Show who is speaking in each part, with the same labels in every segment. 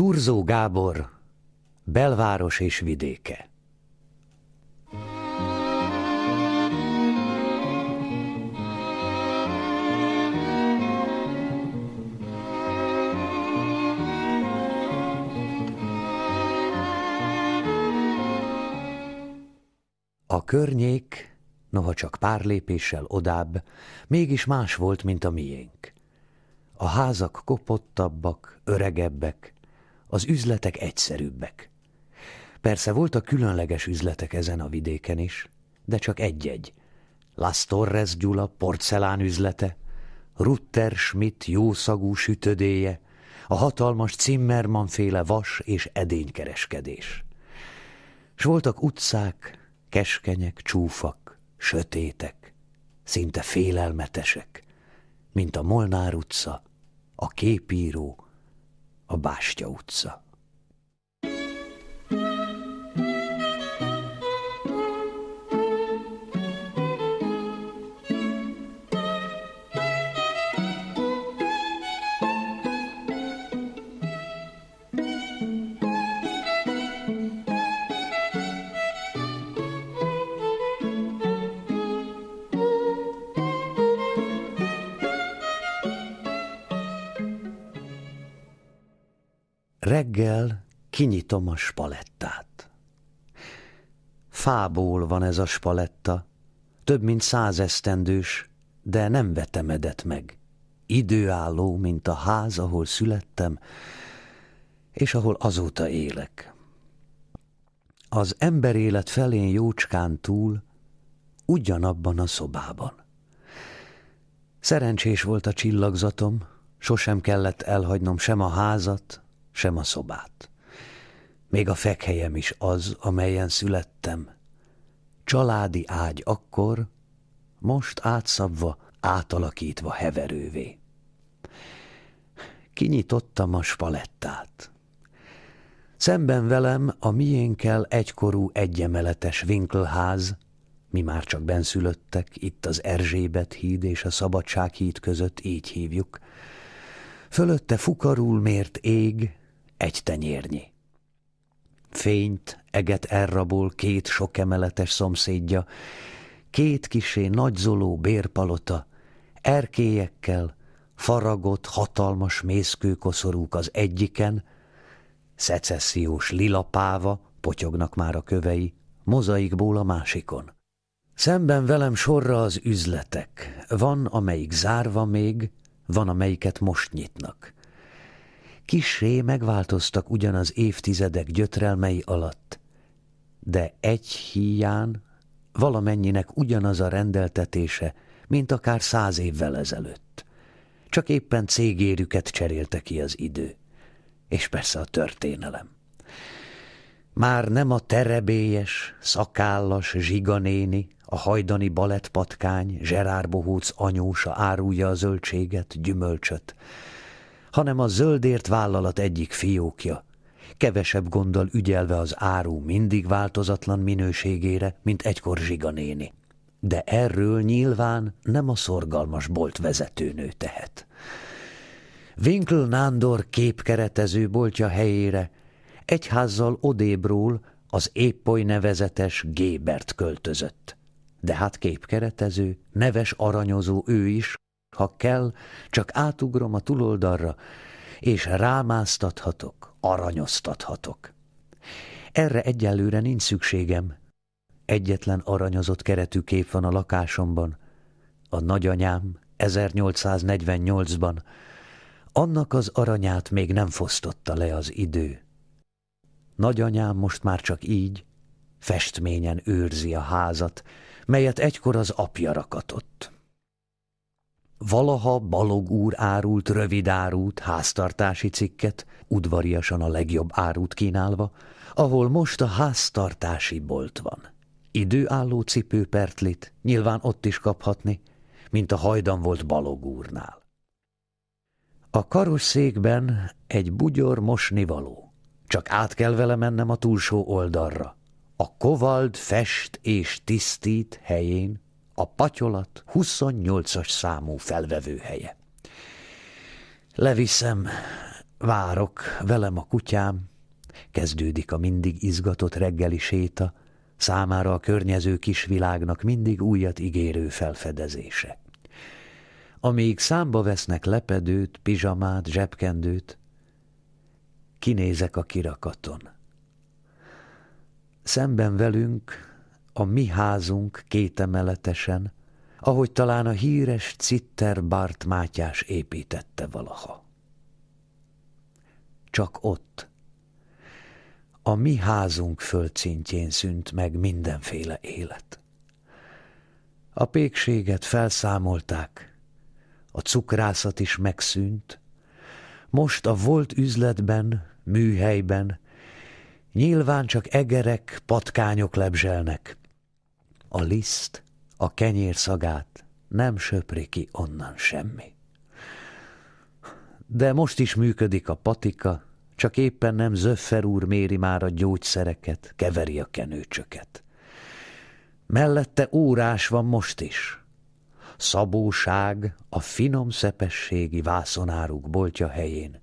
Speaker 1: Turzó Gábor, belváros és vidéke. A környék, noha csak pár lépéssel odább, mégis más volt, mint a miénk. A házak kopottabbak, öregebbek, az üzletek egyszerűbbek. Persze voltak különleges üzletek ezen a vidéken is, de csak egy-egy. Las Torres Gyula porcelán üzlete, Rutter Schmidt jószagú sütödéje, a hatalmas Zimmermann féle vas és edénykereskedés. S voltak utcák, keskenyek, csúfak, sötétek, szinte félelmetesek, mint a Molnár utca, a képíró, a Bástya utca. Reggel kinyitom a spalettát. Fából van ez a spaletta, több mint esztendős, de nem vetemedett meg. Időálló, mint a ház, ahol születtem, és ahol azóta élek. Az emberélet felén jócskán túl, ugyanabban a szobában. Szerencsés volt a csillagzatom, sosem kellett elhagynom sem a házat, sem a szobát. Még a fekhelyem is az, amelyen születtem. Családi ágy akkor, most átszabva, átalakítva heverővé. Kinyitottam a spalettát. Szemben velem a miénkkel egykorú egyemeletes vinkelház, mi már csak benszülöttek, itt az Erzsébet híd és a Szabadság híd között így hívjuk. Fölötte fukarul mért ég, egy tenyérnyi. Fényt, eget elrabol két sok emeletes szomszédja, két kisé nagyzoló bérpalota, erkélyekkel, faragott, hatalmas mészkőkoszorúk az egyiken, szecessziós lilapáva, potyognak már a kövei, mozaikból a másikon. Szemben velem sorra az üzletek. Van, amelyik zárva még, van, amelyiket most nyitnak. Kisé megváltoztak ugyan az évtizedek gyötrelmei alatt, de egy híján valamennyinek ugyanaz a rendeltetése, mint akár száz évvel ezelőtt. Csak éppen cégérüket cserélte ki az idő, és persze a történelem. Már nem a terebélyes, szakállas zsiganéni, a hajdani balettpatkány, Zserár Bohóc anyósa árulja a zöldséget, gyümölcsöt, hanem a zöldért vállalat egyik fiókja, kevesebb gonddal ügyelve az áru mindig változatlan minőségére, mint egykor zsiganéni. De erről nyilván nem a szorgalmas bolt vezetőnő tehet. Winkl Nándor képkeretező boltja helyére egyházzal odébról az éppoly nevezetes Gébert költözött. De hát képkeretező, neves aranyozó ő is, ha kell, csak átugrom a túloldalra, és rámáztathatok, aranyoztathatok. Erre egyelőre nincs szükségem. Egyetlen aranyozott keretű kép van a lakásomban. A nagyanyám 1848-ban. Annak az aranyát még nem fosztotta le az idő. Nagyanyám most már csak így, festményen őrzi a házat, melyet egykor az apja rakatott. Valaha Balog úr árult rövid árút, háztartási cikket, udvariasan a legjobb árut kínálva, ahol most a háztartási bolt van. Időálló cipőpertlit nyilván ott is kaphatni, mint a hajdan volt Balog úrnál. A karosszékben egy bugyor mosnivaló, csak át kell vele mennem a túlsó oldalra. A kovald fest és tisztít helyén a patyolat 28-as számú felvevőhelye. Leviszem, várok, velem a kutyám, kezdődik a mindig izgatott reggeli séta, számára a környező kisvilágnak mindig újat ígérő felfedezése. Amíg számba vesznek lepedőt, pizsamát, zsebkendőt, kinézek a kirakaton. Szemben velünk a mi házunk kétemeletesen, ahogy talán a híres Citter Bart Mátyás építette valaha. Csak ott, a mi házunk földszintjén szűnt meg mindenféle élet. A pékséget felszámolták, a cukrászat is megszűnt, most a volt üzletben, műhelyben, nyilván csak egerek, patkányok lebzselnek, a liszt, a kenyér szagát nem söpri ki onnan semmi. De most is működik a patika, csak éppen nem Zöffer úr méri már a gyógyszereket, keveri a kenőcsöket. Mellette órás van most is. Szabóság a finom szepességi vászonáruk boltja helyén.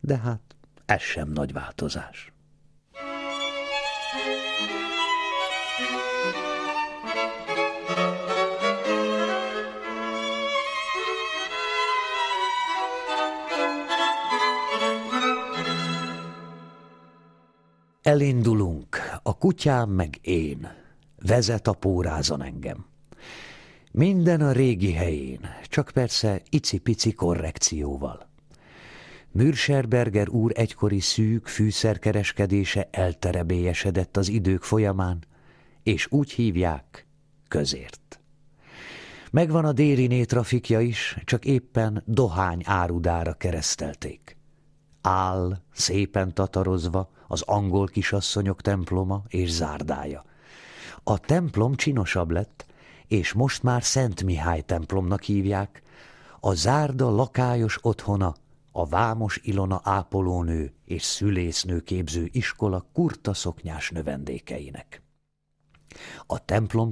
Speaker 1: De hát ez sem nagy változás. Elindulunk, a kutyám meg én. Vezet a pórázon engem. Minden a régi helyén, csak persze icipici korrekcióval. Mürserberger úr egykori szűk fűszerkereskedése elterebélyesedett az idők folyamán, és úgy hívják közért. Megvan a déri trafikja is, csak éppen dohány árudára keresztelték áll szépen tatarozva az angol kisasszonyok temploma és zárdája. A templom csinosabb lett, és most már Szent Mihály templomnak hívják, a zárda lakályos otthona, a Vámos Ilona ápolónő és szülésznő képző iskola kurta szoknyás növendékeinek. A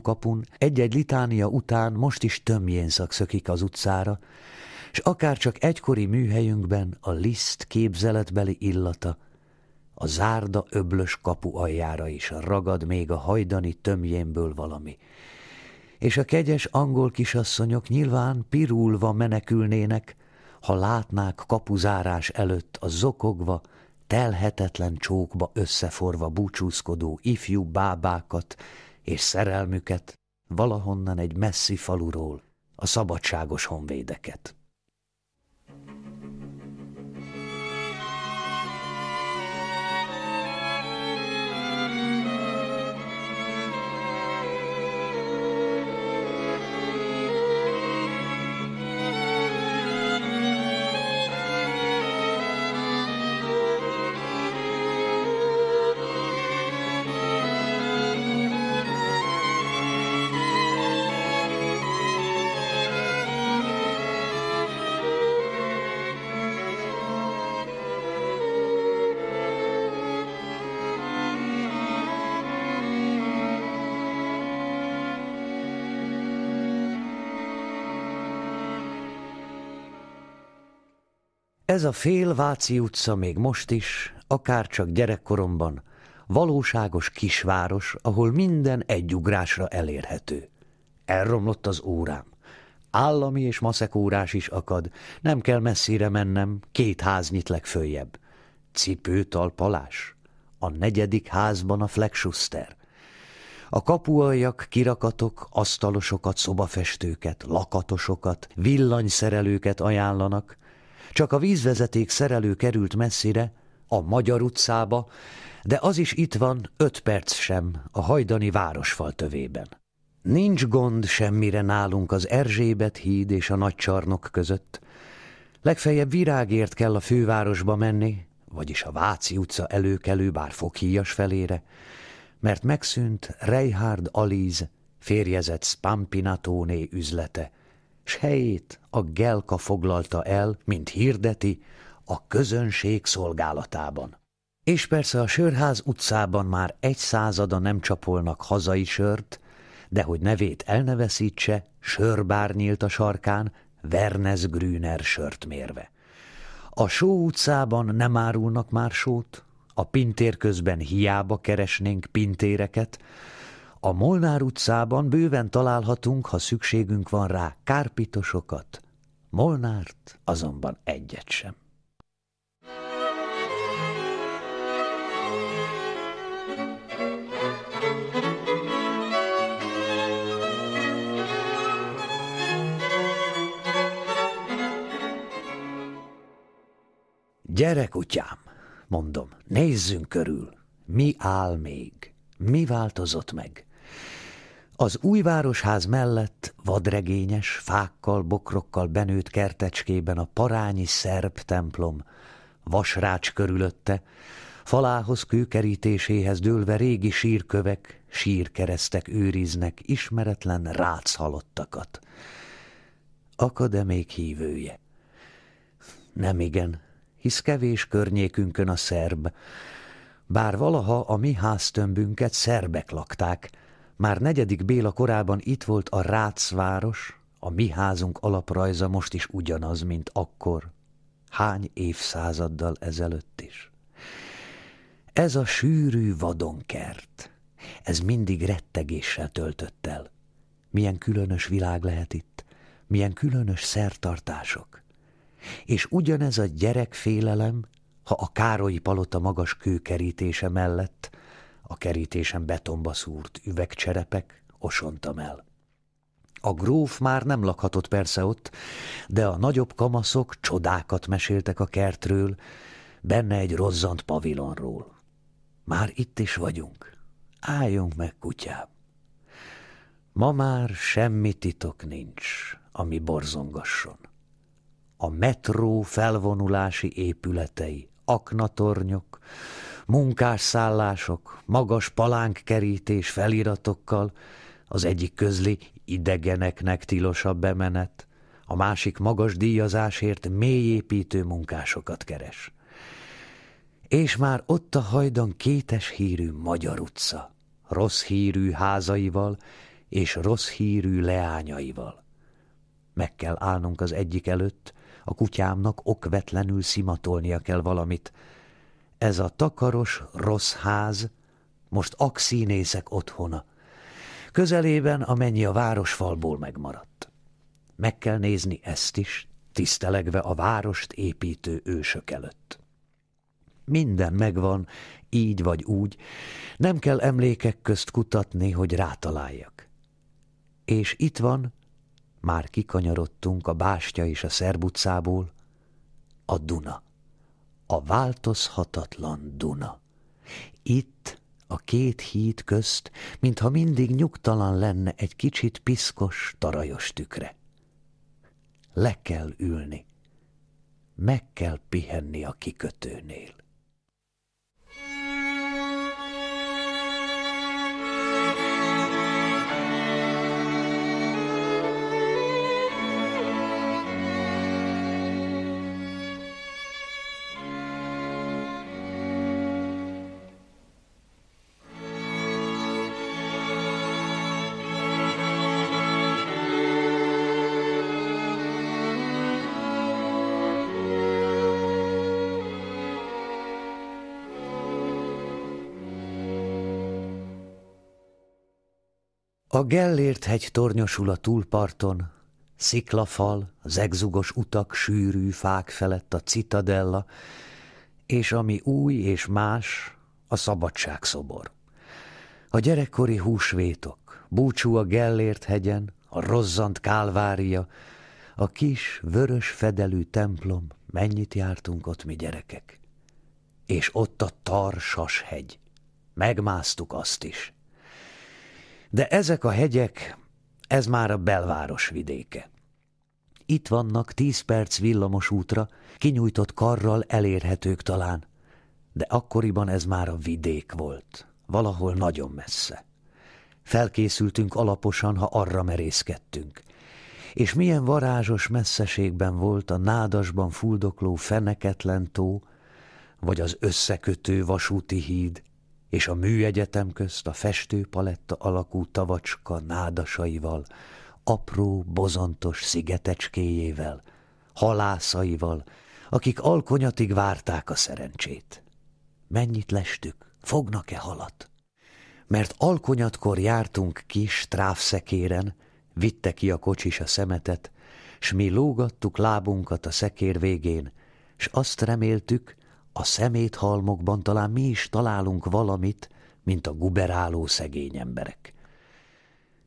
Speaker 1: kapun egy-egy litánia után most is tömjén szakszökik az utcára, s akár csak egykori műhelyünkben a liszt képzeletbeli illata, a zárda öblös kapu aljára is ragad még a hajdani tömjénből valami, és a kegyes angol kisasszonyok nyilván pirulva menekülnének, ha látnák kapuzárás előtt a zokogva, telhetetlen csókba összeforva búcsúzkodó ifjú bábákat és szerelmüket valahonnan egy messzi faluról, a szabadságos honvédeket. Ez a fél Váci utca még most is, akár csak gyerekkoromban, valóságos kisváros, ahol minden egyugrásra elérhető. Elromlott az órám. Állami és maszek órás is akad, nem kell messzire mennem, két háznyit legföljebb. Cipőtalpalás. A negyedik házban a Flexuster. A kapualjak kirakatok, asztalosokat, szobafestőket, lakatosokat, villanyszerelőket ajánlanak, csak a vízvezeték szerelő került messzire, a Magyar utcába, de az is itt van öt perc sem a hajdani városfal tövében. Nincs gond semmire nálunk az Erzsébet híd és a nagycsarnok között. Legfeljebb virágért kell a fővárosba menni, vagyis a Váci utca előkelő bár fokhíjas felére, mert megszűnt Reihard Alíz férjezett Spampinatóné üzlete – s helyét a Gelka foglalta el, mint hirdeti, a közönség szolgálatában. És persze a sörház utcában már egy százada nem csapolnak hazai sört, de hogy nevét elneveszítse, sörbár nyílt a sarkán, Vernes Grüner sört mérve. A Só utcában nem árulnak már sót, a pintér közben hiába keresnénk pintéreket, a Molnár utcában bőven találhatunk, ha szükségünk van rá, kárpitosokat. Molnárt azonban egyet sem. Gyerek utyám, mondom, nézzünk körül, mi áll még, mi változott meg – az új városház mellett vadregényes, fákkal, bokrokkal benőtt kertecskében a parányi szerb templom, vasrács körülötte, falához kőkerítéséhez dőlve régi sírkövek, sírkeresztek őriznek ismeretlen ráchalottakat. Akademék hívője. Nem igen, hisz kevés környékünkön a szerb, bár valaha a mi háztömbünket szerbek lakták, már negyedik Béla korában itt volt a Rácváros, a mi házunk alaprajza most is ugyanaz, mint akkor, hány évszázaddal ezelőtt is. Ez a sűrű vadonkert, ez mindig rettegéssel töltött el. Milyen különös világ lehet itt, milyen különös szertartások. És ugyanez a gyerekfélelem, ha a Károlyi palota magas kőkerítése mellett a kerítésen betonba szúrt üvegcserepek osontam el. A gróf már nem lakhatott persze ott, de a nagyobb kamaszok csodákat meséltek a kertről, benne egy rozzant pavilonról. Már itt is vagyunk. Álljunk meg, kutyám. Ma már semmi titok nincs, ami borzongasson. A metró felvonulási épületei, aknatornyok, Munkásszállások, magas palánkkerítés feliratokkal, az egyik közli idegeneknek tilosabb bemenet, a másik magas díjazásért mélyépítő munkásokat keres. És már ott a hajdan kétes hírű Magyar utca, rossz hírű házaival és rossz hírű leányaival. Meg kell állnunk az egyik előtt, a kutyámnak okvetlenül szimatolnia kell valamit – ez a takaros, rossz ház, most akszínészek otthona. Közelében, amennyi a városfalból megmaradt. Meg kell nézni ezt is, tisztelegve a várost építő ősök előtt. Minden megvan, így vagy úgy, nem kell emlékek közt kutatni, hogy rátaláljak. És itt van, már kikanyarodtunk a bástya és a szerbutcából, a Duna a változhatatlan Duna. Itt, a két híd közt, mintha mindig nyugtalan lenne egy kicsit piszkos, tarajos tükre. Le kell ülni, meg kell pihenni a kikötőnél. A Gellért hegy tornyosul a túlparton, sziklafal, zegzugos utak, sűrű fák felett a citadella, és ami új és más, a szabadságszobor. A gyerekkori húsvétok, búcsú a Gellért hegyen, a rozzant kálvária, a kis, vörös fedelű templom, mennyit jártunk ott mi gyerekek. És ott a Tarsas hegy. Megmásztuk azt is. De ezek a hegyek, ez már a belváros vidéke. Itt vannak tíz perc villamos útra, kinyújtott karral elérhetők talán, de akkoriban ez már a vidék volt, valahol nagyon messze. Felkészültünk alaposan, ha arra merészkedtünk. És milyen varázsos messzeségben volt a nádasban fuldokló feneketlen tó, vagy az összekötő vasúti híd, és a műegyetem közt a festőpaletta alakú tavacska nádasaival, apró, bozontos szigetecskéjével, halászaival, akik alkonyatig várták a szerencsét. Mennyit lestük, fognak-e halat? Mert alkonyatkor jártunk kis tráfszekéren, vitte ki a kocsis a szemetet, s mi lógattuk lábunkat a szekér végén, s azt reméltük, a szeméthalmokban talán mi is találunk valamit, mint a guberáló szegény emberek.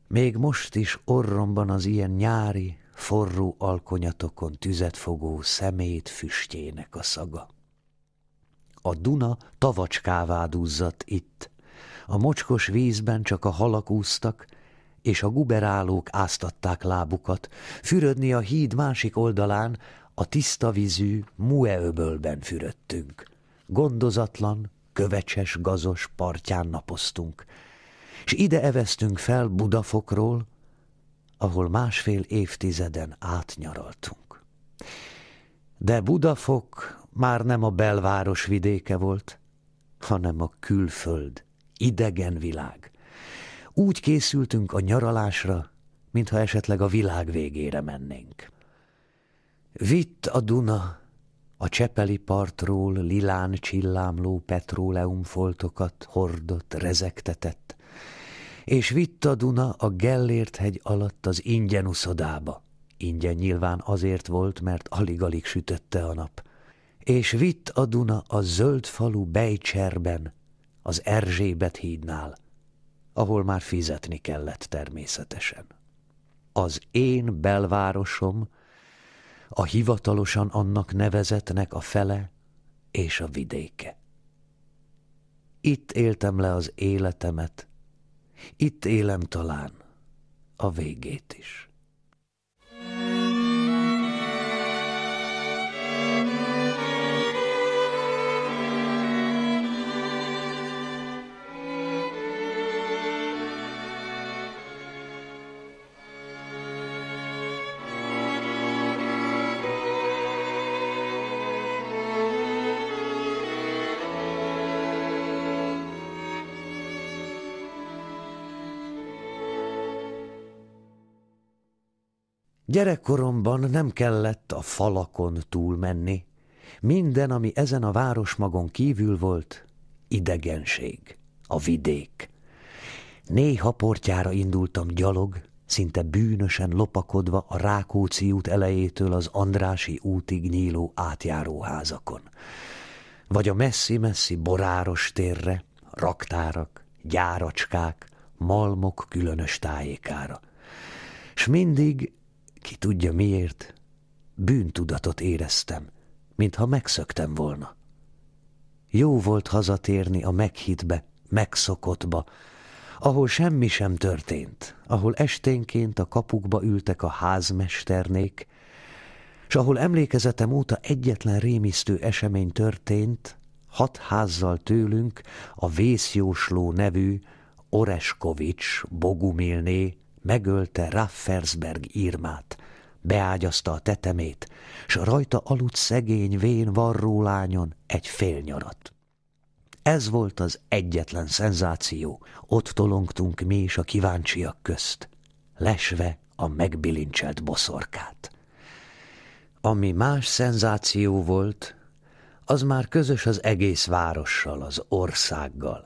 Speaker 1: Még most is orromban az ilyen nyári, forró alkonyatokon tüzet fogó szemét füstjének a szaga. A Duna tavacskává duzzadt itt. A mocskos vízben csak a halak úsztak, és a guberálók áztatták lábukat. Fürödni a híd másik oldalán a tiszta vízű Mueöbölben fürödtünk. Gondozatlan, kövecses, gazos partján napoztunk, és ide eveztünk fel Budafokról, ahol másfél évtizeden átnyaraltunk. De Budafok már nem a belváros vidéke volt, hanem a külföld, idegen világ. Úgy készültünk a nyaralásra, mintha esetleg a világ végére mennénk. Vitt a Duna a csepeli partról lilán csillámló petróleumfoltokat hordott, rezektetett, és vitt a Duna a Gellért hegy alatt az ingyen uszodába. Ingyen nyilván azért volt, mert alig-alig sütötte a nap. És vitt a Duna a zöld falu Bejcserben, az Erzsébet hídnál, ahol már fizetni kellett természetesen. Az én belvárosom, a hivatalosan annak nevezetnek a fele és a vidéke. Itt éltem le az életemet, itt élem talán a végét is. Gyerekkoromban nem kellett a falakon túlmenni. Minden, ami ezen a városmagon kívül volt, idegenség, a vidék. Néha portjára indultam gyalog, szinte bűnösen lopakodva a Rákóczi út elejétől az Andrási útig nyíló átjáróházakon. Vagy a messzi-messzi boráros térre, raktárak, gyáracskák, malmok különös tájékára. S mindig ki tudja miért, bűntudatot éreztem, mintha megszöktem volna. Jó volt hazatérni a meghittbe, megszokottba, ahol semmi sem történt, ahol esténként a kapukba ültek a házmesternék, s ahol emlékezetem óta egyetlen rémisztő esemény történt, hat házzal tőlünk a Vészjósló nevű Oreskovics Bogumilné megölte Raffersberg írmát, beágyazta a tetemét, s rajta aludt szegény vén varró lányon egy nyarat. Ez volt az egyetlen szenzáció, ott tolongtunk mi is a kíváncsiak közt, lesve a megbilincselt boszorkát. Ami más szenzáció volt, az már közös az egész várossal, az országgal.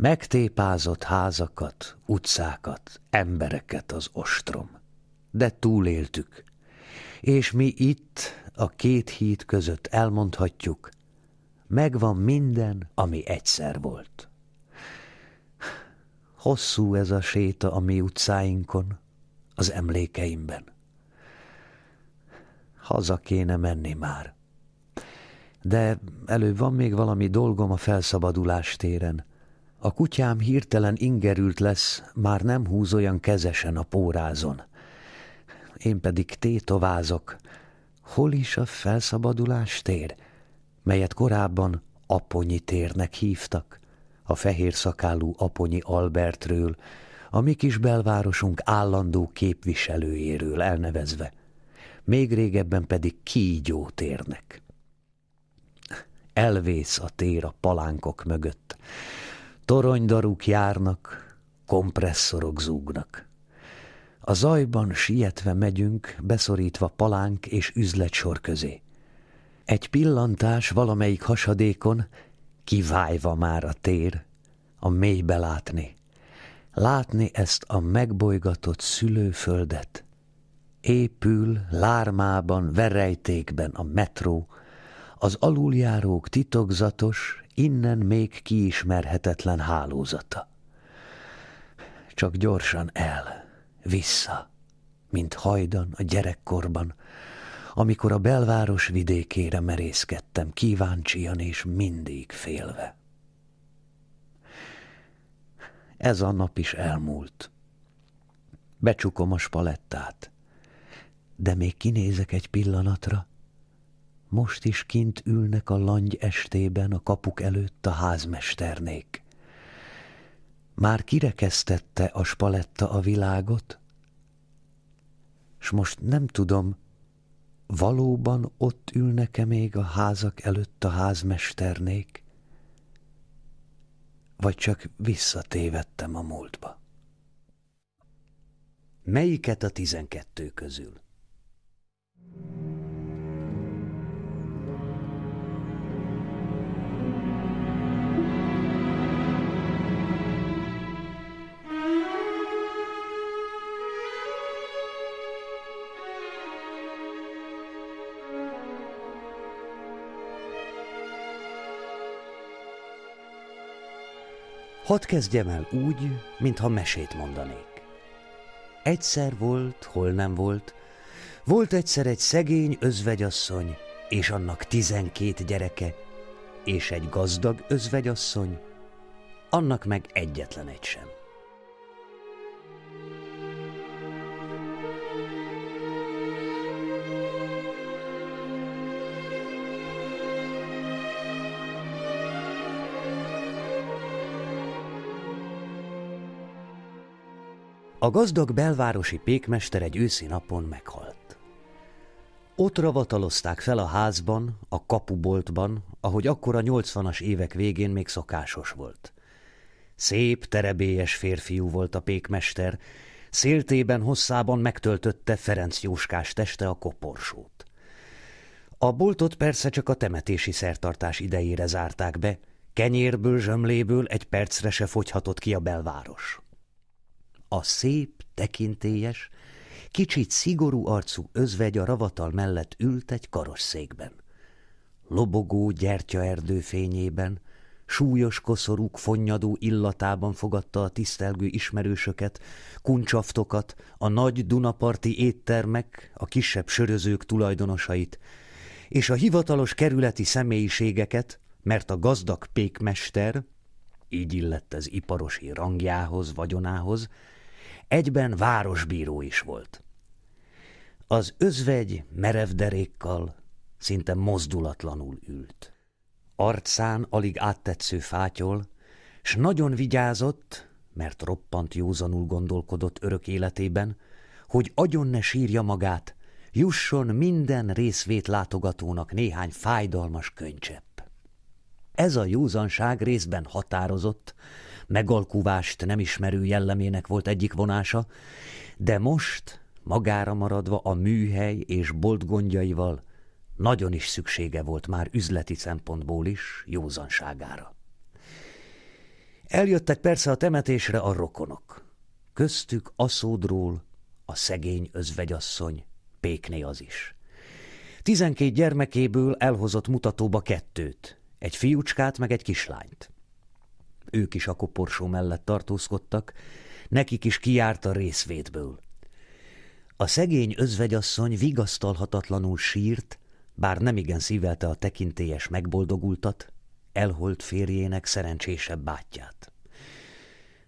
Speaker 1: Megtépázott házakat, utcákat, embereket az ostrom. De túléltük, és mi itt, a két híd között elmondhatjuk, megvan minden, ami egyszer volt. Hosszú ez a séta a mi utcáinkon, az emlékeimben. Haza kéne menni már. De előbb van még valami dolgom a felszabadulás téren – a kutyám hirtelen ingerült lesz, már nem húz olyan kezesen a pórázon. Én pedig tétovázok. Hol is a felszabadulás tér, melyet korábban Aponyi térnek hívtak? A fehér szakálú Aponyi Albertről, a mi kis belvárosunk állandó képviselőjéről elnevezve, még régebben pedig kígyó térnek. Elvész a tér a palánkok mögött, Toronydaruk járnak, kompresszorok zúgnak. A zajban sietve megyünk, beszorítva palánk és üzletsor közé. Egy pillantás valamelyik hasadékon, kivájva már a tér, a mélybe látni. Látni ezt a megbolygatott szülőföldet. Épül lármában, verejtékben a metró, az aluljárók titokzatos, innen még kiismerhetetlen hálózata. Csak gyorsan el, vissza, mint hajdan a gyerekkorban, amikor a belváros vidékére merészkedtem kíváncsian és mindig félve. Ez a nap is elmúlt. Becsukom a spalettát, de még kinézek egy pillanatra, most is kint ülnek a langy estében a kapuk előtt a házmesternék. Már kirekesztette a spaletta a világot, s most nem tudom, valóban ott ülnek-e még a házak előtt a házmesternék, vagy csak visszatévedtem a múltba. Melyiket a tizenkettő közül? thank you Hadd kezdjem el úgy, mintha mesét mondanék. Egyszer volt, hol nem volt, volt egyszer egy szegény özvegyasszony, és annak tizenkét gyereke, és egy gazdag özvegyasszony, annak meg egyetlen egy sem. A gazdag belvárosi pékmester egy őszi napon meghalt. Ott ravatalozták fel a házban, a kapuboltban, ahogy akkor a 80-as évek végén még szokásos volt. Szép, terebélyes férfiú volt a pékmester, széltében hosszában megtöltötte Ferenc Jóskás teste a koporsót. A boltot persze csak a temetési szertartás idejére zárták be, kenyérből, zsömléből egy percre se fogyhatott ki a belváros. A szép, tekintélyes, kicsit szigorú arcú özvegy a ravatal mellett ült egy karosszékben. Lobogó gyertyaerdő fényében, súlyos koszorúk fonnyadó illatában fogadta a tisztelgő ismerősöket, kuncsaftokat, a nagy Dunaparti éttermek, a kisebb sörözők tulajdonosait, és a hivatalos kerületi személyiségeket, mert a gazdag pékmester, így illett az iparosi rangjához, vagyonához, egyben városbíró is volt. Az özvegy merev derékkal, szinte mozdulatlanul ült. Arcán alig áttetsző fátyol, s nagyon vigyázott, mert roppant józanul gondolkodott örök életében, hogy agyon ne sírja magát, jusson minden részvét látogatónak néhány fájdalmas könycsepp. Ez a józanság részben határozott, megalkuvást nem ismerő jellemének volt egyik vonása, de most, magára maradva a műhely és bolt gondjaival, nagyon is szüksége volt már üzleti szempontból is józanságára. Eljöttek persze a temetésre a rokonok. Köztük Aszódról a szegény özvegyasszony, Pékné az is. Tizenkét gyermekéből elhozott mutatóba kettőt, egy fiúcskát meg egy kislányt. Ők is a koporsó mellett tartózkodtak, nekik is kiárt a részvétből. A szegény özvegyasszony vigasztalhatatlanul sírt, bár nemigen szívelte a tekintélyes megboldogultat, elholt férjének szerencsésebb bátyját.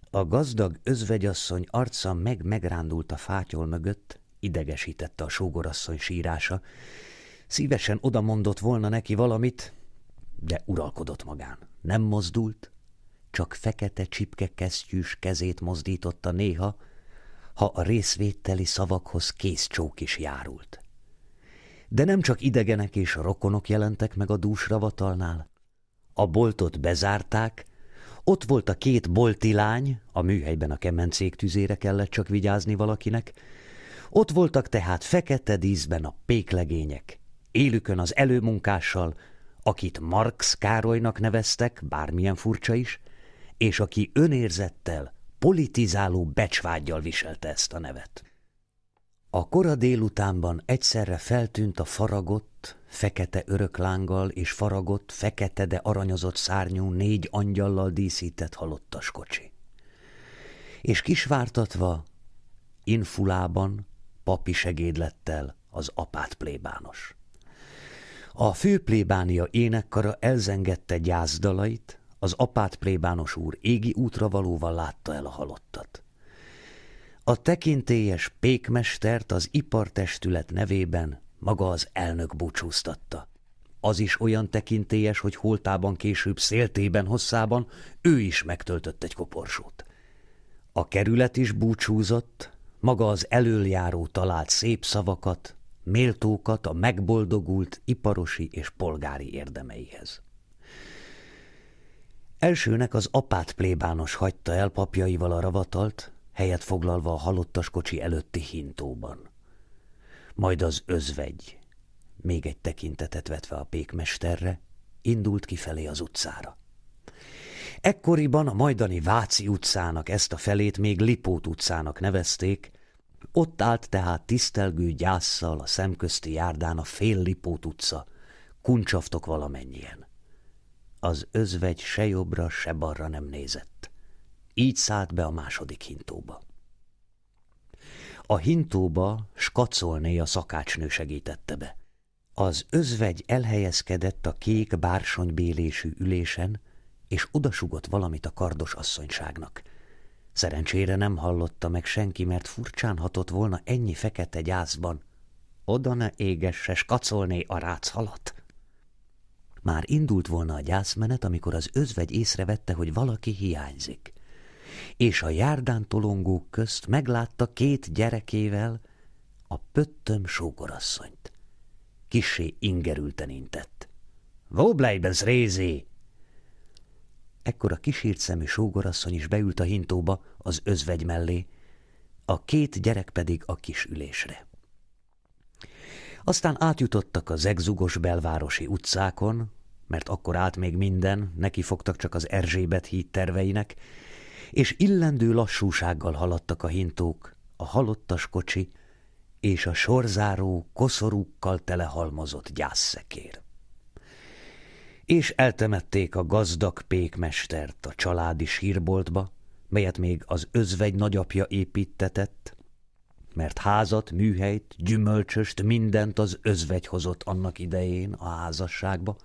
Speaker 1: A gazdag özvegyasszony arca meg megrándult a fátyol mögött, idegesítette a sógorasszony sírása. Szívesen odamondott volna neki valamit, de uralkodott magán. Nem mozdult, csak fekete csipke kesztyűs kezét mozdította néha, ha a részvételi szavakhoz készcsók is járult. De nem csak idegenek és rokonok jelentek meg a dúsravatalnál. A boltot bezárták, ott volt a két bolti lány, a műhelyben a kemencék tüzére kellett csak vigyázni valakinek, ott voltak tehát fekete díszben a péklegények, élükön az előmunkással, akit Marx Károlynak neveztek, bármilyen furcsa is, és aki önérzettel, politizáló becsvágyjal viselte ezt a nevet. A kora délutánban egyszerre feltűnt a faragott, fekete öröklánggal és faragott, fekete, de aranyozott szárnyú négy angyallal díszített halottas kocsi. És kisvártatva, infulában, papi segédlettel az apát plébános. A főplébánia énekkara elzengette gyászdalait, az apát plébános úr égi útra valóval látta el a halottat. A tekintélyes pékmestert az ipartestület nevében maga az elnök búcsúztatta. Az is olyan tekintélyes, hogy holtában később széltében hosszában ő is megtöltött egy koporsót. A kerület is búcsúzott, maga az elöljáró talált szép szavakat, méltókat a megboldogult iparosi és polgári érdemeihez. Elsőnek az apát plébános hagyta el papjaival a ravatalt, helyet foglalva a halottas kocsi előtti hintóban. Majd az özvegy, még egy tekintetet vetve a pékmesterre, indult kifelé az utcára. Ekkoriban a majdani Váci utcának ezt a felét még Lipót utcának nevezték, ott állt tehát tisztelgő gyásszal a szemközti járdán a fél Lipót utca, kuncsaftok valamennyien az özvegy se jobbra, se balra nem nézett. Így szállt be a második hintóba. A hintóba skacolné a szakácsnő segítette be. Az özvegy elhelyezkedett a kék bársonybélésű ülésen, és odasugott valamit a kardos asszonyságnak. Szerencsére nem hallotta meg senki, mert furcsán hatott volna ennyi fekete gyászban. Oda ne égesse, skacolné a halat! – már indult volna a gyászmenet, amikor az özvegy észrevette, hogy valaki hiányzik. És a járdán tolongók közt meglátta két gyerekével a pöttöm sógorasszonyt. Kisé ingerülten intett. – Wo bleiben Rézi? Ekkor a kisírt szemű sógorasszony is beült a hintóba az özvegy mellé, a két gyerek pedig a kis ülésre. Aztán átjutottak a egzugos belvárosi utcákon, mert akkor állt még minden, neki fogtak csak az Erzsébet híd terveinek, és illendő lassúsággal haladtak a hintók, a halottas kocsi és a sorzáró, koszorúkkal telehalmozott gyászszekér. És eltemették a gazdag pékmestert a családi sírboltba, melyet még az özvegy nagyapja építetett, mert házat, műhelyt, gyümölcsöst, mindent az özvegy hozott annak idején a házasságba.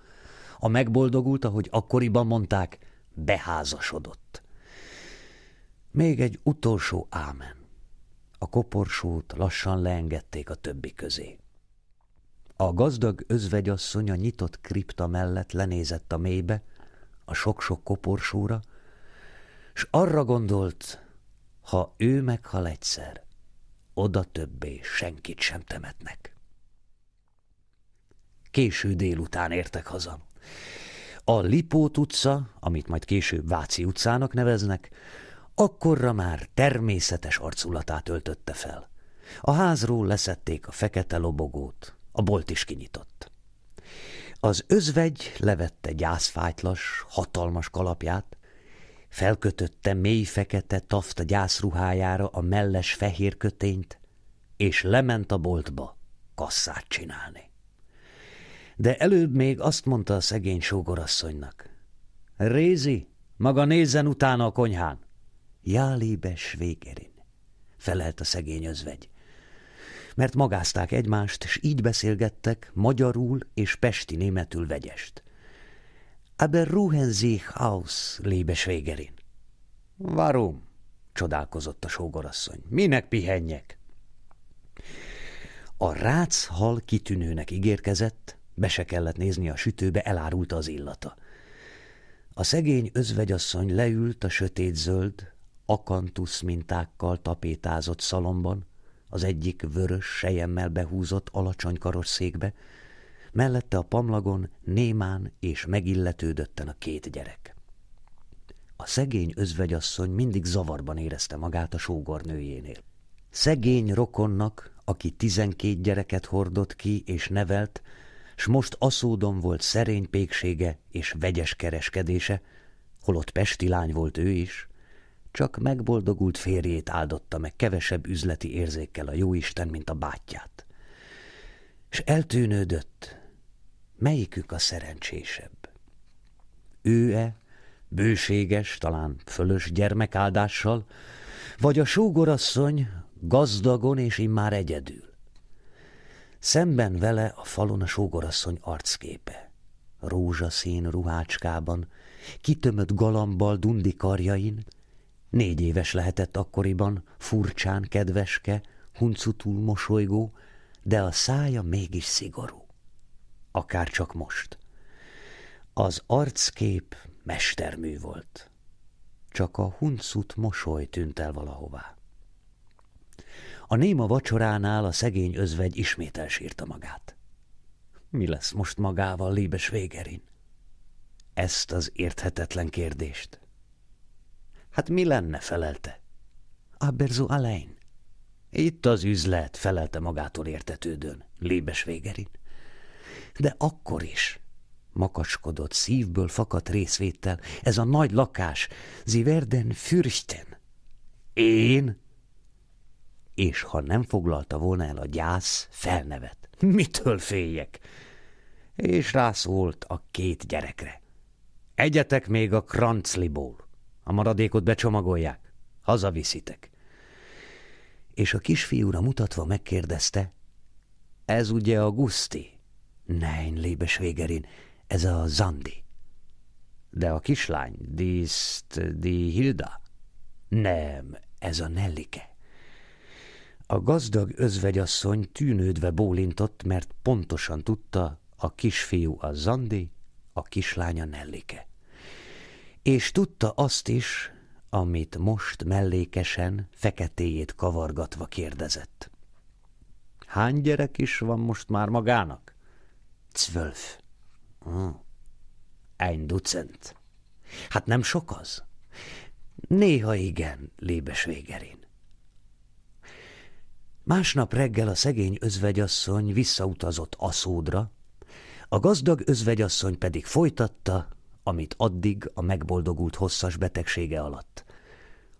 Speaker 1: A megboldogult, ahogy akkoriban mondták, beházasodott. Még egy utolsó ámen. A koporsót lassan leengedték a többi közé. A gazdag özvegyasszony a nyitott kripta mellett lenézett a mélybe, a sok-sok koporsóra, s arra gondolt, ha ő meghal egyszer, oda többé senkit sem temetnek. Késő délután értek haza. A Lipót utca, amit majd később Váci utcának neveznek, akkorra már természetes arculatát öltötte fel. A házról leszették a fekete lobogót, a bolt is kinyitott. Az özvegy levette gyászfájtlas, hatalmas kalapját, felkötötte mély fekete tafta gyászruhájára a melles fehér kötényt, és lement a boltba kasszát csinálni. De előbb még azt mondta a szegény sógorasszonynak. Rézi, maga nézzen utána a konyhán. Jálébes végerin, felelt a szegény özvegy. Mert magázták egymást, és így beszélgettek magyarul és pesti németül vegyest aber ruhen sich aus, liebe Schwägerin. Warum? csodálkozott a sógorasszony. Minek pihenjek? A rác hal kitűnőnek ígérkezett, be se kellett nézni a sütőbe, elárulta az illata. A szegény özvegyasszony leült a sötétzöld, akantusz mintákkal tapétázott szalomban, az egyik vörös sejemmel behúzott alacsony karosszékbe, mellette a pamlagon némán és megilletődötten a két gyerek. A szegény özvegyasszony mindig zavarban érezte magát a sógornőjénél. Szegény rokonnak, aki tizenkét gyereket hordott ki és nevelt, s most aszódon volt szerény péksége és vegyes kereskedése, holott pesti lány volt ő is, csak megboldogult férjét áldotta meg kevesebb üzleti érzékkel a jóisten, mint a bátyját. És eltűnődött, Melyikük a szerencsésebb? Ő-e, bőséges, talán fölös gyermekáldással, vagy a sógorasszony gazdagon és immár egyedül? Szemben vele a falon a sógorasszony arcképe. Rózsaszín ruhácskában, kitömött dundi karjain, négy éves lehetett akkoriban, furcsán kedveske, huncutul mosolygó, de a szája mégis szigorú akár csak most. Az arckép mestermű volt. Csak a huncut mosoly tűnt el valahová. A néma vacsoránál a szegény özvegy ismét elsírta magát. Mi lesz most magával Lébes végerin? Ezt az érthetetlen kérdést. Hát mi lenne, felelte? Aberzu Alein. Itt az üzlet, felelte magától értetődön, Lébes végerin de akkor is makacskodott szívből fakadt részvétel ez a nagy lakás, sie werden fürchten. Én? És ha nem foglalta volna el a gyász, felnevet. Mitől féljek? És rászólt a két gyerekre. Egyetek még a krancliból. A maradékot becsomagolják. Hazaviszitek. És a kisfiúra mutatva megkérdezte, ez ugye a Guszti? Nein, liebe Schwägerin, ez a Zandi. De a kislány, die ist die Hilda. Nem, ez a Nellike. A gazdag özvegyasszony tűnődve bólintott, mert pontosan tudta, a kisfiú a Zandi, a kislánya Nellike. És tudta azt is, amit most mellékesen, feketéjét kavargatva kérdezett. Hány gyerek is van most már magának? Zwölf. Hm. Ein Dutzend. Hát nem sok az? Néha igen, lébes végerén. Másnap reggel a szegény özvegyasszony visszautazott Aszódra, a gazdag özvegyasszony pedig folytatta, amit addig a megboldogult hosszas betegsége alatt.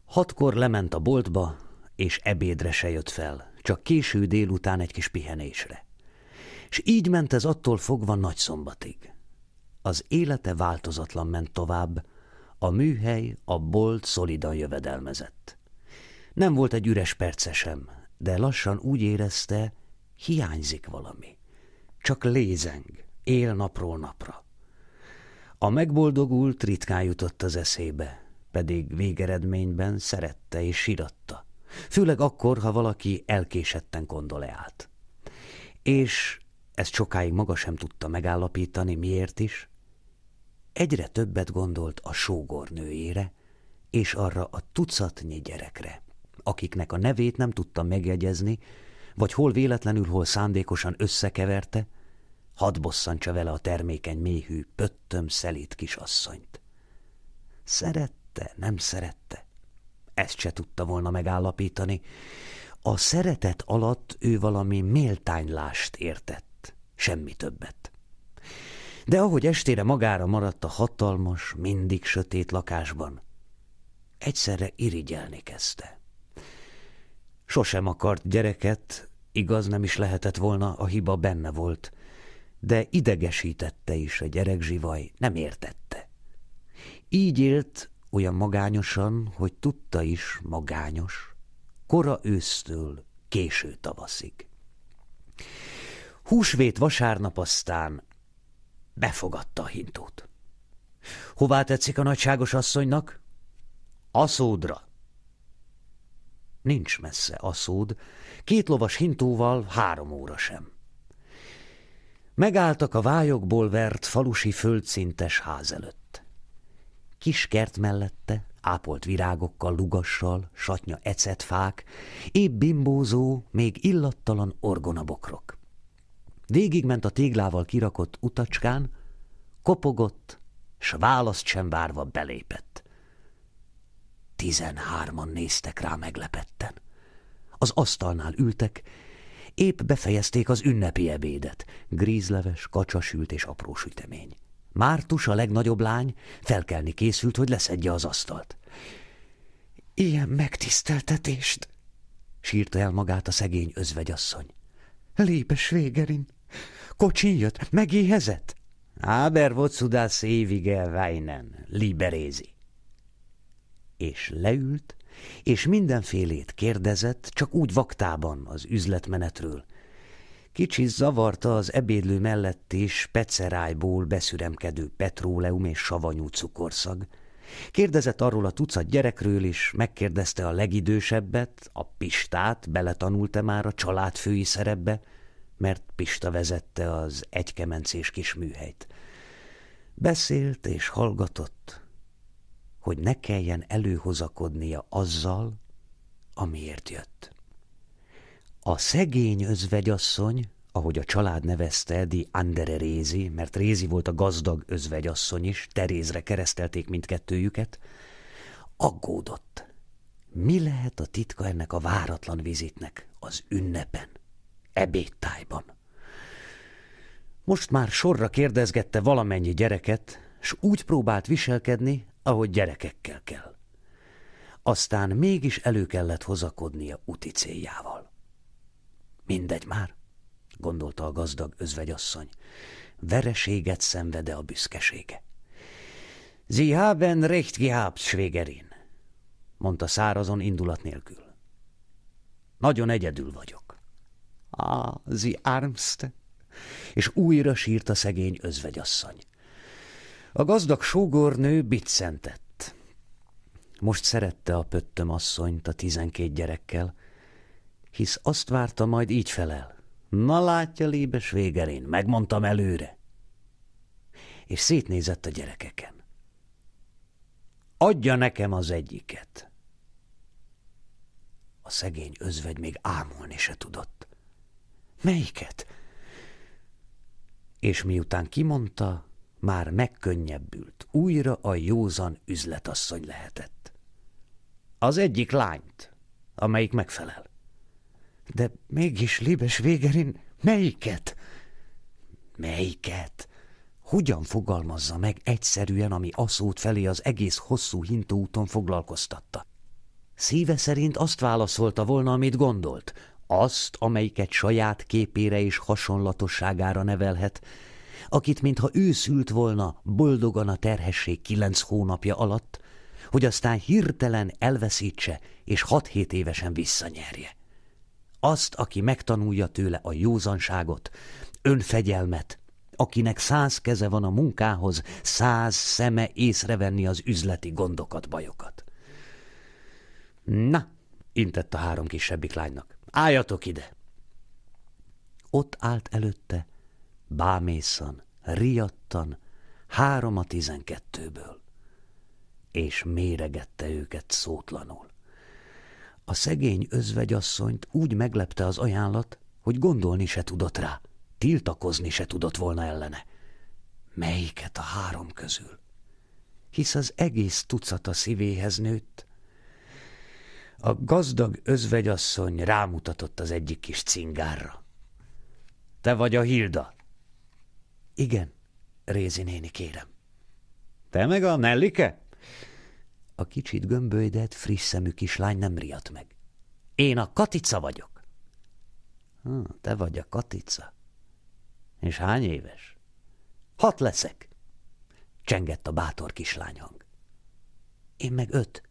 Speaker 1: Hatkor lement a boltba, és ebédre se jött fel, csak késő délután egy kis pihenésre és így ment ez attól fogva nagyszombatig. Az élete változatlan ment tovább, a műhely, a bolt szolidan jövedelmezett. Nem volt egy üres perce sem, de lassan úgy érezte, hiányzik valami. Csak lézeng, él napról napra. A megboldogult ritkán jutott az eszébe, pedig végeredményben szerette és siratta. Főleg akkor, ha valaki elkésetten kondoleált. És ezt sokáig maga sem tudta megállapítani, miért is. Egyre többet gondolt a sógornőjére és arra a tucatnyi gyerekre, akiknek a nevét nem tudta megjegyezni, vagy hol véletlenül, hol szándékosan összekeverte, hadd bosszantsa vele a termékeny méhű, pöttöm szelít kisasszonyt. Szerette, nem szerette. Ezt se tudta volna megállapítani. A szeretet alatt ő valami méltánylást értett semmi többet. De ahogy estére magára maradt a hatalmas, mindig sötét lakásban, egyszerre irigyelni kezdte. Sosem akart gyereket, igaz nem is lehetett volna, a hiba benne volt, de idegesítette is a gyerek zsivaj, nem értette. Így élt olyan magányosan, hogy tudta is magányos, kora ősztől késő tavaszig. Húsvét vasárnap aztán befogadta a hintót. Hová tetszik a nagyságos asszonynak? Aszódra. Nincs messze aszód, két lovas hintóval három óra sem. Megálltak a vályokból vert falusi földszintes ház előtt. Kis kert mellette, ápolt virágokkal, lugassal, satnya ecetfák, épp bimbózó, még illattalan orgonabokrok. Végigment a téglával kirakott utacskán, kopogott, s választ sem várva belépett. Tizenhárman néztek rá meglepetten. Az asztalnál ültek, épp befejezték az ünnepi ebédet, grízleves, kacsasült és apró sütemény. Mártus, a legnagyobb lány, felkelni készült, hogy leszedje az asztalt. Ilyen megtiszteltetést, sírta el magát a szegény özvegyasszony. Lépes végerint. Kocsi jött, megéhezett? Aber vocudász évige Weinen, liberézi. És leült, és mindenfélét kérdezett, csak úgy vaktában az üzletmenetről. Kicsi zavarta az ebédlő mellett is pecerájból beszüremkedő petróleum és savanyú cukorszag. Kérdezett arról a tucat gyerekről is, megkérdezte a legidősebbet, a pistát, beletanult-e már a családfői szerepbe, mert Pista vezette az egykemencés kis műhelyt. Beszélt és hallgatott, hogy ne kelljen előhozakodnia azzal, amiért jött. A szegény özvegyasszony, ahogy a család nevezte Di Andere Rézi, mert Rézi volt a gazdag özvegyasszony is, Terézre keresztelték mindkettőjüket, aggódott. Mi lehet a titka ennek a váratlan vizitnek az ünnepen? ebédtájban. Most már sorra kérdezgette valamennyi gyereket, s úgy próbált viselkedni, ahogy gyerekekkel kell. Aztán mégis elő kellett hozakodnia uti céljával. Mindegy már, gondolta a gazdag özvegyasszony, vereséget szenvede a büszkesége. Sie haben recht gehabt, Schwägerin, mondta szárazon indulat nélkül. Nagyon egyedül vagyok zi Armste, és újra sírt a szegény özvegyasszony. A gazdag sógornő biccentett. Most szerette a pöttöm asszonyt a tizenkét gyerekkel, hisz azt várta, majd így felel. Na látja, lébes végerén, megmondtam előre. És szétnézett a gyerekeken. Adja nekem az egyiket. A szegény özvegy még ámulni se tudott. Melyiket? És miután kimondta, már megkönnyebbült. Újra a józan üzletasszony lehetett. Az egyik lányt, amelyik megfelel. De mégis, Libes Végerin, melyiket? Melyiket? Hogyan fogalmazza meg egyszerűen, ami aszót felé az egész hosszú hintóúton foglalkoztatta? Szíve szerint azt válaszolta volna, amit gondolt, azt, amelyiket saját képére és hasonlatosságára nevelhet, akit mintha ő szült volna boldogan a terhesség kilenc hónapja alatt, hogy aztán hirtelen elveszítse és hat-hét évesen visszanyerje. Azt, aki megtanulja tőle a józanságot, önfegyelmet, akinek száz keze van a munkához, száz szeme észrevenni az üzleti gondokat, bajokat. Na, intett a három kisebbik lánynak álljatok ide! Ott állt előtte, bámészan, riadtan, három a tizenkettőből, és méregette őket szótlanul. A szegény özvegyasszonyt úgy meglepte az ajánlat, hogy gondolni se tudott rá, tiltakozni se tudott volna ellene. Melyiket a három közül? Hisz az egész tucata szívéhez nőtt, a gazdag özvegyasszony rámutatott az egyik kis cingárra. – Te vagy a Hilda? – Igen, Rézi néni kérem. – Te meg a Nellike? A kicsit gömbölydett, friss szemű kislány nem riadt meg. – Én a Katica vagyok. Te vagy a Katica. – És hány éves? – Hat leszek. – csengett a bátor kislányhang. – Én meg öt –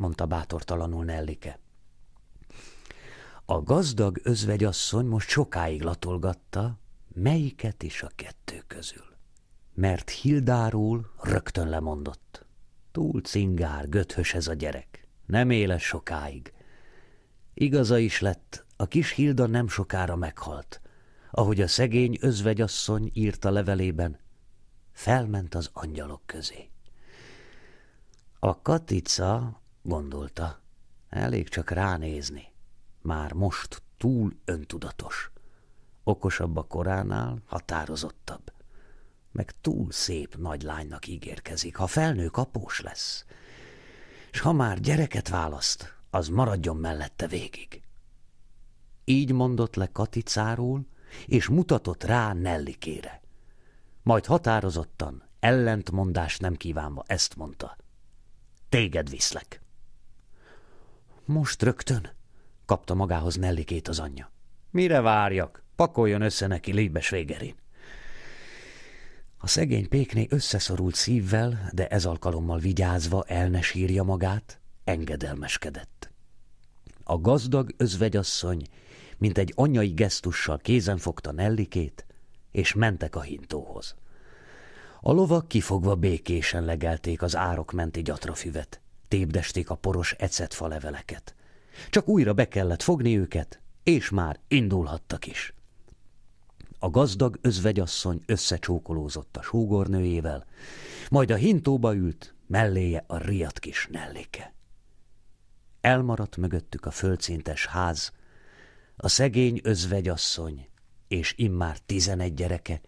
Speaker 1: mondta bátortalanul Nellike. A gazdag özvegyasszony most sokáig latolgatta, melyiket is a kettő közül. Mert Hildáról rögtön lemondott. Túl cingár, göthös ez a gyerek. Nem éle sokáig. Igaza is lett, a kis Hilda nem sokára meghalt. Ahogy a szegény özvegyasszony írta levelében, felment az angyalok közé. A katica gondolta. Elég csak ránézni. Már most túl öntudatos. Okosabb a koránál, határozottabb. Meg túl szép nagylánynak ígérkezik, ha felnő kapós lesz. És ha már gyereket választ, az maradjon mellette végig. Így mondott le Katicáról, és mutatott rá Nellikére. Majd határozottan, ellentmondást nem kívánva ezt mondta. Téged viszlek. Most rögtön? kapta magához Nellikét az anyja. Mire várjak? Pakoljon össze neki lébes végerin. A szegény pékné összeszorult szívvel, de ez alkalommal vigyázva el ne sírja magát, engedelmeskedett. A gazdag özvegyasszony, mint egy anyai gesztussal kézen fogta Nellikét, és mentek a hintóhoz. A lovak kifogva békésen legelték az árok menti gyatrafüvet tépdesték a poros ecetfa leveleket. Csak újra be kellett fogni őket, és már indulhattak is. A gazdag özvegyasszony összecsókolózott a súgornőjével, majd a hintóba ült, melléje a riad kis Nellike. Elmaradt mögöttük a földszintes ház, a szegény özvegyasszony és immár tizenegy gyereke,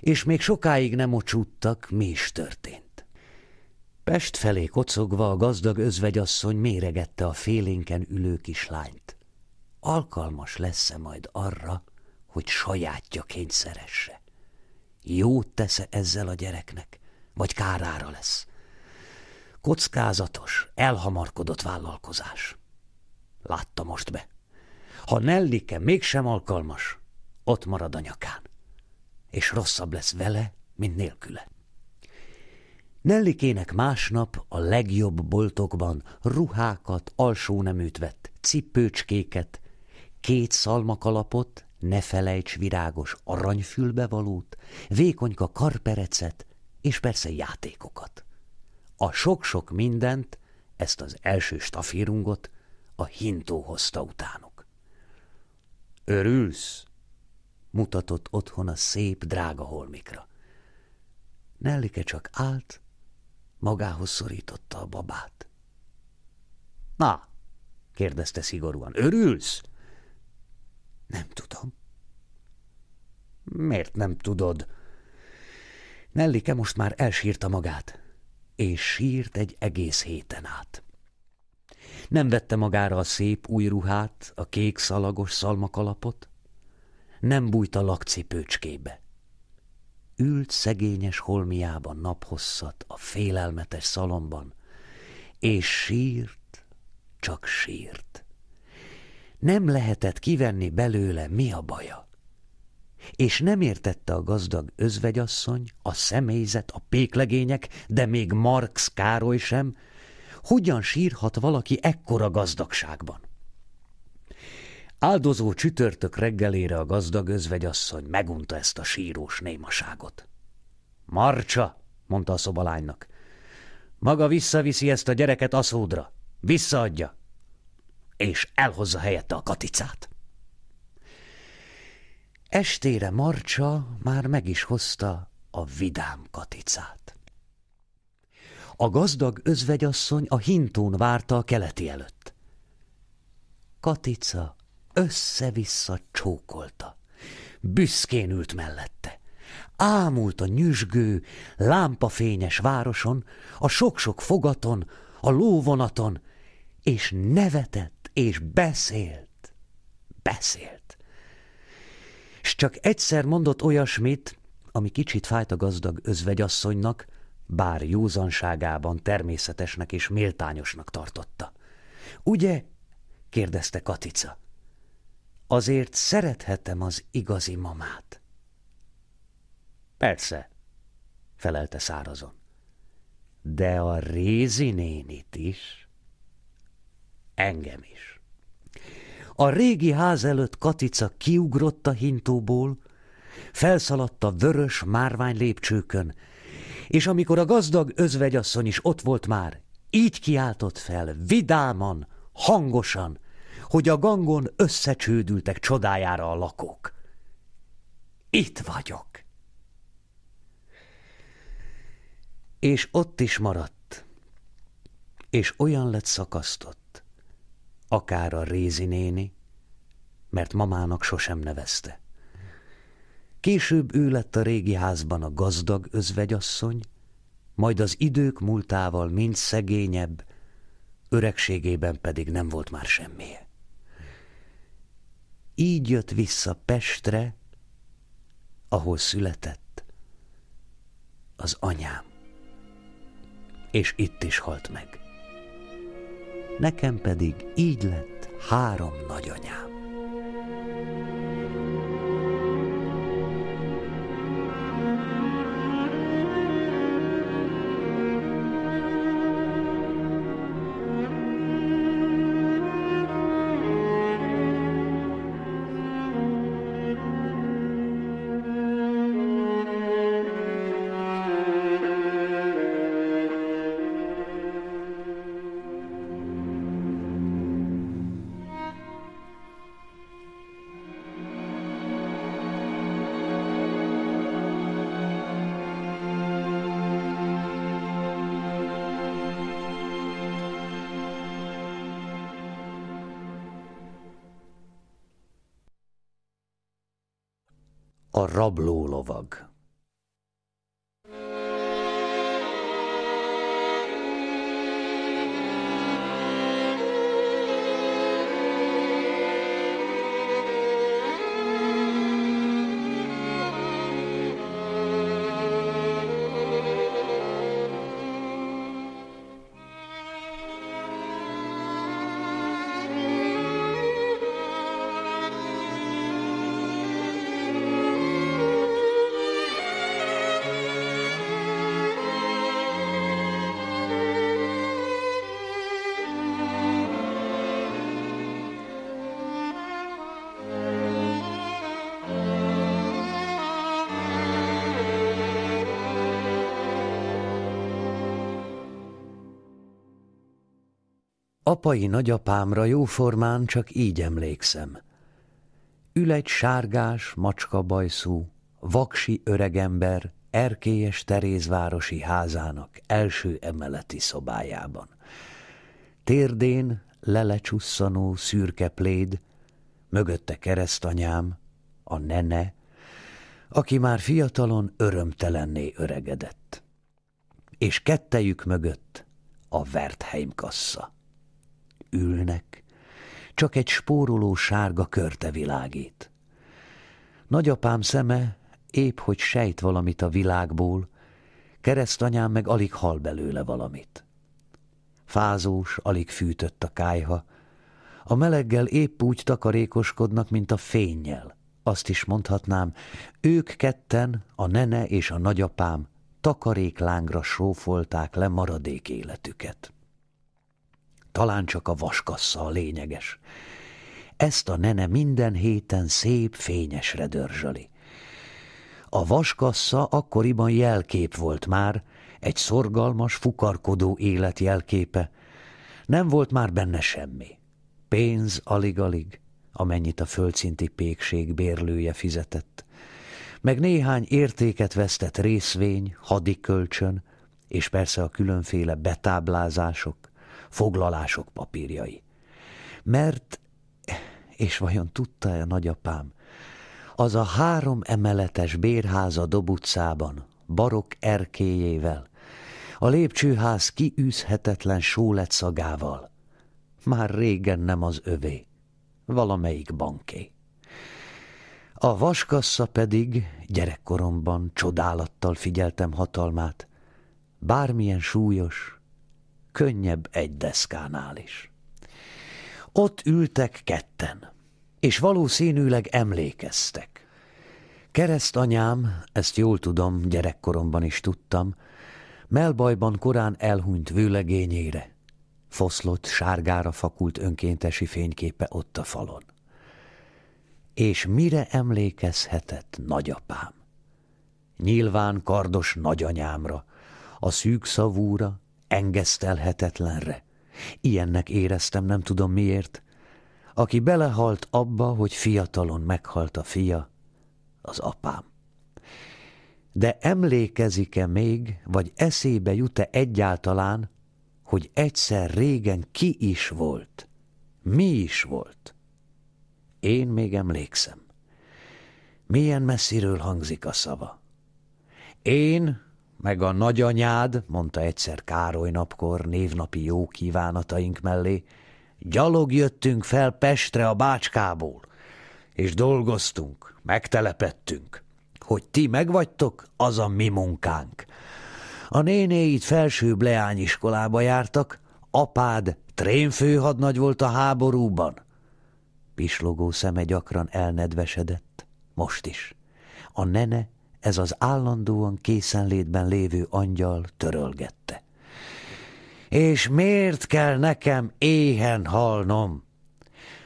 Speaker 1: és még sokáig nem ocsúttak, mi is történt. Pest felé kocogva a gazdag özvegyasszony méregette a félénken ülő kislányt. Alkalmas lesz-e majd arra, hogy sajátja kényszeresse? Jót tesz ezzel a gyereknek, vagy kárára lesz? Kockázatos, elhamarkodott vállalkozás. Látta most be. Ha Nellike mégsem alkalmas, ott marad a nyakán, és rosszabb lesz vele, mint nélküle. Nellikének másnap a legjobb boltokban ruhákat, alsóneműt vett, cipőcskéket, két szalmakalapot, ne felejts virágos aranyfülbevalót, vékonyka karperecet, és persze játékokat. A sok-sok mindent, ezt az első stafírungot a hintó hozta utánuk. Örülsz? mutatott otthon a szép, drága holmikra. Nellike csak állt, magához szorította a babát. – Na? – kérdezte szigorúan. – Örülsz? – Nem tudom. – Miért nem tudod? Nellike most már elsírta magát, és sírt egy egész héten át. Nem vette magára a szép új ruhát, a kék szalagos szalmakalapot, nem bújt a lakcipőcskébe ült szegényes holmiában naphosszat a félelmetes szalomban, és sírt, csak sírt. Nem lehetett kivenni belőle, mi a baja. És nem értette a gazdag özvegyasszony, a személyzet, a péklegények, de még Marx Károly sem, hogyan sírhat valaki ekkora gazdagságban. Áldozó csütörtök reggelére a gazdag özvegyasszony megunta ezt a sírós némaságot. Marcsa, mondta a szobalánynak, maga visszaviszi ezt a gyereket aszódra, visszaadja, és elhozza helyette a katicát. Estére Marcsa már meg is hozta a vidám katicát. A gazdag özvegyasszony a hintón várta a keleti előtt. Katica össze-vissza csókolta. Büszkén ült mellette. Ámult a nyüzsgő, lámpafényes városon, a sok-sok fogaton, a lóvonaton, és nevetett, és beszélt, beszélt. És csak egyszer mondott olyasmit, ami kicsit fájt a gazdag özvegyasszonynak, bár józanságában természetesnek és méltányosnak tartotta. Ugye? kérdezte Katica azért szerethetem az igazi mamát. Persze, felelte szárazon. De a Rézi nénit is. Engem is. A régi ház előtt Katica kiugrott a hintóból, felszaladt a vörös márvány lépcsőkön, és amikor a gazdag özvegyasszony is ott volt már, így kiáltott fel, vidáman, hangosan, hogy a gangon összecsődültek csodájára a lakók. Itt vagyok. És ott is maradt, és olyan lett szakasztott, akár a Rézi néni, mert mamának sosem nevezte. Később ő lett a régi házban a gazdag özvegyasszony, majd az idők múltával mind szegényebb, öregségében pedig nem volt már semmije. Így jött vissza Pestre, ahol született az anyám. És itt is halt meg. Nekem pedig így lett három nagyanyám. rabló lovag. apai nagyapámra jóformán csak így emlékszem. Ül egy sárgás, macskabajszú, vaksi öregember erkélyes Terézvárosi házának első emeleti szobájában. Térdén lelecsusszanó szürke pléd, mögötte keresztanyám, a nene, aki már fiatalon örömtelenné öregedett. És kettejük mögött a Wertheim kassa ülnek, csak egy spóroló sárga körte világít. Nagyapám szeme épp hogy sejt valamit a világból, keresztanyám meg alig hal belőle valamit. Fázós, alig fűtött a kájha, a meleggel épp úgy takarékoskodnak, mint a fényjel. Azt is mondhatnám, ők ketten, a nene és a nagyapám takaréklángra sófolták le maradék életüket talán csak a vaskassa a lényeges. Ezt a nene minden héten szép fényesre dörzsöli. A vaskassa akkoriban jelkép volt már, egy szorgalmas, fukarkodó élet jelképe. Nem volt már benne semmi. Pénz alig-alig, amennyit a földszinti pékség bérlője fizetett. Meg néhány értéket vesztett részvény, hadikölcsön, és persze a különféle betáblázások – foglalások papírjai. Mert, és vajon tudta-e nagyapám, az a három emeletes bérháza dobutcában, barok erkéjével, a lépcsőház kiűzhetetlen sóletszagával, Már régen nem az övé, valamelyik banké. A vaskassa pedig, gyerekkoromban csodálattal figyeltem hatalmát, bármilyen súlyos, könnyebb egy deszkánál is. Ott ültek ketten, és valószínűleg emlékeztek. Keresztanyám, ezt jól tudom, gyerekkoromban is tudtam, melbajban korán elhunyt vőlegényére. Foszlott, sárgára fakult önkéntesi fényképe ott a falon. És mire emlékezhetett nagyapám? Nyilván kardos nagyanyámra, a szavúra, engesztelhetetlenre. Ilyennek éreztem, nem tudom miért. Aki belehalt abba, hogy fiatalon meghalt a fia, az apám. De emlékezik-e még, vagy eszébe jut-e egyáltalán, hogy egyszer régen ki is volt, mi is volt? Én még emlékszem. Milyen messziről hangzik a szava. Én meg a nagyanyád, mondta egyszer Károly napkor névnapi jó kívánataink mellé, gyalog jöttünk fel Pestre a bácskából, és dolgoztunk, megtelepettünk. Hogy ti megvagytok, az a mi munkánk. A nénéid felsőbb leányiskolába jártak, apád trénfőhadnagy volt a háborúban. Pislogó szeme gyakran elnedvesedett, most is. A nene ez az állandóan készenlétben lévő angyal törölgette. És miért kell nekem éhen halnom?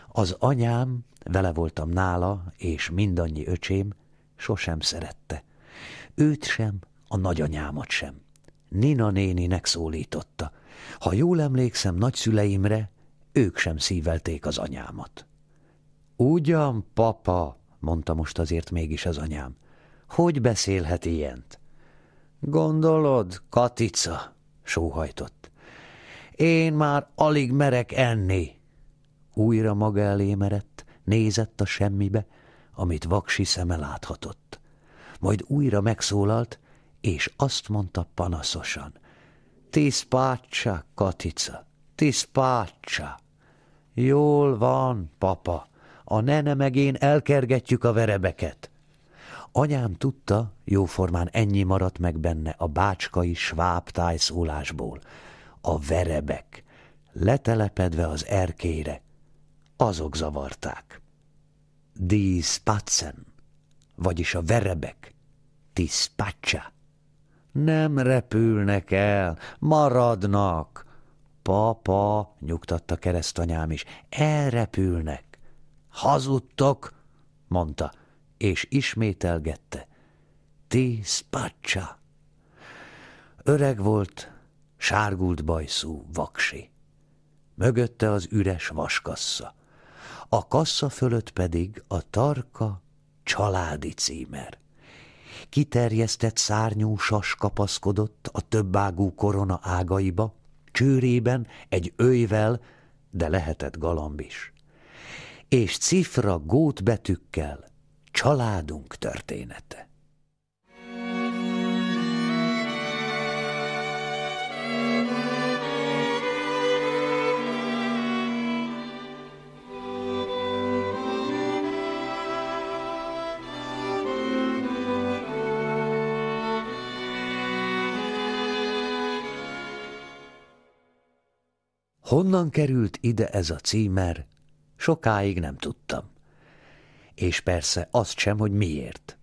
Speaker 1: Az anyám, vele voltam nála, és mindannyi öcsém, sosem szerette. Őt sem, a nagyanyámat sem. Nina néninek szólította. Ha jól emlékszem nagyszüleimre, ők sem szívelték az anyámat. Ugyan, papa, mondta most azért mégis az anyám, hogy beszélhet ilyent? Gondolod, Katica, sóhajtott. Én már alig merek enni. Újra maga elé merett, nézett a semmibe, amit vaksi szeme láthatott. Majd újra megszólalt, és azt mondta panaszosan. pácsa, Katica, pácsa. Jól van, papa, a nene meg én elkergetjük a verebeket. Anyám tudta, jóformán ennyi maradt meg benne a bácskai sváb tájszólásból. A verebek, letelepedve az erkére, azok zavarták. Die Spatzen, vagyis a verebek, tiszpacsa. Nem repülnek el, maradnak. Papa, nyugtatta keresztanyám is, elrepülnek. Hazudtok, mondta és ismételgette. Ti spacsa! Öreg volt, sárgult bajszú vaksi. Mögötte az üres vaskassa. A kassa fölött pedig a tarka családi címer. Kiterjesztett szárnyú sas kapaszkodott a többágú korona ágaiba, csőrében egy őjvel, de lehetett galamb is. És cifra gótbetűkkel Családunk története. Honnan került ide ez a címer, sokáig nem tudtam és persze azt sem, hogy miért.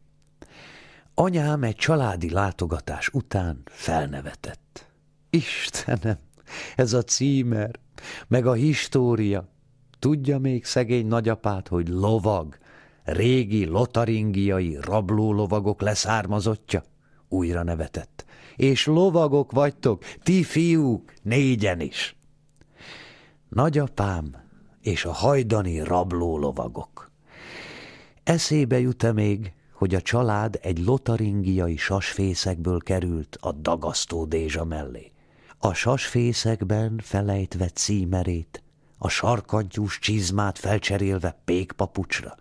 Speaker 1: Anyám egy családi látogatás után felnevetett. Istenem, ez a címer, meg a história. Tudja még szegény nagyapát, hogy lovag, régi lotaringiai rablólovagok leszármazottja? Újra nevetett. És lovagok vagytok, ti fiúk, négyen is. Nagyapám és a hajdani rablólovagok. Eszébe jut-e még, hogy a család egy lotaringiai sasfészekből került a dagasztó Dézsa mellé. A sasfészekben felejtve címerét, a sarkantyús csizmát felcserélve pékpapucsra.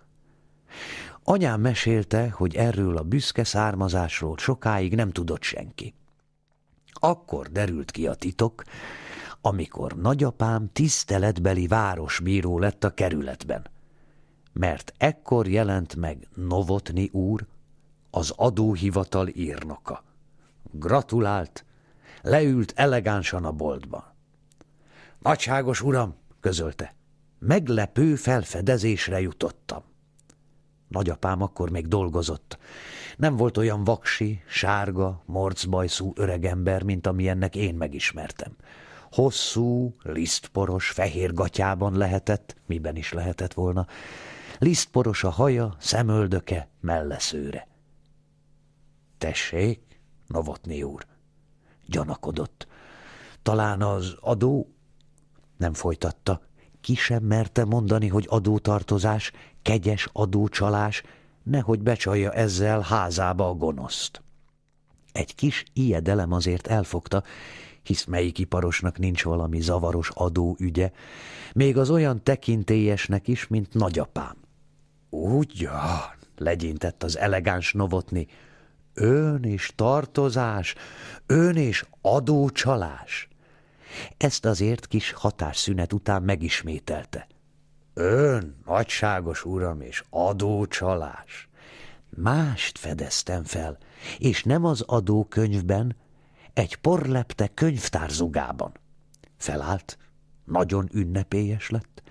Speaker 1: Anyám mesélte, hogy erről a büszke származásról sokáig nem tudott senki. Akkor derült ki a titok, amikor nagyapám tiszteletbeli városbíró lett a kerületben mert ekkor jelent meg Novotni úr, az adóhivatal írnoka. Gratulált, leült elegánsan a boltba. Nagyságos uram, közölte, meglepő felfedezésre jutottam. Nagyapám akkor még dolgozott. Nem volt olyan vaksi, sárga, morcbajszú öregember, mint amilyennek én megismertem. Hosszú, lisztporos, fehér gatyában lehetett, miben is lehetett volna, lisztporos a haja, szemöldöke, melleszőre. Tessék, novotné úr, gyanakodott. Talán az adó? Nem folytatta. Ki sem merte mondani, hogy adótartozás, kegyes adócsalás, nehogy becsalja ezzel házába a gonoszt. Egy kis ijedelem azért elfogta, hisz melyik iparosnak nincs valami zavaros adóügye, még az olyan tekintélyesnek is, mint nagyapám. Ugyan, legyintett az elegáns novotni, ön és tartozás, ön és adócsalás. Ezt azért kis hatásszünet után megismételte. Ön, nagyságos uram, és adócsalás. Mást fedeztem fel, és nem az adókönyvben, egy porlepte könyvtárzugában. Felállt, nagyon ünnepélyes lett.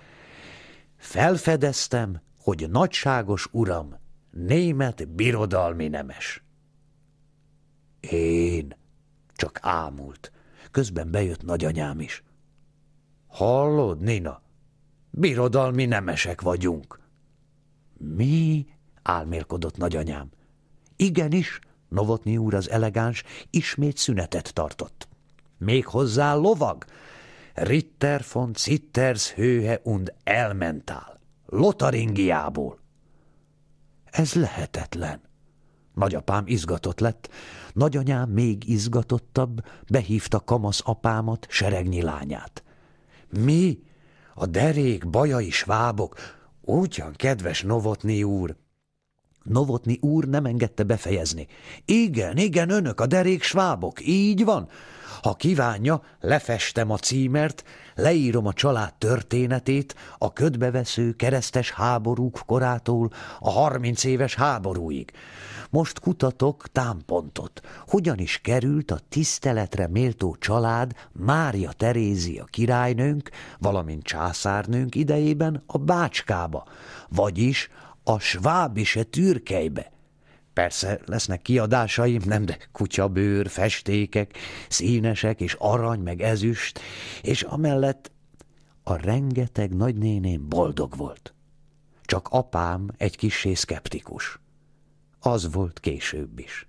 Speaker 1: Felfedeztem, hogy nagyságos uram, német birodalmi nemes. Én csak ámult, közben bejött nagyanyám is. Hallod, Nina? Birodalmi nemesek vagyunk. Mi? álmélkodott nagyanyám. Igenis, Novotnyi úr az elegáns ismét szünetet tartott. Még hozzá lovag? Ritter von Zitters hőhe und elmentál. Lotaringiából. Ez lehetetlen. Nagyapám izgatott lett, nagyanyám még izgatottabb, behívta kamasz apámat, seregnyi lányát. Mi? A derék, bajai svábok? Ugyan, kedves Novotni úr! Novotni úr nem engedte befejezni. Igen, igen, önök a derék svábok, így van. Ha kívánja, lefestem a címert, leírom a család történetét a ködbevesző keresztes háborúk korától a harminc éves háborúig. Most kutatok támpontot. Hogyan is került a tiszteletre méltó család Mária Terézia királynőnk, valamint császárnőnk idejében a Bácskába, vagyis a Svábise Türkeibe. Persze lesznek kiadásai, nem, de kutyabőr, festékek, színesek és arany meg ezüst, és amellett a rengeteg nagynéném boldog volt. Csak apám egy kissé szkeptikus. Az volt később is.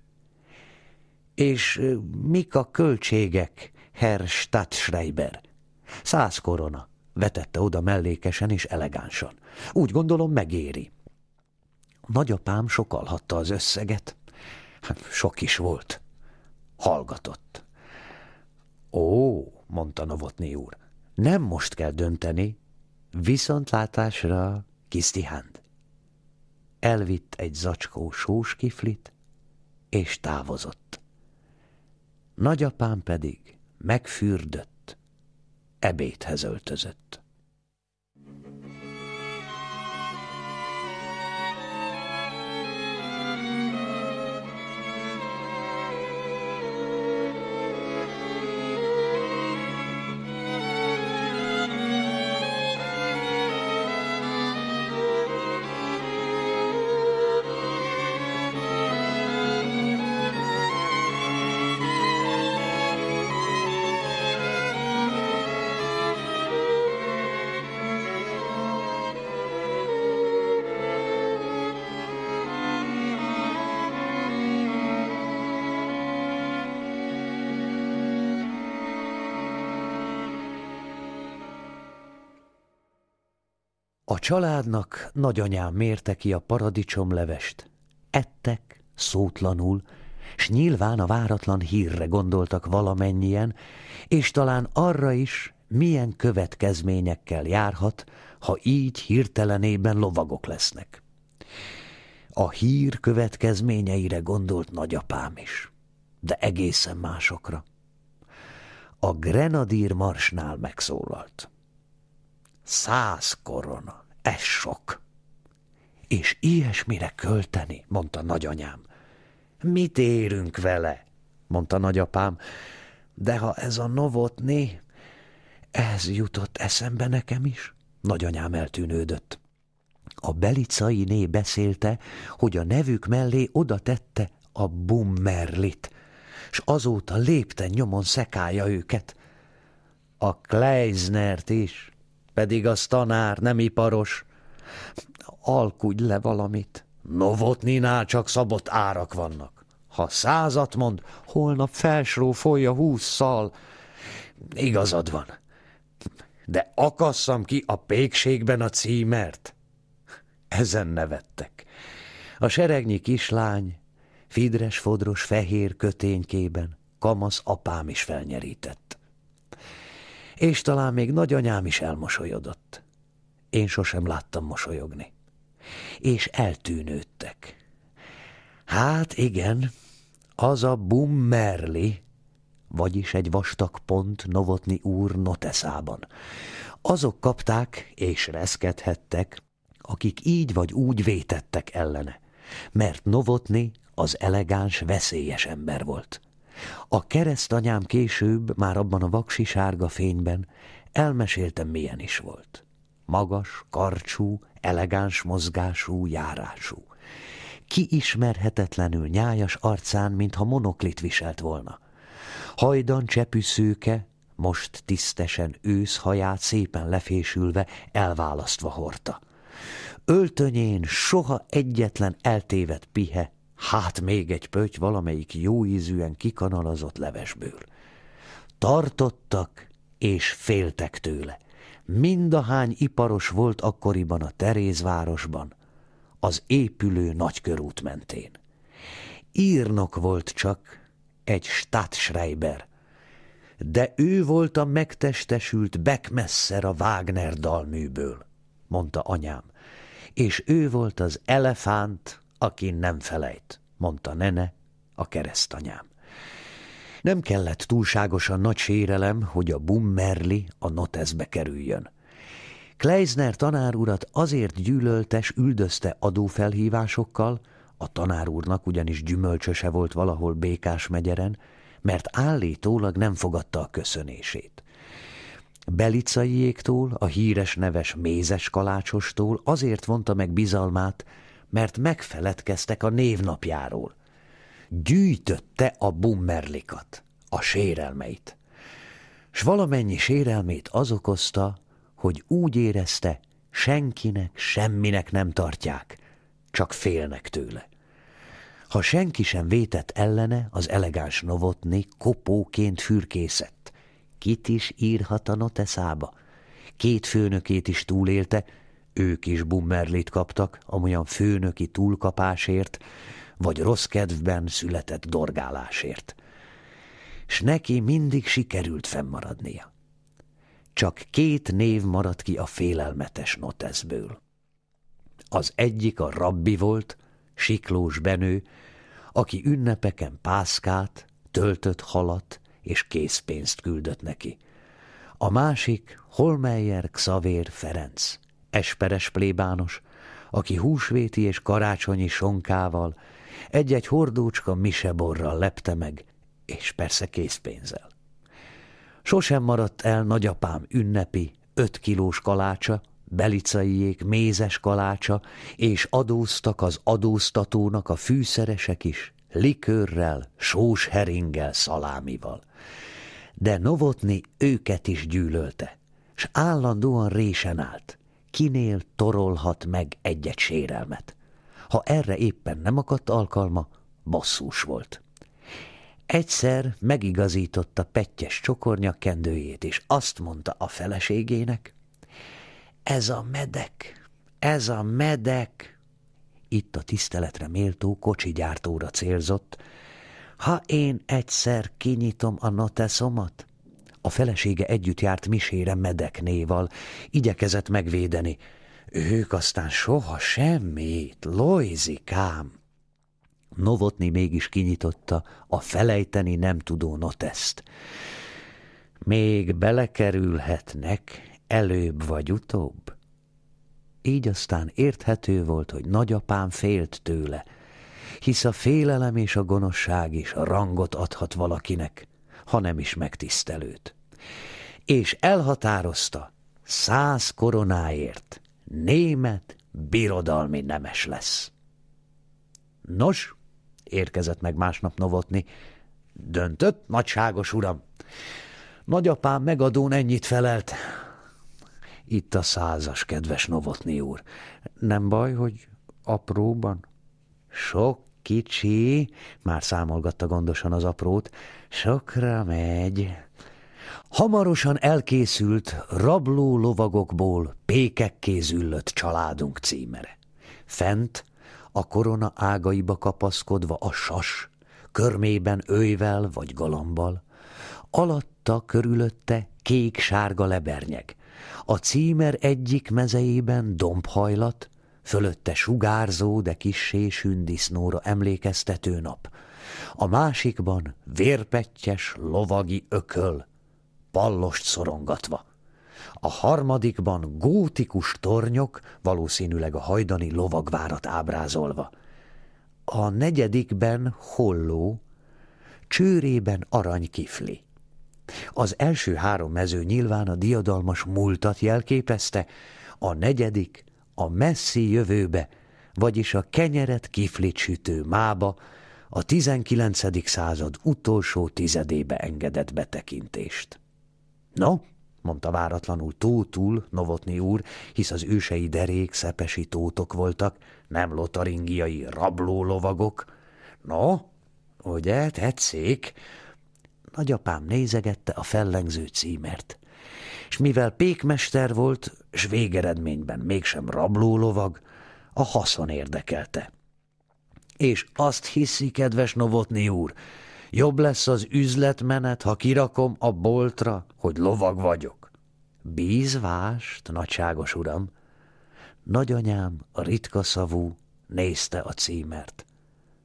Speaker 1: És mik a költségek, Herr Stadtschreiber? Száz korona, vetette oda mellékesen és elegánsan. Úgy gondolom megéri. Nagyapám sokalhatta az összeget, hát, sok is volt. Hallgatott. Ó, mondta Novotné úr, nem most kell dönteni, viszontlátásra kisztihánd. Elvitt egy zacskó sós kiflit, és távozott. Nagyapám pedig megfürdött, ebédhez öltözött. családnak nagyanyám mérte ki a paradicsomlevest. Ettek, szótlanul, s nyilván a váratlan hírre gondoltak valamennyien, és talán arra is, milyen következményekkel járhat, ha így hirtelenében lovagok lesznek. A hír következményeire gondolt nagyapám is, de egészen másokra. A grenadír marsnál megszólalt. Száz korona. Ez sok. És ilyesmire költeni, mondta nagyanyám. Mit érünk vele? mondta nagyapám. De ha ez a novotni, ez jutott eszembe nekem is. Nagyanyám eltűnődött. A né beszélte, hogy a nevük mellé oda tette a bummerlit, s azóta lépten nyomon szekálja őket. A Kleisnert is, pedig az tanár, nem iparos. Alkudj le valamit. Novotninál csak szabott árak vannak. Ha százat mond, holnap felsró folyja húszszal. Igazad van. De akasszam ki a pékségben a címert. Ezen nevettek. A seregnyi kislány, fidres-fodros fehér köténykében, kamasz apám is felnyerített és talán még nagyanyám is elmosolyodott. Én sosem láttam mosolyogni. És eltűnődtek. Hát igen, az a bummerli, vagyis egy vastag pont Novotni úr noteszában. Azok kapták és reszkedhettek, akik így vagy úgy vétettek ellene, mert Novotni az elegáns, veszélyes ember volt. A keresztanyám később, már abban a vaksi sárga fényben, elmeséltem, milyen is volt. Magas, karcsú, elegáns mozgású, járású. Kiismerhetetlenül nyájas arcán, mintha monoklit viselt volna. Hajdan csepű szőke, most tisztesen haját szépen lefésülve, elválasztva horta. Öltönyén soha egyetlen eltévedt pihe Hát még egy pöty valamelyik jóízűen kikanalazott levesből. Tartottak és féltek tőle. Mindahány iparos volt akkoriban a Terézvárosban, az épülő nagykörút mentén. Írnok volt csak egy Stadtschreiber, de ő volt a megtestesült Beckmesser a Wagner dalműből, mondta anyám, és ő volt az elefánt aki nem felejt, mondta Nene, a keresztanyám. Nem kellett túlságosan nagy sérelem, hogy a bummerli a notezbe kerüljön. Kleisner tanárurat azért gyűlöltes üldözte adófelhívásokkal, a tanárúrnak ugyanis gyümölcsöse volt valahol Békás megyeren, mert állítólag nem fogadta a köszönését. Belicaiéktól, a híres neves mézes kalácsostól azért vonta meg bizalmát, mert megfeledkeztek a névnapjáról. Gyűjtötte a bummerlikat, a sérelmeit. S valamennyi sérelmét az okozta, hogy úgy érezte, senkinek, semminek nem tartják, csak félnek tőle. Ha senki sem vétett ellene, az elegáns novotni kopóként fürkészett. Kit is írhat a noteszába? Két főnökét is túlélte, ők is bummerlit kaptak, amolyan főnöki túlkapásért, vagy rossz kedvben született dorgálásért. S neki mindig sikerült fennmaradnia. Csak két név maradt ki a félelmetes noteszből. Az egyik a rabbi volt, Siklós Benő, aki ünnepeken pászkát, töltött halat és készpénzt küldött neki. A másik Holmeyer Xavier Ferenc, esperes plébános, aki húsvéti és karácsonyi sonkával, egy-egy hordócska miseborral lepte meg, és persze készpénzzel. Sosem maradt el nagyapám ünnepi, öt kilós kalácsa, belicaiék mézes kalácsa, és adóztak az adóztatónak a fűszeresek is, likőrrel, sós heringgel, szalámival. De Novotni őket is gyűlölte, s állandóan résen állt, kinél torolhat meg egyet sérelmet. Ha erre éppen nem akadt alkalma, basszús volt. Egyszer megigazította pettyes csokornyak kendőjét, és azt mondta a feleségének, ez a medek, ez a medek, itt a tiszteletre méltó kocsigyártóra célzott, ha én egyszer kinyitom a noteszomat, a felesége együtt járt misére medeknéval, igyekezett megvédeni. Ők aztán soha semmit, lojzikám! Novotni mégis kinyitotta a felejteni nem tudó noteszt. Még belekerülhetnek, előbb vagy utóbb. Így aztán érthető volt, hogy nagyapám félt tőle, hisz a félelem és a gonoszság is a rangot adhat valakinek hanem is megtisztelőt. És elhatározta, száz koronáért német birodalmi nemes lesz. Nos, érkezett meg másnap Novotni, döntött, nagyságos uram. Nagyapám megadón ennyit felelt. Itt a százas, kedves Novotni úr. Nem baj, hogy apróban? Sok kicsi, már számolgatta gondosan az aprót, Sokra megy. Hamarosan elkészült rabló lovagokból pékekké züllött családunk címere. Fent, a korona ágaiba kapaszkodva a sas, körmében őjvel vagy galambal, alatta körülötte kék-sárga lebernyeg, a címer egyik mezejében dombhajlat, fölötte sugárzó, de kissé sündisznóra emlékeztető nap, a másikban vérpettyes lovagi ököl, pallost szorongatva. A harmadikban gótikus tornyok, valószínűleg a hajdani lovagvárat ábrázolva. A negyedikben holló, csőrében aranykifli. Az első három mező nyilván a diadalmas múltat jelképezte, a negyedik a messzi jövőbe, vagyis a kenyeret kiflit sütő mába, a 19. század utolsó tizedébe engedett betekintést. No, mondta váratlanul Tótul Novotni úr, hisz az ősei derék szepesi tótok voltak, nem lotaringiai rabló lovagok. No, ugye, tetszik? Nagyapám nézegette a fellengző címert. És mivel pékmester volt, s végeredményben mégsem rabló lovag, a haszon érdekelte. És azt hiszi, kedves Novotni úr, jobb lesz az üzletmenet, ha kirakom a boltra,
Speaker 2: hogy lovag
Speaker 1: vagyok. Bízvást, nagyságos uram! Nagyanyám, a ritka szavú, nézte a címert.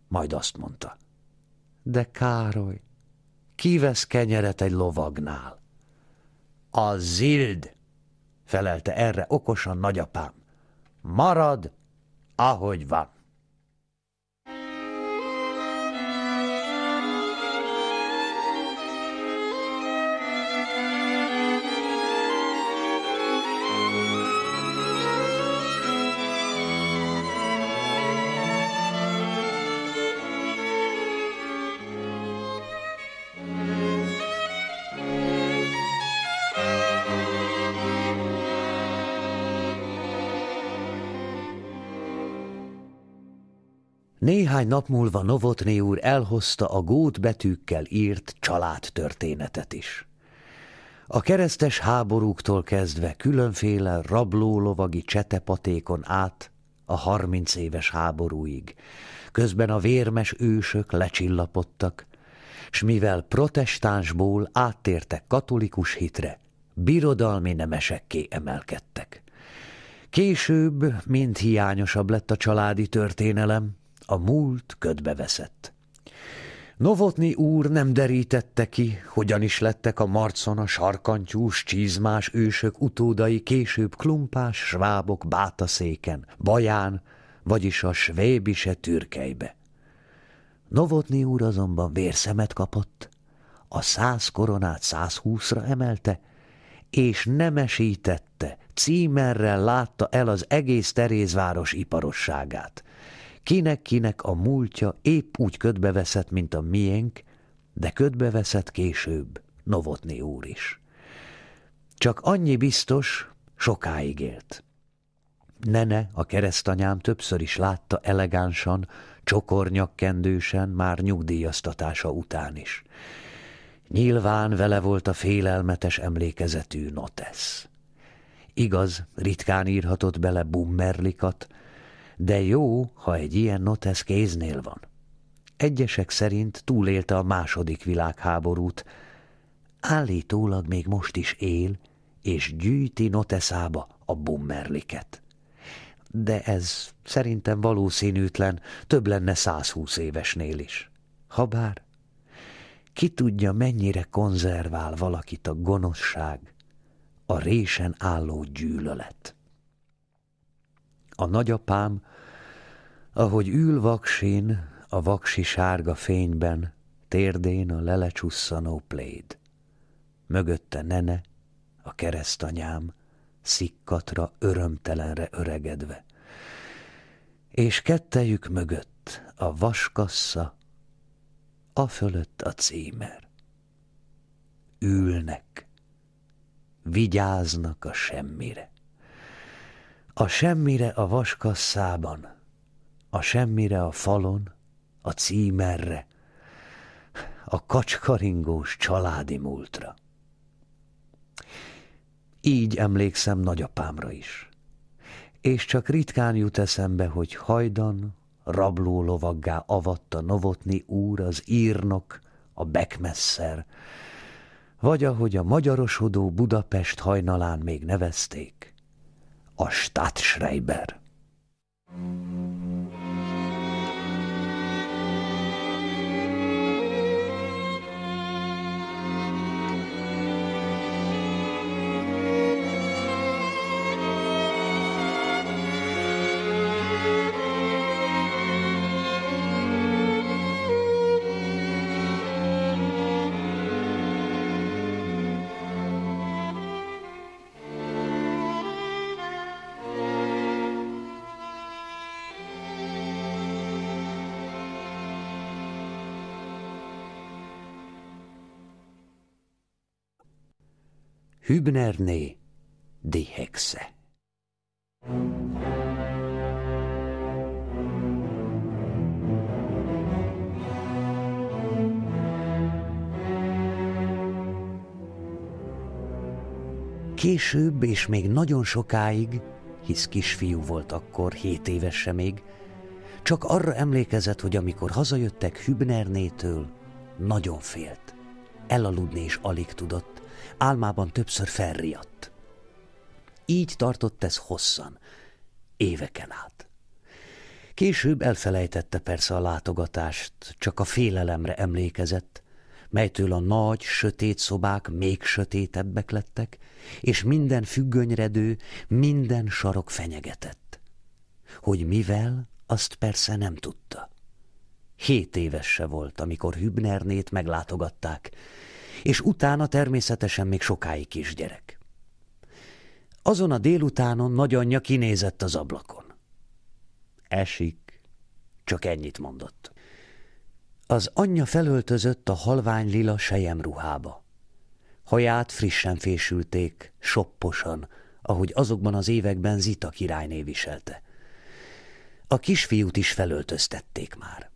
Speaker 1: Majd azt mondta. De Károly, kivesz kenyeret egy lovagnál? A zild, felelte erre okosan nagyapám. Marad, ahogy van. Néhány nap múlva Novotné úr elhozta a gót betűkkel írt családtörténetet is. A keresztes háborúktól kezdve különféle rablólovagi csetepatékon át a harminc éves háborúig, közben a vérmes ősök lecsillapodtak, s mivel protestánsból áttértek katolikus hitre, birodalmi nemesekké emelkedtek. Később mint hiányosabb lett a családi történelem, a múlt ködbe veszett. Novotni úr nem derítette ki, hogyan is lettek a a sarkantyús, csizmás ősök utódai később klumpás svábok bátaszéken, baján, vagyis a svébise türkeibe. Novotni úr azonban vérszemet kapott, a száz koronát százhúszra emelte, és nemesítette, címerrel látta el az egész Terézváros iparosságát – Kinek-kinek a múltja épp úgy ködbeveszett, mint a miénk, de ködbeveszett később, Novotni úr is. Csak annyi biztos, sokáig élt. Nene, a keresztanyám többször is látta elegánsan, csokornyakkendősen, már nyugdíjaztatása után is. Nyilván vele volt a félelmetes emlékezetű notesz. Igaz, ritkán írhatott bele bummerlikat, de jó, ha egy ilyen notesz kéznél van. Egyesek szerint túlélte a második világháborút, állítólag még most is él, és gyűjti noteszába a bummerliket. De ez szerintem valószínűtlen, több lenne 120 évesnél is. Habár, ki tudja, mennyire konzervál valakit a gonoszság, a résen álló gyűlölet. A nagyapám ahogy ül vaksin, a vaksi sárga fényben, térdén a lelecsusszanó pléd. Mögötte nene, a keresztanyám, szikkatra örömtelenre öregedve. És kettejük mögött a vaskassa, a fölött a címer. Ülnek, vigyáznak a semmire. A semmire a vaskasszában – a semmire a falon, a címerre, a kacskaringós családi múltra. Így emlékszem nagyapámra is. És csak ritkán jut eszembe, hogy hajdan, rabló lovaggá avatta Novotni úr, az írnok, a bekmesszer, vagy ahogy a magyarosodó Budapest hajnalán még nevezték, a Stadtschreiber. thank you Hübnerné Dihexe. Később és még nagyon sokáig, hisz kisfiú volt akkor, hét éves még, csak arra emlékezett, hogy amikor hazajöttek Hübnernétől, nagyon félt. Elaludni is alig tudott, Álmában többször felriadt. Így tartott ez hosszan, éveken át. Később elfelejtette persze a látogatást, csak a félelemre emlékezett, melytől a nagy, sötét szobák még sötétebbek lettek, és minden függönyredő, minden sarok fenyegetett. Hogy mivel, azt persze nem tudta. Hét éves se volt, amikor Hübnernét meglátogatták, és utána természetesen még sokáig kisgyerek. Azon a délutánon nagyanyja kinézett az ablakon. Esik, csak ennyit mondott. Az anyja felöltözött a halvány lila ruhába. Haját frissen fésülték, sopposan, ahogy azokban az években Zita királyné viselte. A kisfiút is felöltöztették már.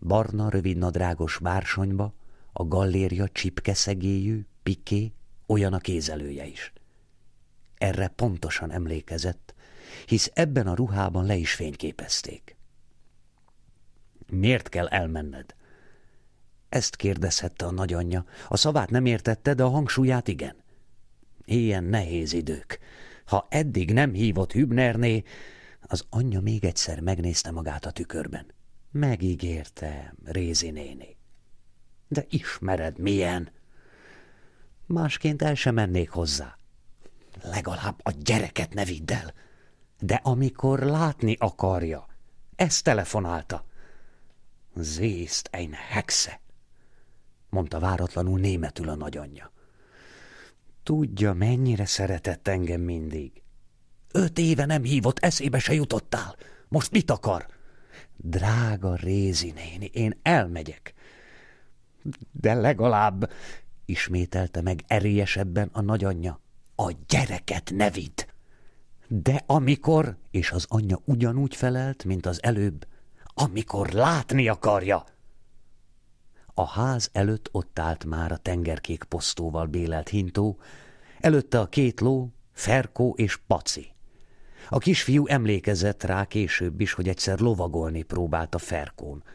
Speaker 1: Barna, rövidnadrágos bársonyba, a gallérja csipkeszegélyű, piké, olyan a kézelője is. Erre pontosan emlékezett, hisz ebben a ruhában le is fényképezték. Miért kell elmenned? Ezt kérdezhette a nagyanyja. A szavát nem értette, de a hangsúlyát igen. Ilyen nehéz idők. Ha eddig nem hívott Hübnerné, az anyja még egyszer megnézte magát a tükörben. Megígérte Rézi néni. De ismered milyen? Másként el sem mennék hozzá. Legalább a gyereket ne vidd el. De amikor látni akarja, ezt telefonálta. Zészt ist ein Hexe, mondta váratlanul németül a nagyanyja. Tudja, mennyire szeretett engem mindig. Öt éve nem hívott, eszébe se jutottál. Most mit akar? Drága Rézi néni, én elmegyek. De legalább, ismételte meg erélyesebben a nagyanyja, a gyereket ne vidd. De amikor, és az anyja ugyanúgy felelt, mint az előbb, amikor látni akarja. A ház előtt ott állt már a tengerkék posztóval bélelt hintó, előtte a két ló, Ferkó és Paci. A kisfiú emlékezett rá később is, hogy egyszer lovagolni próbált a Ferkón –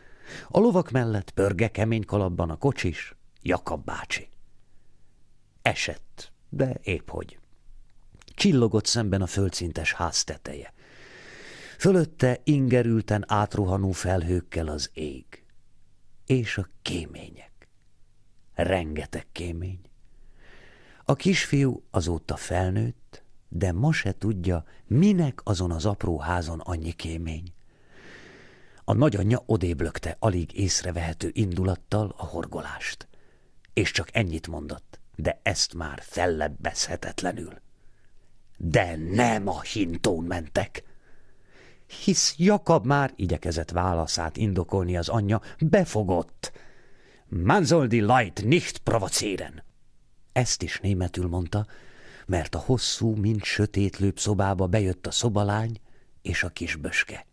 Speaker 1: a lovak mellett pörge kemény kalapban a kocsis, Jakab bácsi. Esett, de épp hogy. Csillogott szemben a földszintes ház teteje. Fölötte ingerülten átruhanó felhőkkel az ég. És a kémények. Rengeteg kémény. A kisfiú azóta felnőtt, de ma se tudja, minek azon az apró házon annyi kémény. A nagyanyja odéblökte alig észrevehető indulattal a horgolást. És csak ennyit mondott, de ezt már fellebbezhetetlenül. De nem a hintón mentek! Hisz Jakab már igyekezett válaszát indokolni az anyja, befogott. Manzoldi Light nicht provocieren! Ezt is németül mondta, mert a hosszú, mint sötét szobába bejött a szobalány és a kisböske.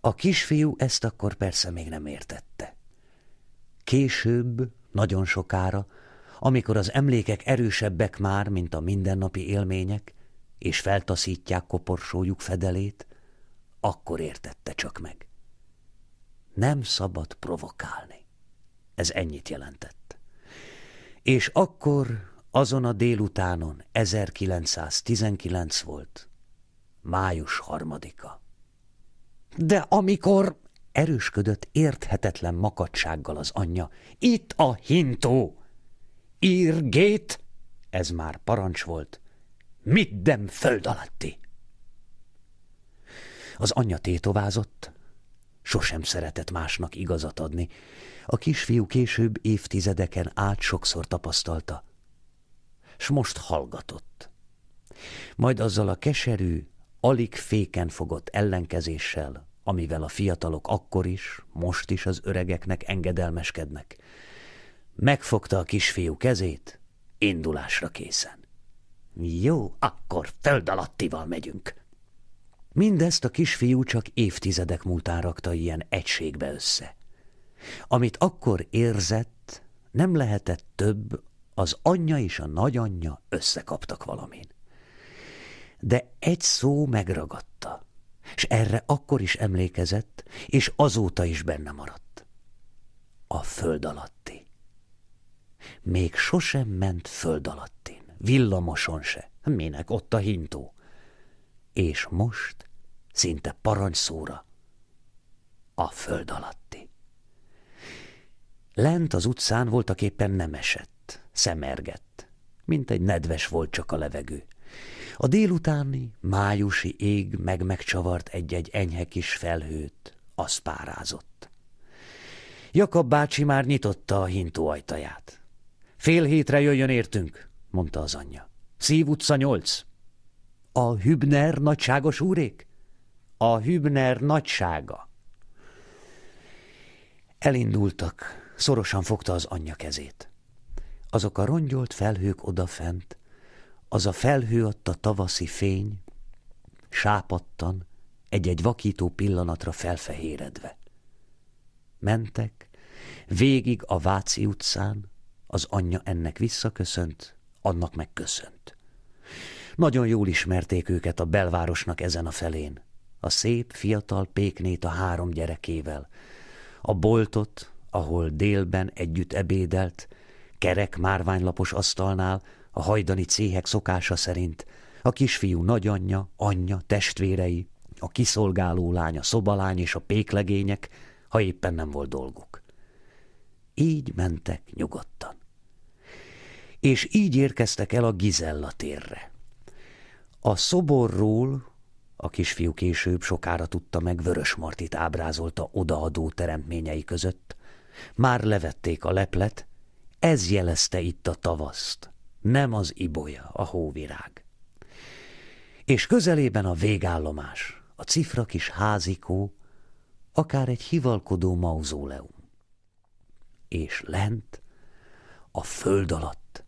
Speaker 1: A kisfiú ezt akkor persze még nem értette. Később, nagyon sokára, amikor az emlékek erősebbek már, mint a mindennapi élmények, és feltaszítják koporsójuk fedelét, akkor értette csak meg. Nem szabad provokálni. Ez ennyit jelentett. És akkor, azon a délutánon 1919 volt, május harmadika. De amikor erősködött érthetetlen makadsággal az anyja, itt a hintó! Írgét! Ez már parancs volt. Middem föld alatti! Az anyja tétovázott, sosem szeretett másnak igazat adni. A kisfiú később évtizedeken át sokszor tapasztalta. S most hallgatott. Majd azzal a keserű, alig féken fogott ellenkezéssel, amivel a fiatalok akkor is, most is az öregeknek engedelmeskednek. Megfogta a kisfiú kezét, indulásra készen. Jó, akkor föld alattival megyünk. Mindezt a kisfiú csak évtizedek múltán rakta ilyen egységbe össze. Amit akkor érzett, nem lehetett több, az anyja és a nagyanyja összekaptak valamin de egy szó megragadta, és erre akkor is emlékezett, és azóta is benne maradt. A föld alatti. Még sosem ment föld alattin, villamoson se, minek ott a hintó. És most, szinte parancsszóra, a föld alatti. Lent az utcán voltak éppen nem esett, szemergett, mint egy nedves volt csak a levegő. A délutáni, májusi ég meg megcsavart egy-egy enyhe kis felhőt, az párázott. Jakab bácsi már nyitotta a hintó ajtaját. Fél hétre jöjjön értünk, mondta az anyja. Szív utca nyolc. A Hübner nagyságos úrék? A Hübner nagysága. Elindultak, szorosan fogta az anyja kezét. Azok a rongyolt felhők odafent, az a felhő adta tavaszi fény, sápattan, egy-egy vakító pillanatra felfehéredve. Mentek, végig a Váci utcán, az anyja ennek visszaköszönt, annak megköszönt. Nagyon jól ismerték őket a belvárosnak ezen a felén. A szép, fiatal péknét a három gyerekével. A boltot, ahol délben együtt ebédelt, kerek márványlapos asztalnál, a hajdani céhek szokása szerint a kisfiú nagyanyja, anyja, testvérei, a kiszolgáló lány, a szobalány és a péklegények, ha éppen nem volt dolguk. Így mentek nyugodtan. És így érkeztek el a Gizella térre. A szoborról, a kisfiú később sokára tudta meg, Vörös Martit ábrázolta odaadó teremtményei között, már levették a leplet, ez jelezte itt a tavaszt nem az ibolya, a hóvirág. És közelében a végállomás, a cifra kis házikó, akár egy hivalkodó mauzóleum. És lent, a föld alatt,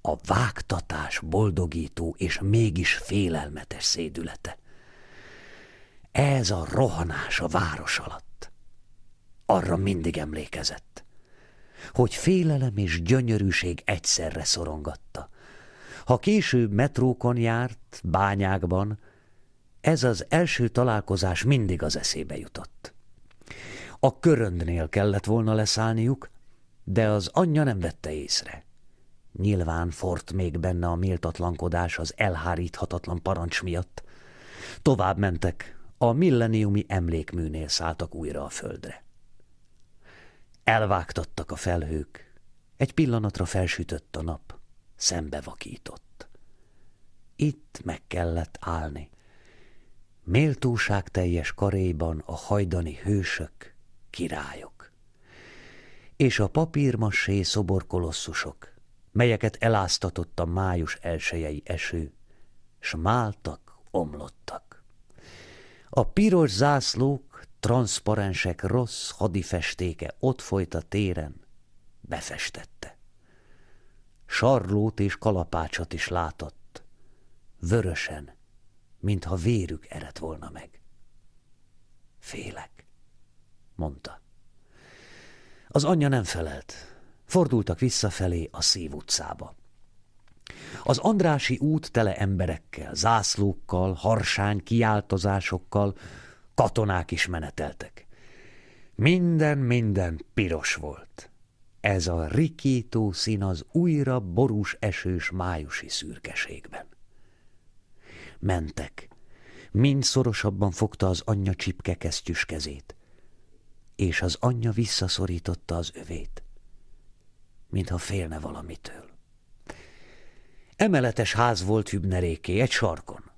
Speaker 1: a vágtatás boldogító és mégis félelmetes szédülete. Ez a rohanás a város alatt. Arra mindig emlékezett hogy félelem és gyönyörűség egyszerre szorongatta. Ha később metrókon járt, bányákban, ez az első találkozás mindig az eszébe jutott. A köröndnél kellett volna leszállniuk, de az anyja nem vette észre. Nyilván fort még benne a méltatlankodás az elháríthatatlan parancs miatt. Tovább mentek, a milleniumi emlékműnél szálltak újra a földre. Elvágtattak a felhők. Egy pillanatra felsütött a nap. Szembe vakított. Itt meg kellett állni. Méltóság teljes karéban a hajdani hősök, királyok. És a papírmassé szoborkolosszusok, melyeket eláztatott a május elsőjei eső, s máltak, omlottak. A piros zászlók transzparensek rossz hadifestéke ott folyt a téren, befestette. Sarlót és kalapácsot is látott, vörösen, mintha vérük eredt volna meg. Félek, mondta. Az anyja nem felelt. Fordultak visszafelé a Szív utcába. Az Andrási út tele emberekkel, zászlókkal, harsány kiáltozásokkal, katonák is meneteltek. Minden, minden piros volt. Ez a rikító szín az újra borús esős májusi szürkeségben. Mentek. Mind szorosabban fogta az anyja csipke kesztyűs kezét, és az anyja visszaszorította az övét, mintha félne valamitől. Emeletes ház volt Hübneréké, egy sarkon.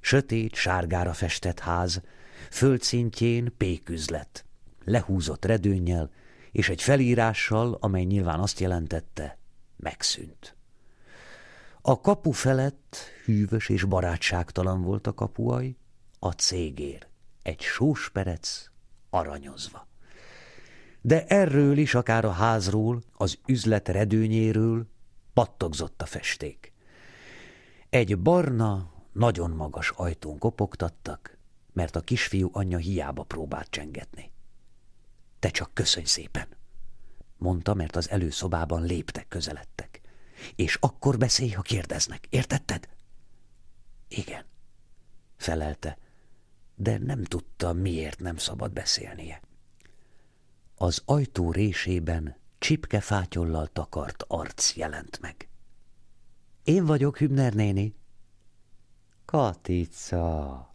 Speaker 1: Sötét, sárgára festett ház, földszintjén péküzlet, lehúzott redőnyel, és egy felírással, amely nyilván azt jelentette, megszűnt. A kapu felett hűvös és barátságtalan volt a kapuaj, a cégér, egy sósperec aranyozva. De erről is, akár a házról, az üzlet redőnyéről pattogzott a festék. Egy barna, nagyon magas ajtón kopogtattak, mert a kisfiú anyja hiába próbált csengetni. Te csak köszönj szépen, mondta, mert az előszobában léptek közeledtek. És akkor beszélj, ha kérdeznek, értetted? Igen, felelte, de nem tudta, miért nem szabad beszélnie. Az ajtó résében csipke fátyollal takart arc jelent meg. Én vagyok Hübner néni. Katica!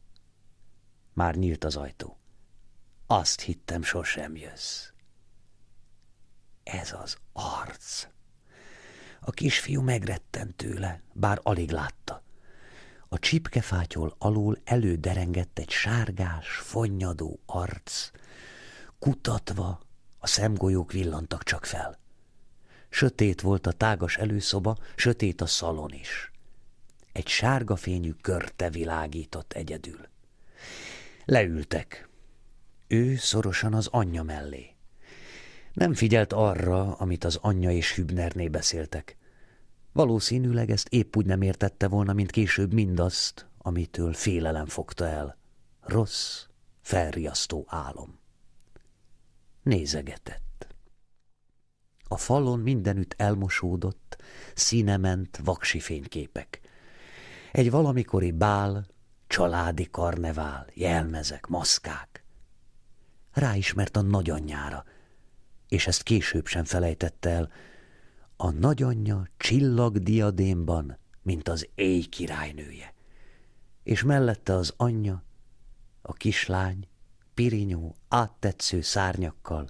Speaker 1: Már nyílt az ajtó. Azt hittem, sosem jössz. Ez az arc. A kisfiú megrettent tőle, bár alig látta. A csipkefátyol alul előderengett egy sárgás, fonnyadó arc. Kutatva a szemgolyók villantak csak fel. Sötét volt a tágas előszoba, sötét a szalon is. Egy sárga fényű körte világított egyedül. Leültek. Ő szorosan az anyja mellé. Nem figyelt arra, amit az anyja és Hübnerné beszéltek. Valószínűleg ezt épp úgy nem értette volna, mint később mindazt, amitől félelem fogta el. Rossz, felriasztó álom. Nézegetett. A falon mindenütt elmosódott, színement vaksi fényképek. Egy valamikori bál, családi karnevál, jelmezek, maszkák. Ráismert a nagyanyjára, és ezt később sem felejtette el. A nagyanyja csillagdiadémban, mint az éj királynője, és mellette az anyja, a kislány, pirinyó, áttetsző szárnyakkal,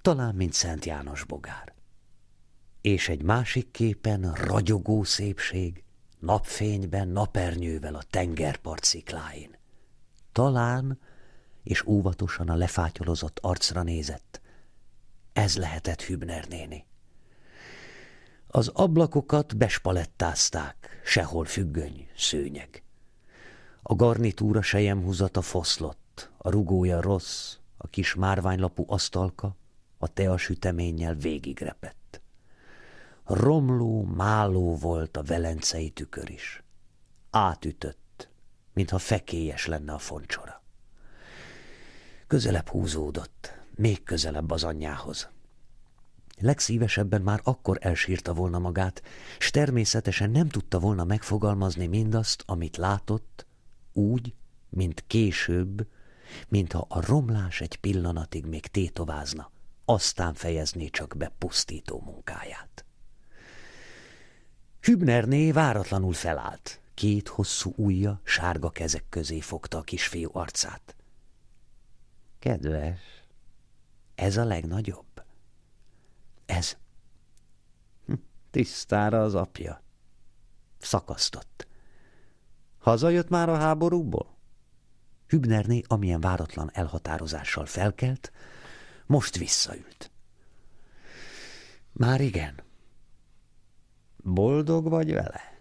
Speaker 1: talán mint Szent János bogár. És egy másik képen ragyogó szépség, napfényben, napernyővel a tengerpart szikláin. Talán, és óvatosan a lefátyolozott arcra nézett, ez lehetett Hübner néni. Az ablakokat bespalettázták, sehol függöny, szőnyeg. A garnitúra sejemhúzata foszlott, a rugója rossz, a kis márványlapú asztalka a tea süteménnyel végigrepett romló, máló volt a velencei tükör is. Átütött, mintha fekélyes lenne a foncsora. Közelebb húzódott, még közelebb az anyjához. Legszívesebben már akkor elsírta volna magát, s természetesen nem tudta volna megfogalmazni mindazt, amit látott, úgy, mint később, mintha a romlás egy pillanatig még tétovázna, aztán fejezné csak be pusztító munkáját. Hübnerné váratlanul felállt. Két hosszú ujja sárga kezek közé fogta a kisfiú arcát. Kedves, ez a legnagyobb. Ez. Hm, tisztára az apja. Szakasztott. Hazajött már a háborúból? Hübnerné amilyen váratlan elhatározással felkelt, most visszaült. Már igen, Boldog vagy vele?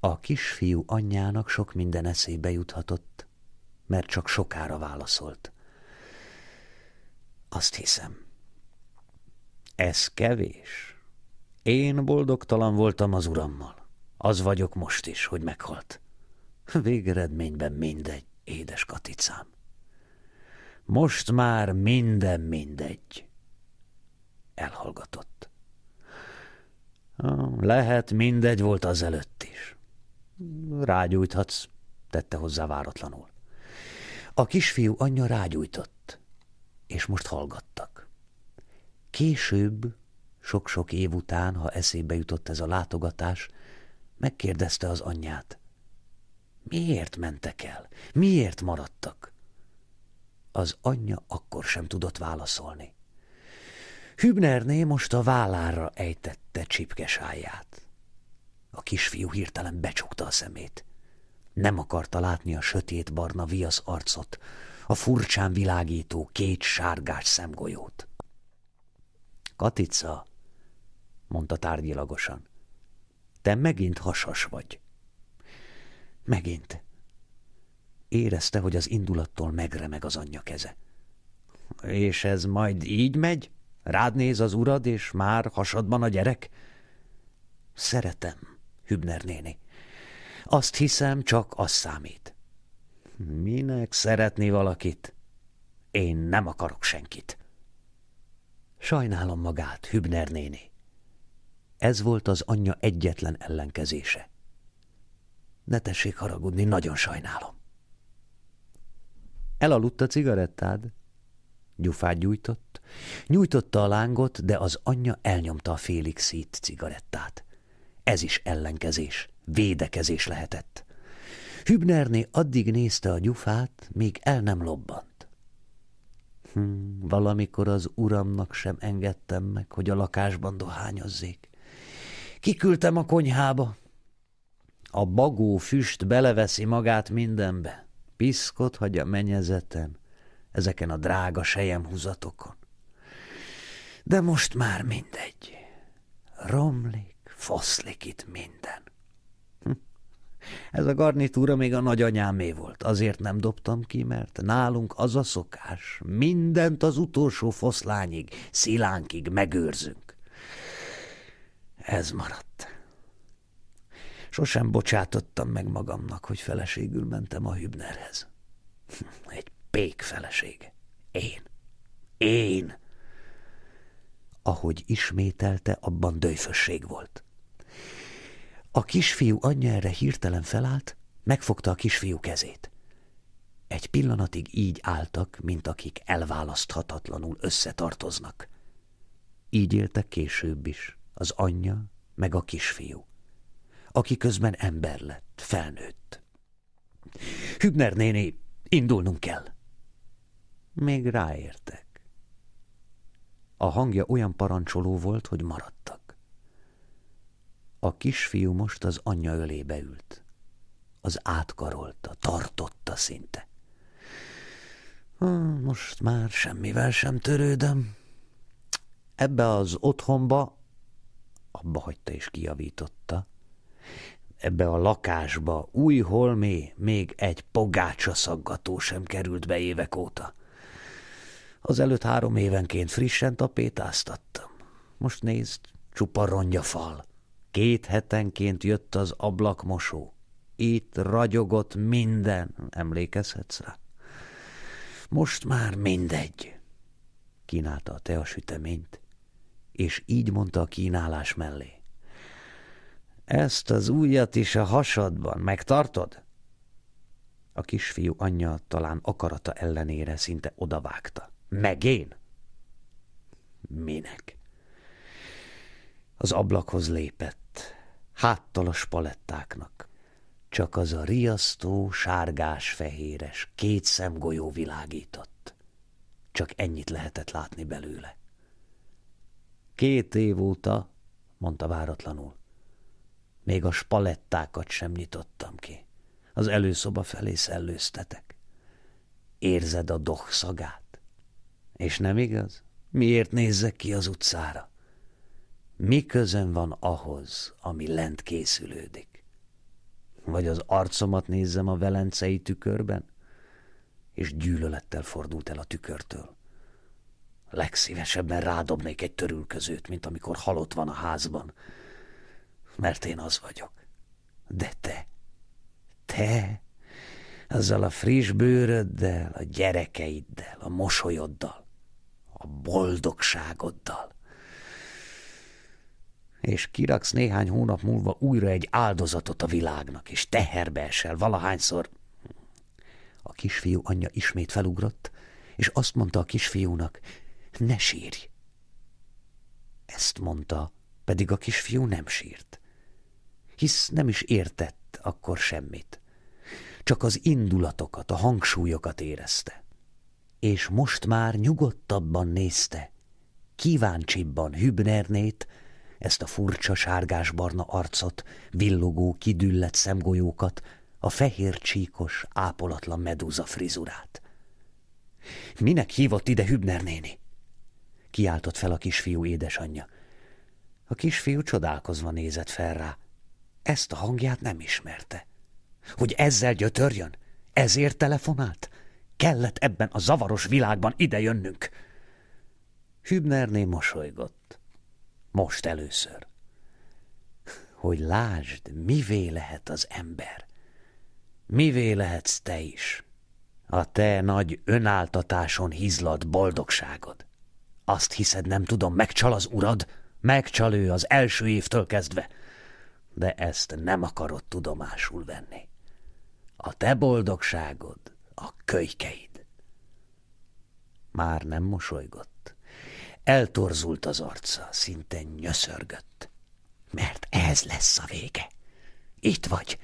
Speaker 1: A kisfiú anyjának sok minden eszébe juthatott, mert csak sokára válaszolt. Azt hiszem. Ez kevés. Én boldogtalan voltam az urammal. Az vagyok most is, hogy meghalt. Végeredményben mindegy, édes katicám. Most már minden mindegy. Elhallgatott. Lehet, mindegy volt az előtt is. Rágyújthatsz, tette hozzá váratlanul. A kisfiú anyja rágyújtott, és most hallgattak. Később, sok-sok év után, ha eszébe jutott ez a látogatás, megkérdezte az anyját. Miért mentek el? Miért maradtak? Az anyja akkor sem tudott válaszolni. Hübnerné most a vállára ejtette áját. A kisfiú hirtelen becsukta a szemét. Nem akarta látni a sötét barna viasz arcot, a furcsán világító két sárgás szemgolyót. Katica, mondta tárgyilagosan, te megint hasas vagy. Megint. Érezte, hogy az indulattól megremeg az anyja keze. És ez majd így megy? Rád néz az urad, és már hasadban a gyerek? Szeretem, Hübner néni. Azt hiszem, csak az számít. Minek szeretni valakit? Én nem akarok senkit. Sajnálom magát, Hübner néni. Ez volt az anyja egyetlen ellenkezése. Ne tessék haragudni, nagyon sajnálom. Elaludt a cigarettád? Gyufát gyújtott. Nyújtotta a lángot, de az anyja elnyomta a félig szít cigarettát. Ez is ellenkezés, védekezés lehetett. Hübnerné addig nézte a gyufát, míg el nem lobbant. Hm, valamikor az uramnak sem engedtem meg, hogy a lakásban dohányozzék. Kiküldtem a konyhába. A bagó füst beleveszi magát mindenbe. Piszkot hagy a menyezetem ezeken a drága sejemhúzatokon. De most már mindegy. Romlik, foszlik itt minden. Hm. Ez a garnitúra még a nagyanyámé volt, azért nem dobtam ki, mert nálunk az a szokás, mindent az utolsó foszlányig, szilánkig megőrzünk. Ez maradt. Sosem bocsátottam meg magamnak, hogy feleségül mentem a Hübnerhez. Hm, egy pék feleség. Én. Én. Ahogy ismételte, abban döjfösség volt. A kisfiú anyja erre hirtelen felállt, megfogta a kisfiú kezét. Egy pillanatig így álltak, mint akik elválaszthatatlanul összetartoznak. Így éltek később is az anyja meg a kisfiú, aki közben ember lett, felnőtt. Hübner néni, indulnunk kell. Még ráértek. A hangja olyan parancsoló volt, hogy maradtak. A kisfiú most az anyja ölébe ült. Az átkarolta, tartotta szinte. Most már semmivel sem törődöm. Ebbe az otthonba, abba hagyta és kiavította. ebbe a lakásba új holmé még egy pogácsa szaggató sem került be évek óta. Az előtt három évenként frissen tapétáztattam. Most nézd, csupa rongyafal. Két hetenként jött az ablakmosó. Itt ragyogott minden, emlékezhetsz rá? Most már mindegy. Kínálta a teasüteményt, és így mondta a kínálás mellé. Ezt az újat is a hasadban megtartod? A kisfiú anyja talán akarata ellenére szinte odavágta. Meg én? Minek? Az ablakhoz lépett, háttal a spalettáknak. Csak az a riasztó, sárgás-fehéres, két szemgolyó világított. Csak ennyit lehetett látni belőle. Két év óta, mondta váratlanul, még a spalettákat sem nyitottam ki. Az előszoba felé szellőztetek. Érzed a doh szagát? És nem igaz? Miért nézzek ki az utcára? Mi közön van ahhoz, ami lent készülődik? Vagy az arcomat nézzem a velencei tükörben? És gyűlölettel fordult el a tükörtől. Legszívesebben rádobnék egy törülközőt, mint amikor halott van a házban. Mert én az vagyok. De te, te, azzal a friss bőröddel, a gyerekeiddel, a mosolyoddal, a boldogságoddal. És kiraksz néhány hónap múlva újra egy áldozatot a világnak, és teherbe esel valahányszor. A kisfiú anyja ismét felugrott, és azt mondta a kisfiúnak, ne sírj. Ezt mondta, pedig a kisfiú nem sírt, hisz nem is értett akkor semmit. Csak az indulatokat, a hangsúlyokat érezte és most már nyugodtabban nézte, kíváncsibban Hübnernét, ezt a furcsa sárgásbarna arcot, villogó, kidüllett szemgolyókat, a fehér csíkos, ápolatlan medúza frizurát. Minek hívott ide Hübner néni? Kiáltott fel a kisfiú édesanyja. A kisfiú csodálkozva nézett fel rá. Ezt a hangját nem ismerte. Hogy ezzel gyötörjön? Ezért telefonált? Kellett ebben a zavaros világban idejönnünk. Hübnerné mosolygott. Most először. Hogy lásd, mivé lehet az ember. Mivé lehetsz te is. A te nagy önáltatáson hizlad boldogságod. Azt hiszed, nem tudom, megcsal az urad? Megcsal ő az első évtől kezdve. De ezt nem akarod tudomásul venni. A te boldogságod a kölykeid. Már nem mosolygott. Eltorzult az arca, szinte nyöszörgött. Mert ez lesz a vége. Itt vagy.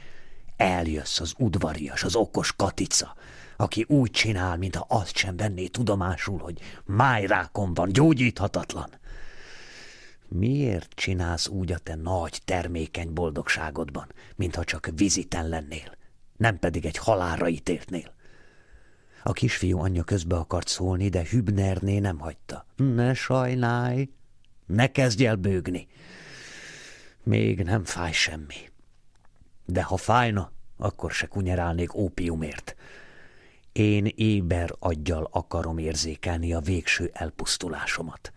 Speaker 1: Eljössz az udvarias, az okos katica, aki úgy csinál, mintha azt sem venné tudomásul, hogy májrákon van, gyógyíthatatlan. Miért csinálsz úgy a te nagy, termékeny boldogságodban, mintha csak viziten lennél, nem pedig egy halálra ítéltnél? A kisfiú anyja közbe akart szólni, de Hübnerné nem hagyta. Ne sajnálj, ne kezdj el bőgni. Még nem fáj semmi. De ha fájna, akkor se kunyerálnék ópiumért. Én éber aggyal akarom érzékelni a végső elpusztulásomat.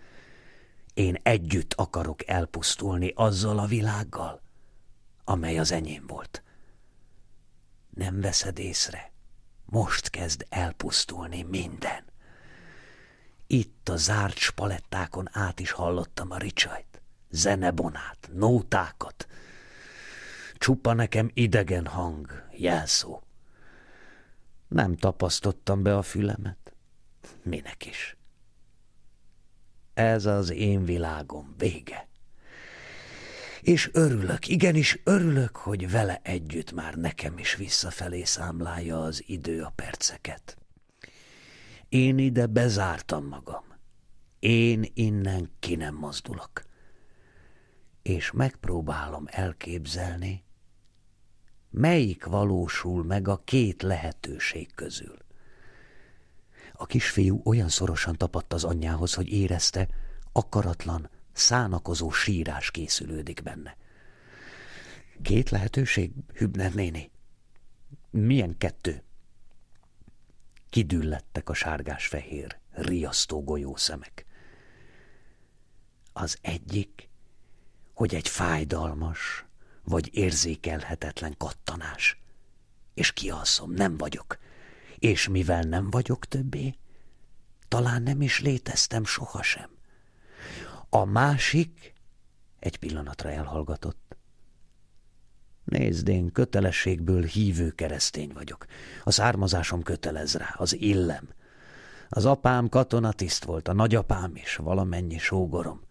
Speaker 1: Én együtt akarok elpusztulni azzal a világgal, amely az enyém volt. Nem veszed észre? Most kezd elpusztulni minden. Itt a zárt spalettákon át is hallottam a ricsajt, zenebonát, nótákat. Csupa nekem idegen hang, jelszó. Nem tapasztottam be a fülemet. Minek is? Ez az én világom vége és örülök, igenis örülök, hogy vele együtt már nekem is visszafelé számlálja az idő a perceket. Én ide bezártam magam. Én innen ki nem mozdulok. És megpróbálom elképzelni, melyik valósul meg a két lehetőség közül. A kisfiú olyan szorosan tapadt az anyjához, hogy érezte, akaratlan, szánakozó sírás készülődik benne. Két lehetőség, Hübner néni. Milyen kettő? Kidüllettek a sárgás-fehér, riasztó golyószemek. Az egyik, hogy egy fájdalmas, vagy érzékelhetetlen kattanás. És kialszom, nem vagyok. És mivel nem vagyok többé, talán nem is léteztem sohasem. A másik egy pillanatra elhallgatott. Nézd, én kötelességből hívő keresztény vagyok. A származásom kötelez rá, az illem. Az apám katonatiszt volt, a nagyapám is, valamennyi sógorom.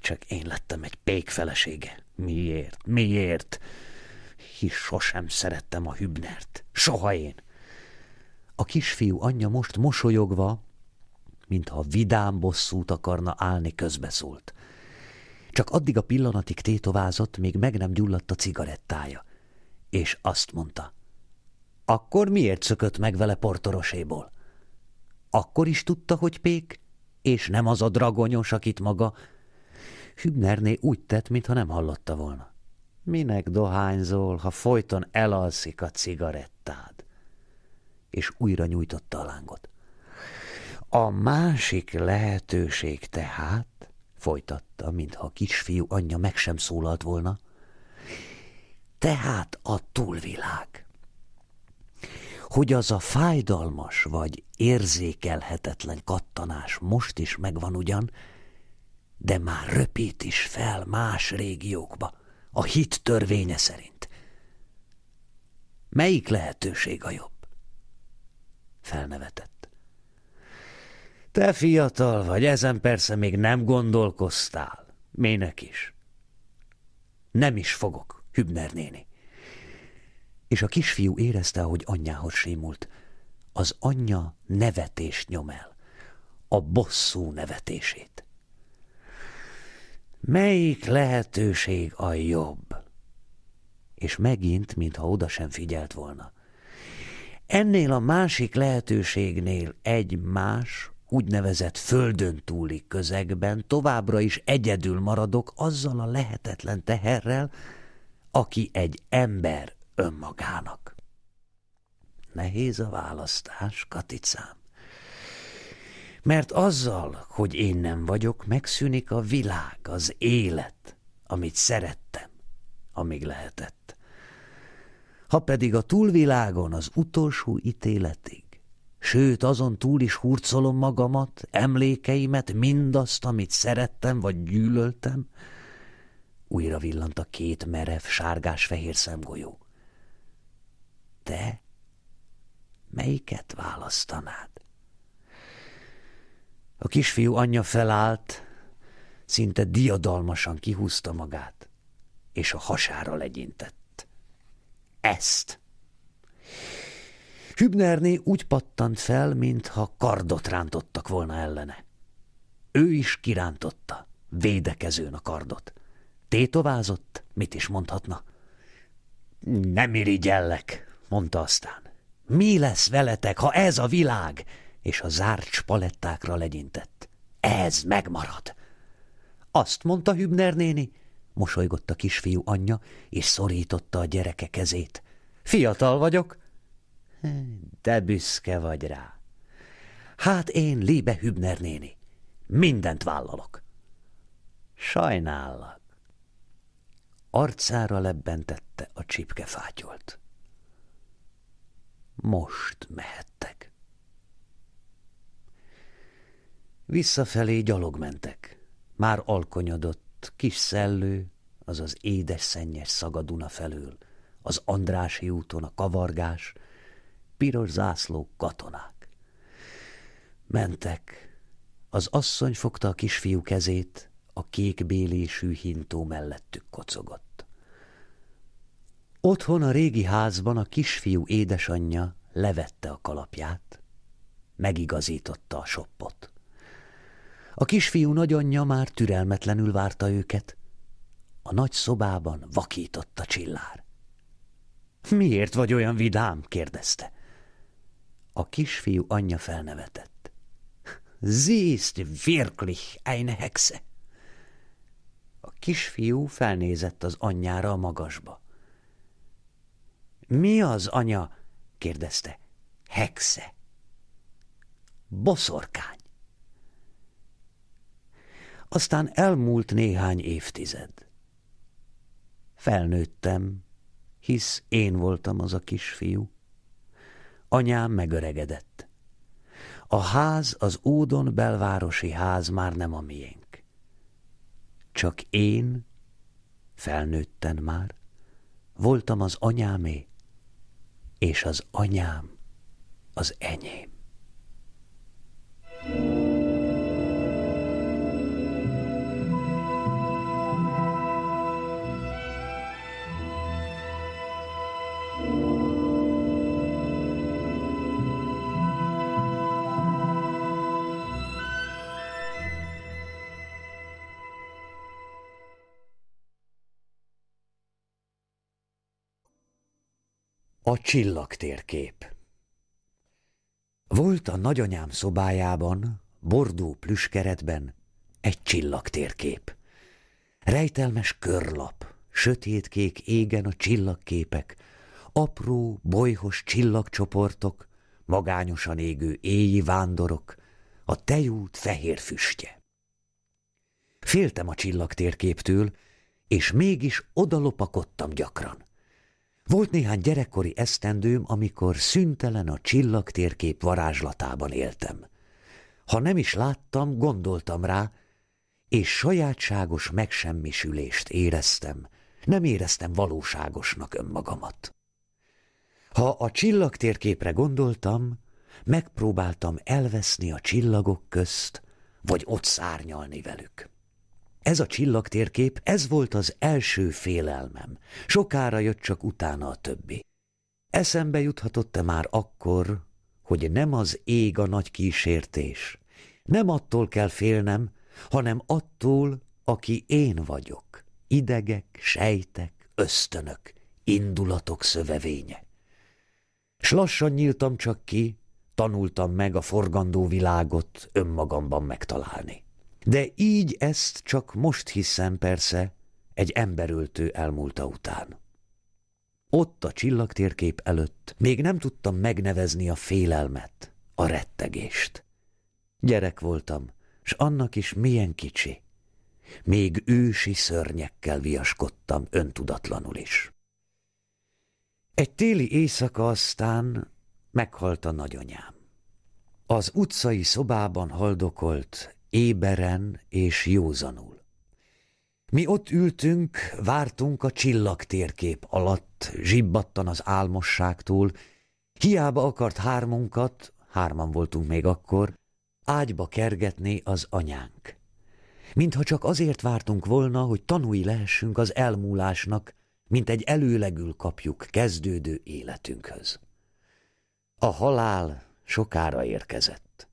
Speaker 1: Csak én lettem egy pék felesége. Miért? Miért? Hisz sosem szerettem a hübnert. Soha én. A kisfiú anyja most mosolyogva mintha vidám bosszút akarna állni, közbeszólt. Csak addig a pillanatig tétovázott, még meg nem gyulladt a cigarettája. És azt mondta. Akkor miért szökött meg vele portoroséból? Akkor is tudta, hogy pék, és nem az a dragonyos, akit maga. Hübnerné úgy tett, mintha nem hallotta volna. Minek dohányzol, ha folyton elalszik a cigarettád? És újra nyújtotta a lángot. A másik lehetőség tehát, folytatta, mintha a kisfiú anyja meg sem szólalt volna, tehát a túlvilág. Hogy az a fájdalmas vagy érzékelhetetlen kattanás most is megvan ugyan, de már röpít is fel más régiókba, a hit törvénye szerint. Melyik lehetőség a jobb? Felnevetett. Te fiatal vagy, ezen persze még nem gondolkoztál. Mének is. Nem is fogok, Hübner néni. És a kisfiú érezte, hogy anyjához sémult. Az anyja nevetést nyom el. A bosszú nevetését. Melyik lehetőség a jobb? És megint, mintha oda sem figyelt volna. Ennél a másik lehetőségnél egy más úgynevezett földön túli közegben továbbra is egyedül maradok azzal a lehetetlen teherrel, aki egy ember önmagának. Nehéz a választás, Katicám. Mert azzal, hogy én nem vagyok, megszűnik a világ, az élet, amit szerettem, amíg lehetett. Ha pedig a túlvilágon az utolsó ítéletig, sőt azon túl is hurcolom magamat, emlékeimet, mindazt, amit szerettem vagy gyűlöltem. Újra villant a két merev, sárgás-fehér szemgolyó. Te melyiket választanád? A kisfiú anyja felállt, szinte diadalmasan kihúzta magát, és a hasára legyintett. Ezt! Hübnerné úgy pattant fel, mintha kardot rántottak volna ellene. Ő is kirántotta, védekezőn a kardot. Tétovázott, mit is mondhatna. Nem irigyellek, mondta aztán. Mi lesz veletek, ha ez a világ? És a zárt palettákra legyintett. Ez megmarad. Azt mondta Hübner néni, mosolygott a kisfiú anyja, és szorította a gyereke kezét. Fiatal vagyok, de büszke vagy rá. Hát én, Liebe Hübner néni, mindent vállalok. Sajnállak. Arcára lebbentette a fátyolt. Most mehettek. Visszafelé gyalog mentek. Már alkonyodott, kis szellő, az az édes szennyes szagaduna felől, az Andrási úton a kavargás, piros zászló katonák. Mentek. Az asszony fogta a kisfiú kezét, a kék bélésű hintó mellettük kocogott. Otthon a régi házban a kisfiú édesanyja levette a kalapját, megigazította a soppot. A kisfiú nagyanyja már türelmetlenül várta őket. A nagy szobában vakított a csillár. – Miért vagy olyan vidám? – kérdezte. A kisfiú anyja felnevetett. Zízt ist wirklich eine Hexe. A kisfiú felnézett az anyjára a magasba. Mi az, anya? kérdezte. Hexe. Boszorkány. Aztán elmúlt néhány évtized. Felnőttem, hisz én voltam az a kisfiú anyám megöregedett. A ház, az údon belvárosi ház már nem a miénk. Csak én, felnőtten már, voltam az anyámé, és az anyám az enyém. thank you A csillagtérkép Volt a nagyanyám szobájában, bordó plüskeretben egy csillagtérkép. Rejtelmes körlap, sötétkék égen a csillagképek, apró, bolyhos csillagcsoportok, magányosan égő éji vándorok, a tejút fehér füstje. Féltem a csillagtérképtől, és mégis odalopakodtam gyakran. Volt néhány gyerekkori esztendőm, amikor szüntelen a csillagtérkép varázslatában éltem. Ha nem is láttam, gondoltam rá, és sajátságos megsemmisülést éreztem, nem éreztem valóságosnak önmagamat. Ha a csillagtérképre gondoltam, megpróbáltam elveszni a csillagok közt, vagy ott szárnyalni velük. Ez a csillagtérkép, ez volt az első félelmem. Sokára jött csak utána a többi. Eszembe juthatott-e már akkor, hogy nem az ég a nagy kísértés. Nem attól kell félnem, hanem attól, aki én vagyok. Idegek, sejtek, ösztönök, indulatok szövevénye. S lassan nyíltam csak ki, tanultam meg a forgandó világot önmagamban megtalálni. De így ezt csak most hiszem persze, egy emberöltő elmúlta után. Ott a csillagtérkép előtt még nem tudtam megnevezni a félelmet, a rettegést. Gyerek voltam, s annak is milyen kicsi. Még ősi szörnyekkel viaskodtam öntudatlanul is. Egy téli éjszaka aztán meghalt a nagyanyám. Az utcai szobában haldokolt, éberen és józanul. Mi ott ültünk, vártunk a csillagtérkép alatt, zsibbattan az álmosságtól, hiába akart hármunkat, hárman voltunk még akkor, ágyba kergetni az anyánk. Mintha csak azért vártunk volna, hogy tanúi lehessünk az elmúlásnak, mint egy előlegül kapjuk kezdődő életünkhöz. A halál sokára érkezett.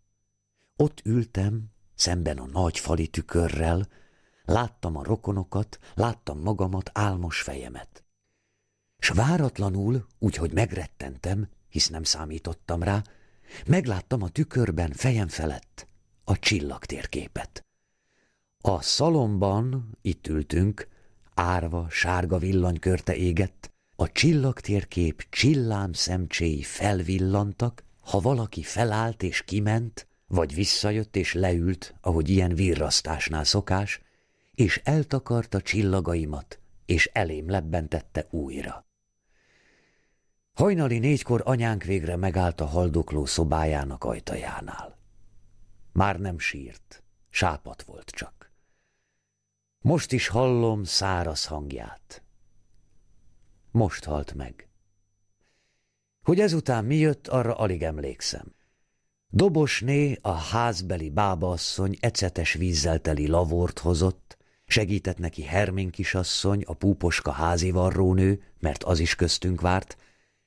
Speaker 1: Ott ültem, szemben a nagy fali tükörrel, láttam a rokonokat, láttam magamat, álmos fejemet. S váratlanul, úgyhogy megrettentem, hisz nem számítottam rá, megláttam a tükörben fejem felett a csillagtérképet. A szalomban, itt ültünk, árva, sárga villanykörte égett, a csillagtérkép csillám szemcséi felvillantak, ha valaki felállt és kiment, vagy visszajött és leült, ahogy ilyen virrasztásnál szokás, és eltakarta csillagaimat, és elém lebbentette újra. Hajnali négykor anyánk végre megállt a haldokló szobájának ajtajánál. Már nem sírt, sápat volt csak. Most is hallom száraz hangját. Most halt meg. Hogy ezután mi jött, arra alig emlékszem. Dobosné a házbeli bábaasszony ecetes vízzel teli lavort hozott, segített neki Hermin kisasszony, a púposka házi varrónő, mert az is köztünk várt,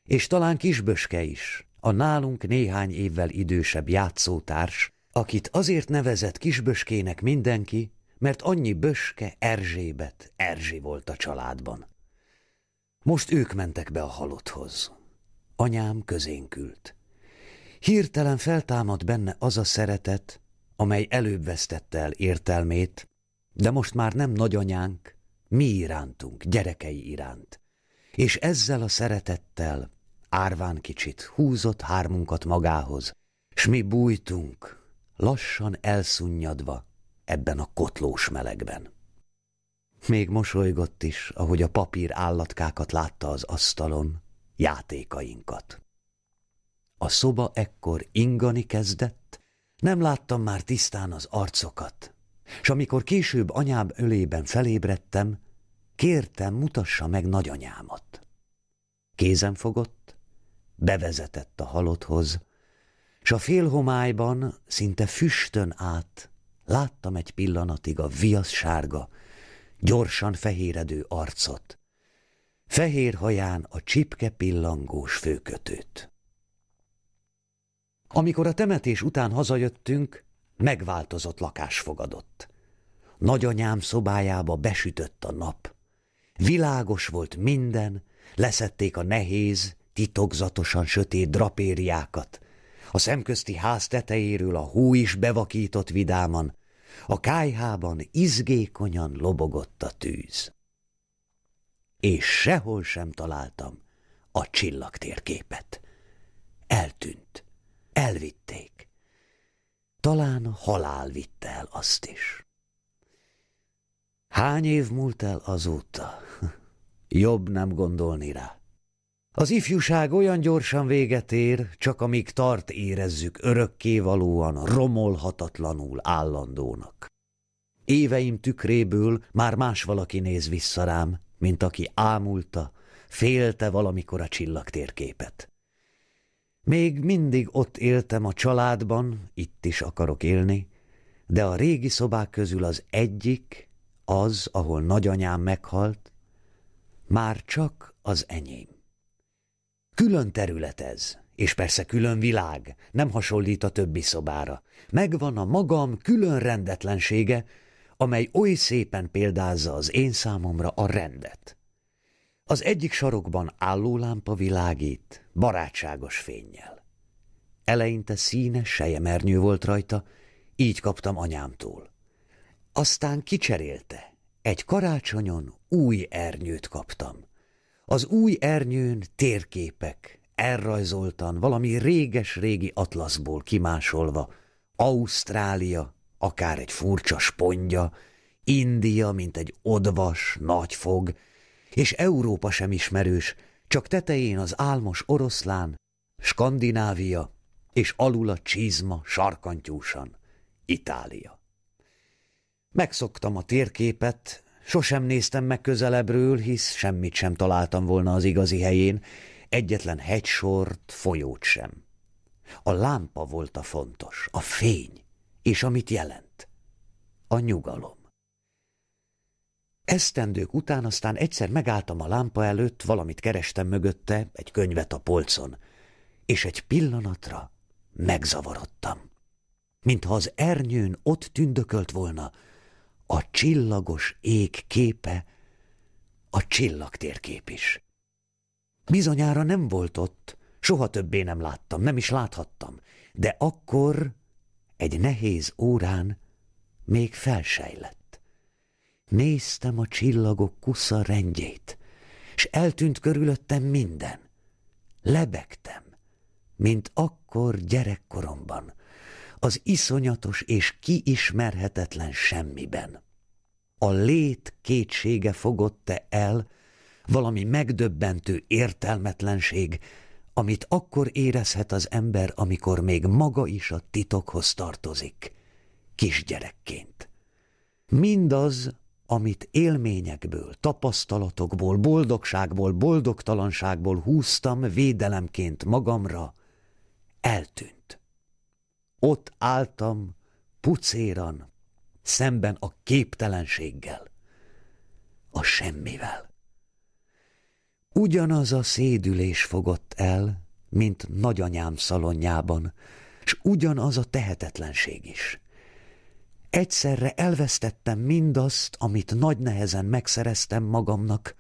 Speaker 1: és talán kisböske is, a nálunk néhány évvel idősebb játszótárs, akit azért nevezett kisböskének mindenki, mert annyi böske Erzsébet Erzsi volt a családban. Most ők mentek be a halotthoz. Anyám közénkült. Hirtelen feltámad benne az a szeretet, amely előbb vesztette el értelmét, de most már nem nagyanyánk, mi irántunk, gyerekei iránt. És ezzel a szeretettel árván kicsit húzott hármunkat magához, s mi bújtunk, lassan elszunnyadva ebben a kotlós melegben. Még mosolygott is, ahogy a papír állatkákat látta az asztalon, játékainkat. A szoba ekkor ingani kezdett, nem láttam már tisztán az arcokat, s amikor később anyám ölében felébredtem, kértem, mutassa meg nagyanyámat. Kézem fogott, bevezetett a halotthoz, s a félhomályban, szinte füstön át, láttam egy pillanatig a viasz sárga, gyorsan fehéredő arcot, fehér haján a csipke pillangós főkötőt. Amikor a temetés után hazajöttünk, megváltozott lakás fogadott. Nagyanyám szobájába besütött a nap. Világos volt minden, leszették a nehéz, titokzatosan sötét drapériákat. A szemközti ház tetejéről a hú is bevakított vidáman, a kájhában izgékonyan lobogott a tűz. És sehol sem találtam a csillagtérképet. Eltűnt. Elvitték. Talán halál vitte el azt is. Hány év múlt el azóta? Jobb nem gondolni rá. Az ifjúság olyan gyorsan véget ér, csak amíg tart érezzük örökkévalóan, romolhatatlanul állandónak. Éveim tükréből már más valaki néz vissza rám, mint aki ámulta, félte valamikor a csillagtérképet. Még mindig ott éltem a családban, itt is akarok élni, de a régi szobák közül az egyik, az, ahol nagyanyám meghalt, már csak az enyém. Külön terület ez, és persze külön világ, nem hasonlít a többi szobára. Megvan a magam külön rendetlensége, amely oly szépen példázza az én számomra a rendet. Az egyik sarokban álló lámpa világít, barátságos fényjel. Eleinte színe sejemernyő volt rajta, így kaptam anyámtól. Aztán kicserélte. Egy karácsonyon új ernyőt kaptam. Az új ernyőn térképek, elrajzoltan, valami réges-régi atlaszból kimásolva, Ausztrália, akár egy furcsa spondja, India, mint egy odvas, nagyfog, és Európa sem ismerős, csak tetején az álmos oroszlán, Skandinávia, és alul a csizma sarkantyúsan, Itália. Megszoktam a térképet, sosem néztem meg közelebbről, hisz semmit sem találtam volna az igazi helyén, egyetlen hegysort, folyót sem. A lámpa volt a fontos, a fény, és amit jelent, a nyugalom. Esztendők után aztán egyszer megálltam a lámpa előtt, valamit kerestem mögötte, egy könyvet a polcon, és egy pillanatra megzavarodtam. Mintha az ernyőn ott tündökölt volna a csillagos ég képe, a csillagtérkép is. Bizonyára nem volt ott, soha többé nem láttam, nem is láthattam, de akkor egy nehéz órán még felsejlett. Néztem a csillagok kusza rendjét, s eltűnt körülöttem minden. Lebegtem, mint akkor gyerekkoromban, az iszonyatos és kiismerhetetlen semmiben. A lét kétsége fogott el, valami megdöbbentő értelmetlenség, amit akkor érezhet az ember, amikor még maga is a titokhoz tartozik, kisgyerekként. Mindaz, amit élményekből, tapasztalatokból, boldogságból, boldogtalanságból húztam védelemként magamra, eltűnt. Ott álltam pucéran, szemben a képtelenséggel, a semmivel. Ugyanaz a szédülés fogott el, mint nagyanyám szalonjában, s ugyanaz a tehetetlenség is. Egyszerre elvesztettem mindazt, amit nagy nehezen megszereztem magamnak.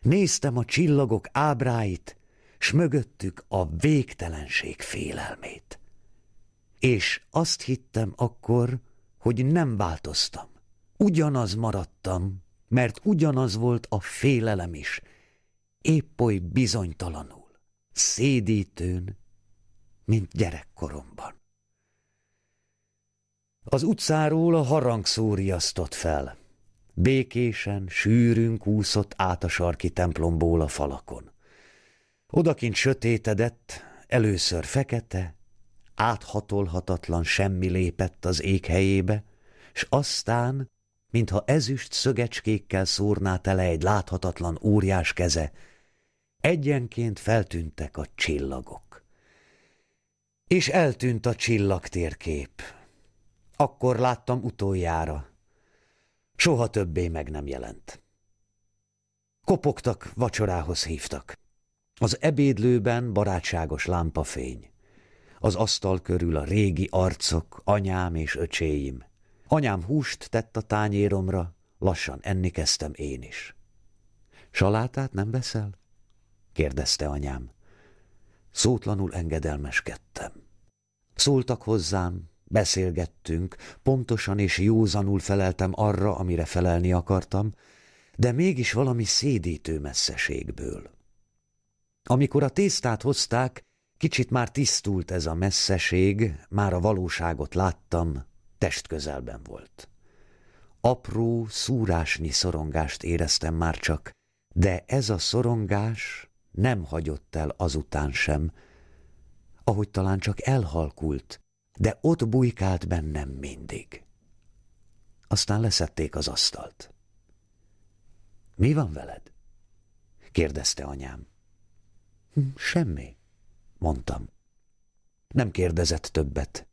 Speaker 1: Néztem a csillagok ábráit, s mögöttük a végtelenség félelmét. És azt hittem akkor, hogy nem változtam. Ugyanaz maradtam, mert ugyanaz volt a félelem is, épp oly bizonytalanul, szédítőn, mint gyerekkoromban. Az utcáról a harangszó riasztott fel. Békésen, sűrűn kúszott át a sarki templomból a falakon. Odakint sötétedett, először fekete, áthatolhatatlan semmi lépett az ég helyébe, s aztán, mintha ezüst szögecskékkel szórná tele egy láthatatlan óriás keze, egyenként feltűntek a csillagok. És eltűnt a csillagtérkép, akkor láttam utoljára. Soha többé meg nem jelent. Kopogtak, vacsorához hívtak. Az ebédlőben barátságos lámpafény. Az asztal körül a régi arcok, anyám és öcséim. Anyám húst tett a tányéromra, lassan enni kezdtem én is. Salátát nem veszel? kérdezte anyám. Szótlanul engedelmeskedtem. Szóltak hozzám, Beszélgettünk, pontosan és józanul feleltem arra, amire felelni akartam, de mégis valami szédítő messzeségből. Amikor a tésztát hozták, kicsit már tisztult ez a messzeség, már a valóságot láttam, testközelben volt. Apró, szúrásnyi szorongást éreztem már csak, de ez a szorongás nem hagyott el azután sem, ahogy talán csak elhalkult, de ott bujkált bennem mindig. Aztán leszették az asztalt. Mi van veled? kérdezte anyám. Hm, semmi, mondtam. Nem kérdezett többet.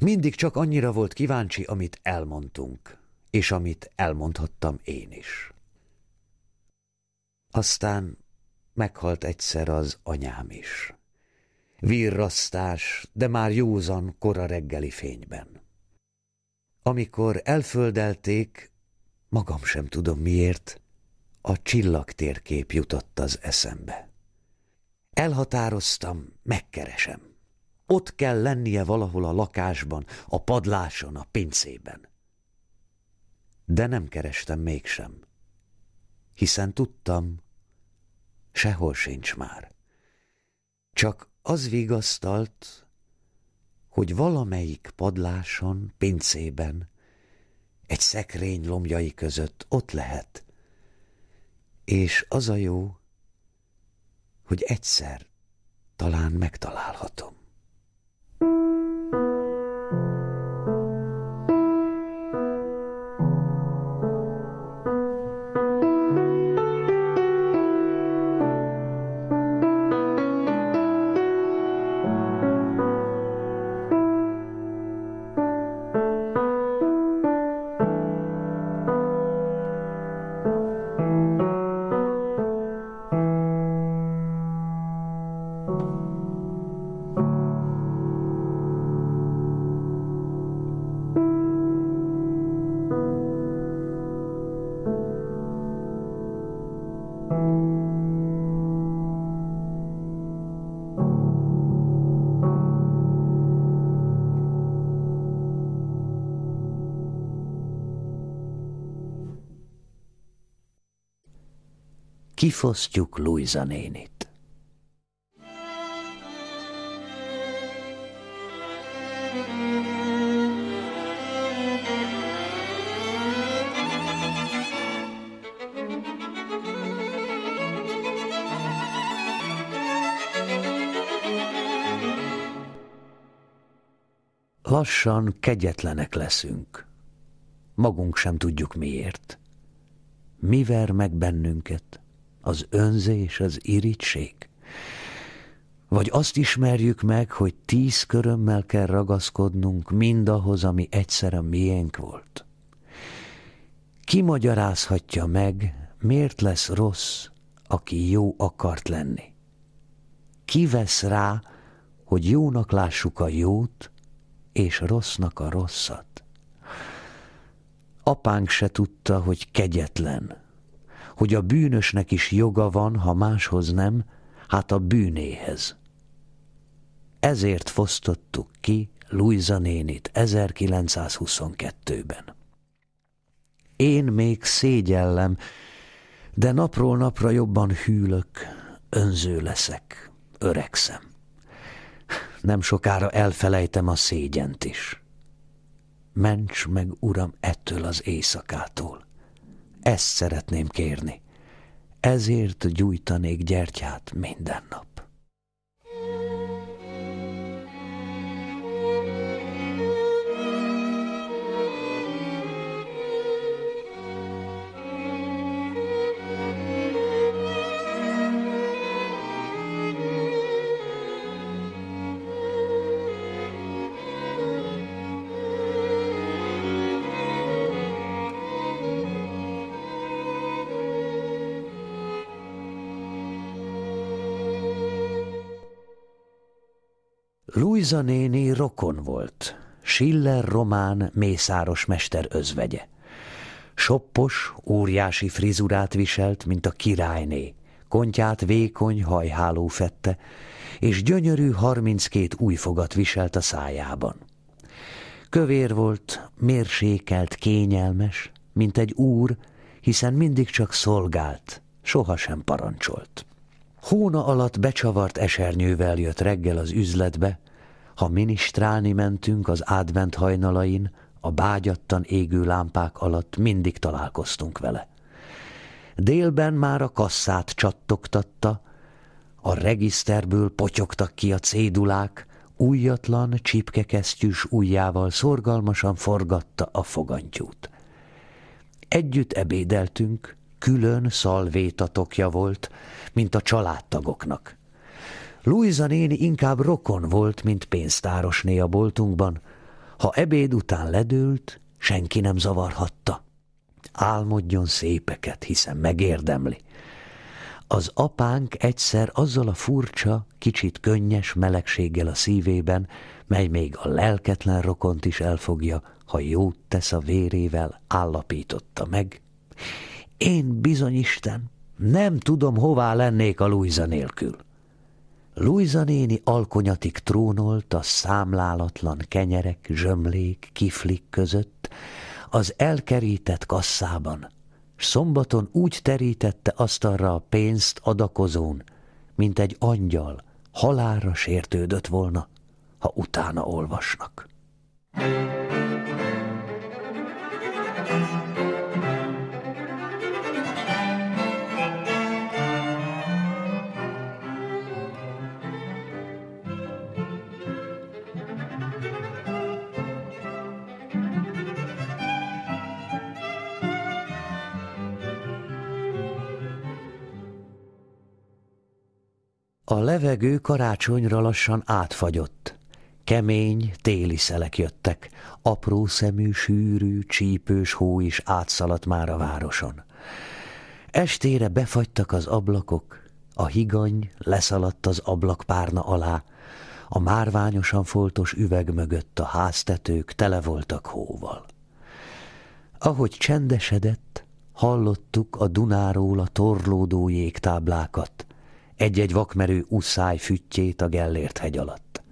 Speaker 1: Mindig csak annyira volt kíváncsi, amit elmondtunk, és amit elmondhattam én is. Aztán meghalt egyszer az anyám is virrasztás, de már józan kora reggeli fényben. Amikor elföldelték, magam sem tudom miért, a csillagtérkép jutott az eszembe. Elhatároztam, megkeresem. Ott kell lennie valahol a lakásban, a padláson, a pincében. De nem kerestem mégsem, hiszen tudtam, sehol sincs már. Csak az vigasztalt, hogy valamelyik padláson, pincében, egy szekrény lombjai között ott lehet, és az a jó, hogy egyszer talán megtalálhatom. kifosztjuk Luisa nénit. Lassan kegyetlenek leszünk. Magunk sem tudjuk miért. Mi ver meg bennünket? az önzés, az irigység? Vagy azt ismerjük meg, hogy tíz körömmel kell ragaszkodnunk mindahhoz, ami egyszer a miénk volt? Ki magyarázhatja meg, miért lesz rossz, aki jó akart lenni? Ki vesz rá, hogy jónak lássuk a jót, és rossznak a rosszat? Apánk se tudta, hogy kegyetlen, hogy a bűnösnek is joga van, ha máshoz nem, hát a bűnéhez. Ezért fosztottuk ki Luisa nénit 1922-ben. Én még szégyellem, de napról napra jobban hűlök, önző leszek, öregszem. Nem sokára elfelejtem a szégyent is. Ments meg, Uram, ettől az éjszakától. Ezt szeretném kérni. Ezért gyújtanék gyertyát minden nap. Lujza néni rokon volt, Schiller román mészáros mester özvegye. Soppos, óriási frizurát viselt, mint a királyné, kontját vékony hajháló fette, és gyönyörű harminckét újfogat viselt a szájában. Kövér volt, mérsékelt, kényelmes, mint egy úr, hiszen mindig csak szolgált, sohasem parancsolt. Hóna alatt becsavart esernyővel jött reggel az üzletbe, ha ministrálni mentünk az advent hajnalain, a bágyattan égő lámpák alatt mindig találkoztunk vele. Délben már a kasszát csattogtatta, a regiszterből potyogtak ki a cédulák, újatlan, csipkekesztyűs ujjával szorgalmasan forgatta a fogantyút. Együtt ebédeltünk, külön szalvétatokja volt, mint a családtagoknak. Luisa néni inkább rokon volt, mint pénztáros a boltunkban. Ha ebéd után ledőlt, senki nem zavarhatta. Álmodjon szépeket, hiszen megérdemli. Az apánk egyszer azzal a furcsa, kicsit könnyes melegséggel a szívében, mely még a lelketlen rokont is elfogja, ha jót tesz a vérével, állapította meg. Én bizony Isten, nem tudom, hová lennék a Luisa nélkül. Luisa néni alkonyatig trónolt a számlálatlan kenyerek, zsömlék, kiflik között, az elkerített kasszában, s szombaton úgy terítette asztalra a pénzt adakozón, mint egy angyal halára sértődött volna, ha utána olvasnak. Thank you. A levegő karácsonyra lassan átfagyott. Kemény, téli szelek jöttek, apró szemű, sűrű, csípős hó is átszaladt már a városon. Estére befagytak az ablakok, a higany leszaladt az ablakpárna alá, a márványosan foltos üveg mögött a háztetők tele voltak hóval. Ahogy csendesedett, hallottuk a Dunáról a torlódó jégtáblákat, egy-egy vakmerő úszáj füttyét a Gellért hegy alatt.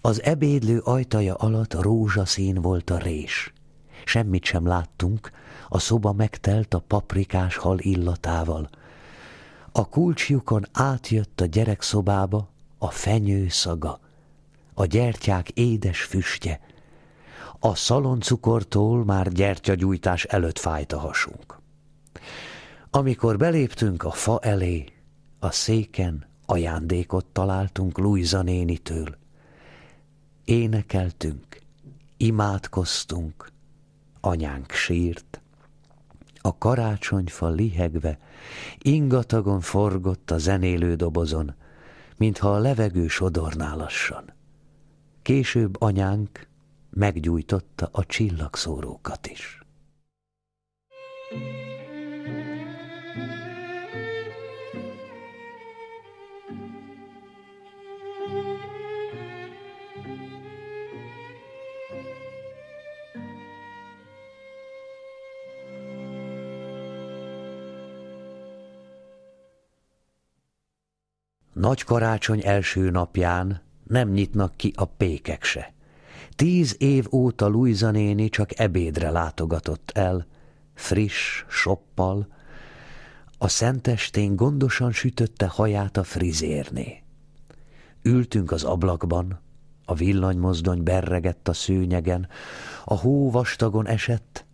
Speaker 1: Az ebédlő ajtaja alatt rózsaszín volt a rés. Semmit sem láttunk, a szoba megtelt a paprikás hal illatával. A kulcsjukon átjött a gyerekszobába a fenyő szaga, a gyertyák édes füstje. A szaloncukortól már gyertyagyújtás előtt fájt a hasunk. Amikor beléptünk a fa elé, a széken ajándékot találtunk Luisa nénitől. Énekeltünk, imádkoztunk, anyánk sírt. A karácsonyfa lihegve, ingatagon forgott a zenélő dobozon, mintha a levegő sodorná lassan. Később anyánk meggyújtotta a csillagszórókat is. thank you Nagy karácsony első napján nem nyitnak ki a pékek se. Tíz év óta Luisa néni csak ebédre látogatott el, friss, soppal, a szentestén gondosan sütötte haját a frizérné. Ültünk az ablakban, a villanymozdony berregett a szőnyegen, a hó vastagon esett,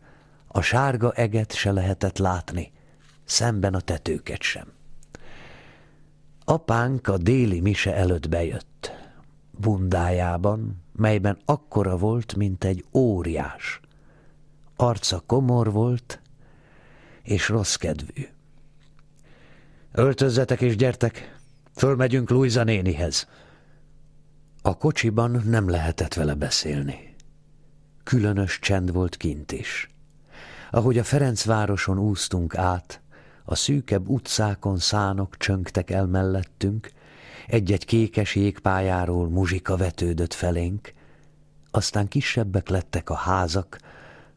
Speaker 1: a sárga eget se lehetett látni, szemben a tetőket sem. Apánk a déli mise előtt bejött, bundájában, melyben akkora volt, mint egy óriás. Arca komor volt, és rossz kedvű. Öltözzetek és gyertek, fölmegyünk Luisa nénihez. A kocsiban nem lehetett vele beszélni. Különös csend volt kint is. Ahogy a Ferencvároson úsztunk át, a szűkebb utcákon szánok csöngtek el mellettünk, egy-egy kékes jégpályáról muzsika vetődött felénk, aztán kisebbek lettek a házak,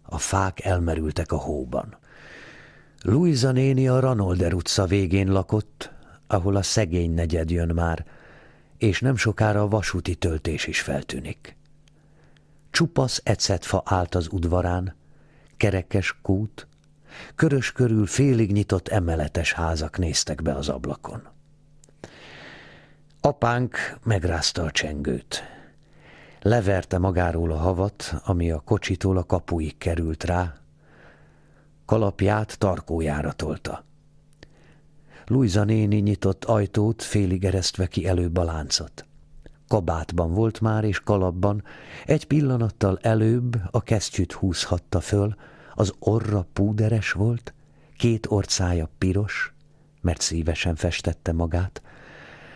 Speaker 1: a fák elmerültek a hóban. Luisa néni a Ranolder utca végén lakott, ahol a szegény negyed jön már, és nem sokára a vasúti töltés is feltűnik. Csupasz ecetfa állt az udvarán, kerekes kút, Körös körül félig nyitott emeletes házak néztek be az ablakon. Apánk megrázta a csengőt. Leverte magáról a havat, ami a kocsitól a kapuig került rá, kalapját tarkójára tolta. Luisa néni nyitott ajtót, félig eresztve ki előbb a láncot. Kabátban volt már, és kalapban, egy pillanattal előbb a kesztyűt húzhatta föl, az orra púderes volt, két orcája piros, mert szívesen festette magát,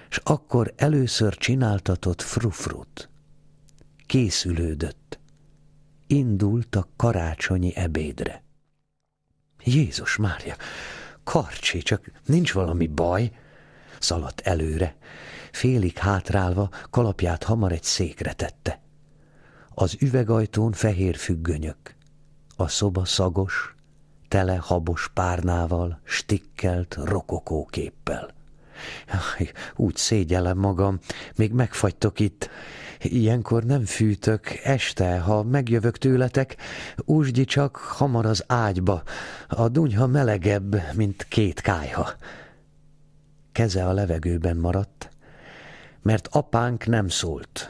Speaker 1: s akkor először csináltatott frufrut. Készülődött. Indult a karácsonyi ebédre. Jézus Mária, karcsi, csak nincs valami baj, szaladt előre. Félig hátrálva kalapját hamar egy székre tette. Az üvegajtón fehér függönyök. A szoba szagos, tele habos párnával, stikkelt rokokóképpel. úgy szégyellem magam, még megfagytok itt. Ilyenkor nem fűtök, este, ha megjövök tőletek, úsgyi csak hamar az ágyba, a dunyha melegebb, mint két kájha. Keze a levegőben maradt, mert apánk nem szólt,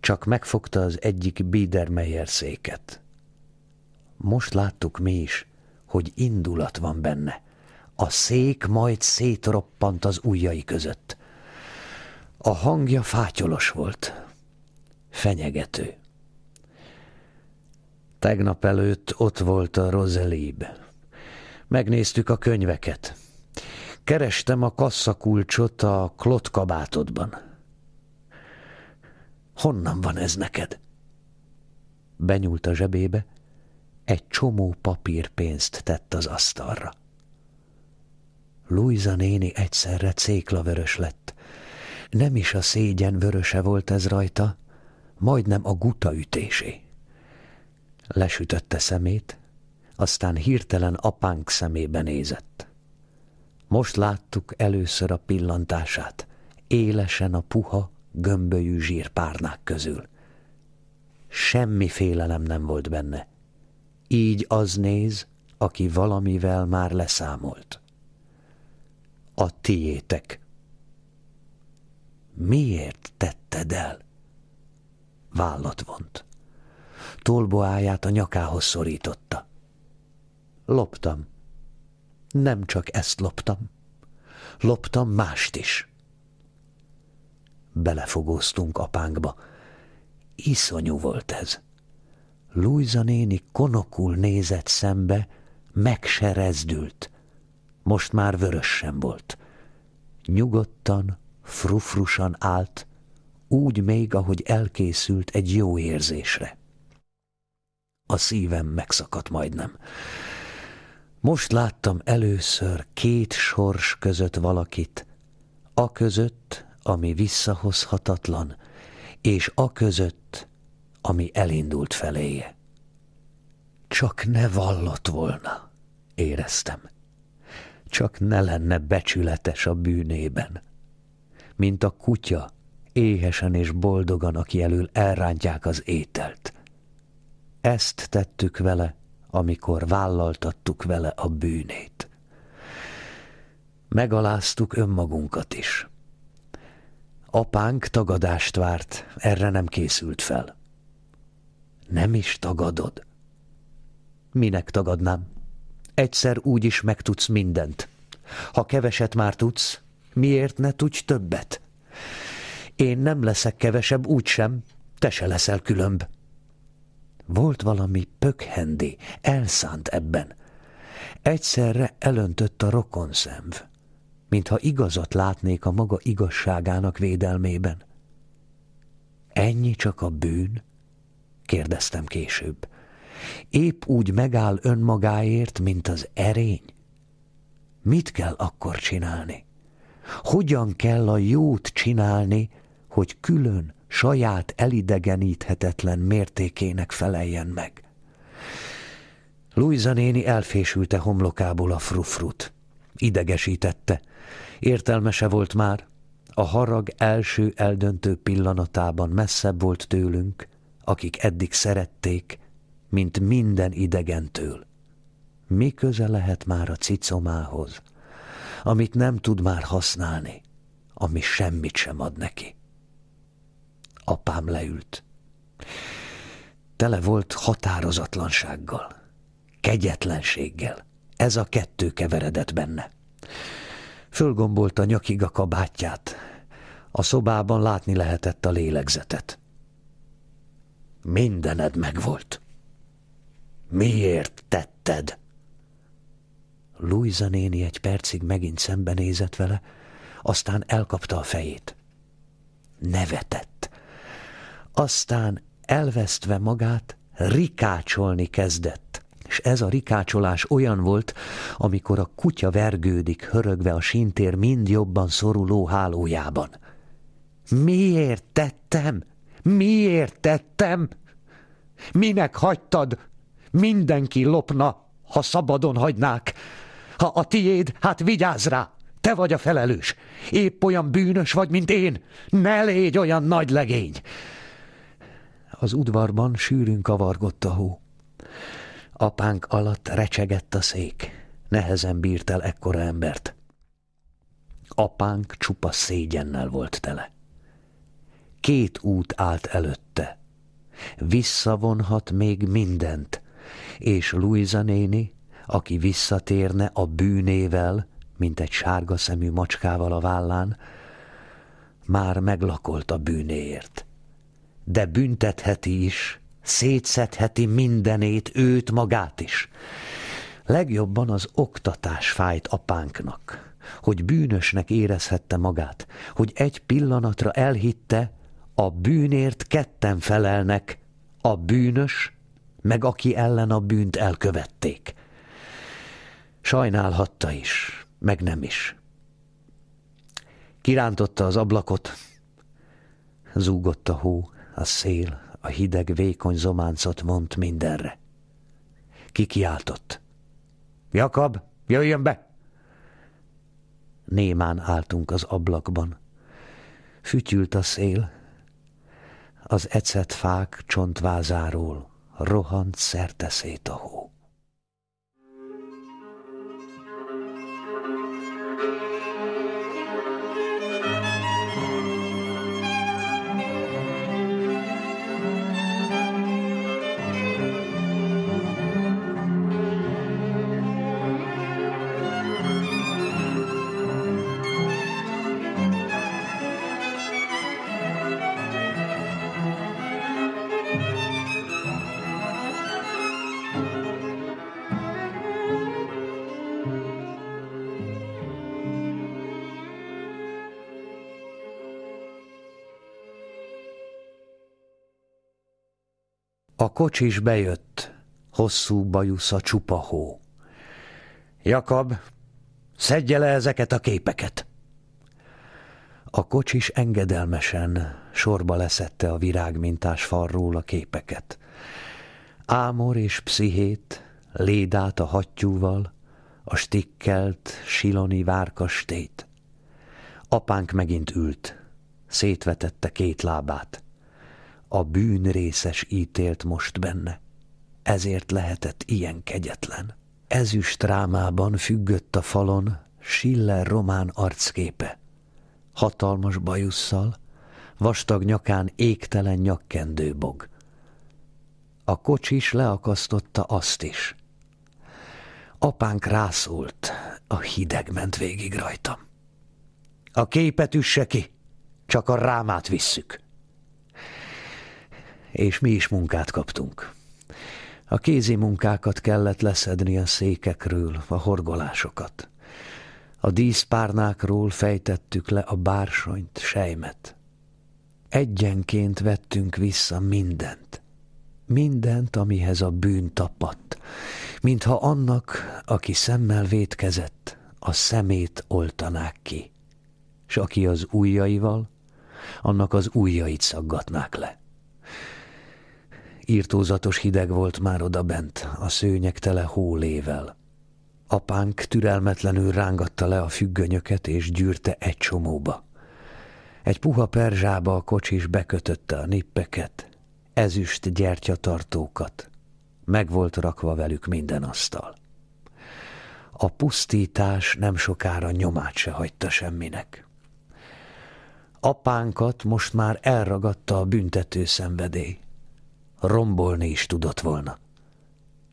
Speaker 1: csak megfogta az egyik Biedermeier széket. Most láttuk mi is, hogy indulat van benne. A szék majd szétroppant az ujjai között. A hangja fátyolos volt, fenyegető. Tegnap előtt ott volt a Rozelib. Megnéztük a könyveket. Kerestem a kasszakulcsot a klotkabátodban. Honnan van ez neked? Benyúlt a zsebébe, egy csomó papírpénzt tett az asztalra. Luisa néni egyszerre céklavörös lett. Nem is a szégyen vöröse volt ez rajta, majdnem a guta ütésé. Lesütötte szemét, aztán hirtelen apánk szemébe nézett. Most láttuk először a pillantását, élesen a puha, gömbölyű zsírpárnák közül. Semmi félelem nem volt benne, így az néz, aki valamivel már leszámolt. A tiétek. Miért tetted el? Vállat vont. Tolboáját a nyakához szorította. Loptam. Nem csak ezt loptam. Loptam mást is. Belefogóztunk apánkba. Iszonyú volt ez. Lújza néni konokul nézett szembe, megserezdült. Most már vörös sem volt. Nyugodtan, frufrusan állt, úgy még, ahogy elkészült egy jó érzésre. A szívem megszakadt majdnem. Most láttam először két sors között valakit, a között, ami visszahozhatatlan, és a között, ami elindult feléje. Csak ne vallott volna, éreztem. Csak ne lenne becsületes a bűnében. Mint a kutya, éhesen és boldogan, aki elől elrántják az ételt. Ezt tettük vele, amikor vállaltattuk vele a bűnét. Megaláztuk önmagunkat is. Apánk tagadást várt, erre nem készült fel. Nem is tagadod. Minek tagadnám? Egyszer úgy is megtudsz mindent. Ha keveset már tudsz, miért ne tudj többet? Én nem leszek kevesebb úgysem, te se leszel különb. Volt valami pökhendi, elszánt ebben. Egyszerre elöntött a szemv, mintha igazat látnék a maga igazságának védelmében. Ennyi csak a bűn, kérdeztem később. Épp úgy megáll önmagáért, mint az erény? Mit kell akkor csinálni? Hogyan kell a jót csinálni, hogy külön, saját elidegeníthetetlen mértékének feleljen meg? Luisa néni elfésülte homlokából a frufrut. Idegesítette. Értelmese volt már. A harag első eldöntő pillanatában messzebb volt tőlünk, akik eddig szerették, mint minden idegentől. Mi köze lehet már a cicomához, amit nem tud már használni, ami semmit sem ad neki? Apám leült. Tele volt határozatlansággal, kegyetlenséggel. Ez a kettő keveredett benne. Fölgombolta nyakig a kabátját. A szobában látni lehetett a lélegzetet. Mindened megvolt. Miért tetted? Luisa néni egy percig megint szembenézett vele, aztán elkapta a fejét. Nevetett. Aztán elvesztve magát, rikácsolni kezdett. És ez a rikácsolás olyan volt, amikor a kutya vergődik hörögve a sintér mind jobban szoruló hálójában. Miért tettem? Miért tettem? Minek hagytad? Mindenki lopna, ha szabadon hagynák. Ha a tiéd, hát vigyázz rá! Te vagy a felelős. Épp olyan bűnös vagy, mint én. Ne légy olyan nagy legény. Az udvarban sűrűn kavargott a hó. Apánk alatt recsegett a szék. Nehezen bírt el ekkora embert. Apánk csupa szégyennel volt tele. Két út állt előtte. Visszavonhat még mindent, és Luisa néni, aki visszatérne a bűnével, mint egy sárga szemű macskával a vállán, már meglakolt a bűnéért. De büntetheti is, szétszedheti mindenét, őt magát is. Legjobban az oktatás fájt apánknak, hogy bűnösnek érezhette magát, hogy egy pillanatra elhitte, a bűnért ketten felelnek, a bűnös, meg aki ellen a bűnt elkövették. Sajnálhatta is, meg nem is. Kirántotta az ablakot, zúgott a hó, a szél, a hideg vékony zománcot mond mindenre. Kikiáltott. Jakab, jöjjön be! Némán álltunk az ablakban. Fütyült a szél, az ecetfák csontvázáról rohant szerteszét a hó. kocsis bejött, hosszú a csupa hó. Jakab, szedje le ezeket a képeket! A kocsis engedelmesen sorba leszette a virágmintás falról a képeket. Ámor és pszichét, lédát a hattyúval, a stikkelt, siloni várkastét. Apánk megint ült, szétvetette két lábát a bűn részes ítélt most benne. Ezért lehetett ilyen kegyetlen. Ezüst rámában függött a falon Schiller román arcképe. Hatalmas bajusszal, vastag nyakán égtelen nyakkendőbog. A kocsis leakasztotta azt is. Apánk rászólt, a hideg ment végig rajtam. A képet üsse ki, csak a rámát visszük és mi is munkát kaptunk. A kézi munkákat kellett leszedni a székekről, a horgolásokat. A díszpárnákról fejtettük le a bársonyt, sejmet. Egyenként vettünk vissza mindent. Mindent, amihez a bűn tapadt, mintha annak, aki szemmel vétkezett, a szemét oltanák ki, s aki az ujjaival, annak az ujjait szaggatnák le. Írtózatos hideg volt már odabent, a szőnyek tele hólével. Apánk türelmetlenül rángatta le a függönyöket, és gyűrte egy csomóba. Egy puha perzsába a kocsis bekötötte a nippeket, ezüst gyertyatartókat. Meg volt rakva velük minden asztal. A pusztítás nem sokára nyomát se hagyta semminek. Apánkat most már elragadta a büntető szenvedély rombolni is tudott volna.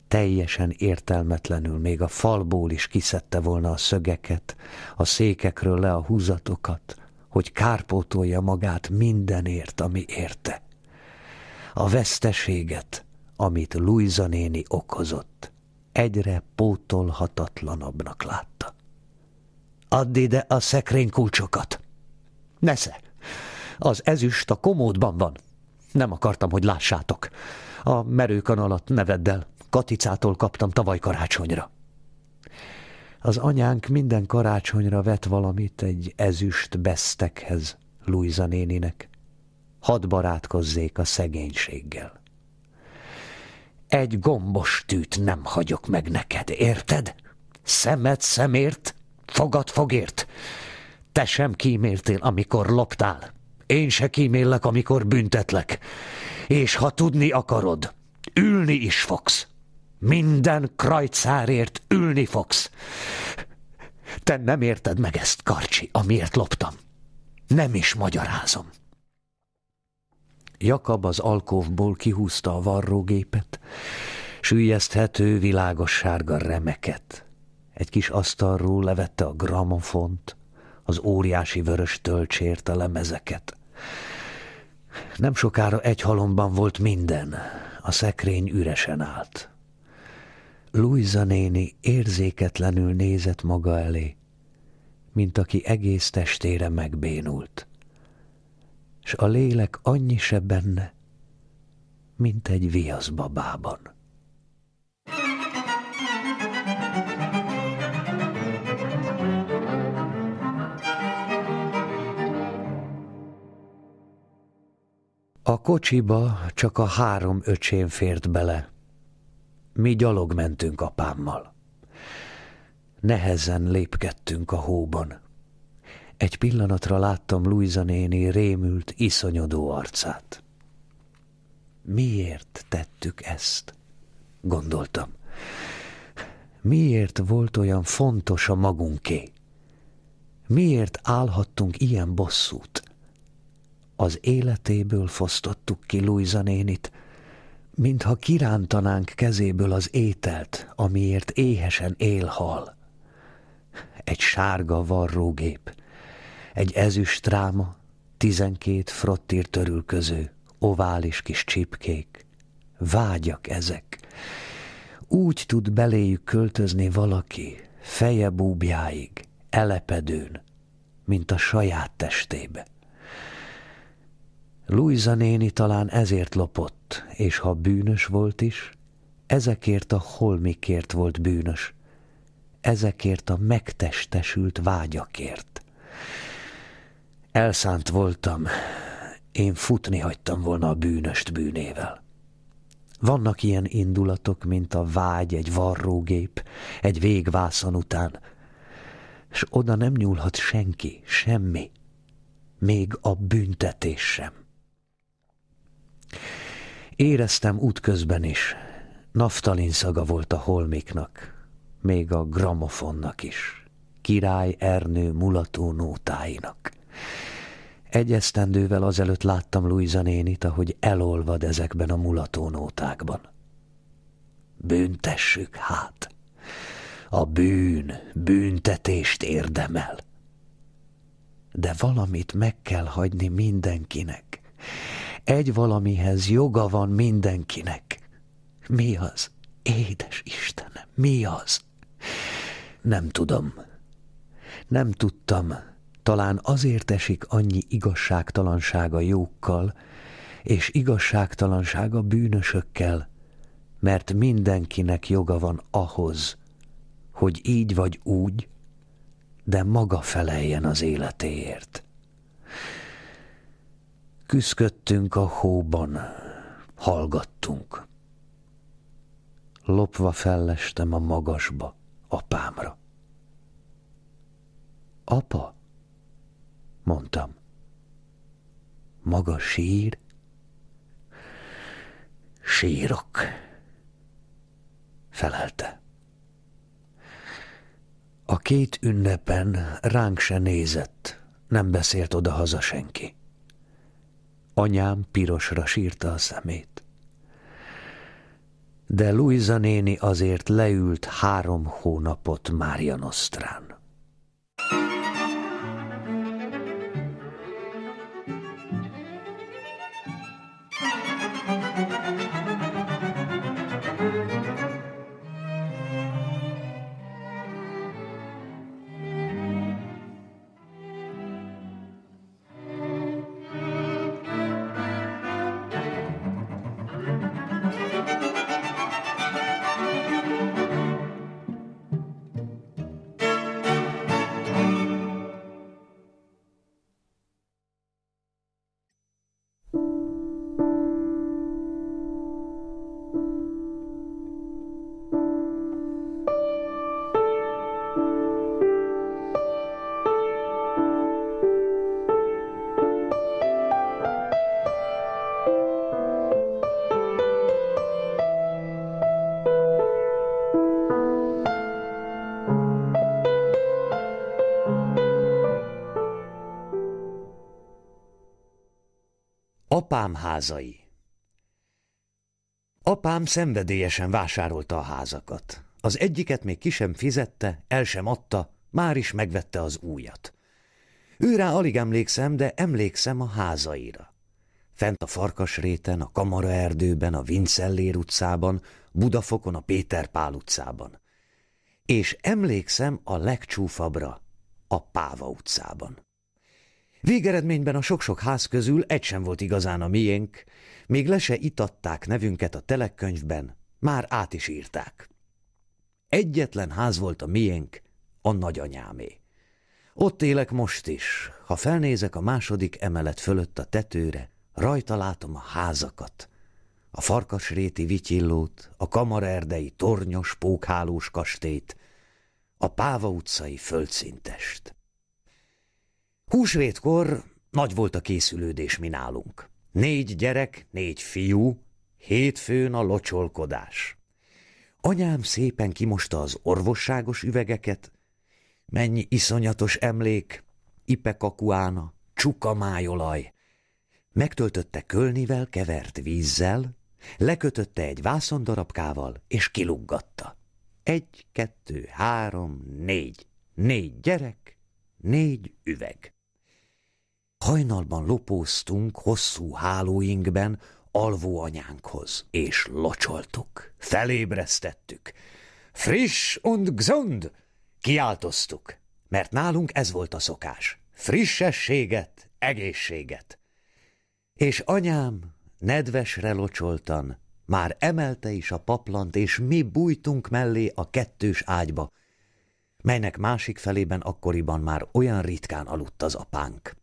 Speaker 1: Teljesen értelmetlenül még a falból is kiszedte volna a szögeket, a székekről le a húzatokat, hogy kárpótolja magát mindenért, ami érte. A veszteséget, amit Luisa néni okozott, egyre pótolhatatlanabbnak látta. Add ide a szekrény kulcsokat! Nesze! Az ezüst a komódban van! Nem akartam, hogy lássátok. A merőkan alatt neveddel Katicától kaptam tavaly karácsonyra. Az anyánk minden karácsonyra vett valamit egy ezüst besztekhez Luisa néninek. Hadd barátkozzék a szegénységgel. Egy gombos tűt nem hagyok meg neked, érted? Szemed szemért, fogad fogért. Te sem kímértél, amikor loptál. Én se kímélek, amikor büntetlek. És ha tudni akarod, ülni is fogsz. Minden krajcárért ülni fogsz. Te nem érted meg ezt, Karcsi, amiért loptam. Nem is magyarázom. Jakab az alkóvból kihúzta a varrógépet, sűjeszthető világos sárga remeket. Egy kis asztalról levette a gramofont, az óriási vörös tölcsért a lemezeket. Nem sokára egy halomban volt minden, a szekrény üresen állt. Luisa néni érzéketlenül nézett maga elé, mint aki egész testére megbénult. S a lélek annyi se benne, mint egy viaszbabában. A kocsiba csak a három öcsém fért bele. Mi gyalog mentünk apámmal. Nehezen lépkedtünk a hóban. Egy pillanatra láttam Luisa néni rémült, iszonyodó arcát. Miért tettük ezt? gondoltam. Miért volt olyan fontos a magunké? Miért állhattunk ilyen bosszút? Az életéből fosztottuk ki Luisa nénit, mintha kirántanánk kezéből az ételt, amiért éhesen élhal. Egy sárga varrógép, egy ezüstráma, tizenkét frottír törülköző, ovális kis csipkék. Vágyak ezek. Úgy tud beléjük költözni valaki, feje búbjáig, elepedőn, mint a saját testébe. Luisa néni talán ezért lopott, és ha bűnös volt is, ezekért a holmikért volt bűnös, ezekért a megtestesült vágyakért. Elszánt voltam, én futni hagytam volna a bűnöst bűnével. Vannak ilyen indulatok, mint a vágy egy varrógép, egy végvászon után, és oda nem nyúlhat senki, semmi, még a büntetés sem. Éreztem útközben is, naftalin szaga volt a holmiknak, még a gramofonnak is, király Ernő mulató nótáinak. Egy esztendővel azelőtt láttam Luisa nénit, ahogy elolvad ezekben a mulató nótákban. Bűntessük hát! A bűn büntetést érdemel. De valamit meg kell hagyni mindenkinek, egy valamihez joga van mindenkinek. Mi az? Édes Istenem, mi az? Nem tudom. Nem tudtam. Talán azért esik annyi igazságtalansága jókkal, és igazságtalansága bűnösökkel, mert mindenkinek joga van ahhoz, hogy így vagy úgy, de maga feleljen az életéért. Küszködtünk a hóban, hallgattunk. Lopva fellestem a magasba, apámra. Apa, mondtam, maga sír? Sírok, felelte. A két ünnepen ránk se nézett, nem beszélt oda-haza senki. Anyám pirosra sírta a szemét. De Luisa néni azért leült három hónapot Mária Nosztrán. házai. Apám szenvedélyesen vásárolta a házakat. Az egyiket még ki sem fizette, el sem adta, már is megvette az újat. Ő rá alig emlékszem, de emlékszem a házaira. Fent a Farkasréten, a kamara erdőben, a Vincellér utcában, Budafokon, a Péter Pál utcában. És emlékszem a legcsúfabbra, a Páva utcában. Végeredményben a sok-sok ház közül egy sem volt igazán a miénk, még le se itatták nevünket a telekkönyvben, már át is írták. Egyetlen ház volt a miénk, a nagyanyámé. Ott élek most is, ha felnézek a második emelet fölött a tetőre, rajta látom a házakat, a farkasréti vityillót, a kamarerdei tornyos pókhálós kastélyt, a Páva utcai földszintest. Húsvétkor nagy volt a készülődés mi nálunk. Négy gyerek, négy fiú, hétfőn a locsolkodás. Anyám szépen kimosta az orvosságos üvegeket, mennyi iszonyatos emlék, ipekakuána, csuka májolaj. Megtöltötte kölnivel kevert vízzel, lekötötte egy vászondarabkával, és kiluggatta. Egy, kettő, három, négy. Négy gyerek, négy üveg. Hajnalban lopóztunk hosszú hálóinkben alvó anyánkhoz, és locsoltuk, felébresztettük. Friss und gesund! Kiáltoztuk, mert nálunk ez volt a szokás. Frissességet, egészséget. És anyám nedvesre locsoltan már emelte is a paplant, és mi bújtunk mellé a kettős ágyba, melynek másik felében akkoriban már olyan ritkán aludt az apánk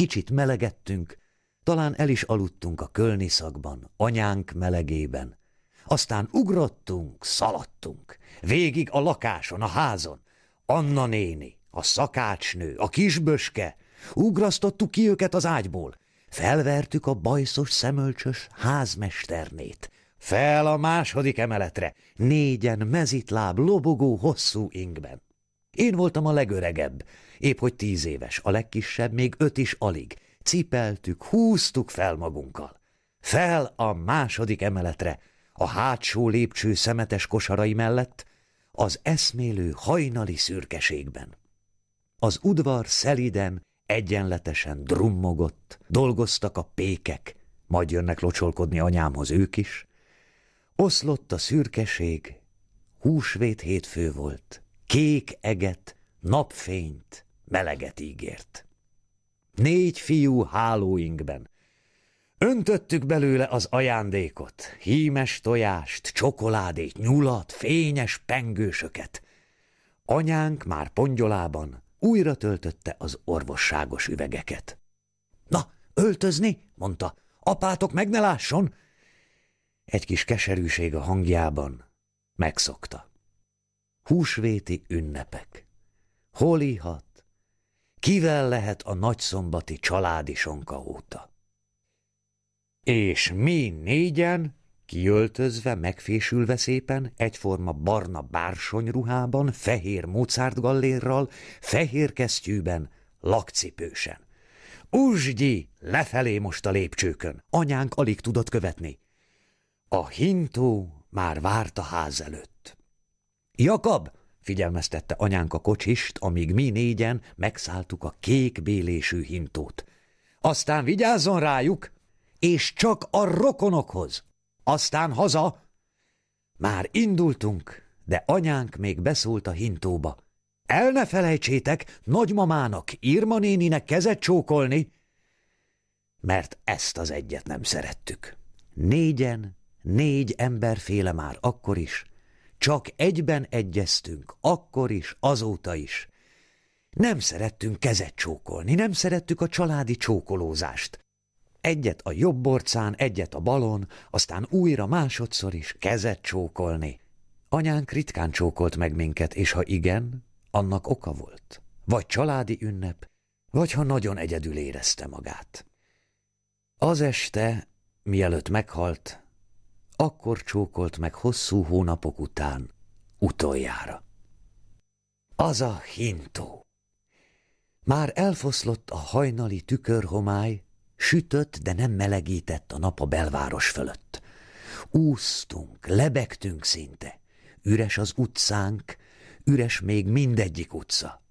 Speaker 1: kicsit melegettünk, talán el is aludtunk a kölni szakban, anyánk melegében. Aztán ugrottunk, szaladtunk, végig a lakáson, a házon. Anna néni, a szakácsnő, a kisböske, ugrasztottuk ki őket az ágyból, felvertük a bajszos szemölcsös házmesternét. Fel a második emeletre, négyen mezitláb, lobogó, hosszú ingben. Én voltam a legöregebb, épp hogy tíz éves, a legkisebb még öt is alig. Cipeltük, húztuk fel magunkkal. Fel a második emeletre, a hátsó lépcső szemetes kosarai mellett, az eszmélő hajnali szürkeségben. Az udvar szeliden, egyenletesen drummogott, dolgoztak a pékek, majd jönnek locsolkodni anyámhoz ők is. Oszlott a szürkeség, húsvét hétfő volt, kék eget, napfényt, meleget ígért. Négy fiú hálóinkben. Öntöttük belőle az ajándékot, hímes tojást, csokoládét, nyulat, fényes pengősöket. Anyánk már pongyolában újra töltötte az orvosságos üvegeket. Na, öltözni, mondta, apátok meg ne lásson! Egy kis keserűség a hangjában megszokta. Húsvéti ünnepek. Hol ihat, Kivel lehet a nagyszombati családi sonka óta? És mi négyen, kiöltözve, megfésülve szépen, egyforma barna bársonyruhában, fehér Mozart gallérral, fehér kesztyűben, lakcipősen. Uzsgyi, lefelé most a lépcsőkön, anyánk alig tudott követni. A hintó már várt a ház előtt. Jakab, figyelmeztette anyánk a kocsist, amíg mi négyen megszálltuk a kék bélésű hintót. Aztán vigyázzon rájuk, és csak a rokonokhoz, aztán haza. Már indultunk, de anyánk még beszólt a hintóba. El ne felejtsétek nagymamának, Irma néninek kezet csókolni, mert ezt az egyet nem szerettük. Négyen, négy emberféle már akkor is, csak egyben egyeztünk, akkor is, azóta is. Nem szerettünk kezet csókolni, nem szerettük a családi csókolózást. Egyet a jobb orcán, egyet a balon, aztán újra másodszor is kezet csókolni. Anyánk ritkán csókolt meg minket, és ha igen, annak oka volt. Vagy családi ünnep, vagy ha nagyon egyedül érezte magát. Az este, mielőtt meghalt, akkor csókolt meg hosszú hónapok után utoljára. Az a hintó! Már elfoszlott a hajnali tükörhomály, sütött, de nem melegített a nap a belváros fölött. Úsztunk, lebegtünk szinte, üres az utcánk, üres még mindegyik utca.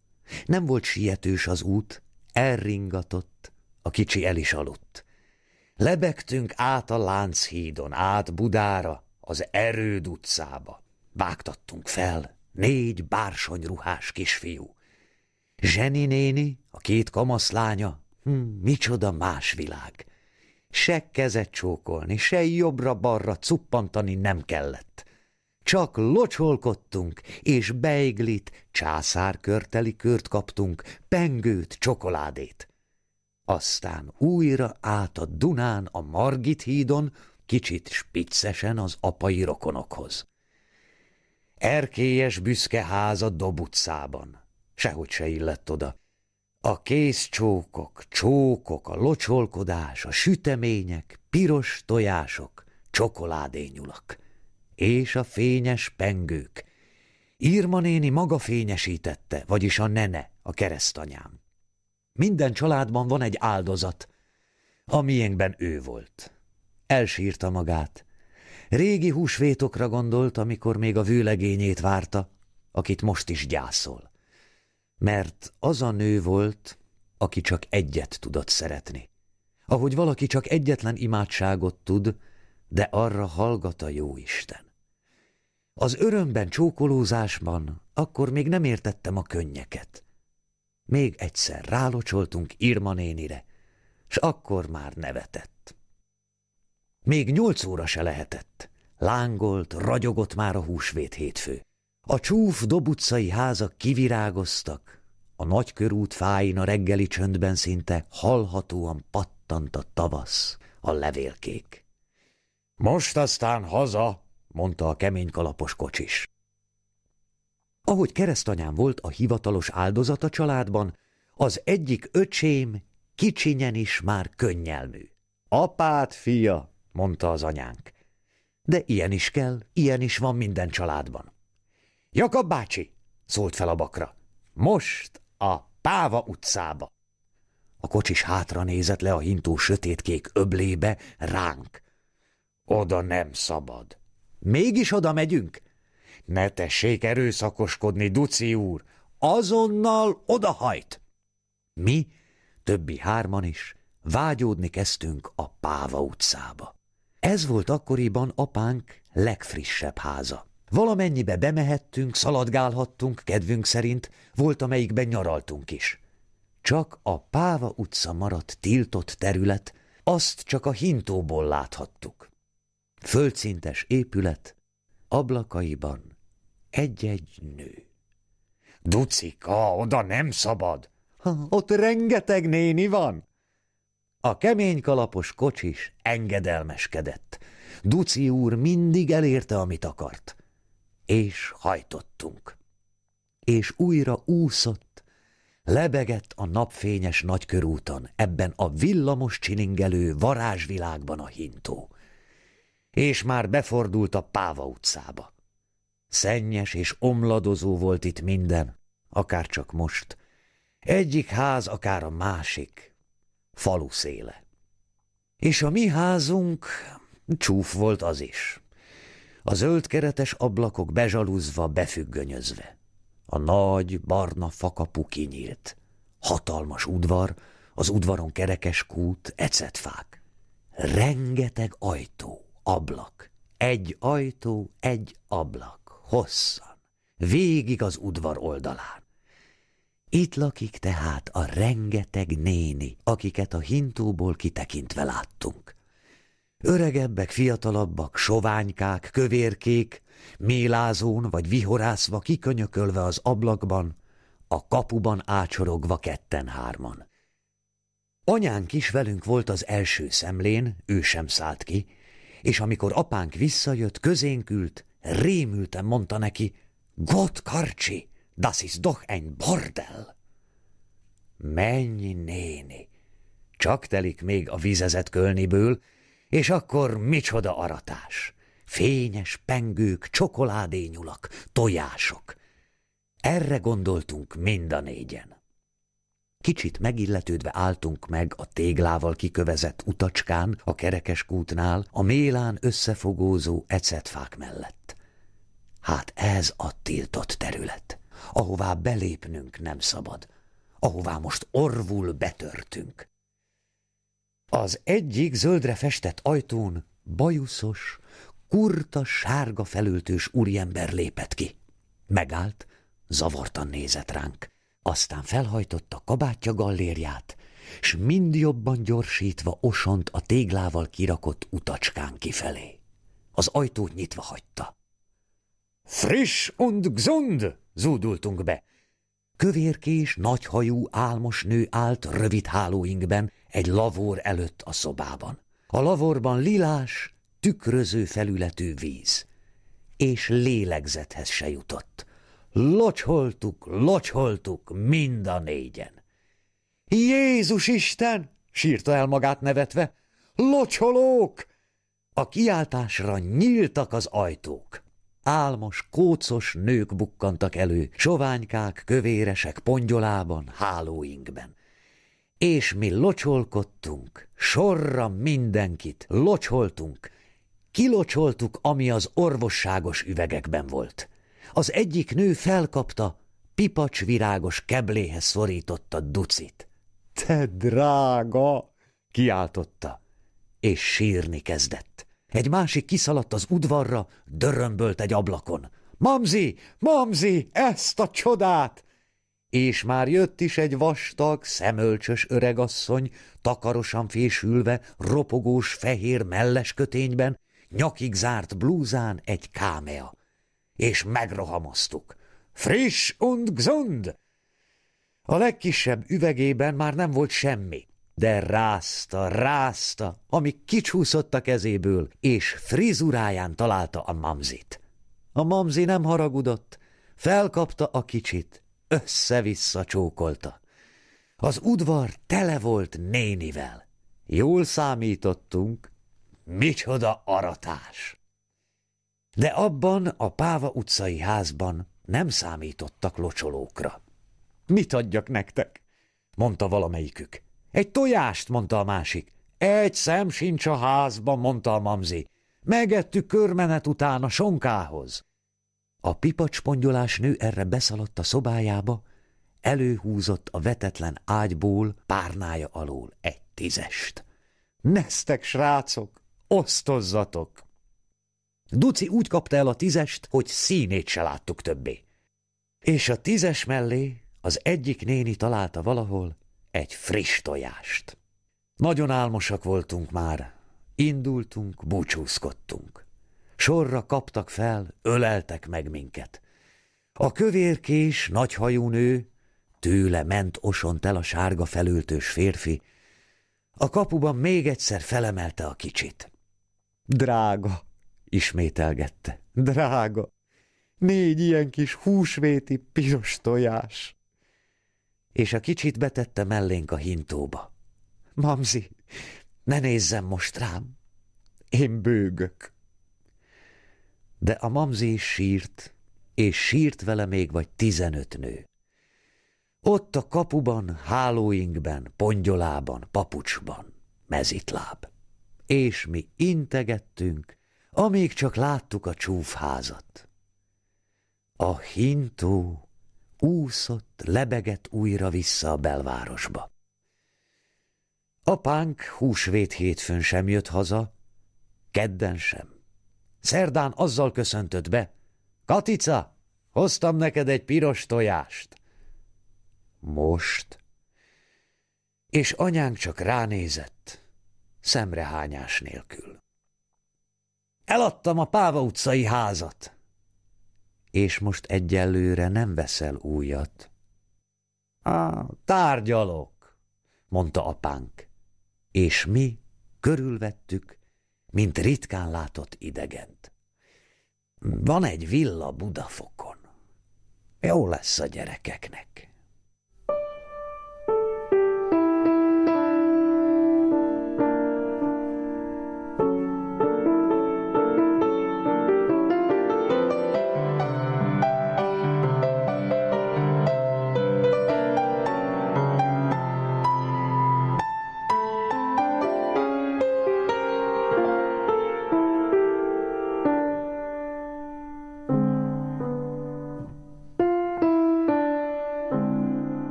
Speaker 1: Nem volt sietős az út, elringatott, a kicsi el is aludt. Lebegtünk át a Lánchídon, át Budára, az Erőd utcába. Vágtattunk fel, négy bársonyruhás kisfiú. Zseni néni, a két kamaszlánya, hm, micsoda más világ. Se kezet csókolni, se jobbra-balra cuppantani nem kellett. Csak locsolkodtunk, és beiglit, császárkörteli kört kaptunk, pengőt, csokoládét aztán újra át a Dunán a Margit hídon, kicsit spiccesen az apai rokonokhoz. Erkélyes büszke háza Dob utcában, sehogy se illett oda. A készcsókok, csókok, a locsolkodás, a sütemények, piros tojások, csokoládényulak. És a fényes pengők. Írma néni maga fényesítette, vagyis a nene, a keresztanyám. Minden családban van egy áldozat. A miénkben ő volt. Elsírta magát. Régi húsvétokra gondolt, amikor még a vőlegényét várta, akit most is gyászol. Mert az a nő volt, aki csak egyet tudott szeretni. Ahogy valaki csak egyetlen imádságot tud, de arra hallgat a jó Isten. Az örömben, csókolózásban akkor még nem értettem a könnyeket. Még egyszer rálocsoltunk Irma nénire, s akkor már nevetett. Még nyolc óra se lehetett. Lángolt, ragyogott már a húsvét hétfő. A csúf dobutcai házak kivirágoztak, a nagykörút fáin a reggeli csöndben szinte hallhatóan pattant a tavasz, a levélkék. Most aztán haza, mondta a kemény kalapos kocsis. Ahogy keresztanyám volt a hivatalos áldozat a családban, az egyik öcsém kicsinyen is már könnyelmű. Apát, fia, mondta az anyánk. De ilyen is kell, ilyen is van minden családban. Jakab bácsi, szólt fel a bakra. Most a Páva utcába. A kocsis hátra nézett le a hintó sötétkék öblébe, ránk. Oda nem szabad. Mégis oda megyünk, ne tessék erőszakoskodni, Duci úr! Azonnal odahajt! Mi, többi hárman is, vágyódni kezdtünk a Páva utcába. Ez volt akkoriban apánk legfrissebb háza. Valamennyibe bemehettünk, szaladgálhattunk kedvünk szerint, volt amelyikben nyaraltunk is. Csak a Páva utca maradt tiltott terület, azt csak a hintóból láthattuk. Földszintes épület, ablakaiban egy-egy nő. Ducika, oda nem szabad! ott rengeteg néni van! A kemény kalapos kocsis engedelmeskedett. Duci úr mindig elérte, amit akart. És hajtottunk. És újra úszott, lebegett a napfényes nagykörúton, ebben a villamos csilingelő varázsvilágban a hintó. És már befordult a Páva utcába. Szennyes és omladozó volt itt minden, akár csak most. Egyik ház, akár a másik. Falu széle. És a mi házunk csúf volt az is. A zöld keretes ablakok bezsalúzva, befüggönyözve. A nagy, barna fakapu kinyílt. Hatalmas udvar, az udvaron kerekes kút, ecetfák. Rengeteg ajtó, ablak. Egy ajtó, egy ablak hosszan, végig az udvar oldalán. Itt lakik tehát a rengeteg néni, akiket a hintóból kitekintve láttunk. Öregebbek, fiatalabbak, soványkák, kövérkék, mélázón vagy vihorászva kikönyökölve az ablakban, a kapuban ácsorogva ketten-hárman. Anyánk is velünk volt az első szemlén, ő sem szállt ki, és amikor apánk visszajött, közénkült, ült, Rémülten mondta neki, Gott karcsi, das ist doch ein bordel. Menj, néni, csak telik még a vizezet kölniből, és akkor micsoda aratás! Fényes pengők, csokoládényulak, tojások. Erre gondoltunk mind a négyen. Kicsit megilletődve álltunk meg a téglával kikövezett utacskán, a kerekes kútnál, a mélán összefogózó ecetfák mellett. Hát ez a tiltott terület, ahová belépnünk nem szabad, ahová most orvul betörtünk. Az egyik zöldre festett ajtón bajuszos, kurta sárga felültős úriember lépett ki. Megállt, zavartan nézett ránk aztán felhajtotta kabátja gallérját, s mind jobban gyorsítva osont a téglával kirakott utacskán kifelé. Az ajtót nyitva hagyta. Friss und gzund! zúdultunk be. Kövérkés, nagyhajú, álmos nő állt rövid hálóinkben, egy lavor előtt a szobában. A lavorban lilás, tükröző felületű víz. És lélegzethez se jutott. Locsoltuk, locsoltuk mind a négyen. Jézus Isten! sírta el magát nevetve. Locsolók! A kiáltásra nyíltak az ajtók. Álmos, kócos nők bukkantak elő, soványkák, kövéresek, pongyolában, hálóinkben. És mi locsolkodtunk, sorra mindenkit, locsoltunk, kilocsoltuk, ami az orvosságos üvegekben volt. Az egyik nő felkapta, pipacs virágos kebléhez szorította ducit. – Te drága! – kiáltotta, és sírni kezdett. Egy másik kiszaladt az udvarra, dörömbölt egy ablakon. – Mamzi! Mamzi! Ezt a csodát! – és már jött is egy vastag, szemölcsös öregasszony, takarosan fésülve, ropogós fehér melleskötényben, nyakig zárt blúzán egy kámea és megrohamoztuk. Friss und gesund! A legkisebb üvegében már nem volt semmi, de rázta, rázta, ami kicsúszott a kezéből, és frizuráján találta a mamzit. A mamzi nem haragudott, felkapta a kicsit, össze-vissza csókolta. Az udvar tele volt nénivel. Jól számítottunk, micsoda aratás! de abban a Páva utcai házban nem számítottak locsolókra. Mit adjak nektek? mondta valamelyikük. Egy tojást, mondta a másik. Egy szem sincs a házban, mondta a mamzi. Megettük körmenet után a sonkához. A pipacspongyolás nő erre beszaladt a szobájába, előhúzott a vetetlen ágyból párnája alól egy tízest. Nesztek, srácok, osztozzatok! Duci úgy kapta el a tízest, hogy színét se láttuk többé. És a tízes mellé az egyik néni találta valahol egy friss tojást. Nagyon álmosak voltunk már, indultunk, búcsúzkodtunk. Sorra kaptak fel, öleltek meg minket. A kövérkés, nagyhajú nő, tőle ment osont el a sárga felültős férfi, a kapuban még egyszer felemelte a kicsit. Drága, Ismételgette. Drága! Négy ilyen kis húsvéti piros tojás! És a kicsit betette mellénk a hintóba. Mamzi, ne nézzem most rám! Én bőgök! De a mamzi is sírt, és sírt vele még vagy tizenöt nő. Ott a kapuban, hálóinkben, pongyolában, papucsban, mezitláb. És mi integettünk, amíg csak láttuk a csúfházat. A hintó úszott, lebegett újra vissza a belvárosba. Apánk húsvét hétfőn sem jött haza, kedden sem. Szerdán azzal köszöntött be, Katica, hoztam neked egy piros tojást. Most? És anyánk csak ránézett, szemrehányás nélkül. Eladtam a Páva utcai házat. És most egyelőre nem veszel újat. A tárgyalok, mondta apánk. És mi körülvettük, mint ritkán látott idegent. Van egy villa Budafokon. Jó lesz a gyerekeknek.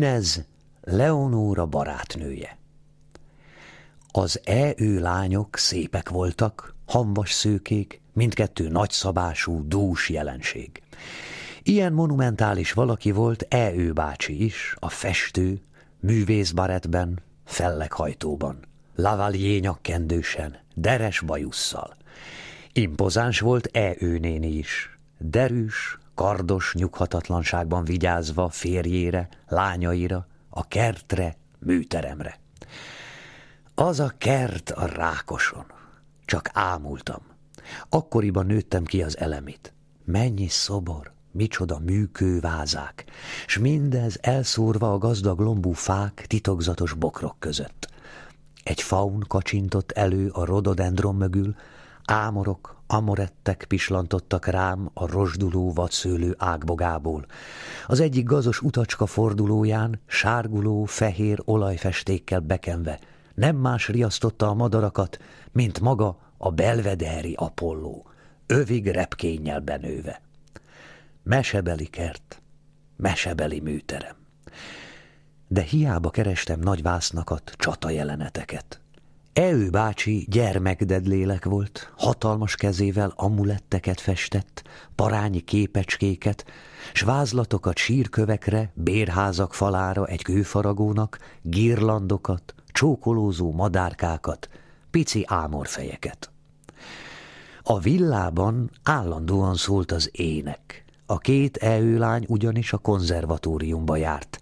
Speaker 1: Inez Leonóra barátnője. Az e-ő lányok szépek voltak, hamvas szőkék, mindkettő nagyszabású, dús jelenség. Ilyen monumentális valaki volt e-ő bácsi is, a festő, művész baretben, felleghajtóban, lavalier nyakkendősen, deres bajusszal. Impozáns volt e-ő néni is, derűs, kardos nyughatatlanságban vigyázva férjére, lányaira, a kertre, műteremre. Az a kert a rákoson. Csak ámultam. Akkoriban nőttem ki az elemit. Mennyi szobor, micsoda műkővázák, s mindez elszórva a gazdag lombú fák titokzatos bokrok között. Egy faun kacsintott elő a rododendron mögül, Ámorok, amorettek pislantottak rám a rozsduló vadszőlő ágbogából. Az egyik gazos utacska fordulóján sárguló, fehér olajfestékkel bekenve. Nem más riasztotta a madarakat, mint maga a belvederi Apolló, övig repkénnyel benőve. Mesebeli kert, mesebeli műterem. De hiába kerestem nagy vásznakat, csata jeleneteket. Eő bácsi lélek volt, hatalmas kezével amuletteket festett, parányi képecskéket, s vázlatokat sírkövekre, bérházak falára egy kőfaragónak, girlandokat, csókolózó madárkákat, pici ámorfejeket. A villában állandóan szólt az ének. A két eőlány ugyanis a konzervatóriumba járt.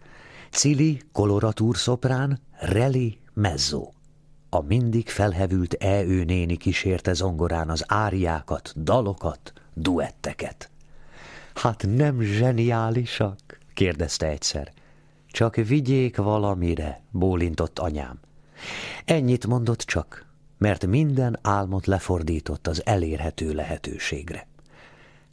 Speaker 1: Cili, koloratúr szoprán, Reli, mezzó. A mindig felhevült E.ő néni kísérte zongorán az áriákat, dalokat, duetteket. Hát nem zseniálisak? kérdezte egyszer. Csak vigyék valamire, bólintott anyám. Ennyit mondott csak, mert minden álmot lefordított az elérhető lehetőségre.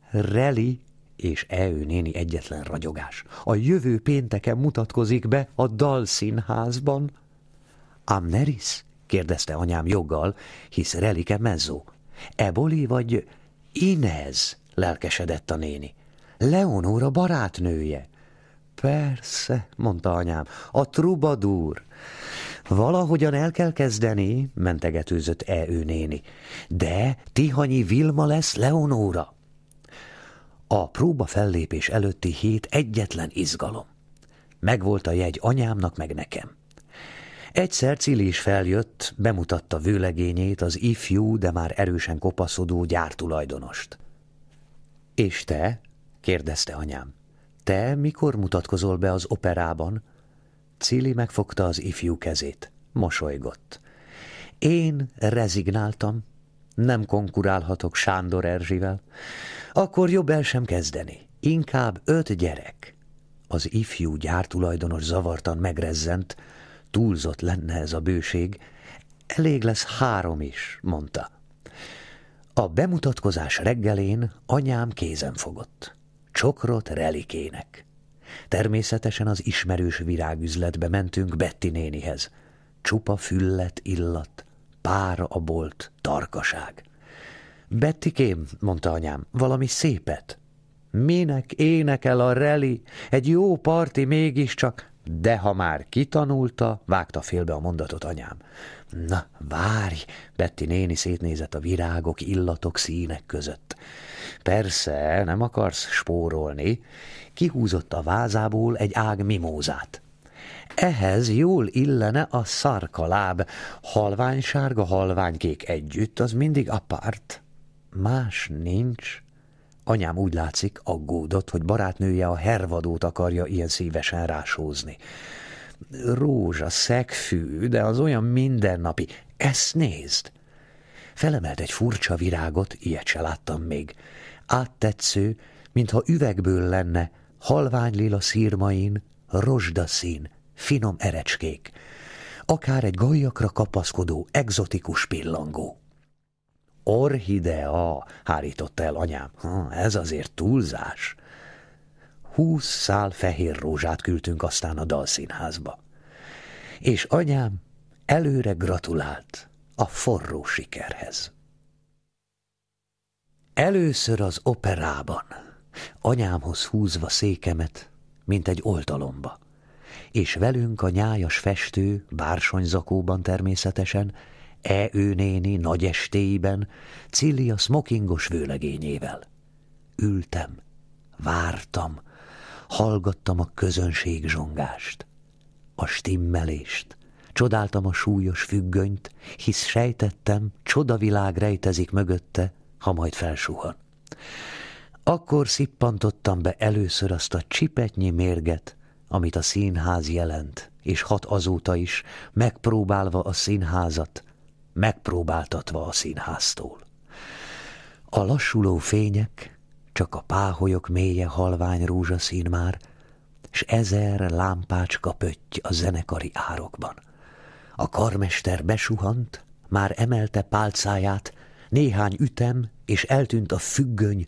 Speaker 1: Reli és Eő néni egyetlen ragyogás. A jövő pénteken mutatkozik be a dalszínházban. Amneris kérdezte anyám joggal, hisz relike mezzó. Eboli vagy Inez? lelkesedett a néni. Leonóra barátnője. Persze, mondta anyám, a trubadúr. Valahogyan el kell kezdeni, mentegetőzött E. ő néni. De Tihanyi Vilma lesz Leonóra. A próba fellépés előtti hét egyetlen izgalom. Megvolt a jegy anyámnak meg nekem. Egyszer Cili is feljött, bemutatta vőlegényét, az ifjú, de már erősen kopaszodó gyártulajdonost. És te? kérdezte anyám. Te mikor mutatkozol be az operában? Cili megfogta az ifjú kezét. Mosolygott. Én rezignáltam. Nem konkurálhatok Sándor Erzsivel. Akkor jobb el sem kezdeni. Inkább öt gyerek. Az ifjú gyártulajdonos zavartan megrezzent, túlzott lenne ez a bőség, elég lesz három is, mondta. A bemutatkozás reggelén anyám kézen fogott. Csokrot relikének. Természetesen az ismerős virágüzletbe mentünk Betty nénihez. Csupa füllet illat, pára a bolt, tarkaság. Bettikém, mondta anyám, valami szépet. Minek énekel a reli? Egy jó parti mégiscsak. De ha már kitanulta, vágta félbe a mondatot anyám. Na, várj! Betty néni szétnézett a virágok, illatok, színek között. Persze, nem akarsz spórolni. Kihúzott a vázából egy ág mimózát. Ehhez jól illene a szarkaláb. halvány kék együtt, az mindig apart. Más nincs. Anyám úgy látszik, aggódott, hogy barátnője a hervadót akarja ilyen szívesen rásózni. Rózsa, szegfű, de az olyan mindennapi. Ezt nézd! Felemelt egy furcsa virágot, ilyet se láttam még. Áttetsző, mintha üvegből lenne, halvány lila szírmain, rozsdaszín, finom erecskék. Akár egy gajakra kapaszkodó, egzotikus pillangó. Orhidea, hárította el anyám. Ha, ez azért túlzás. Húsz szál fehér rózsát küldtünk aztán a dalszínházba. És anyám előre gratulált a forró sikerhez. Először az operában, anyámhoz húzva székemet, mint egy oltalomba, és velünk a nyájas festő, bársonyzakóban természetesen, E ő néni nagy estéiben, Cilia smokingos vőlegényével. Ültem, vártam, hallgattam a közönség zsongást, a stimmelést, csodáltam a súlyos függönyt, hisz sejtettem, csodavilág rejtezik mögötte, ha majd felsuhan. Akkor szippantottam be először azt a csipetnyi mérget, amit a színház jelent, és hat azóta is, megpróbálva a színházat, megpróbáltatva a színháztól. A lassuló fények, csak a páholyok mélye halvány rózsaszín már, s ezer lámpácska pötty a zenekari árokban. A karmester besuhant, már emelte pálcáját, néhány ütem, és eltűnt a függöny,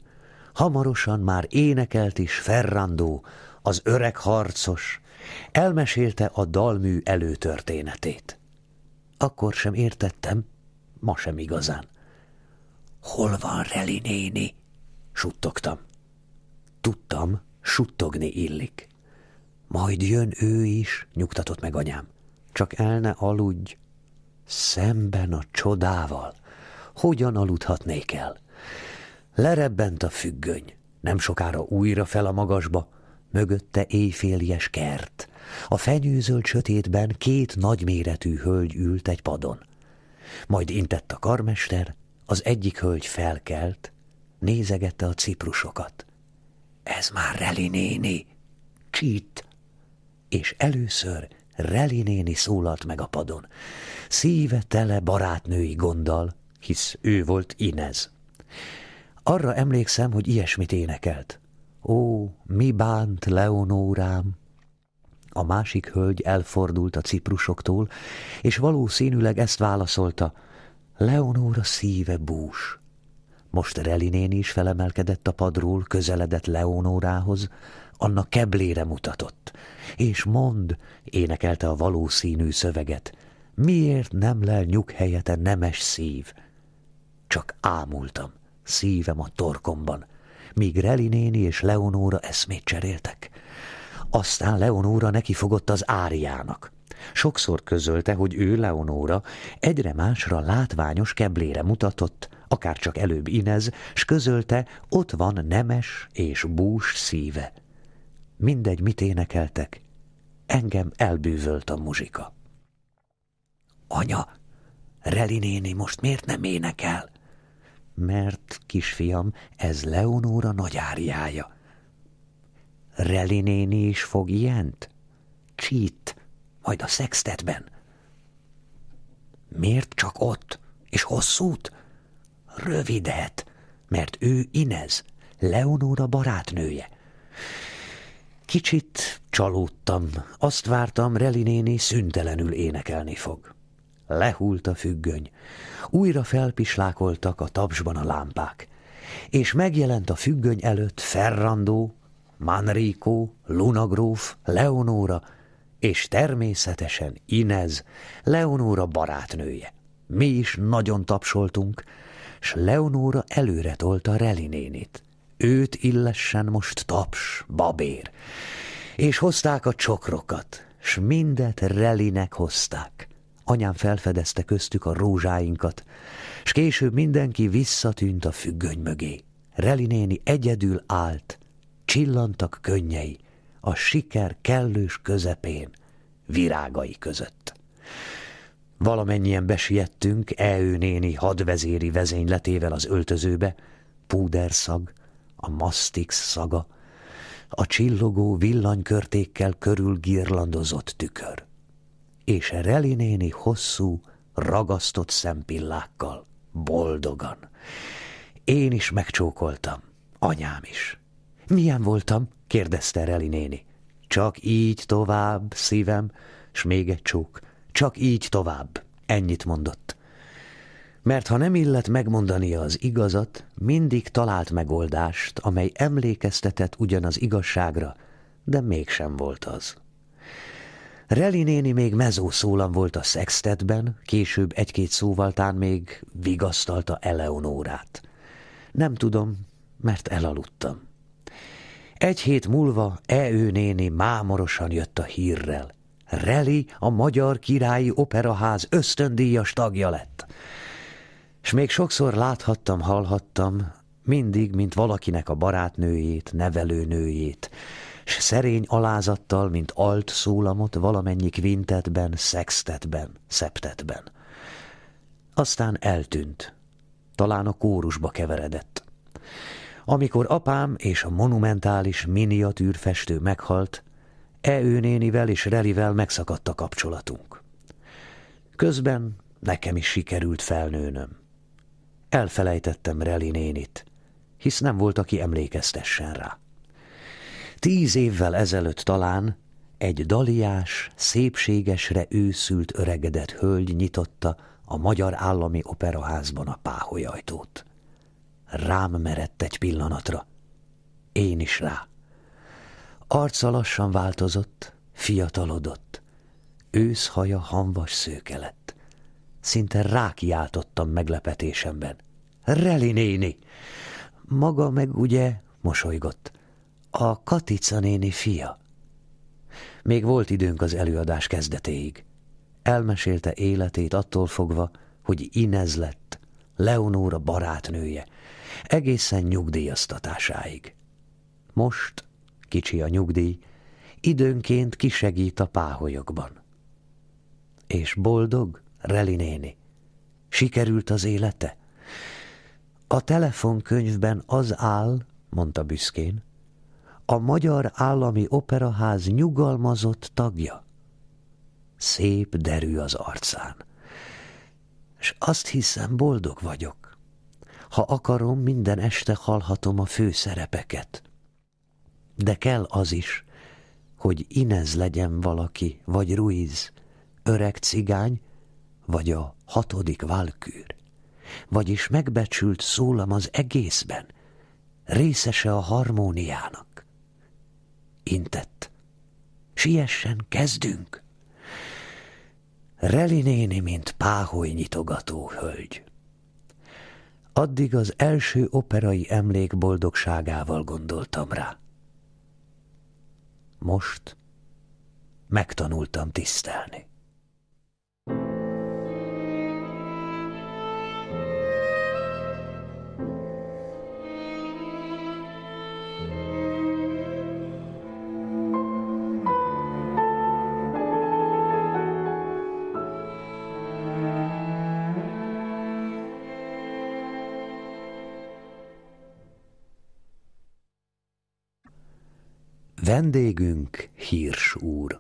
Speaker 1: hamarosan már énekelt is Ferrandó, az öreg harcos, elmesélte a dalmű előtörténetét. Akkor sem értettem, ma sem igazán. Hol van Reli néni? Suttogtam. Tudtam, suttogni illik. Majd jön ő is, nyugtatott meg anyám. Csak el ne aludj. Szemben a csodával. Hogyan aludhatnék el? Lerebbent a függöny. Nem sokára újra fel a magasba, mögötte éjféljes kert. A fenyőzöld sötétben két nagyméretű hölgy ült egy padon. Majd intett a karmester, az egyik hölgy felkelt, nézegette a ciprusokat. Ez már Reli néni, csít! És először Reli néni szólalt meg a padon. Szíve tele barátnői gonddal, hisz ő volt Inez. Arra emlékszem, hogy ilyesmit énekelt. Ó, mi bánt Leonórám, a másik hölgy elfordult a ciprusoktól, és valószínűleg ezt válaszolta. Leonóra szíve bús. Most Relinén is felemelkedett a padról, közeledett Leonórához, annak keblére mutatott. És mond, énekelte a valószínű szöveget, miért nem lel nyughelyete nemes szív? Csak ámultam, szívem a torkomban, míg Relinéni és Leonóra eszmét cseréltek. Aztán Leonóra nekifogott az áriának. Sokszor közölte, hogy ő, Leonóra, egyre másra látványos keblére mutatott, akár csak előbb Inez, s közölte, ott van nemes és bús szíve. Mindegy, mit énekeltek, engem elbűvölt a muzsika. Anya, Reli néni most miért nem énekel? Mert, kisfiam, ez Leonóra nagyáriája. Reli néni is fog ilyent? Csít, majd a szextetben. Miért csak ott? És hosszút? Rövidet, mert ő Inez, Leonóra barátnője. Kicsit csalódtam, azt vártam, Reli néni szüntelenül énekelni fog. Lehult a függöny, újra felpislákoltak a tapsban a lámpák, és megjelent a függöny előtt Ferrandó, Manrico, Lunagróf, Leonóra, és természetesen Inez, Leonóra barátnője. Mi is nagyon tapsoltunk, s Leonóra előre tolta Reli nénit. Őt illessen most taps, babér. És hozták a csokrokat, s mindet Relinek hozták. Anyám felfedezte köztük a rózsáinkat, s később mindenki visszatűnt a függöny mögé. Reli néni egyedül állt, csillantak könnyei, a siker kellős közepén, virágai között. Valamennyien besiettünk Eő néni hadvezéri vezényletével az öltözőbe, púderszag, a mastix szaga, a csillogó villanykörtékkel körül girlandozott tükör, és Reli néni hosszú, ragasztott szempillákkal, boldogan. Én is megcsókoltam, anyám is. Milyen voltam? kérdezte Reli néni. Csak így tovább, szívem, s még egy csók. Csak így tovább, ennyit mondott. Mert ha nem illet megmondania az igazat, mindig talált megoldást, amely emlékeztetett ugyanaz igazságra, de mégsem volt az. Reli néni még mezószólam volt a szextetben, később egy-két szóval tán még vigasztalta Eleonórát. Nem tudom, mert elaludtam. Egy hét múlva E.ő néni mámorosan jött a hírrel. Reli a Magyar Királyi Operaház ösztöndíjas tagja lett. És még sokszor láthattam, hallhattam, mindig, mint valakinek a barátnőjét, nevelőnőjét, s szerény alázattal, mint alt szólamot valamennyi kvintetben, szextetben, szeptetben. Aztán eltűnt. Talán a kórusba keveredett. Amikor apám és a monumentális miniatűr festő meghalt, E.ő nénivel és Relivel megszakadt a kapcsolatunk. Közben nekem is sikerült felnőnöm. Elfelejtettem Reli nénit, hisz nem volt, aki emlékeztessen rá. Tíz évvel ezelőtt talán egy daliás, szépségesre őszült öregedett hölgy nyitotta a Magyar Állami Operaházban a páholyajtót. Rám merett egy pillanatra. Én is rá. Arca lassan változott, fiatalodott. haja hanvas szőke lett. Szinte rákiáltottam meglepetésemben. Reli néni! Maga meg ugye, mosolygott, a Katica néni fia. Még volt időnk az előadás kezdetéig. Elmesélte életét attól fogva, hogy Inez lett, Leonóra barátnője, egészen nyugdíjaztatásáig. Most kicsi a nyugdíj, időnként kisegít a páholyokban. És boldog, Reli néni. Sikerült az élete? A telefonkönyvben az áll, mondta büszkén, a Magyar Állami Operaház nyugalmazott tagja. Szép derű az arcán. És azt hiszem, boldog vagyok. Ha akarom, minden este hallhatom a főszerepeket. De kell az is, hogy Inez legyen valaki, vagy Ruiz, öreg cigány, vagy a hatodik válkűr. Vagyis megbecsült szólam az egészben, részese a harmóniának. Intett. Siessen, kezdünk! Reli néni, mint páholy nyitogató hölgy addig az első operai emlék boldogságával gondoltam rá. Most megtanultam tisztelni. Vendégünk Hírs úr.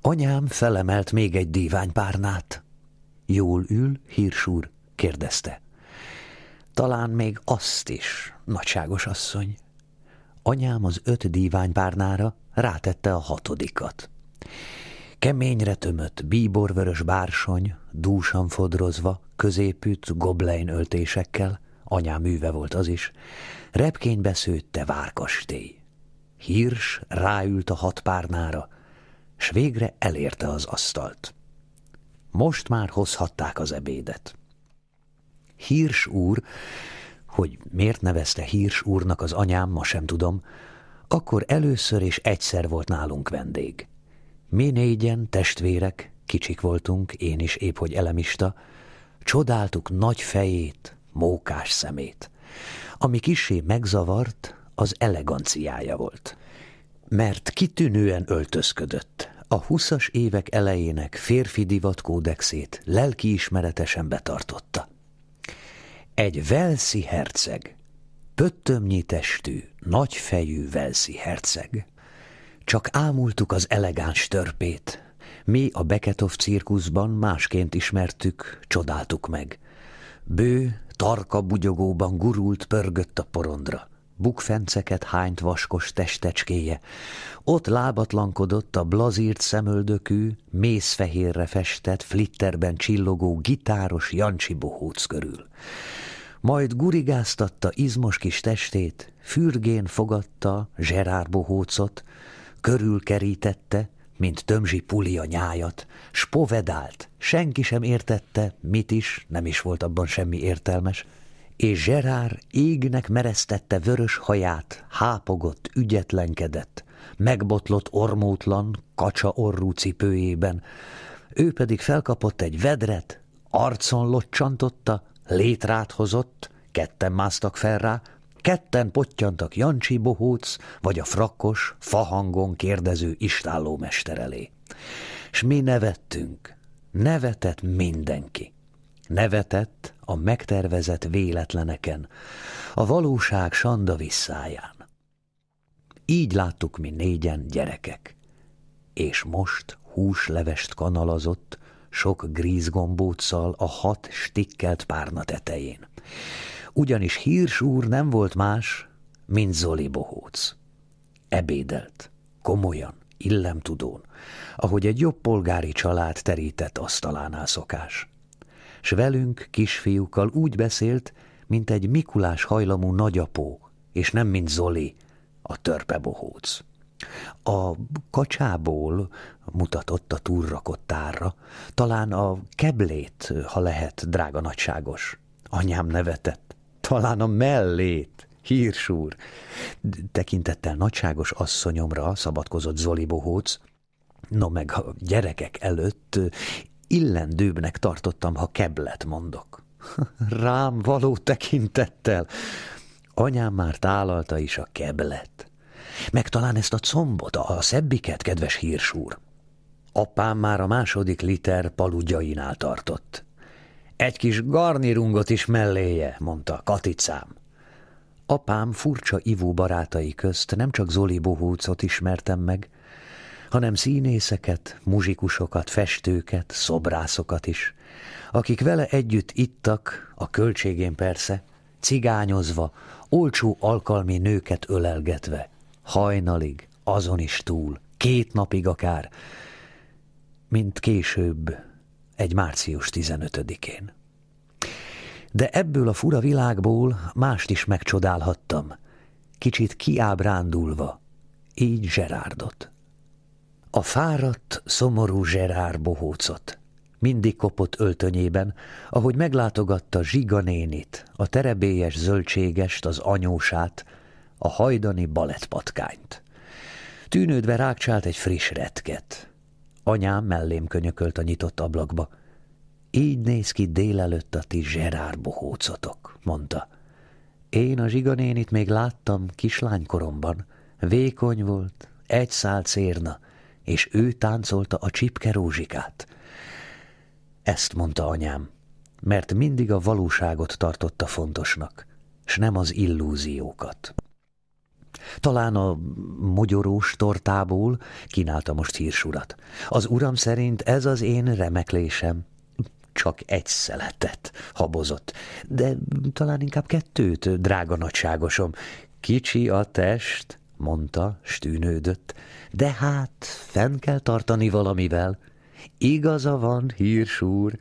Speaker 1: Anyám felemelt még egy díványpárnát. Jól ül, hírsúr? kérdezte. Talán még azt is, nagyságos asszony. Anyám az öt párnára rátette a hatodikat. Keményre tömött, bíborvörös bársony, dúsan fodrozva, középütt goblein öltésekkel, anyám műve volt az is, repkény beszőtte várkastély. Hírs ráült a hat párnára, s végre elérte az asztalt. Most már hozhatták az ebédet. Hírs úr, hogy miért nevezte Hírs úrnak az anyám, ma sem tudom, akkor először és egyszer volt nálunk vendég. Mi négyen, testvérek, kicsik voltunk, én is épp hogy elemista, csodáltuk nagy fejét, mókás szemét. Ami kisé megzavart, az eleganciája volt. Mert kitűnően öltözködött, a huszas évek elejének férfi divatkódexét lelkiismeretesen betartotta. Egy velszi herceg, pöttömnyi testű, nagyfejű velszi herceg. Csak ámultuk az elegáns törpét. Mi a Beketov cirkuszban másként ismertük, csodáltuk meg. Bő, tarka bugyogóban gurult, pörgött a porondra bukfenceket hányt vaskos testecskéje. Ott lábatlankodott a blazírt szemöldökű, mészfehérre festett, flitterben csillogó gitáros Jancsi bohóc körül. Majd gurigáztatta izmos kis testét, fürgén fogadta Zserár bohócot, körülkerítette, mint tömzsi puli a nyájat, spovedált, senki sem értette, mit is, nem is volt abban semmi értelmes, és Gerard égnek mereztette vörös haját, hápogott, ügyetlenkedett, megbotlott ormótlan, kacsa orrú cipőjében, ő pedig felkapott egy vedret, arcon locsantotta, létrát hozott, ketten másztak fel rá, ketten pottyantak Jancsi bohóc, vagy a frakkos, fahangon kérdező istálló mester elé. S mi nevettünk, nevetett mindenki. Nevetett a megtervezett véletleneken, a valóság sanda visszáján. Így láttuk mi négyen gyerekek. És most húslevest kanalazott, sok grízgombóccal a hat stikkelt párna tetején. Ugyanis Hírs úr nem volt más, mint Zoli bohóc. Ebédelt, komolyan, illemtudón, ahogy egy jobb polgári család terített asztalánál szokás s velünk, kisfiúkkal úgy beszélt, mint egy Mikulás hajlamú nagyapó, és nem mint Zoli, a törpe bohóc. A kacsából mutatott a túrrakott tárra, talán a keblét, ha lehet, drága nagyságos. Anyám nevetett, talán a mellét, hírsúr. Tekintettel nagyságos asszonyomra szabadkozott Zoli bohóc, no meg a gyerekek előtt illendőbbnek tartottam, ha keblet mondok. Rám való tekintettel. Anyám már tálalta is a keblet. Meg talán ezt a combot, a szebbiket, kedves hírsúr. Apám már a második liter paludjainál tartott. Egy kis garnirungot is melléje, mondta Katicám. Apám furcsa ivó barátai közt nem csak Zoli bohócot ismertem meg, hanem színészeket, muzsikusokat, festőket, szobrászokat is, akik vele együtt ittak, a költségén persze, cigányozva, olcsó alkalmi nőket ölelgetve, hajnalig, azon is túl, két napig akár, mint később, egy március 15-én. De ebből a fura világból mást is megcsodálhattam, kicsit kiábrándulva, így Zserárdot. A fáradt, szomorú Zserár bohócot. Mindig kopott öltönyében, ahogy meglátogatta Zsiga nénit, a terebélyes zöldségest, az anyósát, a hajdani balettpatkányt. Tűnődve rákcsált egy friss retket. Anyám mellém könyökölt a nyitott ablakba. Így néz ki délelőtt a ti Zserár bohócotok, mondta. Én a nénit még láttam kislánykoromban. Vékony volt, egy szál cérna – és ő táncolta a csipke rózsikát. Ezt mondta anyám, mert mindig a valóságot tartotta fontosnak, s nem az illúziókat. Talán a mogyorós tortából kínálta most hírsurat. Az uram szerint ez az én remeklésem. Csak egy szeletet habozott, de talán inkább kettőt, drága nagyságosom. Kicsi a test, mondta, stűnődött, de hát fenn kell tartani valamivel. Igaza van, hírsúr,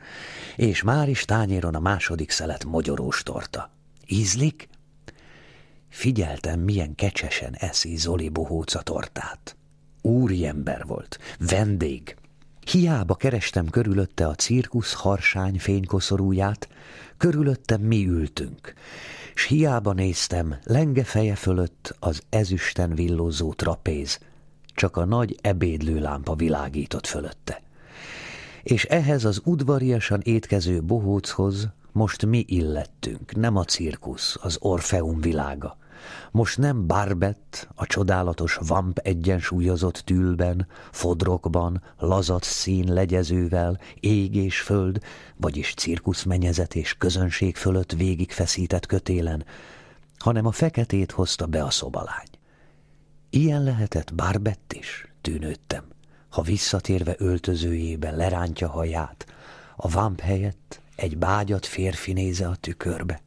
Speaker 1: és már is tányéron a második szelet mogyorós torta. Ízlik? Figyeltem, milyen kecsesen eszi Zoli bohóca tortát. Úriember volt, vendég. Hiába kerestem körülötte a cirkusz harsány fénykoszorúját, körülöttem mi ültünk s hiába néztem, lenge feje fölött az ezüsten villózó trapéz, csak a nagy ebédlő lámpa világított fölötte. És ehhez az udvariasan étkező bohóchoz most mi illettünk, nem a cirkusz, az Orfeum világa, most nem Barbett, a csodálatos vamp egyensúlyozott tülben, fodrokban, lazat szín legyezővel, ég és föld, vagyis cirkuszmenyezet és közönség fölött feszített kötélen, hanem a feketét hozta be a szobalány. Ilyen lehetett Barbett is, tűnődtem, ha visszatérve öltözőjébe lerántja haját, a vamp helyett egy bágyat férfi néze a tükörbe.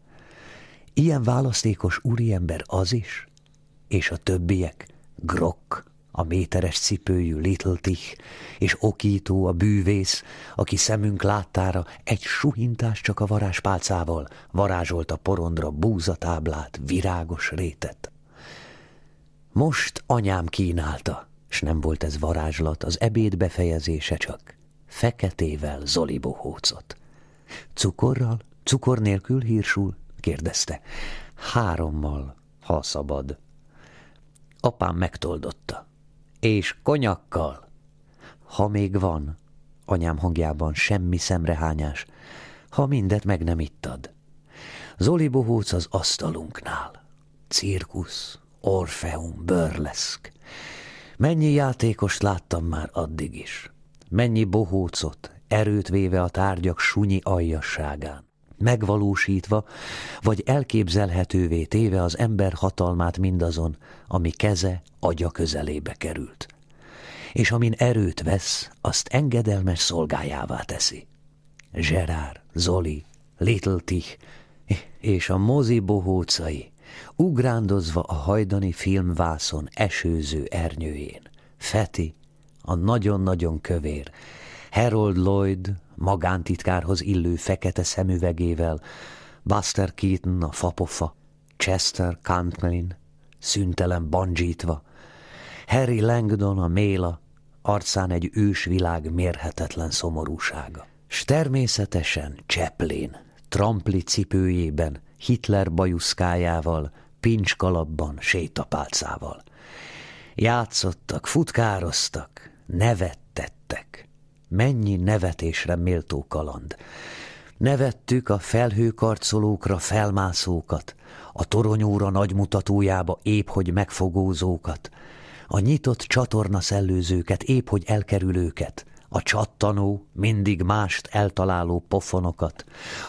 Speaker 1: Ilyen választékos úriember az is, és a többiek, Grok, a méteres cipőjű Little Tich, és Okító, a bűvész, aki szemünk láttára egy suhintás csak a varázspálcával varázsolt a porondra búzatáblát, virágos rétet. Most anyám kínálta, s nem volt ez varázslat, az ebéd befejezése csak. Feketével Zoli bohócot. Cukorral, cukor nélkül hírsul, kérdezte. Hárommal, ha szabad. Apám megtoldotta. És konyakkal? Ha még van, anyám hangjában semmi szemrehányás, ha mindet meg nem ittad. Zoli bohóc az asztalunknál. Cirkusz, orfeum, burleszk. Mennyi játékost láttam már addig is. Mennyi bohócot, erőt véve a tárgyak sunyi aljasságán megvalósítva, vagy elképzelhetővé téve az ember hatalmát mindazon, ami keze, agya közelébe került. És amin erőt vesz, azt engedelmes szolgájává teszi. Gerard, Zoli, Little Tich és a mozi bohócai, ugrándozva a hajdani filmvászon esőző ernyőjén. Feti, a nagyon-nagyon kövér, Harold Lloyd, magántitkárhoz illő fekete szemüvegével, Buster Keaton a fapofa, Chester Cantlin szüntelen bandzsítva, Harry Langdon a méla, arcán egy ősvilág mérhetetlen szomorúsága. S természetesen Chaplin, trampli cipőjében, Hitler bajuszkájával, pincskalapban, sétapálcával. Játszottak, futkároztak, nevettettek mennyi nevetésre méltó kaland. Nevettük a felhőkarcolókra felmászókat, a toronyóra nagymutatójába épp hogy megfogózókat, a nyitott csatorna szellőzőket, épp hogy elkerülőket, a csattanó, mindig mást eltaláló pofonokat,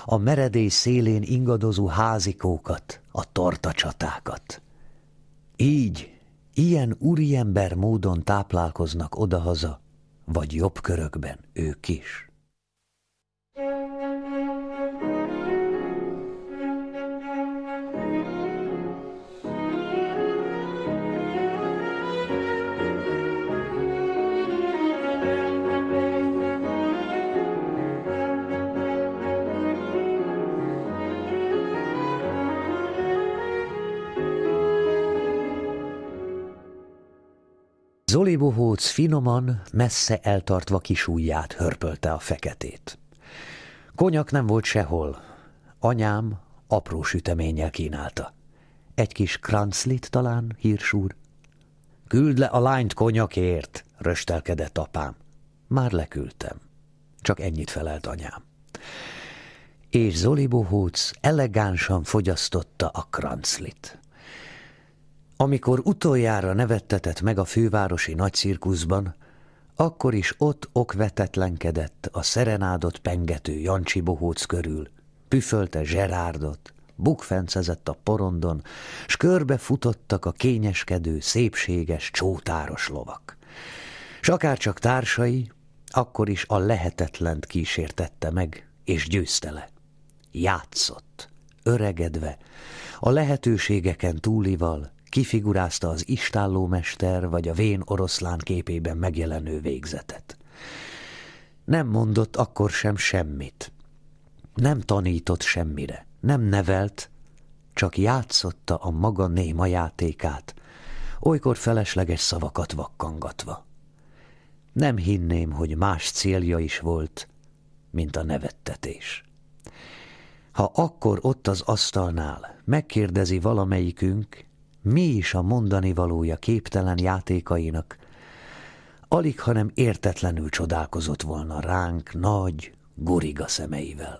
Speaker 1: a meredély szélén ingadozó házikókat, a tortacsatákat. Így, ilyen úriember módon táplálkoznak odahaza, vagy jobb körökben ők is. Zoli bohóc finoman, messze eltartva ujját hörpölte a feketét. Konyak nem volt sehol. Anyám apró süteménnyel kínálta. Egy kis kranclit talán, hírsúr? Küld le a lányt konyakért, röstelkedett apám. Már leküldtem. Csak ennyit felelt anyám. És Zoli bohóc elegánsan fogyasztotta a kranclit. Amikor utoljára nevettetett meg a fővárosi nagycirkuszban, akkor is ott okvetetlenkedett a szerenádot pengető Jancsi bohóc körül, püfölte Zserárdot, bukfencezett a porondon, s körbe futottak a kényeskedő, szépséges, csótáros lovak. S akárcsak társai, akkor is a lehetetlent kísértette meg, és győzte le. Játszott, öregedve, a lehetőségeken túlival, kifigurázta az istállómester vagy a vén oroszlán képében megjelenő végzetet. Nem mondott akkor sem semmit. Nem tanított semmire. Nem nevelt, csak játszotta a maga néma játékát, olykor felesleges szavakat vakkangatva. Nem hinném, hogy más célja is volt, mint a nevettetés. Ha akkor ott az asztalnál megkérdezi valamelyikünk, mi is a mondani valója képtelen játékainak, alig hanem értetlenül csodálkozott volna ránk nagy, guriga szemeivel.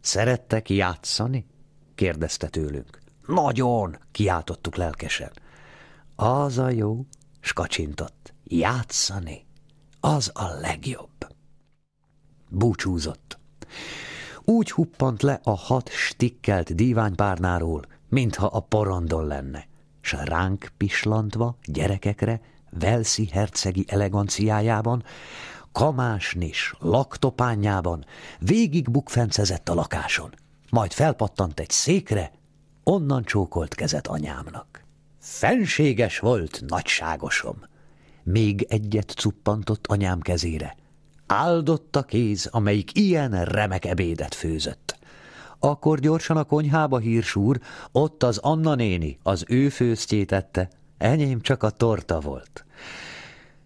Speaker 1: Szerettek játszani? kérdezte tőlünk. Nagyon! kiáltottuk lelkesen. Az a jó, skacsintott. Játszani, az a legjobb. Búcsúzott. Úgy huppant le a hat stikkelt díványpárnáról, mintha a porondon lenne, s ránk pislantva gyerekekre, Velszi hercegi eleganciájában, kamásnis laktopányában végig bukfencezett a lakáson, majd felpattant egy székre, onnan csókolt kezet anyámnak. Fenséges volt nagyságosom. Még egyet cuppantott anyám kezére. Áldott a kéz, amelyik ilyen remek ebédet főzött. Akkor gyorsan a konyhába hírsúr, ott az Anna néni az ő főztjét ette, enyém csak a torta volt.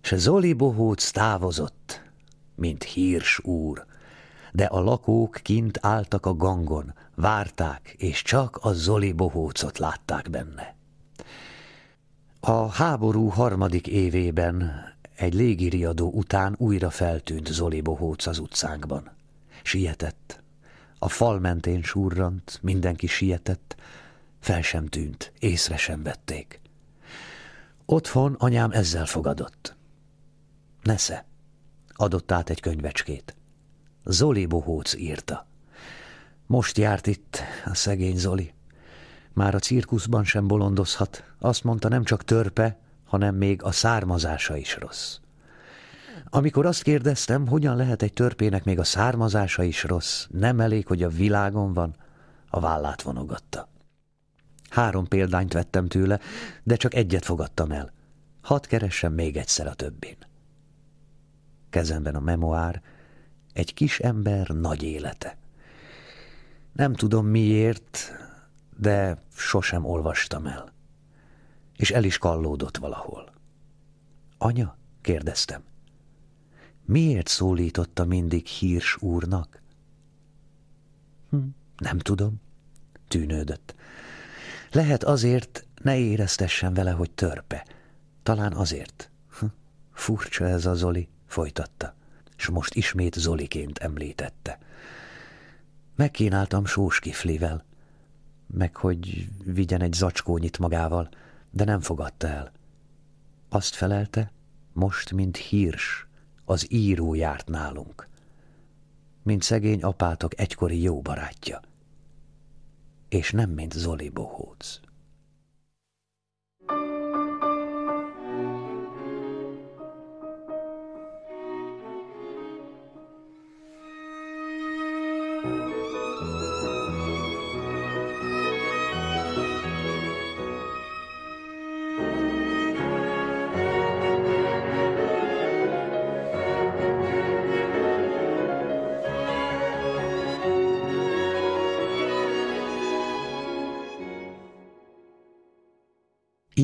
Speaker 1: S Zoli bohóc távozott, mint hírs úr, de a lakók kint álltak a gangon, várták, és csak a Zoli bohócot látták benne. A háború harmadik évében egy légiriadó után újra feltűnt Zoli bohóc az utcánkban. Sietett, a fal mentén surrant, mindenki sietett, fel sem tűnt, észre sem vették. Otthon anyám ezzel fogadott. Nesze, adott át egy könyvecskét. Zoli Bohóc írta. Most járt itt a szegény Zoli. Már a cirkuszban sem bolondozhat. Azt mondta, nem csak törpe, hanem még a származása is rossz. Amikor azt kérdeztem, hogyan lehet egy törpének még a származása is rossz, nem elég, hogy a világon van, a vállát vonogatta. Három példányt vettem tőle, de csak egyet fogadtam el. Hadd keressem még egyszer a többén. Kezemben a memoár, egy kis ember nagy élete. Nem tudom miért, de sosem olvastam el. És el is kallódott valahol. Anya? kérdeztem. Miért szólította mindig Hírs úrnak? Hm, nem tudom, tűnődött. Lehet azért ne éreztessen vele, hogy törpe. Talán azért. Hm, furcsa ez a Zoli, folytatta, és most ismét Zoliként említette. Megkínáltam sós kiflivel, meg hogy vigyen egy zacskónyit magával, de nem fogadta el. Azt felelte, most, mint hírs, az író járt nálunk, mint szegény apátok egykori jó barátja, és nem mint Zoli Bohóc.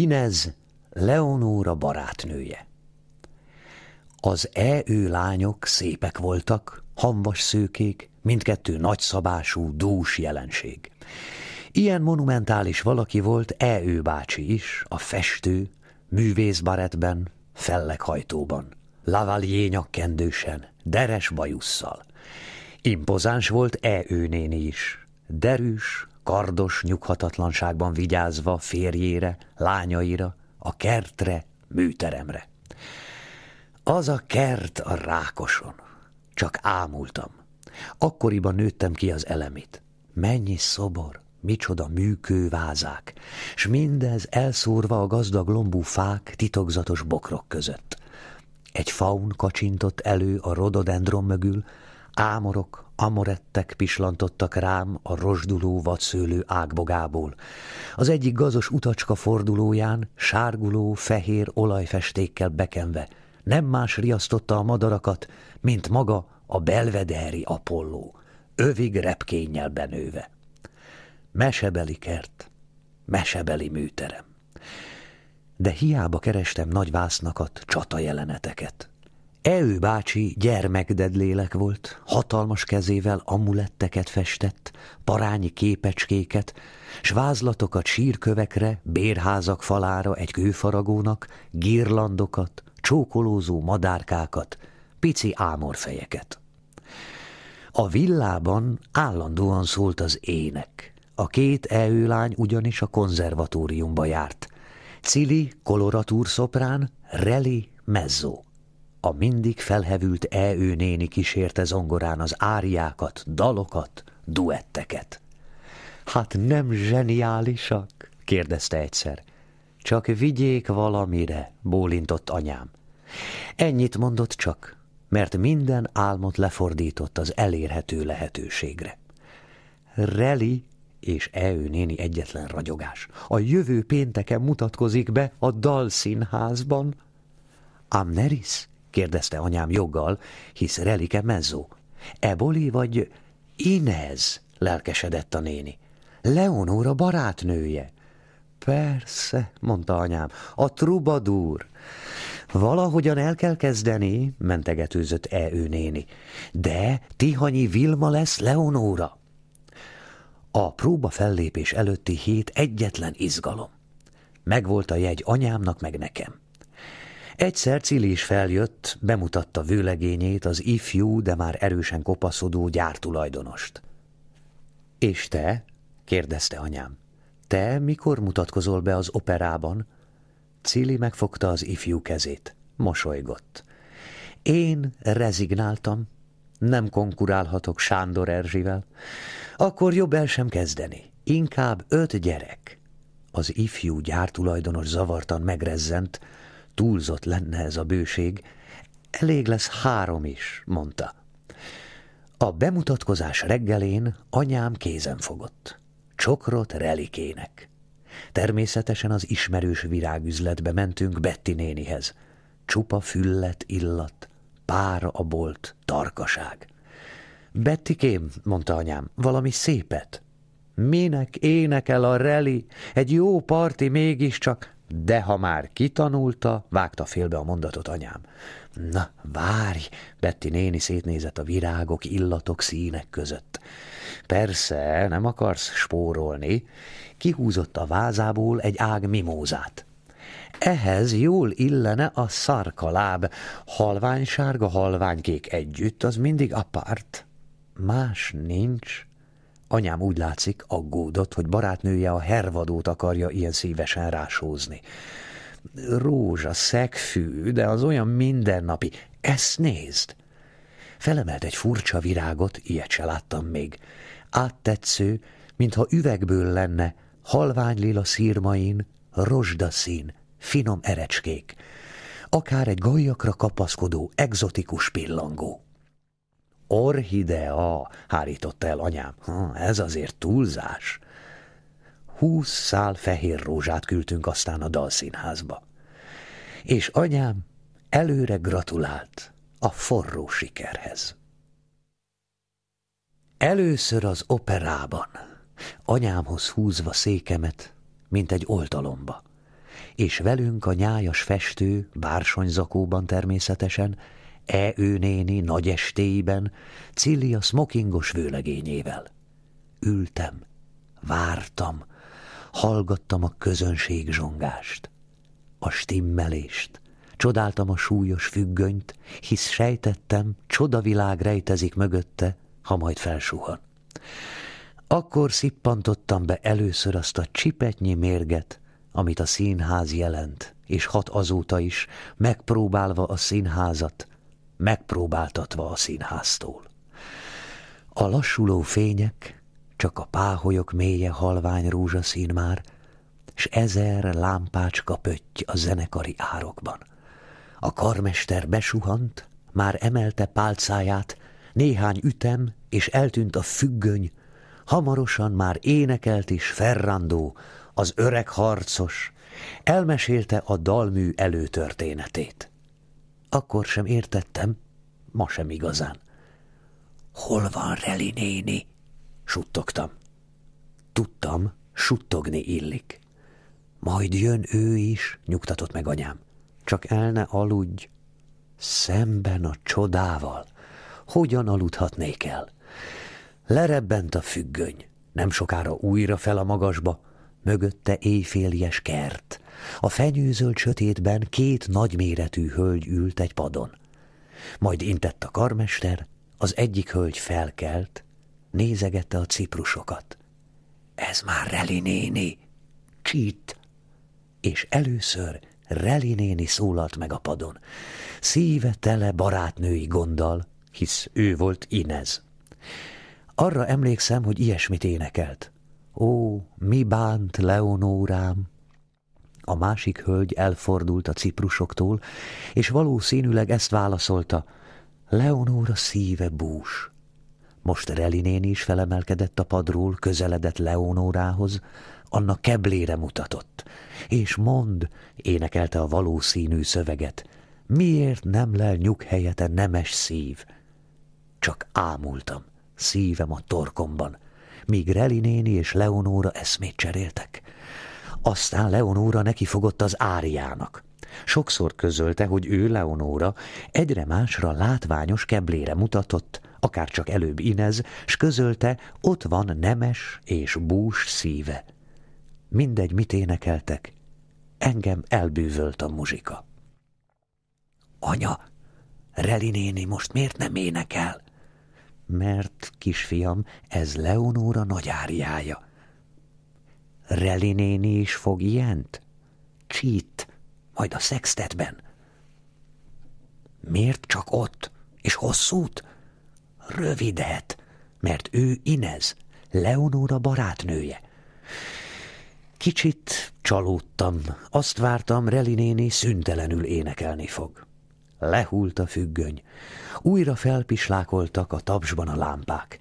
Speaker 1: Inez Leonóra barátnője. Az e-ő lányok szépek voltak, hamvas szőkék, mindkettő nagyszabású, dús jelenség. Ilyen monumentális valaki volt e-ő bácsi is, a festő, művész baretben, felleghajtóban, lavalier nyakkendősen, deres bajusszal. Impozáns volt e-ő néni is, derűs, kardos nyughatatlanságban vigyázva férjére, lányaira, a kertre, műteremre. Az a kert a rákoson. Csak ámultam. Akkoriban nőttem ki az elemit. Mennyi szobor, micsoda műkővázák, s mindez elszórva a gazdag lombú fák titokzatos bokrok között. Egy faun kacsintott elő a rododendron mögül, Ámorok, amorettek pislantottak rám a rozsduló vadszőlő ágbogából. Az egyik gazos utacska fordulóján sárguló, fehér olajfestékkel bekenve. Nem más riasztotta a madarakat, mint maga a belvederi Apolló, övig repkénnyel benőve. Mesebeli kert, mesebeli műterem. De hiába kerestem nagy vásznakat, csata jeleneteket. Eő bácsi gyermekded lélek volt, hatalmas kezével amuletteket festett, parányi képecskéket, s vázlatokat sírkövekre, bérházak falára egy kőfaragónak, girlandokat, csókolózó madárkákat, pici ámorfejeket. A villában állandóan szólt az ének. A két eőlány ugyanis a konzervatóriumba járt. Cili szoprán, Reli mezzók. A mindig felhevült E.ő néni kísérte zongorán az áriákat, dalokat, duetteket. Hát nem zseniálisak? kérdezte egyszer. Csak vigyék valamire, bólintott anyám. Ennyit mondott csak, mert minden álmot lefordított az elérhető lehetőségre. Reli és Eő néni egyetlen ragyogás. A jövő pénteken mutatkozik be a dalszínházban. Amneris kérdezte anyám joggal, hisz relike mezzó. Eboli vagy Inez? lelkesedett a néni. Leonóra barátnője. Persze, mondta anyám, a trubadúr. Valahogyan el kell kezdeni, mentegetőzött E. ő néni. De Tihanyi Vilma lesz Leonóra. A próba fellépés előtti hét egyetlen izgalom. Megvolt a jegy anyámnak meg nekem. Egyszer Cili is feljött, bemutatta vőlegényét, az ifjú, de már erősen kopaszodó gyártulajdonost. És te? kérdezte anyám. Te mikor mutatkozol be az operában? Cili megfogta az ifjú kezét. Mosolygott. Én rezignáltam, nem konkurálhatok Sándor Erzsivel. Akkor jobb el sem kezdeni. Inkább öt gyerek. Az ifjú gyártulajdonos zavartan megrezzent, túlzott lenne ez a bőség, elég lesz három is, mondta. A bemutatkozás reggelén anyám kézen fogott. Csokrot relikének. Természetesen az ismerős virágüzletbe mentünk Betty nénihez. Csupa füllet illat, pára a bolt, tarkaság. Bettikém, mondta anyám, valami szépet. Minek énekel a reli? Egy jó parti mégiscsak. De ha már kitanulta, vágta félbe a mondatot anyám. Na, várj! Betty néni szétnézett a virágok, illatok, színek között. Persze, nem akarsz spórolni. Kihúzott a vázából egy ág mimózát. Ehhez jól illene a szarkaláb. halvány kék együtt, az mindig apart. Más nincs. Anyám úgy látszik, aggódott, hogy barátnője a hervadót akarja ilyen szívesen rásózni. Rózsa, szegfű, de az olyan mindennapi. Ezt nézd! Felemelt egy furcsa virágot, ilyet se láttam még. Áttetsző, mintha üvegből lenne, halvány lila szírmain, rozsdaszín, finom erecskék. Akár egy gajakra kapaszkodó, egzotikus pillangó orhidea, hárította el anyám. Ha, ez azért túlzás. Húsz szál fehér rózsát küldtünk aztán a dalszínházba. És anyám előre gratulált a forró sikerhez. Először az operában, anyámhoz húzva székemet, mint egy oltalomba, és velünk a nyájas festő, bársonyzakóban természetesen, E.ő néni nagy estéiben, Cilia smokingos vőlegényével. Ültem, vártam, hallgattam a közönség zsongást, a stimmelést, csodáltam a súlyos függönyt, hisz sejtettem, csodavilág rejtezik mögötte, ha majd felsuhan. Akkor szippantottam be először azt a csipetnyi mérget, amit a színház jelent, és hat azóta is, megpróbálva a színházat, megpróbáltatva a színháztól. A lassuló fények, csak a páholyok mélye halvány rózsaszín már, s ezer lámpácska pötty a zenekari árokban. A karmester besuhant, már emelte pálcáját, néhány ütem, és eltűnt a függöny, hamarosan már énekelt is Ferrandó, az öreg harcos, elmesélte a dalmű előtörténetét. Akkor sem értettem, ma sem igazán. Hol van Reli néni? Suttogtam. Tudtam, suttogni illik. Majd jön ő is, nyugtatott meg anyám. Csak el ne aludj. Szemben a csodával. Hogyan aludhatnék el? Lerebbent a függöny. Nem sokára újra fel a magasba, mögötte éjféljes kert. A fenyőzöld sötétben két nagyméretű hölgy ült egy padon. Majd intett a karmester, az egyik hölgy felkelt, nézegette a ciprusokat. Ez már Reli néni, csít! És először Reli néni szólalt meg a padon. Szíve tele barátnői gonddal, hisz ő volt Inez. Arra emlékszem, hogy ilyesmit énekelt. Ó, mi bánt Leonórám, a másik hölgy elfordult a ciprusoktól, és valószínűleg ezt válaszolta, Leonóra szíve bús. Most Reli is felemelkedett a padról, közeledett Leonórához, annak keblére mutatott, és mond, énekelte a valószínű szöveget, miért nem lel nyughelyete nemes szív? Csak ámultam, szívem a torkomban, míg Reli néni és Leonóra eszmét cseréltek – aztán Leonóra nekifogott az áriának. Sokszor közölte, hogy ő Leonóra egyre másra látványos keblére mutatott, akár csak előbb Inez, s közölte, ott van nemes és bús szíve. Mindegy, mit énekeltek, engem elbűvölt a muzsika. Anya, Reli néni most miért nem énekel? Mert, kisfiam, ez Leonóra nagyáriája. Reli néni is fog ilyent? Csít, majd a szextetben. Miért csak ott? És hosszút? Rövidet, mert ő Inez, Leonóra barátnője. Kicsit csalódtam, azt vártam, Reli néni szüntelenül énekelni fog. Lehult a függöny, újra felpislákoltak a tapsban a lámpák,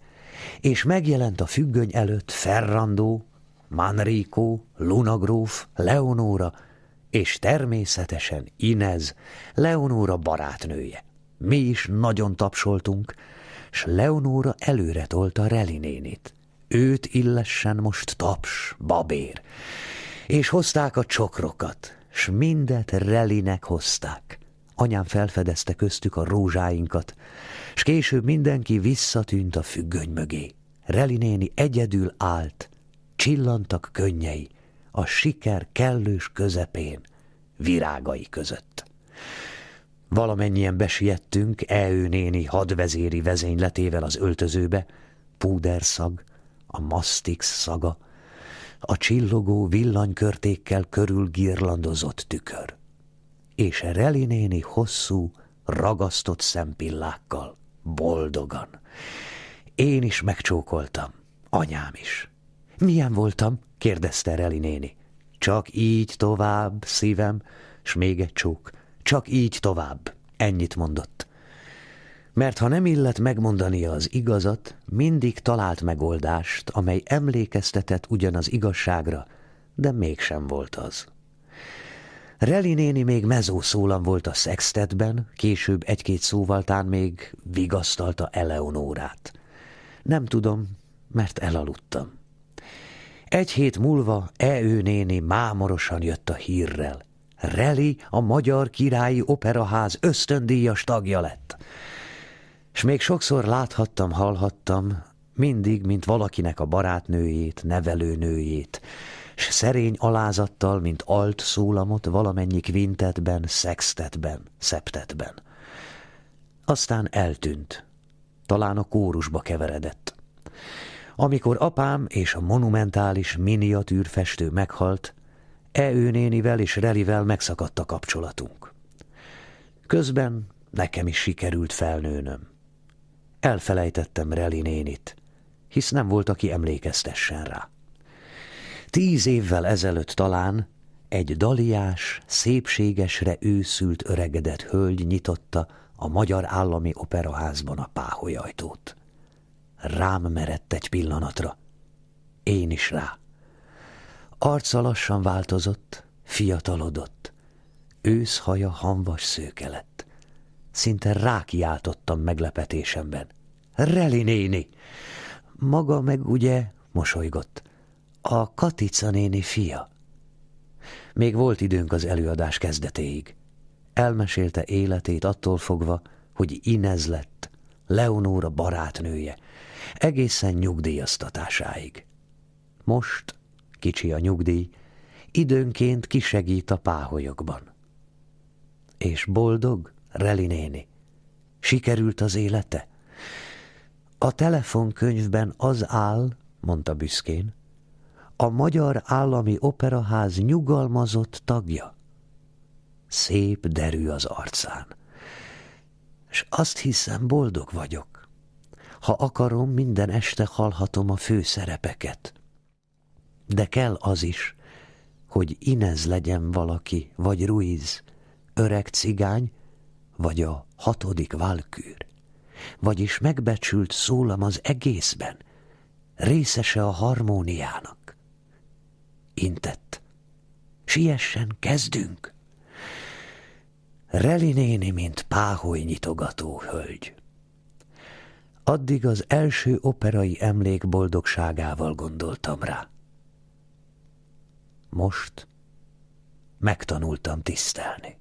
Speaker 1: és megjelent a függöny előtt Ferrandó, Manrico, Lunagróf, Leonóra, és természetesen Inez, Leonóra barátnője. Mi is nagyon tapsoltunk, s Leonóra előre tolta Reli nénit. Őt illessen most taps, babér. És hozták a csokrokat, s mindet Relinek hozták. Anyám felfedezte köztük a rózsáinkat, s később mindenki visszatűnt a függöny mögé. Reli néni egyedül állt, csillantak könnyei a siker kellős közepén, virágai között. Valamennyien besiettünk Eő néni hadvezéri vezényletével az öltözőbe, púderszag, a mastix szaga, a csillogó villanykörtékkel körül girlandozott tükör, és Reli néni hosszú, ragasztott szempillákkal, boldogan. Én is megcsókoltam, anyám is. Milyen voltam? kérdezte Reli néni. Csak így tovább, szívem, s még egy csók. Csak így tovább. Ennyit mondott. Mert ha nem illet megmondania az igazat, mindig talált megoldást, amely emlékeztetett ugyanaz igazságra, de mégsem volt az. Reli néni még mezószólam volt a szextetben, később egy-két szóval tán még vigasztalta Eleonórát. Nem tudom, mert elaludtam. Egy hét múlva E.ő néni mámorosan jött a hírrel. Reli a Magyar Királyi Operaház ösztöndíjas tagja lett. S még sokszor láthattam, hallhattam, mindig, mint valakinek a barátnőjét, nevelőnőjét, s szerény alázattal, mint alt szólamot valamennyi kvintetben, szextetben, szeptetben. Aztán eltűnt. Talán a kórusba keveredett. Amikor apám és a monumentális miniatűrfestő festő meghalt, E.ő nénivel és Relivel megszakadt a kapcsolatunk. Közben nekem is sikerült felnőnöm. Elfelejtettem Reli nénit, hisz nem volt, aki emlékeztessen rá. Tíz évvel ezelőtt talán egy daliás, szépségesre őszült öregedett hölgy nyitotta a Magyar Állami Operaházban a páholyajtót. Rám merett egy pillanatra. Én is rá. Arca lassan változott, fiatalodott. haja hamvas szőke lett. Szinte rákiáltottam meglepetésemben. Reli néni! Maga meg ugye, mosolygott, a Katica néni fia. Még volt időnk az előadás kezdetéig. Elmesélte életét attól fogva, hogy Inez lett, Leonóra barátnője, egészen nyugdíjaztatásáig. Most kicsi a nyugdíj, időnként kisegít a páholyokban. És boldog, Reli néni. Sikerült az élete? A telefonkönyvben az áll, mondta büszkén, a Magyar Állami Operaház nyugalmazott tagja. Szép derű az arcán. És azt hiszem, boldog vagyok. Ha akarom, minden este hallhatom a főszerepeket. De kell az is, hogy Inez legyen valaki, vagy Ruiz, öreg cigány, vagy a hatodik válkűr. Vagyis megbecsült szólam az egészben, részese a harmóniának. Intett. Siessen, kezdünk! Reli néni, mint páholy nyitogató hölgy addig az első operai emlék boldogságával gondoltam rá. Most megtanultam tisztelni.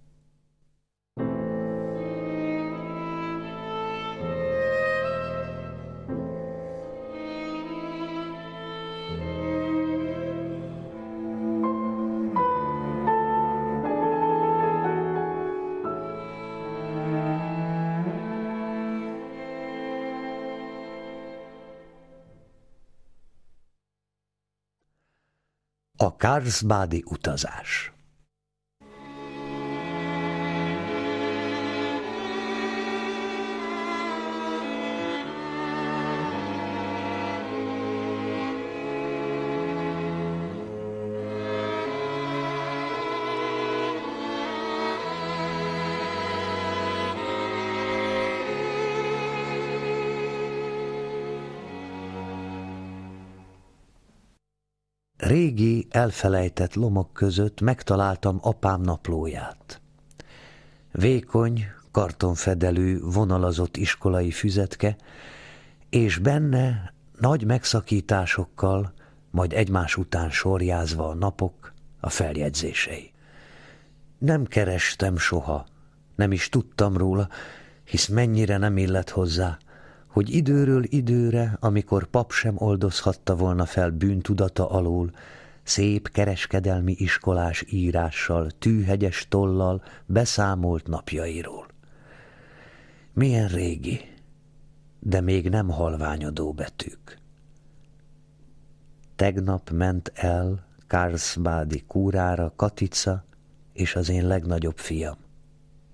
Speaker 1: a Kárszbádi utazás. elfelejtett lomok között megtaláltam apám naplóját. Vékony, kartonfedelű, vonalazott iskolai füzetke, és benne nagy megszakításokkal, majd egymás után sorjázva a napok, a feljegyzései. Nem kerestem soha, nem is tudtam róla, hisz mennyire nem illett hozzá, hogy időről időre, amikor pap sem oldozhatta volna fel bűntudata alól, szép kereskedelmi iskolás írással, tűhegyes tollal beszámolt napjairól. Milyen régi, de még nem halványodó betűk. Tegnap ment el Kárszbádi kúrára Katica és az én legnagyobb fiam,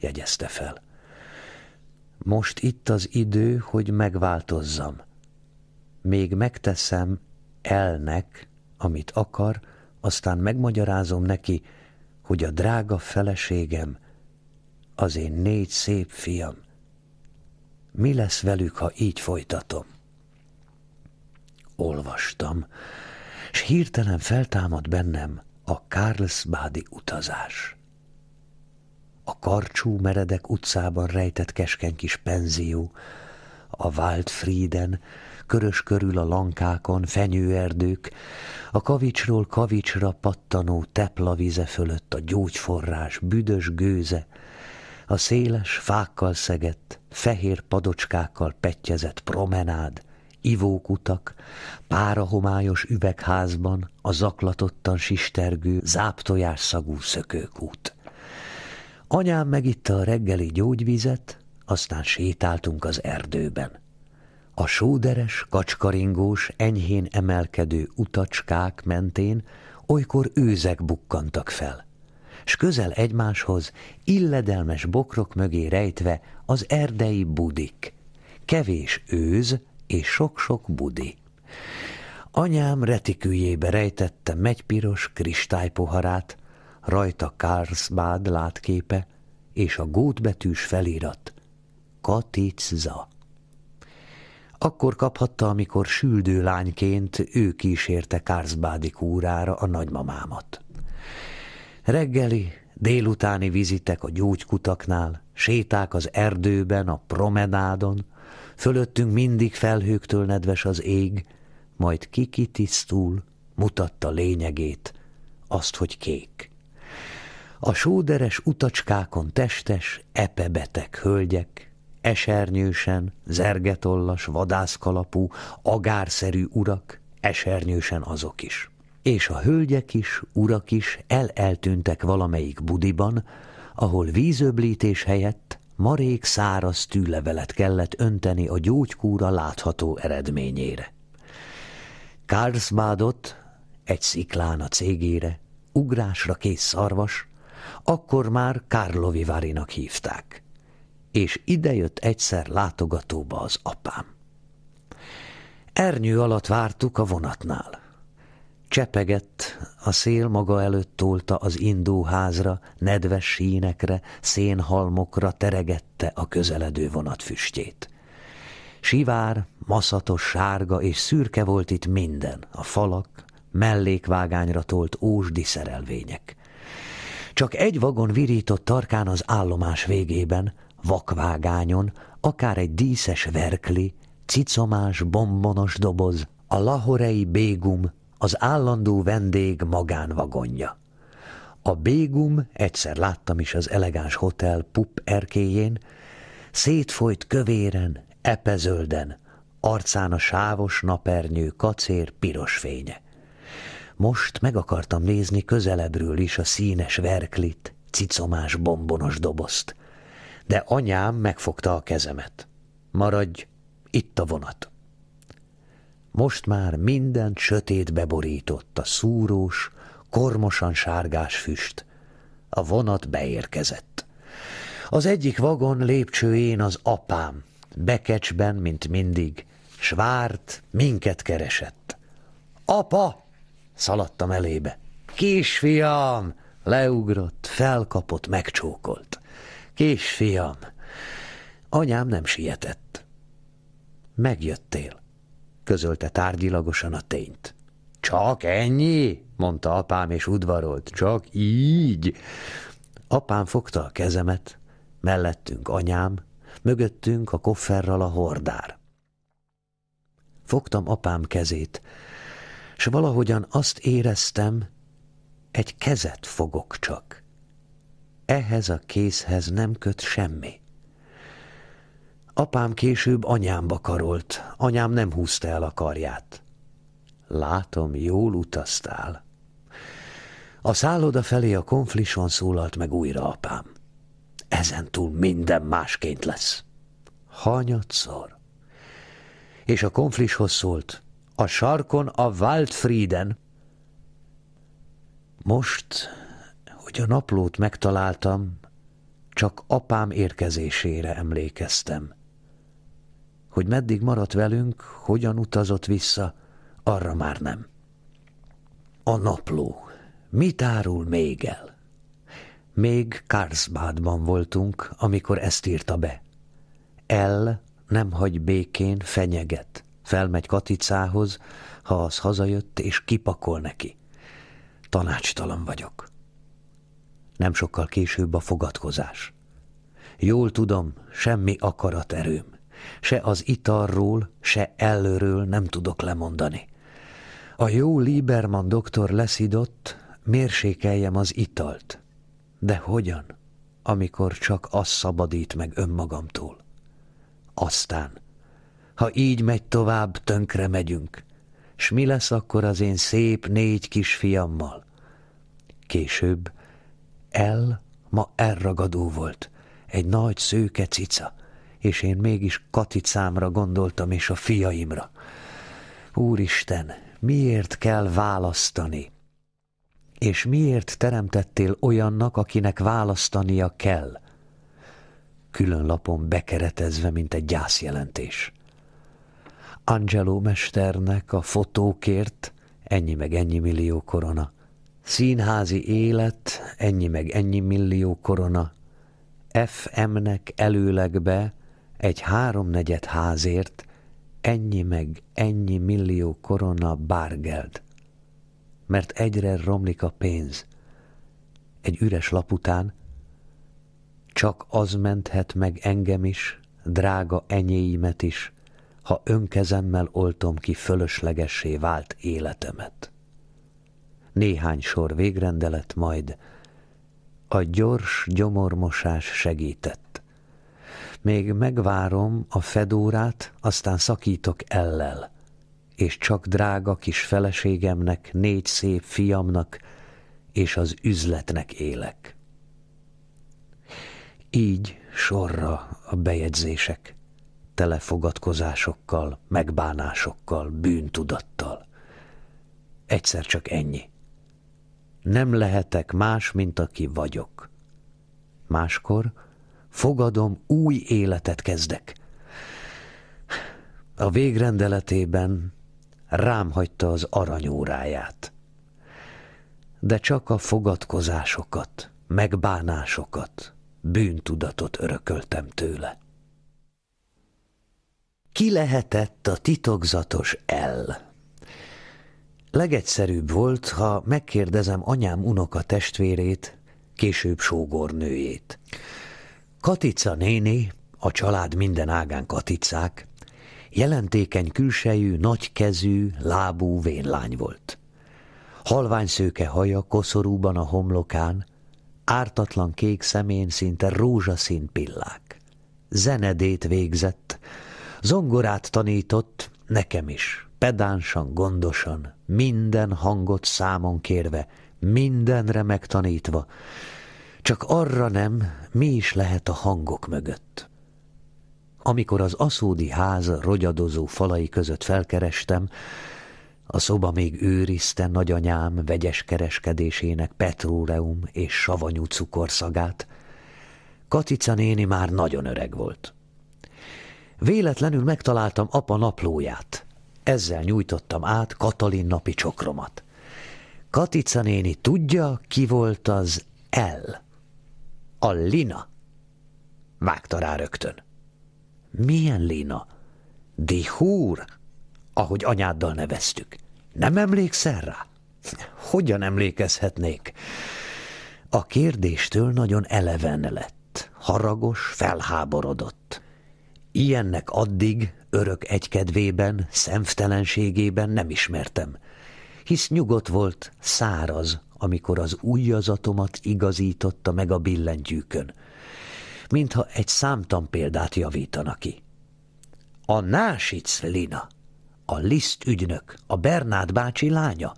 Speaker 1: jegyezte fel. Most itt az idő, hogy megváltozzam. Még megteszem elnek amit akar, aztán megmagyarázom neki, hogy a drága feleségem az én négy szép fiam. Mi lesz velük, ha így folytatom? Olvastam, s hirtelen feltámad bennem a Karlsbádi utazás. A karcsú meredek utcában rejtett keskeny kis penzió, a Waldfrieden, körös körül a lankákon fenyőerdők, a kavicsról kavicsra pattanó teplavize fölött a gyógyforrás büdös gőze, a széles, fákkal szegett, fehér padocskákkal petjezett promenád, ivókutak, párahomályos üvegházban a zaklatottan sistergő, záptojás szagú szökőkút. Anyám megitta a reggeli gyógyvizet, aztán sétáltunk az erdőben. A sóderes, kacskaringós, enyhén emelkedő utacskák mentén olykor őzek bukkantak fel, s közel egymáshoz, illedelmes bokrok mögé rejtve az erdei budik. Kevés őz és sok-sok budi. Anyám retiküljébe rejtette megypiros kristálypoharát, rajta Kárszbád látképe és a gótbetűs felirat. Katicza. Akkor kaphatta, amikor süldő lányként ő kísérte Kárzbádi kúrára a nagymamámat. Reggeli, délutáni vizitek a gyógykutaknál, séták az erdőben, a promenádon, fölöttünk mindig felhőktől nedves az ég, majd kiki tisztul, mutatta lényegét, azt, hogy kék. A sóderes utacskákon testes, epebeteg hölgyek, esernyősen, zergetollas, vadászkalapú, agárszerű urak, esernyősen azok is. És a hölgyek is, urak is eleltűntek valamelyik budiban, ahol vízöblítés helyett marék száraz tűlevelet kellett önteni a gyógykúra látható eredményére. Kárszbádot, egy sziklán a cégére, ugrásra kész szarvas, akkor már Karlovi Várinak hívták és idejött egyszer látogatóba az apám. Ernyő alatt vártuk a vonatnál. Csepegett, a szél maga előtt tolta az indóházra, nedves sínekre, szénhalmokra teregette a közeledő vonat füstjét. Sivár, maszatos, sárga és szürke volt itt minden, a falak, mellékvágányra tolt ósdi szerelvények. Csak egy vagon virított tarkán az állomás végében, vakvágányon, akár egy díszes verkli, cicomás, bombonos doboz, a lahorei bégum, az állandó vendég magánvagonja. A bégum, egyszer láttam is az elegáns hotel pup erkéjén, szétfolyt kövéren, epezölden, arcán a sávos napernyő kacér piros fénye. Most meg akartam nézni közelebbről is a színes verklit, cicomás bombonos dobozt de anyám megfogta a kezemet. Maradj, itt a vonat. Most már minden sötét beborított a szúrós, kormosan sárgás füst. A vonat beérkezett. Az egyik vagon lépcsőjén az apám, bekecsben, mint mindig, svárt, minket keresett. Apa! szaladtam elébe. Kisfiam! leugrott, felkapott, megcsókolt. Kisfiam, anyám nem sietett. Megjöttél, közölte tárgyilagosan a tényt. Csak ennyi? mondta apám, és udvarolt. Csak így? Apám fogta a kezemet, mellettünk anyám, mögöttünk a kofferral a hordár. Fogtam apám kezét, s valahogyan azt éreztem, egy kezet fogok csak ehhez a készhez nem köt semmi. Apám később anyámba karolt, anyám nem húzta el a karját. Látom, jól utaztál. A szálloda felé a konflison szólalt meg újra apám. Ezentúl minden másként lesz. Hanyatszor. És a konflishoz szólt, a sarkon a Waldfrieden. Most hogy a naplót megtaláltam, csak apám érkezésére emlékeztem. Hogy meddig maradt velünk, hogyan utazott vissza, arra már nem. A napló. Mit árul még el? Még Kárszbádban voltunk, amikor ezt írta be. El nem hagy békén, fenyeget. Felmegy Katicához, ha az hazajött, és kipakol neki. Tanácstalan vagyok nem sokkal később a fogadkozás. Jól tudom, semmi akarat erőm, Se az itarról, se előről nem tudok lemondani. A jó Lieberman doktor leszidott, mérsékeljem az italt. De hogyan, amikor csak az szabadít meg önmagamtól? Aztán, ha így megy tovább, tönkre megyünk. S mi lesz akkor az én szép négy kisfiammal? Később el ma elragadó volt, egy nagy szőke cica, és én mégis katicámra gondoltam és a fiaimra. Úristen, miért kell választani? És miért teremtettél olyannak, akinek választania kell? Külön lapon bekeretezve, mint egy gyászjelentés. Angelo mesternek a fotókért ennyi meg ennyi millió korona – Színházi élet, ennyi meg ennyi millió korona, FM-nek előlegbe egy háromnegyed házért ennyi meg ennyi millió korona bárgeld. Mert egyre romlik a pénz. Egy üres lap után csak az menthet meg engem is, drága enyéimet is, ha önkezemmel oltom ki fölöslegessé vált életemet néhány sor végrendelet, majd a gyors gyomormosás segített. Még megvárom a fedórát, aztán szakítok ellel, és csak drága kis feleségemnek, négy szép fiamnak és az üzletnek élek. Így sorra a bejegyzések, telefogatkozásokkal, megbánásokkal, bűntudattal. Egyszer csak ennyi nem lehetek más, mint aki vagyok. Máskor fogadom, új életet kezdek. A végrendeletében rám hagyta az aranyóráját. De csak a fogadkozásokat, megbánásokat, bűntudatot örököltem tőle. Ki lehetett a titokzatos L? Legegyszerűbb volt, ha megkérdezem anyám unoka testvérét, később sógornőjét. Katica néni, a család minden ágán katicák, jelentékeny külsejű, nagykezű, lábú vénlány volt. Halvány szőke haja koszorúban a homlokán, ártatlan kék szemén szinte rózsaszín pillák. Zenedét végzett, zongorát tanított nekem is, pedánsan, gondosan, minden hangot számon kérve, mindenre megtanítva, csak arra nem, mi is lehet a hangok mögött. Amikor az aszódi ház rogyadozó falai között felkerestem, a szoba még őrizte nagyanyám vegyes kereskedésének petróleum és savanyú cukorszagát. Katica néni már nagyon öreg volt. Véletlenül megtaláltam apa naplóját – ezzel nyújtottam át Katalin napi csokromat. Katica néni tudja, ki volt az L. A Lina. Vágta rá rögtön. Milyen Lina? Dihúr, ahogy anyáddal neveztük. Nem emlékszel rá? Hogyan emlékezhetnék? A kérdéstől nagyon eleven lett, haragos, felháborodott. Ilyennek addig, örök egykedvében, szemtelenségében nem ismertem, hisz nyugodt volt, száraz, amikor az ujjazatomat igazította meg a billentyűkön, mintha egy számtan példát javítana ki. A Násic Lina, a Liszt ügynök, a Bernát bácsi lánya.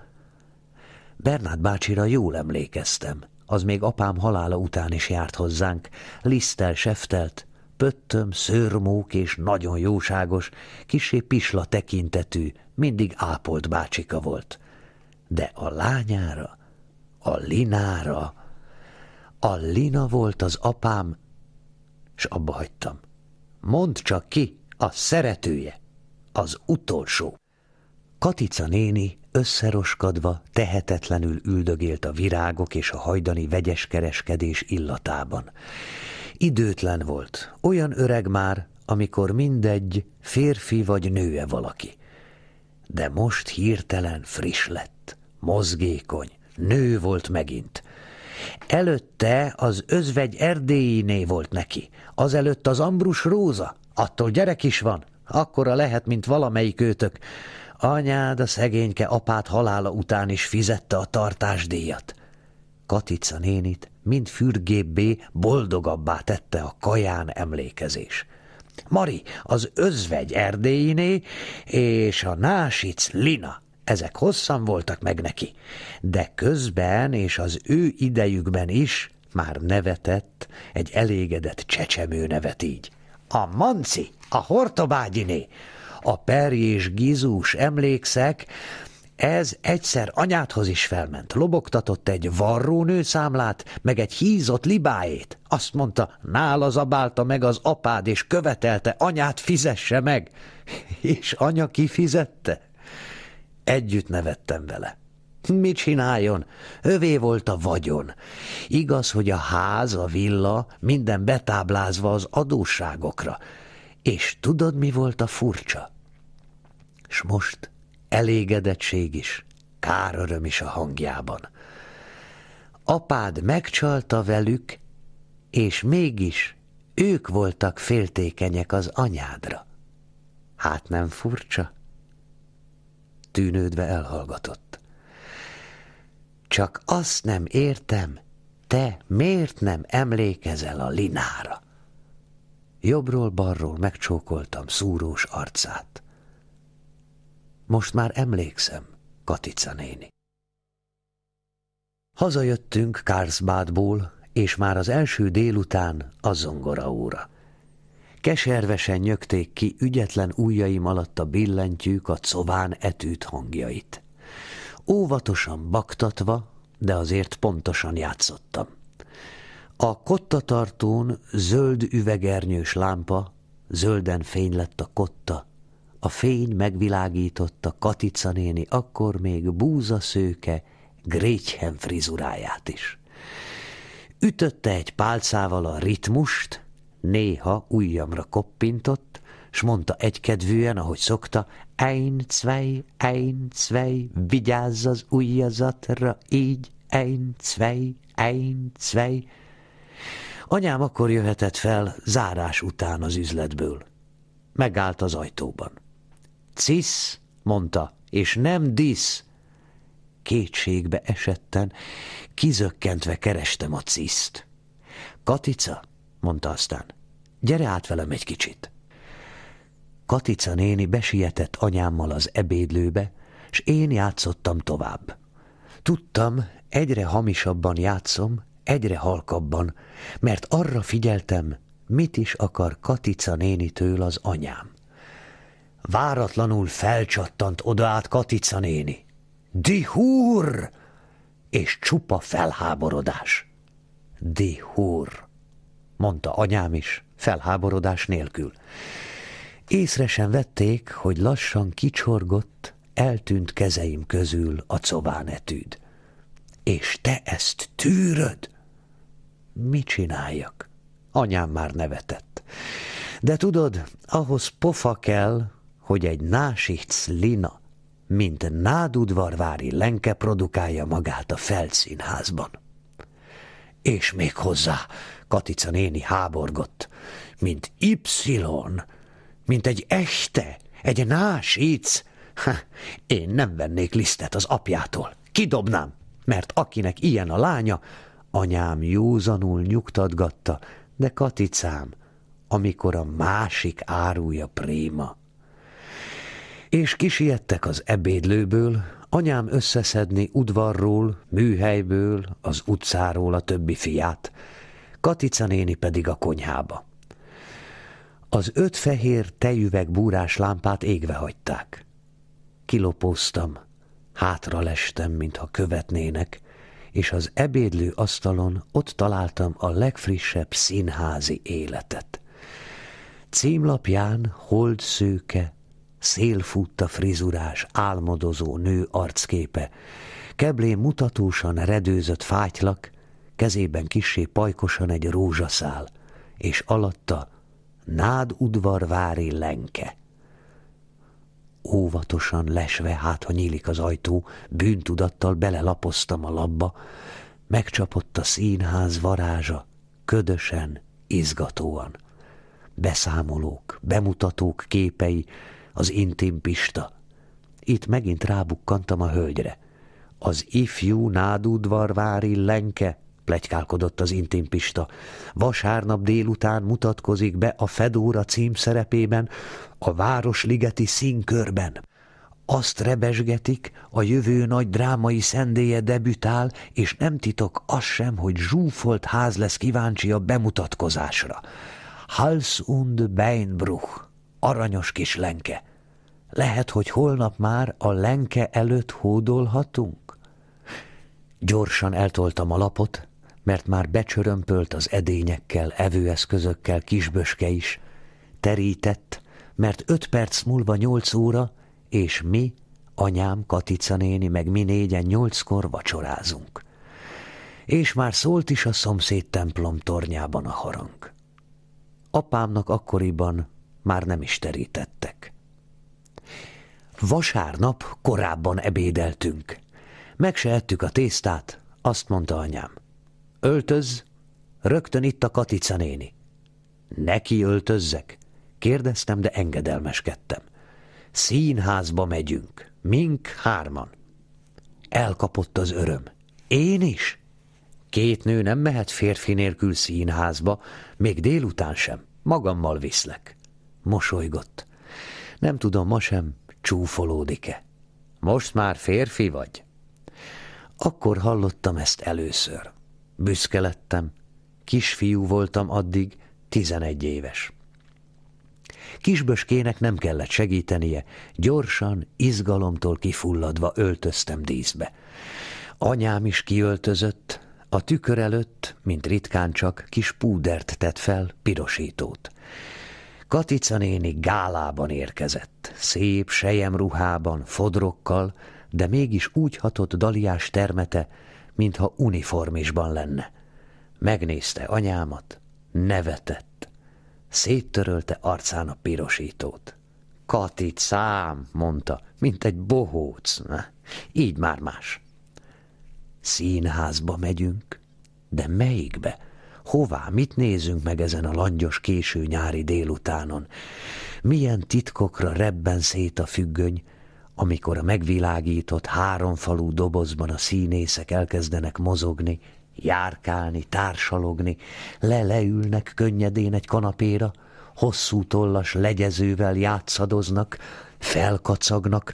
Speaker 1: Bernát bácsira jól emlékeztem, az még apám halála után is járt hozzánk, Lisztel seftelt, pöttöm, szőrmók és nagyon jóságos, kisé pisla tekintetű, mindig ápolt bácsika volt. De a lányára, a linára, a lina volt az apám, s abba hagytam. Mondd csak ki, a szeretője, az utolsó. Katica néni összeroskadva, tehetetlenül üldögélt a virágok és a hajdani vegyes kereskedés illatában. Időtlen volt, olyan öreg már, amikor mindegy, férfi vagy nője valaki. De most hirtelen friss lett, mozgékony, nő volt megint. Előtte az özvegy erdélyiné volt neki, azelőtt az ambrus róza, attól gyerek is van, akkora lehet, mint valamelyik őtök. Anyád a szegényke apát halála után is fizette a tartásdíjat. Katica nénit mind fürgébbé, boldogabbá tette a kaján emlékezés. Mari az özvegy erdélyiné, és a násic Lina. Ezek hosszan voltak meg neki, de közben és az ő idejükben is már nevetett egy elégedett csecsemő nevet így. A manci, a hortobágyiné, a perjés gizús, emlékszek, ez egyszer anyádhoz is felment, lobogtatott egy varró számlát, meg egy hízott libájét. Azt mondta, nála zabálta meg az apád, és követelte, anyát fizesse meg. És anya kifizette? Együtt nevettem vele. Mit csináljon? Övé volt a vagyon. Igaz, hogy a ház, a villa, minden betáblázva az adósságokra. És tudod, mi volt a furcsa? És most elégedettség is, kár öröm is a hangjában. Apád megcsalta velük, és mégis ők voltak féltékenyek az anyádra. Hát nem furcsa? Tűnődve elhallgatott. Csak azt nem értem, te miért nem emlékezel a linára? Jobbról-balról megcsókoltam szúrós arcát. Most már emlékszem, Katica néni. Hazajöttünk Kárszbádból, és már az első délután a zongora óra. Keservesen nyögték ki ügyetlen ujjaim alatt a billentyűk a cován etűt hangjait. Óvatosan baktatva, de azért pontosan játszottam. A kottatartón zöld üvegernyős lámpa, zölden fény lett a kotta, a fény megvilágította Katica néni akkor még búzaszőke, Grétchen frizuráját is. Ütötte egy pálcával a ritmust, néha ujjamra koppintott, s mondta egykedvűen, ahogy szokta, ein, zwei, ein, zwei, vigyázz az ujjazatra, így, ein, zwei, ein, zwei. Anyám akkor jöhetett fel zárás után az üzletből. Megállt az ajtóban. Cisz, mondta, és nem disz. Kétségbe esetten, kizökkentve kerestem a ciszt. Katica, mondta aztán, gyere át velem egy kicsit. Katica néni besietett anyámmal az ebédlőbe, s én játszottam tovább. Tudtam, egyre hamisabban játszom, egyre halkabban, mert arra figyeltem, mit is akar Katica nénitől az anyám váratlanul felcsattant oda át Katica néni. húr! – És csupa felháborodás. húr! – mondta anyám is, felháborodás nélkül. Észre sem vették, hogy lassan kicsorgott, eltűnt kezeim közül a etűd. – És te ezt tűröd? Mi csináljak? Anyám már nevetett. De tudod, ahhoz pofa kell, hogy egy násic lina, mint nádudvarvári lenke produkálja magát a felszínházban. És még hozzá, Katica néni háborgott, mint Y, mint egy este, egy násic. Ha, én nem vennék lisztet az apjától, kidobnám, mert akinek ilyen a lánya, anyám józanul nyugtatgatta, de Katicám, amikor a másik árulja préma, és kisiettek az ebédlőből, anyám összeszedni udvarról, műhelyből, az utcáról a többi fiát, Katica néni pedig a konyhába. Az öt fehér tejüveg búrás lámpát égve hagyták. Kilopóztam, hátra lestem, mintha követnének, és az ebédlő asztalon ott találtam a legfrissebb színházi életet. Címlapján holdszőke, szélfutta frizurás, álmodozó nő arcképe, keblé mutatósan redőzött fátylak, kezében kissé pajkosan egy rózsaszál, és alatta nád udvarvári lenke. Óvatosan lesve, hát ha nyílik az ajtó, bűntudattal belelapoztam a labba, megcsapott a színház varázsa, ködösen, izgatóan. Beszámolók, bemutatók képei, az intim pista. Itt megint rábukkantam a hölgyre. Az ifjú nádudvarvári lenke, plegykálkodott az intimpista. Vasárnap délután mutatkozik be a Fedóra cím szerepében, a Városligeti színkörben. Azt rebesgetik, a jövő nagy drámai szendéje debütál, és nem titok az sem, hogy zsúfolt ház lesz kíváncsi a bemutatkozásra. Hals und Beinbruch aranyos kis lenke. Lehet, hogy holnap már a lenke előtt hódolhatunk? Gyorsan eltoltam a lapot, mert már becsörömpölt az edényekkel, evőeszközökkel kisböske is. Terített, mert öt perc múlva nyolc óra, és mi, anyám, Katica néni, meg mi négyen nyolckor vacsorázunk. És már szólt is a szomszéd templom tornyában a harang. Apámnak akkoriban már nem is terítettek. Vasárnap korábban ebédeltünk. Meg se ettük a tésztát, azt mondta anyám. Öltöz, rögtön itt a Katica néni. Neki öltözzek? Kérdeztem, de engedelmeskedtem. Színházba megyünk, mink hárman. Elkapott az öröm. Én is? Két nő nem mehet férfi nélkül színházba, még délután sem. Magammal viszlek. Mosolygott. Nem tudom ma sem, csúfolódik-e. Most már férfi vagy? Akkor hallottam ezt először. Büszke lettem. Kisfiú voltam addig, tizenegy éves. Kisböskének nem kellett segítenie, gyorsan, izgalomtól kifulladva öltöztem díszbe. Anyám is kiöltözött, a tükör előtt, mint ritkán csak, kis púdert tett fel, pirosítót. Katica néni gálában érkezett, szép ruhában, fodrokkal, de mégis úgy hatott daliás termete, mintha uniformisban lenne. Megnézte anyámat, nevetett. Széttörölte arcán a pirosítót. Katit szám, mondta, mint egy bohóc. Na, így már más. Színházba megyünk, de melyikbe? Hová, mit nézünk meg ezen a langyos késő nyári délutánon? Milyen titkokra rebben szét a függöny, amikor a megvilágított háromfalú dobozban a színészek elkezdenek mozogni, járkálni, társalogni, leleülnek könnyedén egy kanapéra, hosszú tollas legyezővel játszadoznak, felkacagnak,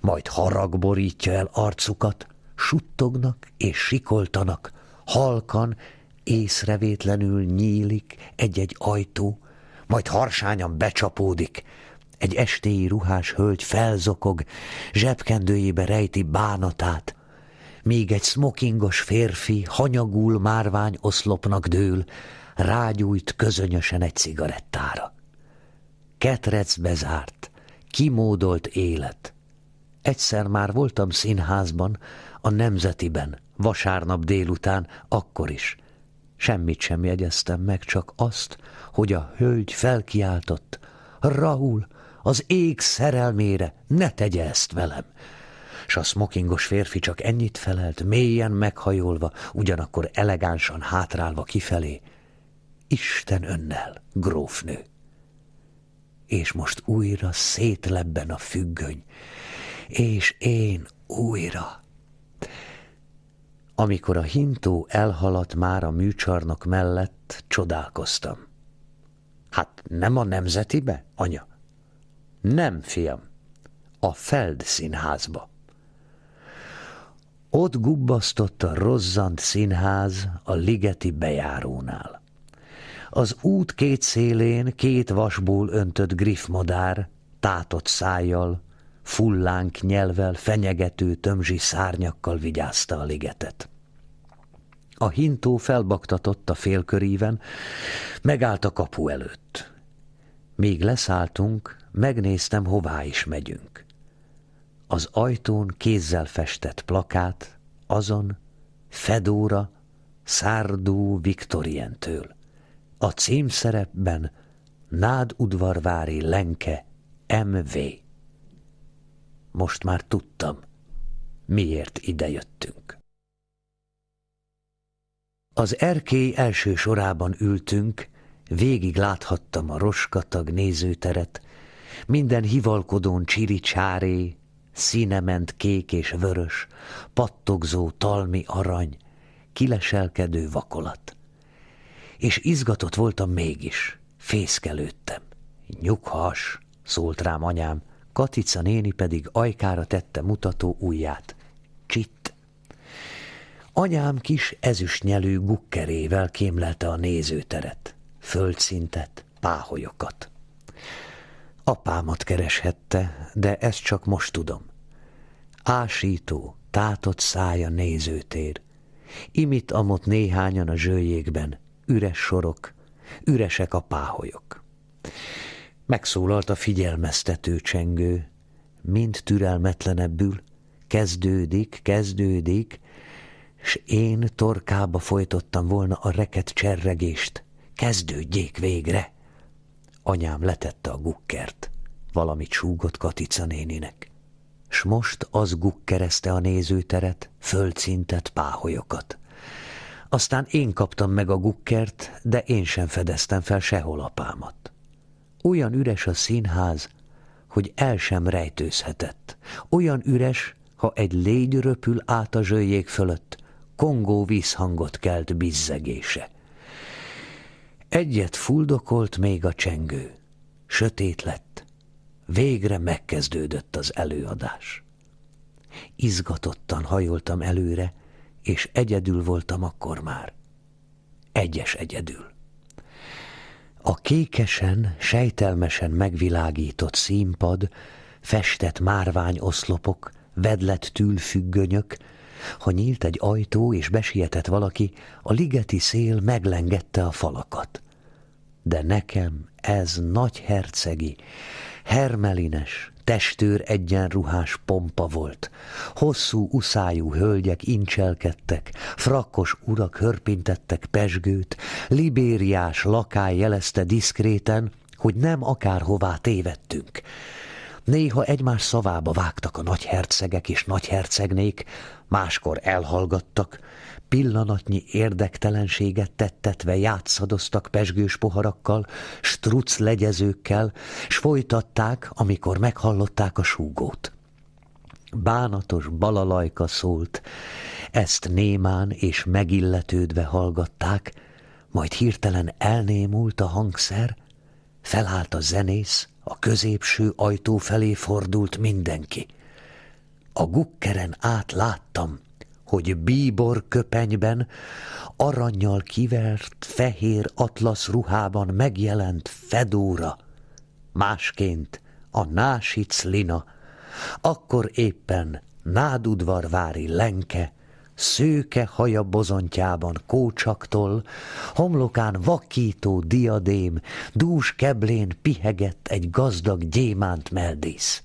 Speaker 1: majd harag borítja el arcukat, suttognak és sikoltanak, halkan észrevétlenül nyílik egy-egy ajtó, majd harsányan becsapódik. Egy estéi ruhás hölgy felzokog, zsebkendőjébe rejti bánatát, míg egy smokingos férfi hanyagul márvány oszlopnak dől, rágyújt közönösen egy cigarettára. Ketrec bezárt, kimódolt élet. Egyszer már voltam színházban, a Nemzetiben, vasárnap délután, akkor is – Semmit sem jegyeztem meg, csak azt, hogy a hölgy felkiáltott. Rahul, az ég szerelmére, ne tegye ezt velem! S a smokingos férfi csak ennyit felelt, mélyen meghajolva, ugyanakkor elegánsan hátrálva kifelé. Isten önnel, grófnő! És most újra szétlebben a függöny, és én újra amikor a hintó elhaladt már a műcsarnok mellett, csodálkoztam. Hát nem a nemzetibe, anya? Nem, fiam. A Feld színházba. Ott gubbasztott a rozzant színház a ligeti bejárónál. Az út két szélén két vasból öntött griffmadár, tátott szájjal, fullánk nyelvel fenyegető tömzsi szárnyakkal vigyázta a ligetet. A hintó felbaktatott a félköríven, megállt a kapu előtt. Míg leszálltunk, megnéztem, hová is megyünk. Az ajtón kézzel festett plakát, azon Fedóra Szárdú Viktorientől. A címszerepben Nádudvarvári Lenke M.V. Most már tudtam, miért idejöttünk. Az erkély első sorában ültünk, végig láthattam a roskatag nézőteret, minden hivalkodón csiri csáré, színement kék és vörös, pattogzó talmi arany, kileselkedő vakolat. És izgatott voltam mégis, fészkelődtem. Nyughas, szólt rám anyám, Katica néni pedig ajkára tette mutató ujját. Csitt! Anyám kis ezüstnyelű gukkerével kémlelte a nézőteret, földszintet, páholyokat. Apámat kereshette, de ezt csak most tudom. Ásító, tátott szája nézőtér. Imit amott néhányan a zsőjékben, üres sorok, üresek a páholyok. Megszólalt a figyelmeztető csengő, mind türelmetlenebbül, kezdődik, kezdődik, s én torkába folytottam volna a reket cserregést. Kezdődjék végre! Anyám letette a gukkert, valamit súgott Katica néninek. S most az gukkerezte a nézőteret, földszintet páholyokat. Aztán én kaptam meg a gukkert, de én sem fedeztem fel sehol apámat. Olyan üres a színház, hogy el sem rejtőzhetett. Olyan üres, ha egy légy röpül át a zsöljék fölött, kongó vízhangot kelt bizzegése. Egyet fuldokolt még a csengő. Sötét lett. Végre megkezdődött az előadás. Izgatottan hajoltam előre, és egyedül voltam akkor már. Egyes egyedül. A kékesen, sejtelmesen megvilágított színpad, festett oszlopok, vedlet tűlfüggönyök, ha nyílt egy ajtó és besietett valaki, a ligeti szél meglengette a falakat. De nekem ez nagy hercegi, hermelines, testőr egyenruhás pompa volt. Hosszú uszájú hölgyek incselkedtek, frakkos urak hörpintettek pesgőt, libériás lakály jelezte diszkréten, hogy nem akárhová tévedtünk. Néha egymás szavába vágtak a nagyhercegek és nagyhercegnék, máskor elhallgattak, pillanatnyi érdektelenséget tettetve játszadoztak pesgős poharakkal, struc legyezőkkel, s folytatták, amikor meghallották a súgót. Bánatos balalajka szólt, ezt némán és megilletődve hallgatták, majd hirtelen elnémult a hangszer, felállt a zenész, a középső ajtó felé fordult mindenki. A gukkeren át láttam, hogy bíbor köpenyben, aranyjal kivert, fehér atlasz ruhában megjelent fedóra, másként a násic lina, akkor éppen nádudvarvári lenke, szőke haja bozontjában kócsaktól, homlokán vakító diadém, dús keblén pihegett egy gazdag gyémánt meldész.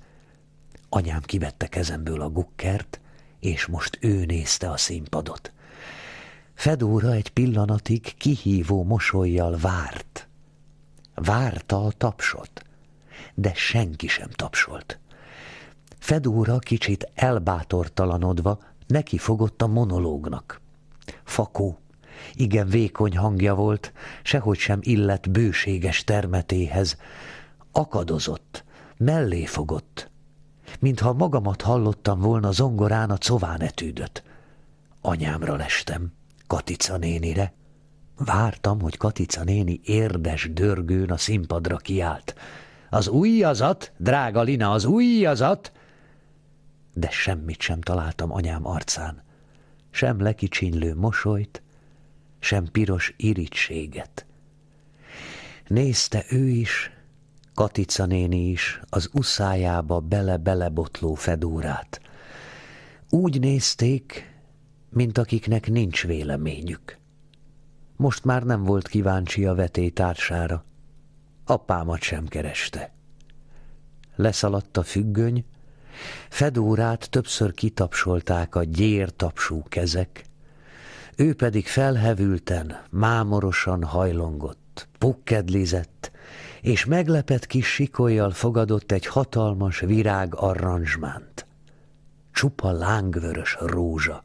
Speaker 1: Anyám kivette kezemből a gukkert, és most ő nézte a színpadot. Fedóra egy pillanatig kihívó mosolyjal várt. Várta a tapsot, de senki sem tapsolt. Fedóra kicsit elbátortalanodva neki fogott a monológnak. Fakó, igen vékony hangja volt, sehogy sem illett bőséges termetéhez. Akadozott, mellé fogott, mintha magamat hallottam volna zongorán a cován etűdöt. Anyámra lestem, Katica nénire. Vártam, hogy Katica néni érdes dörgőn a színpadra kiált. Az újjazat, drága Lina, az újjazat! De semmit sem találtam anyám arcán. Sem lekicsinlő mosolyt, sem piros irítséget. Nézte ő is, Katica néni is az uszájába bele-belebotló fedórát. Úgy nézték, mint akiknek nincs véleményük. Most már nem volt kíváncsi a vetétársára. Apámat sem kereste. Leszaladt a függöny, Fedórát többször kitapsolták a gyér tapsú kezek, ő pedig felhevülten, mámorosan hajlongott, pukkedlizett, és meglepett kis sikolyjal fogadott egy hatalmas virág arranzsmánt. Csupa lángvörös rózsa,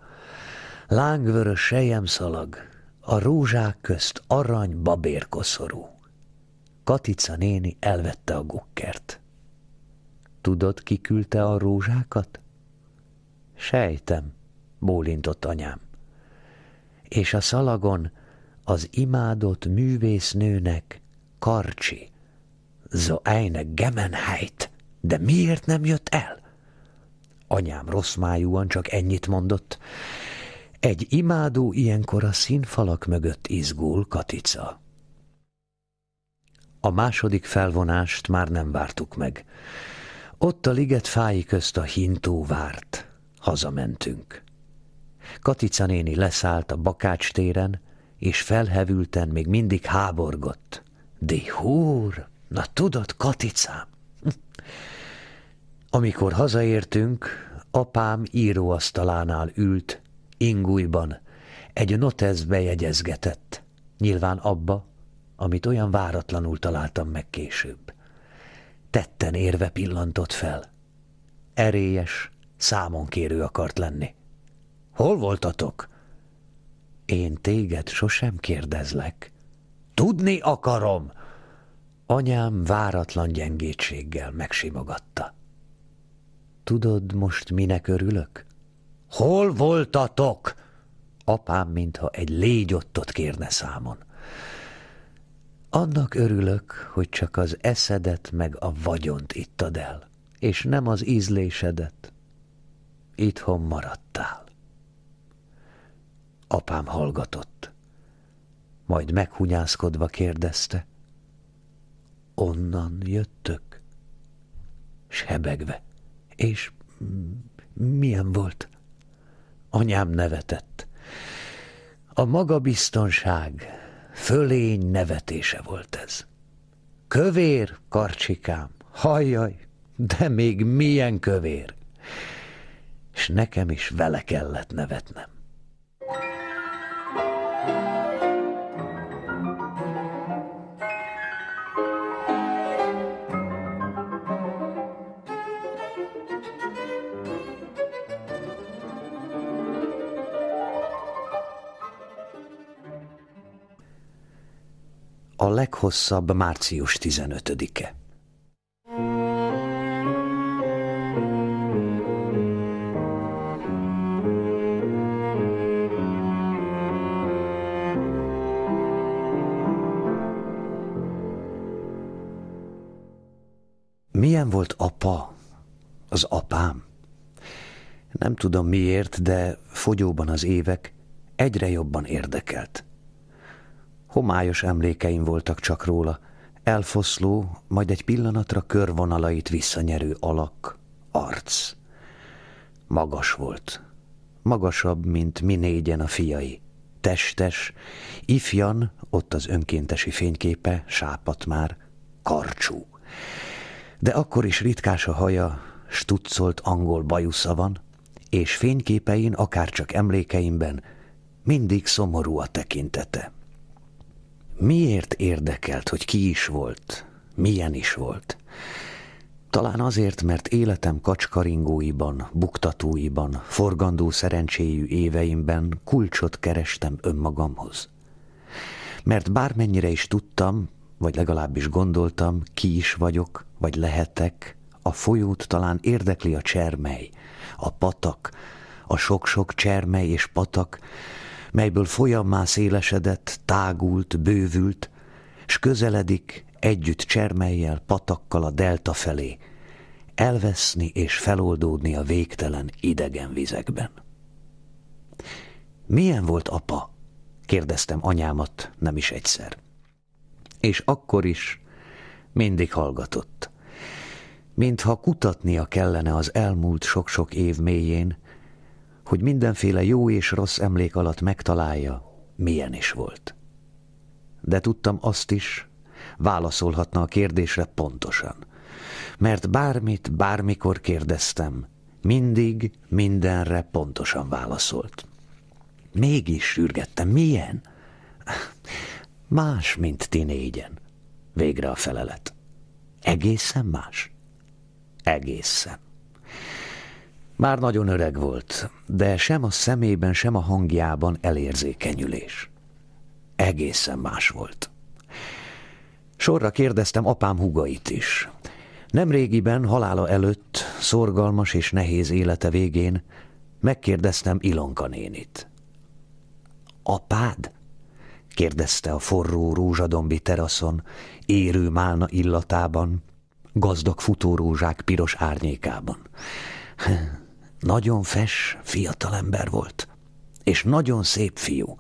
Speaker 1: lángvörös sejemszalag, a rózsák közt arany babérkoszorú. Katica néni elvette a gukkert. Tudod, ki küldte a rózsákat? Sejtem, bólintott anyám. És a szalagon az imádott művésznőnek Karcsi so eine Gemenheit. De miért nem jött el? Anyám rossz májúan csak ennyit mondott. Egy imádó ilyenkor a színfalak mögött izgul Katica. A második felvonást már nem vártuk meg. Ott a liget fái közt a hintó várt. Hazamentünk. Katica néni leszállt a Bakács téren, és felhevülten még mindig háborgott. De húr! Na tudod, Katicám, amikor hazaértünk, apám íróasztalánál ült, ingújban, egy notez bejegyezgetett, nyilván abba, amit olyan váratlanul találtam meg később. Tetten érve pillantott fel. Erélyes, számonkérő akart lenni. Hol voltatok? Én téged sosem kérdezlek. Tudni akarom, Anyám váratlan gyengétséggel megsimogatta. Tudod most minek örülök? Hol voltatok? Apám, mintha egy légyottot kérne számon. Annak örülök, hogy csak az eszedet meg a vagyont ittad el, és nem az ízlésedet. Itthon maradtál. Apám
Speaker 3: hallgatott,
Speaker 1: majd meghunyászkodva kérdezte onnan jöttök? Sebegve. És milyen volt? Anyám nevetett. A magabiztonság fölény nevetése volt ez. Kövér, karcsikám, hajjaj, de még milyen kövér! És nekem is vele kellett nevetnem. thank you a leghosszabb március 15-e. Milyen volt apa, az apám? Nem tudom miért, de fogyóban az évek egyre jobban érdekelt. Homályos emlékeim voltak csak róla, elfoszló, majd egy pillanatra körvonalait visszanyerő alak, arc. Magas volt, magasabb, mint mi négyen a fiai. Testes, ifjan, ott az önkéntesi fényképe, sápat már, karcsú. De akkor is ritkás a haja, stuccolt angol bajusza van, és fényképein, akár csak emlékeimben, mindig szomorú a tekintete. Miért érdekelt, hogy ki is volt, milyen is volt? Talán azért, mert életem kacskaringóiban, buktatóiban, forgandó szerencséjű éveimben kulcsot kerestem önmagamhoz. Mert bármennyire is tudtam, vagy legalábbis gondoltam, ki is vagyok, vagy lehetek, a folyót talán érdekli a csermely, a patak, a sok-sok csermely és patak, melyből folyammá szélesedett, tágult, bővült, s közeledik együtt csermeljel, patakkal a delta felé, elveszni és feloldódni a végtelen idegen vizekben. Milyen volt apa? kérdeztem anyámat nem is egyszer. És akkor is mindig hallgatott. Mintha kutatnia kellene az elmúlt sok-sok év mélyén, hogy mindenféle jó és rossz emlék alatt megtalálja, milyen is volt. De tudtam azt is, válaszolhatna a kérdésre pontosan, mert bármit, bármikor kérdeztem, mindig mindenre pontosan válaszolt. Mégis sürgettem, milyen? Más, mint ti négyen. Végre a felelet. Egészen más? Egészen. Már nagyon öreg volt, de sem a szemében, sem a hangjában elérzékenyülés. Egészen más volt. Sorra kérdeztem apám hugait is. Nemrégiben, halála előtt, szorgalmas és nehéz élete végén megkérdeztem Ilonka nénit. Apád? kérdezte a forró rózsadombi teraszon, érő málna illatában, gazdag futórózsák piros árnyékában. Nagyon fes, fiatalember volt, és nagyon szép fiú.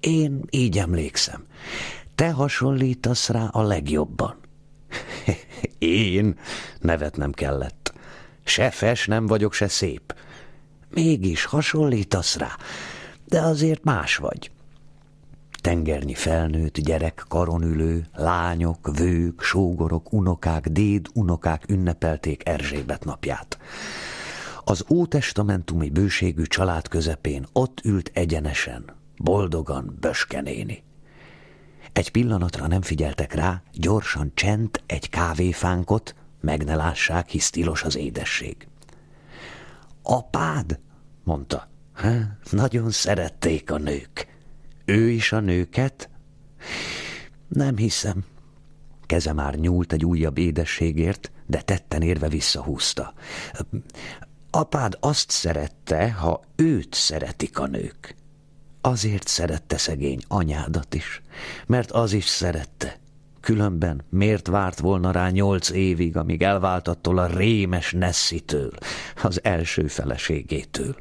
Speaker 1: Én így emlékszem. Te hasonlítasz rá a legjobban. Én nevetnem kellett. Se fes nem vagyok, se szép. Mégis hasonlítasz rá, de azért más vagy tengernyi felnőtt, gyerek, karonülő, lányok, vők, sógorok, unokák, déd, unokák ünnepelték Erzsébet napját. Az ótestamentumi bőségű család közepén ott ült egyenesen, boldogan böskenéni. Egy pillanatra nem figyeltek rá, gyorsan csend egy kávéfánkot, meg ne lássák, hisz tilos az édesség. Apád, mondta, nagyon szerették a nők. Ő is a nőket? Nem hiszem. Keze már nyúlt egy újabb édességért, de tetten érve visszahúzta. Apád azt szerette, ha őt szeretik a nők. Azért szerette szegény anyádat is, mert az is szerette. Különben miért várt volna rá nyolc évig, amíg elvált attól a rémes Nessitől, az első feleségétől?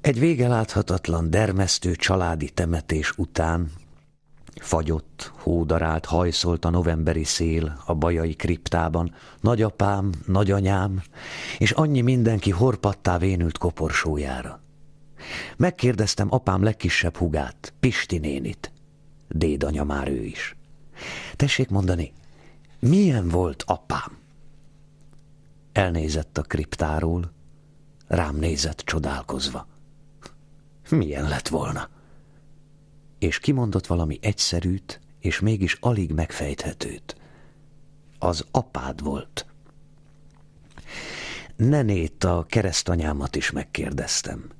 Speaker 1: Egy vége láthatatlan, dermesztő családi temetés után Fagyott, hódarált, hajszolt a novemberi szél a bajai kriptában, nagyapám, nagyanyám, és annyi mindenki horpattá vénült koporsójára. Megkérdeztem apám legkisebb hugát, Pisti nénit. Dédanya már ő is. Tessék mondani, milyen volt apám? Elnézett a kriptáról, rám nézett csodálkozva. Milyen lett volna? és kimondott valami egyszerűt, és mégis alig megfejthetőt. Az apád volt. Nenét a keresztanyámat is megkérdeztem.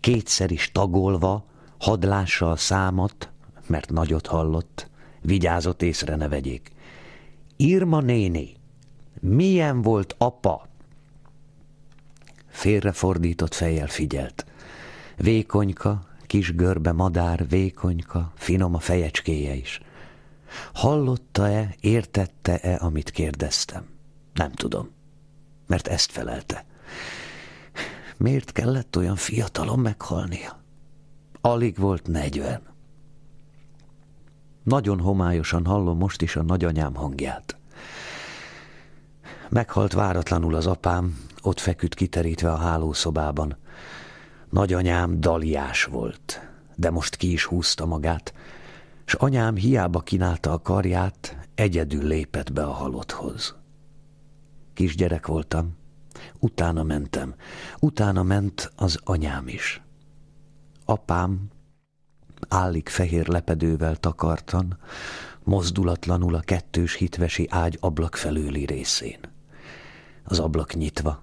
Speaker 1: Kétszer is tagolva, hadlása a számat, mert nagyot hallott, vigyázott észre ne vegyék. Irma néni, milyen volt apa? Félrefordított fejjel figyelt. Vékonyka, kis görbe madár, vékonyka, finom a fejecskéje is. Hallotta-e, értette-e, amit kérdeztem? Nem tudom, mert ezt felelte. Miért kellett olyan fiatalon meghalnia? Alig volt negyven. Nagyon homályosan hallom most is a nagyanyám hangját. Meghalt váratlanul az apám, ott feküdt kiterítve a hálószobában. Nagyanyám daliás volt, de most ki is húzta magát, s anyám hiába kínálta a karját, egyedül lépett be a halotthoz. Kisgyerek voltam, utána mentem, utána ment az anyám is. Apám állik fehér lepedővel takartan, mozdulatlanul a kettős hitvesi ágy ablak felőli részén. Az ablak nyitva,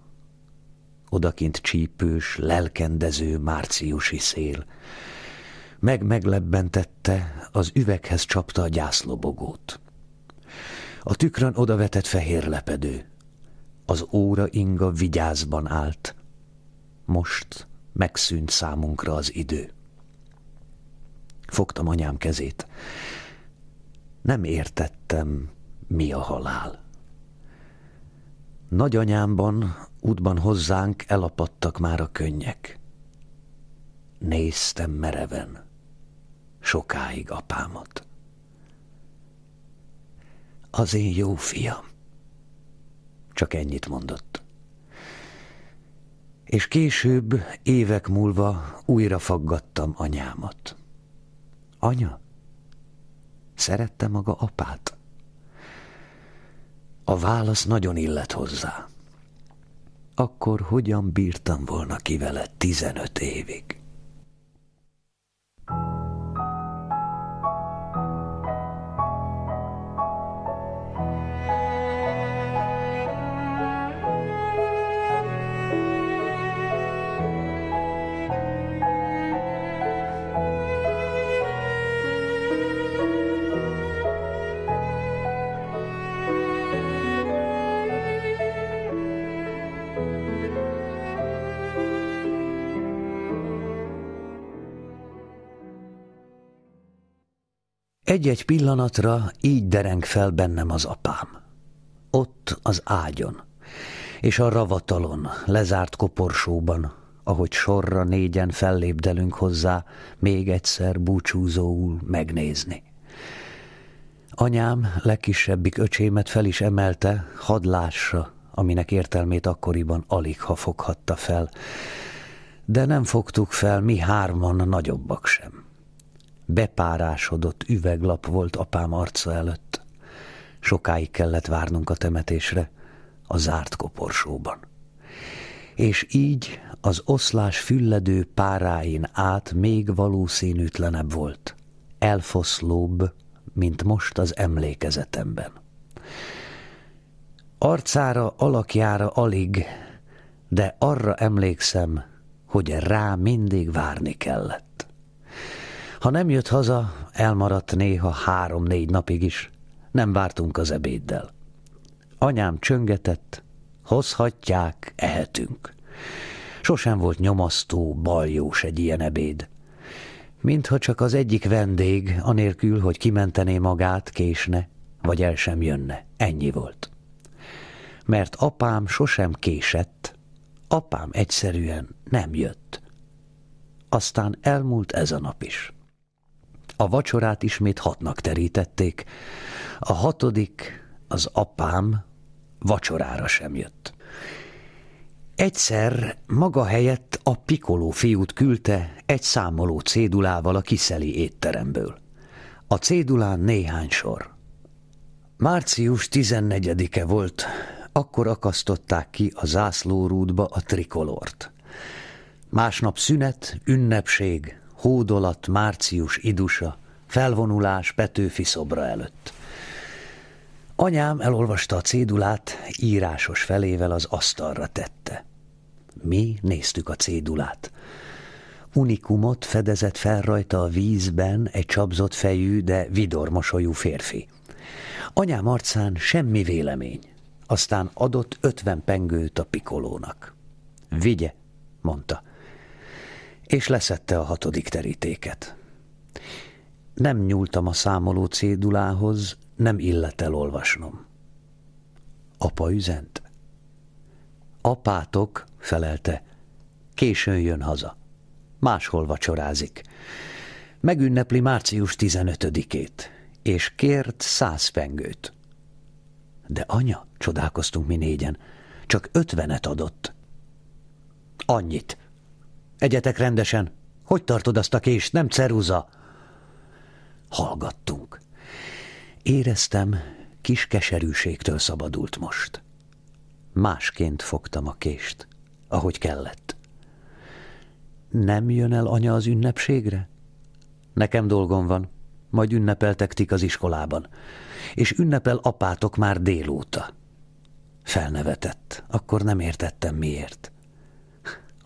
Speaker 1: odakint csípős, lelkendező márciusi szél. Meg-meglebbentette, az üveghez csapta a gyászlobogót. A tükrön odavetett fehér lepedő. Az óra inga vigyázban állt. Most megszűnt számunkra az idő. Fogtam anyám kezét. Nem értettem, mi a halál. Nagyanyámban útban hozzánk elapadtak már a könnyek. Néztem mereven, sokáig apámat. Az én jó fiam. Csak ennyit mondott. És később, évek múlva újra faggattam anyámat. Anya, szerette maga apát? A válasz nagyon illet hozzá. Akkor hogyan bírtam volna ki vele tizenöt
Speaker 3: évig? thank you
Speaker 1: Egy-egy pillanatra így dereng fel bennem az apám. Ott az ágyon, és a ravatalon, lezárt koporsóban, ahogy sorra négyen fellépdelünk hozzá, még egyszer búcsúzóul megnézni. Anyám legkisebbik öcsémet fel is emelte, hadd lássa, aminek értelmét akkoriban alig ha foghatta fel, de nem fogtuk fel mi hárman nagyobbak sem. Bepárásodott üveglap volt apám arca előtt. Sokáig kellett várnunk a temetésre, a zárt koporsóban. És így az oszlás fülledő páráin át még valószínűtlenebb volt, elfoszlóbb, mint most az emlékezetemben. Arcára, alakjára alig, de arra emlékszem, hogy rá mindig várni kellett. Ha nem jött haza, elmaradt néha három-négy napig is. Nem vártunk az ebéddel. Anyám csöngetett, hozhatják, ehetünk. Sosem volt nyomasztó, baljós egy ilyen ebéd. Mintha csak az egyik vendég, anélkül, hogy kimentené magát, késne, vagy el sem jönne. Ennyi volt. Mert apám sosem késett, apám egyszerűen nem jött. Aztán elmúlt ez a nap is. A vacsorát ismét hatnak terítették. A hatodik, az apám, vacsorára sem jött. Egyszer maga helyett a pikoló fiút küldte egy számoló cédulával a kiszeli étteremből. A cédulán néhány sor. Március 14-e volt, akkor akasztották ki a zászlórúdba a trikolort. Másnap szünet, ünnepség, hódolat, március idusa, felvonulás Petőfi szobra előtt. Anyám elolvasta a cédulát, írásos felével az asztalra tette. Mi néztük a cédulát. Unikumot fedezett fel rajta a vízben egy csapzott fejű, de vidormosolyú férfi. Anyám arcán semmi vélemény, aztán adott ötven pengőt a pikolónak. Vigye, mondta és leszette a hatodik terítéket. Nem nyúltam a számoló cédulához, nem illet elolvasnom. Apa üzent. Apátok, felelte, későn jön haza. Máshol vacsorázik. Megünnepli március 15-ét, és kért száz pengőt. De anya, csodálkoztunk mi négyen, csak ötvenet adott. Annyit, Egyetek rendesen. Hogy tartod azt a kést? Nem ceruza. Hallgattunk. Éreztem, kis keserűségtől szabadult most. Másként fogtam a kést, ahogy kellett. Nem jön el anya az ünnepségre? Nekem dolgom van. Majd ünnepeltek tik az iskolában. És ünnepel apátok már délóta. Felnevetett. Akkor nem értettem miért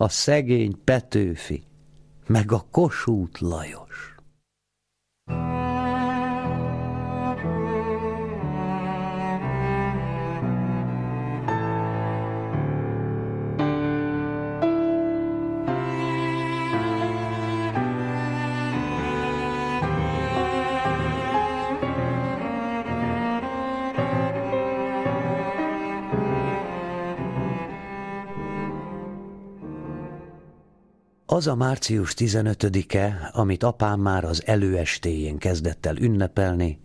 Speaker 1: a szegény Petőfi, meg a kosút Lajos. Az a március 15-e, amit apám már az előestéjén kezdett el ünnepelni,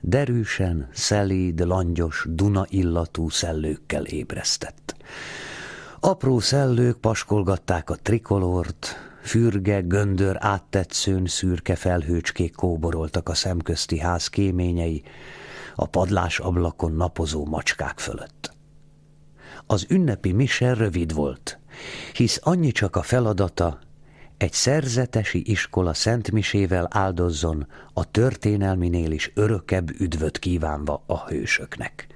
Speaker 1: derűsen, szelíd, langyos, duna illatú szellőkkel ébresztett. Apró szellők paskolgatták a trikolort, fürge, göndör áttetszőn szürke felhőcskék kóboroltak a szemközti ház kéményei, a padlás ablakon napozó macskák fölött az ünnepi mise rövid volt, hisz annyi csak a feladata, egy szerzetesi iskola szentmisével áldozzon a történelminél is örökebb üdvöt kívánva a hősöknek.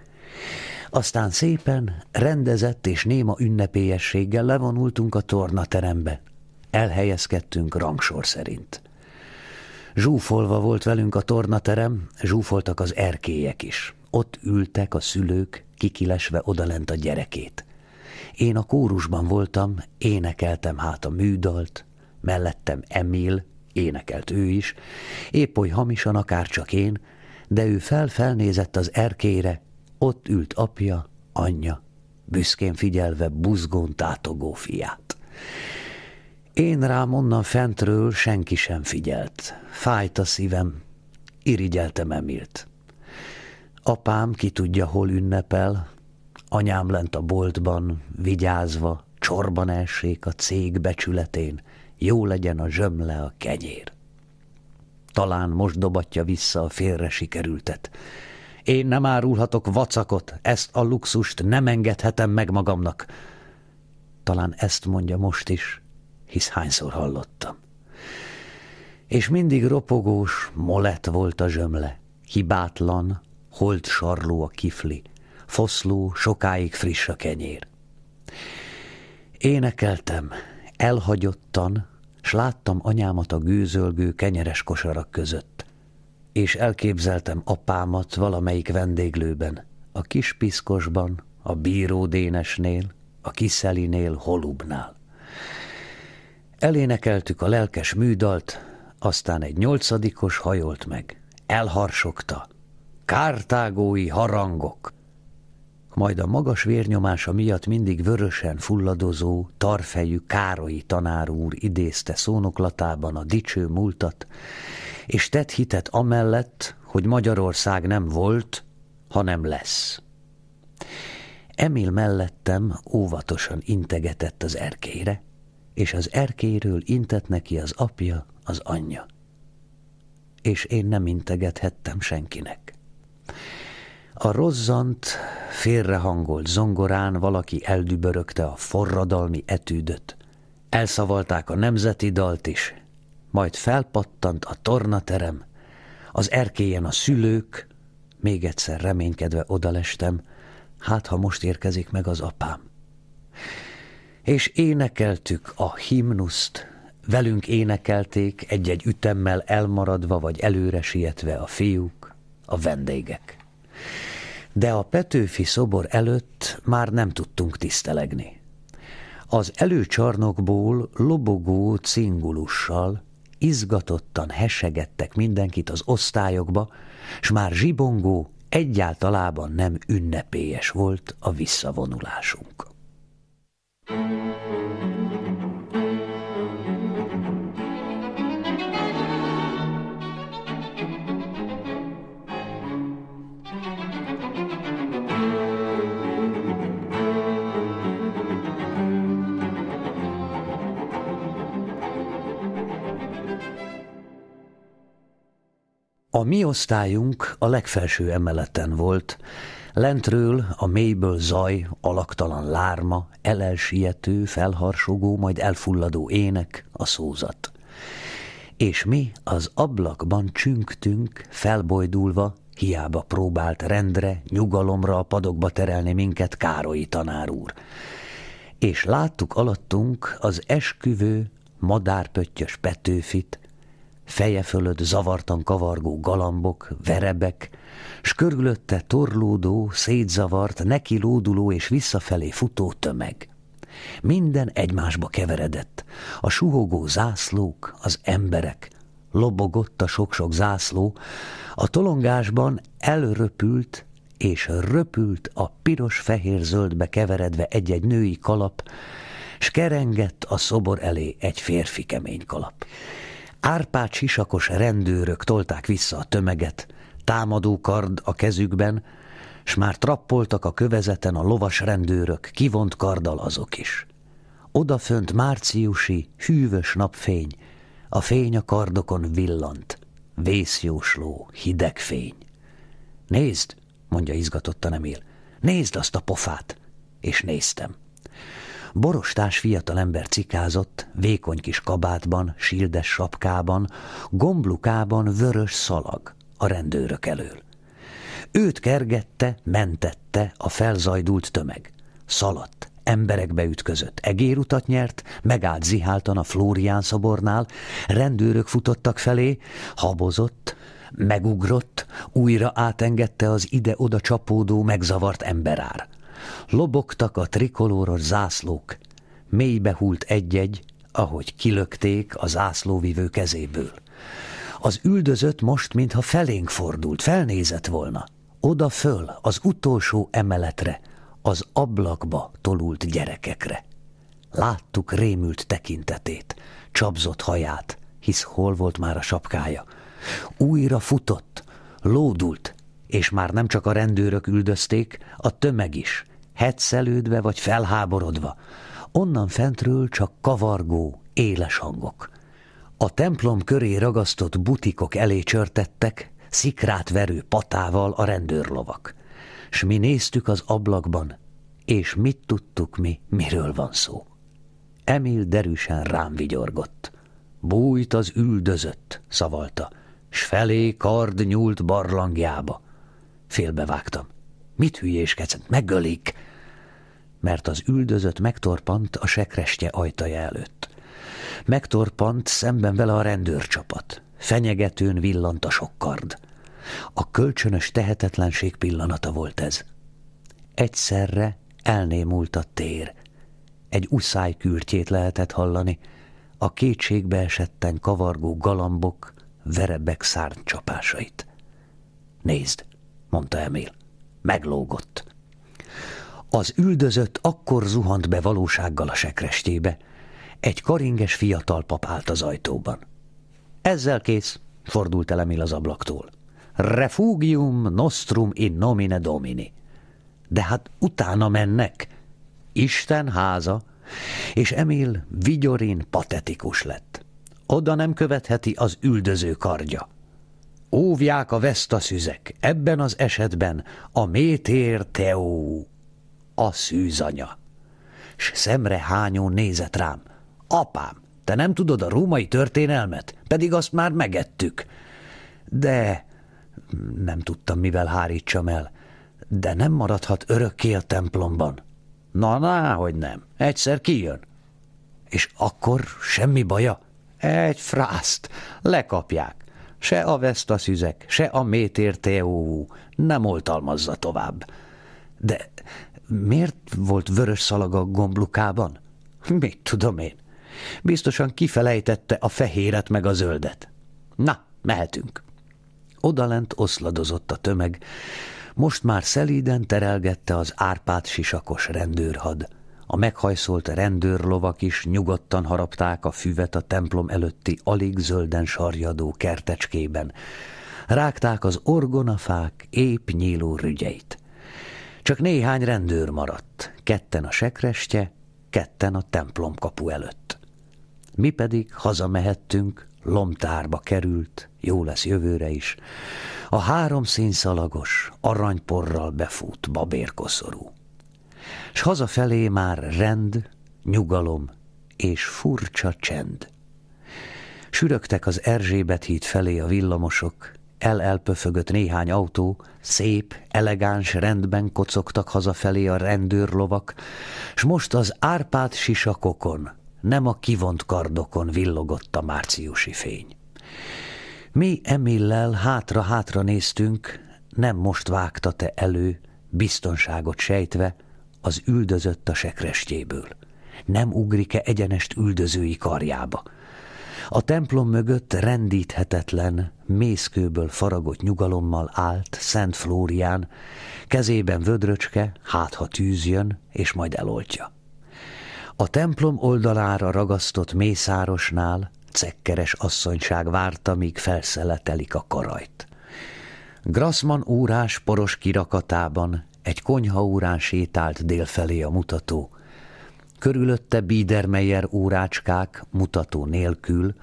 Speaker 1: Aztán szépen, rendezett és néma ünnepélyességgel levonultunk a tornaterembe. Elhelyezkedtünk rangsor szerint. Zsúfolva volt velünk a tornaterem, zsúfoltak az erkélyek is. Ott ültek a szülők, kikilesve odalent a gyerekét. Én a kórusban voltam, énekeltem hát a műdalt, mellettem Emil, énekelt ő is, épp oly hamisan csak én, de ő fel-felnézett az erkére, ott ült apja, anyja, büszkén figyelve buzgón tátogó fiát. Én rám onnan fentről senki sem figyelt. Fájt a szívem, irigyeltem Emilt. Apám ki tudja, hol ünnepel, anyám lent a boltban, vigyázva, csorban essék a cég becsületén, jó legyen a zsömle a kenyér. Talán most dobatja vissza a félre sikerültet. Én nem árulhatok vacakot, ezt a luxust nem engedhetem meg magamnak. Talán ezt mondja most is, hisz hányszor hallottam. És mindig ropogós, molett volt a zsömle, hibátlan, holt sarló a kifli, foszló, sokáig friss a kenyér. Énekeltem, elhagyottan, s láttam anyámat a gőzölgő kenyeres kosarak között, és elképzeltem apámat valamelyik vendéglőben, a kis piszkosban, a bíró Dénesnél, a kiszelinél, holubnál. Elénekeltük a lelkes műdalt, aztán egy nyolcadikos hajolt meg, elharsogta, kártágói harangok. Majd a magas vérnyomása miatt mindig vörösen fulladozó, tarfejű Károlyi tanár úr idézte szónoklatában a dicső múltat, és tett hitet amellett, hogy Magyarország nem volt, hanem lesz. Emil mellettem óvatosan integetett az erkére, és az erkéről intett neki az apja, az anyja. És én nem integethettem senkinek. A rozzant, félrehangolt zongorán valaki eldübörögte a forradalmi etűdöt. Elszavalták a nemzeti dalt is, majd felpattant a tornaterem, az erkélyen a szülők, még egyszer reménykedve odalestem, hát ha most érkezik meg az apám. És énekeltük a himnuszt, velünk énekelték egy-egy ütemmel elmaradva vagy előre sietve a fiúk, a vendégek de a Petőfi szobor előtt már nem tudtunk tisztelegni. Az előcsarnokból lobogó cingulussal izgatottan hesegettek mindenkit az osztályokba, s már zsibongó egyáltalában nem ünnepélyes volt a visszavonulásunk. Thank you. A mi osztályunk a legfelső emeleten volt, lentről a mélyből zaj, alaktalan lárma, elelsiető, felharsogó, majd elfulladó ének, a szózat. És mi az ablakban csüngtünk, felbojdulva, hiába próbált rendre, nyugalomra a padokba terelni minket Károlyi tanár úr. És láttuk alattunk az esküvő, madárpöttyös Petőfit, feje fölött zavartan kavargó galambok, verebek, s körülötte torlódó, szétzavart, neki lóduló és visszafelé futó tömeg. Minden egymásba keveredett, a suhogó zászlók, az emberek, lobogott a sok-sok zászló, a tolongásban elröpült és röpült a piros-fehér-zöldbe keveredve egy-egy női kalap, s kerengett a szobor elé egy férfi kemény kalap. Árpád sisakos rendőrök tolták vissza a tömeget, támadó kard a kezükben, s már trappoltak a kövezeten a lovas rendőrök, kivont karddal azok is. Odafönt márciusi, hűvös napfény, a fény a kardokon villant, vészjósló, hideg fény. Nézd, mondja izgatottan Emil, nézd azt a pofát, és néztem. Borostás fiatalember cikázott, vékony kis kabátban, sildes sapkában, gomblukában vörös szalag a rendőrök elől. Őt kergette, mentette a felzajdult tömeg. Szaladt, emberekbe ütközött, egérutat nyert, megállt ziháltan a Flórián szobornál, rendőrök futottak felé, habozott, megugrott, újra átengedte az ide-oda csapódó, megzavart emberár. Lobogtak a trikolóros zászlók, mélybe hult egy-egy, ahogy kilökték a zászlóvivő kezéből. Az üldözött most, mintha felénk fordult, felnézett volna. Oda föl, az utolsó emeletre, az ablakba tolult gyerekekre. Láttuk rémült tekintetét, csapzott haját, hisz hol volt már a sapkája. Újra futott, lódult, és már nem csak a rendőrök üldözték, a tömeg is, hetszelődve vagy felháborodva. Onnan fentről csak kavargó, éles hangok. A templom köré ragasztott butikok elé csörtettek, szikrát verő patával a rendőrlovak. S mi néztük az ablakban, és mit tudtuk mi, miről van szó. Emil derűsen rám vigyorgott. Bújt az üldözött, szavalta, s felé kard nyúlt barlangjába. Félbevágtam. Mit hülyéskedsz? Megölik! Mert az üldözött megtorpant a sekrestje ajtaja előtt. Megtorpant szemben vele a rendőrcsapat. Fenyegetőn villant a sokkard. A kölcsönös tehetetlenség pillanata volt ez. Egyszerre elnémult a tér. Egy uszály kürtjét lehetett hallani, a kétségbe esetten kavargó galambok, verebek csapásait. Nézd, mondta Emil. Meglógott. Az üldözött akkor zuhant be valósággal a sekrestébe. Egy karinges fiatal pap állt az ajtóban. Ezzel kész, fordult el Emil az ablaktól. Refugium nostrum in nomine domini. De hát utána mennek. Isten háza, és Emil vigyorin patetikus lett. Oda nem követheti az üldöző kardja óvják a vesztaszüzek, ebben az esetben a métér teó, a szűzanya. S szemre hányó nézett rám. Apám, te nem tudod a római történelmet? Pedig azt már megettük. De nem tudtam, mivel hárítsam el. De nem maradhat örökké a templomban. Na, na, hogy nem. Egyszer kijön. És akkor semmi baja? Egy frászt. Lekapják se a vesztaszüzek, se a Métér TOU nem oltalmazza tovább. De miért volt vörös szalag a gomblukában? Mit tudom én. Biztosan kifelejtette a fehéret meg a zöldet. Na, mehetünk. Odalent oszladozott a tömeg, most már szelíden terelgette az árpát sisakos rendőrhad. A meghajszolt rendőrlovak is nyugodtan harapták a füvet a templom előtti alig zölden sarjadó kertecskében. Rágták az orgonafák épp nyíló rügyeit. Csak néhány rendőr maradt, ketten a sekrestje, ketten a templom kapu előtt. Mi pedig hazamehettünk, lomtárba került, jó lesz jövőre is, a három szalagos, aranyporral befút babérkoszorú s hazafelé már rend, nyugalom és furcsa csend. Sürögtek az Erzsébet híd felé a villamosok, el-elpöfögött néhány autó, szép, elegáns rendben kocogtak hazafelé a rendőrlovak, s most az árpád sisakokon, nem a kivont kardokon villogott a márciusi fény. Mi Emillel hátra-hátra néztünk, nem most vágta te elő, biztonságot sejtve, az üldözött a sekrestjéből. Nem ugrik-e egyenest üldözői karjába? A templom mögött rendíthetetlen, mészkőből faragott nyugalommal állt Szent Flórián, kezében vödröcske, hát ha tűz jön, és majd eloltja. A templom oldalára ragasztott mészárosnál cekkeres asszonyság várta, míg felszeletelik a karajt. Grassman órás poros kirakatában egy konyhaórán sétált délfelé a mutató. Körülötte Biedermeyer órácskák, mutató nélkül,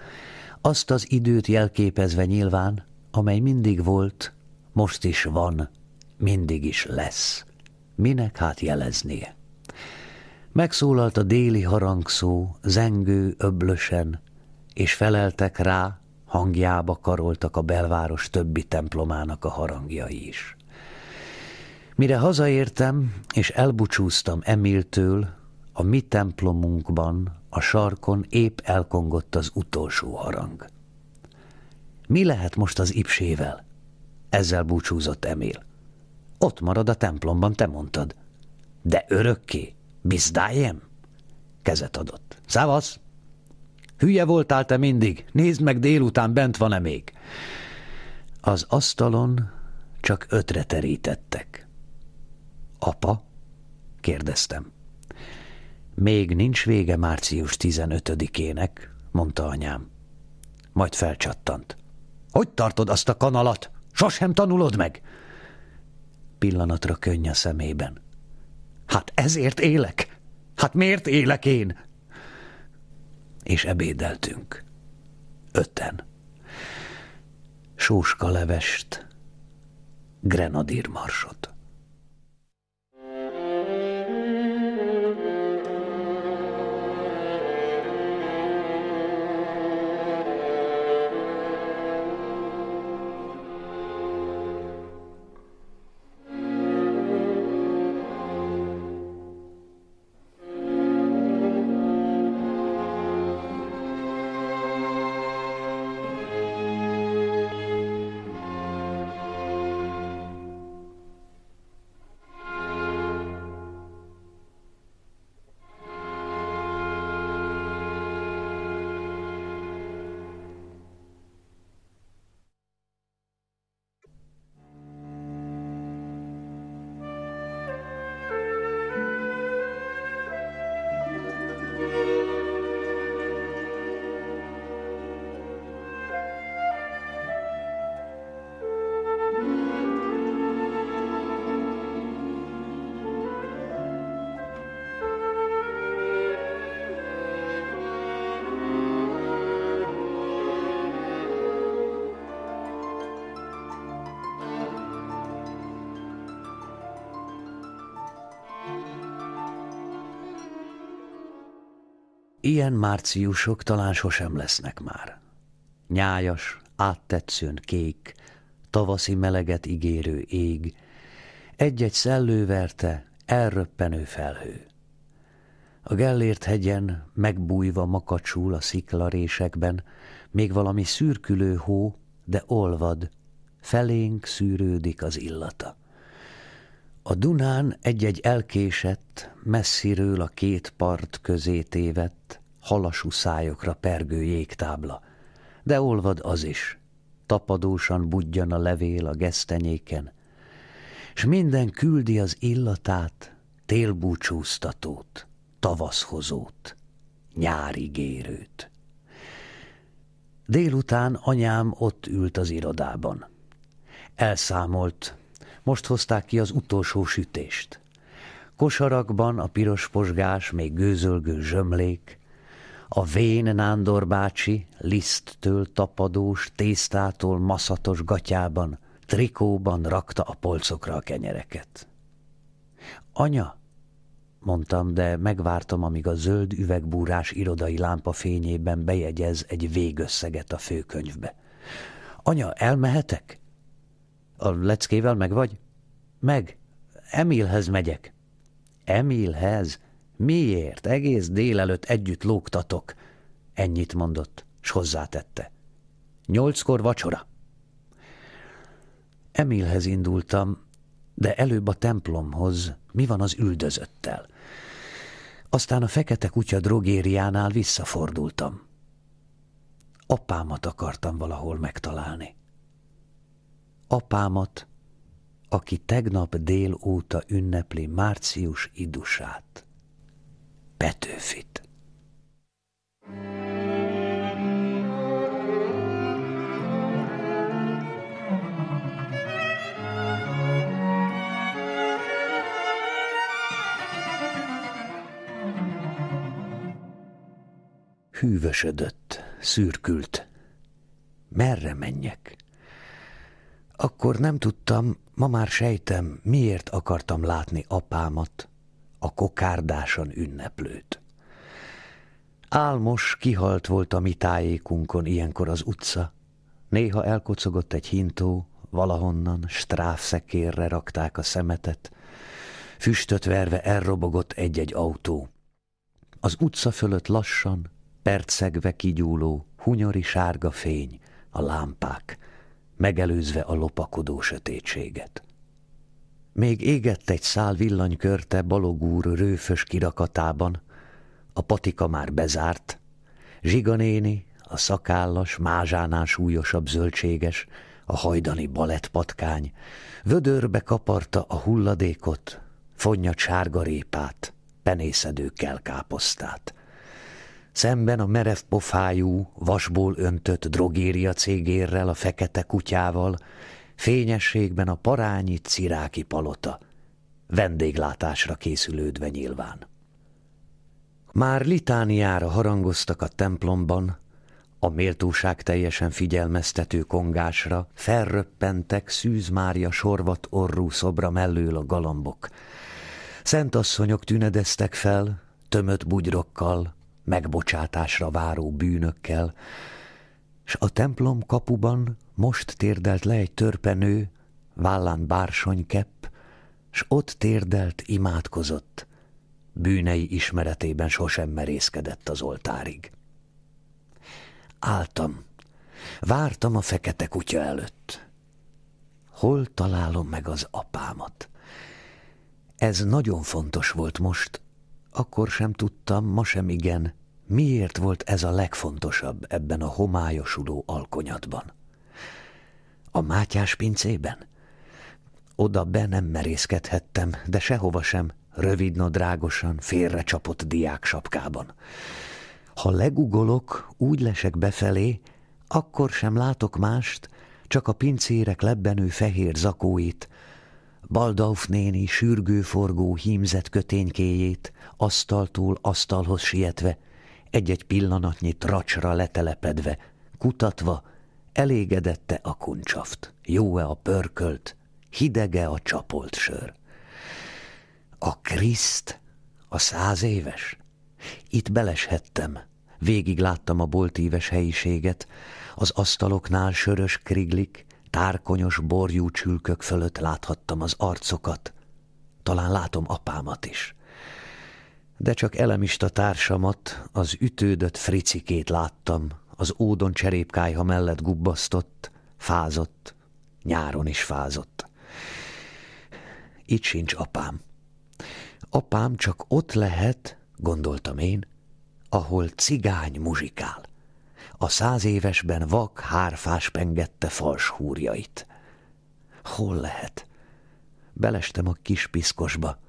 Speaker 1: azt az időt jelképezve nyilván, amely mindig volt, most is van, mindig is lesz. Minek hát jeleznie? Megszólalt a déli harangszó, zengő, öblösen, és feleltek rá, hangjába karoltak a belváros többi templomának a harangjai is. Mire hazaértem, és elbúcsúztam Emiltől, a mi templomunkban, a sarkon épp elkongott az utolsó harang. Mi lehet most az ipsével? Ezzel búcsúzott Emil. Ott marad a templomban, te mondtad. De örökké? Bizdájem? Kezet adott. Szávasz! Hülye voltál te mindig, nézd meg délután, bent van-e még? Az asztalon csak ötre terítettek. Apa? kérdeztem. Még nincs vége március 15-ének, mondta anyám. Majd felcsattant. Hogy tartod azt a kanalat? Sosem tanulod meg? Pillanatra könny a szemében. Hát ezért élek? Hát miért élek én? És ebédeltünk. Öten. Sóska levest, grenadírmarsot. Ilyen márciusok talán sosem lesznek már. Nyájas, áttetszőn kék, tavaszi meleget ígérő ég, egy-egy szellőverte, elröppenő felhő. A Gellért hegyen, megbújva makacsul a sziklarésekben, még valami szürkülő hó, de olvad, felénk szűrődik az illata. A Dunán egy-egy elkésett, messziről a két part közé tévedt, halasú szájokra pergő jégtábla, de olvad az is, tapadósan budjan a levél a gesztenyéken, s minden küldi az illatát, télbúcsúztatót, tavaszhozót, nyári gérőt. Délután anyám ott ült az irodában. Elszámolt, most hozták ki az utolsó sütést. Kosarakban a piros posgás, még gőzölgő zsömlék, a vén Nándor bácsi, liszttől tapadós, tésztától maszatos gatyában, trikóban rakta a polcokra a kenyereket. Anya, mondtam, de megvártam, amíg a zöld üvegbúrás irodai lámpa fényében bejegyez egy végösszeget a főkönyvbe. Anya, elmehetek? A leckével meg vagy? Meg. Emilhez megyek. Emilhez? Miért? Egész délelőtt együtt lógtatok. Ennyit mondott, s hozzátette. Nyolckor vacsora. Emilhez indultam, de előbb a templomhoz, mi van az üldözöttel. Aztán a fekete kutya drogériánál visszafordultam. Apámat akartam valahol megtalálni. Apámat, aki tegnap dél óta ünnepli március idusát. Petőfit. Hűvösödött, szürkült. Merre menjek? Akkor nem tudtam, ma már sejtem, miért akartam látni apámat – a kokárdásan ünneplőt. Álmos, kihalt volt a mi tájékunkon ilyenkor az utca, néha elkocogott egy hintó, valahonnan stráfszekérre rakták a szemetet, füstöt verve elrobogott egy-egy autó. Az utca fölött lassan, percegve kigyúló, hunyori sárga fény, a lámpák, megelőzve a lopakodó sötétséget. Még égett egy szál villanykörte balogúr rőfös kirakatában, a patika már bezárt, Zsiganéni, a szakállas, mázsánás súlyosabb zöldséges, a hajdani balettpatkány, vödörbe kaparta a hulladékot, fonnyat sárgarépát, penészedő kelkáposztát. Szemben a merev pofájú, vasból öntött drogéria cégérrel, a fekete kutyával, fényességben a parányi ciráki palota, vendéglátásra készülődve nyilván. Már litániára harangoztak a templomban, a méltóság teljesen figyelmeztető kongásra felröppentek Szűz Mária sorvat orrú szobra mellől a galambok. Szentasszonyok tünedeztek fel, tömött bugyrokkal, megbocsátásra váró bűnökkel, s a templom kapuban most térdelt le egy törpenő, vállán kepp, s ott térdelt, imádkozott, bűnei ismeretében sosem merészkedett az oltárig. Áltam, vártam a fekete kutya előtt. Hol találom meg az apámat? Ez nagyon fontos volt most, akkor sem tudtam, ma sem igen, Miért volt ez a legfontosabb ebben a homályosuló alkonyatban? A mátyás pincében? Oda be nem merészkedhettem, de sehova sem, rövidnadrágosan, félrecsapott diák sapkában. Ha legugolok, úgy lesek befelé, akkor sem látok mást, csak a pincérek lebbenő fehér zakóit, Baldauf néni sürgőforgó hímzett köténykéjét, asztaltól asztalhoz sietve, egy-egy pillanatnyi tracsra letelepedve, kutatva, elégedette a kuncsaft, jó-e a pörkölt, hidege a csapolt sör. A Kriszt, a száz éves? Itt beleshettem, végig láttam a boltíves helyiséget, az asztaloknál sörös kriglik, tárkonyos borjú csülkök fölött láthattam az arcokat, talán látom apámat is – de csak elemista társamat, az ütődött fricikét láttam, az ódon cserépkájha mellett gubbasztott, fázott, nyáron is fázott. Itt sincs apám. Apám csak ott lehet, gondoltam én, ahol cigány muzsikál. A száz évesben vak hárfás pengette fals húrjait. Hol lehet? Belestem a kis piszkosba,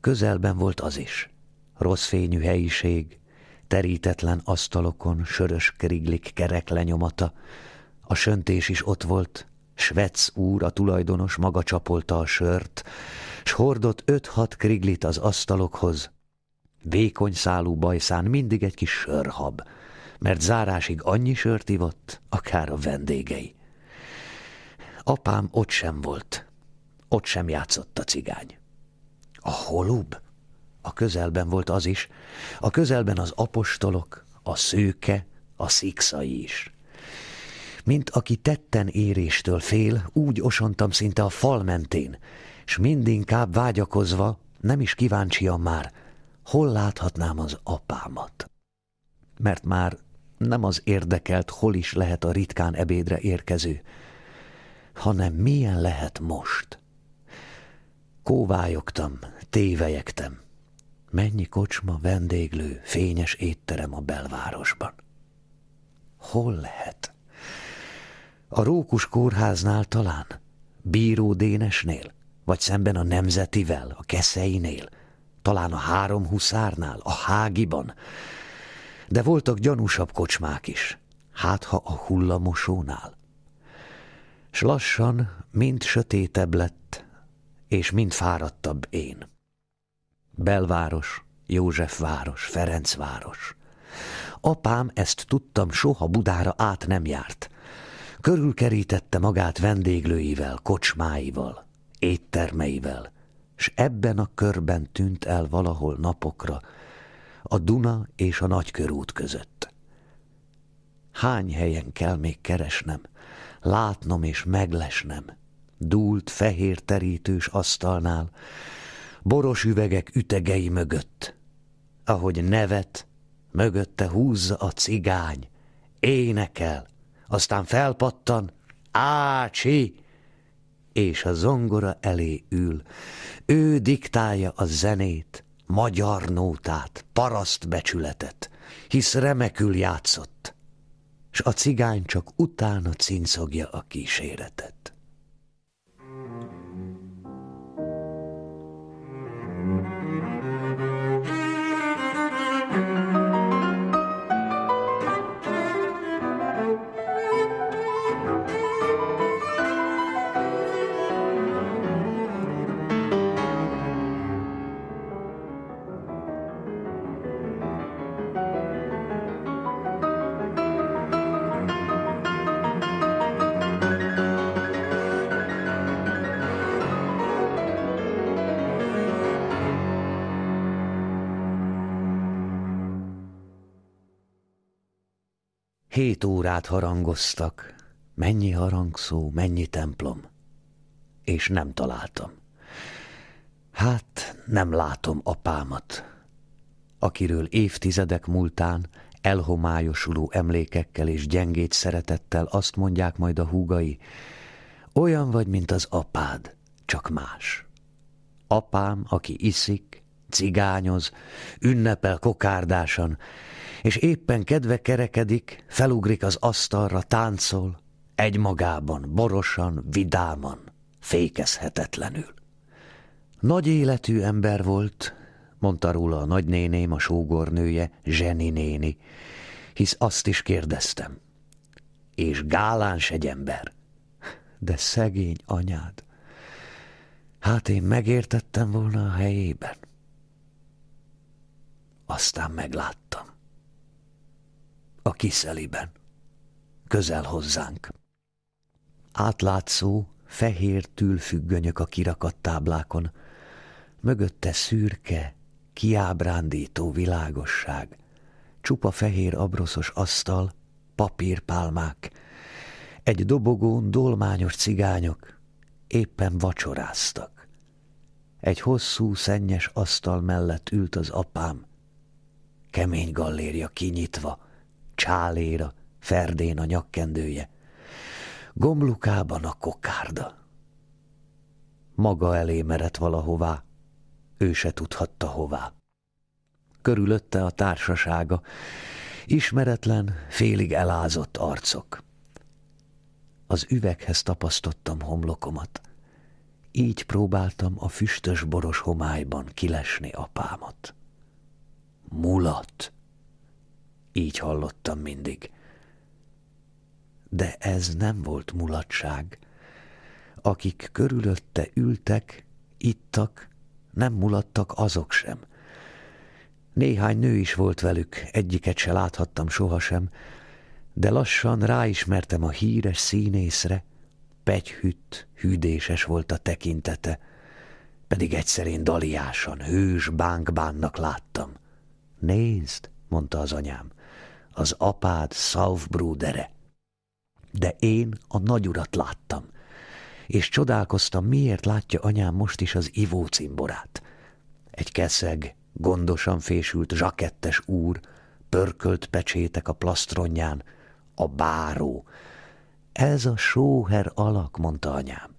Speaker 1: Közelben volt az is. Rossz fényű helyiség, terítetlen asztalokon sörös kriglik kerek lenyomata. A söntés is ott volt, Svec úr, a tulajdonos maga csapolta a sört, s hordott öt-hat kriglit az asztalokhoz. Vékony szálú bajszán mindig egy kis sörhab, mert zárásig annyi sört ivott, akár a vendégei. Apám ott sem volt, ott sem játszott a cigány. A holub? A közelben volt az is. A közelben az apostolok, a szőke, a szikszai is. Mint aki tetten éréstől fél, úgy osontam szinte a fal mentén, s mindinkább vágyakozva, nem is kíváncsian már, hol láthatnám az apámat. Mert már nem az érdekelt, hol is lehet a ritkán ebédre érkező, hanem milyen lehet most. Kóvályogtam, tévejektem. Mennyi kocsma, vendéglő, fényes étterem a belvárosban. Hol lehet? A Rókus kórháznál talán? Bíró Dénesnél? Vagy szemben a Nemzetivel, a Keszeinél? Talán a Három Huszárnál, a Hágiban? De voltak gyanúsabb kocsmák is. Hát ha a hullamosónál? S lassan, mint sötétebb lett, és mind fáradtabb én. Belváros, Józsefváros, Ferencváros. Apám ezt tudtam, soha Budára át nem járt. Körülkerítette magát vendéglőivel, kocsmáival, éttermeivel, s ebben a körben tűnt el valahol napokra, a Duna és a Nagykörút között. Hány helyen kell még keresnem, látnom és meglesnem – dúlt fehér terítős asztalnál, boros üvegek ütegei mögött, ahogy nevet, mögötte húzza a cigány, énekel, aztán felpattan, ácsi, és a zongora elé ül. Ő diktálja a zenét, magyar nótát, paraszt becsületet, hisz remekül játszott, s a cigány csak utána cincogja a kíséretet. Két órát harangoztak, mennyi harangszó, mennyi templom, és nem találtam. Hát nem látom apámat, akiről évtizedek múltán elhomályosuló emlékekkel és gyengét szeretettel azt mondják majd a húgai, olyan vagy, mint az apád, csak más. Apám, aki iszik, cigányoz, ünnepel kokárdásan, és éppen kedve kerekedik, felugrik az asztalra, táncol, egymagában, borosan, vidáman, fékezhetetlenül. Nagy életű ember volt, mondta róla a nagynéném, a sógornője, Zseni néni, hisz azt is kérdeztem. És gáláns egy ember. De szegény anyád. Hát én megértettem volna a helyében. Aztán megláttam a kiszeliben, közel hozzánk. Átlátszó, fehér tülfüggönyök a kirakat táblákon, mögötte szürke, kiábrándító világosság, csupa fehér abroszos asztal, papírpálmák, egy dobogón dolmányos cigányok éppen vacsoráztak. Egy hosszú, szennyes asztal mellett ült az apám, kemény galléria kinyitva, csáléra, ferdén a nyakkendője, gomlukában a kokárda. Maga elé merett valahová, ő se tudhatta hová. Körülötte a társasága, ismeretlen, félig elázott arcok. Az üveghez tapasztottam homlokomat, így próbáltam a füstös boros homályban kilesni apámat. Mulat! Így hallottam mindig. De ez nem volt mulatság. Akik körülötte ültek, ittak, nem mulattak azok sem. Néhány nő is volt velük, egyiket se láthattam sohasem, de lassan ráismertem a híres színészre, pegyhütt, hűdéses volt a tekintete, pedig egyszer én daliásan, hős bánkbánnak láttam. Nézd, mondta az anyám, az apád Southbrudere. De én a nagyurat láttam, és csodálkoztam, miért látja anyám most is az ivó cimborát. Egy keszeg, gondosan fésült zsakettes úr, pörkölt pecsétek a plastronján, a báró. Ez a sóher alak, mondta anyám.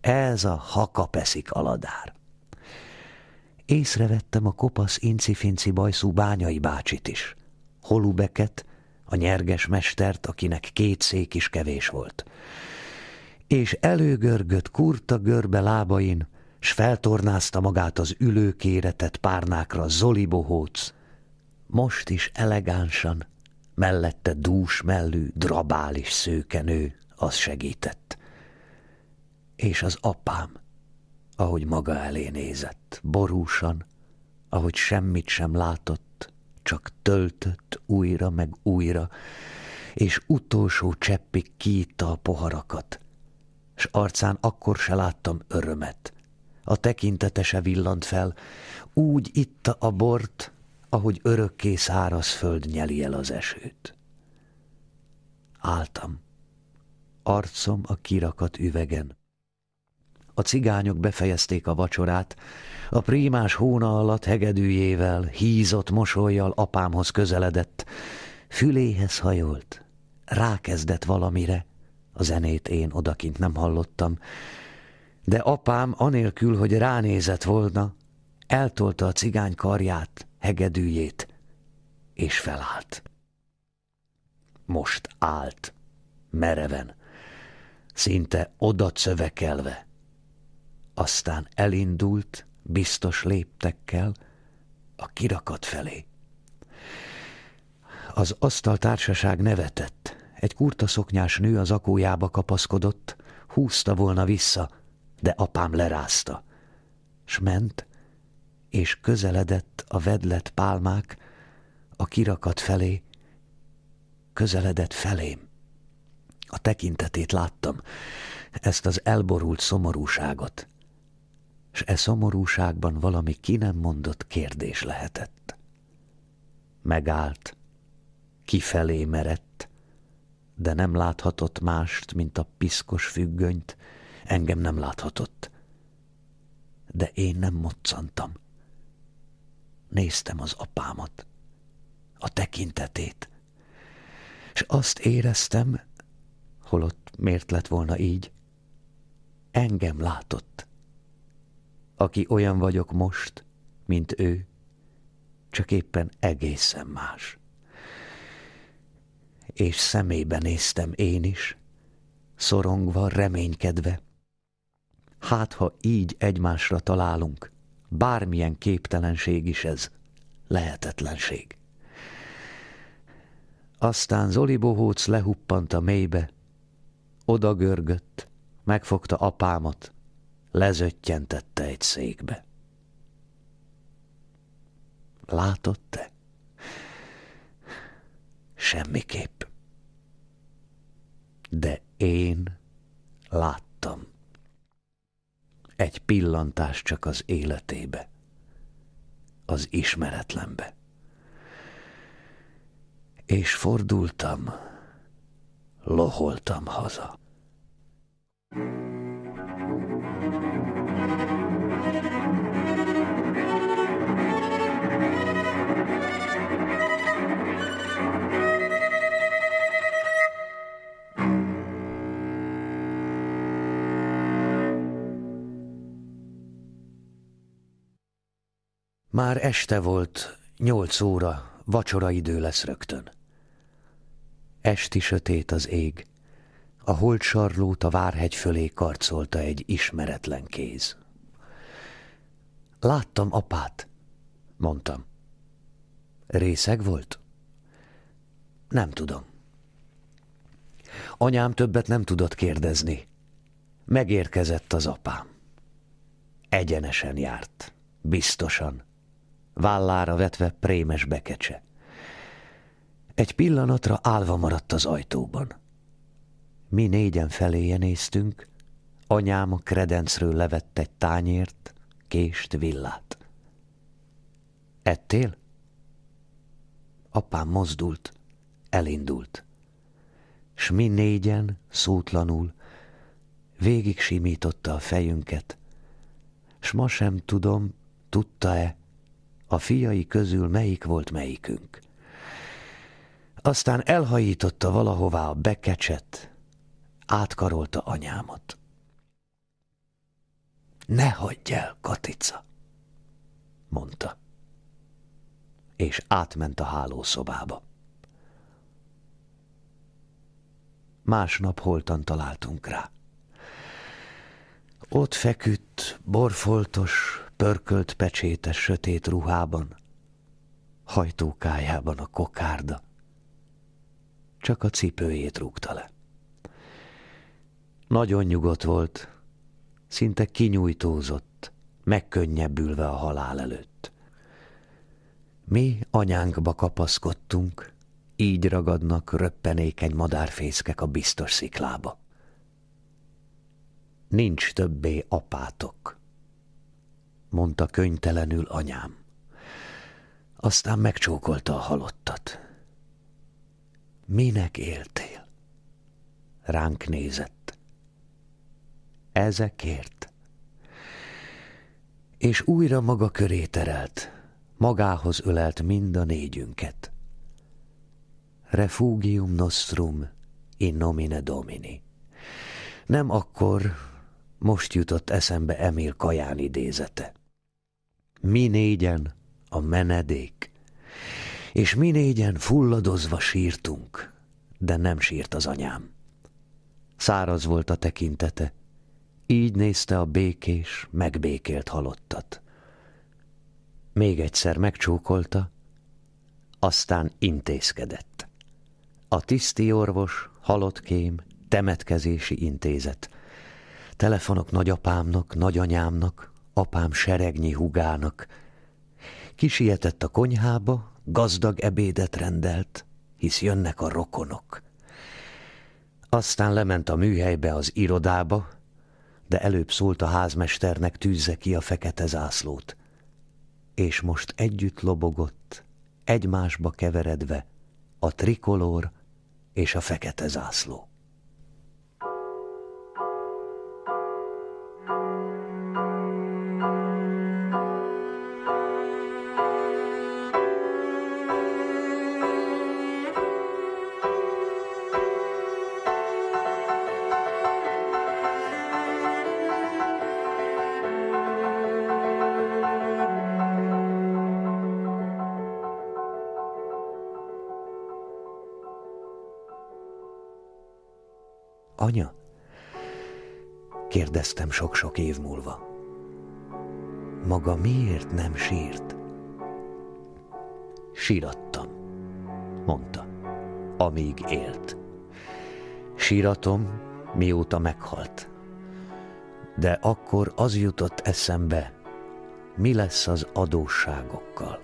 Speaker 1: Ez a hakapeszik aladár. Észrevettem a kopasz incifinci bajszú bányai bácsit is. Holubeket, a nyerges mestert, akinek két szék is kevés volt. És előgörgött kurta görbe lábain, s feltornázta magát az ülőkéretet párnákra Zoli bohóc. Most is elegánsan, mellette dús mellű, drabális szőkenő, az segített. És az apám, ahogy maga elé nézett, borúsan, ahogy semmit sem látott, csak töltött újra meg újra, és utolsó cseppig kiitta a poharakat, s arcán akkor se láttam örömet. A tekintete se villant fel, úgy itta a bort, ahogy örökké száraz föld nyeli el az esőt. Áltam, arcom a kirakat üvegen, a cigányok befejezték a vacsorát, a prímás hóna alatt hegedűjével, hízott mosolyjal apámhoz közeledett, füléhez hajolt, rákezdett valamire, a zenét én odakint nem hallottam, de apám anélkül, hogy ránézett volna, eltolta a cigány karját, hegedűjét, és felállt. Most állt, mereven, szinte odacövekelve, aztán elindult, biztos léptekkel, a kirakat felé. Az asztaltársaság nevetett. Egy kurta szoknyás nő az akójába kapaszkodott, húzta volna vissza, de apám lerázta. S ment, és közeledett a vedlet pálmák a kirakat felé, közeledett felém. A tekintetét láttam, ezt az elborult szomorúságot s e szomorúságban valami ki nem mondott kérdés lehetett. Megállt, kifelé merett, de nem láthatott mást, mint a piszkos függönyt, engem nem láthatott. De én nem moccantam. Néztem az apámat, a tekintetét, és azt éreztem, holott miért lett volna így, engem látott aki olyan vagyok most, mint ő, csak éppen egészen más. És szemébe néztem én is, szorongva, reménykedve. Hát, ha így egymásra találunk, bármilyen képtelenség is ez, lehetetlenség. Aztán Zoli bohóc lehuppant a mélybe, görgött, megfogta apámat, lezöttyentette egy székbe. Látott-e? Semmiképp. De én láttam. Egy pillantás csak az életébe, az ismeretlenbe. És fordultam, loholtam haza. thank you Már este volt, nyolc óra, vacsora idő lesz rögtön. Esti sötét az ég, a holtsarlót a várhegy fölé karcolta egy ismeretlen kéz. Láttam apát, mondtam. Részeg volt? Nem tudom. Anyám többet nem tudott kérdezni. Megérkezett az apám. Egyenesen járt, biztosan, vállára vetve prémes bekecse. Egy pillanatra állva maradt az ajtóban. Mi négyen feléje néztünk, anyám a kredencről levett egy tányért, kést, villát. Ettél? Apám mozdult, elindult. S mi négyen, szótlanul, végig simította a fejünket, s ma sem tudom, tudta-e, a fiai közül melyik volt melyikünk. Aztán elhajította valahová a bekecset, átkarolta anyámat. Ne hagyj el, Katica, mondta. És átment a hálószobába. Másnap holtan találtunk rá. Ott feküdt, borfoltos, pörkölt pecsétes sötét ruhában, hajtókájában a kokárda. Csak a cipőjét rúgta le. Nagyon nyugodt volt, szinte kinyújtózott, megkönnyebbülve a halál előtt. Mi anyánkba kapaszkodtunk, így ragadnak röppenékeny madárfészkek a biztos sziklába. Nincs többé apátok mondta könytelenül anyám. Aztán megcsókolta a halottat. Minek éltél? Ránk nézett. Ezekért. És újra maga köré terelt, magához ölelt mind a négyünket. Refugium nostrum in nomine domini. Nem akkor, most jutott eszembe Emil Kaján idézete mi négyen a menedék. És mi négyen fulladozva sírtunk, de nem sírt az anyám. Száraz volt a tekintete, így nézte a békés, megbékélt halottat. Még egyszer megcsókolta, aztán intézkedett. A tiszti orvos, halottkém, temetkezési intézet. Telefonok nagyapámnak, nagyanyámnak, apám seregnyi hugának. Kisietett a konyhába, gazdag ebédet rendelt, hisz jönnek a rokonok. Aztán lement a műhelybe az irodába, de előbb szólt a házmesternek, tűzze ki a fekete zászlót. És most együtt lobogott, egymásba keveredve a trikolór és a fekete zászló. kérdeztem sok-sok év múlva. Maga miért nem sírt? Sírattam, mondta, amíg élt. Síratom, mióta meghalt. De akkor az jutott eszembe, mi lesz az adósságokkal.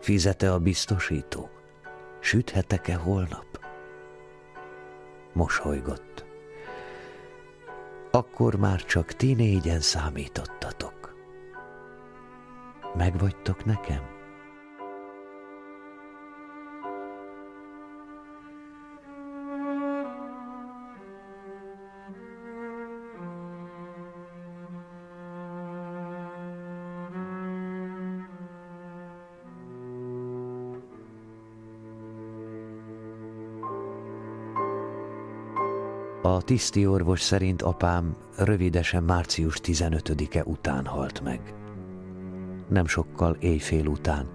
Speaker 1: Fizete a biztosító? Süthetek-e holnap? Mosolygott akkor már csak ti négyen számítottatok. Megvagytok nekem? tiszti orvos szerint apám rövidesen március 15-e után halt meg. Nem sokkal éjfél után,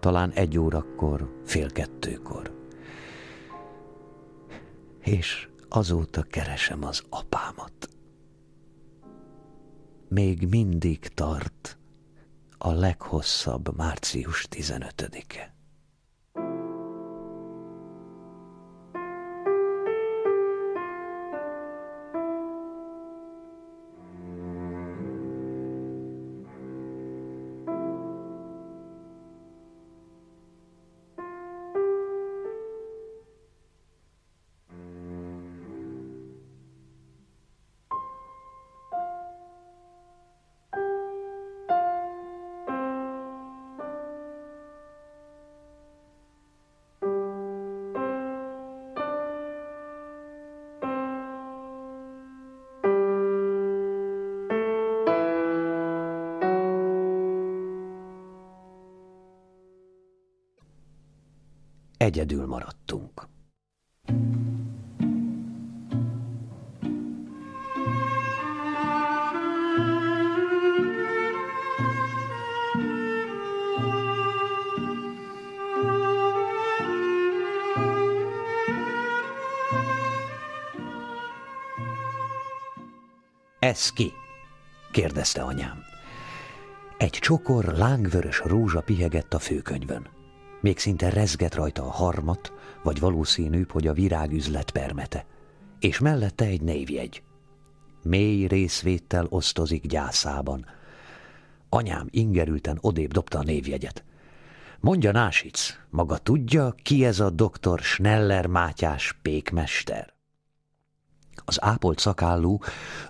Speaker 1: talán egy órakor, fél kettőkor. És azóta keresem az apámat. Még mindig tart a leghosszabb március 15-e. egyedül maradtunk. Ez ki? kérdezte anyám. Egy csokor lángvörös rózsa pihegett a főkönyvön. Még szinte rezget rajta a harmat, vagy valószínűbb, hogy a virágüzlet permete. És mellette egy névjegy. Mély részvéttel osztozik gyászában. Anyám ingerülten odébb dobta a névjegyet. Mondja Násic, maga tudja, ki ez a doktor Schneller Mátyás pékmester? Az ápolt szakállú,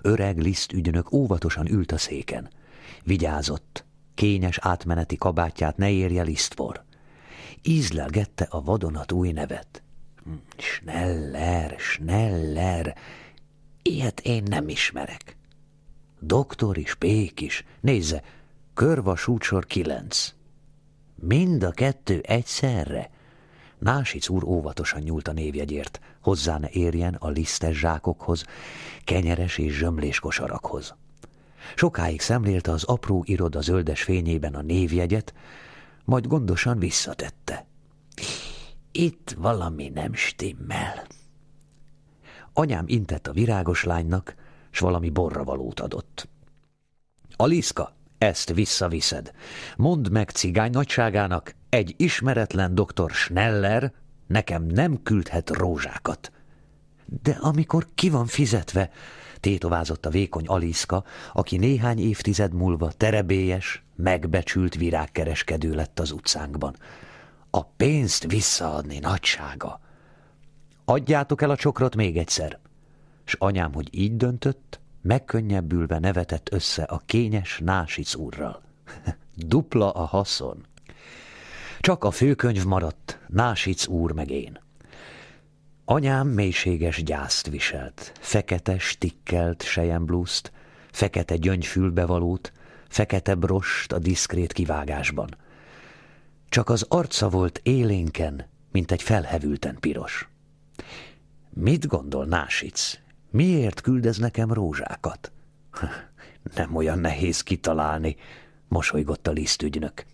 Speaker 1: öreg liszt ügynök óvatosan ült a széken. Vigyázott, kényes átmeneti kabátját ne érje lisztvor ízlelgette a vadonat új nevet. Schneller, Schneller, ilyet én nem ismerek. Doktor is, Pék is, nézze, körvasútsor kilenc. Mind a kettő egyszerre? Násic úr óvatosan nyúlt a névjegyért, hozzá ne érjen a lisztes zsákokhoz, kenyeres és zsömlés kosarakhoz. Sokáig szemlélte az apró iroda zöldes fényében a névjegyet, majd gondosan visszatette. Itt valami nem stimmel. Anyám intett a virágos lánynak, s valami borravalót adott. Aliszka, ezt visszaviszed. Mondd meg cigány nagyságának, egy ismeretlen doktor Schneller nekem nem küldhet rózsákat. De amikor ki van fizetve, tétovázott a vékony Aliszka, aki néhány évtized múlva terebélyes, megbecsült virágkereskedő lett az utcánkban. A pénzt visszaadni nagysága. Adjátok el a csokrot még egyszer. S anyám, hogy így döntött, megkönnyebbülve nevetett össze a kényes násic úrral. Dupla a haszon. Csak a főkönyv maradt, Násic úr meg én. Anyám mélységes gyászt viselt, fekete, stikkelt sejemblúzt, fekete gyöngyfülbevalót, fekete brost a diszkrét kivágásban. Csak az arca volt élénken, mint egy felhevülten piros. Mit gondol Násic? Miért küldez nekem rózsákat? Nem olyan nehéz kitalálni, mosolygott a lisztügynök.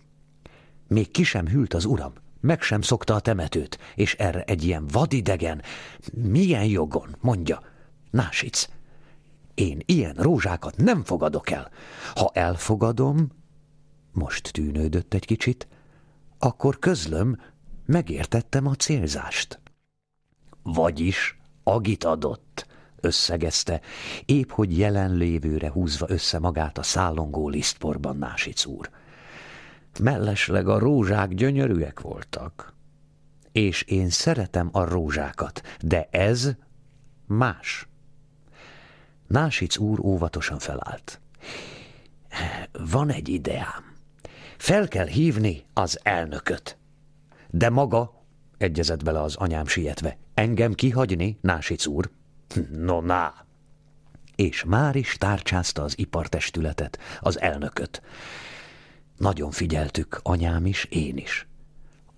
Speaker 1: Még ki sem hűlt az uram, meg sem szokta a temetőt, és erre egy ilyen vadidegen, milyen jogon, mondja, Násic, én ilyen rózsákat nem fogadok el. Ha elfogadom, most tűnődött egy kicsit, akkor közlöm, megértettem a célzást. Vagyis agit adott, összegezte, épp hogy jelenlévőre húzva össze magát a szállongó lisztporban Násic úr. Mellesleg a rózsák gyönyörűek voltak. És én szeretem a rózsákat, de ez más. Násic úr óvatosan felállt. Van egy ideám. Fel kell hívni az elnököt. De maga, egyezett bele az anyám sietve, engem kihagyni, Násic úr? No, na! És már is tárcsázta az ipartestületet, az elnököt. Nagyon figyeltük, anyám is, én is.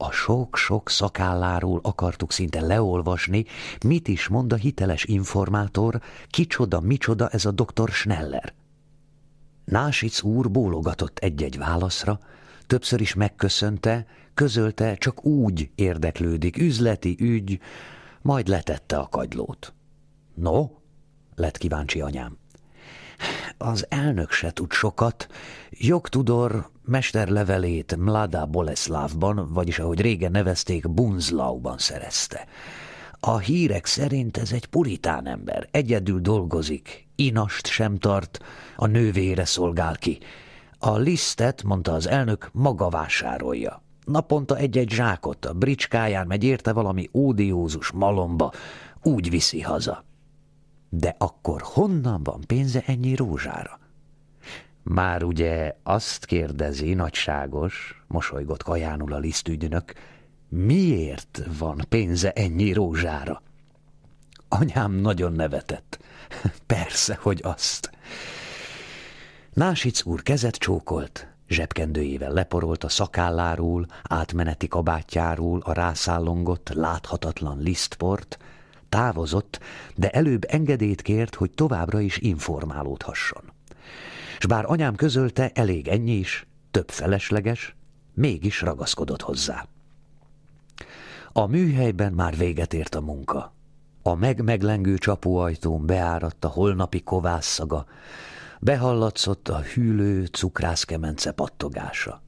Speaker 1: A sok-sok szakálláról akartuk szinte leolvasni, mit is mond a hiteles informátor, kicsoda-micsoda ez a doktor Schneller. Násic úr bólogatott egy-egy válaszra, többször is megköszönte, közölte, csak úgy érdeklődik, üzleti ügy, majd letette a kagylót. No? lett kíváncsi anyám. Az elnök se tud sokat. Jogtudor mesterlevelét Mladá Boleszlávban, vagyis ahogy régen nevezték, Bunzlauban szerezte. A hírek szerint ez egy puritán ember, egyedül dolgozik, inast sem tart, a nővére szolgál ki. A lisztet, mondta az elnök, maga vásárolja. Naponta egy-egy zsákot, a bricskáján megy érte valami ódiózus malomba, úgy viszi haza. De akkor honnan van pénze ennyi rózsára? Már ugye azt kérdezi, nagyságos, mosolygott kajánul a lisztügynök, miért van pénze ennyi rózsára? Anyám nagyon nevetett. Persze, hogy azt. Násic úr kezet csókolt, zsebkendőjével leporolt a szakálláról, átmeneti kabátjáról a rászállongott, láthatatlan lisztport, távozott, de előbb engedélyt kért, hogy továbbra is informálódhasson. S bár anyám közölte, elég ennyi is, több felesleges, mégis ragaszkodott hozzá. A műhelyben már véget ért a munka. A megmeglengő csapóajtón beáradt a holnapi kovásszaga, behallatszott a hűlő cukrászkemence pattogása.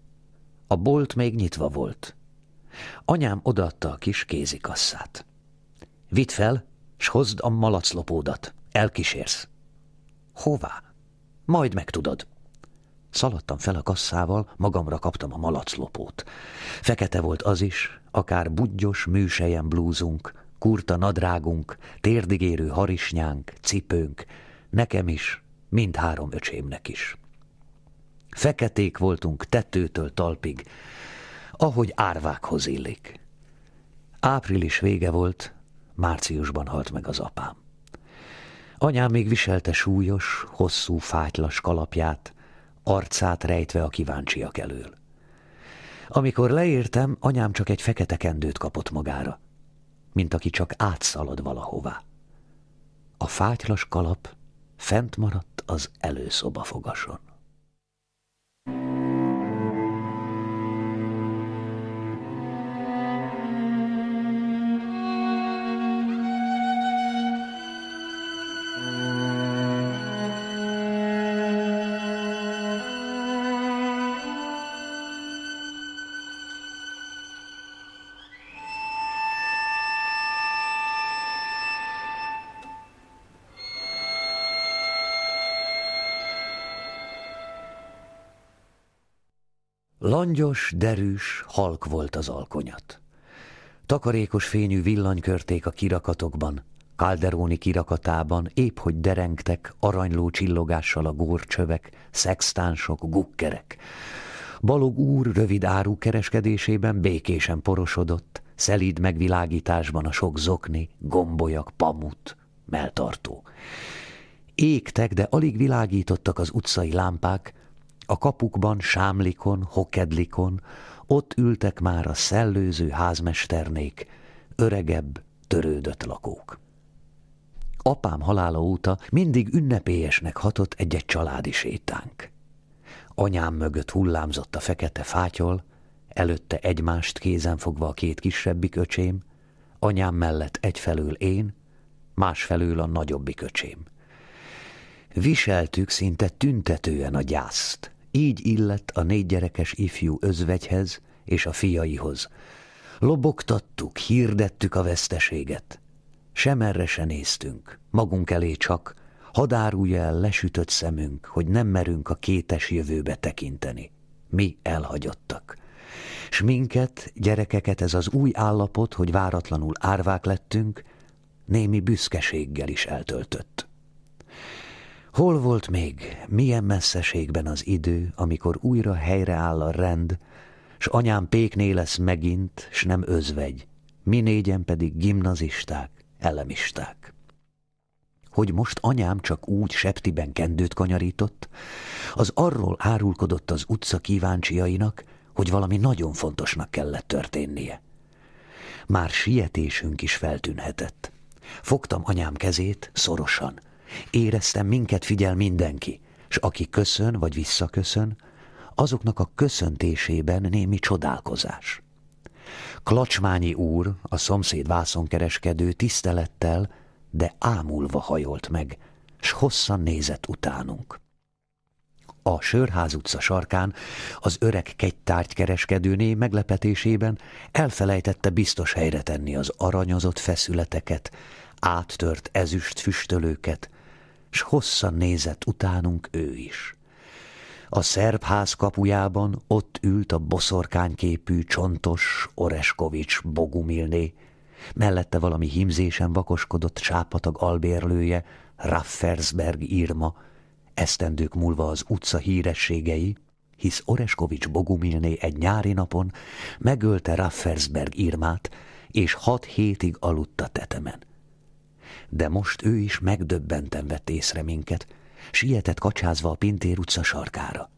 Speaker 1: A bolt még nyitva volt. Anyám odaadta a kis kézikasszát. Vidd fel, s hozd a malaclopódat. Elkísérsz. Hová? Majd megtudod. Szaladtam fel a kasszával, magamra kaptam a malaclopót. Fekete volt az is, akár budgyos műsejen blúzunk, kurta nadrágunk, térdigérő harisnyánk, cipőnk, nekem is, mind három öcsémnek is. Feketék voltunk tetőtől talpig, ahogy árvákhoz illik. Április vége volt, Márciusban halt meg az apám. Anyám még viselte súlyos, hosszú, fátylas kalapját, arcát rejtve a kíváncsiak elől. Amikor leértem, anyám csak egy fekete kendőt kapott magára, mint aki csak átszalad valahová. A fátylas kalap fent maradt az előszoba fogason. thank you Langyos, derűs, halk volt az alkonyat. Takarékos fényű villanykörték a kirakatokban, Calderoni kirakatában épp hogy derengtek aranyló csillogással a górcsövek, szextánsok, gukkerek. Balog úr rövid áru kereskedésében békésen porosodott, szelíd megvilágításban a sok zokni, gombolyak, pamut, meltartó. Égtek, de alig világítottak az utcai lámpák, a kapukban, sámlikon, hokedlikon, ott ültek már a szellőző házmesternék, öregebb, törődött lakók. Apám halála óta mindig ünnepélyesnek hatott egy-egy családi sétánk. Anyám mögött hullámzott a fekete fátyol, előtte egymást kézen fogva a két kisebbik öcsém, anyám mellett egyfelől én, másfelől a nagyobbik öcsém. Viseltük szinte tüntetően a gyászt. Így illett a négy gyerekes ifjú özvegyhez és a fiaihoz. Lobogtattuk, hirdettük a veszteséget. Sem erre se néztünk, magunk elé csak, hadárulja el lesütött szemünk, hogy nem merünk a kétes jövőbe tekinteni. Mi elhagyottak. S minket, gyerekeket ez az új állapot, hogy váratlanul árvák lettünk, némi büszkeséggel is eltöltött. Hol volt még, milyen messzeségben az idő, amikor újra helyreáll a rend, s anyám pékné lesz megint, s nem özvegy, mi négyen pedig gimnazisták, elemisták. Hogy most anyám csak úgy septiben kendőt kanyarított, az arról árulkodott az utca kíváncsiainak, hogy valami nagyon fontosnak kellett történnie. Már sietésünk is feltűnhetett. Fogtam anyám kezét szorosan, Éreztem, minket figyel mindenki, s aki köszön vagy visszaköszön, azoknak a köszöntésében némi csodálkozás. Klacsmányi úr, a szomszéd vászonkereskedő tisztelettel, de ámulva hajolt meg, s hosszan nézett utánunk. A Sörház utca sarkán az öreg kegytárgykereskedőné meglepetésében elfelejtette biztos helyre tenni az aranyozott feszületeket, áttört ezüst füstölőket, s hosszan nézett utánunk ő is. A szerb ház kapujában ott ült a boszorkányképű, csontos Oreskovics Bogumilné, mellette valami himzésen vakoskodott csápatag albérlője, Raffersberg írma, esztendők múlva az utca hírességei, hisz Oreskovics Bogumilné egy nyári napon megölte Raffersberg Irmát, és hat hétig aludt a tetemen de most ő is megdöbbenten vett észre minket, sietett kacsázva a Pintér utca sarkára.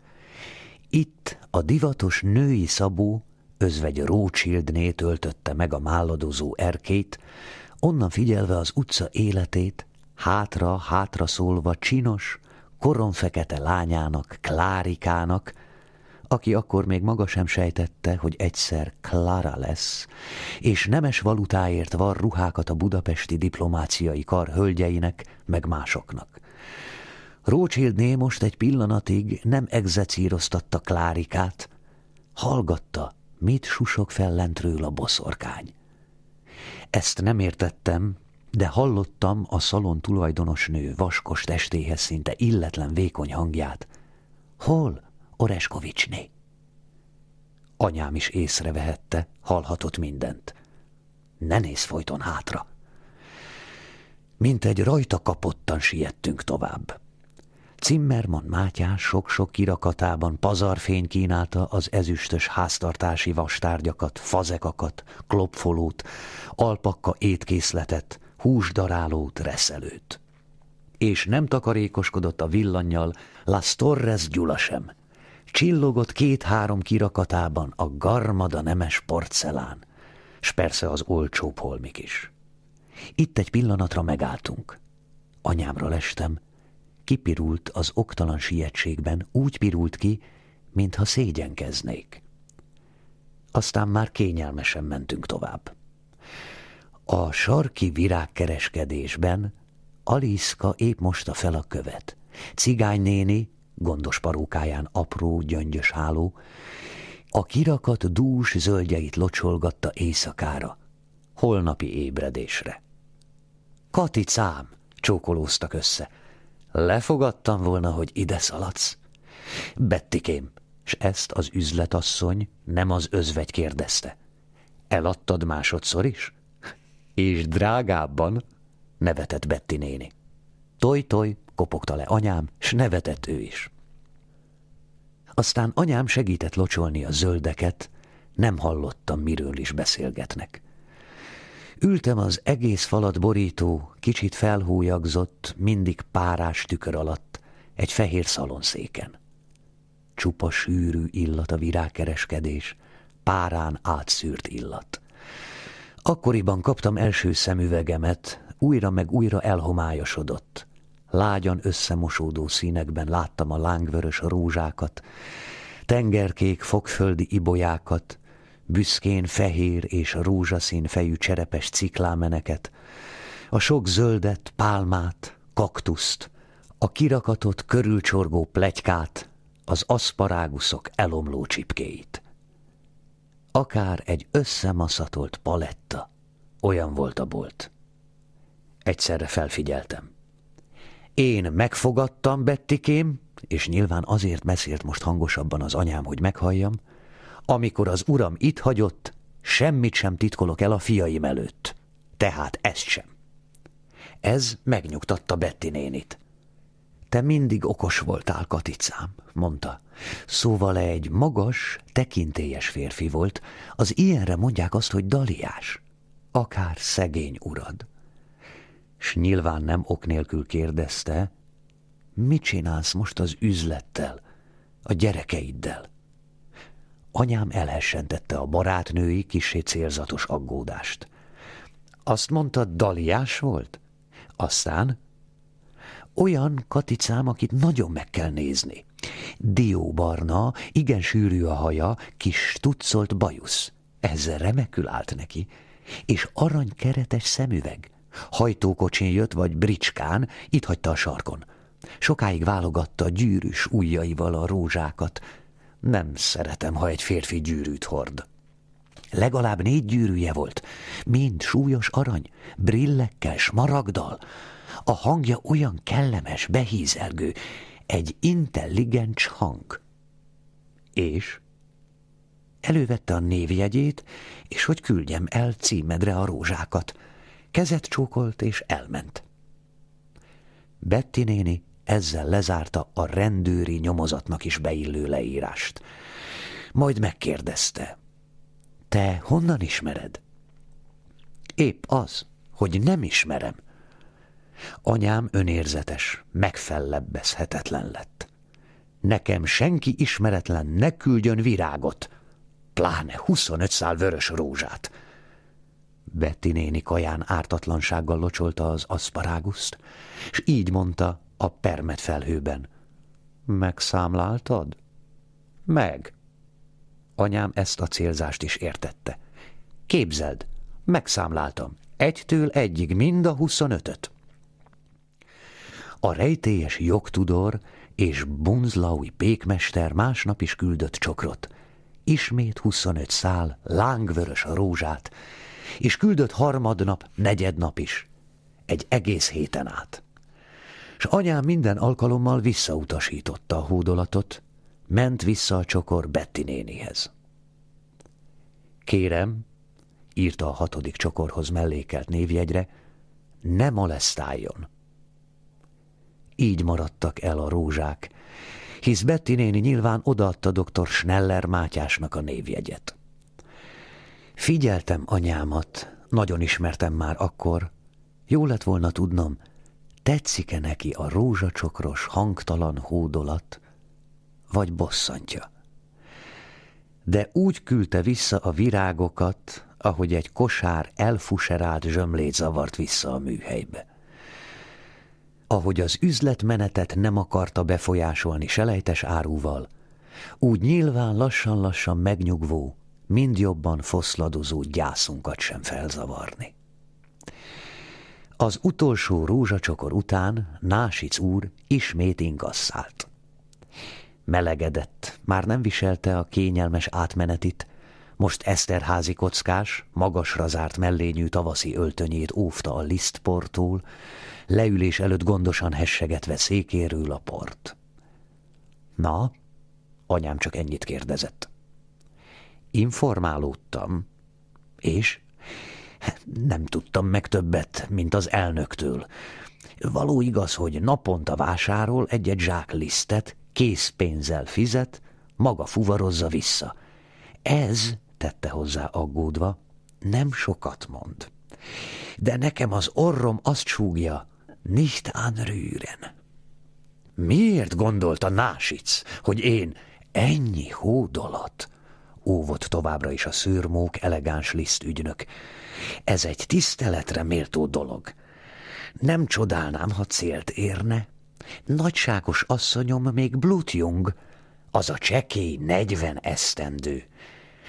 Speaker 1: Itt a divatos női szabó özvegy Rócsildné töltötte meg a málladozó erkét, onnan figyelve az utca életét, hátra-hátra szólva csinos, koronfekete lányának, Klárikának, aki akkor még maga sem sejtette, hogy egyszer Klára lesz, és nemes valutáért var ruhákat a budapesti diplomáciai kar hölgyeinek, meg másoknak. Rócsildné most egy pillanatig nem egzecíroztatta Klárikát, hallgatta, mit susok fel lentről a boszorkány. Ezt nem értettem, de hallottam a szalon tulajdonosnő vaskos testéhez szinte illetlen vékony hangját. Hol? Oreskovicsné. Anyám is észrevehette, hallhatott mindent. Ne néz folyton hátra. Mint egy rajta kapottan siettünk tovább. Zimmermann Mátyás sok-sok kirakatában pazarfény kínálta az ezüstös háztartási vastárgyakat, fazekakat, klopfolót, alpakka étkészletet, húsdarálót, reszelőt. És nem takarékoskodott a villannyal Las Torres Gyula sem – Csillogott két-három kirakatában a garmada nemes porcelán, s persze az olcsó holmik is. Itt egy pillanatra megálltunk. Anyámra lestem, kipirult az oktalan sietségben, úgy pirult ki, mintha szégyenkeznék. Aztán már kényelmesen mentünk tovább. A sarki virágkereskedésben Aliszka épp mosta fel a követ. cigány néni gondos parókáján apró, gyöngyös háló, a kirakat dús zöldjeit locsolgatta éjszakára, holnapi ébredésre. cám, csókolóztak össze. Lefogadtam volna, hogy ide szaladsz. Bettikém, s ezt az üzletasszony nem az özvegy kérdezte. Eladtad másodszor is? És drágábban, nevetett Betty néni. Toj-toj, kopogta le anyám, s nevetett ő is. Aztán anyám segített locsolni a zöldeket, nem hallottam, miről is beszélgetnek. Ültem az egész falat borító, kicsit felhújagzott, mindig párás tükör alatt, egy fehér szalonszéken. Csupa sűrű illat a virágkereskedés, párán átszűrt illat. Akkoriban kaptam első szemüvegemet, újra meg újra elhomályosodott lágyan összemosódó színekben láttam a lángvörös rózsákat, tengerkék fogföldi ibolyákat, büszkén fehér és rózsaszín fejű cserepes ciklámeneket, a sok zöldet, pálmát, kaktuszt, a kirakatot körülcsorgó plegykát, az aszparáguszok elomló csipkéit. Akár egy összemaszatolt paletta, olyan volt a bolt. Egyszerre felfigyeltem. Én megfogadtam, Bettikém, és nyilván azért beszélt most hangosabban az anyám, hogy meghalljam, amikor az uram itt hagyott, semmit sem titkolok el a fiaim előtt. Tehát ezt sem. Ez megnyugtatta Betty nénit. Te mindig okos voltál, Katicám, mondta. Szóval egy magas, tekintélyes férfi volt, az ilyenre mondják azt, hogy daliás. Akár szegény urad s nyilván nem ok nélkül kérdezte, mit csinálsz most az üzlettel, a gyerekeiddel? Anyám elhessentette a barátnői kisé célzatos aggódást. Azt mondta, daliás volt? Aztán olyan katicám, akit nagyon meg kell nézni. Dióbarna, igen sűrű a haja, kis tuccolt bajusz. Ezzel remekül állt neki. És aranykeretes szemüveg. Hajtókocsin jött, vagy bricskán, itt hagyta a sarkon. Sokáig válogatta gyűrűs ujjaival a rózsákat. Nem szeretem, ha egy férfi gyűrűt hord. Legalább négy gyűrűje volt, mind súlyos arany, brillekkel, smaragdal. A hangja olyan kellemes, behízelgő, egy intelligens hang. És? Elővette a névjegyét, és hogy küldjem el címedre a rózsákat – kezet csókolt és elment. Betty néni ezzel lezárta a rendőri nyomozatnak is beillő leírást. Majd megkérdezte, te honnan ismered? Épp az, hogy nem ismerem. Anyám önérzetes, megfellebbezhetetlen lett. Nekem senki ismeretlen ne küldjön virágot, pláne 25 szál vörös rózsát. Betty néni kaján ártatlansággal locsolta az aszparáguszt, és így mondta a permet felhőben. Megszámláltad? Meg. Anyám ezt a célzást is értette. Képzeld, megszámláltam. Egytől egyig mind a huszonötöt. A rejtélyes jogtudor és bunzlaui pékmester másnap is küldött csokrot. Ismét huszonöt szál lángvörös rózsát, és küldött harmadnap, negyednap is. Egy egész héten át. S anyám minden alkalommal visszautasította a hódolatot, ment vissza a csokor Betty nénihez. Kérem, írta a hatodik csokorhoz mellékelt névjegyre, ne molesztáljon. Így maradtak el a rózsák, hisz Betty néni nyilván odaadta dr. Schneller Mátyásnak a névjegyet. Figyeltem anyámat, nagyon ismertem már akkor. Jó lett volna tudnom, tetszik-e neki a rózsacsokros, hangtalan hódolat, vagy bosszantja. De úgy küldte vissza a virágokat, ahogy egy kosár elfuserált zsömlét zavart vissza a műhelybe. Ahogy az üzletmenetet nem akarta befolyásolni selejtes áruval, úgy nyilván lassan-lassan megnyugvó, mind jobban foszladozó gyászunkat sem felzavarni. Az utolsó rózsacsokor után Násic úr ismét ingasszált. Melegedett, már nem viselte a kényelmes átmenetit, most Eszterházi kockás, magasra zárt mellényű tavaszi öltönyét óvta a lisztportól, leülés előtt gondosan hessegetve székéről a port. Na, anyám csak ennyit kérdezett. Informálódtam, és nem tudtam meg többet, mint az elnöktől. Való igaz, hogy naponta vásárol egy-egy zsák lisztet, készpénzzel fizet, maga fuvarozza vissza. Ez, tette hozzá aggódva, nem sokat mond. De nekem az orrom azt súgja, nicht anrühren. Miért gondolta Násic, hogy én ennyi hódolat, óvott továbbra is a szőrmók elegáns liszt ügynök. Ez egy tiszteletre méltó dolog. Nem csodálnám, ha célt érne. Nagyságos asszonyom még Blutjung, az a csekély negyven esztendő.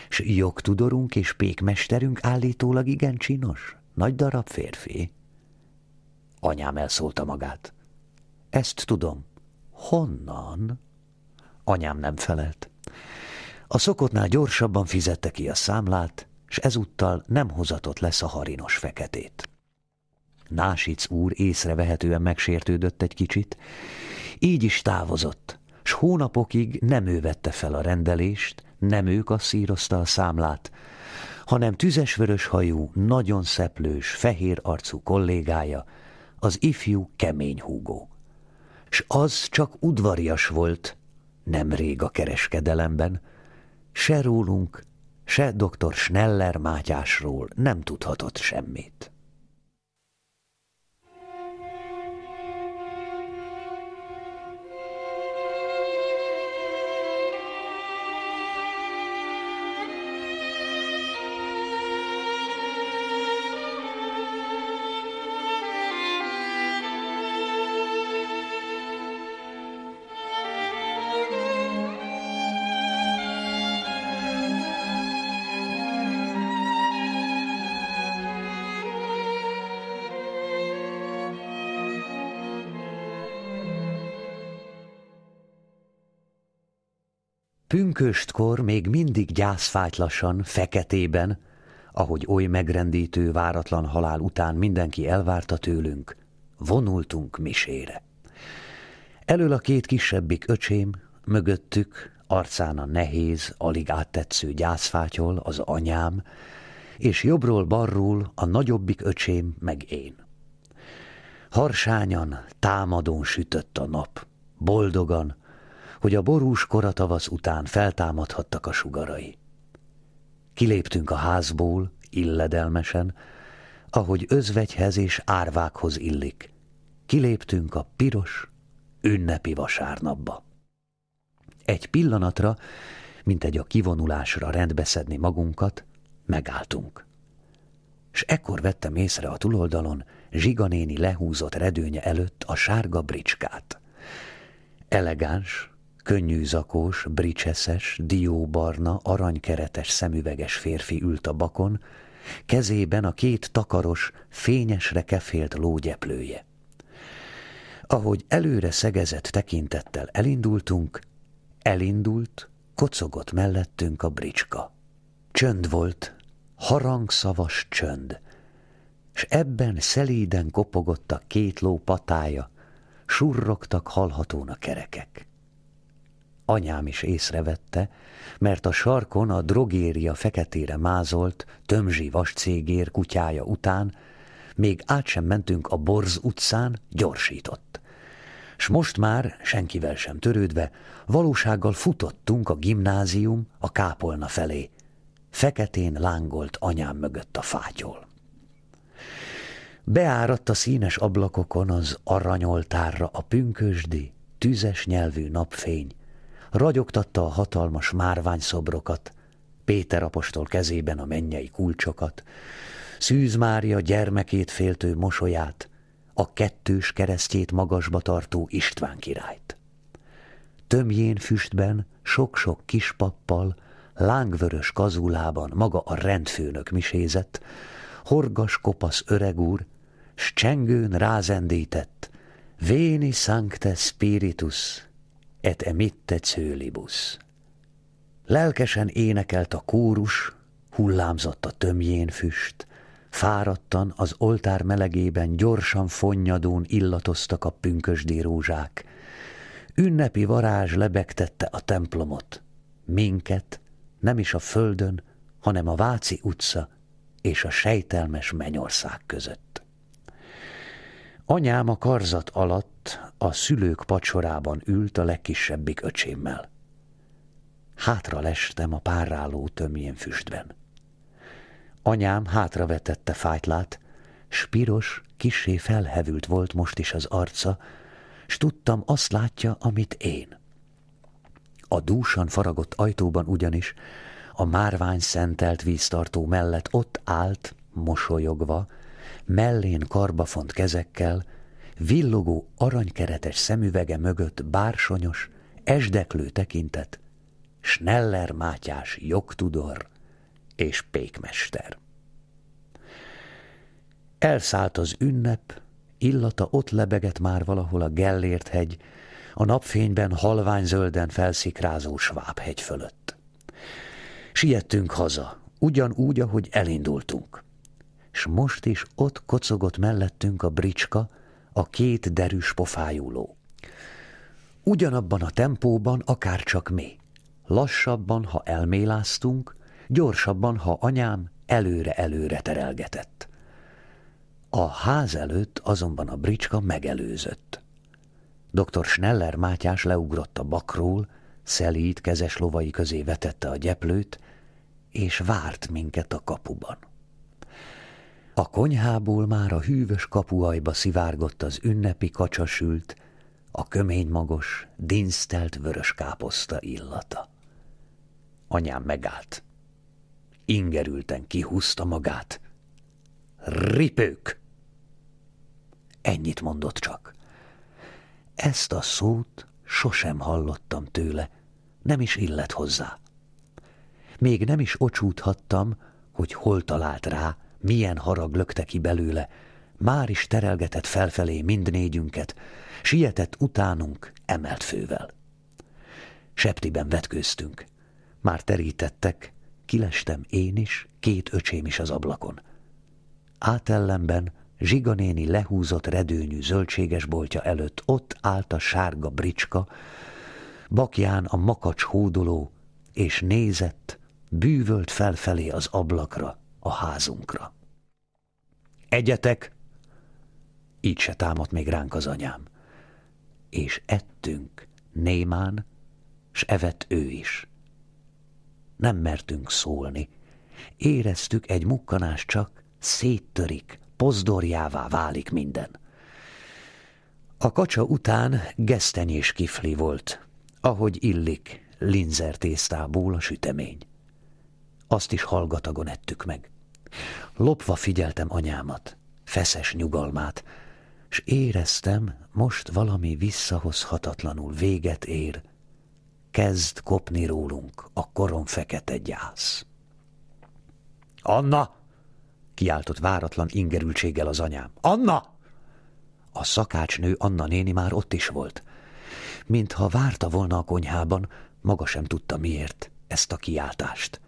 Speaker 1: S jogtudorunk és pékmesterünk állítólag igen csinos, nagy darab férfi. Anyám elszólta magát. Ezt tudom. Honnan? Anyám nem felelt. A szokottnál gyorsabban fizette ki a számlát, s ezúttal nem hozatott lesz a harinos feketét. Násic úr észrevehetően megsértődött egy kicsit, így is távozott, s hónapokig nem ő vette fel a rendelést, nem ő kasszírozta a számlát, hanem tüzesvörös hajú, nagyon szeplős, fehér arcú kollégája, az ifjú kemény húgó. S az csak udvarias volt, nemrég a kereskedelemben, Se rólunk, se dr. Schneller Mátyásról nem tudhatott semmit. Pünköstkor még mindig gyászfájtlasan, feketében, ahogy oly megrendítő váratlan halál után mindenki elvárta tőlünk, vonultunk misére. Elől a két kisebbik öcsém, mögöttük, arcán a nehéz, alig áttetsző gyászfátyol az anyám, és jobbról-balról a nagyobbik öcsém meg én. Harsányan, támadón sütött a nap, boldogan, hogy a borús koratavasz után feltámadhattak a sugarai. Kiléptünk a házból, illedelmesen, ahogy özvegyhez és árvákhoz illik. Kiléptünk a piros, ünnepi vasárnapba. Egy pillanatra, mint egy a kivonulásra rendbeszedni magunkat, megálltunk. S ekkor vettem észre a túloldalon zsiganéni lehúzott redőnye előtt a sárga bricskát. Elegáns, Könnyű zakós, bricseszes, dióbarna, aranykeretes szemüveges férfi ült a bakon, kezében a két takaros, fényesre kefélt lógyeplője. Ahogy előre szegezett tekintettel elindultunk, elindult, kocogott mellettünk a bricska. Csönd volt, harangszavas csönd, s ebben szelíden kopogott a két ló patája, surrogtak halhatón a kerekek. Anyám is észrevette, mert a sarkon a drogéria feketére mázolt, tömzsi vascégér kutyája után, még át sem mentünk a Borz utcán, gyorsított. S most már, senkivel sem törődve, valósággal futottunk a gimnázium a kápolna felé. Feketén lángolt anyám mögött a fátyol. Beáradt a színes ablakokon az aranyoltárra a pünkösdi, tüzes nyelvű napfény, ragyogtatta a hatalmas márványszobrokat, Péter apostol kezében a mennyei kulcsokat, Szűz Mária gyermekét féltő mosolyát, a kettős keresztjét magasba tartó István királyt. Tömjén füstben, sok-sok kispappal, lángvörös kazulában maga a rendfőnök misézett, horgas kopasz öreg úr, s csengőn rázendített, Véni Sancte Spiritus, et emitte cőlibus. Lelkesen énekelt a kórus, hullámzott a tömjén füst, fáradtan az oltár melegében gyorsan fonnyadón illatoztak a pünkösdi rózsák. Ünnepi varázs lebegtette a templomot, minket, nem is a földön, hanem a Váci utca és a sejtelmes mennyország között. Anyám a karzat alatt a szülők pacsorában ült a legkisebbik öcsémmel. Hátra lestem a párráló tömjén füstben. Anyám hátra vetette fájtlát, s piros, kisé felhevült volt most is az arca, s tudtam, azt látja, amit én. A dúsan faragott ajtóban ugyanis a márvány szentelt víztartó mellett ott állt, mosolyogva, mellén karbafont kezekkel, villogó aranykeretes szemüvege mögött bársonyos, esdeklő tekintet, Sneller Mátyás jogtudor és pékmester. Elszállt az ünnep, illata ott lebegett már valahol a Gellért hegy, a napfényben halványzölden felszikrázó Svábhegy fölött. Siettünk haza, ugyanúgy, ahogy elindultunk s most is ott kocogott mellettünk a bricska, a két derűs pofájuló. Ugyanabban a tempóban akár csak mi. Lassabban, ha elméláztunk, gyorsabban, ha anyám előre-előre terelgetett. A ház előtt azonban a bricska megelőzött. Dr. Schneller Mátyás leugrott a bakról, szelíd kezes lovai közé vetette a gyeplőt, és várt minket a kapuban. A konyhából már a hűvös kapuajba szivárgott az ünnepi kacsasült, a kömény magos, dinsztelt vörös káposzta illata. Anyám megállt. Ingerülten kihúzta magát. Ripők! Ennyit mondott csak. Ezt a szót sosem hallottam tőle, nem is illett hozzá. Még nem is ocsúthattam, hogy hol talált rá, milyen harag lökte ki belőle, már is terelgetett felfelé mindnégyünket, sietett utánunk emelt fővel. Septiben vetkőztünk. Már terítettek, kilestem én is, két öcsém is az ablakon. Átellenben zsiganéni lehúzott redőnyű zöldséges boltja előtt ott állt a sárga bricska, bakján a makacs hódoló, és nézett, bűvölt felfelé az ablakra, a házunkra. Egyetek! Így se támadt még ránk az anyám. És ettünk némán, s evett ő is. Nem mertünk szólni. Éreztük egy mukkanás csak, széttörik, pozdorjává válik minden. A kacsa után gesztenyés kifli volt, ahogy illik linzertésztából a sütemény. Azt is hallgatagon ettük meg. Lopva figyeltem anyámat, feszes nyugalmát, s éreztem, most valami visszahozhatatlanul véget ér, kezd kopni rólunk a korom fekete gyász. Anna! kiáltott váratlan ingerültséggel az anyám. Anna! A szakácsnő Anna néni már ott is volt. Mintha várta volna a konyhában, maga sem tudta miért ezt a kiáltást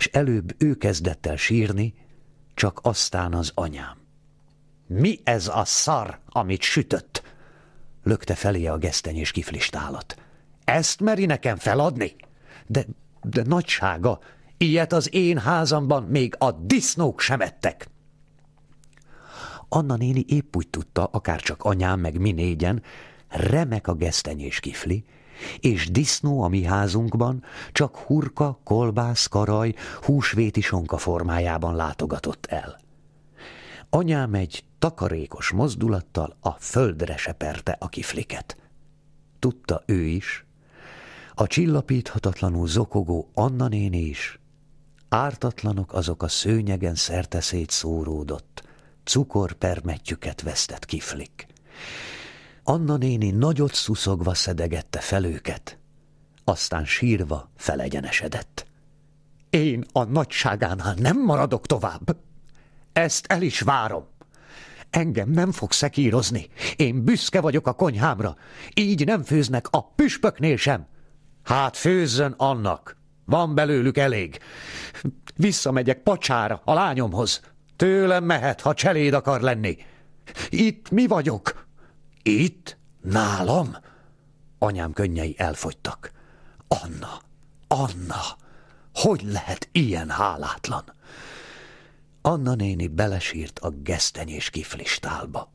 Speaker 1: és előbb ő kezdett el sírni, csak aztán az anyám. Mi ez a szar, amit sütött? Lökte felé a geszteny és kiflistálat. Ezt meri nekem feladni? De, de nagysága, ilyet az én házamban még a disznók sem ettek. Anna néni épp úgy tudta, akárcsak anyám meg mi négyen, remek a gesztenyés kifli, és disznó a mi házunkban csak hurka, kolbász, karaj, húsvéti sonka formájában látogatott el. Anyám egy takarékos mozdulattal a földre seperte a kifliket. Tudta ő is, a csillapíthatatlanul zokogó Anna néni is, ártatlanok azok a szőnyegen szerteszét szóródott, cukorpermetjüket vesztett kiflik. Anna néni nagyot szuszogva szedegette fel őket, aztán sírva felegyenesedett. Én a nagyságánál nem maradok tovább. Ezt el is várom. Engem nem fog szekírozni. Én büszke vagyok a konyhámra. Így nem főznek a püspöknél sem. Hát főzzön annak. Van belőlük elég. Visszamegyek pacsára, a lányomhoz. Tőlem mehet, ha cseléd akar lenni. Itt mi vagyok? Itt? Nálam? Anyám könnyei elfogytak. Anna, Anna, hogy lehet ilyen hálátlan? Anna néni belesírt a gesztenyés kiflistálba.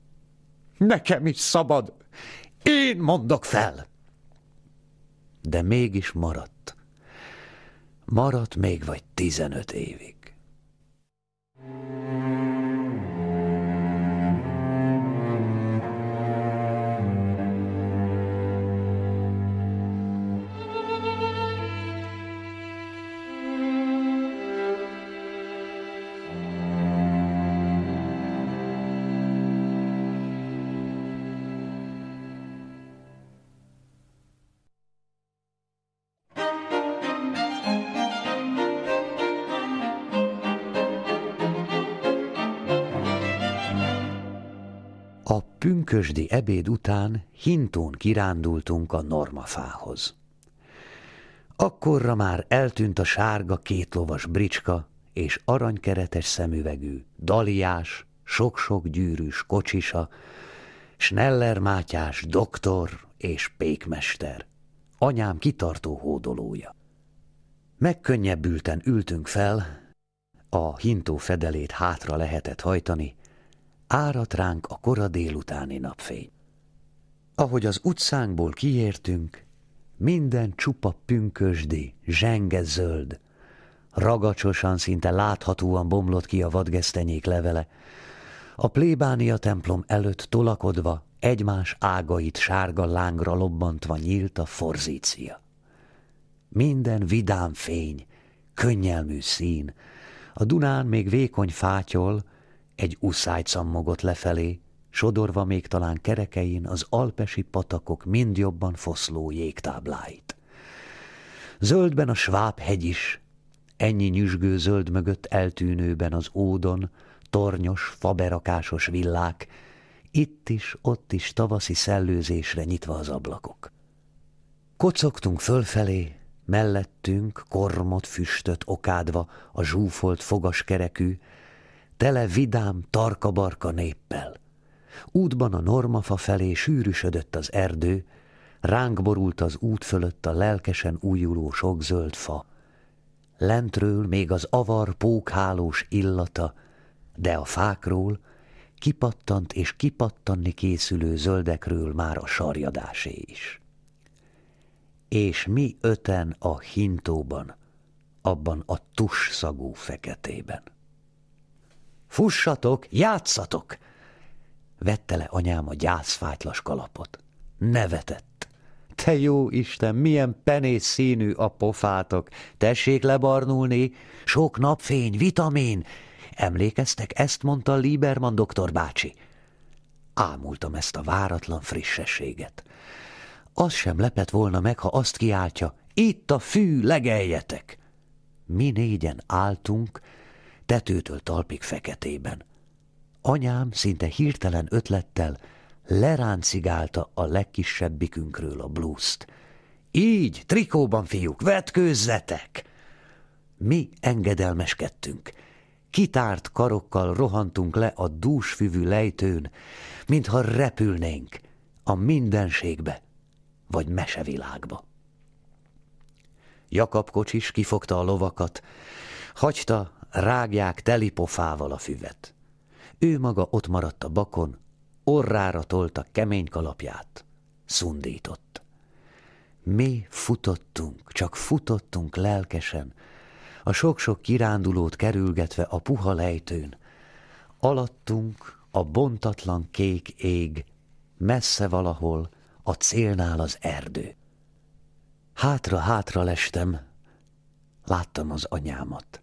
Speaker 1: Nekem is szabad! Én mondok fel! De mégis maradt. Maradt még vagy tizenöt évig. thank you pünkösdi ebéd után hintón kirándultunk a normafához. Akkorra már eltűnt a sárga kétlovas bricska és aranykeretes szemüvegű, daliás, sok-sok gyűrűs kocsisa, Sneller Mátyás doktor és pékmester, anyám kitartó hódolója. Megkönnyebbülten ültünk fel, a hintó fedelét hátra lehetett hajtani, Árat ránk a kora délutáni napfény. Ahogy az utcánkból kiértünk, minden csupa pünkösdi, zsenge zöld, ragacsosan, szinte láthatóan bomlott ki a vadgesztenyék levele, a plébánia templom előtt tolakodva, egymás ágait sárga lángra lobbantva nyílt a forzícia. Minden vidám fény, könnyelmű szín, a Dunán még vékony fátyol, egy uszájt szammogott lefelé, sodorva még talán kerekein az alpesi patakok mind jobban foszló jégtábláit. Zöldben a sváb hegy is, ennyi nyüzsgő zöld mögött eltűnőben az ódon, tornyos, faberakásos villák, itt is, ott is tavaszi szellőzésre nyitva az ablakok. Kocogtunk fölfelé, mellettünk kormot füstöt okádva a zsúfolt fogaskerekű, tele vidám, tarkabarka néppel. Útban a normafa felé sűrűsödött az erdő, ránk borult az út fölött a lelkesen újuló sok zöld fa. Lentről még az avar pókhálós illata, de a fákról kipattant és kipattanni készülő zöldekről már a sarjadásé is. És mi öten a hintóban, abban a tusszagú feketében. Fussatok, játszatok! Vette le anyám a gyászfájtlas kalapot. Nevetett. Te jó Isten, milyen penész színű a pofátok! Tessék lebarnulni! Sok napfény, vitamin! Emlékeztek, ezt mondta Lieberman doktor bácsi. Ámultam ezt a váratlan frissességet. Az sem lepett volna meg, ha azt kiáltja, itt a fű, legeljetek! Mi négyen álltunk, tetőtől talpig feketében. Anyám szinte hirtelen ötlettel leráncigálta a legkisebbikünkről a blúzt. Így, trikóban fiúk, vetkőzzetek! Mi engedelmeskedtünk. Kitárt karokkal rohantunk le a dúsfüvű lejtőn, mintha repülnénk a mindenségbe vagy mesevilágba. Jakab kocsis kifogta a lovakat, hagyta, rágják telipofával a füvet. Ő maga ott maradt a bakon, orrára tolta kemény kalapját. Szundított. Mi futottunk, csak futottunk lelkesen, a sok-sok kirándulót kerülgetve a puha lejtőn. Alattunk a bontatlan kék ég, messze valahol, a célnál az erdő. Hátra-hátra lestem, láttam az anyámat.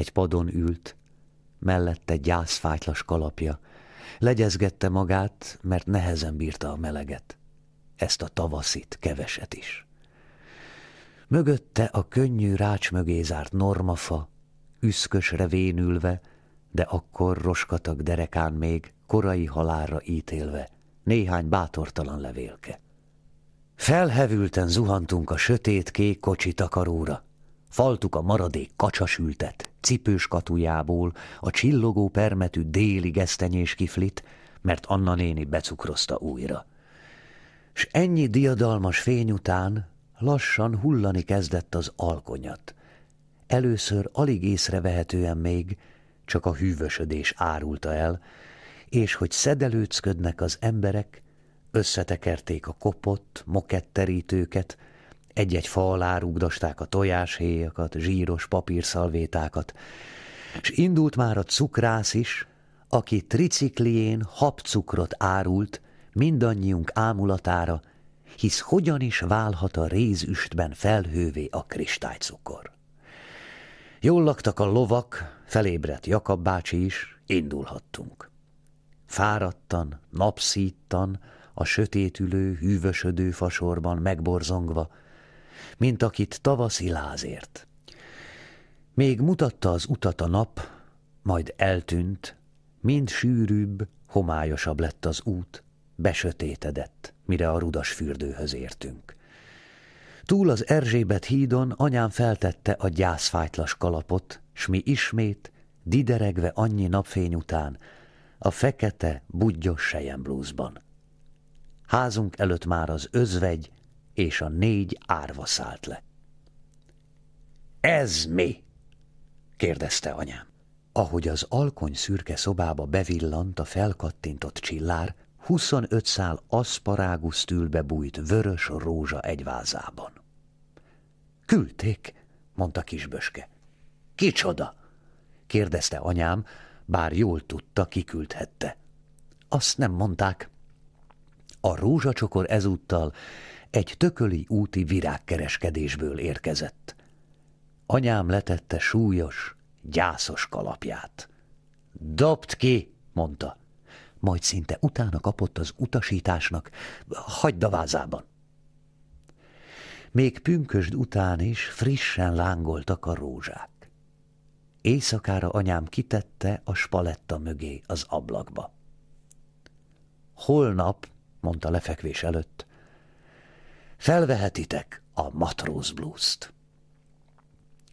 Speaker 1: Egy padon ült, mellette gyászfájtlas kalapja. Legyezgette magát, mert nehezen bírta a meleget. Ezt a tavaszit, keveset is. Mögötte a könnyű rács mögé zárt normafa, üszkösre vénülve, de akkor roskatag derekán még, korai halára ítélve, néhány bátortalan levélke. Felhevülten zuhantunk a sötét kék kocsi takaróra, faltuk a maradék kacsasültet, cipős katujából a csillogó permetű déli gesztenyés kiflit, mert Anna néni becukrozta újra. S ennyi diadalmas fény után lassan hullani kezdett az alkonyat. Először alig észrevehetően még, csak a hűvösödés árulta el, és hogy szedelőcködnek az emberek, összetekerték a kopott, moketterítőket, egy-egy fa alá a tojáshéjakat, zsíros papírszalvétákat, és indult már a cukrász is, aki triciklién habcukrot árult mindannyiunk ámulatára, hisz hogyan is válhat a rézüstben felhővé a kristálycukor. Jól laktak a lovak, felébredt Jakab bácsi is, indulhattunk. Fáradtan, napszíttan, a sötétülő, hűvösödő fasorban megborzongva, mint akit tavaszi lázért. Még mutatta az utat a nap, majd eltűnt, mind sűrűbb, homályosabb lett az út, besötétedett, mire a rudas fürdőhöz értünk. Túl az Erzsébet hídon anyám feltette a gyászfájtlas kalapot, s mi ismét, dideregve annyi napfény után, a fekete, budgyos sejemblúzban. Házunk előtt már az özvegy, és a négy árva szállt le. Ez mi? kérdezte anyám. Ahogy az alkony szürke szobába bevillant a felkattintott csillár, 25 szál aszparágusz tűlbe bújt vörös rózsa egy vázában. Küldték, mondta kisböske. Kicsoda? kérdezte anyám, bár jól tudta, kiküldhette. Azt nem mondták. A rózsacsokor ezúttal egy tököli úti virágkereskedésből érkezett. Anyám letette súlyos, gyászos kalapját. Dobd ki, mondta. Majd szinte utána kapott az utasításnak, hagyd a vázában. Még pünkösd után is frissen lángoltak a rózsák. Éjszakára anyám kitette a spaletta mögé az ablakba. Holnap, mondta lefekvés előtt, Felvehetitek a Matróz blúzt.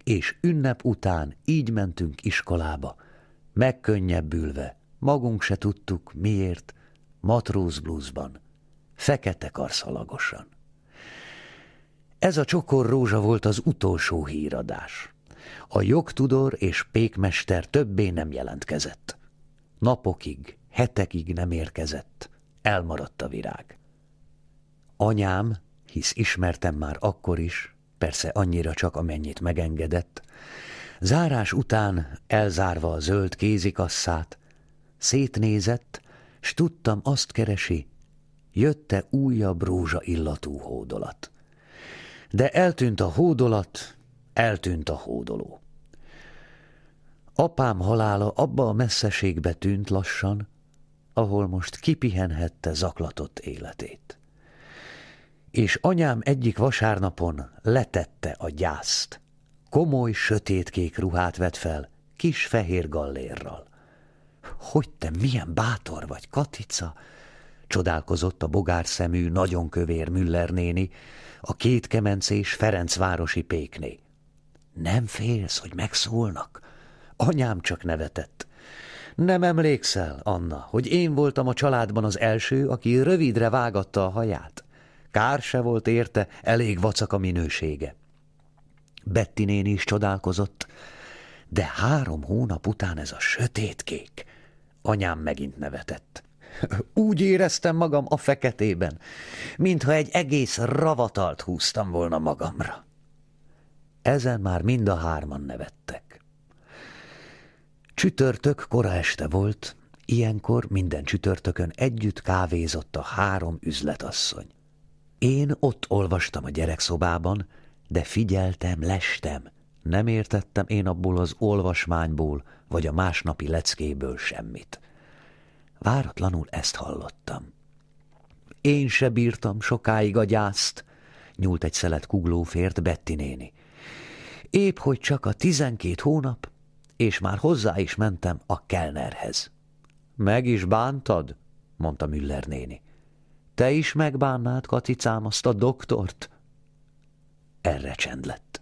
Speaker 1: És ünnep után így mentünk iskolába, megkönnyebbülve, magunk se tudtuk miért, Matróz blúzban, fekete karszalagosan. Ez a csokor rózsa volt az utolsó híradás. A jogtudor és pékmester többé nem jelentkezett. Napokig, hetekig nem érkezett. Elmaradt a virág. Anyám hisz ismertem már akkor is, persze annyira csak, amennyit megengedett, zárás után elzárva a zöld kézikasszát, szétnézett, s tudtam azt keresi, jötte újabb rózsa illatú hódolat. De eltűnt a hódolat, eltűnt a hódoló. Apám halála abba a messzeségbe tűnt lassan, ahol most kipihenhette zaklatott életét és anyám egyik vasárnapon letette a gyászt. Komoly, sötétkék ruhát vett fel, kis fehér gallérral. Hogy te milyen bátor vagy, Katica! Csodálkozott a bogárszemű, nagyon kövér Müller néni, a két kemencés Ferencvárosi pékné. Nem félsz, hogy megszólnak? Anyám csak nevetett. Nem emlékszel, Anna, hogy én voltam a családban az első, aki rövidre vágatta a haját? kár se volt érte, elég vacak a minősége. Betty néni is csodálkozott, de három hónap után ez a sötét kék Anyám megint nevetett. Úgy éreztem magam a feketében, mintha egy egész ravatalt húztam volna magamra. Ezen már mind a hárman nevettek. Csütörtök kora este volt, ilyenkor minden csütörtökön együtt kávézott a három üzletasszony. Én ott olvastam a gyerekszobában, de figyeltem, lestem. Nem értettem én abból az olvasmányból, vagy a másnapi leckéből semmit. Váratlanul ezt hallottam. Én se bírtam sokáig a gyászt, nyúlt egy szelet kuglófért Betty néni. Épp hogy csak a tizenkét hónap, és már hozzá is mentem a kelnerhez. Meg is bántad? mondta Müller néni. Te is megbánnád, Katicám, azt a doktort? Erre csend lett.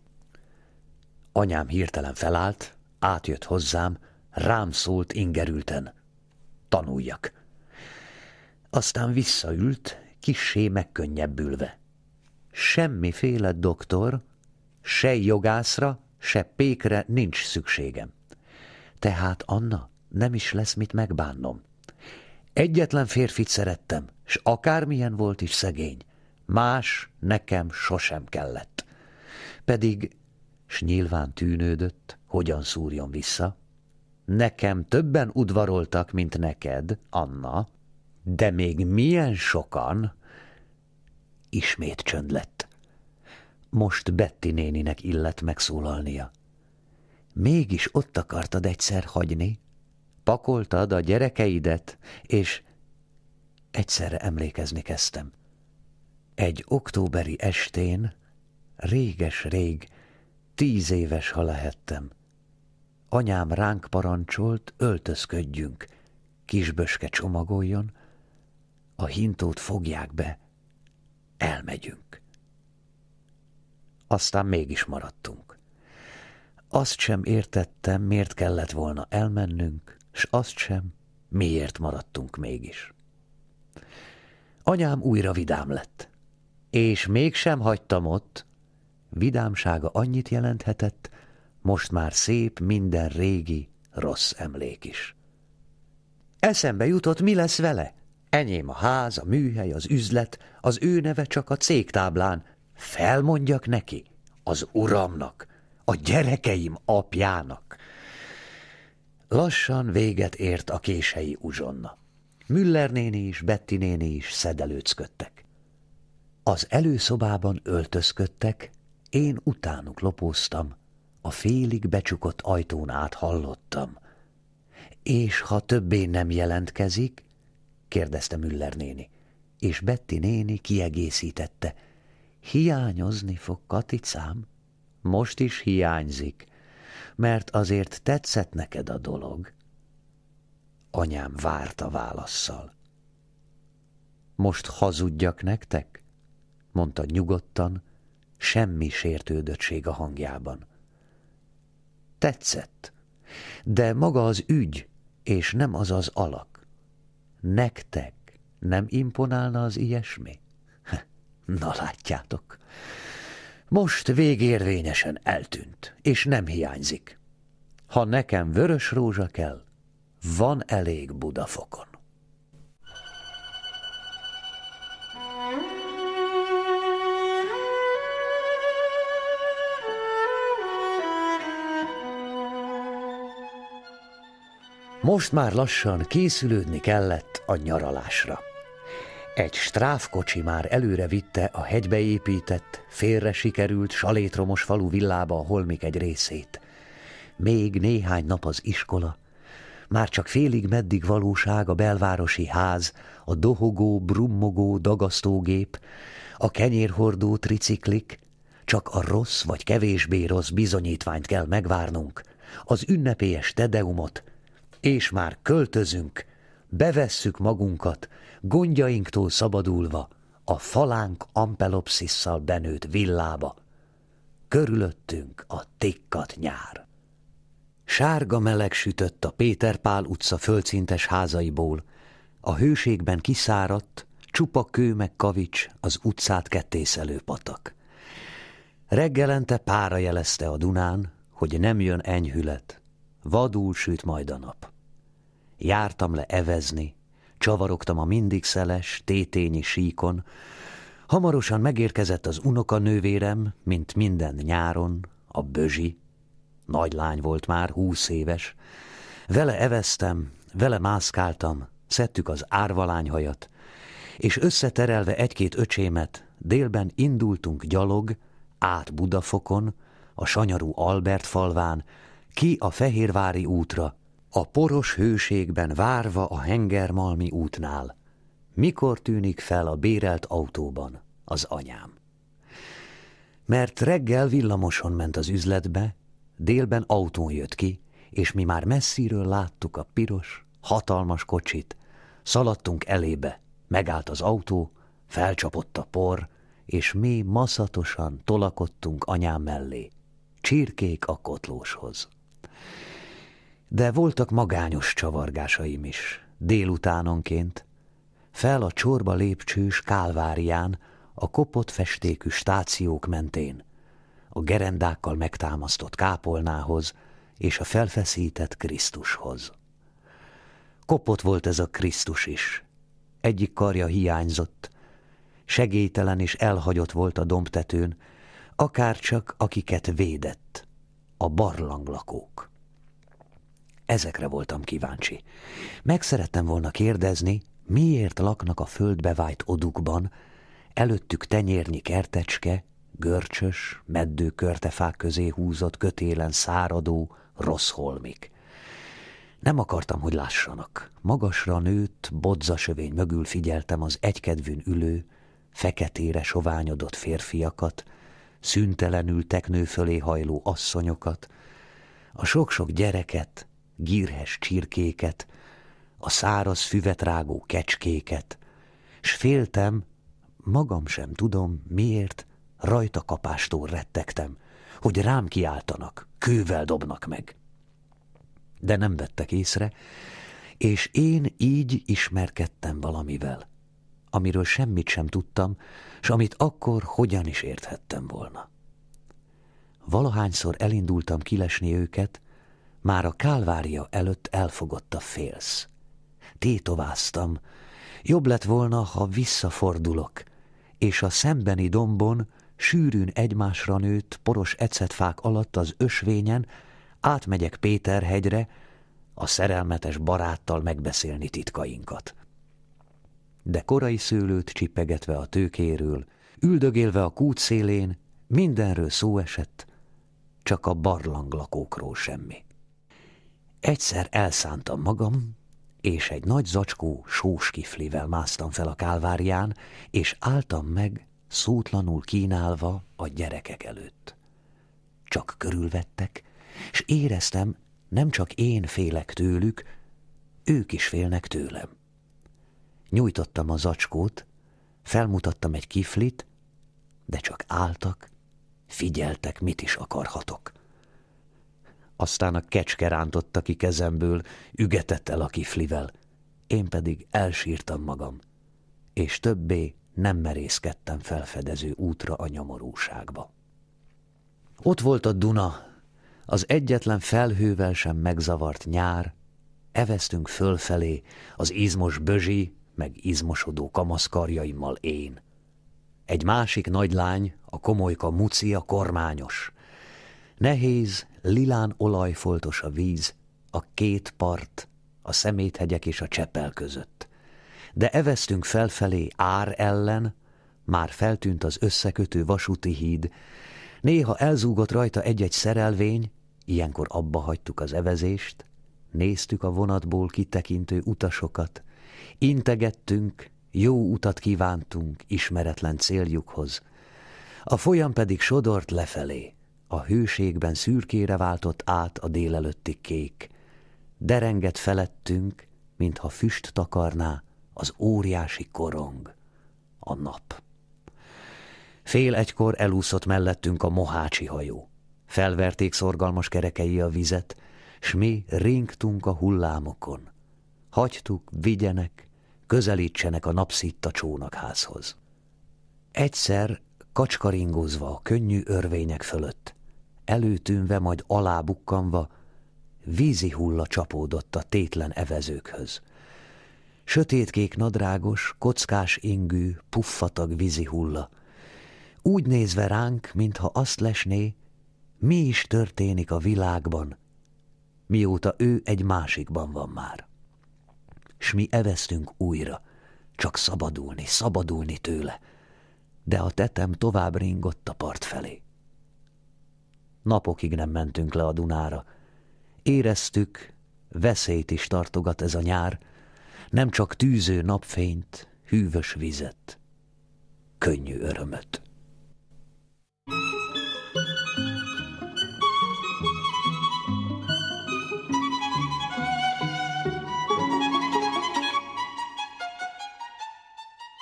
Speaker 1: Anyám hirtelen felállt, átjött hozzám, rám szólt ingerülten. Tanuljak. Aztán visszaült, kissé megkönnyebbülve. Semmiféle doktor, se jogászra, se pékre nincs szükségem. Tehát, Anna, nem is lesz mit megbánnom. Egyetlen férfit szerettem, s akármilyen volt is szegény, más nekem sosem kellett. Pedig, s nyilván tűnődött, hogyan szúrjon vissza, nekem többen udvaroltak, mint neked, Anna, de még milyen sokan, ismét csönd lett. Most Betty néninek illet megszólalnia. Mégis ott akartad egyszer hagyni, pakoltad a gyerekeidet, és egyszerre emlékezni kezdtem. Egy októberi estén, réges-rég, tíz éves, ha lehettem. Anyám ránk parancsolt, öltözködjünk, kisböske csomagoljon, a hintót fogják be, elmegyünk. Aztán mégis maradtunk. Azt sem értettem, miért kellett volna elmennünk, s azt sem, miért maradtunk mégis. Anyám újra vidám lett, és mégsem hagytam ott, vidámsága annyit jelenthetett, most már szép minden régi, rossz emlék is. Eszembe jutott, mi lesz vele? Enyém a ház, a műhely, az üzlet, az ő neve csak a cégtáblán. Felmondjak neki, az uramnak, a gyerekeim apjának. Lassan véget ért a kései uzsonna. Müller néni is, Betty néni is szedelőcködtek. Az előszobában öltözködtek, én utánuk lopóztam, a félig becsukott ajtón át hallottam. És ha többé nem jelentkezik? kérdezte Müller néni, és Betty néni kiegészítette. Hiányozni fog Katicám? Most is hiányzik – mert azért tetszett neked a dolog. Anyám várta válaszsal. Most hazudjak nektek? mondta nyugodtan, semmi sértődöttség a hangjában. Tetszett, de maga az ügy, és nem az az alak. Nektek nem imponálna az ilyesmi? Na látjátok! most végérvényesen eltűnt, és nem hiányzik. Ha nekem vörös rózsa kell, van elég Budafokon. Most már lassan készülődni kellett a nyaralásra. Egy strávkocsi már előre vitte a hegybe épített, félre sikerült, salétromos falu villába a holmik egy részét. Még néhány nap az iskola, már csak félig meddig valóság a belvárosi ház, a dohogó, brummogó dagasztógép, a kenyérhordó triciklik, csak a rossz vagy kevésbé rossz bizonyítványt kell megvárnunk, az ünnepélyes tedeumot, és már költözünk, bevesszük magunkat, gondjainktól szabadulva a falánk ampelopszisszal benőtt villába, körülöttünk a tikkat nyár. Sárga meleg sütött a Péterpál utca földszintes házaiból, a hőségben kiszáradt, csupa kő meg kavics az utcát kettészelő patak. Reggelente pára jelezte a Dunán, hogy nem jön enyhület, vadul süt majd a nap. Jártam le evezni, Csavarogtam a mindig szeles, tétényi síkon. Hamarosan megérkezett az unoka nővérem, mint minden nyáron, a Bözsi. Nagy lány volt már, húsz éves. Vele eveztem, vele mászkáltam, szedtük az árvalányhajat, és összeterelve egy-két öcsémet, délben indultunk gyalog, át Budafokon, a sanyarú Albert falván, ki a Fehérvári útra, a poros hőségben várva a hengermalmi útnál, mikor tűnik fel a bérelt autóban az anyám. Mert reggel villamoson ment az üzletbe, délben autón jött ki, és mi már messziről láttuk a piros, hatalmas kocsit, szaladtunk elébe, megállt az autó, felcsapott a por, és mi maszatosan tolakodtunk anyám mellé, csirkék a kotlóshoz. De voltak magányos csavargásaim is, délutánonként, fel a csorba lépcsős kálvárián, a kopott festékű stációk mentén, a gerendákkal megtámasztott kápolnához és a felfeszített Krisztushoz. Kopott volt ez a Krisztus is. Egyik karja hiányzott, segélytelen és elhagyott volt a dombtetőn, akárcsak akiket védett, a barlanglakók. Ezekre voltam kíváncsi. Meg szerettem volna kérdezni, miért laknak a földbe vájt odukban, előttük tenyérnyi kertecske, görcsös, meddő körtefák közé húzott kötélen száradó, rossz holmik. Nem akartam, hogy lássanak. Magasra nőtt, bodzasövény mögül figyeltem az egykedvűn ülő, feketére soványodott férfiakat, szüntelenül teknő fölé hajló asszonyokat, a sok-sok gyereket, gírhes csirkéket, a száraz füvet rágó kecskéket, s féltem, magam sem tudom, miért, rajta kapástól rettegtem, hogy rám kiáltanak, kővel dobnak meg. De nem vettek észre, és én így ismerkedtem valamivel, amiről semmit sem tudtam, s amit akkor hogyan is érthettem volna. Valahányszor elindultam kilesni őket, már a kálvária előtt elfogott a félsz. Tétováztam, jobb lett volna, ha visszafordulok, és a szembeni dombon, sűrűn egymásra nőtt poros ecetfák alatt az ösvényen átmegyek Péterhegyre, a szerelmetes baráttal megbeszélni titkainkat. De korai szőlőt csipegetve a tőkéről, üldögélve a kút szélén, mindenről szó esett, csak a barlang lakókról semmi. Egyszer elszántam magam, és egy nagy zacskó sós kiflivel másztam fel a kálvárián, és álltam meg, szótlanul kínálva a gyerekek előtt. Csak körülvettek, és éreztem, nem csak én félek tőlük, ők is félnek tőlem. Nyújtottam a zacskót, felmutattam egy kiflit, de csak álltak,
Speaker 3: figyeltek,
Speaker 1: mit is akarhatok aztán a kecske rántotta ki kezemből, ügetett el a kiflivel. Én pedig elsírtam magam, és többé nem merészkedtem felfedező útra a nyomorúságba. Ott volt a Duna, az egyetlen felhővel sem megzavart nyár, eveztünk fölfelé, az izmos Bözsi, meg izmosodó kamaszkarjaimmal én. Egy másik nagy lány, a komolyka Mucia kormányos. Nehéz, lilán olajfoltos a víz, a két part, a szeméthegyek és a csepel között. De evesztünk felfelé ár ellen, már feltűnt az összekötő vasúti híd, néha elzúgott rajta egy-egy szerelvény, ilyenkor abba hagytuk az evezést, néztük a vonatból kitekintő utasokat, integettünk, jó utat kívántunk ismeretlen céljukhoz, a folyam pedig sodort lefelé a hőségben szürkére váltott át a délelőtti kék. Derengett felettünk, mintha füst takarná az óriási korong, a nap. Fél egykor elúszott mellettünk a mohácsi hajó. Felverték szorgalmas kerekei a vizet, s mi ringtunk a hullámokon. Hagytuk, vigyenek, közelítsenek a napszitta csónakházhoz. Egyszer kacskaringozva a könnyű örvények fölött, előtűnve, majd alábukkanva, vízi hulla csapódott a tétlen evezőkhöz. Sötétkék nadrágos, kockás ingű, puffatag vízi hulla. Úgy nézve ránk, mintha azt lesné, mi is történik a világban, mióta ő egy másikban van már. S mi eveztünk újra, csak szabadulni, szabadulni tőle, de a tetem tovább ringott a part felé napokig nem mentünk le a Dunára. Éreztük, veszélyt is tartogat ez a nyár, nem csak tűző napfényt, hűvös vizet, könnyű örömöt.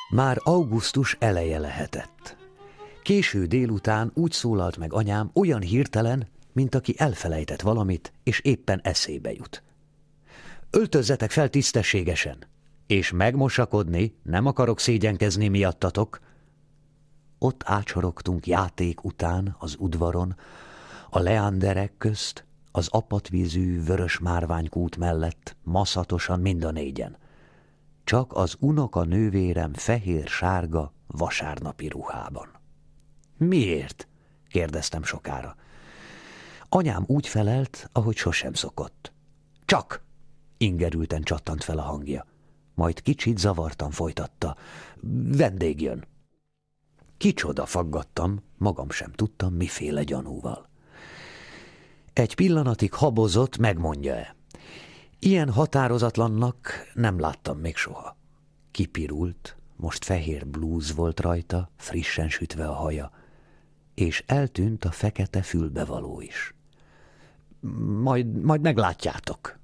Speaker 1: Már augusztus eleje lehetett. Késő délután úgy szólalt meg anyám, olyan hirtelen, mint aki elfelejtett valamit, és éppen eszébe jut. Öltözzetek fel tisztességesen, és megmosakodni nem akarok szégyenkezni miattatok. Ott ácsorogtunk játék után az udvaron, a Leanderek közt, az apatvízű vörös márványkút mellett, maszatosan mind a négyen. Csak az unoka nővérem fehér-sárga vasárnapi ruhában. Miért? kérdeztem sokára. Anyám úgy felelt, ahogy sosem szokott. Csak! ingerülten csattant fel a hangja. Majd kicsit zavartan folytatta. Vendég jön. Kicsoda faggattam, magam sem tudtam, miféle gyanúval. Egy pillanatig habozott, megmondja-e. Ilyen határozatlannak nem láttam még soha. Kipirult, most fehér blúz volt rajta, frissen sütve a haja és eltűnt a fekete fülbevaló is. Majd, majd meglátjátok.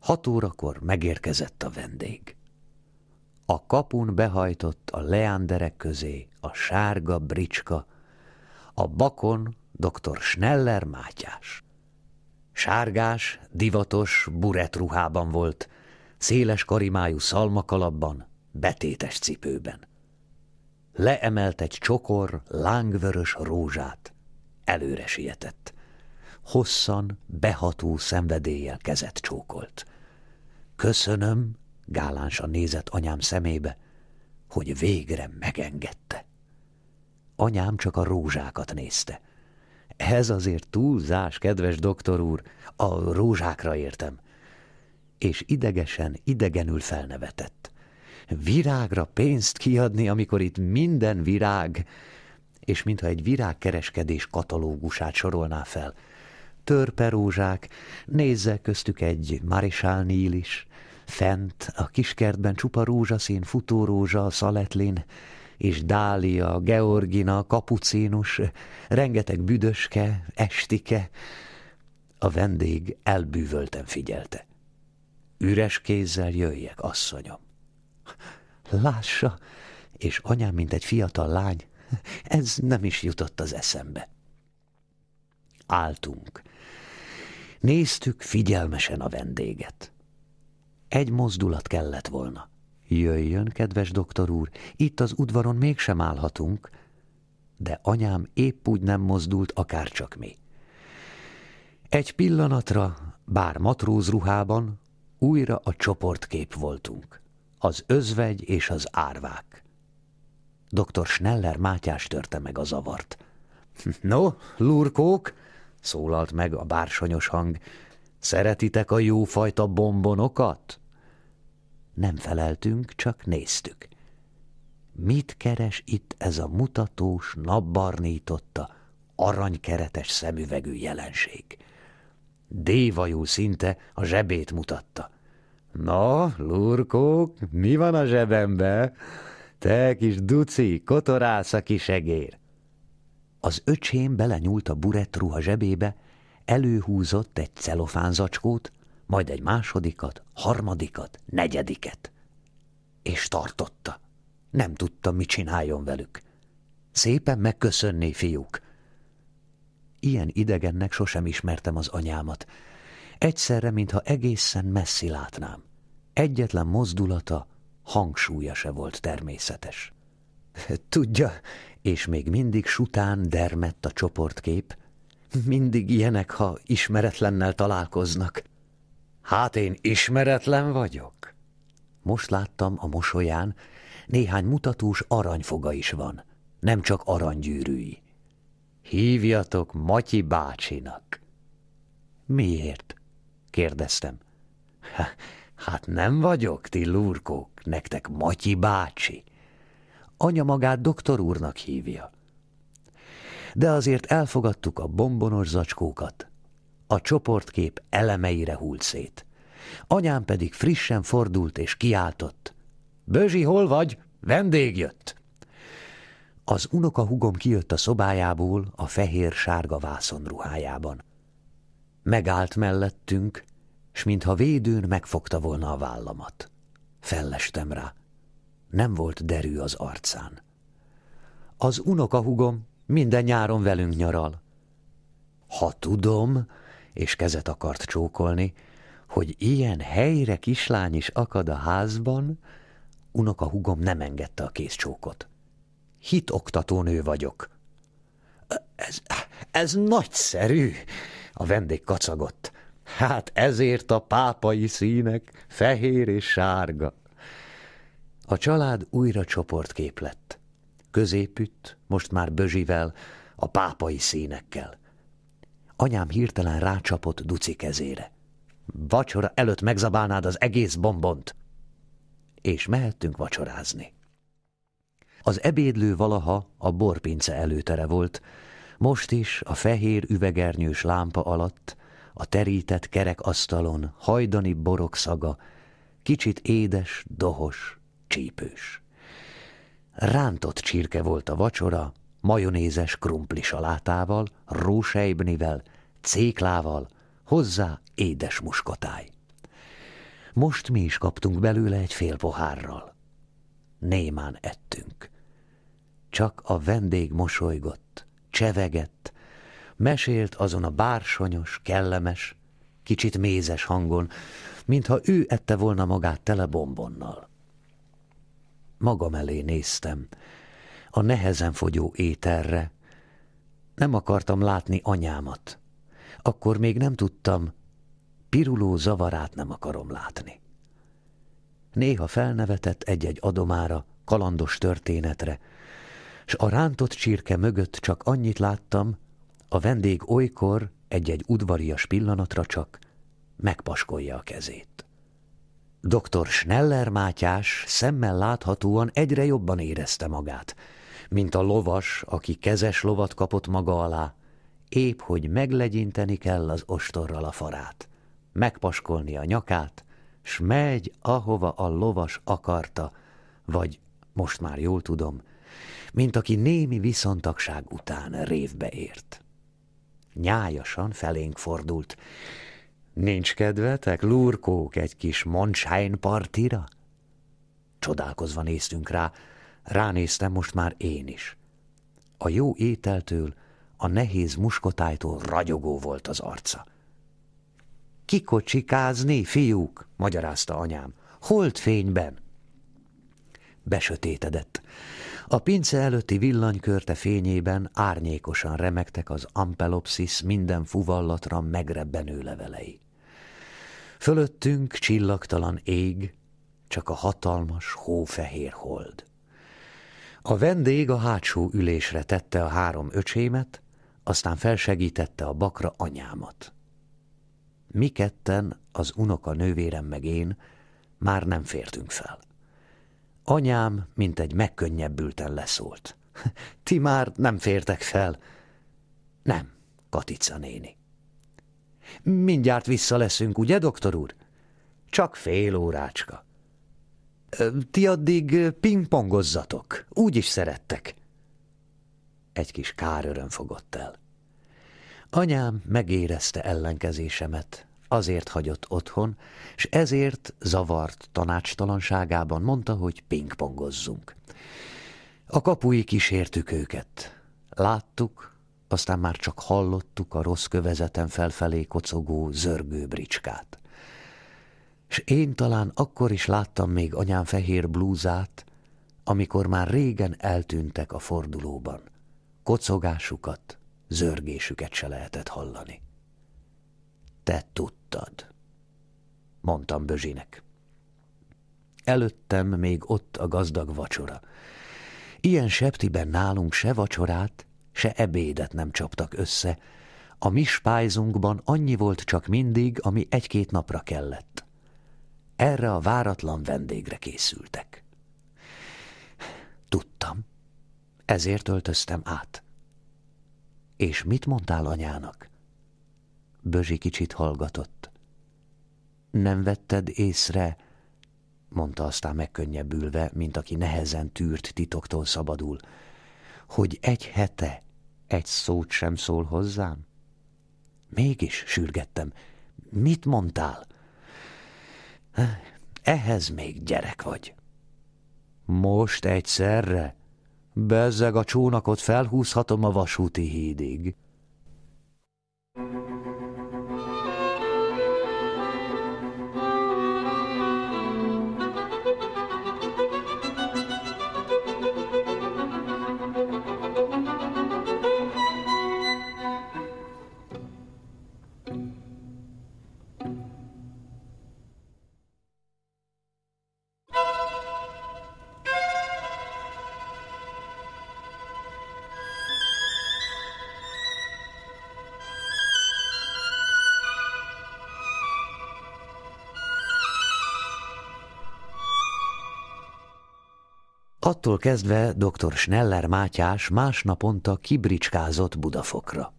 Speaker 1: Hat órakor megérkezett a vendég. A kapun behajtott a leánderek közé a sárga bricska, a bakon dr. Schneller Mátyás. Sárgás, divatos, buret ruhában volt, széles karimájú szalmakalapban, betétes cipőben leemelt egy csokor lángvörös rózsát. Előre sietett. Hosszan, beható szenvedéllyel kezet csókolt. Köszönöm, gálánsa nézett anyám szemébe, hogy végre megengedte. Anyám csak a rózsákat nézte. Ez azért túlzás, kedves doktor úr, a rózsákra értem. És idegesen, idegenül felnevetett virágra pénzt kiadni, amikor itt minden virág, és mintha egy virágkereskedés katalógusát sorolná fel. Törperózsák, nézze köztük egy Marisál Níl is, fent a kiskertben csupa rózsaszín futórózsa a szaletlin, és Dália, Georgina, Kapucínus, rengeteg büdöske, estike. A vendég elbűvölten figyelte. Üres kézzel jöjjek, asszonyom. Lássa, és anyám, mint egy fiatal lány, ez nem is jutott az eszembe. Áltunk. Néztük figyelmesen a vendéget. Egy mozdulat kellett volna. Jöjjön, kedves doktor úr, itt az udvaron mégsem állhatunk, de anyám épp úgy nem mozdult akárcsak mi. Egy pillanatra, bár matróz ruhában, újra a csoportkép voltunk. Az özvegy és az árvák. Dr. Schneller Mátyás törte meg a zavart. No, lurkók, szólalt meg a bársonyos hang, szeretitek a jófajta bombonokat? Nem feleltünk, csak néztük. Mit keres itt ez a mutatós, napbarnította, aranykeretes szemüvegű
Speaker 3: jelenség?
Speaker 1: Dévajú szinte a zsebét mutatta. Na, lurkók, mi van a zsebembe? Te kis duci, kotorász a kisegér. Az öcsém belenyúlt a burett ruha zsebébe, előhúzott egy celofán zacskót, majd egy másodikat, harmadikat, negyediket. És tartotta. Nem tudta, mit csináljon velük. Szépen megköszönné, fiúk. Ilyen idegennek sosem ismertem az anyámat, egyszerre, mintha egészen messzi látnám. Egyetlen mozdulata, hangsúlya se volt természetes. Tudja, és még mindig sután dermett a csoportkép, mindig ilyenek, ha ismeretlennel találkoznak. Hát én ismeretlen vagyok. Most láttam a mosolyán, néhány mutatós aranyfoga is van, nem csak aranygyűrűi. Hívjatok Matyi bácsinak. Miért? kérdeztem. Hát nem vagyok, ti lurkók, nektek Matyi bácsi. Anya magát doktor úrnak hívja. De azért elfogadtuk a bombonos zacskókat. A csoportkép elemeire hult szét. Anyám pedig frissen fordult és kiáltott. Bözsi, hol vagy? Vendég jött! Az unoka hugom kijött a szobájából a fehér-sárga vászonruhájában. Megállt mellettünk, s mintha védőn megfogta volna a vállamat. Fellestem rá. Nem volt derű az arcán. Az unokahugom minden nyáron velünk nyaral. Ha tudom, és kezet akart csókolni, hogy ilyen helyre kislány is akad a házban, unokahugom nem engedte a kézcsókot. Hitoktatónő vagyok. Ez, ez nagyszerű, a vendég kacagott. Hát ezért a pápai színek fehér és sárga. A család újra csoportkép lett. Középütt, most már bözsivel, a pápai színekkel. Anyám hirtelen rácsapott Duci kezére. Vacsora előtt megzabálnád az egész bombont. És mehettünk vacsorázni. Az ebédlő valaha a borpince előtere volt, most is a fehér üvegernyős lámpa alatt, a terített kerek asztalon hajdani borok szaga, kicsit édes, dohos, csípős. Rántott csirke volt a vacsora, majonézes krumpli salátával, rósejbnivel, céklával, hozzá édes muskotáj. Most mi is kaptunk belőle egy fél pohárral. Némán ettünk. Csak a vendég mosolygott, csevegett, mesélt azon a bársonyos, kellemes, kicsit mézes hangon, mintha ő ette volna magát tele bombonnal. Magam elé néztem, a nehezen fogyó ételre. Nem akartam látni anyámat. Akkor még nem tudtam, piruló zavarát nem akarom látni. Néha felnevetett egy-egy adomára, kalandos történetre, s a rántott csirke mögött csak annyit láttam, a vendég olykor egy-egy udvarias pillanatra csak megpaskolja a kezét. Dr. Schneller Mátyás szemmel láthatóan egyre jobban érezte magát, mint a lovas, aki kezes lovat kapott maga alá, épp hogy meglegyinteni kell az ostorral a farát, megpaskolni a nyakát, s megy, ahova a lovas akarta, vagy, most már jól tudom, mint aki némi viszontagság után révbe ért. Nyájasan felénk fordult. Nincs kedvetek, lurkók, egy kis Monshain partira? Csodálkozva néztünk rá, ránéztem most már én is. A jó ételtől, a nehéz muskotájtól ragyogó volt az arca. Kikocsikázni, fiúk, magyarázta anyám, holdfényben. Besötétedett. A pince előtti villanykörte fényében árnyékosan remektek az ampelopsis minden fuvallatra megrebbenő levelei. Fölöttünk csillagtalan ég, csak a hatalmas hófehér hold. A vendég a hátsó ülésre tette a három öcsémet, aztán felsegítette a bakra anyámat. Mi ketten, az unoka nővérem meg én, már nem fértünk fel. Anyám, mint egy megkönnyebbülten leszólt. Ti már nem fértek fel. Nem, Katica néni. Mindjárt vissza leszünk, ugye, doktor úr? Csak fél órácska. Ti addig pingpongozzatok, úgy is szerettek. Egy kis kár öröm fogott el. Anyám megérezte ellenkezésemet, Azért hagyott otthon, és ezért zavart tanácstalanságában mondta, hogy pingpongozzunk. A kapui kísértük őket. Láttuk, aztán már csak hallottuk a rossz kövezeten felfelé kocogó, zörgő bricskát. És én talán akkor is láttam még anyám fehér blúzát, amikor már régen eltűntek a fordulóban. Kocogásukat, zörgésüket se lehetett hallani. Te tud tudtad, mondtam Bözsinek. Előttem még ott a gazdag vacsora. Ilyen septiben nálunk se vacsorát, se ebédet nem csaptak össze. A mi spájzunkban annyi volt csak mindig, ami egy-két napra kellett. Erre a váratlan vendégre készültek. Tudtam, ezért öltöztem át. És mit mondtál anyának? Bözsi kicsit hallgatott. Nem vetted észre, mondta aztán megkönnyebbülve, mint aki nehezen tűrt titoktól szabadul, hogy egy hete egy szót sem szól hozzám? Mégis sürgettem. Mit mondtál? Ehhez még gyerek vagy. Most egyszerre? Bezzeg a csónakot felhúzhatom a vasúti hídig. Attól kezdve dr. Schneller Mátyás másnaponta kibricskázott Budafokra.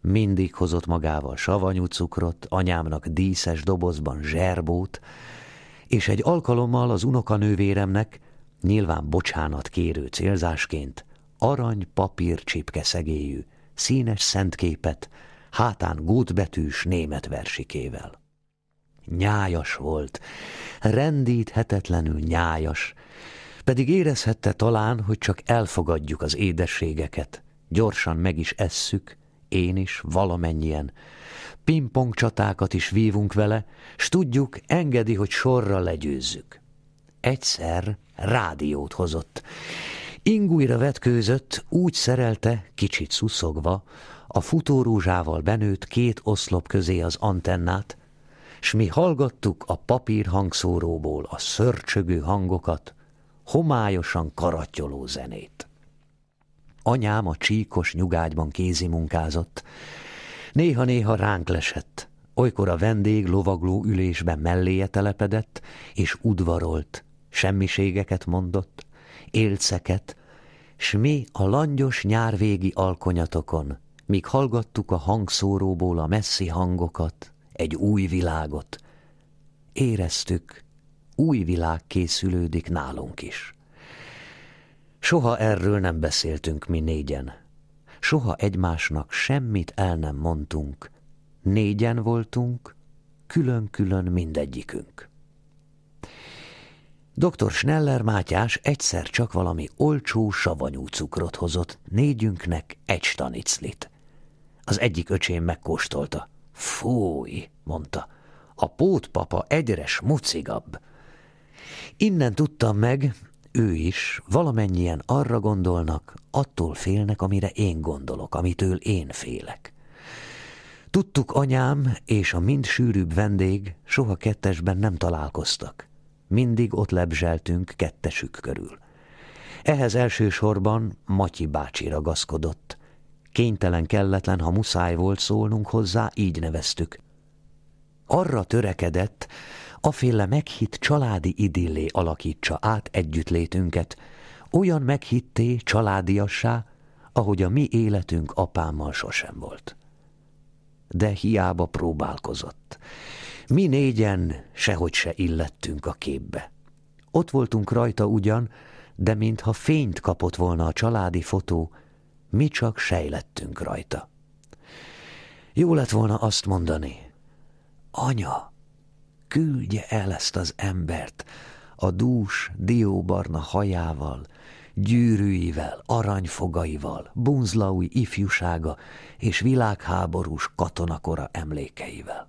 Speaker 1: Mindig hozott magával savanyú cukrot, anyámnak díszes dobozban zserbót, és egy alkalommal az unokanővéremnek, nyilván bocsánat kérő célzásként, arany papír csipke szegélyű, színes szentképet, hátán gótbetűs német versikével. Nyájas volt, rendíthetetlenül nyájas, pedig érezhette talán, hogy csak elfogadjuk az édességeket, gyorsan meg is esszük, én is, valamennyien. Pingpong csatákat is vívunk vele, s tudjuk, engedi, hogy sorra legyőzzük. Egyszer rádiót hozott. Ingújra vetkőzött, úgy szerelte, kicsit szuszogva, a futórózsával benőtt két oszlop közé az antennát, s mi hallgattuk a papír hangszóróból a szörcsögő hangokat, homályosan karatyoló zenét. Anyám a csíkos nyugágyban kézi munkázott, néha-néha ránk lesett, olykor a vendég lovagló ülésben melléje telepedett, és udvarolt, semmiségeket mondott, élceket, s mi a langyos nyárvégi alkonyatokon, míg hallgattuk a hangszóróból a messzi hangokat, egy új világot, éreztük, új világ készülődik nálunk is. Soha erről nem beszéltünk mi négyen. Soha egymásnak semmit el nem mondtunk. Négyen voltunk, külön-külön mindegyikünk. Dr. Schneller Mátyás egyszer csak valami olcsó, savanyú cukrot hozott, négyünknek egy staniclit. Az egyik öcsém megkóstolta. Fúj, mondta, a pótpapa egyre smucigabb. Innen tudtam meg, ő is, valamennyien arra gondolnak, attól félnek, amire én gondolok, amitől én félek. Tudtuk anyám és a mind sűrűbb vendég soha kettesben nem találkoztak. Mindig ott lebzseltünk kettesük körül. Ehhez elsősorban Matyi bácsi ragaszkodott. Kénytelen kelletlen, ha muszáj volt szólnunk hozzá, így neveztük. Arra törekedett, aféle meghitt családi idillé alakítsa át együttlétünket, olyan meghitté, családiassá, ahogy a mi életünk apámmal sosem volt. De hiába próbálkozott. Mi négyen sehogy se illettünk a képbe. Ott voltunk rajta ugyan, de mintha fényt kapott volna a családi fotó, mi csak sejlettünk rajta. Jó lett volna azt mondani, anya, küldje el ezt az embert, a dús, dióbarna hajával, gyűrűivel, aranyfogaival, bunzlaui ifjúsága és világháborús katonakora emlékeivel.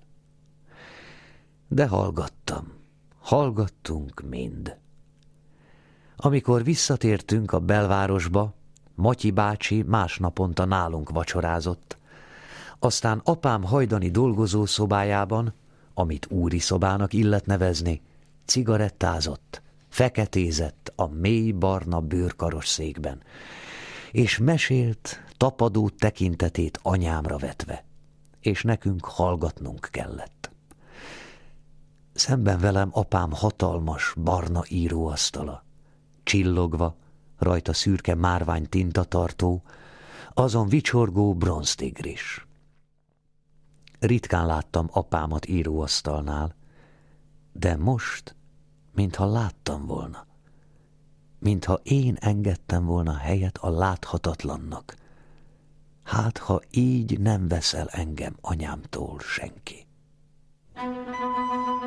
Speaker 1: De hallgattam, hallgattunk mind. Amikor visszatértünk a belvárosba, Matyi bácsi másnaponta nálunk vacsorázott, aztán apám hajdani dolgozó szobájában amit úri szobának illet nevezni, cigarettázott, feketézett a mély barna bőrkaros székben, és mesélt, tapadó tekintetét anyámra vetve, és nekünk hallgatnunk kellett. Szemben velem apám hatalmas, barna íróasztala, csillogva, rajta szürke márvány tintatartó, azon vicsorgó bronztigris ritkán láttam apámat íróasztalnál, de most, mintha láttam volna, mintha én engedtem volna helyet a láthatatlannak. Hát, ha így nem veszel engem anyámtól senki. thank you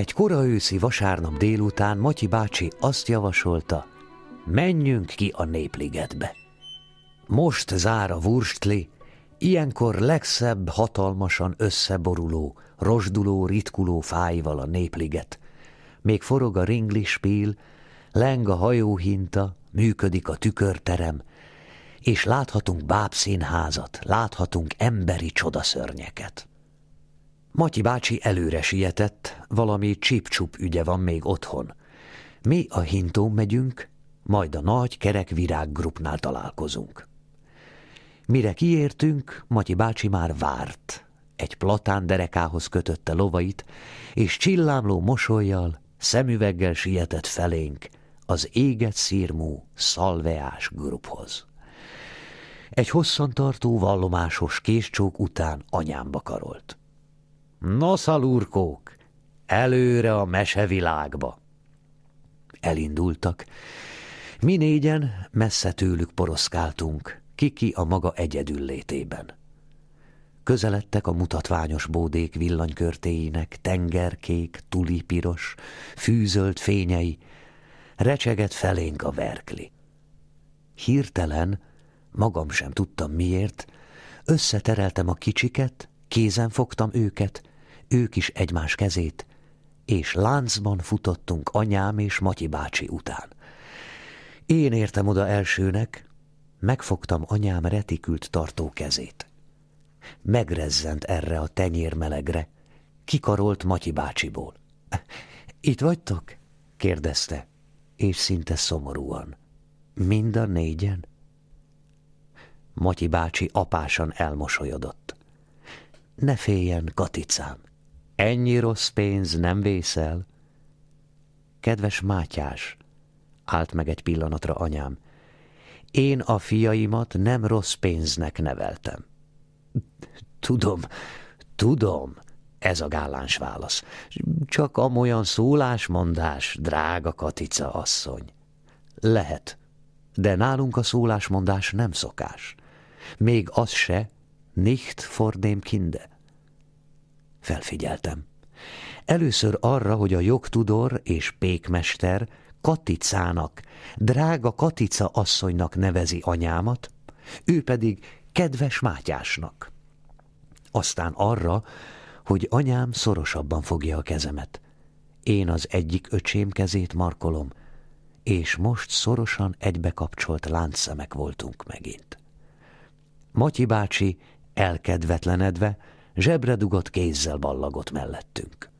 Speaker 1: Egy kora őszi vasárnap délután Matyi bácsi azt javasolta, menjünk ki a népligetbe. Most zár a vurstli, ilyenkor legszebb, hatalmasan összeboruló, rozsduló, ritkuló fáival a népliget. Még forog a ringlispil, leng a hajóhinta, működik a tükörterem, és láthatunk bábszínházat, láthatunk emberi csodaszörnyeket. Matyi bácsi előre sietett, valami csipcsup ügye van még otthon. Mi a hintón megyünk, majd a nagy kerek virággrupnál találkozunk. Mire kiértünk, Matyi bácsi már várt. Egy platán derekához kötötte lovait, és csillámló mosolyjal, szemüveggel sietett felénk az éget szírmú szalveás grubhoz. Egy hosszantartó vallomásos késcsók után anyámba karolt. Noszalurkók, előre a mesevilágba! Elindultak. Mi négyen messze tőlük poroszkáltunk, kiki a maga létében. Közeledtek a mutatványos bódék villanykörtéinek, tengerkék, tulipiros, fűzölt fényei, recseget felénk a verkli. Hirtelen, magam sem tudtam miért, összetereltem a kicsiket, kézen fogtam őket, ők is egymás kezét, és láncban futottunk anyám és Matyi bácsi után. Én értem oda elsőnek, megfogtam anyám retikült tartó kezét. Megrezzent erre a tenyér melegre, kikarolt Matyi bácsiból. Itt vagytok? kérdezte, és szinte szomorúan. Mind a négyen? Matyi bácsi apásan elmosolyodott. Ne féljen, Katicám, Ennyi rossz pénz nem vészel? Kedves Mátyás, állt meg egy pillanatra anyám, én a fiaimat nem rossz pénznek neveltem. Tudom, tudom, ez a gálláns válasz. Csak amolyan szólásmondás, drága Katica asszony. Lehet, de nálunk a szólásmondás nem szokás. Még az se, nicht vor dem Kinde. Felfigyeltem. Először arra, hogy a jogtudor és pékmester Katicának, drága Katica asszonynak nevezi anyámat, ő pedig kedves Mátyásnak. Aztán arra, hogy anyám szorosabban fogja a kezemet. Én az egyik öcsém kezét markolom, és most szorosan egybekapcsolt láncszemek voltunk megint. Matyi bácsi elkedvetlenedve zsebre dugott kézzel ballagott mellettünk.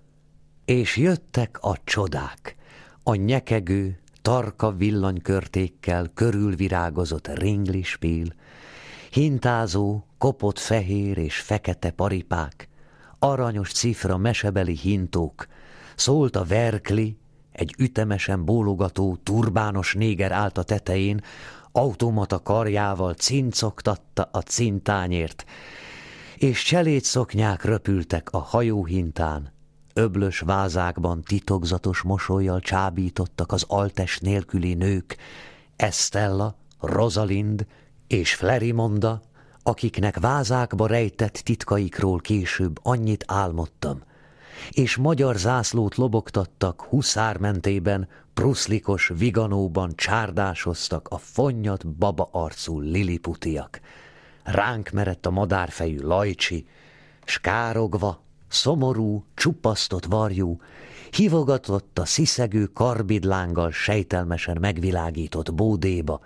Speaker 1: És jöttek a csodák, a nyekegő, tarka villanykörtékkel körülvirágozott ringlispil, hintázó, kopott fehér és fekete paripák, aranyos cifra mesebeli hintók, szólt a verkli, egy ütemesen bólogató, turbános néger állt a tetején, automata karjával cincogtatta a cintányért, és cselédszoknyák röpültek a hajóhintán, öblös vázákban titokzatos mosolyjal csábítottak az altes nélküli nők, Estella, Rosalind és Flerimonda, akiknek vázákba rejtett titkaikról később annyit álmodtam, és magyar zászlót lobogtattak huszármentében, pruszlikos viganóban csárdásoztak a fonnyat baba arcú liliputiak ránk merett a madárfejű lajcsi, s károgva, szomorú, csupasztott varjú, hivogatott a sziszegő karbidlánggal sejtelmesen megvilágított bódéba,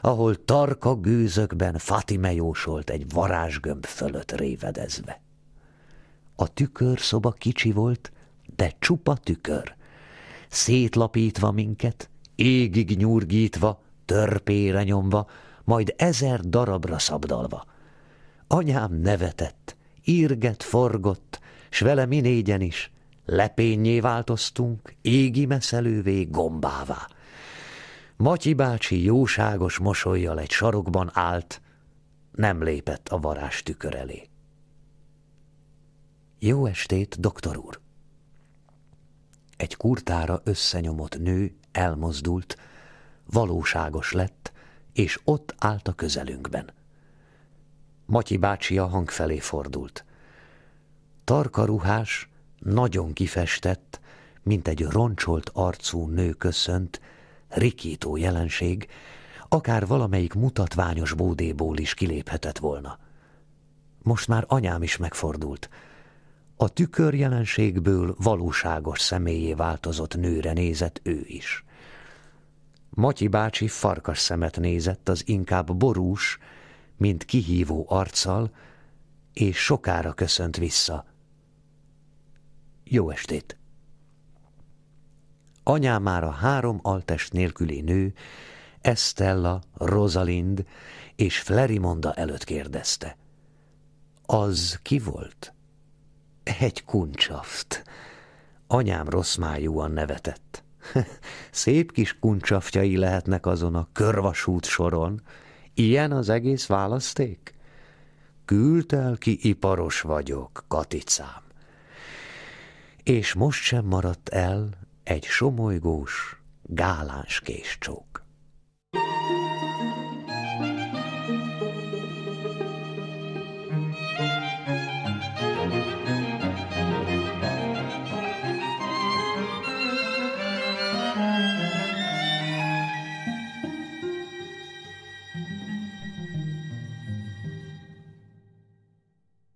Speaker 1: ahol tarka gőzökben Fatime jósolt egy varázsgömb fölött révedezve. A tükörszoba kicsi volt, de csupa tükör. Szétlapítva minket, égig nyurgítva, törpére nyomva, majd ezer darabra szabdalva. Anyám nevetett, írget, forgott, s vele mi négyen is, lepényé változtunk, égi meszelővé, gombává. Matyi bácsi jóságos mosolyjal egy sarokban állt, nem lépett a varázs tükör elé. Jó estét, doktor úr! Egy kurtára összenyomott nő elmozdult, valóságos lett, és ott állt a közelünkben. Matyi bácsi a hang felé fordult. Tarkaruhás, nagyon kifestett, mint egy roncsolt arcú nő köszönt, rikító jelenség, akár valamelyik mutatványos bódéból is kiléphetett volna. Most már anyám is megfordult. A tükör jelenségből valóságos személyé változott nőre nézett ő is. Matyi bácsi farkas szemet nézett az inkább borús, mint kihívó arccal, és sokára köszönt vissza. Jó estét! Anyám már a három altest nélküli nő, Estella, Rosalind és Flerimonda előtt kérdezte. Az ki volt? Egy kuncsaft. Anyám rosszmájúan nevetett. Szép kis kuncsaftjai lehetnek azon a körvasút soron. Ilyen az egész választék? Küldtel ki iparos vagyok, katicám. És most sem maradt el egy somolygós, gáláns késcsók.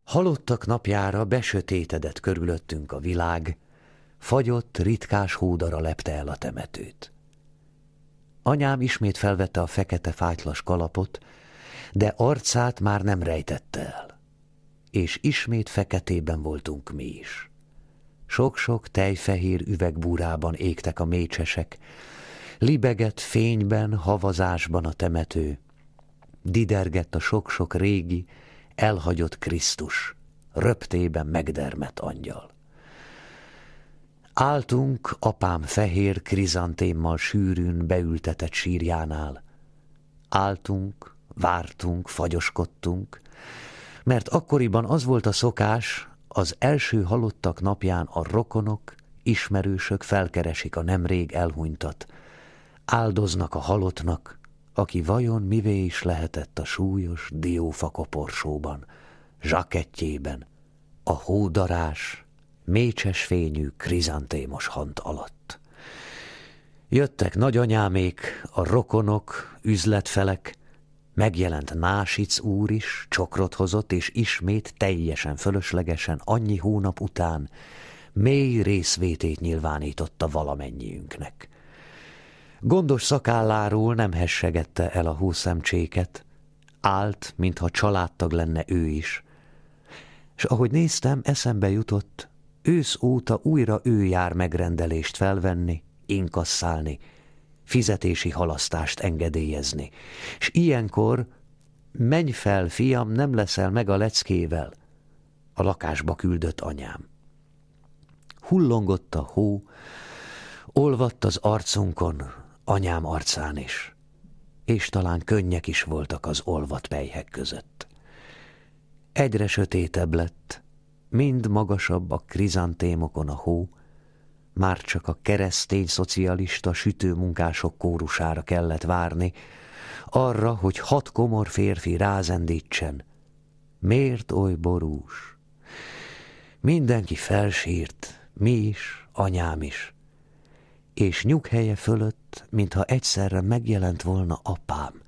Speaker 1: Halottak napjára besötétedett körülöttünk a világ, fagyott, ritkás hódara lepte el a temetőt. Anyám ismét felvette a fekete fájtlas kalapot, de arcát már nem rejtette el. És ismét feketében voltunk mi is. Sok-sok tejfehér üvegbúrában égtek a mécsesek, libegett fényben, havazásban a temető, didergett a sok-sok régi, elhagyott Krisztus, röptében megdermet angyal. Áltunk apám fehér krizantémmal sűrűn beültetett sírjánál. Áltunk, vártunk, fagyoskodtunk, mert akkoriban az volt a szokás, az első halottak napján a rokonok, ismerősök felkeresik a nemrég elhunytat, áldoznak a halottnak, aki vajon mivé is lehetett a súlyos diófakoporsóban, zsakettjében, a hódarás, mécses fényű krizantémos hant alatt. Jöttek nagyanyámék, a rokonok, üzletfelek, megjelent Násic úr is, csokrot hozott, és ismét teljesen fölöslegesen annyi hónap után mély részvétét nyilvánította valamennyiünknek – Gondos szakálláról nem hessegette el a húszemcséket. Állt, mintha családtag lenne ő is. És ahogy néztem, eszembe jutott, ősz óta újra ő jár megrendelést felvenni, inkasszálni, fizetési halasztást engedélyezni. És ilyenkor menj fel, fiam, nem leszel meg a leckével, a lakásba küldött anyám. Hullongott a hó, olvadt az arcunkon, anyám arcán is, és talán könnyek is voltak az olvat pejhek között. Egyre sötétebb lett, mind magasabb a krizantémokon a hó, már csak a keresztény szocialista sütőmunkások kórusára kellett várni, arra, hogy hat komor férfi rázendítsen. Miért oly borús? Mindenki felsírt, mi is, anyám is, és nyughelye fölött mintha egyszerre megjelent volna apám.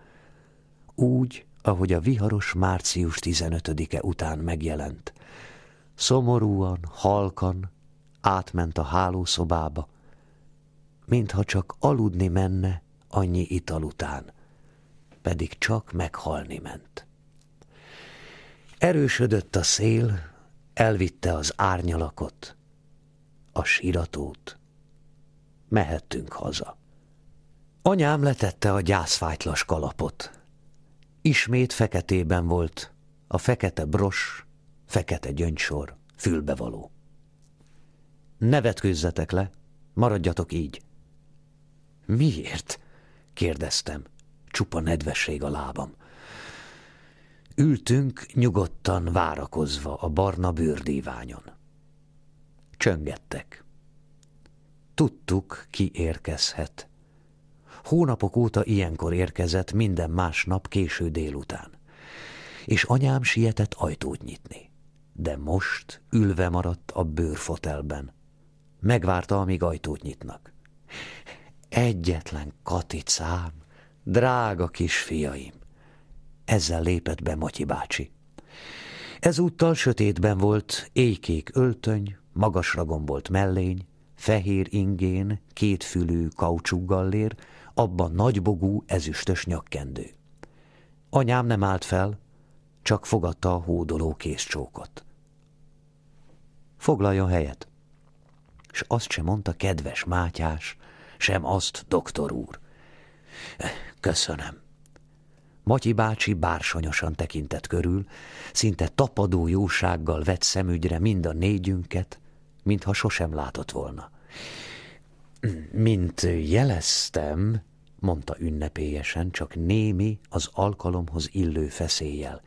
Speaker 1: Úgy, ahogy a viharos március 15-e után megjelent. Szomorúan, halkan átment a hálószobába, mintha csak aludni menne annyi ital után, pedig csak meghalni ment. Erősödött a szél, elvitte az árnyalakot, a síratót. Mehettünk haza. Anyám letette a gyászfájtlas kalapot. Ismét feketében volt a fekete bros, fekete gyöngysor, fülbevaló. Nevetkőzzetek le, maradjatok így. Miért? kérdeztem. Csupa nedvesség a lábam. Ültünk nyugodtan várakozva a barna bőrdíványon. Csöngettek. Tudtuk, ki érkezhet. Hónapok óta ilyenkor érkezett minden más nap késő délután. És anyám sietett ajtót nyitni. De most ülve maradt a bőrfotelben. Megvárta, amíg ajtót nyitnak. Egyetlen katicám, drága kisfiaim. Ezzel lépett be Matyi bácsi. Ezúttal sötétben volt éjkék öltöny, magasra gombolt mellény, fehér ingén, kétfülű kaucsukgallér, abban nagybogú, ezüstös nyakkendő. Anyám nem állt fel, csak fogadta a hódoló készcsókot. Foglaljon helyet. És azt sem mondta kedves Mátyás, sem azt doktor úr. Eh, köszönöm. Matyi bácsi bársonyosan tekintett körül, szinte tapadó jósággal vett szemügyre mind a négyünket, mintha sosem látott volna. Hm, mint jeleztem, mondta ünnepélyesen, csak némi, az alkalomhoz illő feszéllyel.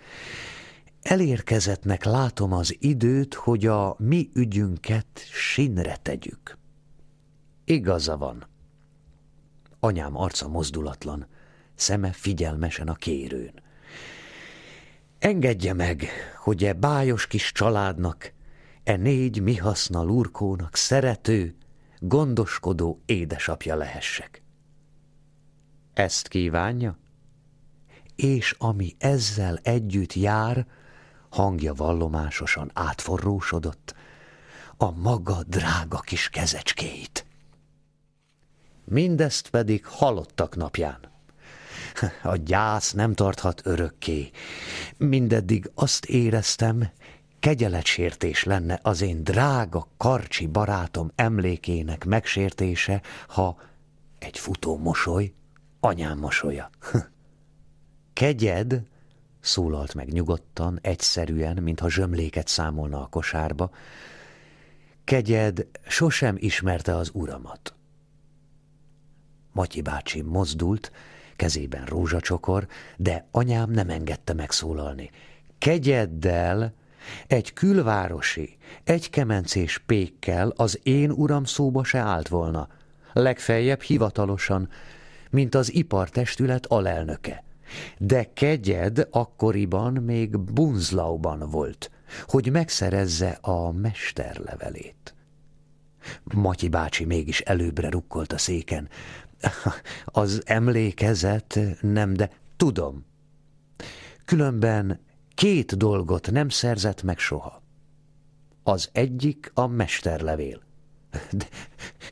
Speaker 1: Elérkezettnek látom az időt, hogy a mi ügyünket sinre tegyük. Igaza van. Anyám arca mozdulatlan, szeme figyelmesen a kérőn. Engedje meg, hogy e bájos kis családnak, e négy mihaszna lurkónak szerető, gondoskodó édesapja lehessek. Ezt kívánja? És ami ezzel együtt jár, hangja vallomásosan átforrósodott, a maga drága kis kezecskéit. Mindezt pedig halottak napján. A gyász nem tarthat örökké. Mindeddig azt éreztem, kegyeletsértés lenne az én drága karcsi barátom emlékének megsértése, ha egy futó mosoly anyám mosolya. Kegyed, szólalt meg nyugodtan, egyszerűen, mintha zsömléket számolna a kosárba, kegyed sosem ismerte az uramat. Matyi bácsi mozdult, kezében rózsacsokor, de anyám nem engedte megszólalni. Kegyeddel, egy külvárosi, egy kemencés pékkel az én uram szóba se állt volna, legfeljebb hivatalosan, mint az ipartestület alelnöke. De kegyed akkoriban még Bunzlauban volt, hogy megszerezze a mesterlevelét. Matyi bácsi mégis előbbre rukkolt a széken. Az emlékezet nem, de tudom. Különben két dolgot nem szerzett meg soha. Az egyik a mesterlevél. De,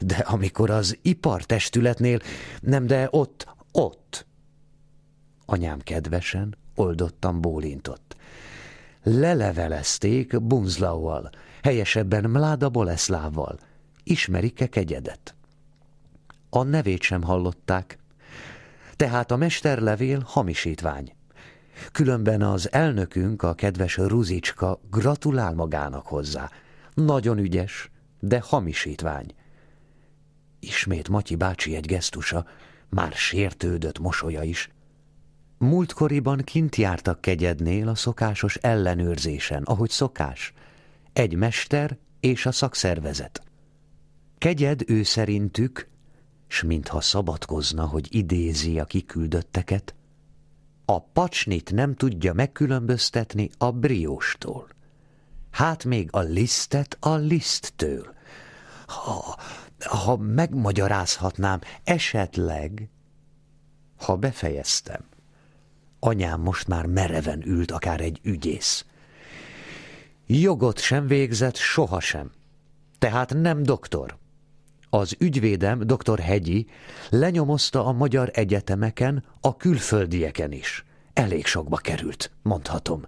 Speaker 1: de amikor az ipartestületnél, nem, de ott, ott. Anyám kedvesen, oldottan bólintott. Lelevelezték Bunzlauval, helyesebben Mláda Boleszlávval. Ismerik-e kegyedet? A nevét sem hallották. Tehát a mesterlevél hamisítvány. Különben az elnökünk, a kedves Ruzicska gratulál magának hozzá. Nagyon ügyes, de hamisítvány. Ismét Matyi bácsi egy gesztusa, már sértődött mosolya is. Múltkoriban kint jártak kegyednél a szokásos ellenőrzésen, ahogy szokás. Egy mester és a szakszervezet. Kegyed ő szerintük, s mintha szabadkozna, hogy idézi a kiküldötteket, a pacsnit nem tudja megkülönböztetni a brióstól. Hát még a lisztet a liszttől. Ha, ha megmagyarázhatnám, esetleg, ha befejeztem. Anyám most már mereven ült akár egy ügyész. Jogot sem végzett sohasem, tehát nem doktor. Az ügyvédem, dr. Hegyi, lenyomozta a magyar egyetemeken, a külföldieken is. Elég sokba került, mondhatom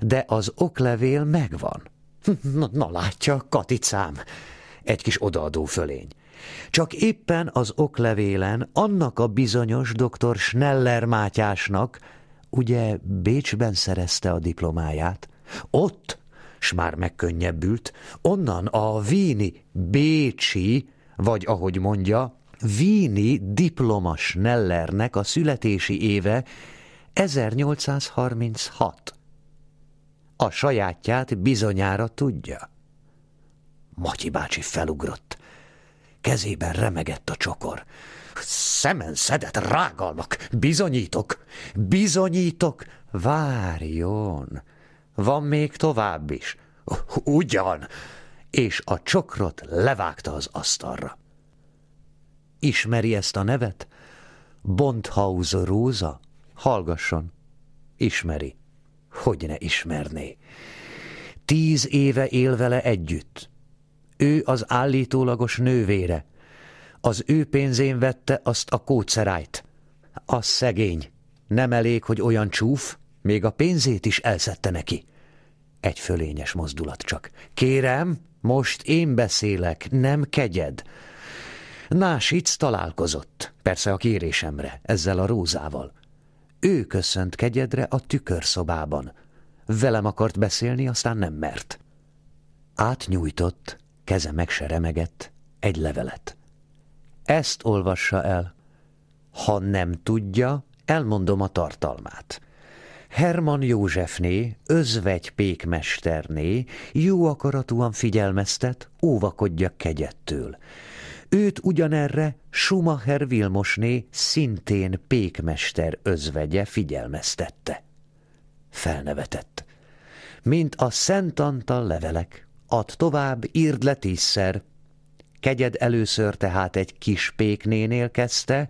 Speaker 1: de az oklevél megvan. Na, na látja, katicám, egy kis odaadó fölény. Csak éppen az oklevélen annak a bizonyos doktor Schneller Mátyásnak, ugye Bécsben szerezte a diplomáját, ott, s már megkönnyebbült, onnan a Víni Bécsi, vagy ahogy mondja, Víni diploma Schnellernek a születési éve 1836. A sajátját bizonyára tudja. Matyi bácsi felugrott. Kezében remegett a csokor. Szemen szedett rágalmak, bizonyítok, bizonyítok, várjon. Van még tovább is. Ugyan. És a csokrot levágta az asztalra. Ismeri ezt a nevet? Bonthauser Róza? Hallgasson. Ismeri. Hogy ne ismerné? Tíz éve él vele együtt. Ő az állítólagos nővére. Az ő pénzén vette azt a kócerájt. A szegény. Nem elég, hogy olyan csúf, még a pénzét is elszette neki. Egy fölényes mozdulat csak. Kérem, most én beszélek, nem kegyed. Násic találkozott, persze a kérésemre, ezzel a rózával. Ő köszönt kegyedre a tükörszobában. Velem akart beszélni, aztán nem mert. Átnyújtott, keze meg se remegett, egy levelet. Ezt olvassa el. Ha nem tudja, elmondom a tartalmát. Herman Józsefné, özvegy pékmesterné, jó akaratúan figyelmeztet, óvakodja kegyettől. Őt ugyanerre Schumacher Vilmosné szintén pékmester özvegye figyelmeztette. Felnevetett. Mint a Szent Antal levelek, ad tovább, írd le tízszer, Kegyed először tehát egy kis péknénél kezdte,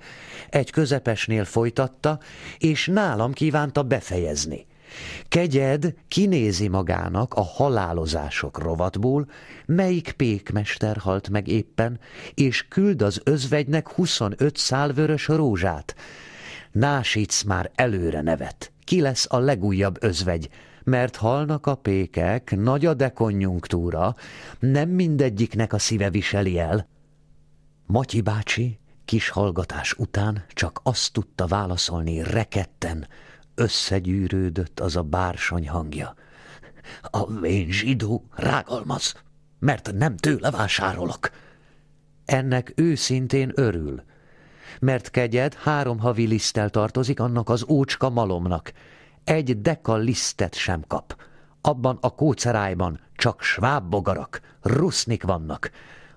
Speaker 1: egy közepesnél folytatta, és nálam kívánta befejezni. Kegyed kinézi magának a halálozások rovatból, melyik pékmester halt meg éppen, és küld az özvegynek 25 szál vörös rózsát. Násítsz már előre nevet, ki lesz a legújabb özvegy, mert halnak a pékek, nagy a dekonjunktúra, nem mindegyiknek a szíve viseli el. Matyi bácsi kis hallgatás után csak azt tudta válaszolni reketten, összegyűrődött az a bársony hangja. A vén zsidó rágalmaz, mert nem tőle vásárolok. Ennek őszintén örül, mert kegyed három havi liszttel tartozik annak az ócska malomnak. Egy deka lisztet sem kap. Abban a kócerájban csak svábbogarak, rusznik vannak.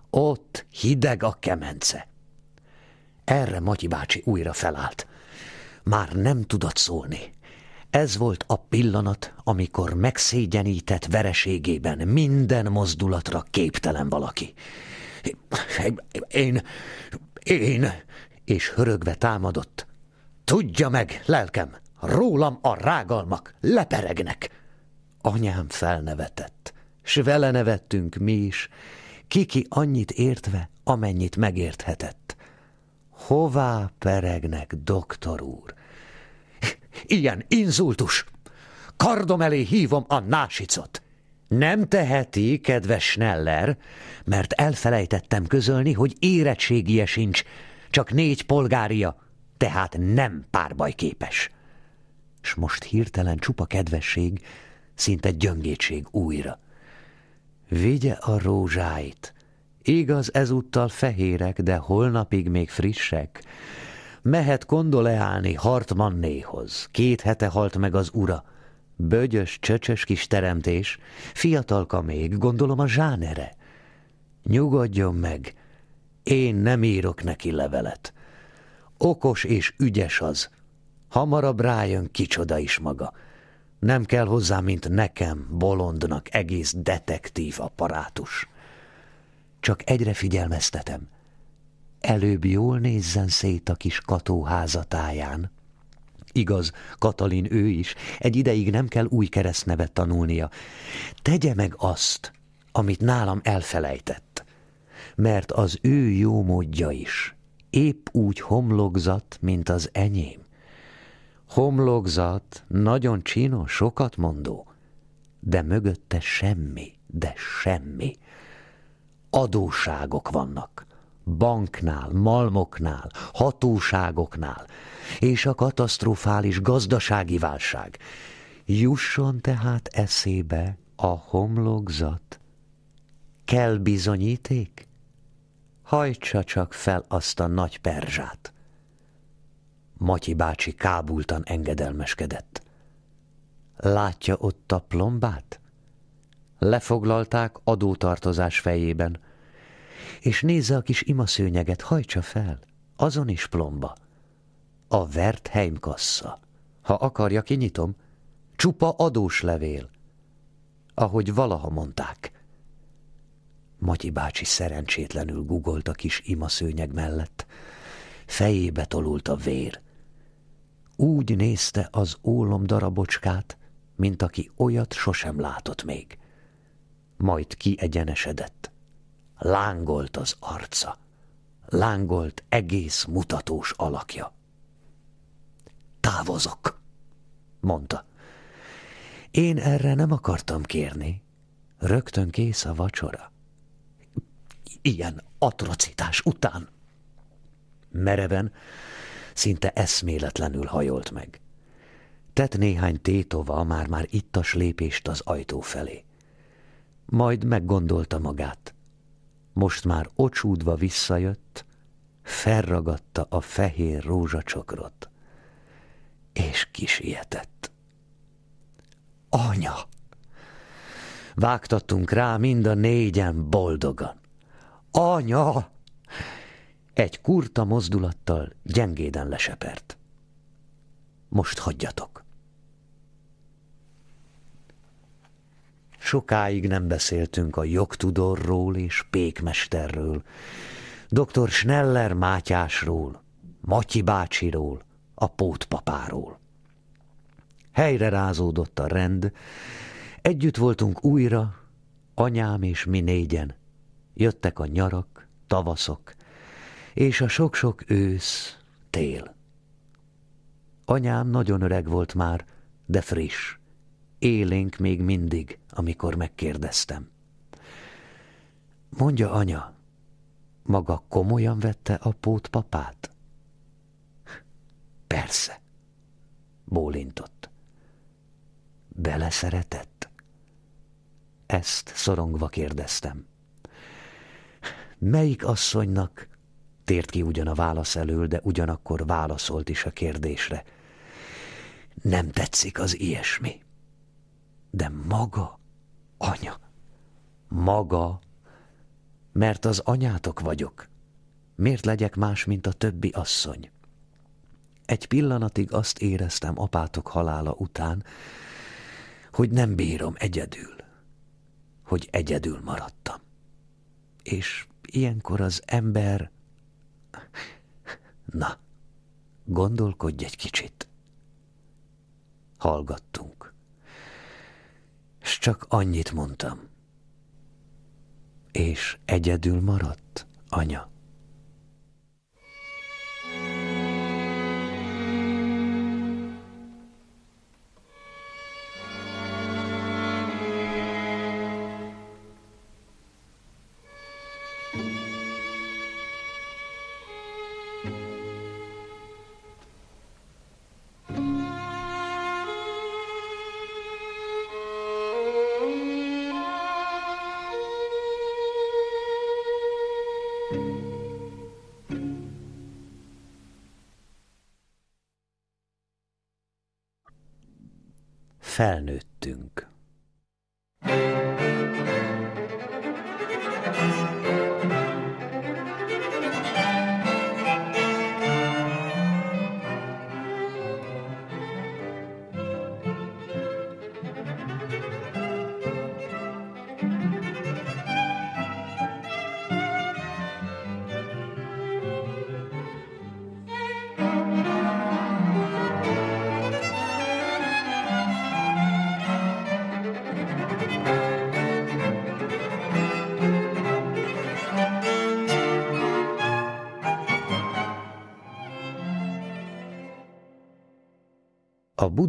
Speaker 1: Ott hideg a kemence. Erre Matyi bácsi újra felállt. Már nem tudott szólni. Ez volt a pillanat, amikor megszégyenített vereségében minden mozdulatra képtelen valaki. Én, én, és hörögve támadott. Tudja meg, lelkem, rólam a rágalmak, leperegnek. Anyám felnevetett, s vele nevettünk mi is, kiki annyit értve, amennyit megérthetett. Hová peregnek, doktor úr? ilyen inzultus. Kardom elé hívom a násicot. Nem teheti, kedves Schneller, mert elfelejtettem közölni, hogy érettségie sincs, csak négy polgária, tehát nem párbajképes. S most hirtelen csupa kedvesség, szinte gyöngétség újra. Vigye a rózsáit, igaz ezúttal fehérek, de holnapig még frissek, mehet kondoleálni Hartmannéhoz. Két hete halt meg az ura. Bögyös, csöcsös kis teremtés, fiatalka még, gondolom a zsánere. Nyugodjon meg, én nem írok neki levelet. Okos és ügyes az. Hamarabb rájön kicsoda is maga. Nem kell hozzá, mint nekem, bolondnak egész detektív apparátus. Csak egyre figyelmeztetem – előbb jól nézzen szét a kis kató házatáján. Igaz, Katalin ő is, egy ideig nem kell új keresztnevet tanulnia. Tegye meg azt, amit nálam elfelejtett, mert az ő jó módja is épp úgy homlokzat, mint az enyém. Homlokzat, nagyon csinos, sokat mondó, de mögötte semmi, de semmi. Adóságok vannak banknál, malmoknál, hatóságoknál, és a katasztrofális gazdasági válság. Jusson tehát eszébe a homlokzat. Kell bizonyíték? Hajtsa csak fel azt a nagy perzsát. Matyi bácsi kábultan engedelmeskedett. Látja ott a plombát? Lefoglalták adótartozás fejében – és nézze a kis imaszőnyeget, hajtsa fel, azon is plomba. A Wertheim kassa. Ha akarja, kinyitom. Csupa adós levél. Ahogy valaha mondták. Matyi bácsi szerencsétlenül gugolt a kis imaszőnyeg mellett. Fejébe tolult a vér. Úgy nézte az ólom darabocskát, mint aki olyat sosem látott még. Majd kiegyenesedett lángolt az arca, lángolt egész mutatós alakja. Távozok, mondta. Én erre nem akartam kérni, rögtön kész a vacsora. Ilyen atrocitás után. Mereven, szinte eszméletlenül hajolt meg. Tett néhány tétova már-már ittas lépést az ajtó felé. Majd meggondolta magát most már ocsúdva visszajött, felragadta a fehér rózsacsokrot, és kisietett. Anya! Vágtattunk rá mind a négyen boldogan. Anya! Egy kurta mozdulattal gyengéden lesepert. Most hagyjatok. Sokáig nem beszéltünk a jogtudorról és pékmesterről, dr. Schneller Mátyásról, Matyi bácsiról, a pótpapáról. Helyre rázódott a rend, együtt voltunk újra, anyám és mi négyen. Jöttek a nyarak, tavaszok, és a sok-sok ősz, tél. Anyám nagyon öreg volt már, de friss. Élénk még mindig amikor megkérdeztem. Mondja, anya, maga komolyan vette apót papát? Persze, bólintott. Beleszeretett? Ezt szorongva kérdeztem. Melyik asszonynak? Tért ki ugyan a válasz elől, de ugyanakkor válaszolt is a kérdésre. Nem tetszik az ilyesmi. De maga anya. Maga, mert az anyátok vagyok. Miért legyek más, mint a többi asszony? Egy pillanatig azt éreztem apátok halála után, hogy nem bírom egyedül, hogy egyedül maradtam. És ilyenkor az ember... Na, gondolkodj egy kicsit. Hallgattunk s csak annyit mondtam. És egyedül maradt, anya. felnőttünk.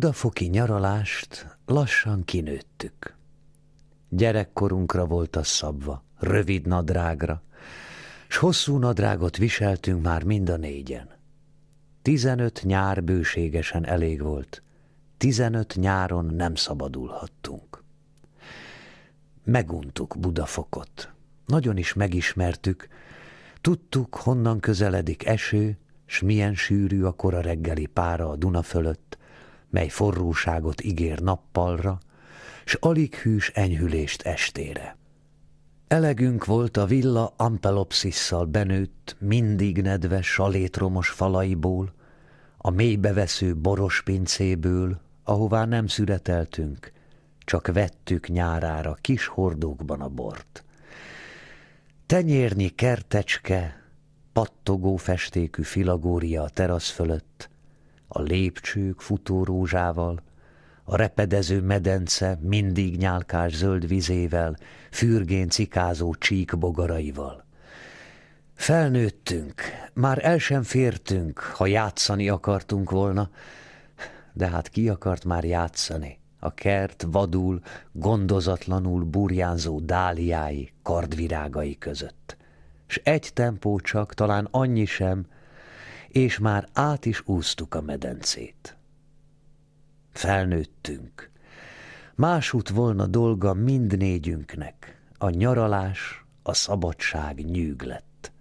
Speaker 1: budafoki nyaralást lassan kinőttük. Gyerekkorunkra volt a szabva, rövid nadrágra, s hosszú nadrágot viseltünk már mind a négyen. Tizenöt nyár bőségesen elég volt, tizenöt nyáron nem szabadulhattunk. Meguntuk Budafokot, nagyon is megismertük, tudtuk, honnan közeledik eső, s milyen sűrű a kora reggeli pára a Duna fölött, mely forróságot ígér nappalra, s alig hűs enyhülést estére. Elegünk volt a villa ampelopszisszal benőtt, mindig nedves, salétromos falaiból, a vesző boros pincéből, ahová nem születeltünk, csak vettük nyárára kis hordókban a bort. Tenyérnyi kertecske, pattogó festékű filagória a terasz fölött, a lépcsők futórózsával, a repedező medence mindig nyálkás zöld vizével, fürgén cikázó csík bogaraival. Felnőttünk, már el sem fértünk, ha játszani akartunk volna, de hát ki akart már játszani? A kert vadul, gondozatlanul burjánzó dáliái, kardvirágai között. S egy tempó csak, talán annyi sem, és már át is úztuk a medencét. Felnőttünk. Másút volna dolga mind négyünknek, a nyaralás, a szabadság nyűg lett.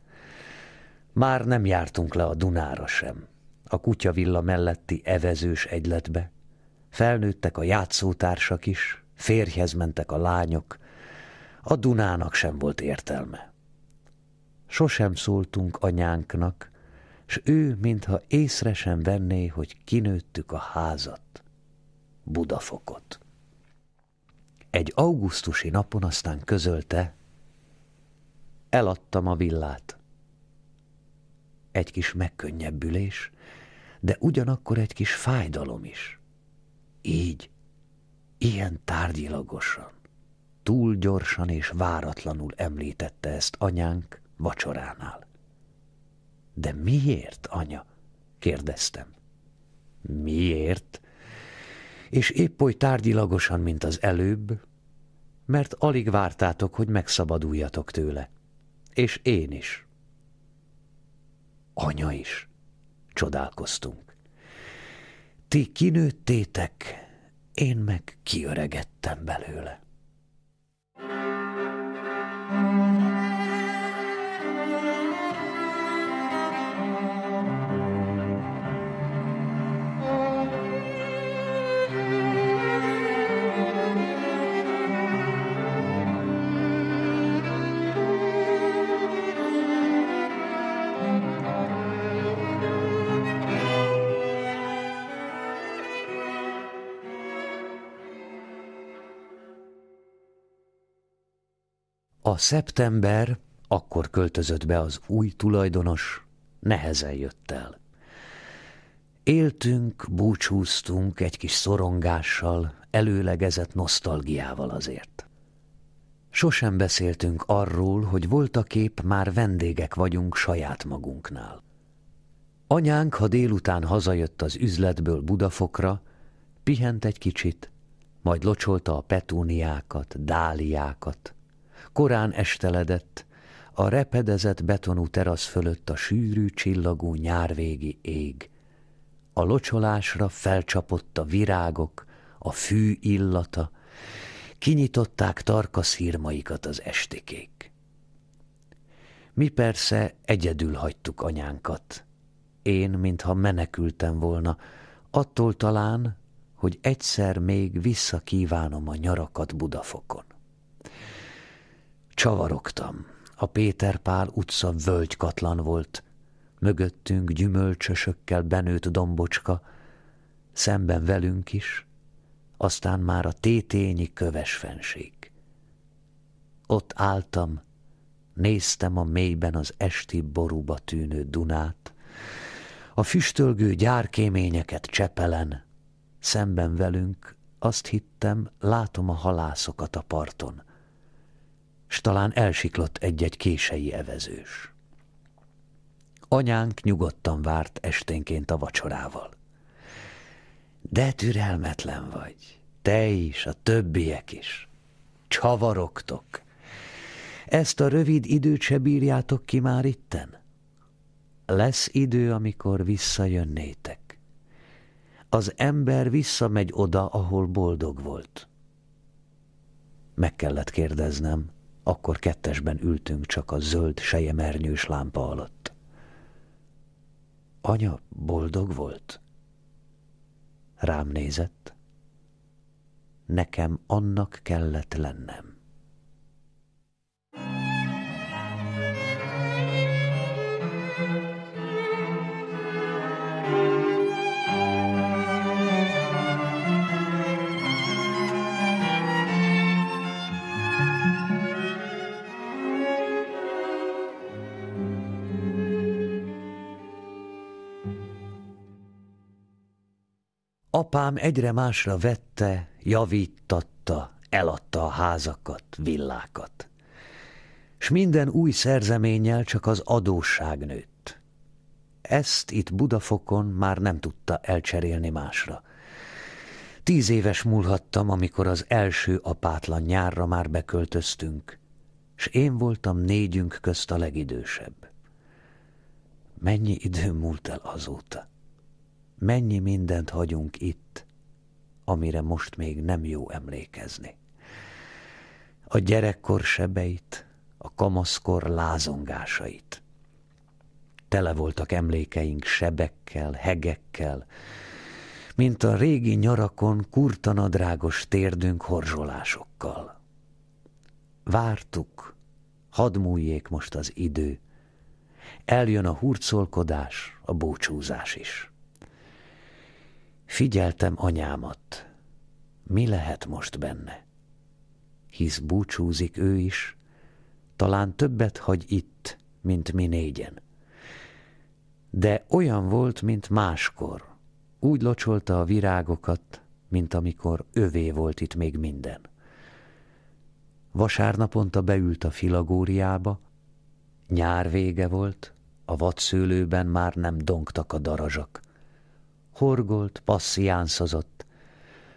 Speaker 1: Már nem jártunk le a Dunára sem, a kutyavilla melletti evezős egyletbe. Felnőttek a játszótársak is, férjhez mentek a lányok, a Dunának sem volt értelme. Sosem szóltunk anyánknak, s ő, mintha észre sem venné, hogy kinőttük a házat, Budafokot. Egy augusztusi napon aztán közölte, eladtam a villát. Egy kis megkönnyebbülés, de ugyanakkor egy kis fájdalom is. Így, ilyen tárgyilagosan, túl gyorsan és váratlanul említette ezt anyánk vacsoránál. De miért, anya? kérdeztem. Miért? És épp oly tárgyilagosan, mint az előbb, mert alig vártátok, hogy megszabaduljatok tőle. És én is. Anya is. Csodálkoztunk. Ti kinőttétek, én meg kiöregettem belőle. A szeptember akkor költözött be az új tulajdonos, nehezen jött el. Éltünk, búcsúztunk egy kis szorongással, előlegezett nosztalgiával azért. Sosem beszéltünk arról, hogy voltaképp már vendégek vagyunk saját magunknál. Anyánk, ha délután hazajött az üzletből Budafokra, pihent egy kicsit, majd locsolta a petúniákat, dáliákat, korán esteledett, a repedezett betonú terasz fölött a sűrű, csillagú nyárvégi ég. A locsolásra felcsapott a virágok, a fű illata, kinyitották tarka szírmaikat az estikék. Mi persze egyedül hagytuk anyánkat. Én, mintha menekültem volna, attól talán, hogy egyszer még visszakívánom a nyarakat Budafokon. Csavarogtam. A Péter Pál utca völgykatlan volt. Mögöttünk gyümölcsösökkel benőtt dombocska, szemben velünk is, aztán már a tétényi köves fenség. Ott álltam, néztem a mélyben az esti borúba tűnő Dunát, a füstölgő gyárkéményeket csepelen, szemben velünk azt hittem, látom a halászokat a parton – s talán elsiklott egy-egy kései evezős. Anyánk nyugodtan várt esténként a vacsorával. De türelmetlen vagy, te is, a többiek is. Csavarogtok. Ezt a rövid időt se bírjátok ki már itten? Lesz idő, amikor visszajönnétek. Az ember visszamegy oda, ahol boldog volt. Meg kellett kérdeznem, akkor kettesben ültünk csak a zöld sejemernyős lámpa alatt. Anya boldog volt? Rám nézett. Nekem annak kellett lennem. Apám egyre másra vette, javítatta, eladta a házakat, villákat. S minden új szerzeménnyel csak az adósság nőtt. Ezt itt Budafokon már nem tudta elcserélni másra. Tíz éves múlhattam, amikor az első apátlan nyárra már beköltöztünk, s én voltam négyünk közt a legidősebb. Mennyi idő múlt el azóta? mennyi mindent hagyunk itt, amire most még nem jó emlékezni. A gyerekkor sebeit, a kamaszkor lázongásait. Tele voltak emlékeink sebekkel, hegekkel, mint a régi nyarakon kurtanadrágos térdünk horzsolásokkal. Vártuk, hadd múljék most az idő, eljön a hurcolkodás, a búcsúzás is. Figyeltem anyámat. Mi lehet most benne? Hisz búcsúzik ő is, talán többet hagy itt, mint mi négyen. De olyan volt, mint máskor. Úgy locsolta a virágokat, mint amikor övé volt itt még minden. Vasárnaponta beült a filagóriába, nyár vége volt, a vadszőlőben már nem dongtak a darazsak horgolt, passziánszozott,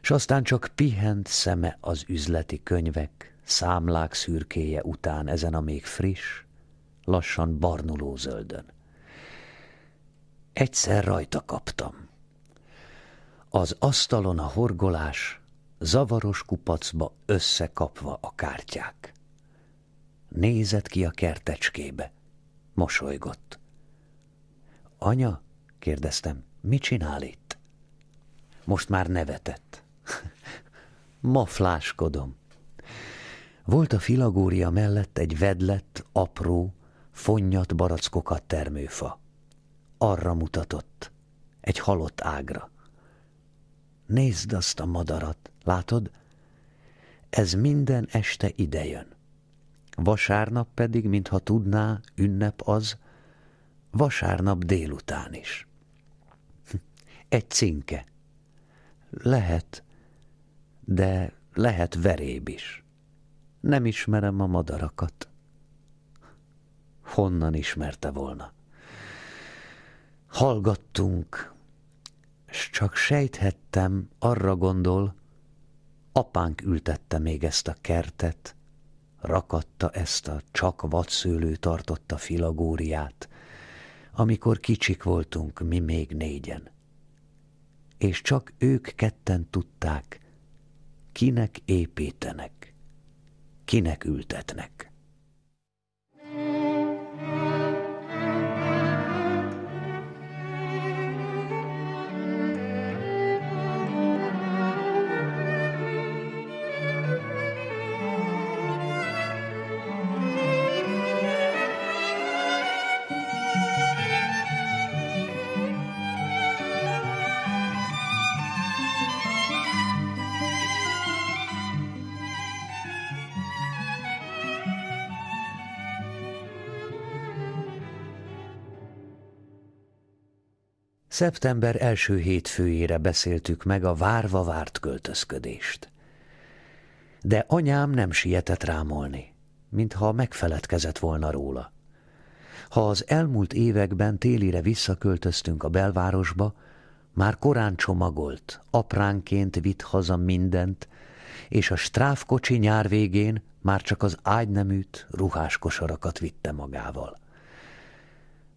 Speaker 1: s aztán csak pihent szeme az üzleti könyvek, számlák szürkéje után ezen a még friss, lassan barnuló zöldön. Egyszer rajta kaptam. Az asztalon a horgolás, zavaros kupacba összekapva a kártyák. Nézett ki a kertecskébe, mosolygott. Anya? kérdeztem. Mit csinál itt? Most már nevetett. Mafláskodom. Volt a filagória mellett egy vedlett, apró, fonnyat barackokat termőfa. Arra mutatott, egy halott ágra. Nézd azt a madarat, látod? Ez minden este idejön. Vasárnap pedig, mintha tudná, ünnep az, vasárnap délután is egy cinke. Lehet, de lehet veréb is. Nem ismerem a madarakat. Honnan ismerte volna? Hallgattunk, s csak sejthettem, arra gondol, apánk ültette még ezt a kertet, rakatta ezt a csak vadszőlő tartotta filagóriát, amikor kicsik voltunk mi még négyen és csak ők ketten tudták, kinek építenek, kinek ültetnek. Szeptember első hétfőjére beszéltük meg a várva várt költözködést. De anyám nem sietett rámolni, mintha megfeledkezett volna róla. Ha az elmúlt években télire visszaköltöztünk a belvárosba, már korán csomagolt, apránként vitt haza mindent, és a strávkocsi nyár végén már csak az ágyneműt, ruhás kosarakat vitte magával.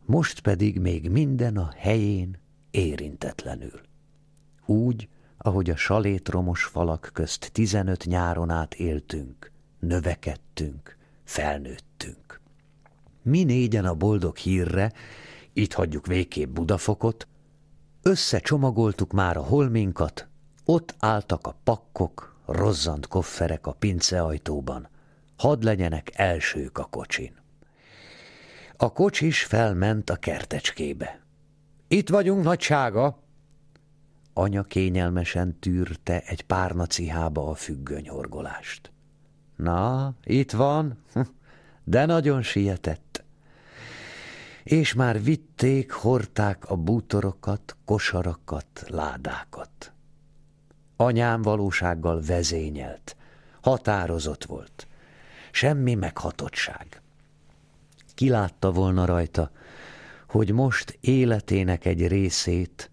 Speaker 1: Most pedig még minden a helyén, érintetlenül. Úgy, ahogy a salétromos falak közt tizenöt nyáron át éltünk, növekedtünk, felnőttünk. Mi négyen a boldog hírre, itt hagyjuk végképp Budafokot, összecsomagoltuk már a holminkat, ott álltak a pakkok, rozzant kofferek a pinceajtóban, hadd legyenek elsők a kocsin. A kocsis felment a kertecskébe. Itt vagyunk, nagysága! Anya kényelmesen tűrte egy párna cihába a függönyhorgolást. Na, itt van, de nagyon sietett. És már vitték, horták a bútorokat, kosarakat, ládákat. Anyám valósággal vezényelt, határozott volt, semmi meghatottság. Kilátta volna rajta, hogy most életének egy részét,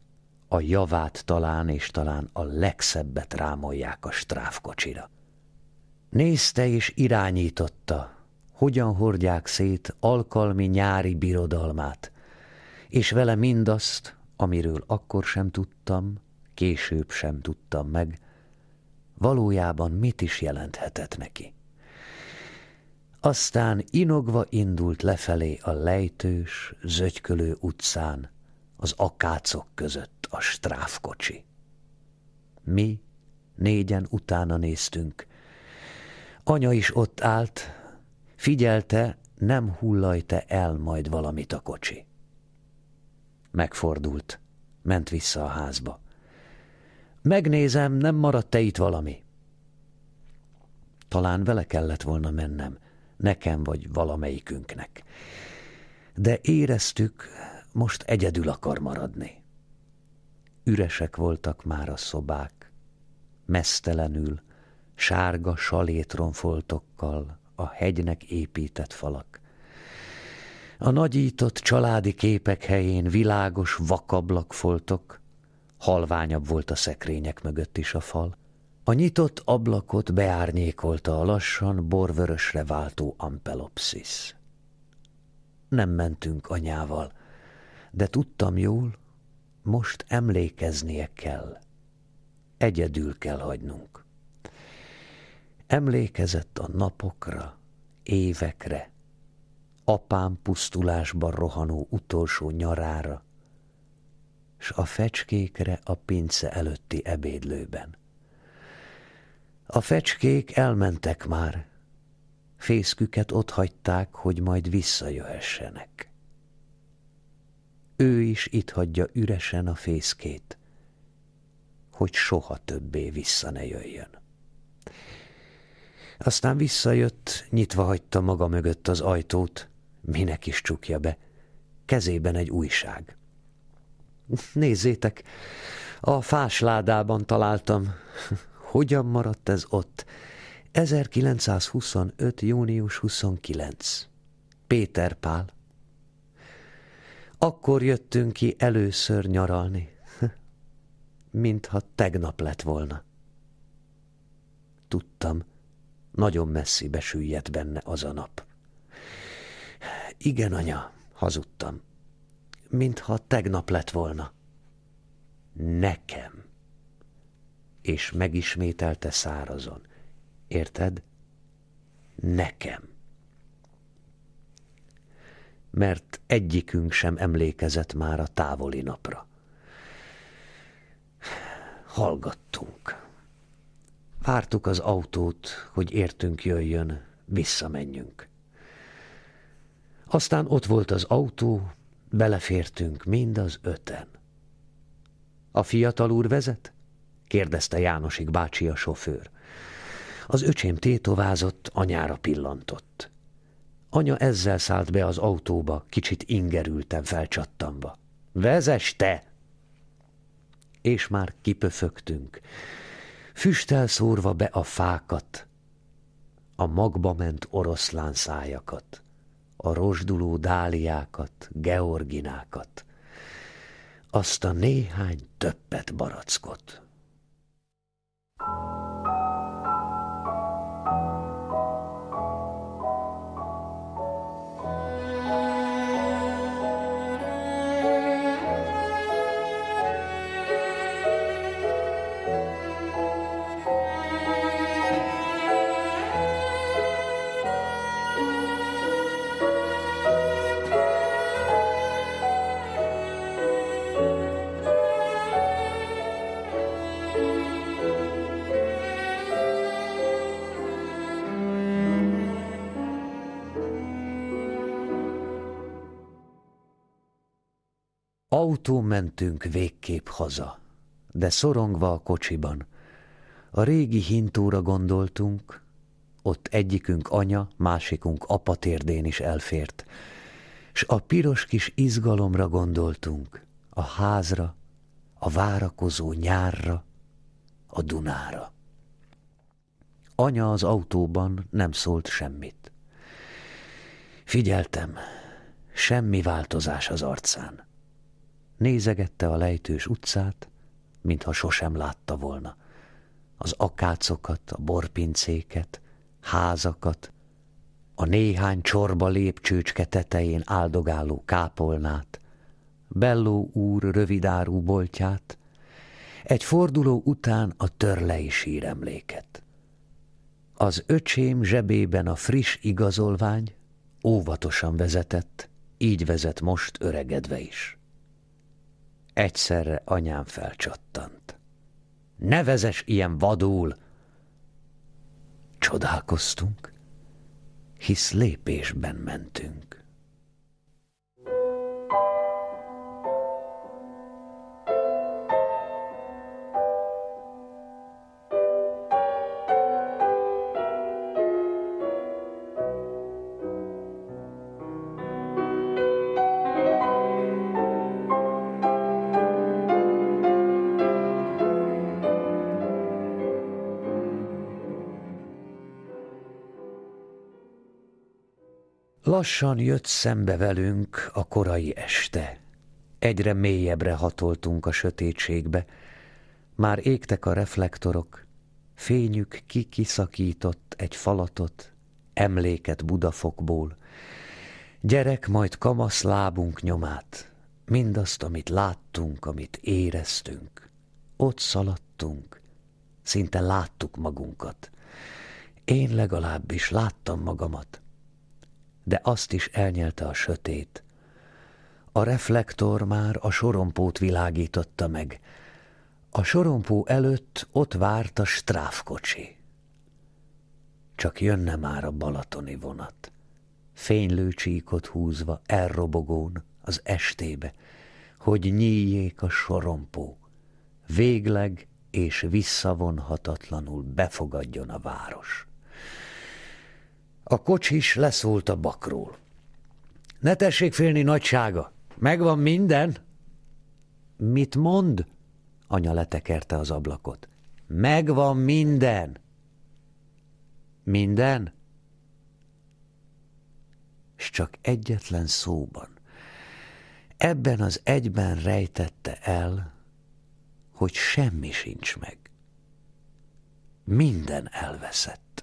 Speaker 1: a javát talán és talán a legszebbet rámolják a stráfkocsira. Nézte és irányította, hogyan hordják szét alkalmi nyári birodalmát, és vele mindazt, amiről akkor sem tudtam, később sem tudtam meg, valójában mit is jelenthetett neki aztán inogva indult lefelé a lejtős, zögykölő utcán, az akácok között a stráfkocsi. Mi négyen utána néztünk. Anya is ott állt, figyelte, nem hullajte el majd valamit a kocsi. Megfordult, ment vissza a házba. Megnézem, nem maradt-e itt valami? Talán vele kellett volna mennem nekem vagy valamelyikünknek. De éreztük, most egyedül akar maradni. Üresek voltak már a szobák, mesztelenül, sárga salétronfoltokkal a hegynek épített falak. A nagyított családi képek helyén világos vakablakfoltok, halványabb volt a szekrények mögött is a fal, a nyitott ablakot beárnyékolta a lassan borvörösre váltó ampelopszis. Nem mentünk anyával, de tudtam jól, most emlékeznie kell. Egyedül kell hagynunk. Emlékezett a napokra, évekre, apám pusztulásban rohanó utolsó nyarára, s a fecskékre a pince előtti ebédlőben. A fecskék elmentek már, fészküket ott hagyták, hogy majd visszajöhessenek. Ő is itt hagyja üresen a fészkét, hogy soha többé vissza ne jöjjön. Aztán visszajött, nyitva hagyta maga mögött az ajtót, minek is csukja be, kezében egy újság. Nézzétek, a fásládában találtam, hogyan maradt ez ott? 1925. június 29. Péter Pál. Akkor jöttünk ki először nyaralni, mintha tegnap lett volna. Tudtam, nagyon messzibe süllyedt benne az a nap. Igen, anya, hazudtam. Mintha tegnap lett volna. Nekem és megismételte szárazon. Érted? Nekem. Mert egyikünk sem emlékezett már a távoli napra. Hallgattunk. Vártuk az autót, hogy értünk jöjjön, visszamenjünk. Aztán ott volt az autó, belefértünk mind az öten. A fiatal úr vezet? kérdezte Jánosik bácsi a sofőr. Az öcsém tétovázott, anyára pillantott. Anya ezzel szállt be az autóba, kicsit ingerültem felcsattanva. Vezes te! És már kipöfögtünk. Füstel szórva be a fákat, a magba ment oroszlán szájakat, a rozsduló dáliákat, georginákat, azt a néhány többet barackot. Autó mentünk végképp haza, de szorongva a kocsiban. A régi hintóra gondoltunk, ott egyikünk anya, másikunk apa térdén is elfért, s a piros kis izgalomra gondoltunk, a házra, a várakozó nyárra, a Dunára. Anya az autóban nem szólt semmit. Figyeltem, semmi változás az arcán. Nézegette a lejtős utcát, mintha sosem látta volna. Az akácokat, a borpincéket, házakat, a néhány csorba lépcsőcske tetején áldogáló kápolnát, Belló úr rövidárú boltját, egy forduló után a törlei síremléket. Az öcsém zsebében a friss igazolvány óvatosan vezetett, így vezet most öregedve is. Egyszerre anyám felcsattant. Nevezes ilyen vadul! Csodálkoztunk, hisz lépésben mentünk. lassan jött szembe velünk a korai este. Egyre mélyebbre hatoltunk a sötétségbe. Már égtek a reflektorok, fényük kikiszakított egy falatot, emléket Budafokból. Gyerek majd kamasz lábunk nyomát, mindazt, amit láttunk, amit éreztünk. Ott szaladtunk, szinte láttuk magunkat. Én legalábbis láttam magamat de azt is elnyelte a sötét. A reflektor már a sorompót világította meg. A sorompó előtt ott várt a stráfkocsi. Csak jönne már a balatoni vonat. Fénylő csíkot húzva, elrobogón, az estébe, hogy nyíljék a sorompó. Végleg és visszavonhatatlanul befogadjon a város. A kocsis leszólt a bakról. Ne tessék félni nagysága, megvan minden. Mit mond? Anya letekerte az ablakot. Megvan minden. Minden? És csak egyetlen szóban. Ebben az egyben rejtette el, hogy semmi sincs meg. Minden elveszett.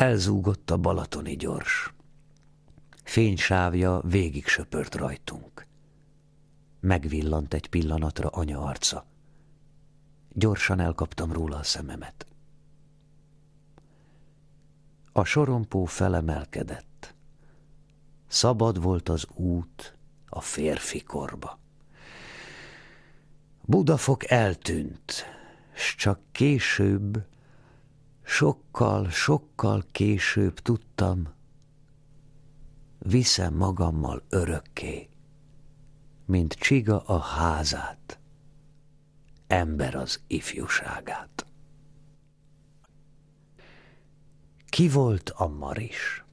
Speaker 1: Elzúgott a balatoni gyors. Fénysávja végig söpört rajtunk. Megvillant egy pillanatra anya arca. Gyorsan elkaptam róla a szememet. A sorompó felemelkedett. Szabad volt az út a férfi korba. Budafok eltűnt, s csak később Sokkal, sokkal később tudtam, viszem magammal örökké, mint csiga a házát, ember az ifjúságát. Ki volt a Maris?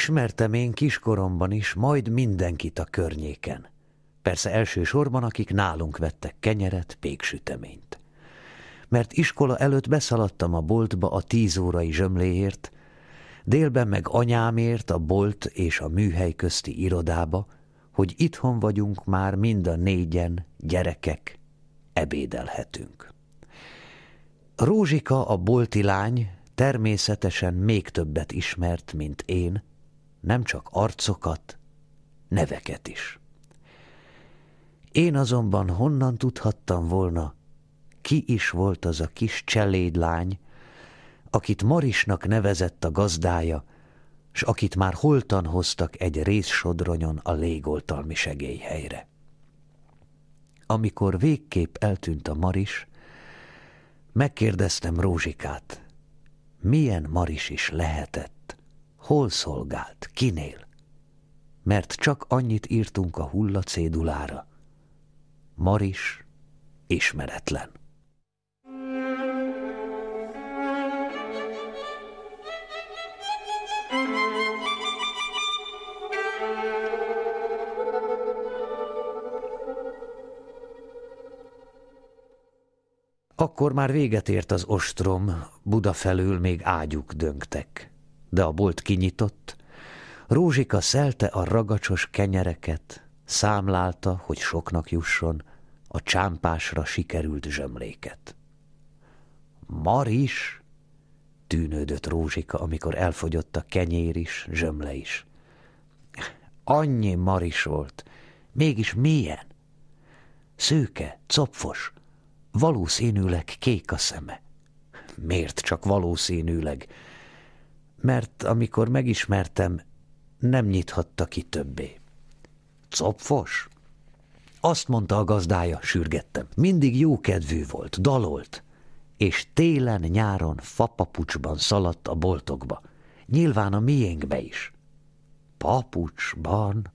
Speaker 1: Ismertem én kiskoromban is majd mindenkit a környéken. Persze elsősorban, akik nálunk vettek kenyeret, péksüteményt. Mert iskola előtt beszaladtam a boltba a tíz órai zsömléért, délben meg anyámért a bolt és a műhely közti irodába, hogy itthon vagyunk már mind a négyen, gyerekek, ebédelhetünk. Rózsika, a bolti lány természetesen még többet ismert, mint én, nem csak arcokat, neveket is. Én azonban honnan tudhattam volna, ki is volt az a kis cselédlány, akit Marisnak nevezett a gazdája, s akit már holtan hoztak egy részsodronyon a légoltalmi segélyhelyre. Amikor végképp eltűnt a Maris, megkérdeztem Rózsikát, milyen Maris is lehetett, hol szolgált, kinél. Mert csak annyit írtunk a hulla cédulára. Maris ismeretlen. Akkor már véget ért az ostrom, Buda felül még ágyuk döngtek de a bolt kinyitott. Rózsika szelte a ragacsos kenyereket, számlálta, hogy soknak jusson, a csámpásra sikerült zsömléket. Maris! tűnődött Rózsika, amikor elfogyott a kenyér is, zsömle is. Annyi maris volt, mégis milyen? Szőke, copfos, valószínűleg kék a szeme. Miért csak valószínűleg? mert amikor megismertem, nem nyithatta ki többé. Copfos? Azt mondta a gazdája, sürgettem. Mindig jókedvű volt, dalolt, és télen-nyáron fapapucsban szaladt a boltokba. Nyilván a miénkbe is. Papucsban?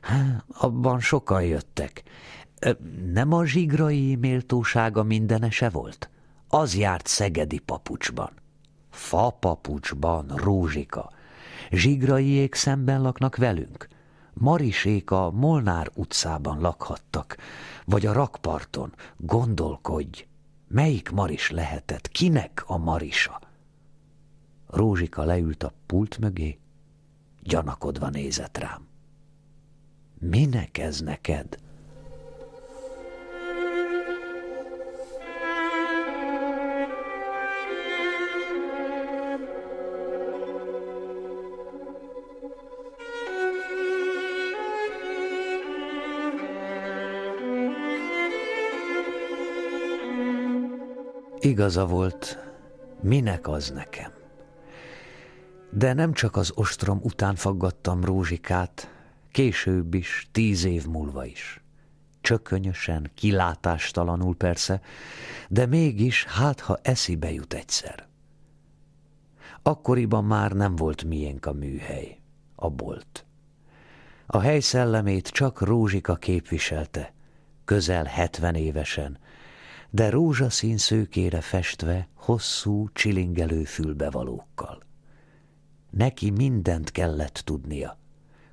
Speaker 1: Há, abban sokan jöttek. Nem a zsigrai méltósága mindenese volt? Az járt szegedi papucsban fapapucsban rózsika. Zsigraiék szemben laknak velünk. Marisék a Molnár utcában lakhattak, vagy a rakparton, gondolkodj, melyik Maris lehetett, kinek a Marisa? Rózsika leült a pult mögé, gyanakodva nézett rám. Minek ez neked? Igaza volt, minek az nekem. De nem csak az ostrom után faggattam rózsikát, később is, tíz év múlva is. Csökönyösen, kilátástalanul persze, de mégis hát, ha eszibe jut egyszer. Akkoriban már nem volt miénk a műhely, a bolt. A hely szellemét csak Rózsika képviselte, közel hetven évesen – de rózsaszín szőkére festve hosszú, csilingelő fülbevalókkal. Neki mindent kellett tudnia.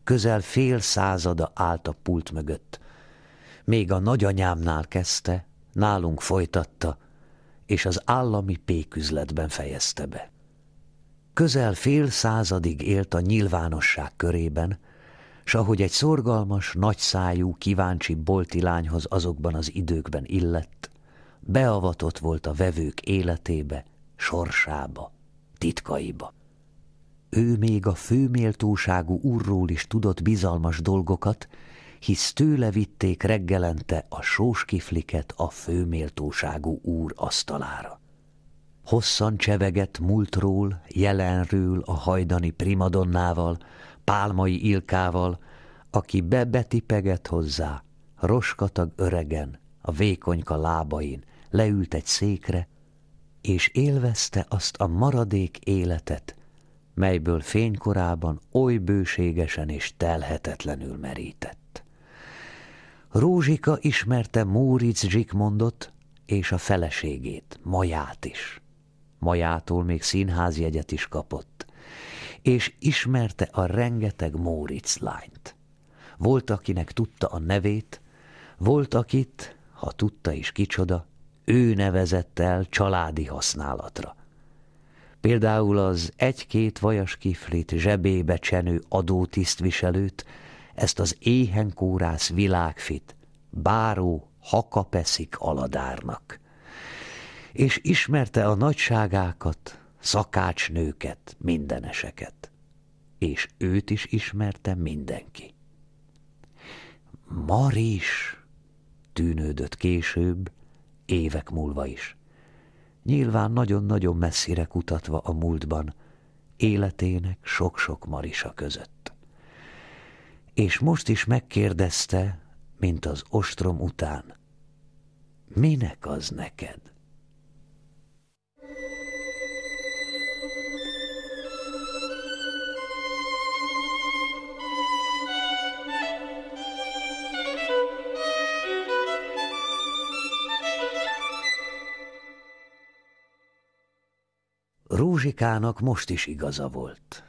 Speaker 1: Közel fél százada állt a pult mögött. Még a nagyanyámnál kezdte, nálunk folytatta, és az állami péküzletben fejezte be. Közel fél századig élt a nyilvánosság körében, s ahogy egy szorgalmas, nagyszájú, kíváncsi bolti lányhoz azokban az időkben illett, beavatott volt a vevők életébe, sorsába, titkaiba. Ő még a főméltóságú úrról is tudott bizalmas dolgokat, hisz tőle vitték reggelente a sóskifliket a főméltóságú úr asztalára. Hosszan csevegett múltról, jelenről a hajdani primadonnával, pálmai ilkával, aki bebetipegett hozzá, roskatag öregen, a vékonyka lábain, leült egy székre, és élvezte azt a maradék életet, melyből fénykorában oly bőségesen és telhetetlenül merített. Rózsika ismerte Móricz Zsikmondot és a feleségét, Maját is. Majától még színházjegyet is kapott, és ismerte a rengeteg Móricz lányt. Volt, akinek tudta a nevét, volt, akit, ha tudta is kicsoda, ő nevezett el családi használatra. Például az egy-két vajas kiflit zsebébe csenő adótisztviselőt, ezt az éhenkórász világfit, báró hakapeszik aladárnak. És ismerte a nagyságákat, szakácsnőket, mindeneseket. És őt is ismerte mindenki. Maris, tűnődött később, évek múlva is. Nyilván nagyon-nagyon messzire kutatva a múltban, életének sok-sok marisa között. És most is megkérdezte, mint az ostrom után, minek az neked? Rózsikának most is igaza volt.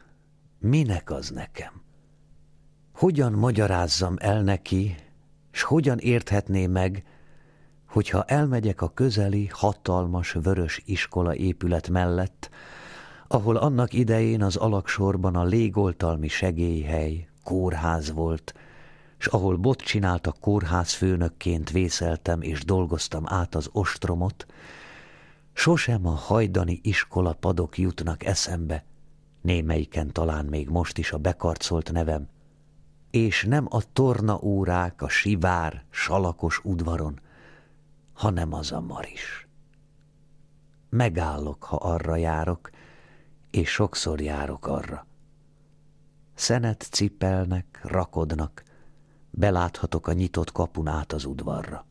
Speaker 1: Minek az nekem? Hogyan magyarázzam el neki, s hogyan érthetné meg, hogyha elmegyek a közeli, hatalmas vörös iskola épület mellett, ahol annak idején az alaksorban a légoltalmi segélyhely, kórház volt, s ahol bot csináltak kórházfőnökként vészeltem és dolgoztam át az ostromot, Sosem a hajdani iskola padok jutnak eszembe, némelyiken talán még most is a bekarcolt nevem, és nem a torna órák a sivár, salakos udvaron, hanem az a maris. Megállok, ha arra járok, és sokszor járok arra. Szenet cipelnek, rakodnak, beláthatok a nyitott kapun át az udvarra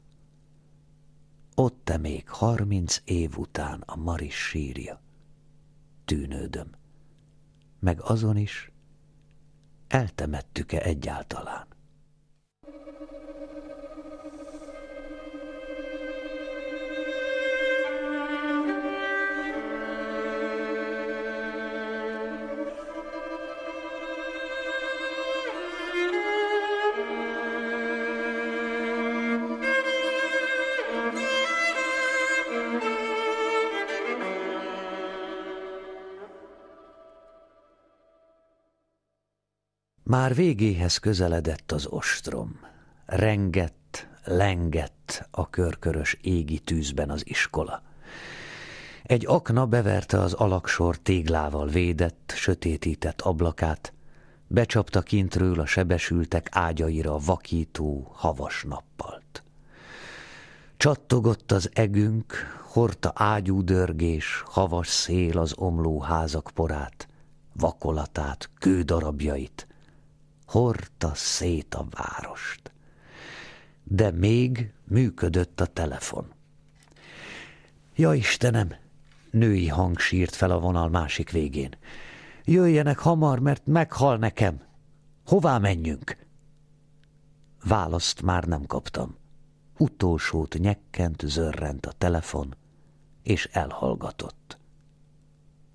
Speaker 1: ott-e még harminc év után a Maris sírja. Tűnődöm. Meg azon is, eltemettük-e egyáltalán. Már végéhez közeledett az ostrom. Rengett, lengett a körkörös égi tűzben az iskola. Egy akna beverte az alaksor téglával védett, sötétített ablakát, becsapta kintről a sebesültek ágyaira vakító, havas nappalt. Csattogott az egünk, horta ágyúdörgés, havas szél az omló házak porát, vakolatát, kődarabjait, hordta szét a várost. De még működött a telefon. Ja Istenem, női hang sírt fel a vonal másik végén. Jöjjenek hamar, mert meghal nekem. Hová menjünk? Választ már nem kaptam. Utolsót nyekkent zörrent a telefon, és elhallgatott.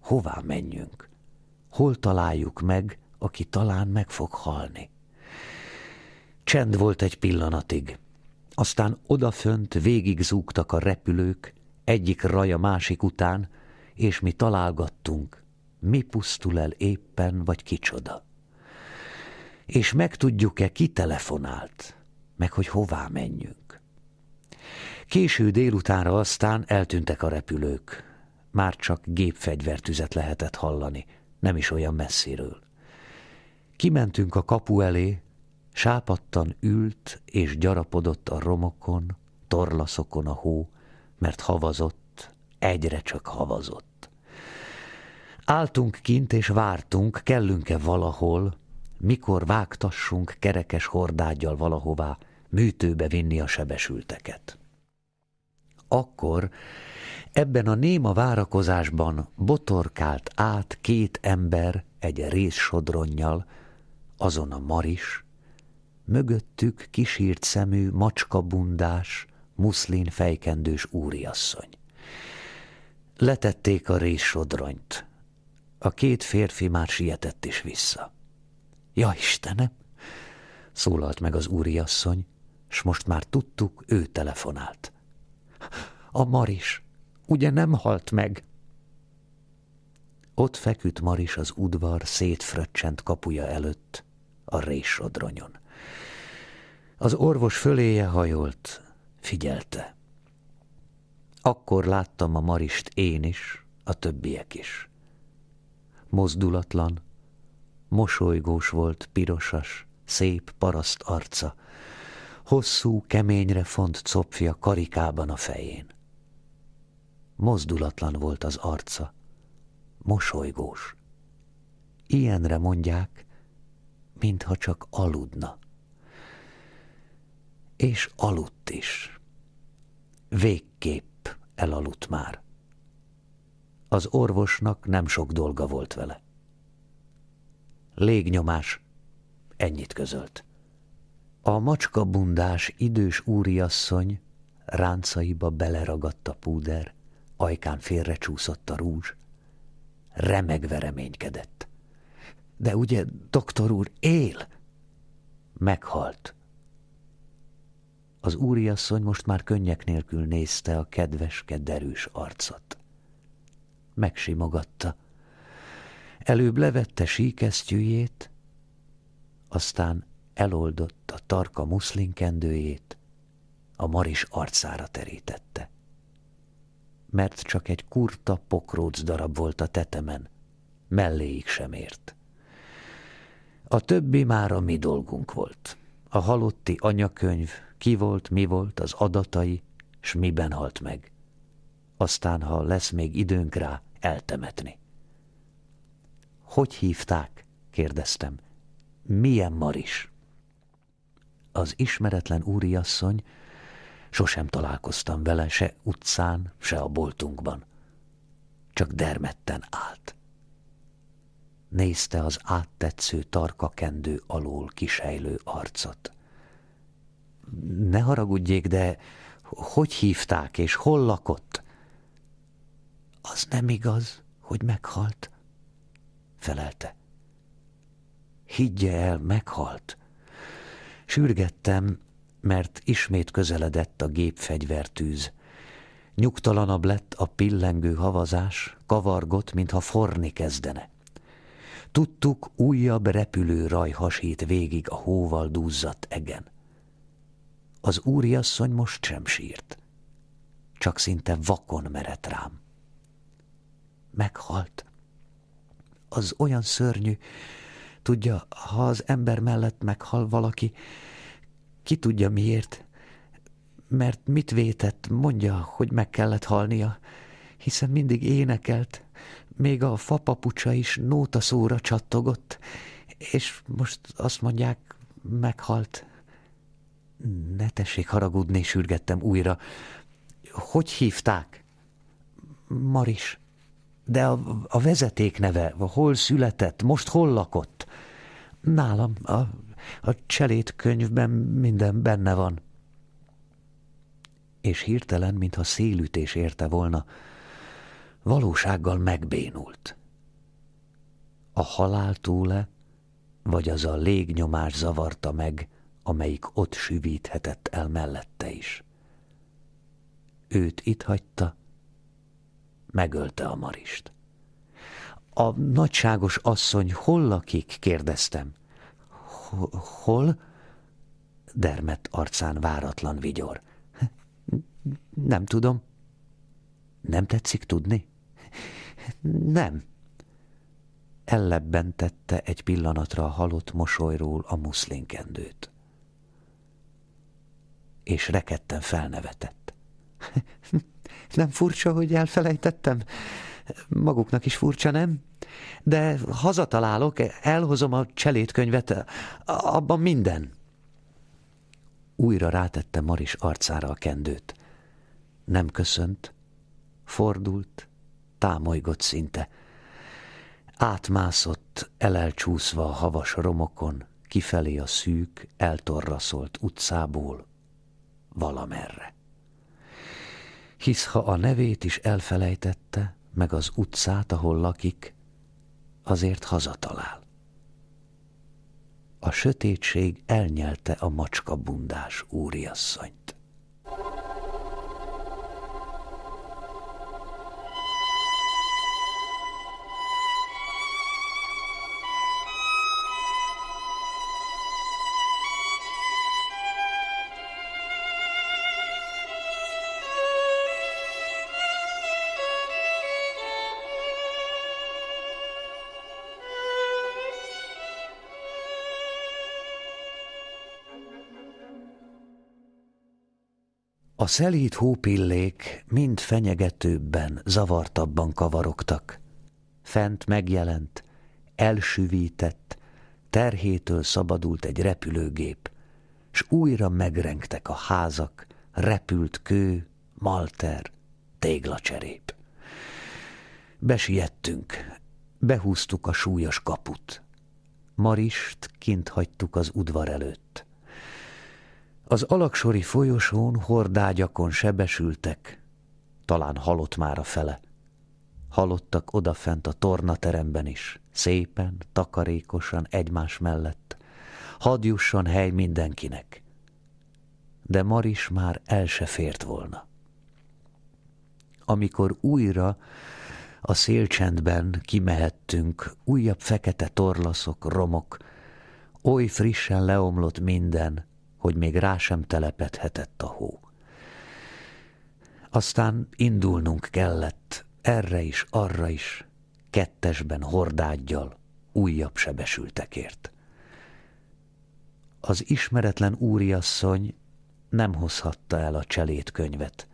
Speaker 1: Hová menjünk? Hol találjuk meg aki talán meg fog halni. Csend volt egy pillanatig, aztán odafönt zúgtak a repülők, egyik raja másik után, és mi találgattunk, mi pusztul el éppen, vagy kicsoda. És megtudjuk-e, ki telefonált, meg hogy hová menjünk. Késő délutánra aztán eltűntek a repülők. Már csak gépfegyvertüzet lehetett hallani, nem is olyan messziről. Kimentünk a kapu elé, sápattan ült és gyarapodott a romokon, torlaszokon a hó, mert havazott, egyre csak havazott. Áltunk kint és vártunk, kellünk-e valahol, mikor vágtassunk kerekes hordágyal valahová, műtőbe vinni a sebesülteket. Akkor ebben a néma várakozásban botorkált át két ember egy rézsodronnyal, azon a maris, mögöttük kisírt szemű, macskabundás, muszlin fejkendős úriasszony. Letették a résodronyt. A két férfi már sietett is vissza. Ja, Istenem! Szólalt meg az úriasszony, s most már tudtuk, ő telefonált. A Maris, ugye nem halt meg? Ott feküdt Maris az udvar szétfröccsent kapuja előtt, a résodronyon. Az orvos föléje hajolt,
Speaker 3: figyelte.
Speaker 1: Akkor láttam a Marist én is, a többiek is. Mozdulatlan, mosolygós volt pirosas, szép paraszt arca, hosszú, keményre font copfia karikában a fején. Mozdulatlan volt az arca, mosolygós. Ilyenre mondják, mintha csak aludna. És aludt is. Végképp elaludt már. Az orvosnak nem sok dolga volt vele. Légnyomás, ennyit közölt. A macska bundás idős úriasszony ráncaiba beleragadt a púder, ajkán félrecsúszott a rúzs, remegve reménykedett. De ugye, doktor úr, él! Meghalt. Az úriasszony most már könnyek nélkül nézte a kedves, kederűs arcot. Megsimogatta. Előbb levette síkesztyűjét, aztán eloldott a tarka muszlinkendőjét, a maris arcára terítette mert csak egy kurta pokróc darab volt a tetemen. Melléig sem ért. A többi már a mi dolgunk volt. A halotti anyakönyv, ki volt, mi volt, az adatai, s miben halt meg. Aztán, ha lesz még időnk rá, eltemetni. Hogy hívták? kérdeztem. Milyen Maris? Az ismeretlen úriasszony, Sosem találkoztam vele se utcán, se a boltunkban. Csak dermedten állt. Nézte az áttetsző tarka kendő alól kisejlő arcot. Ne haragudjék, de hogy hívták és hol lakott? Az nem igaz, hogy meghalt, felelte. Higgye el, meghalt. Sürgettem, mert ismét közeledett a gépfegyvertűz. Nyugtalanabb lett a pillengő havazás, kavargott, mintha forni kezdene. Tudtuk, újabb repülő raj hasít végig a hóval dúzzadt egen. Az úriasszony most sem sírt, csak szinte vakon merett rám. Meghalt. Az olyan szörnyű, tudja, ha az ember mellett meghal valaki, ki tudja miért? Mert mit vétett, mondja, hogy meg kellett halnia, hiszen mindig énekelt, még a fapapucsa is szóra csattogott, és most azt mondják, meghalt. Ne tessék haragudni, sürgettem újra. Hogy hívták? Maris. De a, a vezeték neve, hol született, most hol lakott? Nálam, a a cselét könyvben minden benne van. És hirtelen, mintha szélütés érte volna, valósággal megbénult. A halál túle, vagy az a légnyomás zavarta meg, amelyik ott süvíthetett el mellette is. Őt itt hagyta, megölte a marist. A nagyságos asszony hol lakik? kérdeztem hol? Dermet arcán váratlan vigyor. Nem tudom. Nem tetszik tudni? Nem. Ellebbentette egy pillanatra a halott mosolyról a muszlinkendőt. És rekedten felnevetett. Nem furcsa, hogy elfelejtettem? Maguknak is furcsa, nem? de hazatalálok, elhozom a cselétkönyvet, abban minden. Újra rátette Maris arcára a kendőt. Nem köszönt, fordult, támolygott szinte. Átmászott, elelcsúszva a havas romokon, kifelé a szűk, eltorraszolt utcából, valamerre. Hisz ha a nevét is elfelejtette, meg az utcát, ahol lakik, azért hazatalál. A sötétség elnyelte a macska bundás úriasszonyt. A szelíd hópillék mind fenyegetőbben, zavartabban kavarogtak. Fent megjelent, elsüvített, terhétől szabadult egy repülőgép, s újra megrengtek a házak, repült kő, malter, téglacserép. Besiettünk, behúztuk a súlyos kaput. Marist kint hagytuk az udvar előtt. Az alaksori folyosón hordágyakon sebesültek, talán halott már a fele. Halottak odafent a tornateremben is, szépen, takarékosan egymás mellett. Hadd jusson hely mindenkinek. De Maris már el se fért volna. Amikor újra a szélcsendben kimehettünk, újabb fekete torlaszok, romok, oly frissen leomlott minden, hogy még rá sem telepedhetett a hó. Aztán indulnunk kellett, erre is, arra is, kettesben hordádgyal, újabb sebesültekért. Az ismeretlen úriasszony nem hozhatta el a könyvet.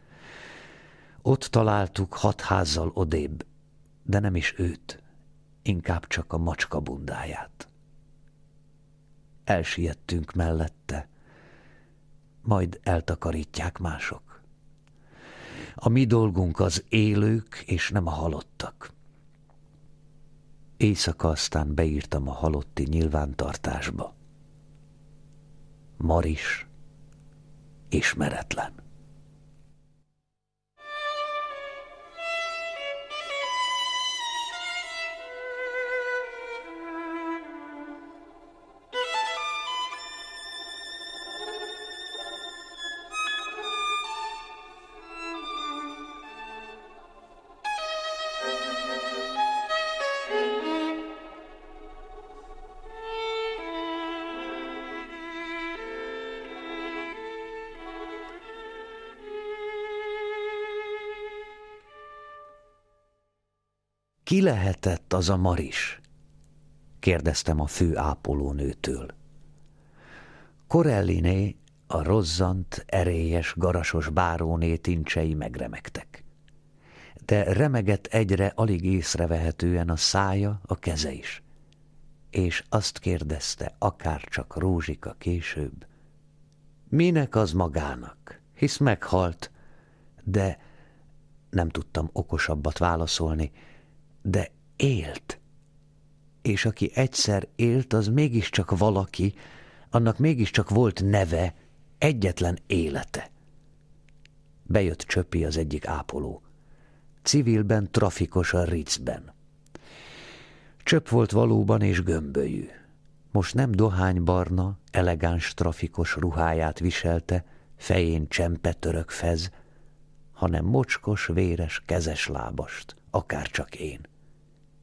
Speaker 1: Ott találtuk hat házzal odébb, de nem is őt, inkább csak a macska bundáját. Elsiettünk mellette, majd eltakarítják mások. A mi dolgunk az élők, és nem a halottak. Éjszaka aztán beírtam a halotti nyilvántartásba. Maris ismeretlen. lehetett az a maris? kérdeztem a fő ápolónőtől. Corelliné, a rozzant, erélyes, garasos báróné tincsei megremegtek. De remegett egyre alig észrevehetően a szája, a keze is. És azt kérdezte akárcsak Rózsika később, minek az magának, hisz meghalt, de nem tudtam okosabbat válaszolni, de élt. És aki egyszer élt, az mégiscsak valaki, annak mégiscsak volt neve, egyetlen élete. Bejött Csöpi az egyik ápoló. Civilben, trafikos a Ritzben. Csöp volt valóban és gömbölyű. Most nem dohánybarna, elegáns trafikos ruháját viselte, fején csempetörök fez, hanem mocskos, véres, kezes lábast. Akár csak én,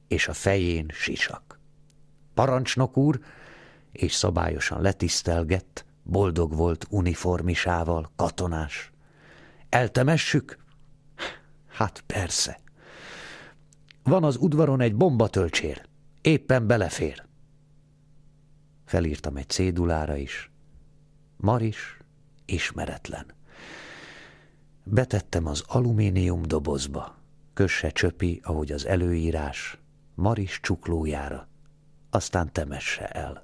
Speaker 1: és a fején sisak. Parancsnok úr, és szabályosan letisztelgett, boldog volt uniformisával, katonás. Eltemessük? Hát persze. Van az udvaron egy bombatölcsér, éppen belefér. Felírtam egy cédulára is. Maris ismeretlen. Betettem az alumínium dobozba kösse csöpi, ahogy az előírás, Maris csuklójára, aztán temesse el.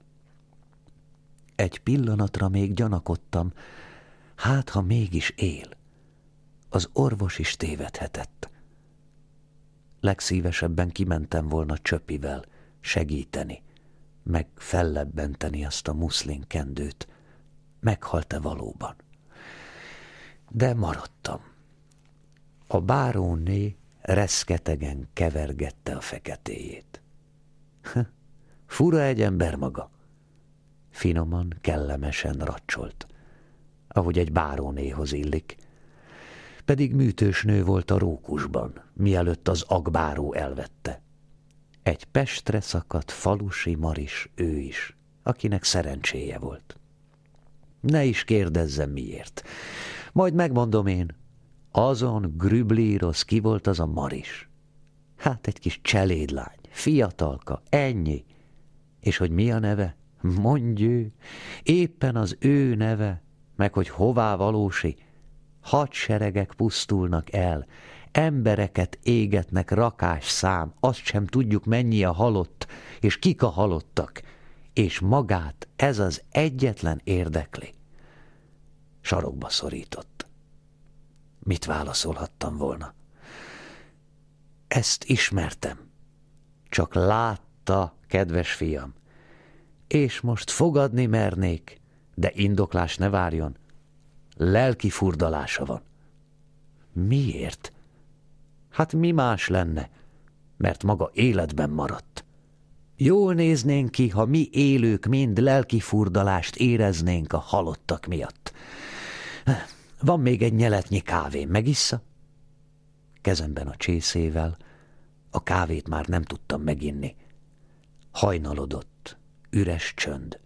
Speaker 1: Egy pillanatra még gyanakodtam, hát ha mégis él. Az orvos is tévedhetett. Legszívesebben kimentem volna csöpivel segíteni, meg fellebbenteni azt a muszlin kendőt. Meghalt-e valóban? De maradtam. A báróné reszketegen kevergette a feketéjét. Fura egy ember maga. Finoman, kellemesen racsolt, ahogy egy bárónéhoz illik. Pedig műtős nő volt a rókusban, mielőtt az agbáró elvette. Egy pestre szakadt falusi maris ő is, akinek szerencséje volt. Ne is kérdezzem miért. Majd megmondom én, azon grüblíroz, ki volt az a Maris. Hát egy kis cselédlány, fiatalka, ennyi. És hogy mi a neve? Mondj éppen az ő neve, meg hogy hová valósi. Hadseregek pusztulnak el, embereket égetnek rakás szám, azt sem tudjuk mennyi a halott, és kik a halottak, és magát ez az egyetlen érdekli. Sarokba szorított. Mit válaszolhattam volna? Ezt ismertem. Csak látta, kedves fiam. És most fogadni mernék, de indoklás ne várjon. Lelki furdalása van. Miért? Hát mi más lenne? Mert maga életben maradt. Jól néznénk ki, ha mi élők mind lelki furdalást éreznénk a halottak miatt. Van még egy nyeletnyi kávé, megissza? Kezemben a csészével, a kávét már nem tudtam meginni. Hajnalodott, üres csönd.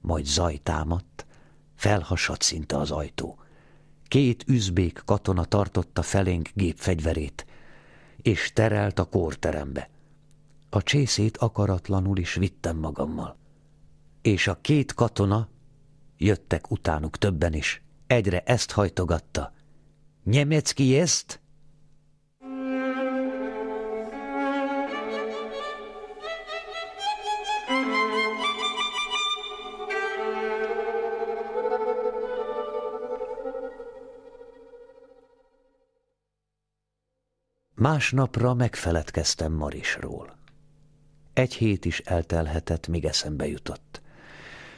Speaker 1: Majd zaj támadt, felhasadt szinte az ajtó. Két üzbék katona tartotta felénk gépfegyverét, és terelt a kórterembe. A csészét akaratlanul is vittem magammal. És a két katona, jöttek utánuk többen is, egyre ezt hajtogatta. Nyemecki ezt? Másnapra megfeledkeztem Marisról. Egy hét is eltelhetett, míg eszembe jutott.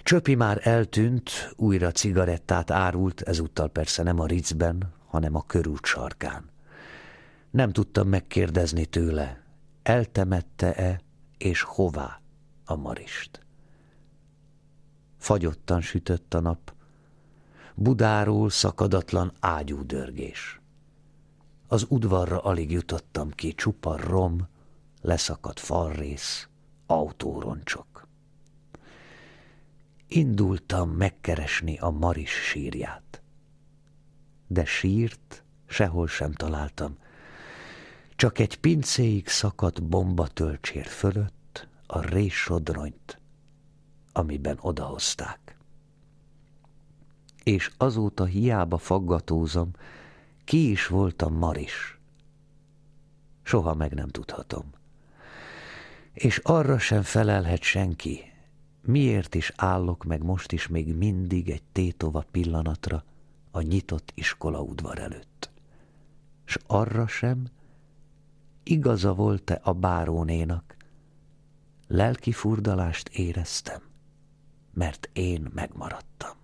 Speaker 1: Csöpi már eltűnt, újra cigarettát árult, ezúttal persze nem a ricben, hanem a körút sarkán. Nem tudtam megkérdezni tőle, eltemette-e és hová a marist. Fagyottan sütött a nap, Budáról szakadatlan ágyú dörgés. Az udvarra alig jutottam ki, csupa rom, leszakadt falrész, autóroncsok indultam megkeresni a Maris sírját. De sírt sehol sem találtam. Csak egy pincéig szakadt bombatölcsér fölött a résodronyt, amiben odahozták. És azóta hiába faggatózom, ki is volt a Maris. Soha meg nem tudhatom. És arra sem felelhet senki, miért is állok meg most is még mindig egy tétova pillanatra a nyitott iskola udvar előtt. S arra sem, igaza volt-e a bárónénak, lelki furdalást éreztem, mert én megmaradtam.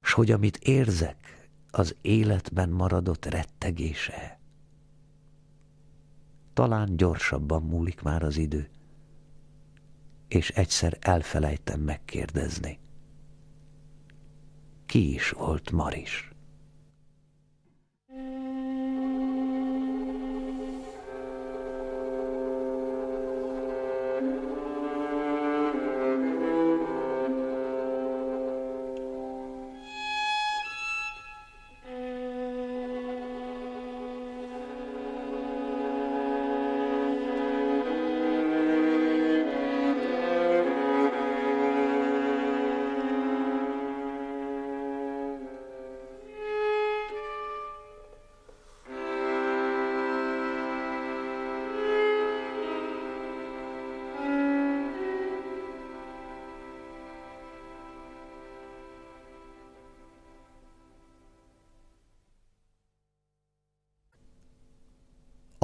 Speaker 1: S hogy amit érzek, az életben maradott rettegése. Talán gyorsabban múlik már az idő, és egyszer elfelejtem megkérdezni. Ki is volt Maris?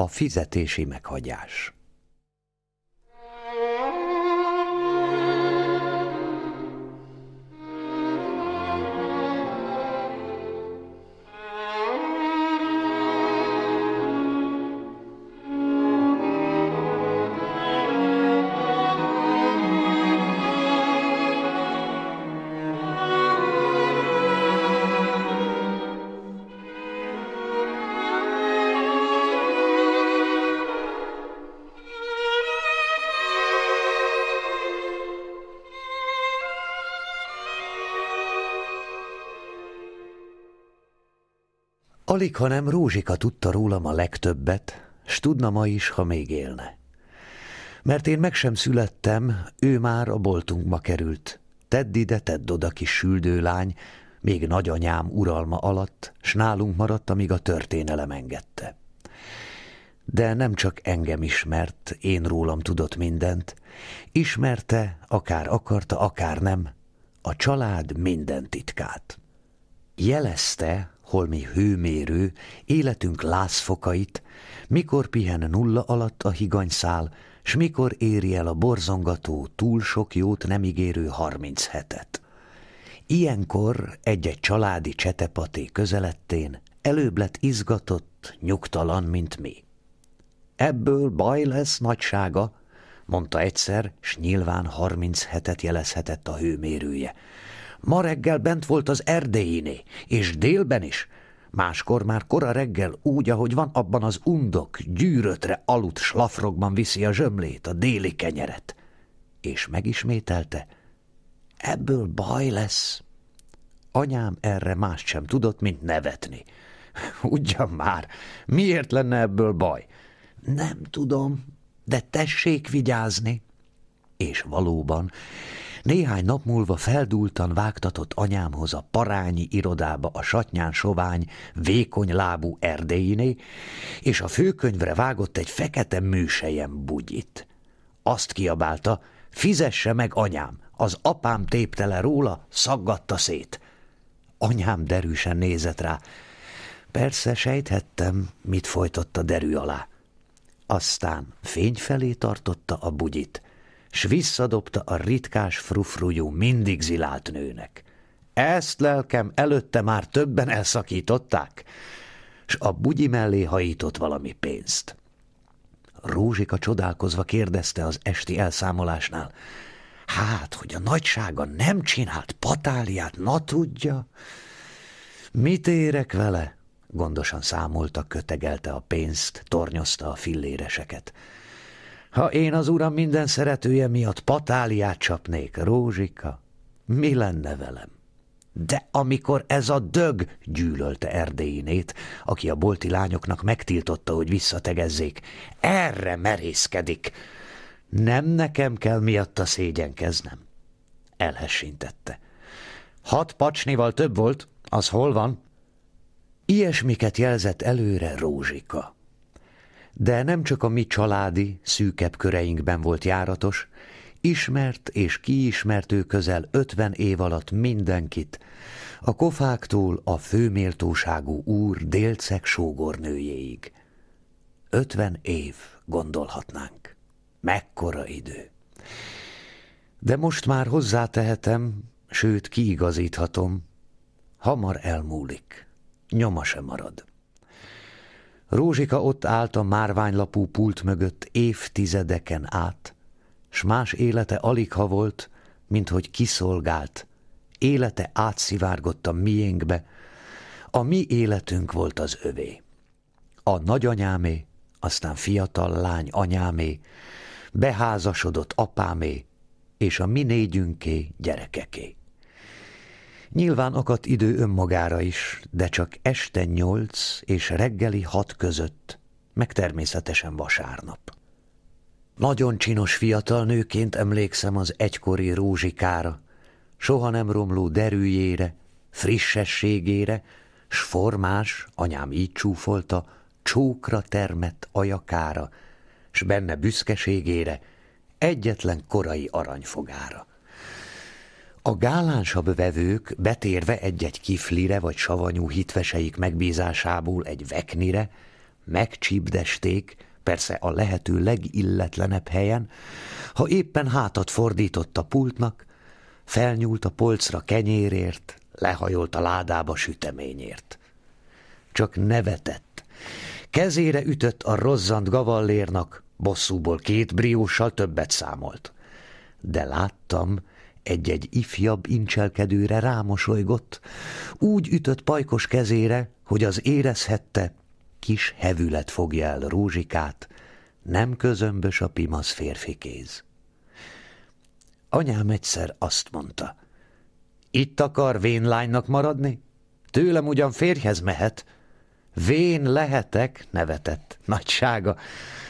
Speaker 1: a fizetési meghagyás. Alig, hanem Rózsika tudta rólam a legtöbbet, s tudna ma is, ha még élne. Mert én meg sem születtem, ő már a boltunkba került. Tedd ide, tedd oda kis süldő lány, még nagyanyám uralma alatt, s nálunk maradt, amíg a történelem engedte. De nem csak engem ismert, én rólam tudott mindent. Ismerte, akár akarta, akár nem, a család minden titkát. Jelezte, holmi hőmérő, életünk lázfokait, mikor pihen nulla alatt a higanyszál, s mikor éri el a borzongató, túl sok jót nem ígérő harminc hetet. Ilyenkor egy-egy családi csetepaté közelettén előbb lett izgatott, nyugtalan, mint mi. Ebből baj lesz nagysága, mondta egyszer, s nyilván harminc hetet jelezhetett a hőmérője, Ma reggel bent volt az erdélyiné, és délben is. Máskor már kora reggel úgy, ahogy van abban az undok, gyűrötre aludt slafrogban viszi a zsömlét, a déli kenyeret. És megismételte, ebből baj lesz. Anyám erre más sem tudott, mint nevetni. Ugyan már, miért lenne ebből baj? Nem tudom, de tessék vigyázni. És valóban néhány nap múlva feldúltan vágtatott anyámhoz a parányi irodába a satnyán sovány, vékony lábú erdeiné, és a főkönyvre vágott egy fekete műsejem bugyit. Azt kiabálta, fizesse meg anyám, az apám téptele róla, szaggatta szét. Anyám derűsen nézett rá. Persze sejthettem, mit folytott a derű alá. Aztán fény felé tartotta a bugyit, s visszadobta a ritkás frufrujú, mindig zilált nőnek. Ezt lelkem előtte már többen elszakították, s a bugyi mellé hajított valami pénzt. Rózsika csodálkozva kérdezte az esti elszámolásnál, hát, hogy a nagysága nem csinált patáliát, na tudja. Mit érek vele? Gondosan számolta, kötegelte a pénzt, tornyozta a filléreseket. Ha én az uram minden szeretője miatt patáliát csapnék, Rózsika, mi lenne velem? De amikor ez a dög gyűlölte erdéinét, aki a bolti lányoknak megtiltotta, hogy visszategezzék, erre merészkedik. Nem nekem kell miatta szégyenkeznem. Elhessintette. Hat pacsnival több volt, az hol van? Ilyesmiket jelzett előre Rózsika de nem csak a mi családi, szűkebb köreinkben volt járatos, ismert és kiismert ő közel ötven év alatt mindenkit, a kofáktól a főméltóságú úr délceg sógornőjéig. Ötven év, gondolhatnánk. Mekkora idő. De most már hozzátehetem, sőt kiigazíthatom, hamar elmúlik, nyoma sem marad. Rózsika ott állt a márványlapú pult mögött évtizedeken át, s más élete alig ha volt, mint hogy kiszolgált. Élete átszivárgott a miénkbe, a mi életünk volt az övé. A nagyanyámé, aztán fiatal lány anyámé, beházasodott apámé, és a mi négyünké gyerekeké. Nyilván akadt idő önmagára is, de csak este nyolc és reggeli hat között, meg természetesen vasárnap. Nagyon csinos fiatal nőként emlékszem az egykori rózsikára, soha nem romló derűjére, frissességére, s formás, anyám így csúfolta, csókra termett ajakára, s benne büszkeségére, egyetlen korai aranyfogára. A gálánsabb vevők betérve egy-egy kiflire vagy savanyú hitveseik megbízásából egy veknire, megcsípdesték, persze a lehető legilletlenebb helyen, ha éppen hátat fordított a pultnak, felnyúlt a polcra kenyérért, lehajolt a ládába süteményért. Csak nevetett. Kezére ütött a rozzant gavallérnak, bosszúból két briósal többet számolt. De láttam, egy-egy ifjabb incselkedőre rámosolygott, úgy ütött pajkos kezére, hogy az érezhette, kis hevület fogja el rózsikát, nem közömbös a pimasz férfi kéz. Anyám egyszer azt mondta, itt akar lánynak maradni? Tőlem ugyan férjhez mehet. Vén lehetek, nevetett, nagysága,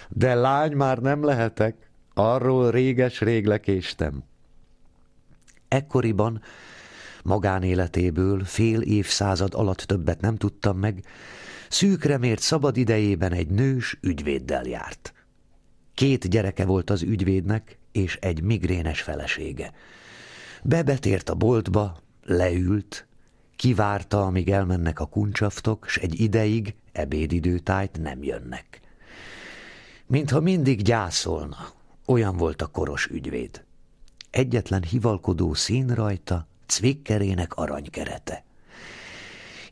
Speaker 1: de lány már nem lehetek, arról réges-rég lekéstem. Ekkoriban magánéletéből fél évszázad alatt többet nem tudtam meg, szűkre mért szabad idejében egy nős ügyvéddel járt. Két gyereke volt az ügyvédnek, és egy migrénes felesége. Bebetért a boltba, leült, kivárta, amíg elmennek a kuncsaftok, s egy ideig, ebédidőtájt nem jönnek. Mintha mindig gyászolna, olyan volt a koros ügyvéd egyetlen hivalkodó szín rajta, cvikkerének aranykerete.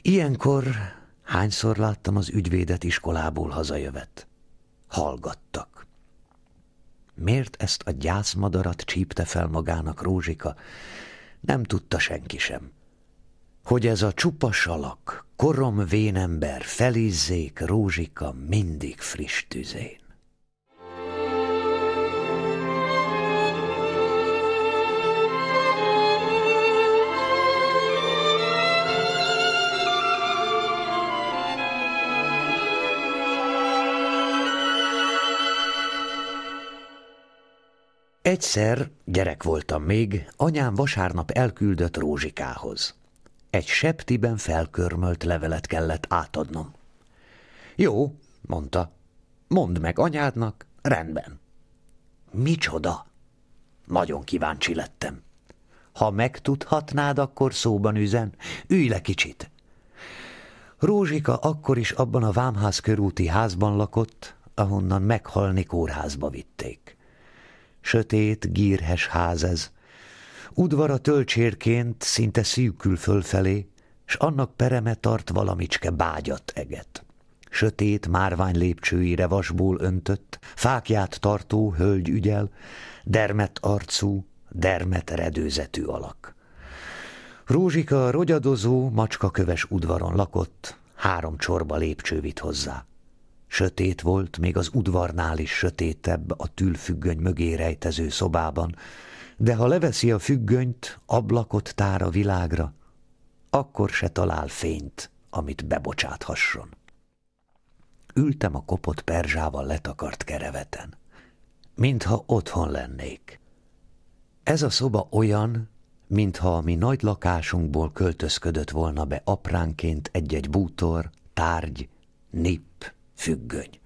Speaker 1: Ilyenkor hányszor láttam az ügyvédet iskolából hazajövet. Hallgattak. Miért ezt a gyászmadarat csípte fel magának Rózsika? Nem tudta senki sem. Hogy ez a csupa salak, korom vénember felizzék Rózsika mindig friss tüzén. Egyszer, gyerek voltam még, anyám vasárnap elküldött Rózsikához. Egy septiben felkörmölt levelet kellett átadnom. Jó, mondta, mondd meg anyádnak, rendben. Micsoda? Nagyon kíváncsi lettem. Ha megtudhatnád, akkor szóban üzen, ülj le kicsit. Rózsika akkor is abban a vámház körúti házban lakott, ahonnan meghalni kórházba vitték. Sötét, gírhes ház ez. Udvara tölcsérként szinte szűkül fölfelé, s annak pereme tart valamicske bágyat eget. Sötét márvány lépcsőire vasból öntött, fákját tartó hölgy ügyel, dermet arcú, dermet redőzetű alak. Rózsika rogyadozó, macskaköves udvaron lakott, három csorba lépcső vitt hozzá. Sötét volt, még az udvarnál is sötétebb a tülfüggöny mögé rejtező szobában, de ha leveszi a függönyt, ablakot tár a világra, akkor se talál fényt, amit bebocsáthasson. Ültem a kopott perzsával letakart kereveten. Mintha otthon lennék. Ez a szoba olyan, mintha a mi nagy lakásunkból költözködött volna be apránként egy-egy bútor, tárgy, nip, függöny.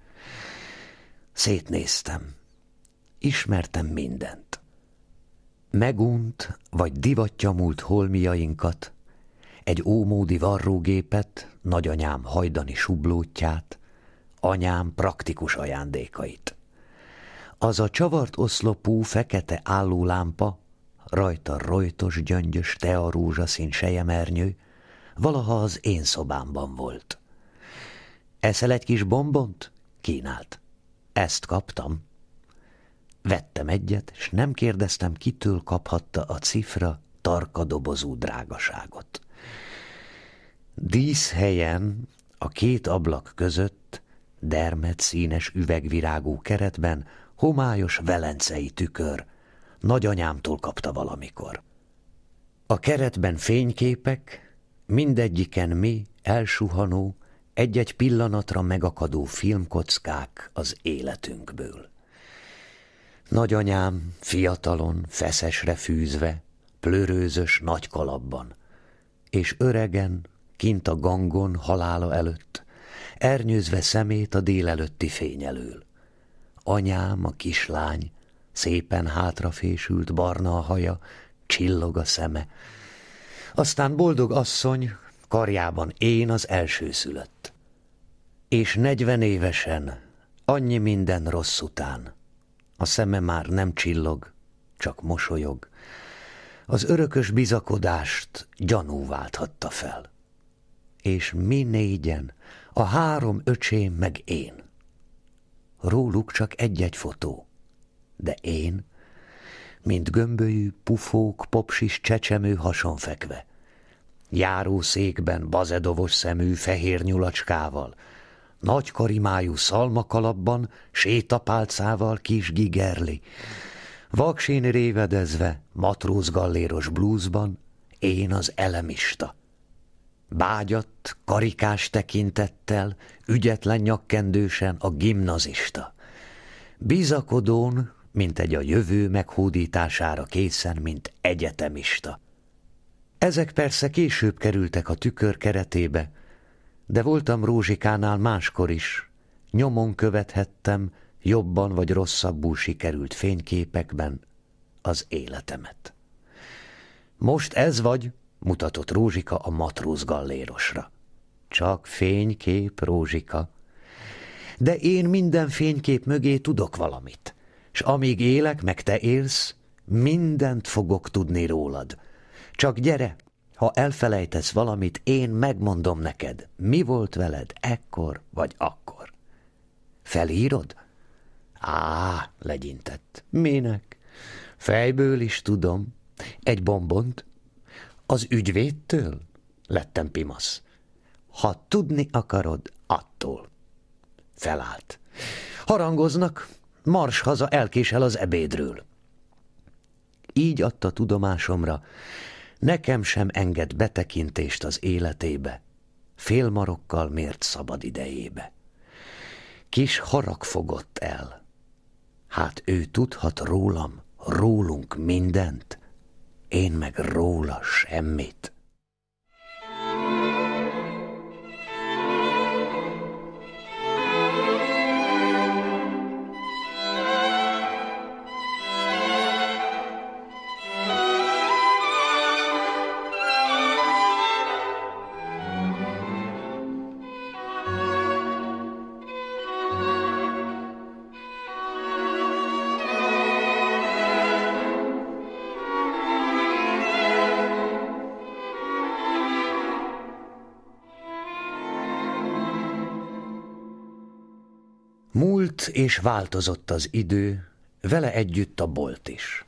Speaker 1: Szétnéztem. Ismertem mindent. Megunt vagy divatja múlt holmiainkat, egy ómódi varrógépet, nagyanyám hajdani sublótját, anyám praktikus ajándékait. Az a csavart oszlopú fekete állólámpa, rajta rojtos gyöngyös tea rózsaszín sejemernyő, valaha az én szobámban volt. Eszel egy kis bombont? Kínált. Ezt kaptam. Vettem egyet, és nem kérdeztem, kitől kaphatta a cifra tarkadobozú drágaságot. helyen, a két ablak között, dermed színes üvegvirágú keretben homályos velencei tükör, nagyanyámtól kapta valamikor. A keretben fényképek, mindegyiken mi elsuhanó, egy-egy pillanatra megakadó filmkockák az életünkből. Nagyanyám fiatalon, feszesre fűzve, plörőzös nagy kalapban, és öregen, kint a gangon halála előtt, ernyőzve szemét a délelőtti fény elől. Anyám, a kislány, szépen hátrafésült barna a haja, csillog a szeme. Aztán boldog asszony, karjában én az első szülött. És negyven évesen, annyi minden rossz után, a szeme már nem csillog, csak mosolyog, az örökös bizakodást gyanú válthatta fel. És mi négyen, a három öcsém meg én. Róluk csak egy-egy fotó, de én, mint gömbölyű, pufók, popsis csecsemő hason fekve, járószékben bazedovos szemű fehér nyulacskával, nagy karimájú szalmakalapban, sétapálcával kis gigerli, vaksén révedezve, matrózgalléros blúzban, én az elemista. Bágyat, karikás tekintettel, ügyetlen nyakkendősen a gimnazista. Bizakodón, mint egy a jövő meghódítására készen, mint egyetemista. Ezek persze később kerültek a tükör keretébe, de voltam Rózsikánál máskor is. Nyomon követhettem, jobban vagy rosszabbul sikerült fényképekben az életemet. Most ez vagy, mutatott Rózsika a matróz gallérosra. Csak fénykép, Rózsika. De én minden fénykép mögé tudok valamit, s amíg élek, meg te élsz, mindent fogok tudni rólad – csak gyere, ha elfelejtesz valamit, én megmondom neked, mi volt veled ekkor vagy akkor. Felírod? Á, legyintett. Minek? Fejből is tudom. Egy bombont? Az ügyvédtől? Lettem pimasz. Ha tudni akarod, attól. Felállt. Harangoznak, mars haza elkésel az ebédről. Így adta tudomásomra, nekem sem enged betekintést az életébe, félmarokkal mért szabad idejébe. Kis harag fogott el. Hát ő tudhat rólam, rólunk mindent, én meg róla semmit. és változott az idő, vele együtt a bolt is.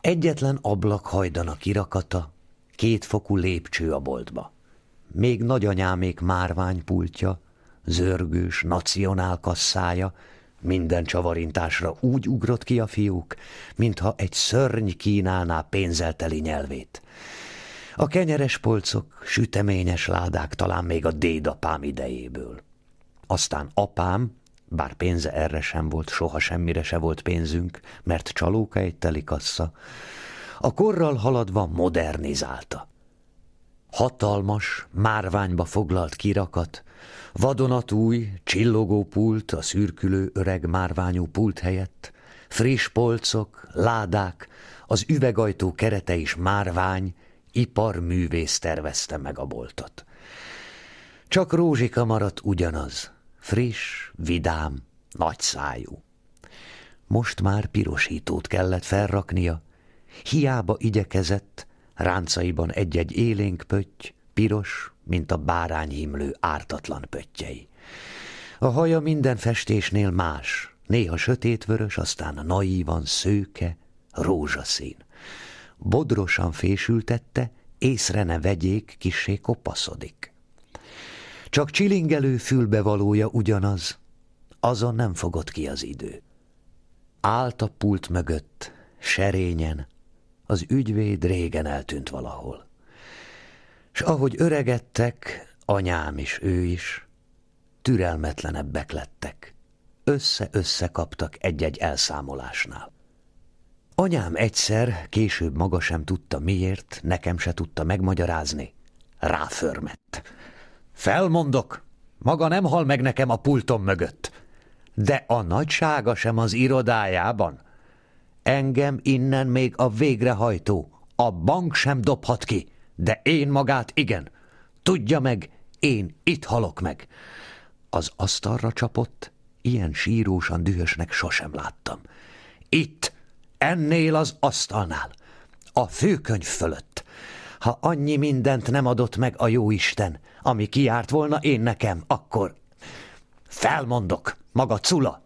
Speaker 1: Egyetlen ablak hajdana kirakata, kétfokú lépcső a boltba. Még nagyanyámék márványpultja, zörgős, nacionál kasszája, minden csavarintásra úgy ugrott ki a fiúk, mintha egy szörny kínálná pénzelteli nyelvét. A kenyeres polcok, süteményes ládák talán még a dédapám idejéből. Aztán apám, bár pénze erre sem volt, soha semmire se volt pénzünk, mert csalóka egy telikassa, a korral haladva modernizálta. Hatalmas, márványba foglalt kirakat, vadonatúj, csillogó pult a szürkülő öreg márványú pult helyett, friss polcok, ládák, az üvegajtó kerete is márvány, iparművész tervezte meg a boltot. Csak rózsika maradt ugyanaz – friss, vidám, nagyszájú. Most már pirosítót kellett felraknia, hiába igyekezett, ráncaiban egy-egy élénk pötty, piros, mint a bárányhimlő ártatlan pöttyei. A haja minden festésnél más, néha sötétvörös, aztán naívan szőke, rózsaszín. Bodrosan fésültette, észre ne vegyék, kissé kopaszodik. Csak csilingelő fülbevalója ugyanaz, azon nem fogott ki az idő. Állt a pult mögött, serényen, az ügyvéd régen eltűnt valahol. És ahogy öregedtek, anyám is, ő is, türelmetlenebbek lettek. Össze-össze kaptak egy-egy elszámolásnál. Anyám egyszer, később maga sem tudta miért, nekem se tudta megmagyarázni, ráförmett. Felmondok, maga nem hal meg nekem a pultom mögött, de a nagysága sem az irodájában. Engem innen még a végrehajtó, a bank sem dobhat ki, de én magát igen. Tudja meg, én itt halok meg. Az asztalra csapott, ilyen sírósan dühösnek sosem láttam. Itt, ennél az asztalnál, a főkönyv fölött, ha annyi mindent nem adott meg a jó Isten, ami kiárt volna én nekem, akkor felmondok, maga Cula.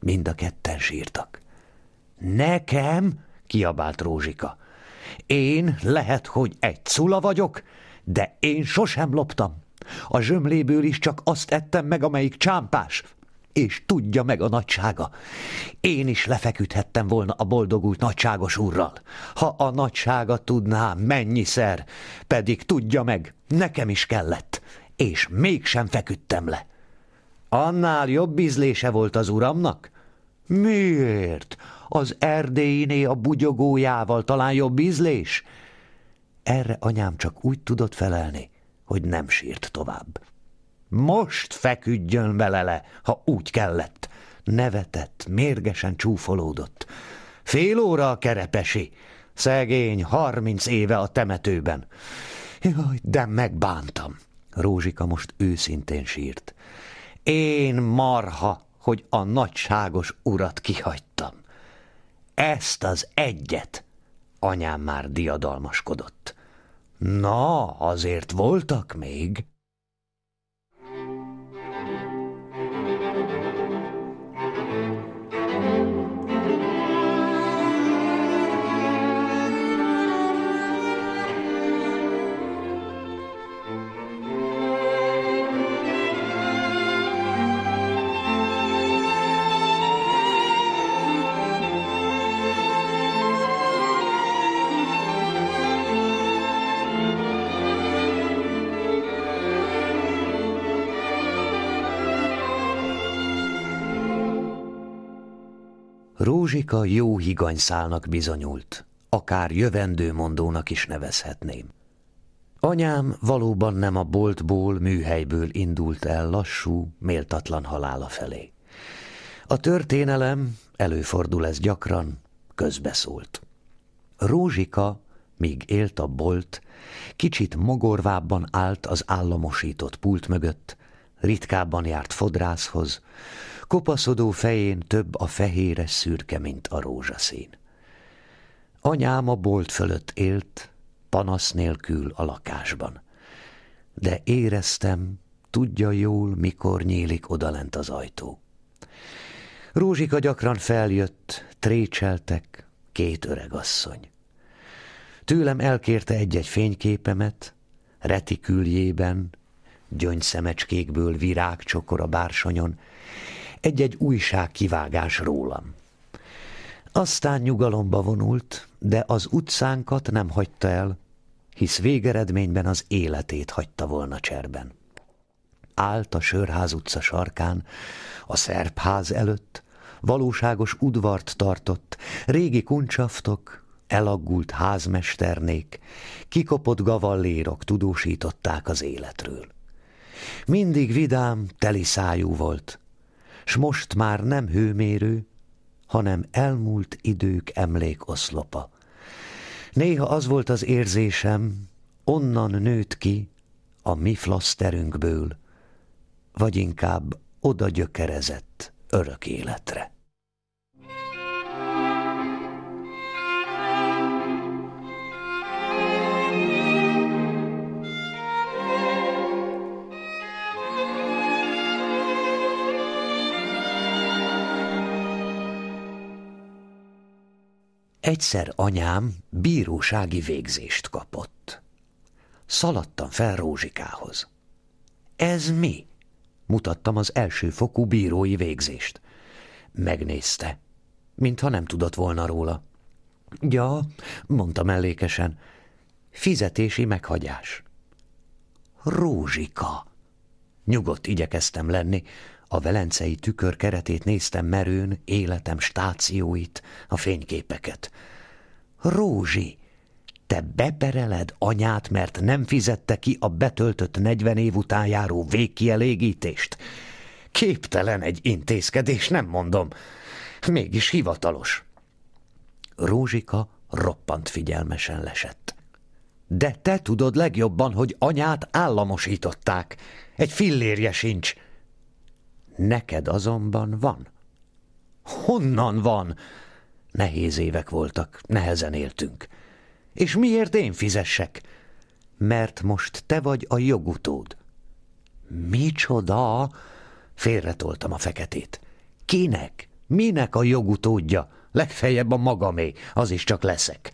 Speaker 1: Mind a ketten sírtak. Nekem? kiabált Rózsika. Én lehet, hogy egy Cula vagyok, de én sosem loptam. A zsömléből is csak azt ettem meg, amelyik csámpás és tudja meg a nagysága. Én is lefeküdhettem volna a boldogult nagyságos úrral, ha a nagysága tudná mennyiszer, pedig tudja meg, nekem is kellett, és mégsem feküdtem le. Annál jobb ízlése volt az uramnak? Miért? Az erdélyiné a bugyogójával talán jobb ízlés? Erre anyám csak úgy tudott felelni, hogy nem sírt tovább. Most feküdjön vele le, ha úgy kellett. Nevetett, mérgesen csúfolódott. Fél óra a kerepesi. Szegény, harminc éve a temetőben. Jaj, de megbántam. Rózsika most őszintén sírt. Én marha, hogy a nagyságos urat kihagytam. Ezt az egyet anyám már diadalmaskodott. Na, azért voltak még. Zsuzsika jó higanyszálnak bizonyult, akár jövendőmondónak is nevezhetném. Anyám valóban nem a boltból, műhelyből indult el lassú, méltatlan halála felé. A történelem, előfordul ez gyakran, közbeszólt. Rózsika, míg élt a bolt, kicsit mogorvábban állt az államosított pult mögött, ritkábban járt fodrászhoz, kopaszodó fején több a fehére szürke, mint a rózsaszín. Anyám a bolt fölött élt, panasz nélkül a lakásban. De éreztem, tudja jól, mikor nyílik odalent az ajtó. Rózsika gyakran feljött, trécseltek, két öreg asszony. Tőlem elkérte egy-egy fényképemet, retiküljében, gyöngyszemecskékből virágcsokor a bársonyon, egy-egy újság kivágás rólam. Aztán nyugalomba vonult, de az utcánkat nem hagyta el, hisz végeredményben az életét hagyta volna cserben. Állt a Sörház utca sarkán, a szerbház előtt, valóságos udvart tartott, régi kuncsaftok, elaggult házmesternék, kikopott gavallérok tudósították az életről. Mindig vidám, teli szájú volt, s most már nem hőmérő, hanem elmúlt idők emlékoszlopa. Néha az volt az érzésem, onnan nőtt ki a mi flaszterünkből, vagy inkább oda gyökerezett örök életre. Egyszer anyám bírósági végzést kapott. Szaladtam fel Rózsikához. Ez mi? Mutattam az első fokú bírói végzést. Megnézte, mintha nem tudott volna róla. Ja, mondta mellékesen, fizetési meghagyás. Rózsika! Nyugodt igyekeztem lenni, a velencei tükör keretét néztem merőn, életem stációit, a fényképeket. Rózsi, te bepereled anyát, mert nem fizette ki a betöltött 40 év után járó végkielégítést. Képtelen egy intézkedés, nem mondom. Mégis hivatalos. Rózsika roppant figyelmesen lesett. De te tudod legjobban, hogy anyát államosították. Egy fillérje sincs. Neked azonban van. Honnan van? Nehéz évek voltak, nehezen éltünk. És miért én fizessek? Mert most te vagy a jogutód. Micsoda? Félretoltam a feketét. Kinek? Minek a jogutódja? Legfeljebb a magamé, az is csak leszek.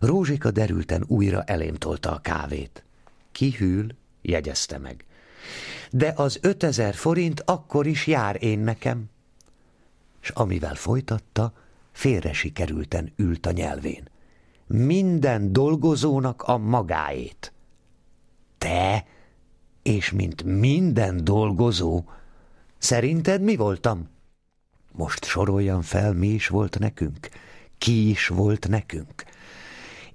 Speaker 1: Rózsika derülten újra elém tolta a kávét. Kihűl, jegyezte meg. De az 5000 forint akkor is jár én nekem. És amivel folytatta, félre sikerülten ült a nyelvén. Minden dolgozónak a magáét. Te, és mint minden dolgozó, szerinted mi voltam? Most soroljam fel, mi is volt nekünk, ki is volt nekünk.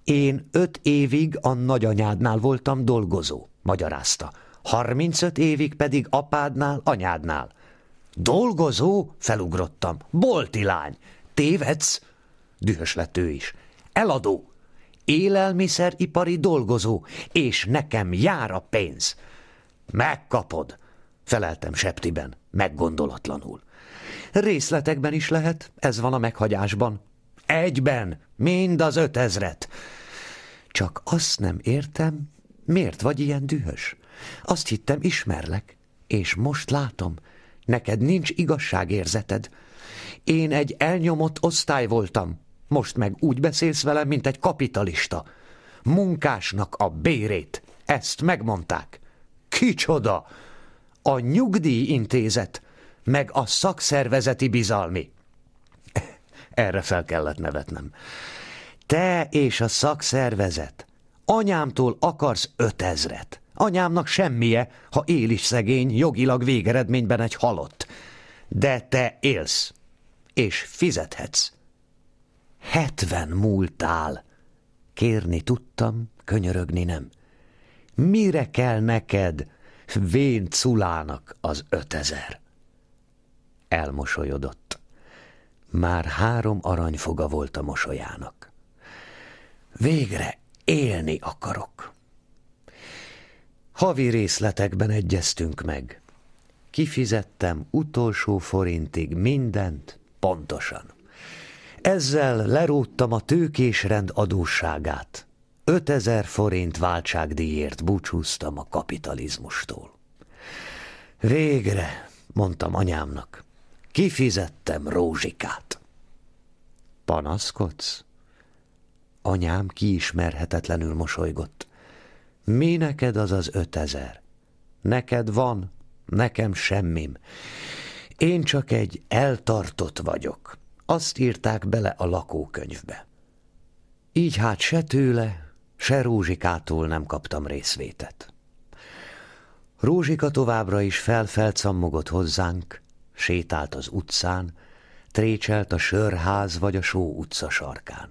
Speaker 1: Én öt évig a nagyanyádnál voltam dolgozó, magyarázta harmincöt évig pedig apádnál, anyádnál. Dolgozó, felugrottam. Bolti lány. Tévedsz? Dühös lett ő is. Eladó. Élelmiszeripari dolgozó, és nekem jár a pénz. Megkapod, feleltem septiben, meggondolatlanul. Részletekben is lehet, ez van a meghagyásban. Egyben, mind az ötezret. Csak azt nem értem, miért vagy ilyen dühös? Azt hittem, ismerlek, és most látom, neked nincs igazságérzeted. Én egy elnyomott osztály voltam, most meg úgy beszélsz velem, mint egy kapitalista. Munkásnak a bérét, ezt megmondták. Kicsoda! A nyugdíjintézet, meg a szakszervezeti bizalmi. Erre fel kellett nevetnem. Te és a szakszervezet. Anyámtól akarsz ötezret. Anyámnak semmije, ha él is szegény, jogilag végeredményben egy halott. De te élsz, és fizethetsz. Hetven múltál. Kérni tudtam, könyörögni nem. Mire kell neked, vén culának az ötezer? Elmosolyodott. Már három aranyfoga volt a mosolyának. Végre élni akarok. Havi részletekben egyeztünk meg. Kifizettem utolsó forintig mindent pontosan. Ezzel leróttam a tőkésrend adósságát. 5000 forint váltságdíjért búcsúztam a kapitalizmustól. Végre, mondtam anyámnak, kifizettem rózsikát. Panaszkodsz? Anyám kiismerhetetlenül mosolygott. Mi neked az az ötezer? Neked van, nekem semmim. Én csak egy eltartott vagyok. Azt írták bele a lakókönyvbe. Így hát se tőle, se Rózsikától nem kaptam részvétet. Rózsika továbbra is felfelcammogott hozzánk, sétált az utcán, trécselt a sörház vagy a só utca sarkán.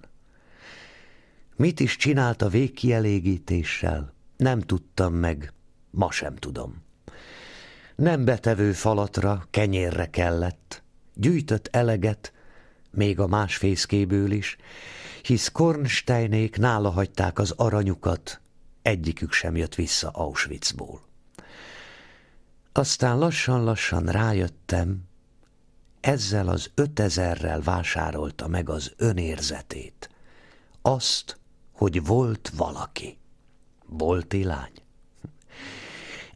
Speaker 1: Mit is csinált a végkielégítéssel, nem tudtam meg, ma sem tudom. Nem betevő falatra, kenyérre kellett, gyűjtött eleget, még a más fészkéből is, hisz Kornsteinék nála hagyták az aranyukat, egyikük sem jött vissza Auschwitzból. Aztán lassan-lassan rájöttem, ezzel az ötezerrel vásárolta meg az önérzetét, azt, hogy volt valaki bolti lány.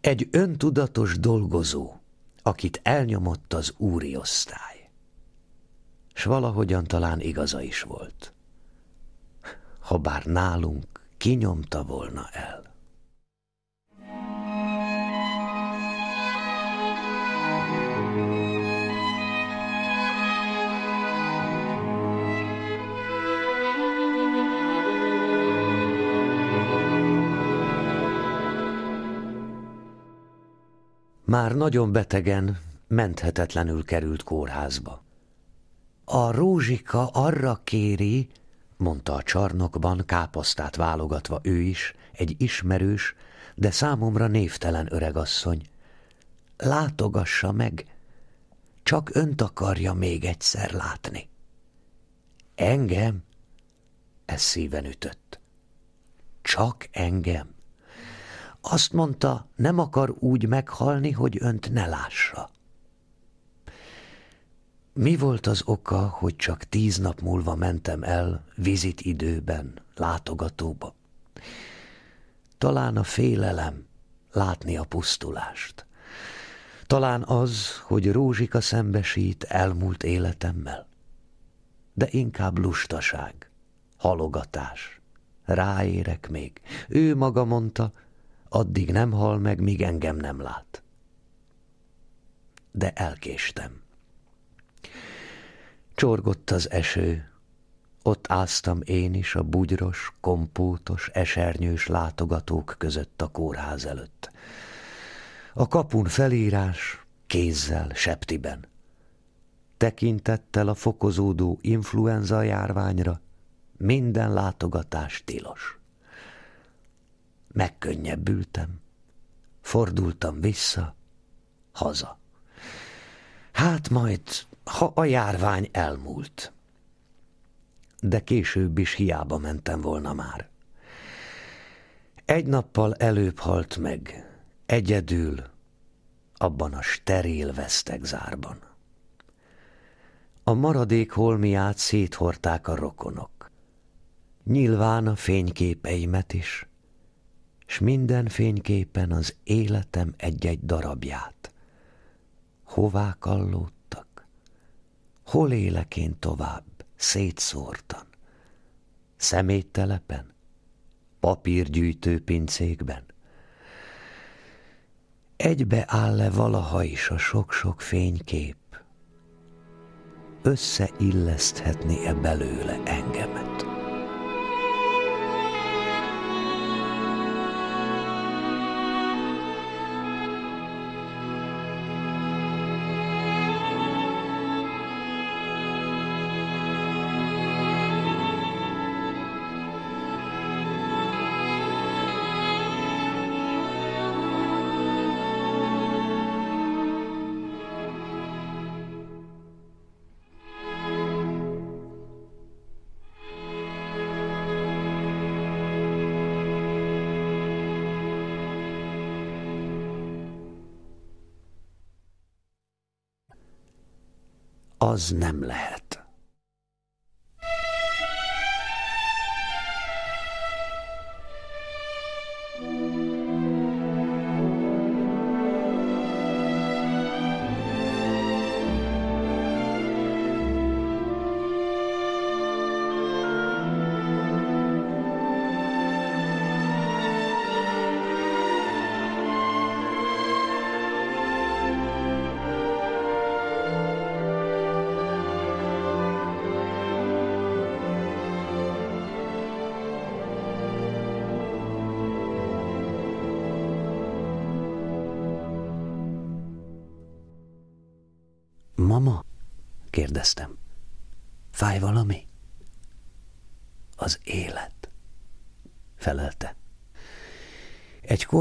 Speaker 1: Egy öntudatos dolgozó, akit elnyomott az úri osztály. S valahogyan talán igaza is volt, ha bár nálunk kinyomta volna el. Már nagyon betegen, menthetetlenül került kórházba. A rózsika arra kéri, mondta a csarnokban, káposztát válogatva ő is, egy ismerős, de számomra névtelen öregasszony. Látogassa meg, csak önt akarja még egyszer látni. Engem? Ez szíven ütött. Csak engem? Azt mondta, nem akar úgy meghalni, hogy önt ne lássa. Mi volt az oka, hogy csak tíz nap múlva mentem el vizit időben, látogatóba? Talán a félelem látni a pusztulást. Talán az, hogy Rózsika szembesít elmúlt életemmel. De inkább lustaság, halogatás. Ráérek még. Ő maga mondta, addig nem hal meg, míg engem nem lát. De elkéstem. Csorgott az eső, ott áztam én is a bugyros, kompótos, esernyős látogatók között a kórház előtt. A kapun felírás kézzel, septiben. Tekintettel a fokozódó influenza járványra minden látogatás tilos. Megkönnyebbültem. Fordultam vissza, haza. Hát majd, ha a járvány elmúlt. De később is hiába mentem volna már. Egy nappal előbb halt meg, egyedül, abban a steril vesztegzárban. A maradék holmiát széthorták a rokonok. Nyilván a fényképeimet is – s minden fényképen az életem egy-egy darabját. Hová kallódtak? Hol élek én tovább, szétszórtan? Szeméttelepen? Papírgyűjtő pincékben? Egybe áll-e valaha is a sok-sok fénykép? Összeilleszthetni-e belőle engemet? az nem lehet.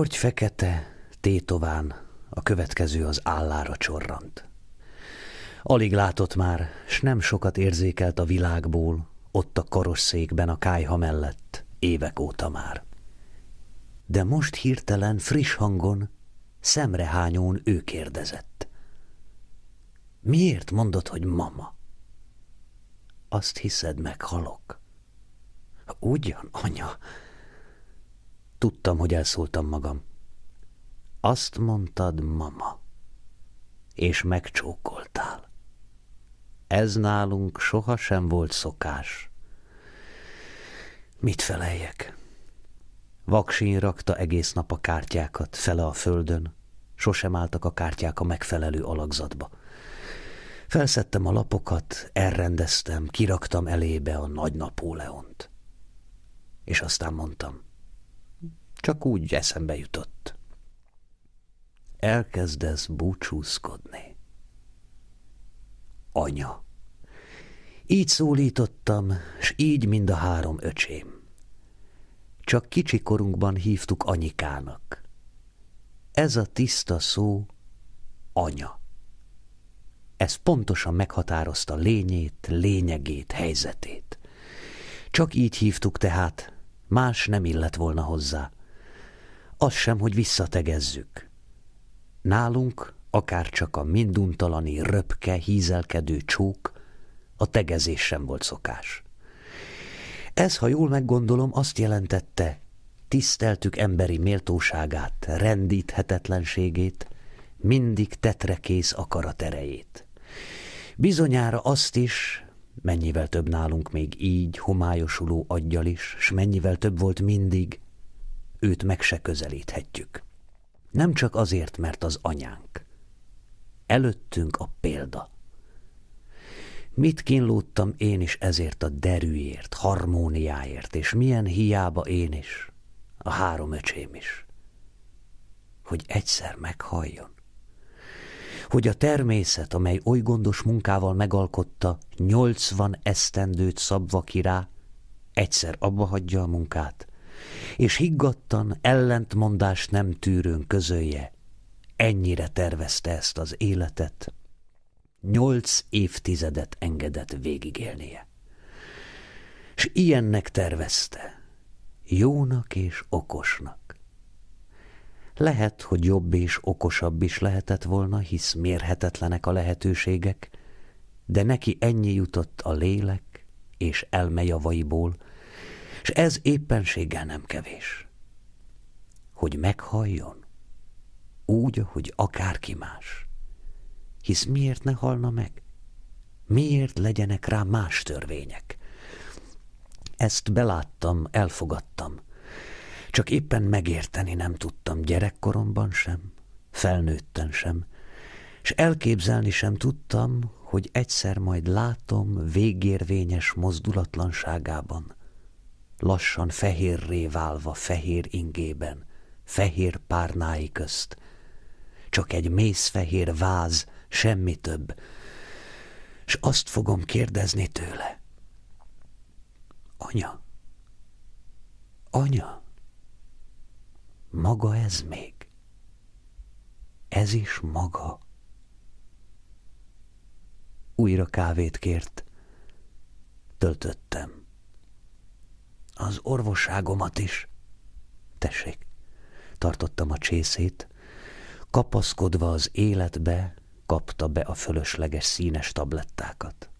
Speaker 1: Korty fekete, tétován, a következő az állára csorrant. Alig látott már, s nem sokat érzékelt a világból, ott a karosszékben a kájha mellett, évek óta már. De most hirtelen, friss hangon, szemrehányón ő kérdezett. Miért mondod, hogy mama? Azt hiszed, meghalok? Ugyan, anya, Tudtam, hogy elszóltam magam. Azt mondtad, mama, és megcsókoltál. Ez nálunk sohasem volt szokás. Mit feleljek? Vaksin rakta egész nap a kártyákat, fele a földön, sosem álltak a kártyák a megfelelő alakzatba. Felszedtem a lapokat, elrendeztem, kiraktam elébe a nagy Napóleont. És aztán mondtam – csak úgy eszembe jutott. Elkezdesz búcsúzkodni. Anya. Így szólítottam, s így mind a három öcsém. Csak kicsi korunkban hívtuk anyikának. Ez a tiszta szó anya. Ez pontosan meghatározta lényét, lényegét, helyzetét. Csak így hívtuk tehát, más nem illett volna hozzá az sem, hogy visszategezzük. Nálunk akár csak a minduntalani röpke, hízelkedő csók, a tegezés sem volt szokás. Ez, ha jól meggondolom, azt jelentette, tiszteltük emberi méltóságát, rendíthetetlenségét, mindig tetrekész erejét. Bizonyára azt is, mennyivel több nálunk még így, homályosuló aggyal is, s mennyivel több volt mindig, őt meg se közelíthetjük. Nem csak azért, mert az anyánk. Előttünk a példa. Mit kínlódtam én is ezért a derűért, harmóniáért, és milyen hiába én is, a három öcsém is. Hogy egyszer meghalljon. Hogy a természet, amely oly gondos munkával megalkotta, nyolcvan esztendőt szabva ki rá, egyszer abba hagyja a munkát, és higgadtan ellentmondást nem tűrőn közölje. Ennyire tervezte ezt az életet. Nyolc évtizedet engedett végigélnie. és ilyennek tervezte, jónak és okosnak. Lehet, hogy jobb és okosabb is lehetett volna, hisz mérhetetlenek a lehetőségek, de neki ennyi jutott a lélek és elmejavaiból, és ez éppenséggel nem kevés. Hogy meghalljon, úgy, ahogy akárki más. Hisz miért ne halna meg? Miért legyenek rá más törvények? Ezt beláttam, elfogadtam. Csak éppen megérteni nem tudtam gyerekkoromban sem, felnőtten sem, és elképzelni sem tudtam, hogy egyszer majd látom végérvényes mozdulatlanságában, lassan fehérré válva fehér ingében, fehér párnái közt. Csak egy mészfehér váz, semmi több. És azt fogom kérdezni tőle. Anya, anya, maga ez még? Ez is maga? Újra kávét kért. Töltöttem az orvosságomat is. Tessék, tartottam a csészét, kapaszkodva az életbe, kapta be a fölösleges színes tablettákat.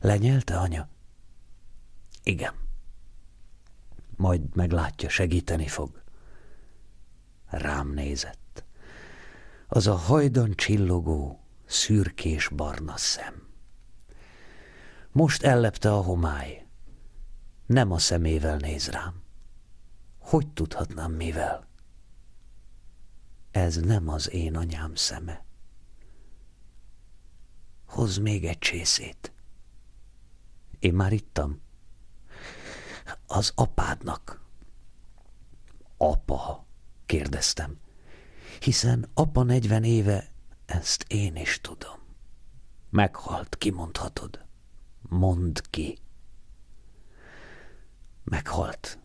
Speaker 1: Lenyelte, anya? Igen. Majd meglátja, segíteni fog. Rám nézett. Az a hajdan csillogó, szürkés barna szem. Most ellepte a homály nem a szemével néz rám. Hogy tudhatnám mivel? Ez nem az én anyám szeme. Hozz még egy csészét. Én már ittam. Az apádnak. Apa, kérdeztem, hiszen apa negyven éve, ezt én is tudom. Meghalt, kimondhatod. Mondd ki. Meghalt.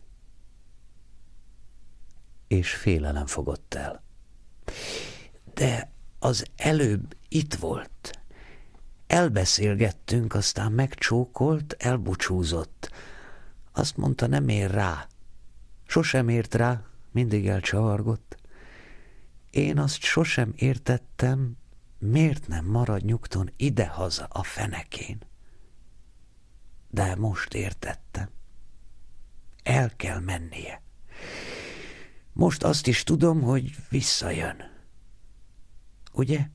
Speaker 1: És félelem fogott el. De az előbb itt volt. Elbeszélgettünk, aztán megcsókolt, elbúcsúzott. Azt mondta, nem ér rá. Sosem ért rá, mindig elcsavargott. Én azt sosem értettem, miért nem marad nyugton idehaza a fenekén. De most értettem. El kell mennie. Most azt is tudom, hogy visszajön. Ugye?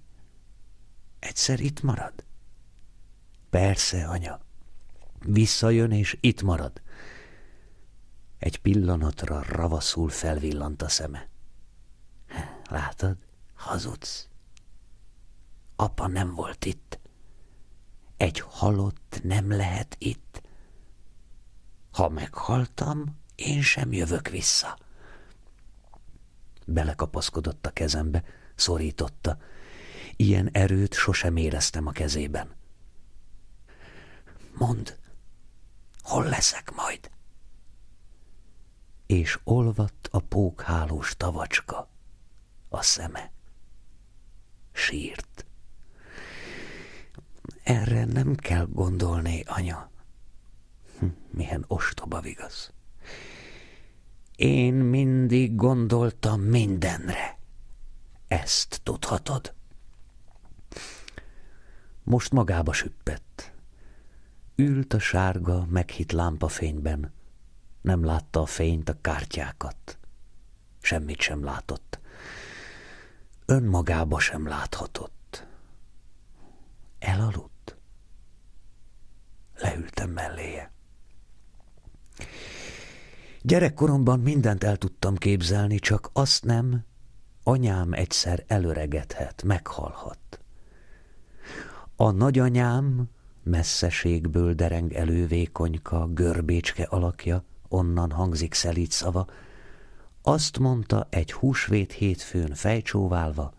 Speaker 1: Egyszer itt marad? Persze, anya. Visszajön és itt marad. Egy pillanatra ravaszul felvillant a szeme. Látod? Hazudsz. Apa nem volt itt. Egy halott nem lehet itt. Ha meghaltam, én sem jövök vissza. Belekapaszkodott a kezembe, szorította. Ilyen erőt sosem éreztem a kezében. Mond, hol leszek majd? És olvadt a pókhálós tavacska, a szeme. Sírt. Erre nem kell gondolni, anya. Milyen ostoba vigasz. Én mindig gondoltam mindenre. Ezt tudhatod. Most magába süppett. Ült a sárga, meghitt lámpafényben. Nem látta a fényt, a kártyákat. Semmit sem látott. Önmagába sem láthatott. Elaludt. Leültem melléje. Gyerekkoromban mindent el tudtam képzelni, csak azt nem, anyám egyszer előregedhet, meghalhat. A nagyanyám messzeségből dereng elővékonyka, görbécske alakja, onnan hangzik szelíd szava, azt mondta egy húsvét hétfőn fejcsóválva,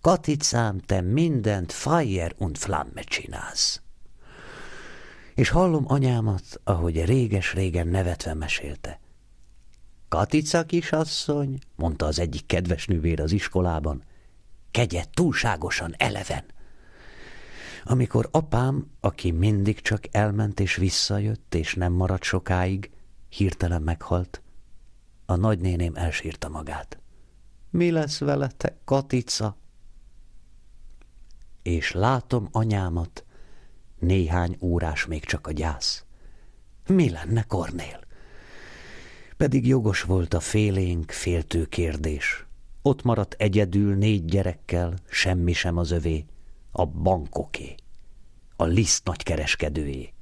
Speaker 1: Katicám, te mindent fire und flamme csinálsz és hallom anyámat, ahogy réges-régen nevetve mesélte. Katica kisasszony, mondta az egyik kedves nővér az iskolában, kegye túlságosan eleven. Amikor apám, aki mindig csak elment és visszajött, és nem maradt sokáig, hirtelen meghalt, a nagynéném elsírta magát. Mi lesz veletek, Katica? És látom anyámat, néhány órás még csak a gyász. Mi lenne Kornél? Pedig jogos volt a félénk, féltő kérdés. Ott maradt egyedül négy gyerekkel, semmi sem az övé, a bankoké, a liszt nagykereskedőjé.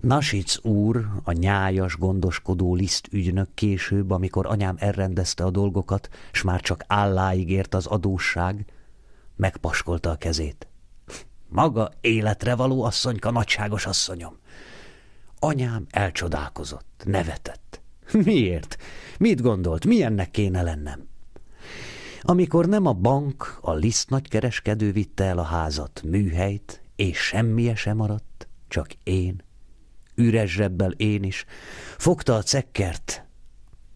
Speaker 1: Nasic úr, a nyájas, gondoskodó liszt ügynök később, amikor anyám elrendezte a dolgokat, s már csak álláig ért az adósság, megpaskolta a kezét. Maga életre való asszonyka, nagyságos asszonyom. Anyám elcsodálkozott, nevetett. Miért? Mit gondolt, milyennek kéne lennem? Amikor nem a bank, a liszt nagykereskedő vitte el a házat, műhelyt, és semmije sem maradt, csak én, üres zsebbel én is, fogta a cekkert,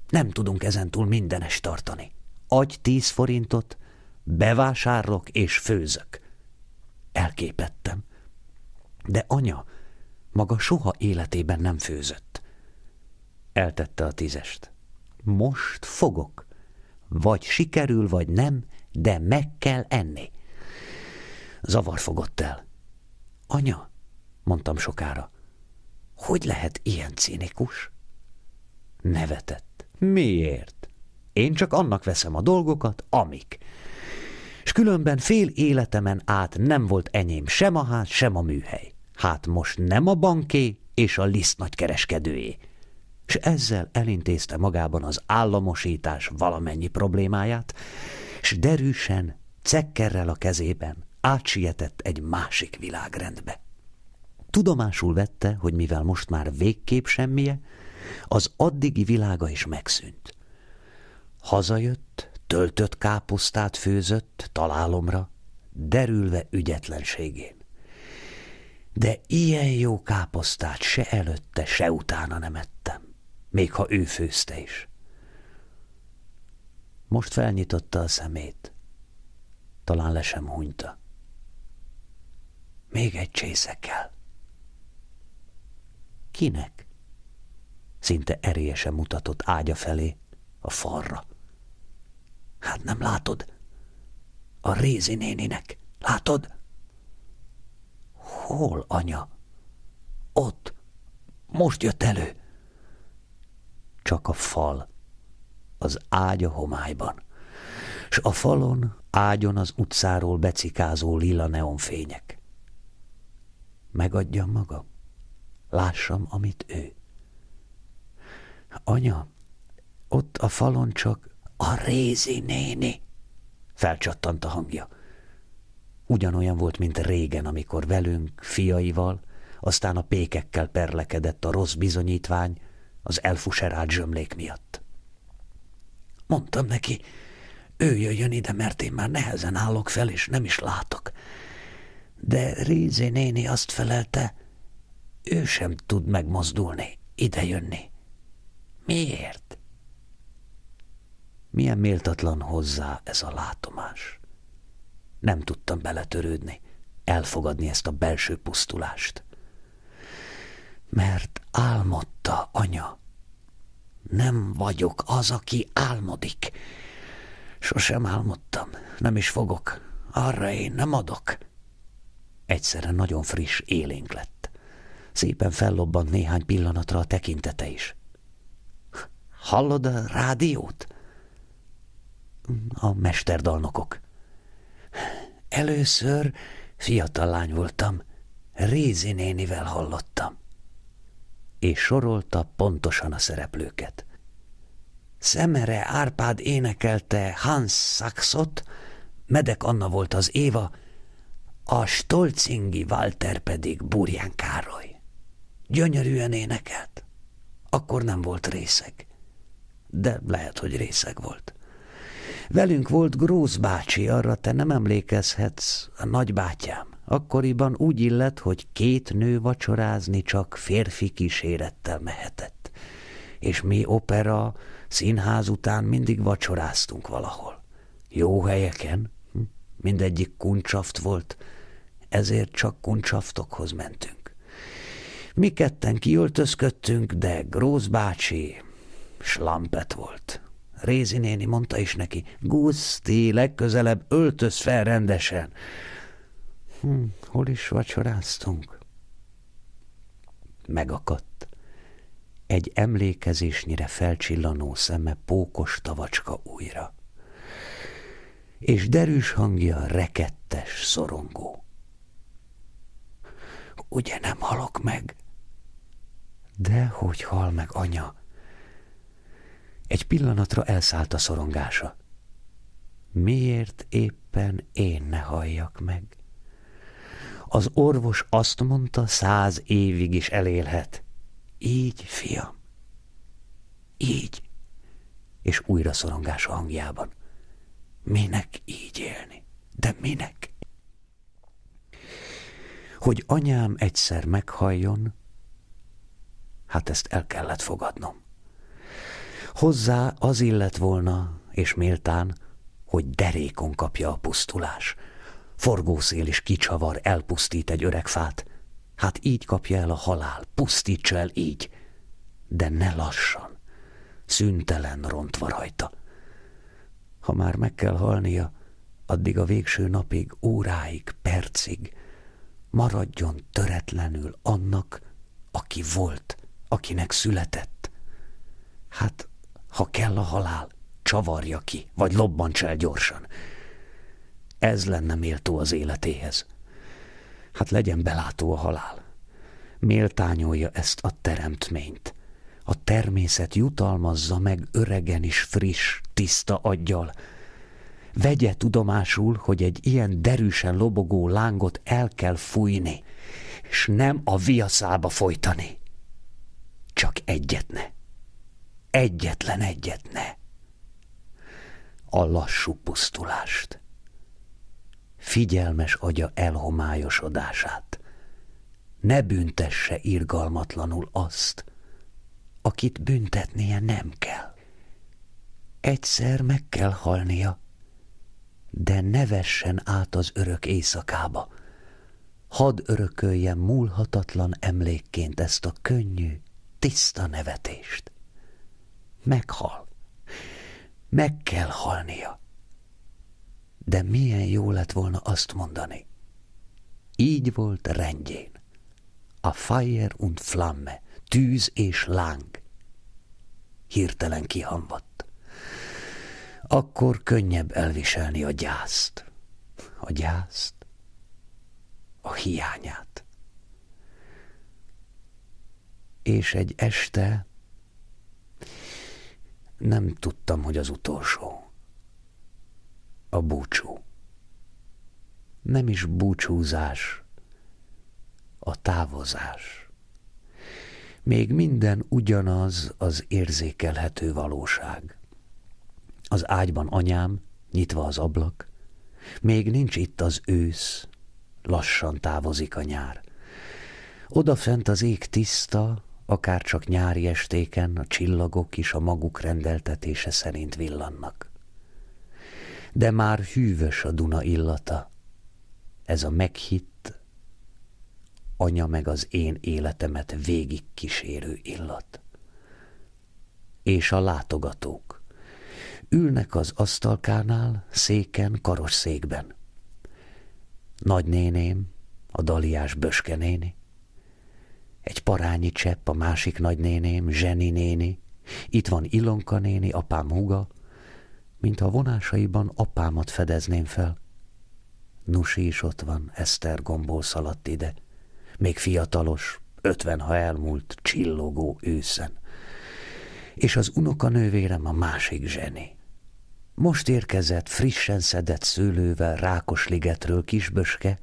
Speaker 1: nem tudunk ezentúl mindenes tartani. Adj tíz forintot, bevásárlok és főzök. Elképettem. De anya maga soha életében nem főzött. Eltette a tízest. Most fogok. Vagy sikerül, vagy nem, de meg kell enni. Zavar fogott el. Anya, mondtam sokára, hogy lehet ilyen cínikus? Nevetett. Miért? Én csak annak veszem a dolgokat, amik és különben fél életemen át nem volt enyém sem a ház, sem a műhely. Hát most nem a banké és a liszt nagykereskedőjé. És ezzel elintézte magában az államosítás valamennyi problémáját, és derűsen, cekkerrel a kezében átsietett egy másik világrendbe. Tudomásul vette, hogy mivel most már végképp semmije, az addigi világa is megszűnt. Hazajött, töltött káposztát főzött találomra, derülve ügyetlenségén. De ilyen jó káposztát se előtte, se utána nem ettem, még ha ő főzte is. Most felnyitotta a szemét, talán le sem hunyta. Még egy csésze kell. Kinek? Szinte erélyesen mutatott ágya felé, a farra. Hát nem látod? A Rézi néninek. Látod? Hol, anya? Ott. Most jött elő. Csak a fal. Az ágy a homályban. S a falon, ágyon az utcáról becikázó lila neonfények. Megadjam magam. Lássam, amit ő. Anya, ott a falon csak a Rézi néni, felcsattant a hangja. Ugyanolyan volt, mint régen, amikor velünk, fiaival, aztán a pékekkel perlekedett a rossz bizonyítvány az elfuserált zsömlék miatt. Mondtam neki, ő jöjjön ide, mert én már nehezen állok fel, és nem is látok. De Rézi néni azt felelte, ő sem tud megmozdulni, idejönni. Miért? Milyen méltatlan hozzá ez a látomás. Nem tudtam beletörődni, elfogadni ezt a belső pusztulást. Mert álmodta anya. Nem vagyok az, aki álmodik. Sosem álmodtam, nem is fogok. Arra én nem adok. Egyszerre nagyon friss élénk lett. Szépen fellobbant néhány pillanatra a tekintete is. Hallod a rádiót? a mesterdalnokok. Először fiatal lány voltam, Rézi nénivel hallottam. És sorolta pontosan a szereplőket. Szemere Árpád énekelte Hans Saxot, Medek Anna volt az Éva, a Stolcingi Walter pedig Burján Károly. Gyönyörűen énekelt. Akkor nem volt részeg, de lehet, hogy részeg volt. Velünk volt Grósz bácsi, arra te nem emlékezhetsz, a nagybátyám. Akkoriban úgy illett, hogy két nő vacsorázni csak férfi kísérettel mehetett. És mi opera, színház után mindig vacsoráztunk valahol. Jó helyeken, hm? mindegyik kuncsaft volt, ezért csak kuncsaftokhoz mentünk. Mi ketten kiöltözködtünk, de Grósz bácsi slampet volt. Rézi néni mondta is neki, Guszti, legközelebb öltöz fel rendesen. Hm, hol is vacsoráztunk? Megakadt. Egy emlékezésnyire felcsillanó szeme pókos tavacska újra. És derűs hangja rekettes, szorongó. Ugye nem halok meg? De hogy hal meg, anya? Egy pillanatra elszállt a szorongása. Miért éppen én ne halljak meg? Az orvos azt mondta, száz évig is elélhet. Így, fiam. Így. És újra szorongása hangjában. Minek így élni? De minek? Hogy anyám egyszer meghalljon, hát ezt el kellett fogadnom. Hozzá az illet volna, és méltán, hogy derékon kapja a pusztulás. Forgószél is kicsavar, elpusztít egy öreg fát. Hát így kapja el a halál, pusztítsa el így, de ne lassan, szüntelen rontva rajta. Ha már meg kell halnia, addig a végső napig, óráig, percig maradjon töretlenül annak, aki volt, akinek született. Hát ha kell a halál, csavarja ki, vagy lobbants el gyorsan. Ez lenne méltó az életéhez. Hát legyen belátó a halál. Méltányolja ezt a teremtményt. A természet jutalmazza meg öregen is friss, tiszta aggyal, vegye tudomásul, hogy egy ilyen derűsen lobogó lángot el kell fújni, és nem a viaszába folytani. Csak egyet ne egyetlen egyet ne. A lassú pusztulást. Figyelmes agya elhomályosodását. Ne büntesse irgalmatlanul azt, akit büntetnie nem kell. Egyszer meg kell halnia, de ne vessen át az örök éjszakába. Hadd örököljen múlhatatlan emlékként ezt a könnyű, tiszta nevetést. Meghal. Meg kell halnia. De milyen jó lett volna azt mondani. Így volt rendjén. A fire und flamme, tűz és láng. Hirtelen kihamvadt. Akkor könnyebb elviselni a gyászt. A gyászt, a hiányát. És egy este nem tudtam, hogy az utolsó. A búcsú. Nem is búcsúzás, a távozás. Még minden ugyanaz az érzékelhető valóság. Az ágyban anyám, nyitva az ablak, még nincs itt az ősz, lassan távozik a nyár. Odafent az ég tiszta, akár csak nyári estéken a csillagok is a maguk rendeltetése szerint villannak. De már hűvös a Duna illata, ez a meghitt, anya meg az én életemet végig kísérő illat. És a látogatók ülnek az asztalkánál, széken, karosszékben. Nagynéném, a daliás böskenéni, egy parányi csepp a másik nagynéném, Zseni néni. Itt van Ilonka néni, apám húga. Mint a vonásaiban apámat fedezném fel. Nusi is ott van, Eszter gombó szaladt ide. Még fiatalos, ötven, ha elmúlt, csillogó őszen. És az unoka nővérem a másik zseni. Most érkezett frissen szedett szőlővel rákos ligetről kisböske,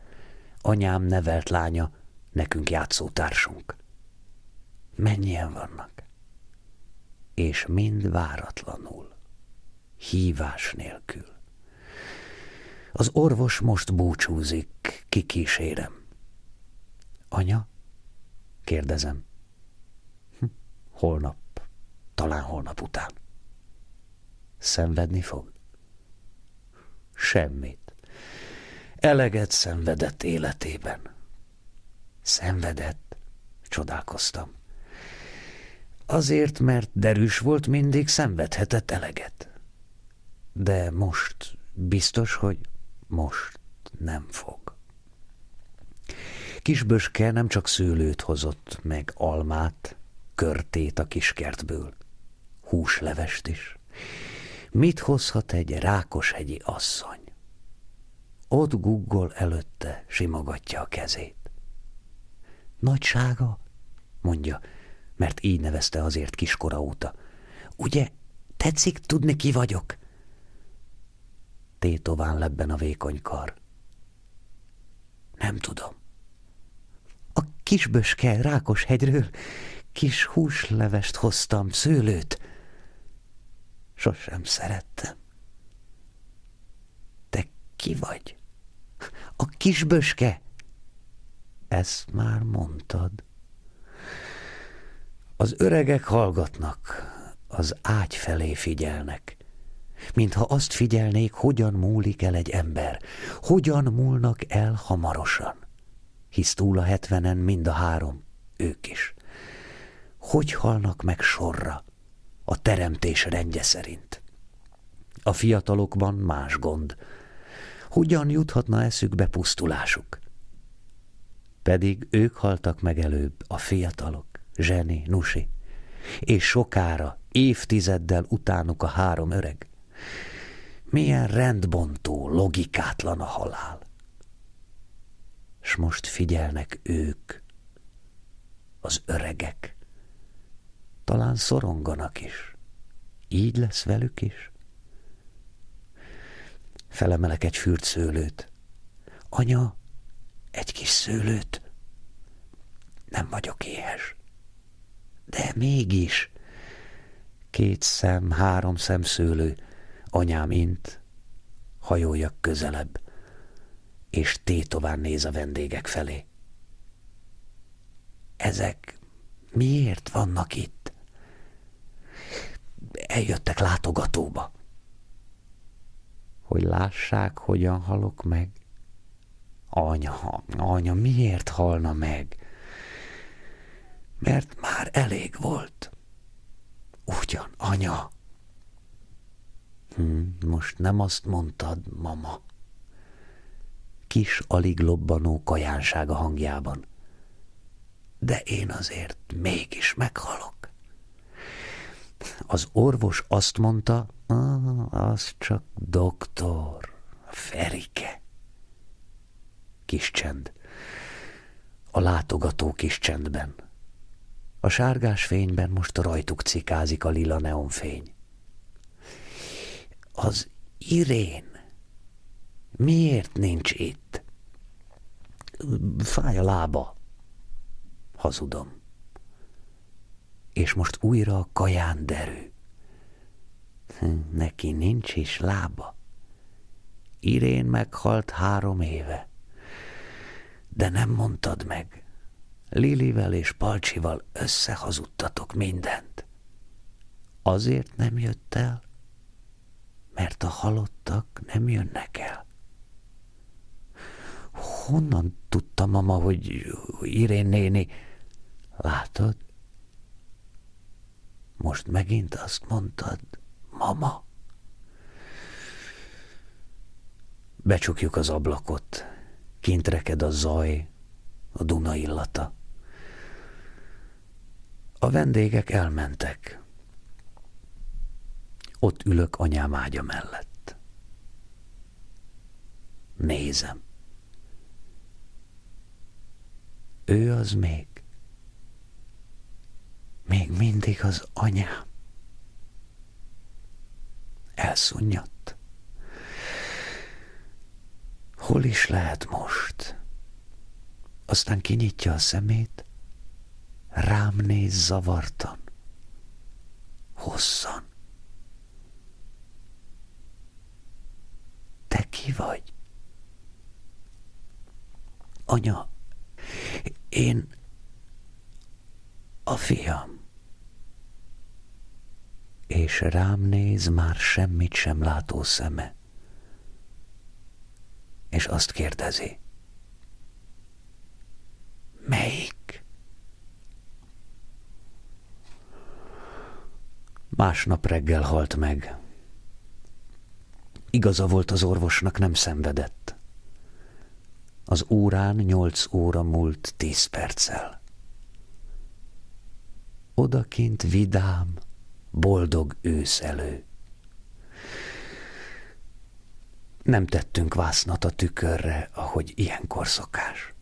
Speaker 1: anyám nevelt lánya, nekünk játszótársunk. Mennyien vannak? És mind váratlanul, hívás nélkül. Az orvos most búcsúzik, kikísérem. Anya? Kérdezem. Hm, holnap, talán holnap után. Szenvedni fog? Semmit. Eleget szenvedett életében. Szenvedett. Csodálkoztam. Azért, mert derűs volt, mindig szenvedhetett eleget. De most, biztos, hogy most nem fog. Kisböske nem csak szőlőt hozott, meg almát, körtét a kiskertből, húslevest is. Mit hozhat egy rákoshegyi asszony? Ott guggol előtte, simogatja a kezét. Nagysága, mondja, mert így nevezte azért kiskora óta. Ugye, tetszik tudni, ki vagyok? Tétován lebben a vékony kar. Nem tudom. A kisböske hegyről kis húslevest hoztam, szőlőt. Sosem szerettem. Te ki vagy? A kisböske? ezt már mondtad. Az öregek hallgatnak, az ágy felé figyelnek. Mintha azt figyelnék, hogyan múlik el egy ember, hogyan múlnak el hamarosan. Hisz túl a hetvenen mind a három, ők is. Hogy halnak meg sorra, a teremtés rendje szerint? A fiatalokban más gond. Hogyan juthatna eszükbe pusztulásuk? Pedig ők haltak meg előbb, a fiatalok, Zseni, Nusi, és sokára, évtizeddel utánuk a három öreg. Milyen rendbontó, logikátlan a halál. S most figyelnek ők, az öregek. Talán szoronganak is. Így lesz velük is. Felemelek egy fürt szőlőt. Anya, egy kis szőlőt? Nem vagyok éhes. De mégis. Két szem, három szem szőlő. Anyám int. Hajoljak közelebb. És tétován néz a vendégek felé. Ezek miért vannak itt? Eljöttek látogatóba. Hogy lássák, hogyan halok meg. Anya, anya, miért halna meg? Mert már elég volt. Ugyan, anya. Hm, most nem azt mondtad, mama. Kis, alig lobbanó kajánság a hangjában. De én azért mégis meghalok. Az orvos azt mondta, ah, az csak doktor, Ferike kis csend. A látogató kis csendben. A sárgás fényben most rajtuk cikázik a lila neonfény. Az Irén miért nincs itt? Fáj a lába. Hazudom. És most újra a kaján derű. Hm, neki nincs is lába. Irén meghalt három éve de nem mondtad meg. Lilivel és Palcsival összehazudtatok mindent. Azért nem jött el, mert a halottak nem jönnek el. Honnan tudta mama, hogy Irén néni? Látod? Most megint azt mondtad, mama. Becsukjuk az ablakot, Kint reked a zaj, a Duna illata. A vendégek elmentek. Ott ülök anyám ágya mellett. Nézem. Ő az még. Még mindig az anyám. Elszunnyad. Hol is lehet most? Aztán kinyitja a szemét, rám néz zavartan, hosszan. Te ki vagy? Anya, én a fiam. És rám néz már semmit sem látó szeme és azt kérdezi. Melyik? Másnap reggel halt meg. Igaza volt az orvosnak, nem szenvedett. Az órán nyolc óra múlt tíz perccel. Odakint vidám, boldog ősz elő. nem tettünk vásznat a tükörre, ahogy ilyenkor szokás.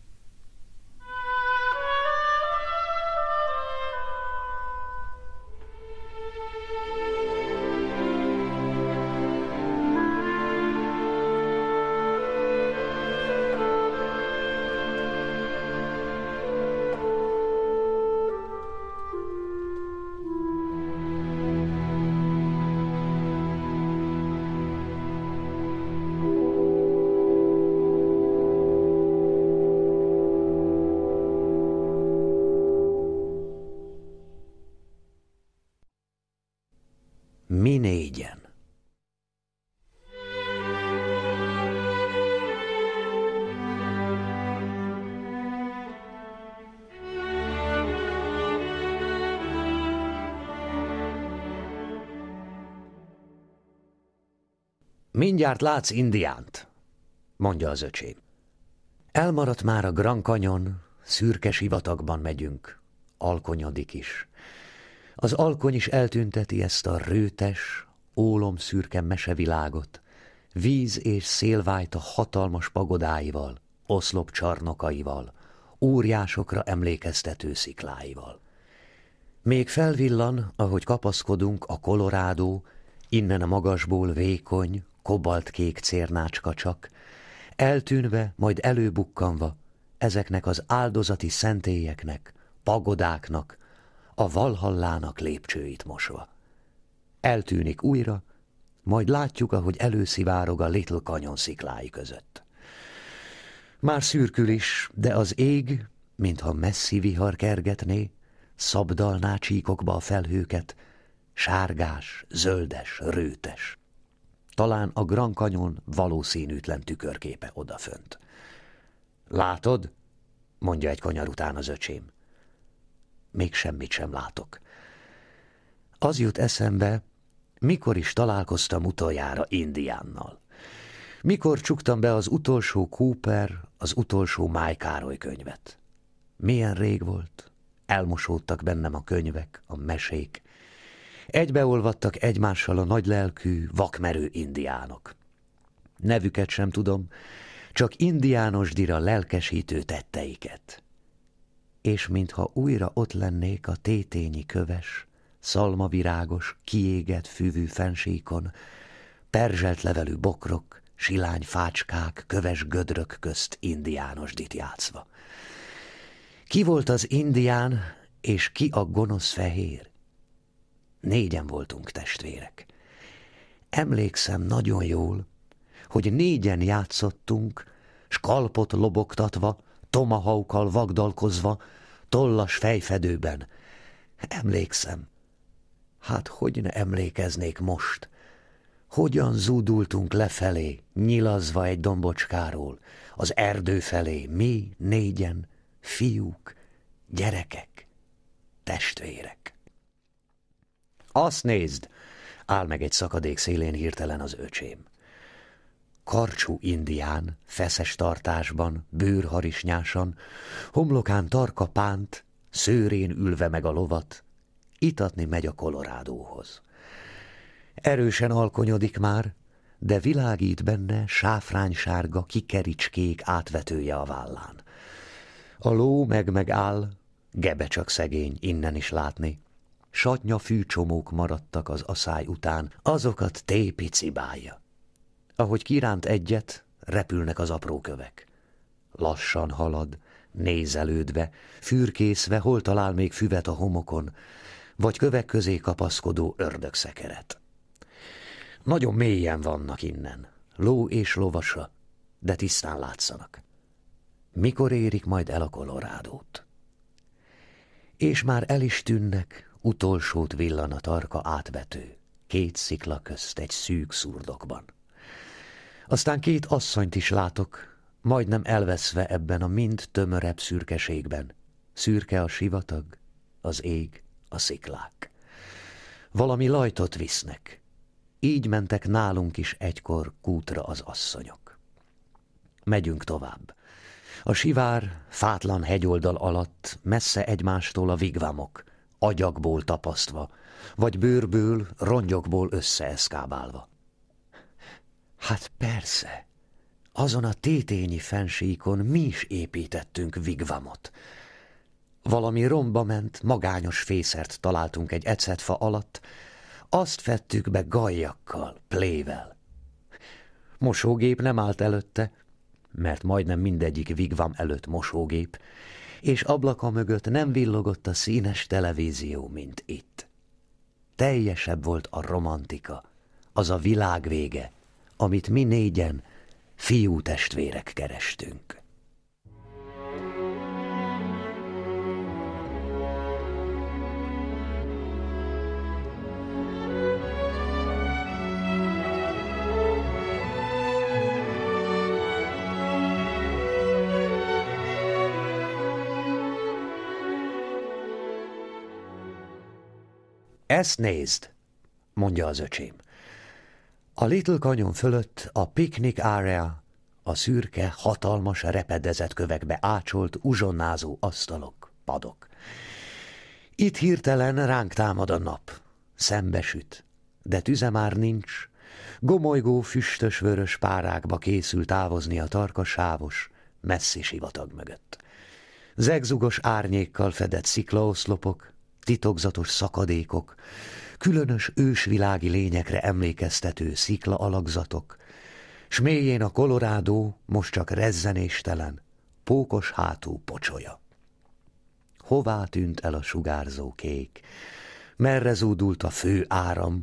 Speaker 1: mindjárt látsz indiánt, mondja az öcsém. Elmaradt már a Grand Canyon, szürke sivatagban megyünk, alkonyodik is. Az alkony is eltünteti ezt a rőtes, ólomszürke mesevilágot, víz és szél a hatalmas pagodáival, oszlop csarnokaival, óriásokra emlékeztető szikláival. Még felvillan, ahogy kapaszkodunk a kolorádó, innen a magasból vékony, kobaltkék cérnácska csak, eltűnve, majd előbukkanva ezeknek az áldozati szentélyeknek, pagodáknak, a valhallának lépcsőit mosva. Eltűnik újra, majd látjuk, ahogy előszivárog a Little Canyon sziklái között. Már szürkül is, de az ég, mintha messzi vihar kergetné, szabdalná csíkokba a felhőket, sárgás, zöldes, rőtes talán a Grand Canyon valószínűtlen tükörképe odafönt. Látod? mondja egy kanyar után az öcsém. Még semmit sem látok. Az jut eszembe, mikor is találkoztam utoljára Indiánnal. Mikor csuktam be az utolsó Cooper, az utolsó Máj Károly könyvet. Milyen rég volt, elmosódtak bennem a könyvek, a mesék, Egybeolvadtak egymással a nagylelkű, vakmerő indiánok. Nevüket sem tudom, csak indiános dira lelkesítő tetteiket. És mintha újra ott lennék a tétényi köves, szalmavirágos, kiégett fűvű fensíkon, perzselt levelű bokrok, silány fácskák, köves gödrök közt indiános dit játszva. Ki volt az indián, és ki a gonosz fehér? Négyen voltunk testvérek. Emlékszem nagyon jól, hogy négyen játszottunk, skalpot lobogtatva, tomahaukkal vagdalkozva, tollas fejfedőben. Emlékszem. Hát hogy ne emlékeznék most? Hogyan zúdultunk lefelé, nyilazva egy dombocskáról, az erdő felé, mi négyen, fiúk, gyerekek, testvérek. Azt nézd! Áll meg egy szakadék szélén hirtelen az öcsém. Karcsú indián, feszes tartásban, bőrharisnyásan, homlokán tarka pánt, szőrén ülve meg a lovat, itatni megy a kolorádóhoz. Erősen alkonyodik már, de világít benne sáfránysárga, kikericskék átvetője a vállán. A ló meg-megáll, gebe csak szegény, innen is látni satnya fűcsomók maradtak az aszály után, azokat tépi cibálja. Ahogy kiránt egyet, repülnek az apró kövek. Lassan halad, nézelődve, fürkészve, hol talál még füvet a homokon, vagy kövek közé kapaszkodó ördögszekeret. Nagyon mélyen vannak innen, ló és lovasa, de tisztán látszanak. Mikor érik majd el a kolorádót? És már el is tűnnek, utolsót villan a tarka átvető, két szikla közt egy szűk szurdokban. Aztán két asszonyt is látok, majdnem elveszve ebben a mind tömörebb szürkeségben. Szürke a sivatag, az ég, a sziklák. Valami lajtot visznek. Így mentek nálunk is egykor kútra az asszonyok. Megyünk tovább. A sivár, fátlan hegyoldal alatt, messze egymástól a vigvámok agyakból tapasztva, vagy bőrből, rongyokból összeeszkábálva. Hát persze, azon a tétényi fensíkon mi is építettünk vigvamot. Valami romba ment, magányos fészert találtunk egy ecetfa alatt, azt fettük be gajjakkal, plével. Mosógép nem állt előtte, mert majdnem mindegyik vigvam előtt mosógép, és ablaka mögött nem villogott a színes televízió, mint itt. Teljesebb volt a romantika, az a világ vége, amit mi négyen, fiú testvérek kerestünk. Ezt nézd, mondja az öcsém. A Little Canyon fölött a piknik Area, a szürke, hatalmas, repedezett kövekbe ácsolt, uzsonnázó asztalok, padok. Itt hirtelen ránk támad a nap, szembesüt, de tüze már nincs, gomolygó füstös-vörös párákba készül távozni a tarka sávos, messzi sivatag mögött. Zegzugos árnyékkal fedett sziklaoszlopok, titokzatos szakadékok, különös ősvilági lényekre emlékeztető szikla alakzatok, s mélyén a kolorádó most csak rezzenéstelen, pókos hátú pocsolya. Hová tűnt el a sugárzó kék? Merre zúdult a fő áram,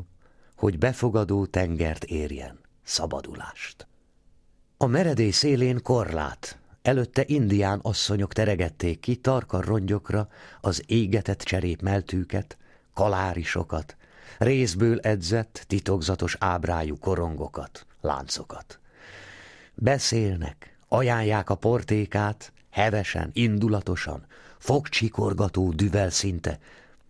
Speaker 1: hogy befogadó tengert érjen, szabadulást? A meredé szélén korlát, Előtte indián asszonyok teregették ki tarka rongyokra az égetett cserépmeltűket, kalárisokat, részből edzett, titokzatos ábrájú korongokat, láncokat. Beszélnek, ajánlják a portékát, hevesen, indulatosan, fogcsikorgató düvel szinte.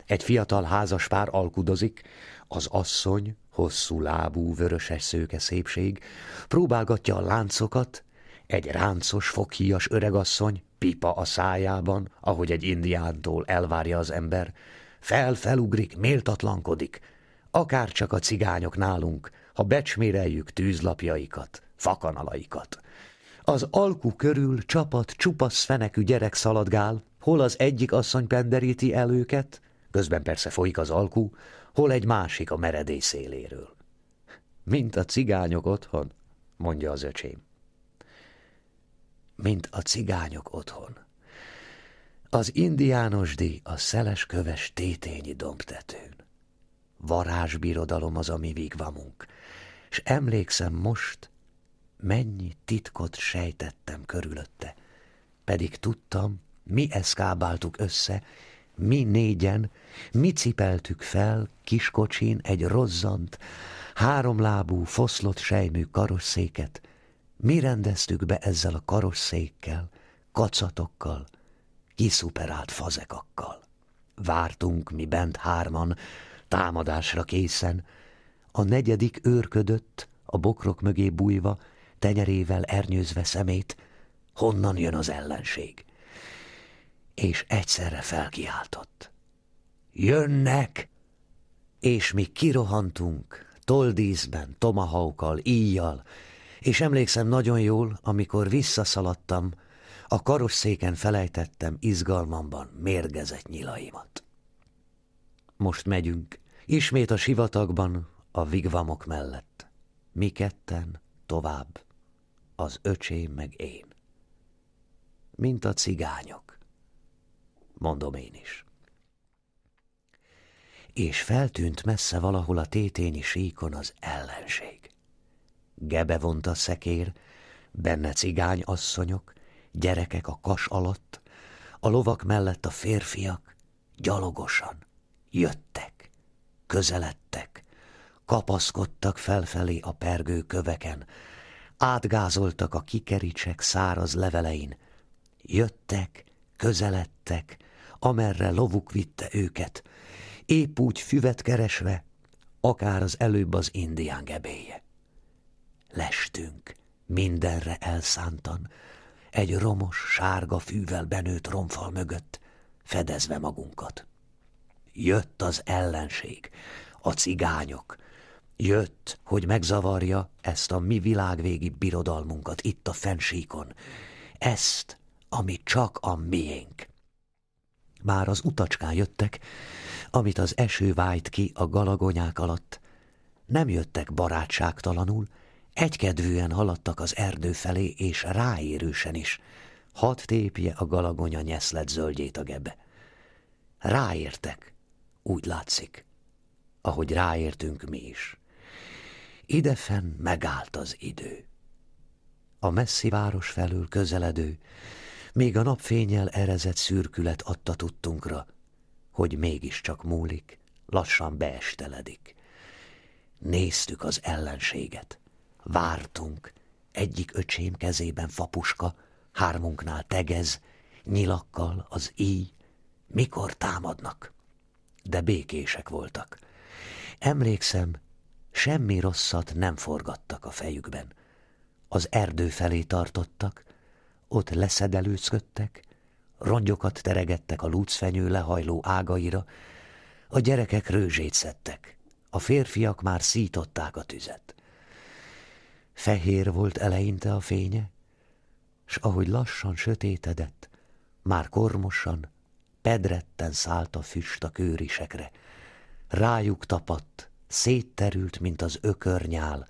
Speaker 1: Egy fiatal házas pár alkudozik, az asszony, hosszú lábú, vöröses szőke szépség, próbálgatja a láncokat, egy ráncos, fokhíjas öregasszony, pipa a szájában, ahogy egy indiántól elvárja az ember, felfelugrik, felugrik akár akárcsak a cigányok nálunk, ha becsméreljük tűzlapjaikat, fakanalaikat. Az alku körül csapat csupasz fenekű gyerek szaladgál, hol az egyik asszony penderíti el őket, közben persze folyik az alkú, hol egy másik a meredély széléről. Mint a cigányok otthon, mondja az öcsém mint a cigányok otthon. Az díj a szeles-köves tétényi dombtetőn. Varázsbirodalom az a mi vigvamunk, s emlékszem most, mennyi titkot sejtettem körülötte, pedig tudtam, mi eszkábáltuk össze, mi négyen, mi cipeltük fel kiskocsin egy rozzant, háromlábú, foszlott sejmű karosszéket, mi rendeztük be ezzel a karosszékkel, kacatokkal, kiszuperált fazekakkal. Vártunk mi bent hárman, támadásra készen. A negyedik őrködött, a bokrok mögé bújva, tenyerével ernyőzve szemét, honnan jön az ellenség. És egyszerre felkiáltott. Jönnek! És mi kirohantunk, toldízben, tomahaukkal, íjjal, és emlékszem nagyon jól, amikor visszaszaladtam, a karosszéken felejtettem izgalmamban mérgezett nyilaimat. Most megyünk, ismét a sivatagban, a vigvamok mellett. Mi ketten tovább, az öcsém meg én. Mint a cigányok, mondom én is. És feltűnt messze valahol a tétényi síkon az ellenség gebe a szekér, benne cigány asszonyok, gyerekek a kas alatt, a lovak mellett a férfiak gyalogosan jöttek, közeledtek, kapaszkodtak felfelé a pergő köveken, átgázoltak a kikericsek száraz levelein, jöttek, közeledtek, amerre lovuk vitte őket, épp úgy füvet keresve, akár az előbb az indián gebélyek lestünk, mindenre elszántan, egy romos, sárga fűvel benőtt romfal mögött, fedezve magunkat. Jött az ellenség, a cigányok. Jött, hogy megzavarja ezt a mi világvégi birodalmunkat itt a fensíkon. Ezt, ami csak a miénk. Már az utacskán jöttek, amit az eső vájt ki a galagonyák alatt. Nem jöttek barátságtalanul, Egykedvűen haladtak az erdő felé, és ráérősen is. Hat tépje a galagonya nyeszlet zöldjét a gebe. Ráértek, úgy látszik, ahogy ráértünk mi is. Idefen megállt az idő. A messzi város felől közeledő, még a napfényel erezett szürkület adta tudtunkra, hogy mégiscsak múlik, lassan beesteledik. Néztük az ellenséget. Vártunk. Egyik öcsém kezében fapuska, hármunknál tegez, nyilakkal az íj. Mikor támadnak? De békések voltak. Emlékszem, semmi rosszat nem forgattak
Speaker 3: a fejükben.
Speaker 1: Az erdő felé tartottak, ott leszedelőzködtek, rongyokat teregettek a lúcfenyő lehajló ágaira, a gyerekek rőzsét szedtek, a férfiak már szították a tüzet. Fehér volt eleinte a fénye, s ahogy lassan sötétedett, már kormosan, pedretten szállt a füst a kőrisekre. Rájuk tapadt, szétterült, mint az ökörnyál.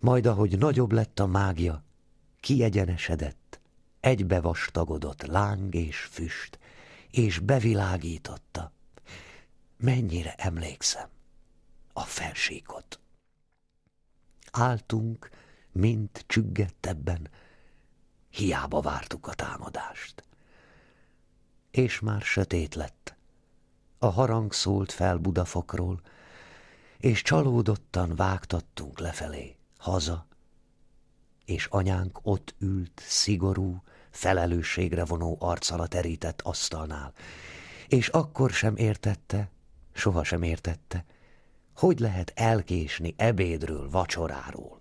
Speaker 1: Majd ahogy nagyobb lett a mágia, kiegyenesedett, egybe vastagodott láng és füst, és bevilágította. Mennyire emlékszem a felsíkot. Áltunk, mint csüggettebben, hiába vártuk a támadást. És már sötét lett. A harang szólt fel Budafokról, és csalódottan vágtattunk lefelé, haza, és anyánk ott ült, szigorú, felelősségre vonó arccal a terített asztalnál, és akkor sem értette, sohasem értette, hogy lehet elkésni ebédről, vacsoráról?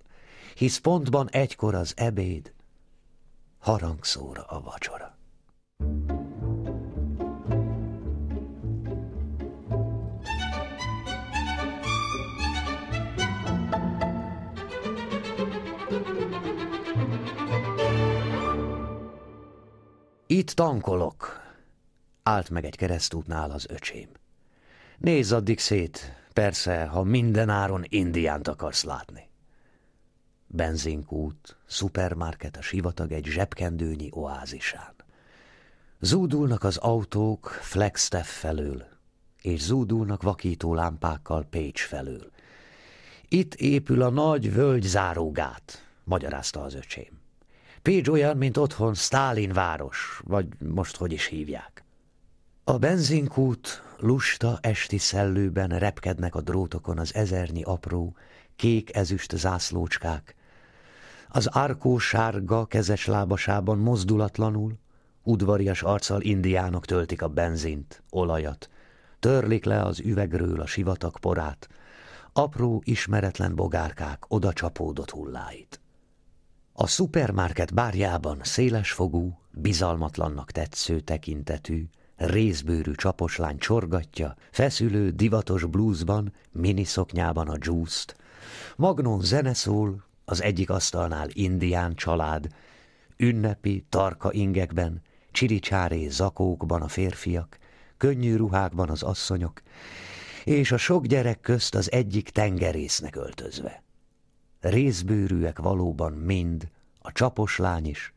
Speaker 1: Hisz pontban egykor az ebéd, harangszóra a vacsora. Itt tankolok, állt meg egy keresztútnál az öcsém. Nézz addig szét, Persze, ha minden áron indiánt akarsz látni. Benzinkút, szupermarket a sivatag egy zsebkendőnyi oázisán. Zúdulnak az autók Flagstaff felől, és zúdulnak vakító lámpákkal Pécs felől. Itt épül a nagy völgy zárógát, magyarázta az öcsém. Pécs olyan, mint otthon Stálin város, vagy most hogy is hívják. A benzinkút lusta esti szellőben repkednek a drótokon az ezernyi apró, kék ezüst zászlócskák. Az árkó sárga kezes lábasában mozdulatlanul, udvarias arccal indiánok töltik a benzint, olajat, törlik le az üvegről a sivatag porát, apró, ismeretlen bogárkák oda csapódott hulláit. A szupermarket bárjában szélesfogú, bizalmatlannak tetsző tekintetű, részbőrű csaposlány csorgatja, feszülő, divatos blúzban, miniszoknyában a dzsúszt. Magnon zene szól, az egyik asztalnál indián család, ünnepi, tarka ingekben, csiricsáré zakókban a férfiak, könnyű ruhákban az asszonyok, és a sok gyerek közt az egyik tengerésznek öltözve. Részbőrűek valóban mind, a csapos lány is,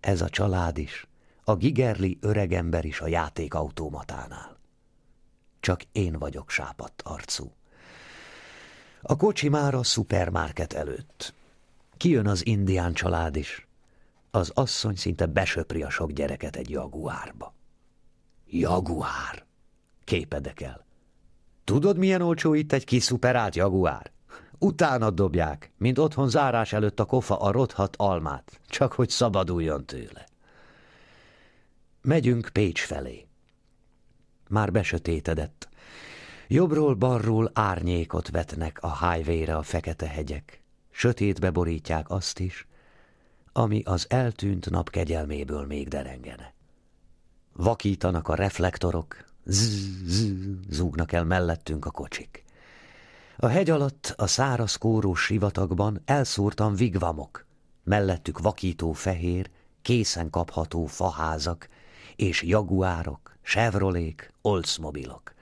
Speaker 1: ez a család is, a gigerli öregember is a játékautomatánál. Csak én vagyok sápadt arcú. A kocsi már a szupermarket előtt. Kijön az indián család is. Az asszony szinte besöpri a sok gyereket egy jaguárba. Jaguár! Képedek el. Tudod, milyen olcsó itt egy kiszuperált jaguár? Utána dobják, mint otthon zárás előtt a kofa a rothat almát, csak hogy szabaduljon tőle. Megyünk Pécs felé. Már besötétedett. Jobbról-balról árnyékot vetnek a hájvére a fekete hegyek. Sötétbe borítják azt is, ami az eltűnt nap kegyelméből még derengene. Vakítanak a reflektorok, zzz, zúgnak el mellettünk a kocsik. A hegy alatt, a száraz kórós sivatagban elszúrtan vigvamok, mellettük vakító fehér, készen kapható faházak, és jaguárok, chevrolék, oldsmobilok.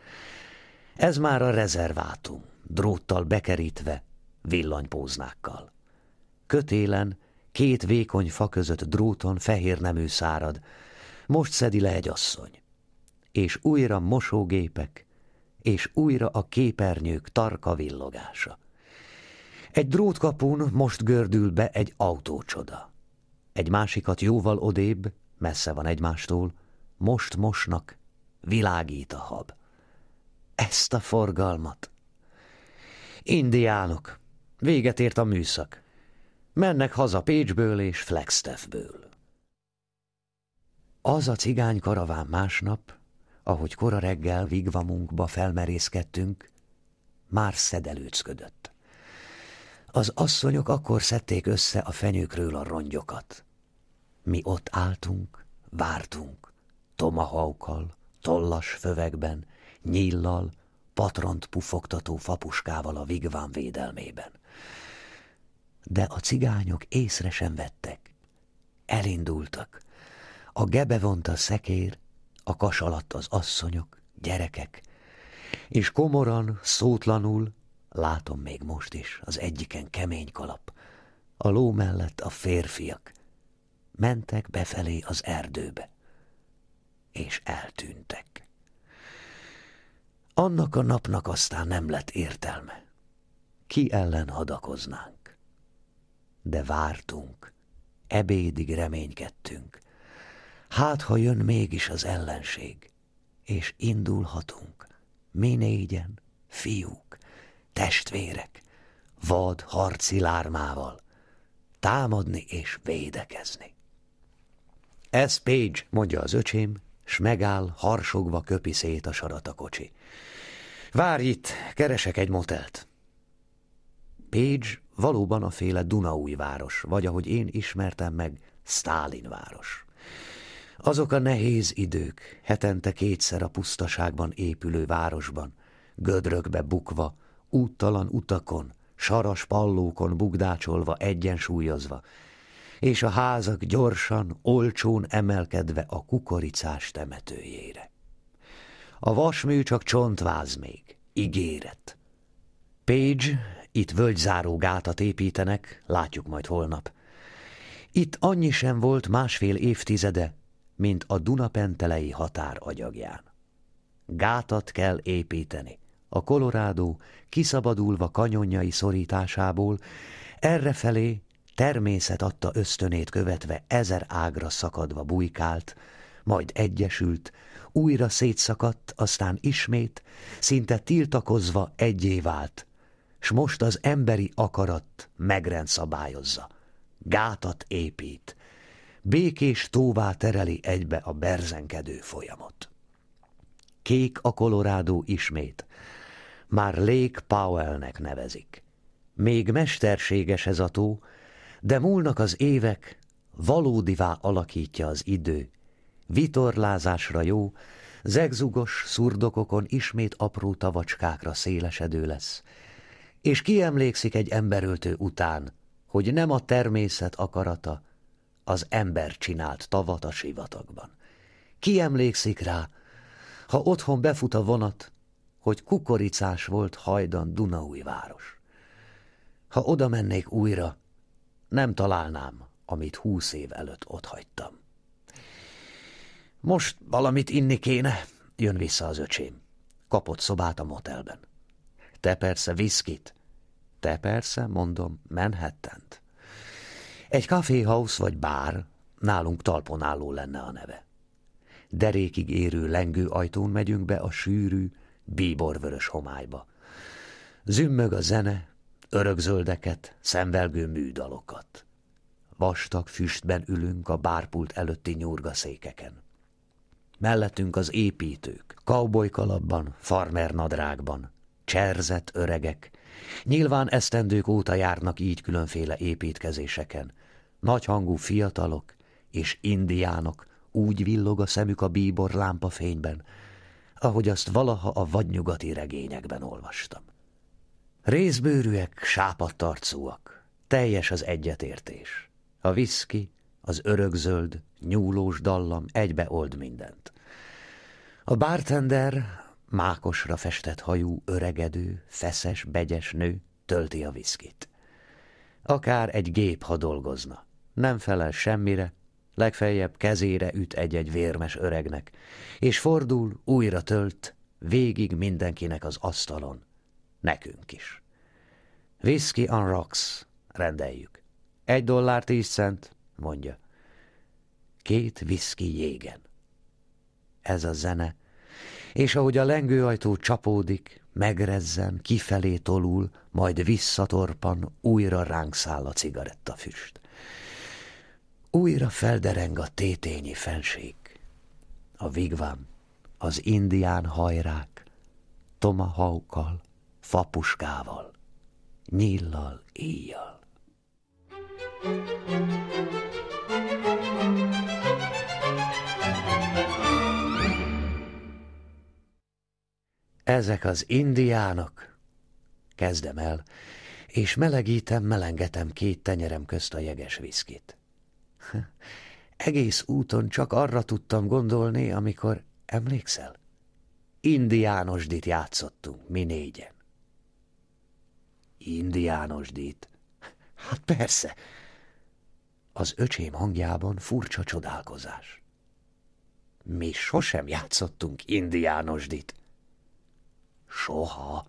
Speaker 1: Ez már a rezervátum, dróttal bekerítve, villanypóznákkal. Kötélen, két vékony fa között dróton fehér nemű szárad, most szedi le egy asszony. És újra mosógépek, és újra a képernyők tarka villogása. Egy drótkapun most gördül be egy autócsoda. Egy másikat jóval odébb, messze van egymástól, most mosnak, világít a hab. Ezt a forgalmat! Indiánok, véget ért a műszak. Mennek haza Pécsből és
Speaker 3: Flagstaffből.
Speaker 1: Az a cigány karaván másnap, ahogy kora reggel vigvamunkba felmerészkedtünk, már szedelőcködött. Az asszonyok akkor szedték össze a fenyőkről a rongyokat. Mi ott álltunk, vártunk tomahaukkal, tollas fövekben, nyíllal, patront pufogtató fapuskával a vigván védelmében. De a cigányok észre sem vettek. Elindultak. A gebe a szekér, a kas alatt az asszonyok, gyerekek, és komoran, szótlanul, látom még most is, az egyiken kemény kalap, a ló mellett a férfiak. Mentek befelé az erdőbe és eltűntek. Annak a napnak aztán nem lett értelme. Ki ellen hadakoznánk? De vártunk, ebédig reménykedtünk. Hát, ha jön mégis az ellenség, és indulhatunk, mi négyen, fiúk, testvérek, vad harci lármával, támadni és védekezni. Ez Page, mondja az öcsém, s megáll, harsogva köpi szét a sarat a kocsi. Várj itt, keresek egy motelt. Page valóban a féle Dunaújváros, vagy ahogy én ismertem meg, város. Azok a nehéz idők, hetente kétszer a pusztaságban épülő városban, gödrökbe bukva, úttalan utakon, saras pallókon bugdácsolva, egyensúlyozva, és a házak gyorsan, olcsón emelkedve a kukoricás temetőjére. A vasmű csak csontváz még, ígéret. Page, itt völgyzáró gátat építenek, látjuk majd holnap. Itt annyi sem volt másfél évtizede, mint a Dunapentelei határ agyagján. Gátat kell építeni. A Colorado kiszabadulva kanyonjai szorításából, errefelé természet adta ösztönét követve ezer ágra szakadva bujkált, majd egyesült, újra szétszakadt, aztán ismét, szinte tiltakozva egyé vált, s most az emberi akarat megrendszabályozza, gátat épít, békés tóvá tereli egybe a berzenkedő folyamot. Kék a kolorádó ismét, már Lake Powellnek nevezik. Még mesterséges ez a tó, de múlnak az évek, valódivá alakítja az idő. Vitorlázásra jó, zegzugos szurdokokon ismét apró tavacskákra szélesedő lesz. És kiemlékszik egy emberöltő után, hogy nem a természet akarata, az ember csinált tavat a sivatagban. Kiemlékszik rá, ha otthon befut a vonat, hogy kukoricás volt hajdan Dunaújváros. Ha oda mennék újra, nem találnám, amit húsz év előtt otthagytam. Most valamit inni kéne, jön vissza az öcsém. Kapott szobát a motelben. Te persze viszkit. Te persze, mondom, menhettent. Egy kaféhaus vagy bár, nálunk talpon álló lenne a neve. Derékig érő lengő ajtón megyünk be a sűrű, bíborvörös homályba. Zümmög a zene, örökzöldeket, szemvelgő műdalokat. Vastag füstben ülünk a bárpult előtti székeken. Mellettünk az építők, kalapban, farmer nadrágban, cserzett öregek, nyilván esztendők óta járnak így különféle építkezéseken. Nagyhangú fiatalok és indiánok, úgy villog a szemük a bíbor lámpa fényben, ahogy azt valaha a vadnyugati regényekben olvastam. Részbőrűek, sápadtarcúak. Teljes az egyetértés. A viszki, az örökzöld, nyúlós dallam egybe old mindent. A bartender, mákosra festett hajú, öregedő, feszes, begyes nő tölti a viszkit. Akár egy gép, ha dolgozna. Nem felel semmire, legfeljebb kezére üt egy-egy vérmes öregnek, és fordul, újra tölt, végig mindenkinek az asztalon, nekünk is. Whisky on rocks, rendeljük. Egy dollár tíz cent, mondja. Két whisky jégen. Ez a zene, és ahogy a lengőajtó csapódik, megrezzen, kifelé tolul, majd visszatorpan, újra ránk száll a cigarettafüst. Újra feldereng a tétényi fenség, a vigvám, az indián hajrák, tomahaukkal, fapuskával nyíllal,
Speaker 3: éjjel.
Speaker 1: Ezek az indiánok, kezdem el, és melegítem, melengetem két tenyerem közt a jeges viszkit. Egész úton csak arra tudtam gondolni, amikor, emlékszel? Indiánosdit játszottunk, mi négyen. Indiánosdít. Hát persze. Az öcsém hangjában furcsa csodálkozás. Mi sosem játszottunk indiánosdit. Soha.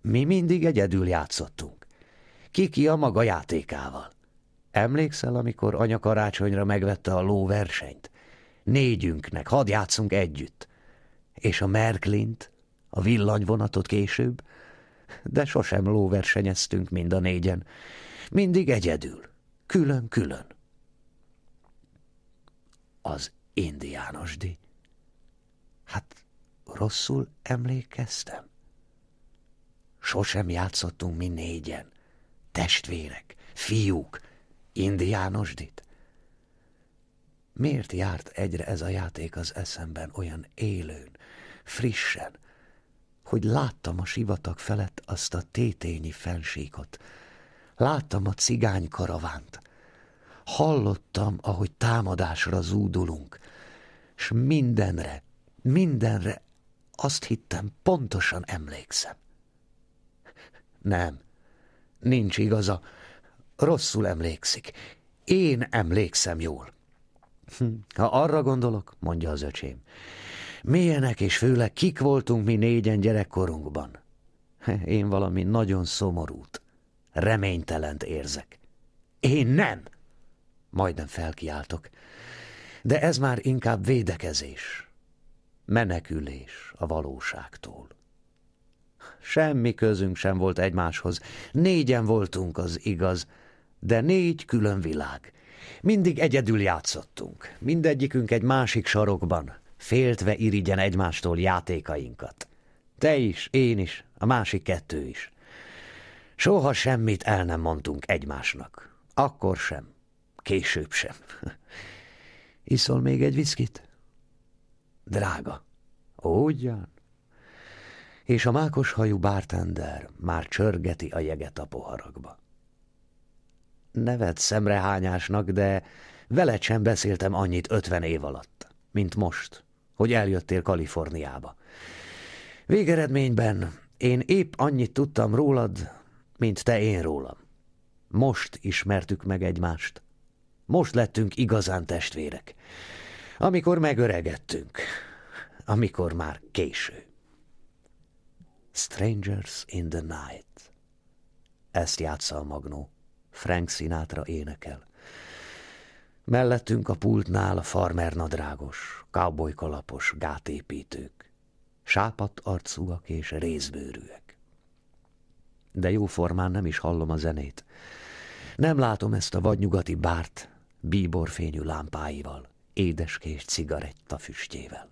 Speaker 1: Mi mindig egyedül játszottunk. Kiki a maga játékával. Emlékszel, amikor anya karácsonyra megvette a lóversenyt? Négyünknek, hadd játszunk együtt. És a Merklint, a villanyvonatot később – de sosem lóversenyeztünk mind a négyen. Mindig egyedül, külön-külön. Az indiánosdi. Hát rosszul emlékeztem. Sosem játszottunk mi négyen. Testvérek, fiúk, indiánosdit. Miért járt egyre ez a játék az eszemben olyan élőn, frissen, hogy láttam a sivatag felett azt a tétényi fensékot. Láttam a cigány karavánt. Hallottam, ahogy támadásra zúdulunk, s mindenre, mindenre azt hittem, pontosan emlékszem. Nem, nincs igaza, rosszul emlékszik. Én emlékszem jól. Hm, ha arra gondolok, mondja az öcsém, milyenek és főleg kik voltunk mi négyen gyerekkorunkban. Én valami nagyon szomorút, reménytelent érzek. Én nem! Majdnem felkiáltok. De ez már inkább védekezés, menekülés a valóságtól. Semmi közünk sem volt egymáshoz. Négyen voltunk, az igaz, de négy külön világ. Mindig egyedül játszottunk, mindegyikünk egy másik sarokban, féltve irigyen egymástól játékainkat. Te is, én is, a másik kettő is. Soha semmit el nem mondtunk egymásnak. Akkor sem, később sem. Iszol még egy viszkit? Drága. Ugyan. És a mákos hajú bartender már csörgeti a jeget a poharakba. Nevet szemrehányásnak, de veled sem beszéltem annyit ötven év alatt, mint most hogy eljöttél Kaliforniába. Végeredményben én épp annyit tudtam rólad, mint te én rólam. Most ismertük meg egymást. Most lettünk igazán
Speaker 3: testvérek.
Speaker 1: Amikor megöregettünk. Amikor már késő. Strangers in the Night. Ezt játsza a magnó. Frank Sinatra énekel. Mellettünk a pultnál a farmer nadrágos, cowboy kalapos gátépítők, sápat arcúak és részbőrűek. De jóformán nem is hallom a zenét. Nem látom ezt a vadnyugati bárt bíborfényű lámpáival, édeskés cigaretta füstjével.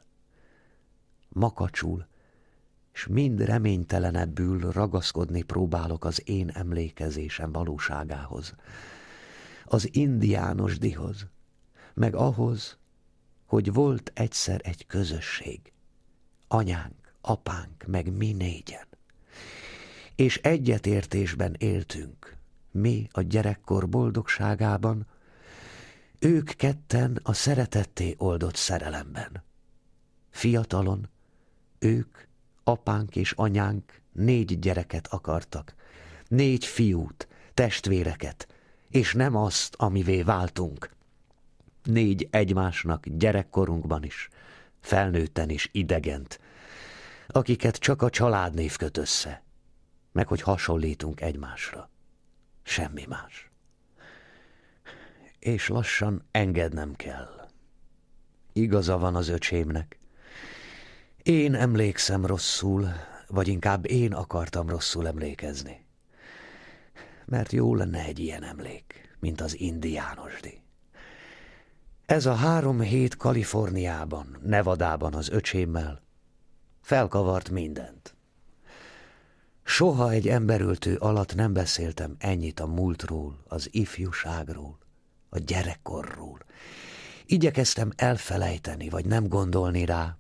Speaker 1: Makacsul, és mind reménytelenebbül ragaszkodni próbálok az én emlékezésem valóságához, az indiános dihoz, meg ahhoz, hogy volt egyszer egy közösség, anyánk, apánk, meg mi négyen. És egyetértésben éltünk, mi a gyerekkor boldogságában, ők ketten a szeretetté oldott szerelemben. Fiatalon ők, apánk és anyánk négy gyereket akartak, négy fiút, testvéreket, és nem azt, amivé váltunk. Négy egymásnak gyerekkorunkban is, felnőtten is idegent, akiket csak a családnév köt össze, meg hogy hasonlítunk egymásra. Semmi más. És lassan engednem kell. Igaza van az öcsémnek. Én emlékszem rosszul, vagy inkább én akartam rosszul emlékezni mert jó lenne egy ilyen emlék, mint az indiánosdi. Ez a három hét Kaliforniában, Nevadában az öcsémmel felkavart mindent. Soha egy emberültő alatt nem beszéltem ennyit a múltról, az ifjúságról, a gyerekkorról. Igyekeztem elfelejteni, vagy nem gondolni rá,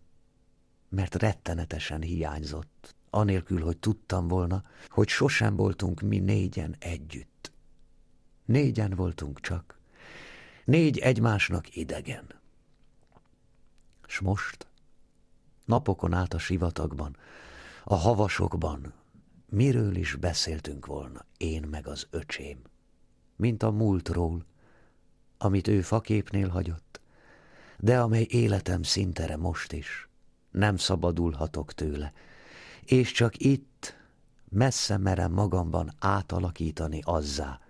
Speaker 1: mert rettenetesen hiányzott anélkül, hogy tudtam volna, hogy sosem voltunk mi négyen együtt. Négyen voltunk csak, négy egymásnak idegen. S most, napokon át a sivatagban, a havasokban, miről is beszéltünk volna, én meg az öcsém, mint a múltról, amit ő faképnél hagyott, de amely életem szintere most is. Nem szabadulhatok tőle, és csak itt messze merem magamban átalakítani azzá,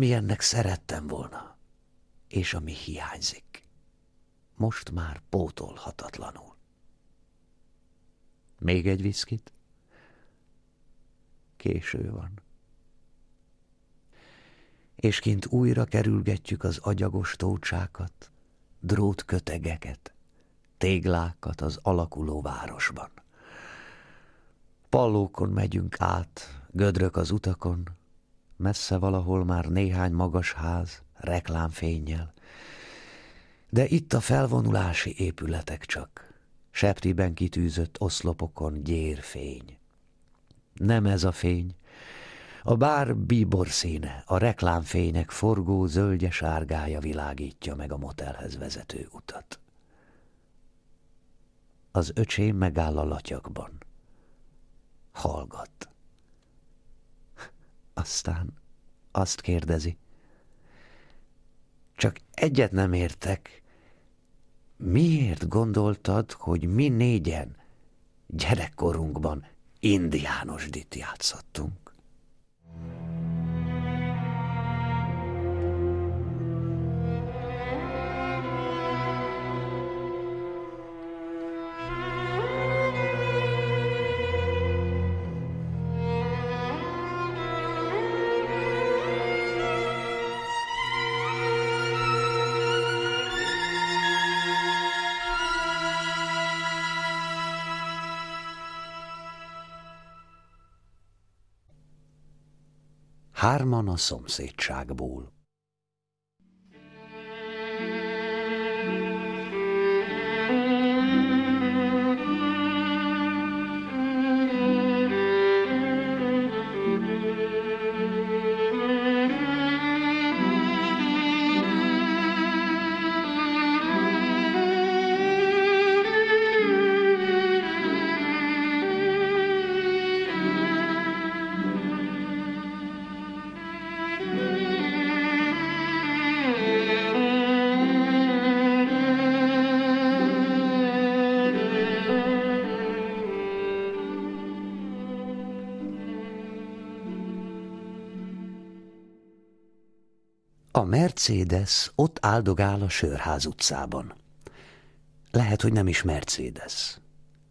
Speaker 1: ennek szerettem volna, és ami hiányzik. Most már pótolhatatlanul. Még egy viszkit? Késő van. És kint újra kerülgetjük az agyagos tócsákat, drótkötegeket, téglákat az alakuló városban. Pallókon megyünk át, gödrök az utakon, messze valahol már néhány magas ház, reklámfényjel. De itt a felvonulási épületek csak, septiben kitűzött oszlopokon gyérfény. Nem ez a fény, a bár bíbor színe, a reklámfények forgó zöldje sárgája világítja meg a motelhez vezető utat. Az öcsém megáll a latyakban hallgat. Aztán azt kérdezi. Csak egyet nem értek. Miért gondoltad, hogy mi négyen gyerekkorunkban indiános dit játszottunk? hárman a szomszédságból. Mercedes ott áldogál a Sörház utcában. Lehet, hogy nem is Mercedes.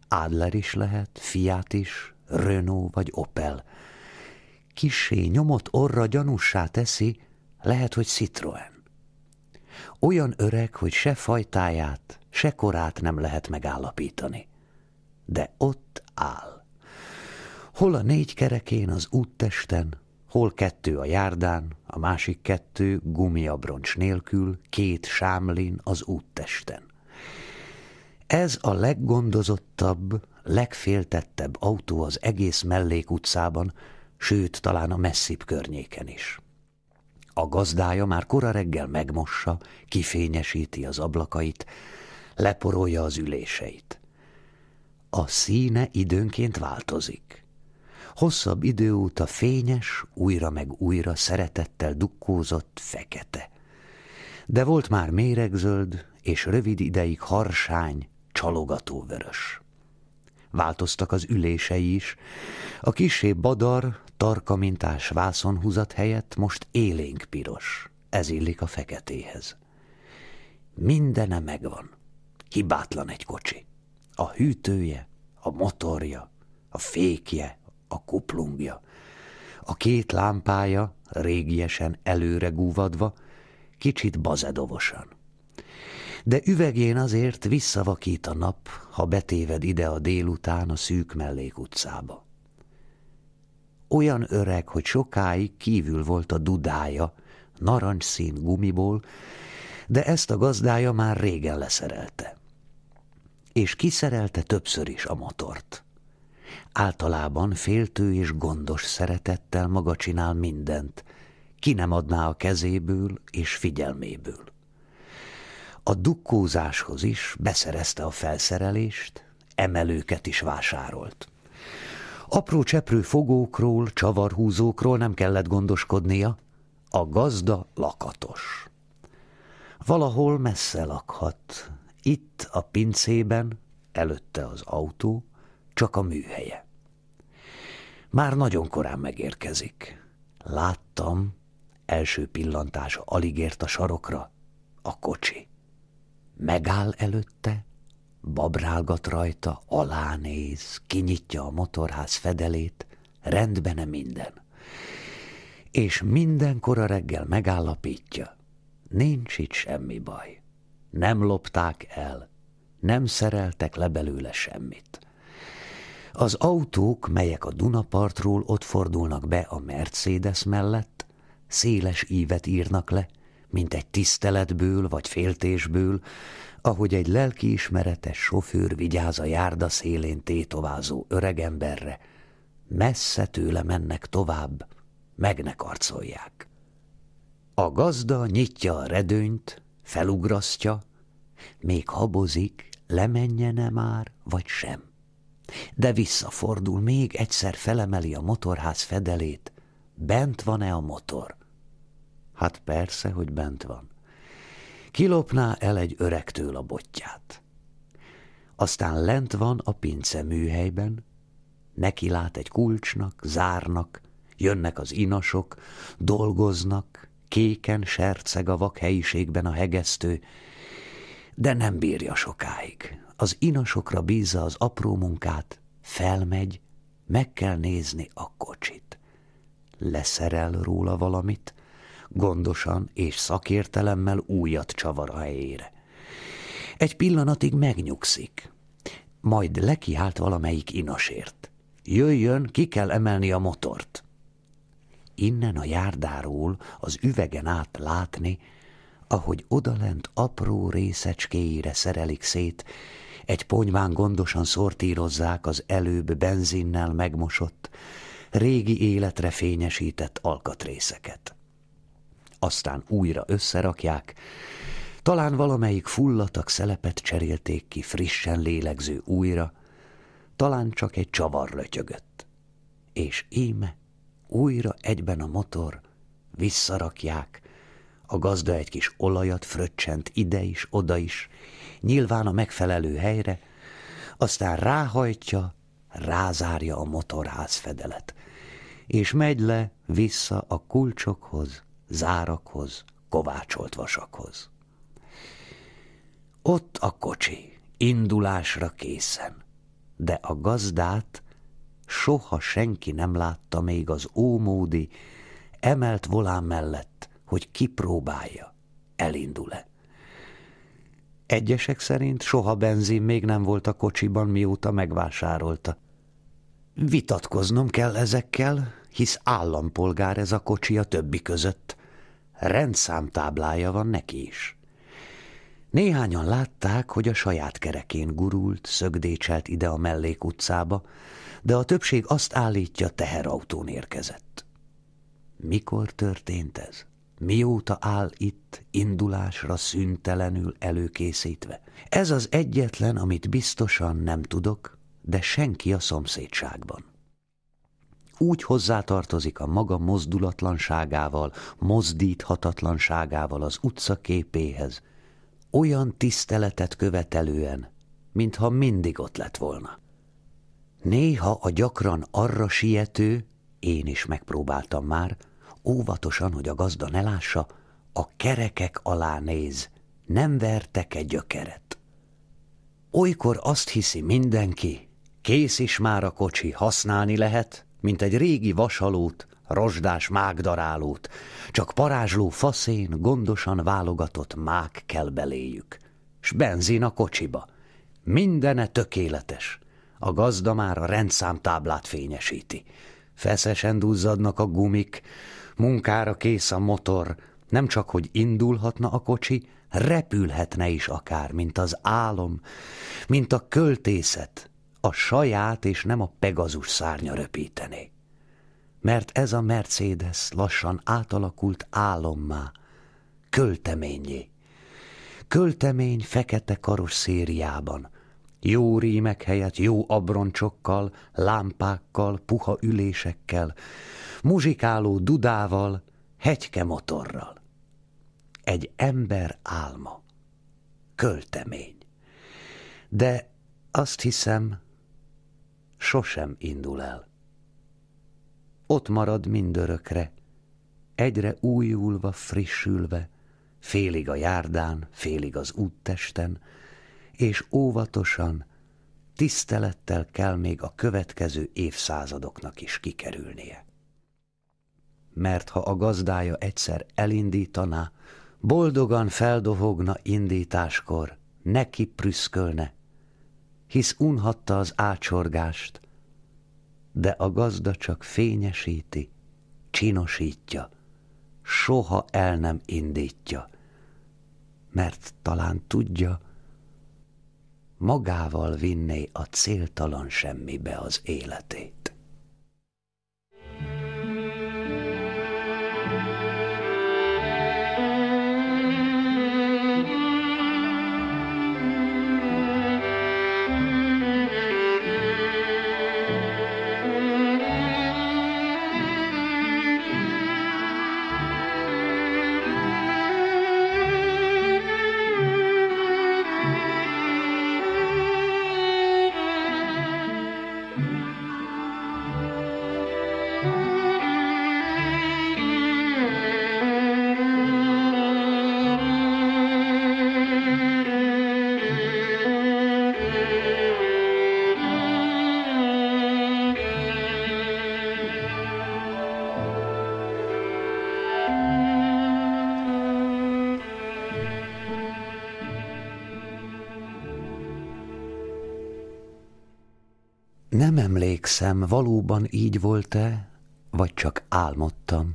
Speaker 1: Adler is lehet, Fiat is, Renault vagy Opel. Kisé nyomott orra gyanussá teszi, lehet, hogy Citroen. Olyan öreg, hogy se fajtáját, se korát nem lehet megállapítani. De ott áll. Hol a négy kerekén az úttesten, Hol kettő a járdán, a másik kettő gumiabroncs nélkül, két sámlin az úttesten. Ez a leggondozottabb, legféltettebb autó az egész mellékutcában, sőt, talán a messzibb környéken is. A gazdája már kora reggel megmossa, kifényesíti az ablakait, leporolja az üléseit. A színe időnként változik hosszabb idő óta fényes, újra meg újra szeretettel dukkózott fekete. De volt már méregzöld és rövid ideig harsány, vörös. Változtak az ülései is. A kisé badar, tarka mintás vászonhúzat helyett most élénk piros. Ez illik a feketéhez. Mindene megvan. Hibátlan egy kocsi. A hűtője, a motorja, a fékje, a kuplungja. A két lámpája, régiesen előre gúvadva, kicsit bazedovosan. De üvegén azért visszavakít a nap, ha betéved ide a délután a szűk mellékutcába. Olyan öreg, hogy sokáig kívül volt a dudája, narancsszín gumiból, de ezt a gazdája már régen leszerelte. És kiszerelte többször is a motort általában féltő és gondos szeretettel maga csinál mindent, ki nem adná a kezéből és figyelméből. A dukkózáshoz is beszerezte a felszerelést, emelőket is vásárolt. Apró cseprő fogókról, csavarhúzókról nem kellett gondoskodnia, a gazda lakatos. Valahol messze lakhat, itt a pincében, előtte az autó, csak a műhelye. Már nagyon korán megérkezik. Láttam, első pillantása alig ért a sarokra, a kocsi. Megáll előtte, babrálgat rajta, alánéz, kinyitja a motorház fedelét, rendben -e minden. És mindenkor a reggel megállapítja, nincs itt semmi baj. Nem lopták el, nem szereltek le belőle semmit. Az autók, melyek a Dunapartról ott fordulnak be a Mercedes mellett, széles ívet írnak le, mint egy tiszteletből vagy féltésből, ahogy egy lelkiismeretes sofőr vigyáz a járda szélén tétovázó öregemberre. Messze tőle mennek tovább, meg ne karcolják. A gazda nyitja a redőnyt, felugrasztja, még habozik, lemenjene már, vagy sem. De visszafordul, még egyszer felemeli a motorház fedelét. Bent van-e a motor? Hát persze, hogy bent van. Kilopná el egy öregtől a botját. Aztán lent van a pince műhelyben, neki lát egy kulcsnak, zárnak, jönnek az inasok, dolgoznak, kéken serceg a vakhelyiségben a hegesztő, de nem bírja sokáig az inasokra bízza az apró munkát, felmegy, meg kell nézni a kocsit. Leszerel róla valamit, gondosan és szakértelemmel újat csavar a helyére. Egy pillanatig megnyugszik, majd lekiált valamelyik inasért. Jöjjön, ki kell emelni a motort. Innen a járdáról az üvegen át látni, ahogy odalent apró részecskéire szerelik szét egy ponyván gondosan szortírozzák az előbb benzinnel megmosott, régi életre fényesített alkatrészeket. Aztán újra összerakják, talán valamelyik fullatak szelepet cserélték ki frissen lélegző újra, talán csak egy csavar lötyögött. És íme újra egyben a motor, visszarakják, a gazda egy kis olajat fröccsent ide is, oda is, nyilván a megfelelő helyre, aztán ráhajtja, rázárja a motorház fedelet, és megy le vissza a kulcsokhoz, zárakhoz, kovácsolt vasakhoz. Ott a kocsi, indulásra készen, de a gazdát soha senki nem látta még az ómódi, emelt volán mellett, hogy kipróbálja, elindul-e. Egyesek szerint soha benzin még nem volt a kocsiban, mióta megvásárolta. Vitatkoznom kell ezekkel, hisz állampolgár ez a kocsi a többi között. Rendszámtáblája van neki is. Néhányan látták, hogy a saját kerekén gurult, szögdécselt ide a mellék utcába, de a többség azt állítja, teherautón érkezett. Mikor történt ez? mióta áll itt indulásra szüntelenül előkészítve. Ez az egyetlen, amit biztosan nem tudok, de senki a szomszédságban. Úgy hozzátartozik a maga mozdulatlanságával, mozdíthatatlanságával az utca képéhez, olyan tiszteletet követelően, mintha mindig ott lett volna. Néha a gyakran arra siető, én is megpróbáltam már, óvatosan, hogy a gazda ne lássa, a kerekek alá néz, nem vertek egy gyökeret. Olykor azt hiszi mindenki, kész is már a kocsi, használni lehet, mint egy régi vasalót, rozsdás mágdarálót, csak parázsló faszén gondosan válogatott mák kell beléjük, s benzin a kocsiba. Mindene tökéletes. A gazda már a rendszámtáblát fényesíti. Feszesen duzzadnak a gumik, munkára kész a motor, nem csak, hogy indulhatna a kocsi, repülhetne is akár, mint az álom, mint a költészet, a saját és nem a Pegazus szárnya röpítené. Mert ez a Mercedes lassan átalakult álommá, költeményé. Költemény fekete karosszériában, jó rímek helyett jó abroncsokkal, lámpákkal, puha ülésekkel, muzsikáló dudával, hegyke motorral. Egy ember álma, költemény. De azt hiszem, sosem indul el. Ott marad mindörökre, egyre újulva, frissülve, félig a járdán, félig az úttesten, és óvatosan, tisztelettel kell még a következő évszázadoknak is kikerülnie mert ha a gazdája egyszer elindítaná, boldogan feldohogna indításkor, neki prüszkölne, hisz unhatta az ácsorgást, de a gazda csak fényesíti, csinosítja, soha el nem indítja, mert talán tudja, magával vinné a céltalan semmibe az életét. emlékszem, valóban így volt-e, vagy csak álmodtam,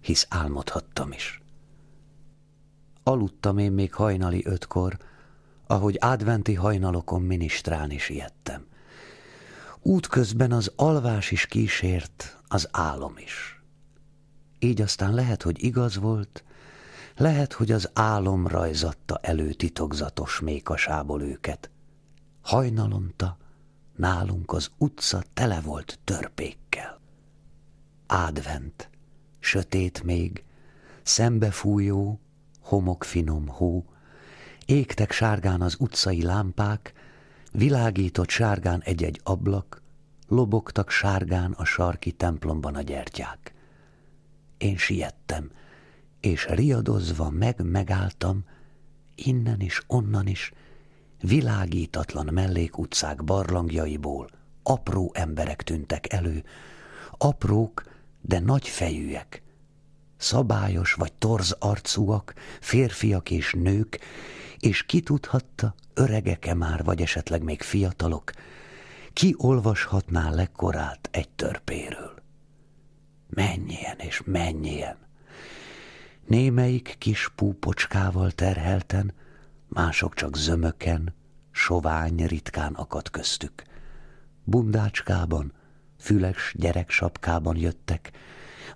Speaker 1: hisz álmodhattam is. Aludtam én még hajnali ötkor, ahogy adventi hajnalokon minisztrálni siettem. Útközben az alvás is kísért, az álom is. Így aztán lehet, hogy igaz volt, lehet, hogy az álom rajzatta elő titokzatos mékasából őket. Hajnalonta nálunk az utca tele volt törpékkel. Advent, sötét még, szembefújó, homokfinom hó, égtek sárgán az utcai lámpák, világított sárgán egy-egy ablak, lobogtak sárgán a sarki templomban a gyertyák. Én siettem, és riadozva meg-megálltam, innen is, onnan is, világítatlan mellékutcák barlangjaiból apró emberek tűntek elő, aprók, de nagy fejűek, szabályos vagy torz arcúak, férfiak és nők, és ki tudhatta, öregeke már, vagy esetleg még fiatalok, ki olvashatná lekorát egy törpéről. Mennyien és mennyien! Némelyik kis púpocskával terhelten, mások csak zömöken, sovány ritkán akadt köztük. Bundácskában, füles gyereksapkában jöttek,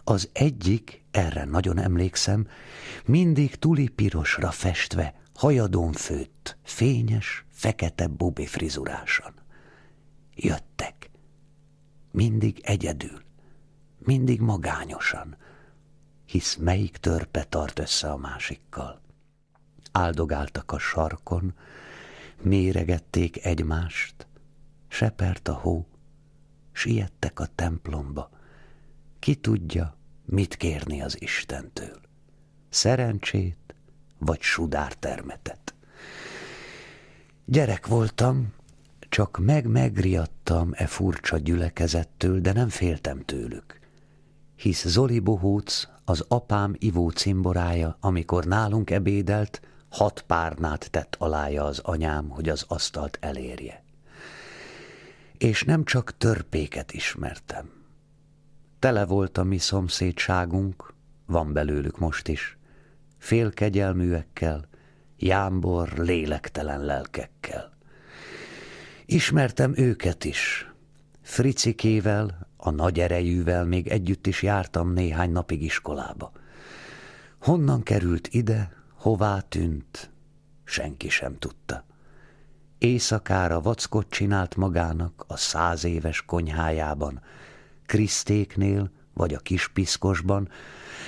Speaker 1: az egyik, erre nagyon emlékszem, mindig tulipirosra festve, hajadon főtt, fényes, fekete bubi frizurásan. Jöttek. Mindig egyedül, mindig magányosan, hisz melyik törpe tart össze a másikkal áldogáltak a sarkon, méregették egymást, sepert a hó, siettek a templomba. Ki tudja, mit kérni az Istentől? Szerencsét vagy sudártermetet? Gyerek voltam, csak meg-megriadtam e furcsa gyülekezettől, de nem féltem tőlük. Hisz Zoli Bohóc, az apám ivó cimborája, amikor nálunk ebédelt, Hat párnát tett alája az anyám, hogy az asztalt elérje. És nem csak törpéket ismertem. Tele volt a mi szomszédságunk, van belőlük most is, félkegyelműekkel, jámbor, lélektelen lelkekkel. Ismertem őket is. Fricikével, a nagy erejűvel még együtt is jártam néhány napig iskolába. Honnan került ide, Hová tűnt, senki sem tudta. Éjszakára vackot csinált magának a száz éves konyhájában, Krisztéknél vagy a kis piszkosban,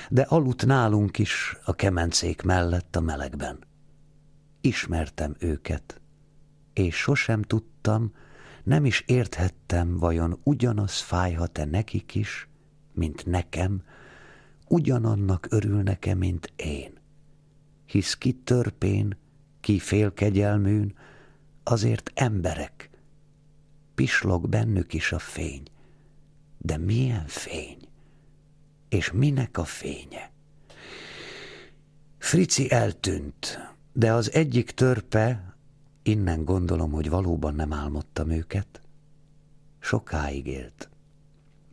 Speaker 1: de aludt nálunk is a kemencék mellett a melegben. Ismertem őket, és sosem tudtam, nem is érthettem, vajon ugyanaz fájhat-e nekik is, mint nekem, ugyanannak örülnek-e, mint én hisz ki törpén, ki félkegyelműn, azért emberek. Pislog bennük is a fény, de milyen fény, és minek a fénye? Frici eltűnt, de az egyik törpe, innen gondolom, hogy valóban nem álmodtam őket, sokáig élt.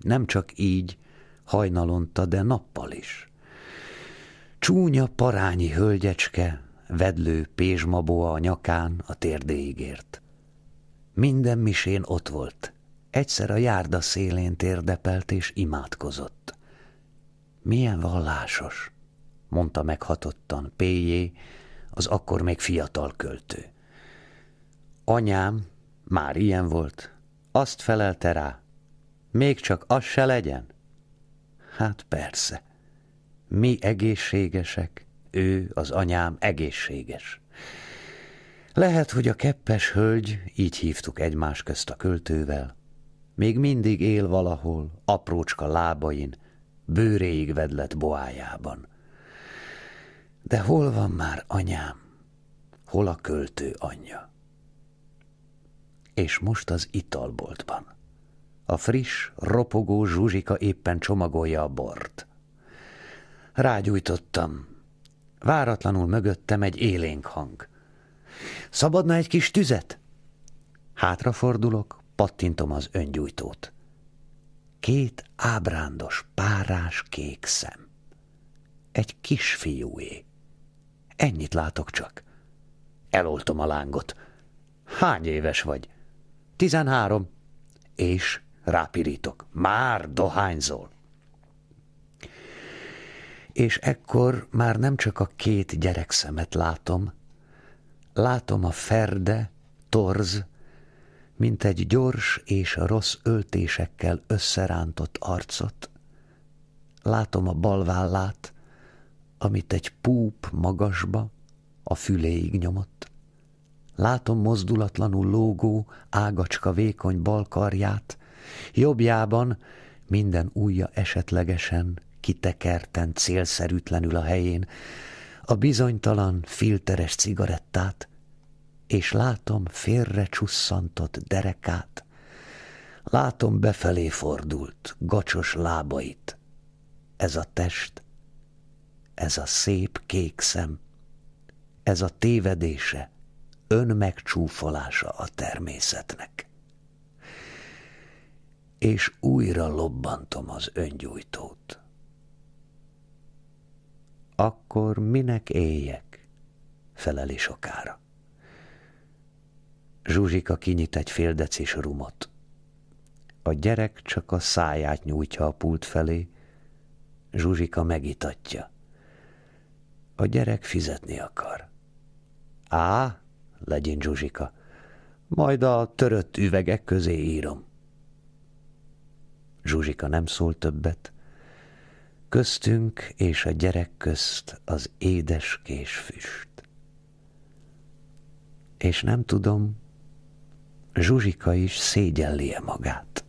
Speaker 1: Nem csak így, hajnalonta, de nappal is. Csúnya parányi hölgyecske, vedlő pézsmaboa a nyakán a térdéig ért. Minden misén ott volt. Egyszer a járda szélén térdepelt és imádkozott. Milyen vallásos, mondta meghatottan Péjé, az akkor még fiatal költő. Anyám, már ilyen volt, azt felelte rá, még csak az se legyen? Hát persze. Mi egészségesek, ő, az anyám egészséges. Lehet, hogy a keppes hölgy, így hívtuk egymás közt a költővel, még mindig él valahol, aprócska lábain, bőréig vedlett boájában. De hol van már anyám? Hol a költő anyja? És most az italboltban. A friss, ropogó zsuzsika éppen csomagolja a bort. Rágyújtottam. Váratlanul mögöttem egy élénk hang. Szabadna egy kis tüzet? Hátrafordulok, pattintom az öngyújtót. Két ábrándos, párás kék szem. Egy kisfiúé. Ennyit látok csak. Eloltom a lángot. Hány éves vagy? Tizenhárom. És rápirítok. Már dohányzol és ekkor már nem csak a két gyerekszemet látom, látom a ferde, torz, mint egy gyors és rossz öltésekkel összerántott arcot, látom a balvállát, amit egy púp magasba, a füléig nyomott. Látom mozdulatlanul lógó, ágacska vékony balkarját, jobbjában minden ujja esetlegesen kitekerten célszerűtlenül a helyén a bizonytalan filteres cigarettát, és látom félre csusszantott derekát, látom befelé fordult, gacsos lábait. Ez a test, ez a szép kék szem, ez a tévedése, önmegcsúfolása a természetnek. És újra lobbantom az öngyújtót akkor minek éljek? Feleli sokára. Zsuzsika kinyit egy fél decis rumot. A gyerek csak a száját nyújtja a pult felé, Zsuzsika megitatja. A gyerek fizetni akar. Á, legyen Zsuzsika, majd a törött üvegek közé írom. Zsuzsika nem szól többet, köztünk és a gyerek közt az édes késfüst. És nem tudom, Zsuzsika is szégyellie magát,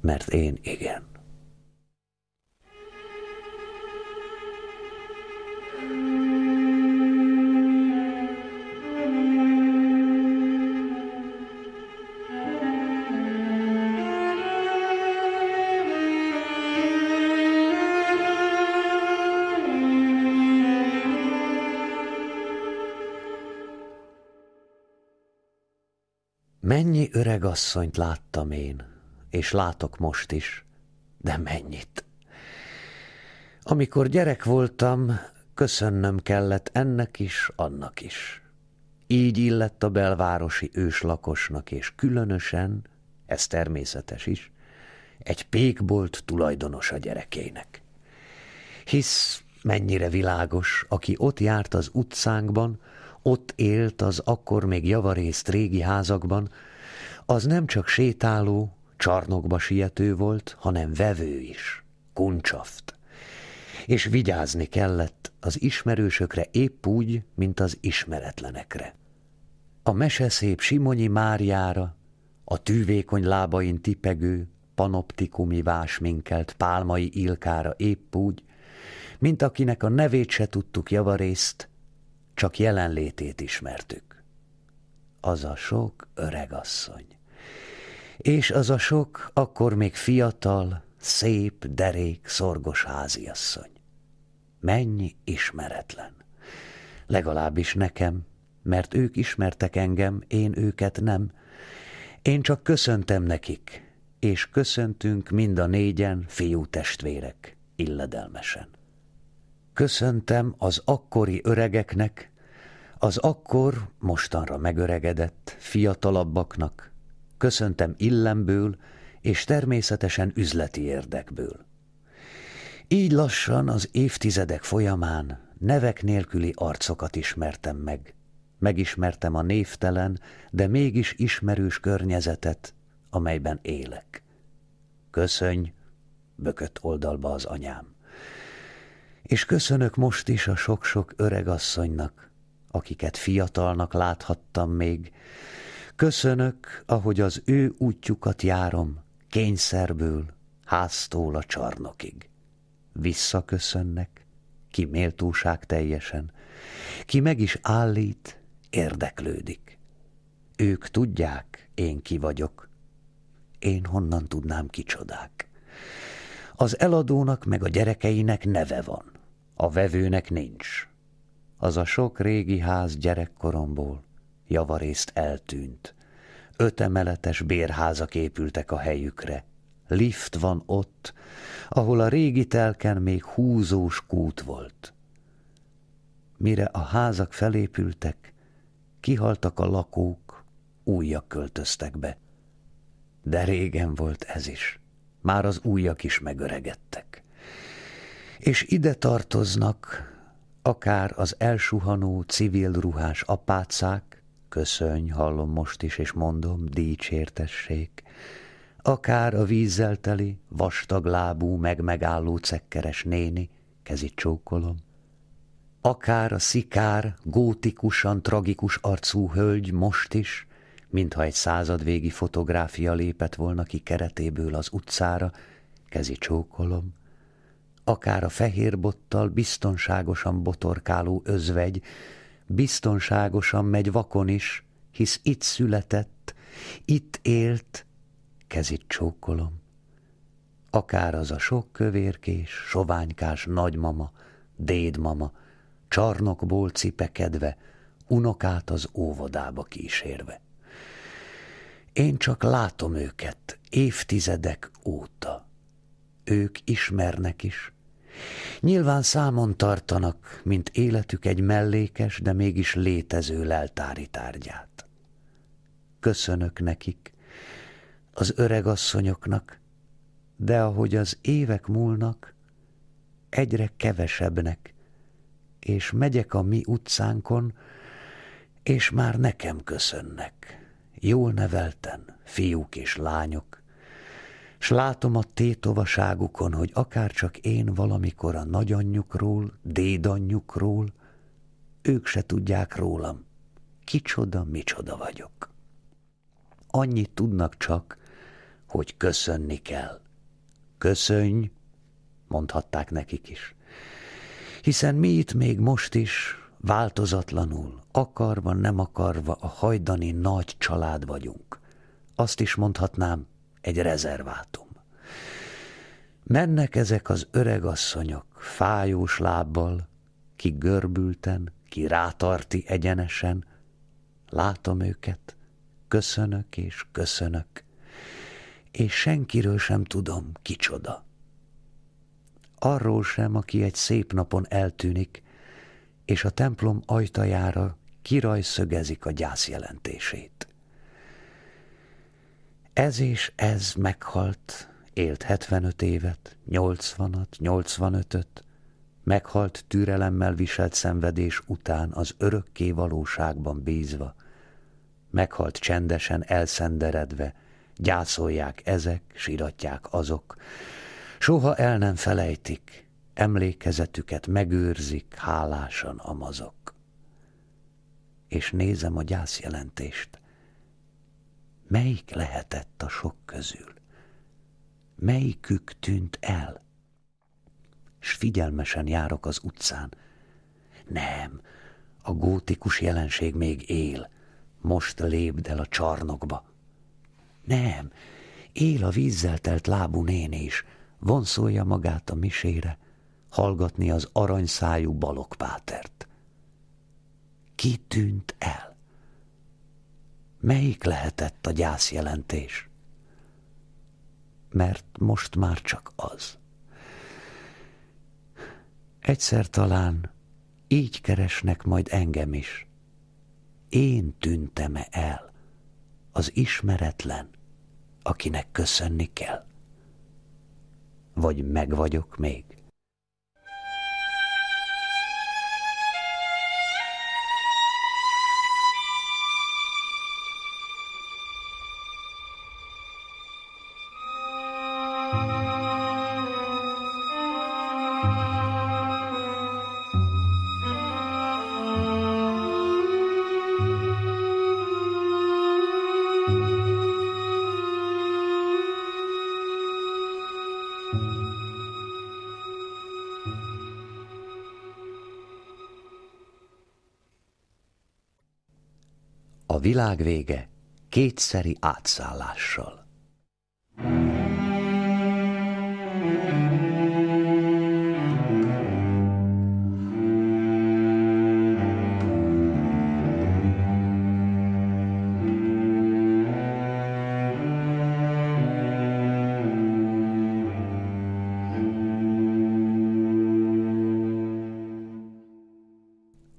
Speaker 1: mert én
Speaker 3: igen. thank you
Speaker 1: Mennyi öreg asszonyt láttam én, és látok most is, de mennyit. Amikor gyerek voltam, köszönnöm kellett ennek is, annak is. Így illett a belvárosi őslakosnak, és különösen, ez természetes is, egy pékbolt tulajdonos a gyerekének. Hisz mennyire világos, aki ott járt az utcánkban, ott élt az akkor még javarészt régi házakban, az nem csak sétáló, csarnokba siető volt, hanem vevő is, kuncsaft. És vigyázni kellett az ismerősökre épp úgy, mint az ismeretlenekre. A meseszép Simonyi Máriára, a tűvékony lábain tipegő, panoptikumi vásminkelt pálmai ilkára épp úgy, mint akinek a nevét se tudtuk javarészt, csak jelenlétét ismertük. Az a sok asszony. És az a sok akkor még fiatal, szép, derék, szorgos háziasszony. Mennyi ismeretlen. Legalábbis nekem, mert ők ismertek engem, én őket nem. Én csak köszöntem nekik, és köszöntünk mind a négyen fiú testvérek, illedelmesen köszöntem az akkori öregeknek, az akkor mostanra megöregedett fiatalabbaknak, köszöntem illemből és természetesen üzleti érdekből. Így lassan az évtizedek folyamán nevek nélküli arcokat ismertem meg. Megismertem a névtelen, de mégis ismerős környezetet, amelyben élek. Köszönj, bökött oldalba az anyám és köszönök most is a sok-sok öregasszonynak, akiket fiatalnak láthattam még. Köszönök, ahogy az ő útjukat járom, kényszerből, háztól a csarnokig. Visszaköszönnek, ki méltóság teljesen, ki meg is állít, érdeklődik. Ők tudják, én ki vagyok. Én honnan tudnám kicsodák. Az eladónak meg a gyerekeinek neve van a vevőnek nincs. Az a sok régi ház gyerekkoromból javarészt eltűnt. Öt emeletes bérházak épültek a helyükre. Lift van ott, ahol a régi telken még húzós kút volt. Mire a házak felépültek, kihaltak a lakók, újak költöztek be. De régen volt ez is. Már az újak is megöregedtek és ide tartoznak akár az elsuhanó civil ruhás apácák, köszönj, hallom most is, és mondom, dicsértessék, akár a vízzel teli, vastag lábú, meg megálló cekkeres néni, kezit csókolom, akár a szikár, gótikusan tragikus arcú hölgy most is, mintha egy századvégi fotográfia lépett volna ki keretéből az utcára, kezi csókolom, akár a fehér bottal biztonságosan botorkáló özvegy, biztonságosan megy vakon is, hisz itt született, itt élt, kezit csókolom. Akár az a sok kövérkés, soványkás nagymama, dédmama, csarnokból cipekedve, unokát az óvodába kísérve. Én csak látom őket évtizedek óta. Ők ismernek is, Nyilván számon tartanak, mint életük egy mellékes, de mégis létező leltári tárgyát. Köszönök nekik, az öregasszonyoknak, de ahogy az évek múlnak, egyre kevesebbnek, és megyek a mi utcánkon, és már nekem köszönnek. Jól nevelten, fiúk és lányok, s látom a tétovaságukon, hogy akárcsak én valamikor a nagyanyjukról, dédanyjukról, ők se tudják rólam, kicsoda, micsoda vagyok. Annyit tudnak csak, hogy köszönni kell. Köszönj, mondhatták nekik is. Hiszen mi itt még most is, változatlanul, akarva, nem akarva a hajdani nagy család vagyunk. Azt is mondhatnám, egy rezervátum. Mennek ezek az öregasszonyok fájós lábbal, ki görbülten, ki rátarti egyenesen. Látom őket, köszönök és köszönök, és senkiről sem tudom, kicsoda. Arról sem, aki egy szép napon eltűnik, és a templom ajtajára kirajszögezik a gyász jelentését. Ez és ez meghalt, élt 75 évet, 80-at, 85-öt, meghalt türelemmel viselt szenvedés után az örökké valóságban bízva, meghalt csendesen elszenderedve, gyászolják ezek, siratják azok, soha el nem felejtik, emlékezetüket megőrzik, hálásan amazok. És nézem a gyászjelentést – Melyik lehetett a sok közül? Melyikük tűnt el? S figyelmesen járok az utcán. Nem, a gótikus jelenség még él. Most lépd el a csarnokba. Nem, él a vízzel telt lábú néni is, vonszolja magát a misére, hallgatni az aranyszájú balokpátert. Ki tűnt el? Melyik lehetett a gyászjelentés? Mert most már csak az. Egyszer talán így keresnek majd engem is. Én tűntem-e el, az ismeretlen, akinek köszönni kell? Vagy megvagyok még? világ vége kétszeri átszállással.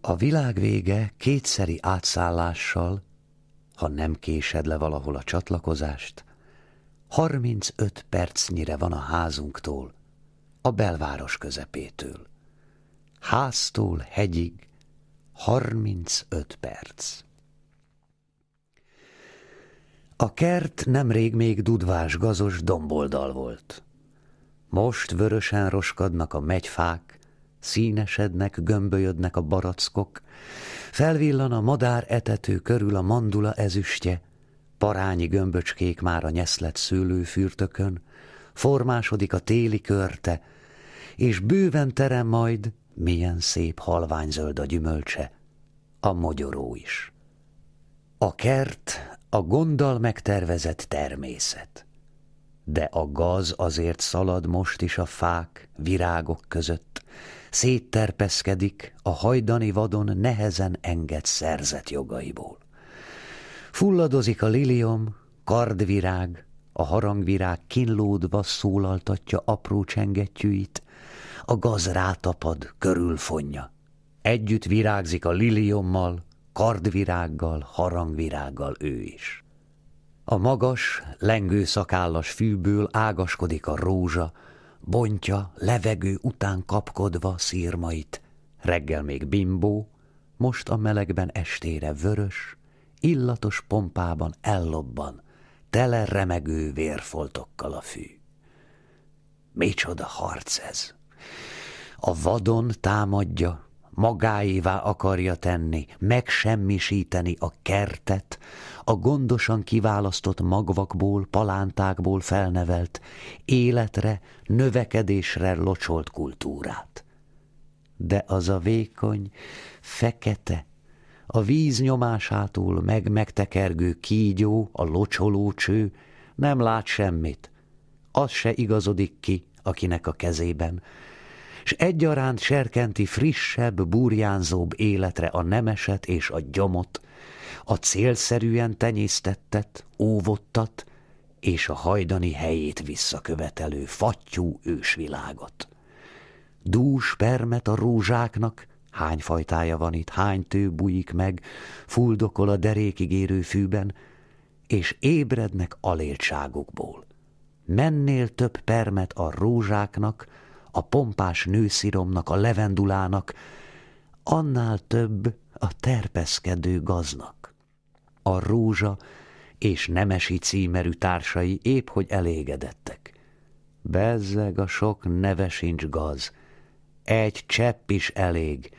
Speaker 1: A világ vége kétszeri átszállással ha nem késed le valahol a csatlakozást, 35 percnyire van a házunktól, a belváros közepétől. Háztól hegyig 35 perc. A kert nemrég még dudvás gazos domboldal volt. Most vörösen roskadnak a megyfák, színesednek, gömbölyödnek a barackok, Felvillan a madár etető körül a mandula ezüstje, parányi gömböcskék már a nyeszlet szőlőfürtökön, formásodik a téli körte, és bőven terem majd, milyen szép halványzöld a gyümölcse, a mogyoró is. A kert a gonddal megtervezett természet, de a gaz azért szalad most is a fák, virágok között, szétterpeszkedik, a hajdani vadon nehezen enged szerzett jogaiból. Fulladozik a liliom, kardvirág, a harangvirág kínlódva szólaltatja apró csengettyűit, a gaz rátapad, körülfonja. Együtt virágzik a liliommal, kardvirággal, harangvirággal ő is. A magas, lengő szakállas fűből ágaskodik a rózsa, bontja, levegő után kapkodva szírmait. Reggel még bimbó, most a melegben estére vörös, illatos pompában ellobban, tele remegő vérfoltokkal a fű. Micsoda harc ez! A vadon támadja, magáévá akarja tenni, megsemmisíteni a kertet, a gondosan kiválasztott magvakból, palántákból felnevelt, életre, növekedésre locsolt kultúrát. De az a vékony, fekete, a víz nyomásától meg megtekergő kígyó, a locsoló cső, nem lát semmit. Az se igazodik ki, akinek a kezében, s egyaránt serkenti frissebb, burjánzóbb életre a nemeset és a gyomot, a célszerűen tenyésztettet, óvottat és a hajdani helyét visszakövetelő fattyú ősvilágot. Dús permet a rózsáknak, hány fajtája van itt, hány tő bujik meg, fuldokol a derékig érő fűben, és ébrednek aléltságukból. Mennél több permet a rózsáknak, a pompás nősziromnak, a levendulának, annál több a terpeszkedő gaznak a rózsa és nemesi címerű társai épp hogy elégedettek. Bezzeg a sok neve sincs gaz, egy csepp is elég,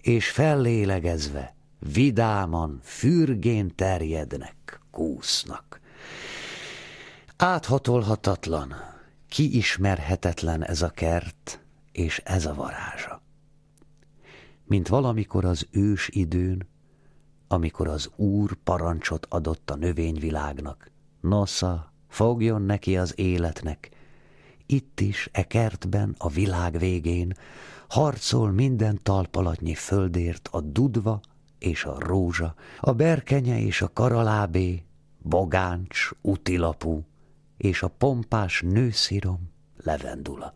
Speaker 1: és fellélegezve, vidáman, fürgén terjednek, kúsznak. Áthatolhatatlan, kiismerhetetlen ez a kert, és ez a varázsa. Mint valamikor az ős időn, amikor az Úr parancsot adott a növényvilágnak. Nosza, fogjon neki az életnek. Itt is, e kertben, a világ végén, harcol minden talpalatnyi földért a dudva és a rózsa, a berkenye és a karalábé, bogáncs, utilapú, és a pompás nőszírom, levendula.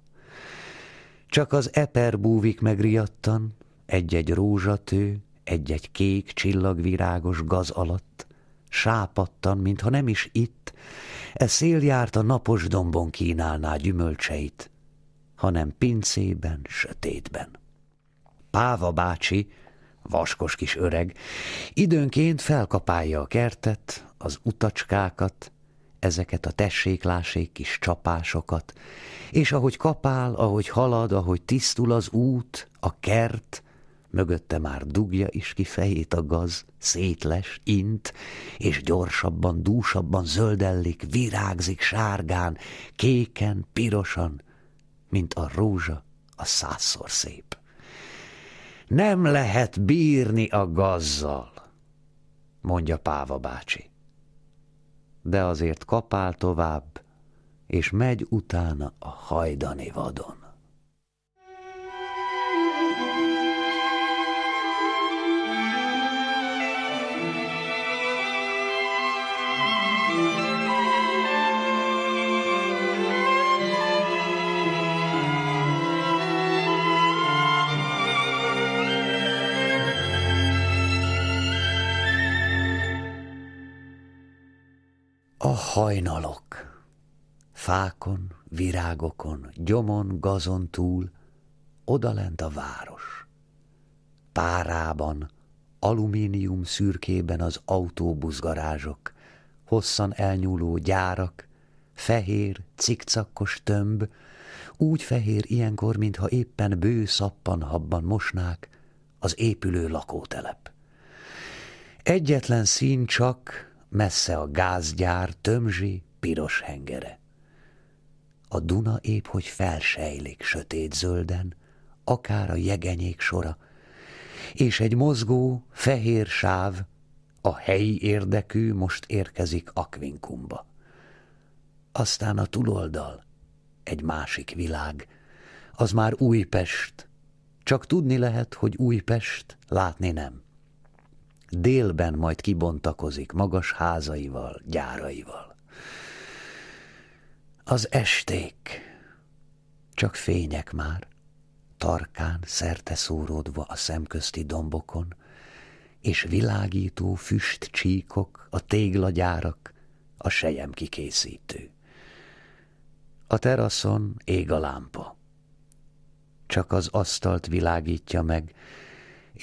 Speaker 1: Csak az eper búvik megriadtan, egy-egy rózsatő, egy-egy kék, csillagvirágos gaz alatt, sápattan, mintha nem is itt, e szél járt a napos dombon kínálná gyümölcseit, hanem pincében, sötétben. Páva bácsi, vaskos kis öreg, időnként felkapálja a kertet, az utacskákat, ezeket a tesséklásék kis csapásokat, és ahogy kapál, ahogy halad, ahogy tisztul az út, a kert, mögötte már dugja is ki fejét a gaz, szétles, int, és gyorsabban, dúsabban zöldellik, virágzik sárgán, kéken, pirosan, mint a rózsa a százszor szép. Nem lehet bírni a gazzal, mondja Páva bácsi. De azért kapál tovább, és megy utána a hajdani vadon. A hajnalok. Fákon, virágokon, gyomon, gazon túl, odalent a város. Párában, alumínium szürkében az autóbuszgarázsok, hosszan elnyúló gyárak, fehér, cikcakos tömb, úgy fehér ilyenkor, mintha éppen bő szappan habban mosnák az épülő lakótelep. Egyetlen szín csak messze a gázgyár tömzsi, piros hengere. A Duna épp hogy felsejlik sötét-zölden, akár a jegenyék sora, és egy mozgó, fehér sáv a helyi érdekű most érkezik Akvinkumba. Aztán a túloldal, egy másik világ, az már Újpest, csak tudni lehet, hogy Újpest, látni nem délben majd kibontakozik magas házaival, gyáraival. Az esték, csak fények már, tarkán szerte szóródva a szemközti dombokon, és világító füstcsíkok, a téglagyárak, a sejem kikészítő. A teraszon ég a lámpa. Csak az asztalt világítja meg,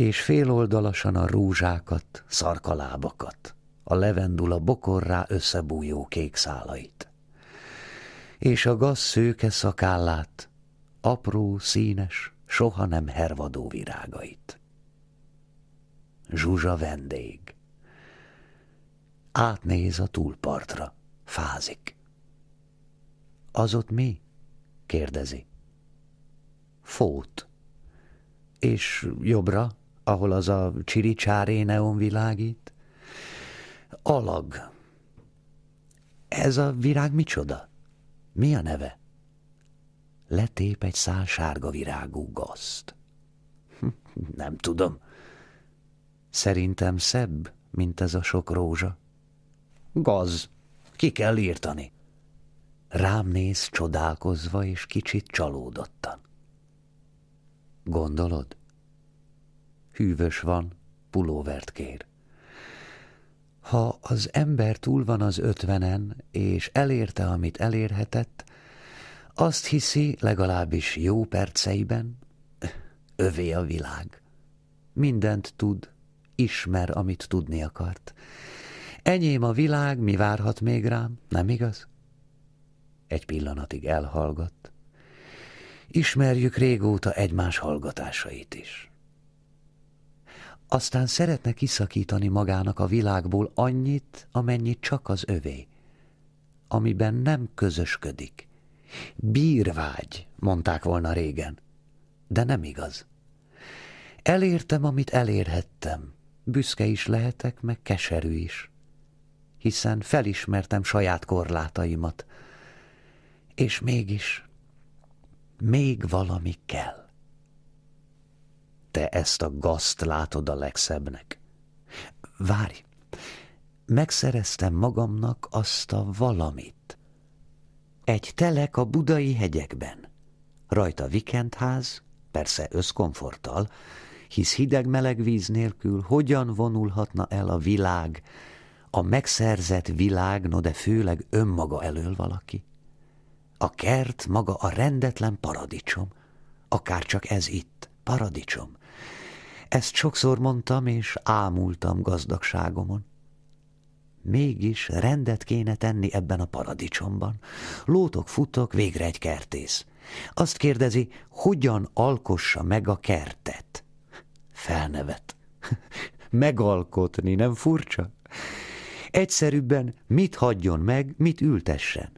Speaker 1: és féloldalasan a rúzsákat, szarkalábakat, a levendula bokorrá összebújó kék szálait. És a gaz szőke szakállát, apró, színes, soha nem hervadó virágait. Zsuzsa vendég. Átnéz a túlpartra, fázik. Az ott mi? kérdezi. Fót. És jobbra? ahol az a csiricsáré neon világít. Alag. Ez a virág micsoda? Mi a neve? Letép egy szál sárga virágú gazt. Nem tudom. Szerintem szebb, mint ez a sok rózsa. Gaz, ki kell írtani. Rám néz csodálkozva és kicsit csalódottan. Gondolod? hűvös van, pulóvert kér. Ha az ember túl van az ötvenen, és elérte, amit elérhetett, azt hiszi, legalábbis jó perceiben, övé a világ. Mindent tud, ismer, amit tudni akart. Enyém a világ, mi várhat még rám, nem igaz? Egy pillanatig elhallgat. Ismerjük régóta egymás hallgatásait is aztán szeretne kiszakítani magának a világból annyit, amennyit csak az övé, amiben nem közösködik. Bírvágy, mondták volna régen, de nem igaz. Elértem, amit elérhettem, büszke is lehetek, meg keserű is, hiszen felismertem saját korlátaimat, és mégis még valami kell te ezt a gazt látod a legszebbnek. Várj, megszereztem magamnak azt a valamit. Egy telek a budai hegyekben. Rajta vikendház, persze összkomforttal, hisz hideg-meleg víz nélkül hogyan vonulhatna el a világ, a megszerzett világ, no de főleg önmaga elől valaki. A kert maga a rendetlen paradicsom, akár csak ez itt, paradicsom. Ezt sokszor mondtam, és ámultam gazdagságomon. Mégis rendet kéne tenni ebben a paradicsomban. Lótok, futok végre egy kertész. Azt kérdezi, hogyan alkossa meg a kertet? Felnevet. Megalkotni, nem furcsa? Egyszerűbben mit hagyjon meg, mit ültessen?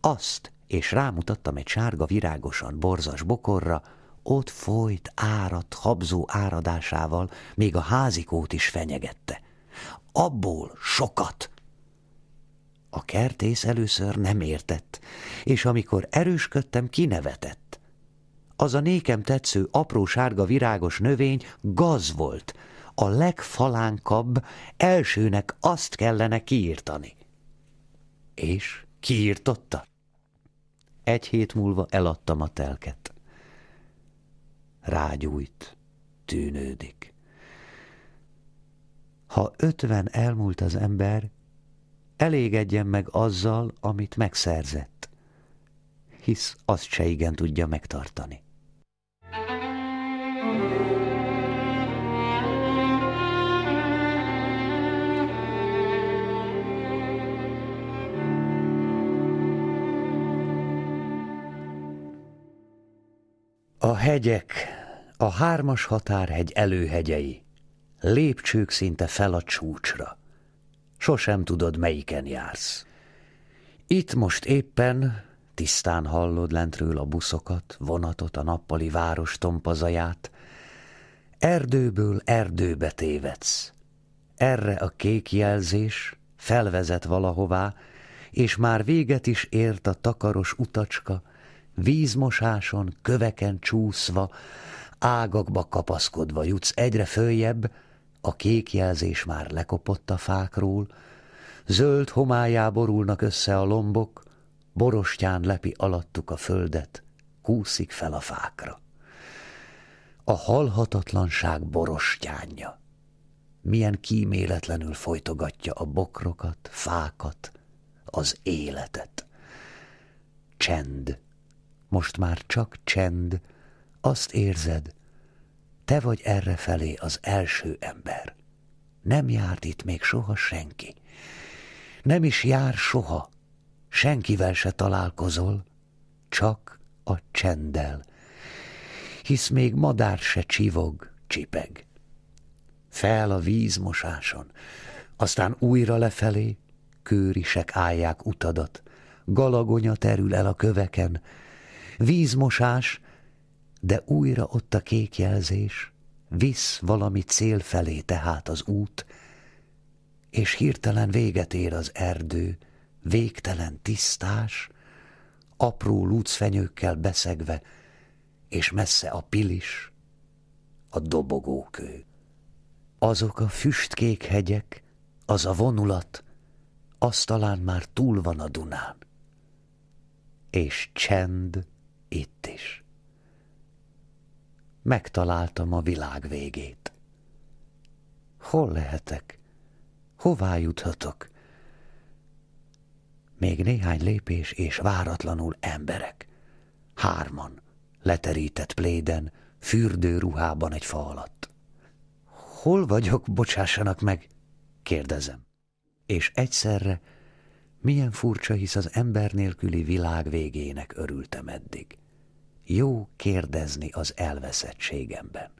Speaker 1: Azt, és rámutattam egy sárga virágosan borzas bokorra, ott folyt árat, habzó áradásával még a házikót is fenyegette. Abból sokat! A kertész először nem értett, és amikor erősködtem, kinevetett. Az a nékem tetsző apró sárga virágos növény gaz volt, a legfalánkabb, elsőnek azt kellene kiírtani. És kiírtotta. Egy hét múlva eladtam a telket rágyújt, tűnődik. Ha ötven elmúlt az ember, elégedjen meg azzal, amit megszerzett, hisz azt se igen tudja megtartani. A hegyek, a hármas határhegy előhegyei, lépcsők szinte fel a csúcsra. Sosem tudod, melyiken jársz. Itt most éppen tisztán hallod lentről a buszokat, vonatot, a nappali város tompazaját. Erdőből erdőbe tévedsz. Erre a kék jelzés felvezet valahová, és már véget is ért a takaros utacska, Vízmosáson, köveken csúszva, ágakba kapaszkodva jutsz egyre följebb, a kék jelzés már lekopott a fákról, zöld homályá borulnak össze a lombok, borostyán lepi alattuk a földet, kúszik fel a fákra. A halhatatlanság borostyánja. Milyen kíméletlenül folytogatja a bokrokat, fákat, az életet. Csend most már csak csend, azt érzed, te vagy erre felé az első ember. Nem járt itt még soha senki. Nem is jár soha, senkivel se találkozol, csak a csenddel. Hisz még madár se csivog, csipeg. Fel a vízmosáson, aztán újra lefelé, kőrisek állják utadat, galagonya terül el a köveken, vízmosás, de újra ott a kék jelzés, visz valami cél felé tehát az út, és hirtelen véget ér az erdő, végtelen tisztás, apró lucfenyőkkel beszegve, és messze a pilis, a dobogókő. Azok a füstkék hegyek, az a vonulat, az talán már túl van a Dunán. És csend, itt is. Megtaláltam a világ végét. Hol lehetek? Hová juthatok? Még néhány lépés és váratlanul emberek. Hárman, leterített pléden, fürdő ruhában egy fa alatt. Hol vagyok, bocsássanak meg? kérdezem. És egyszerre milyen furcsa, hisz az ember nélküli világ végének örültem eddig. Jó kérdezni az elveszettségemben.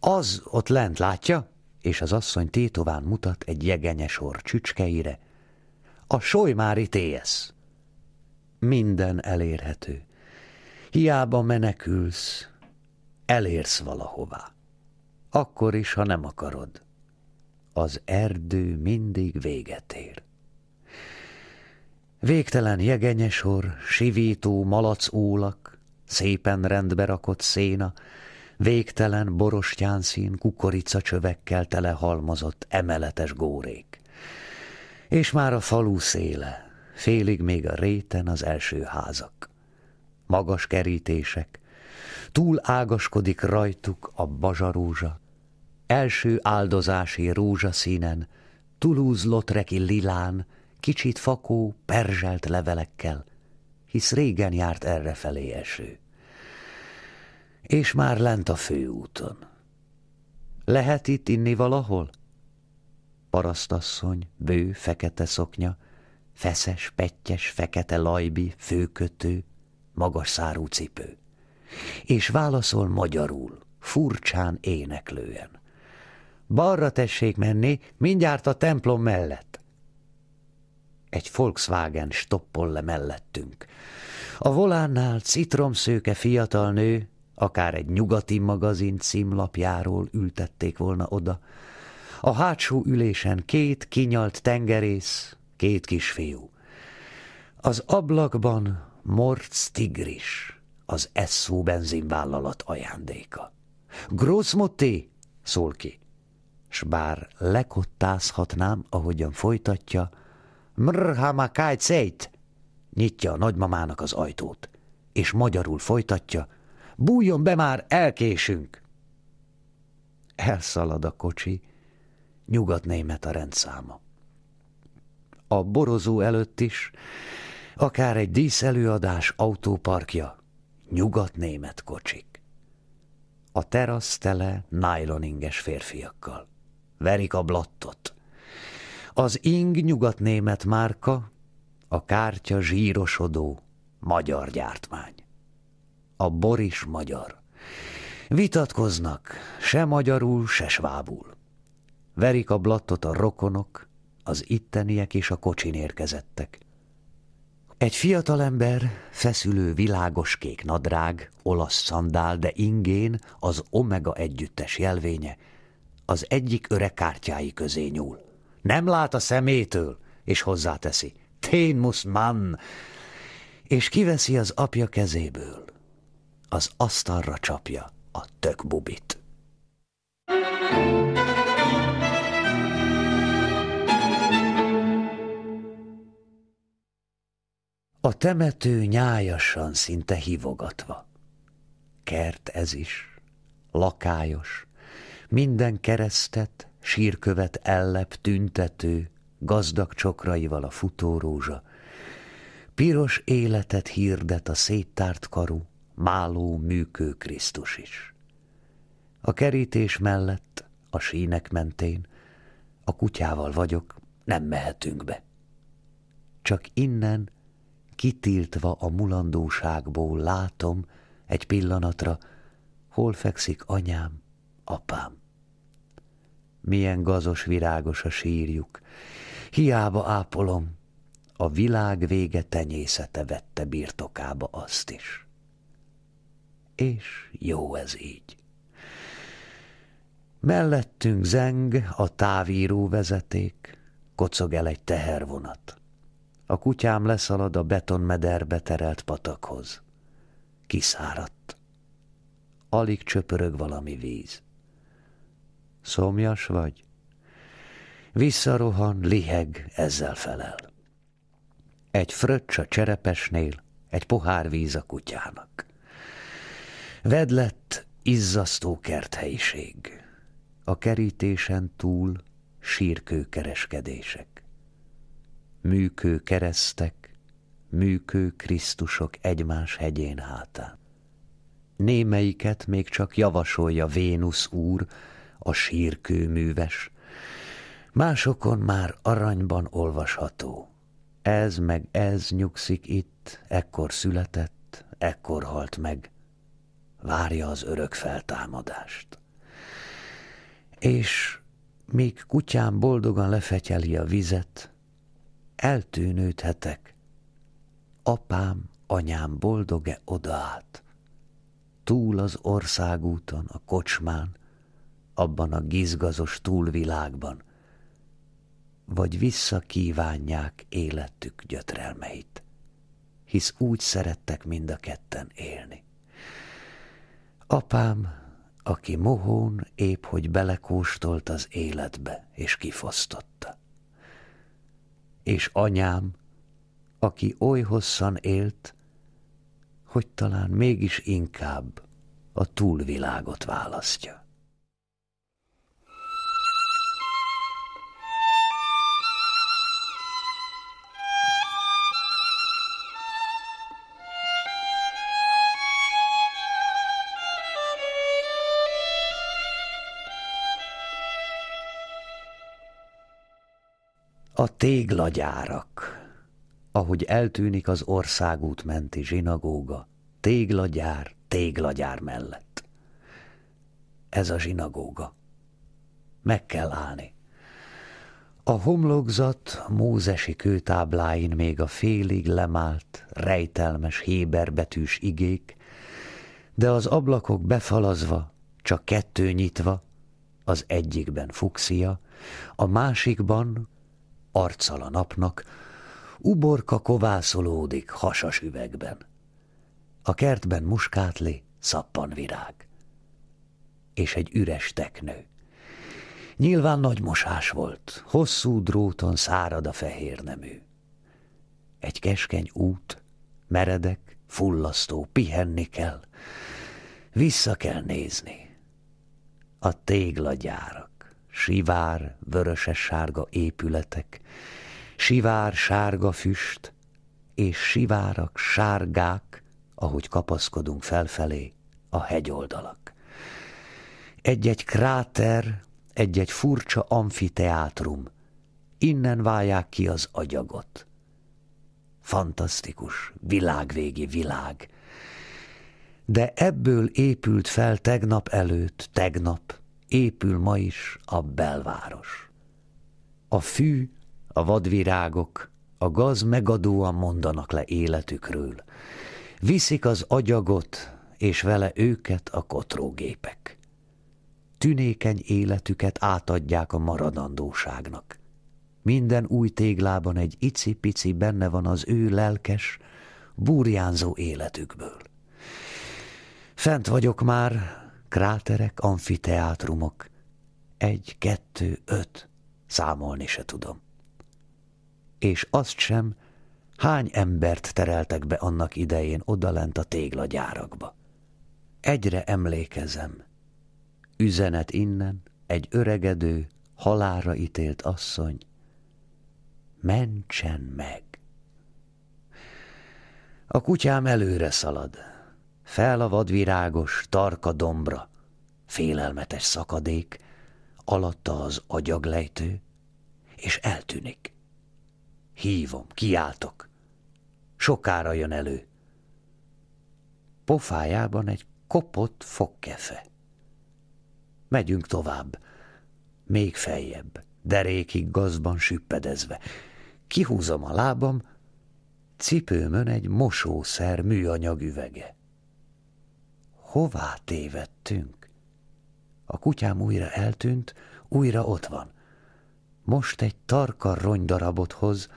Speaker 1: Az ott lent látja, és az asszony tétován mutat egy jegenyesor csücskeire, a solymári téjesz. Minden elérhető. Hiába menekülsz, elérsz valahová. Akkor is, ha nem akarod. Az erdő mindig véget ér. Végtelen jegenyesor, sivító malac ólak, szépen rendbe rakott széna, végtelen borostyánszín kukoricacsövekkel telehalmozott emeletes górék. És már a falu széle, félig még a réten az első házak. Magas kerítések, túl ágaskodik rajtuk a bazsarózsa, első áldozási rózsaszínen, Toulouse-Lotreki lilán, kicsit fakó, perzselt levelekkel, hisz régen járt felé eső. És már lent a főúton. Lehet itt inni valahol? Parasztasszony, bő, fekete szoknya, feszes, pettyes, fekete lajbi, főkötő, magas szárú cipő. És válaszol magyarul, furcsán éneklően. Balra tessék menni, mindjárt a templom mellett. Egy Volkswagen stoppol le mellettünk. A volánnál citromszőke fiatal nő, akár egy nyugati magazin címlapjáról ültették volna oda. A hátsó ülésen két kinyalt tengerész, két kisfiú. Az ablakban Morc Tigris, az SZO benzinvállalat ajándéka. Gross szól ki, s bár lekottázhatnám, ahogyan folytatja, Mrhamákáj cejt! Nyitja a nagymamának az ajtót, és magyarul folytatja, bújjon be már, elkésünk! Elszalad a kocsi, nyugatnémet a rendszáma. A borozó előtt is, akár egy díszelőadás autóparkja, nyugatnémet kocsik. A terasz tele nájloninges férfiakkal. Verik a blattot. Az ing nyugatnémet márka, a kártya zsírosodó, magyar gyártmány. A bor is magyar. Vitatkoznak, se magyarul, se svábul. Verik a blattot a rokonok, az itteniek és a kocsin érkezettek. Egy fiatalember, feszülő világos kék nadrág, olasz szandál, de ingén az Omega együttes jelvénye, az egyik öreg kártyái közé nyúl nem lát a szemétől, és hozzáteszi, tén man, és kiveszi az apja kezéből. Az asztalra csapja a tök bubit. A temető nyájasan, szinte hivogatva. Kert ez is, lakályos, minden keresztet, sírkövet ellep tüntető, gazdag csokraival a futórózsa, piros életet hirdet a széttárt karú, máló műkő Krisztus is. A kerítés mellett, a sínek mentén, a kutyával vagyok, nem mehetünk be. Csak innen, kitiltva a mulandóságból látom egy pillanatra, hol fekszik anyám, apám milyen gazos virágos a sírjuk. Hiába ápolom, a világ vége tenyészete vette birtokába azt is. És jó ez így. Mellettünk zeng a távíró vezeték, kocog el egy tehervonat. A kutyám leszalad a betonmederbe terelt patakhoz. Kiszáradt. Alig csöpörög valami víz. Szomjas vagy? Visszarohan, liheg, ezzel felel. Egy fröccs a cserepesnél, egy pohár víz a kutyának. Vedlett, izzasztó kerthelyiség. A kerítésen túl sírkő kereskedések. Műkő keresztek, műkő Krisztusok egymás hegyén hátán. Némelyiket még csak javasolja Vénusz úr, a sírkőműves, másokon már aranyban olvasható. Ez meg ez nyugszik itt, ekkor született, ekkor halt meg, várja az örök feltámadást. És még kutyám boldogan lefetyeli a vizet, eltűnődhetek, apám, anyám boldog boldoge odaát, túl az országúton, a kocsmán, abban a gizgazos túlvilágban, vagy visszakívánják életük gyötrelmeit, hisz úgy szerettek mind a ketten élni. Apám, aki mohón épp hogy belekóstolt az életbe, és kifosztotta. És anyám, aki oly hosszan élt, hogy talán mégis inkább a túlvilágot választja. A téglagyárak. Ahogy eltűnik az országút menti zsinagóga, téglagyár, téglagyár mellett. Ez a zsinagóga. Meg kell állni. A homlokzat mózesi kőtábláin még a félig lemált, rejtelmes héberbetűs igék, de az ablakok befalazva, csak kettő nyitva, az egyikben fuxia, a másikban arccal a napnak, uborka kovászolódik hasas üvegben. A kertben muskátli, szappan virág. És egy üres teknő. Nyilván nagy mosás volt, hosszú dróton szárad a fehér nemű. Egy keskeny út, meredek, fullasztó, pihenni kell, vissza kell nézni. A téglagyára sivár, vöröses sárga épületek, sivár, sárga füst, és sivárak, sárgák, ahogy kapaszkodunk felfelé, a hegyoldalak. Egy-egy kráter, egy-egy furcsa amfiteátrum, innen válják ki az agyagot. Fantasztikus, világvégi világ. De ebből épült fel tegnap előtt, tegnap, épül ma is a belváros. A fű, a vadvirágok, a gaz megadóan mondanak le életükről. Viszik az agyagot, és vele őket a kotrógépek. Tünékeny életüket átadják a maradandóságnak. Minden új téglában egy icipici benne van az ő lelkes, burjánzó életükből. Fent vagyok már, kráterek, amfiteátrumok. Egy, kettő, öt. Számolni se tudom. És azt sem, hány embert tereltek be annak idején odalent a téglagyárakba. Egyre emlékezem. Üzenet innen, egy öregedő, halára ítélt asszony. Mentsen meg! A kutyám előre szalad, fel a vadvirágos, tarka dombra, félelmetes szakadék, alatta az agyaglejtő, és eltűnik. Hívom, kiáltok, sokára jön elő. Pofájában egy kopott fogkefe. Megyünk tovább, még feljebb, derékig gazban süppedezve. Kihúzom a lábam, cipőmön egy mosószer műanyag üvege. Hová tévedtünk? A kutyám újra eltűnt, újra ott van. Most egy tarka darabot hoz,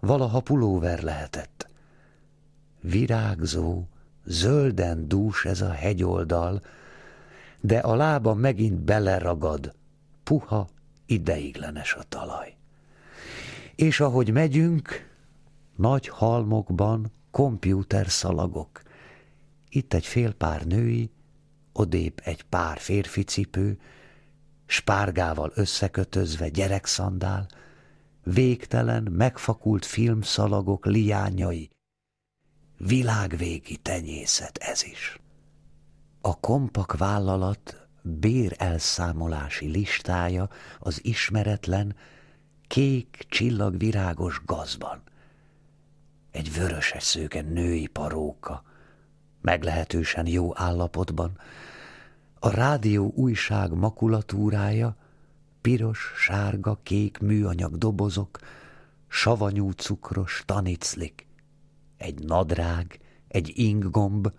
Speaker 1: valaha pulóver lehetett. Virágzó, zölden dús ez a hegyoldal, de a lába megint beleragad, puha, ideiglenes a talaj. És ahogy megyünk, nagy halmokban kompjúter szalagok, itt egy fél pár női, odébb egy pár férfi cipő, spárgával összekötözve gyerekszandál, végtelen, megfakult filmszalagok liányai. Világvégi tenyészet ez is. A kompak vállalat bérelszámolási listája az ismeretlen, kék, csillagvirágos gazban. Egy vöröses szőke női paróka, meglehetősen jó állapotban. A rádió újság makulatúrája, piros, sárga, kék műanyag dobozok, savanyú cukros taniclik, egy nadrág, egy inggomb,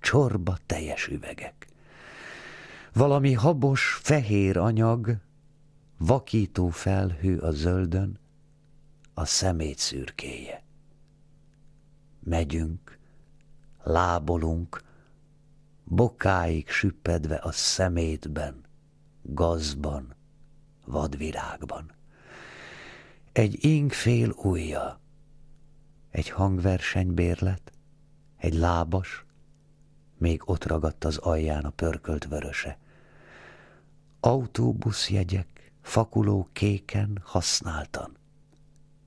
Speaker 1: csorba teljes üvegek. Valami habos, fehér anyag, vakító felhő a zöldön, a szemét szürkéje. Megyünk, lábolunk, bokáig süppedve a szemétben, gazban, vadvirágban. Egy ingfél ujja, egy hangversenybérlet, egy lábas, még ott ragadt az alján a pörkölt vöröse. Autóbuszjegyek, fakuló kéken, használtan.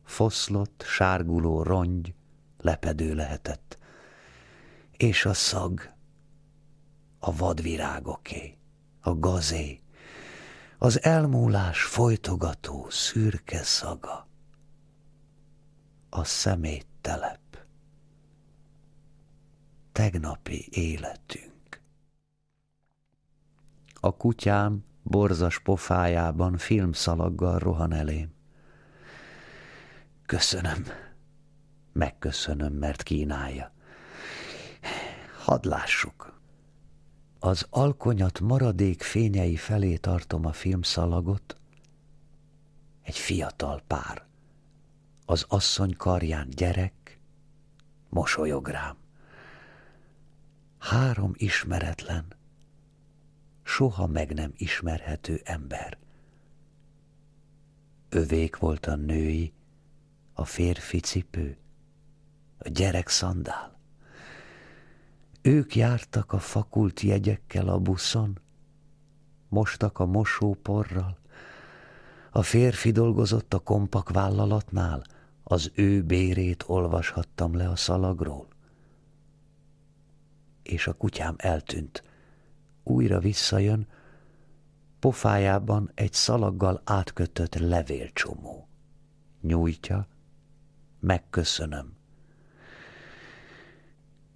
Speaker 1: Foszlott, sárguló rongy, lepedő lehetett és a szag a vadvirágoké, a gazé, az elmúlás folytogató szürke szaga, a szeméttelep, tegnapi életünk. A kutyám borzas pofájában filmszalaggal rohan elém. Köszönöm, megköszönöm, mert kínálja. Hadd lássuk. Az alkonyat maradék fényei felé tartom a filmszalagot. Egy fiatal pár. Az asszony karján gyerek. Mosolyog rám. Három ismeretlen, soha meg nem ismerhető ember. Övék volt a női, a férfi cipő, a gyerek szandál. Ők jártak a fakult jegyekkel a buszon, mostak a mosóporral, a férfi dolgozott a kompak vállalatnál, az ő bérét olvashattam le a szalagról. És a kutyám eltűnt. Újra visszajön, pofájában egy szalaggal átkötött levélcsomó. Nyújtja, megköszönöm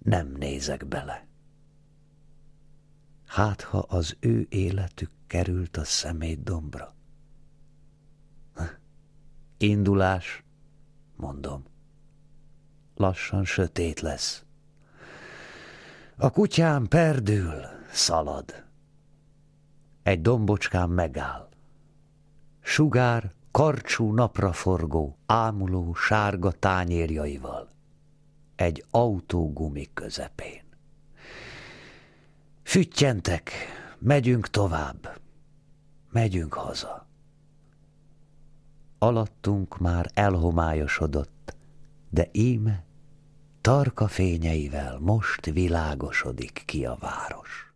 Speaker 1: nem nézek bele. Hát, ha az ő életük került a dombra. Indulás, mondom. Lassan sötét lesz. A kutyám perdül, szalad. Egy dombocskán megáll. Sugár, karcsú napraforgó, ámuló, sárga tányérjaival egy autógumi közepén. Füttyentek, megyünk tovább, megyünk haza. Alattunk már elhomályosodott, de íme tarka fényeivel most világosodik ki a város.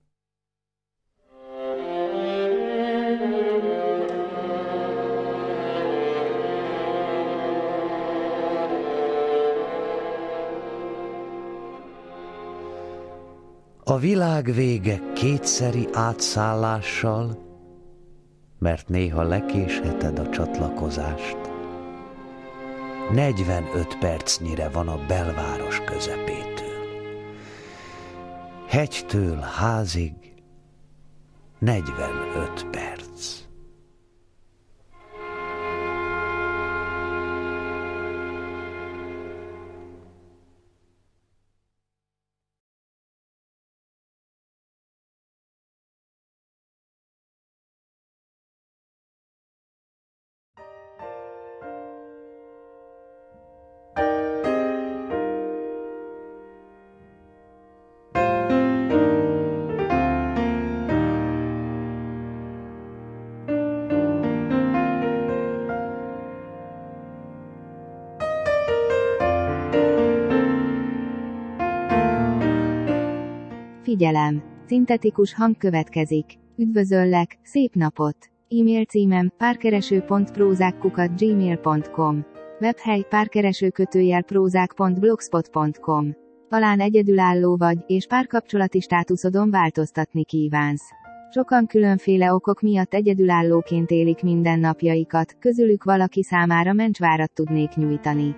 Speaker 1: A világ vége kétszeri átszállással, mert néha lekésheted a csatlakozást. 45 percnyire van a belváros közepétől. Hegytől házig 45 perc.
Speaker 2: Figyelem! Szintetikus hang következik. Üdvözöllek, szép napot! E-mail címem párkereső.prózák.gmail.com Webhely párkereső kötőjel prózák.blogspot.com Talán egyedülálló vagy, és párkapcsolati státuszodon változtatni kívánsz. Sokan különféle okok miatt egyedülállóként élik mindennapjaikat, közülük valaki számára mencsvárat tudnék nyújtani.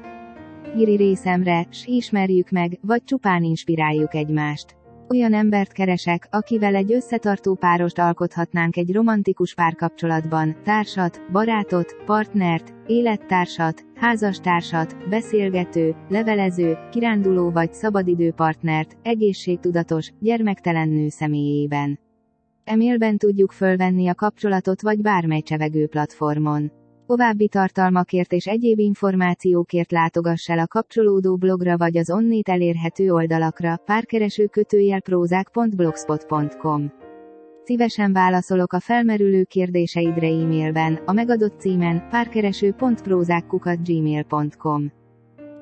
Speaker 2: Íri részemre, s ismerjük meg, vagy csupán inspiráljuk egymást. Olyan embert keresek, akivel egy összetartó párost alkothatnánk egy romantikus párkapcsolatban, társat, barátot, partnert, élettársat, házastársat, beszélgető, levelező, kiránduló vagy szabadidőpartnert, egészségtudatos, gyermektelen nő személyében. Emélben tudjuk fölvenni a kapcsolatot vagy bármely csevegő platformon. További tartalmakért és egyéb információkért látogass el a kapcsolódó blogra vagy az onnét elérhető oldalakra párkereső kötőjel prózák.blogspot.com. Szívesen válaszolok a felmerülő kérdéseidre e-mailben, a megadott címen párkereső.prózákkukat gmail.com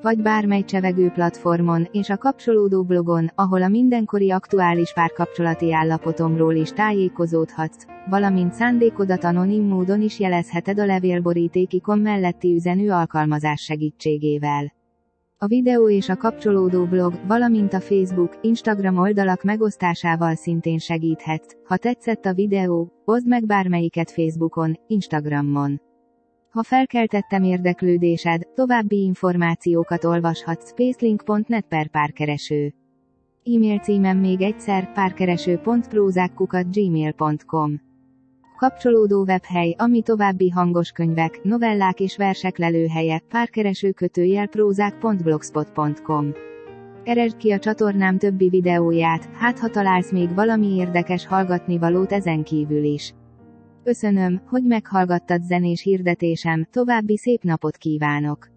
Speaker 2: vagy bármely csevegő platformon, és a kapcsolódó blogon, ahol a mindenkori aktuális párkapcsolati állapotomról is tájékozódhatsz, valamint szándékodat anonim módon is jelezheted a levélborítékikon ikon melletti üzenő alkalmazás segítségével. A videó és a kapcsolódó blog, valamint a Facebook, Instagram oldalak megosztásával szintén segíthetsz. Ha tetszett a videó, oszd meg bármelyiket Facebookon, Instagramon. Ha felkeltettem érdeklődésed, további információkat olvashatsz spacelink.net per párkereső. E-mail címem még egyszer párkereső.prózákkukat.gmail.com Kapcsolódó webhely, ami további hangos könyvek, novellák és versek lelőhelye, párkereső kötőjel prózák.blogspot.com Keresd ki a csatornám többi videóját, hát ha találsz még valami érdekes hallgatnivalót ezen kívül is. Köszönöm, hogy meghallgattad zenés hirdetésem, további szép napot kívánok!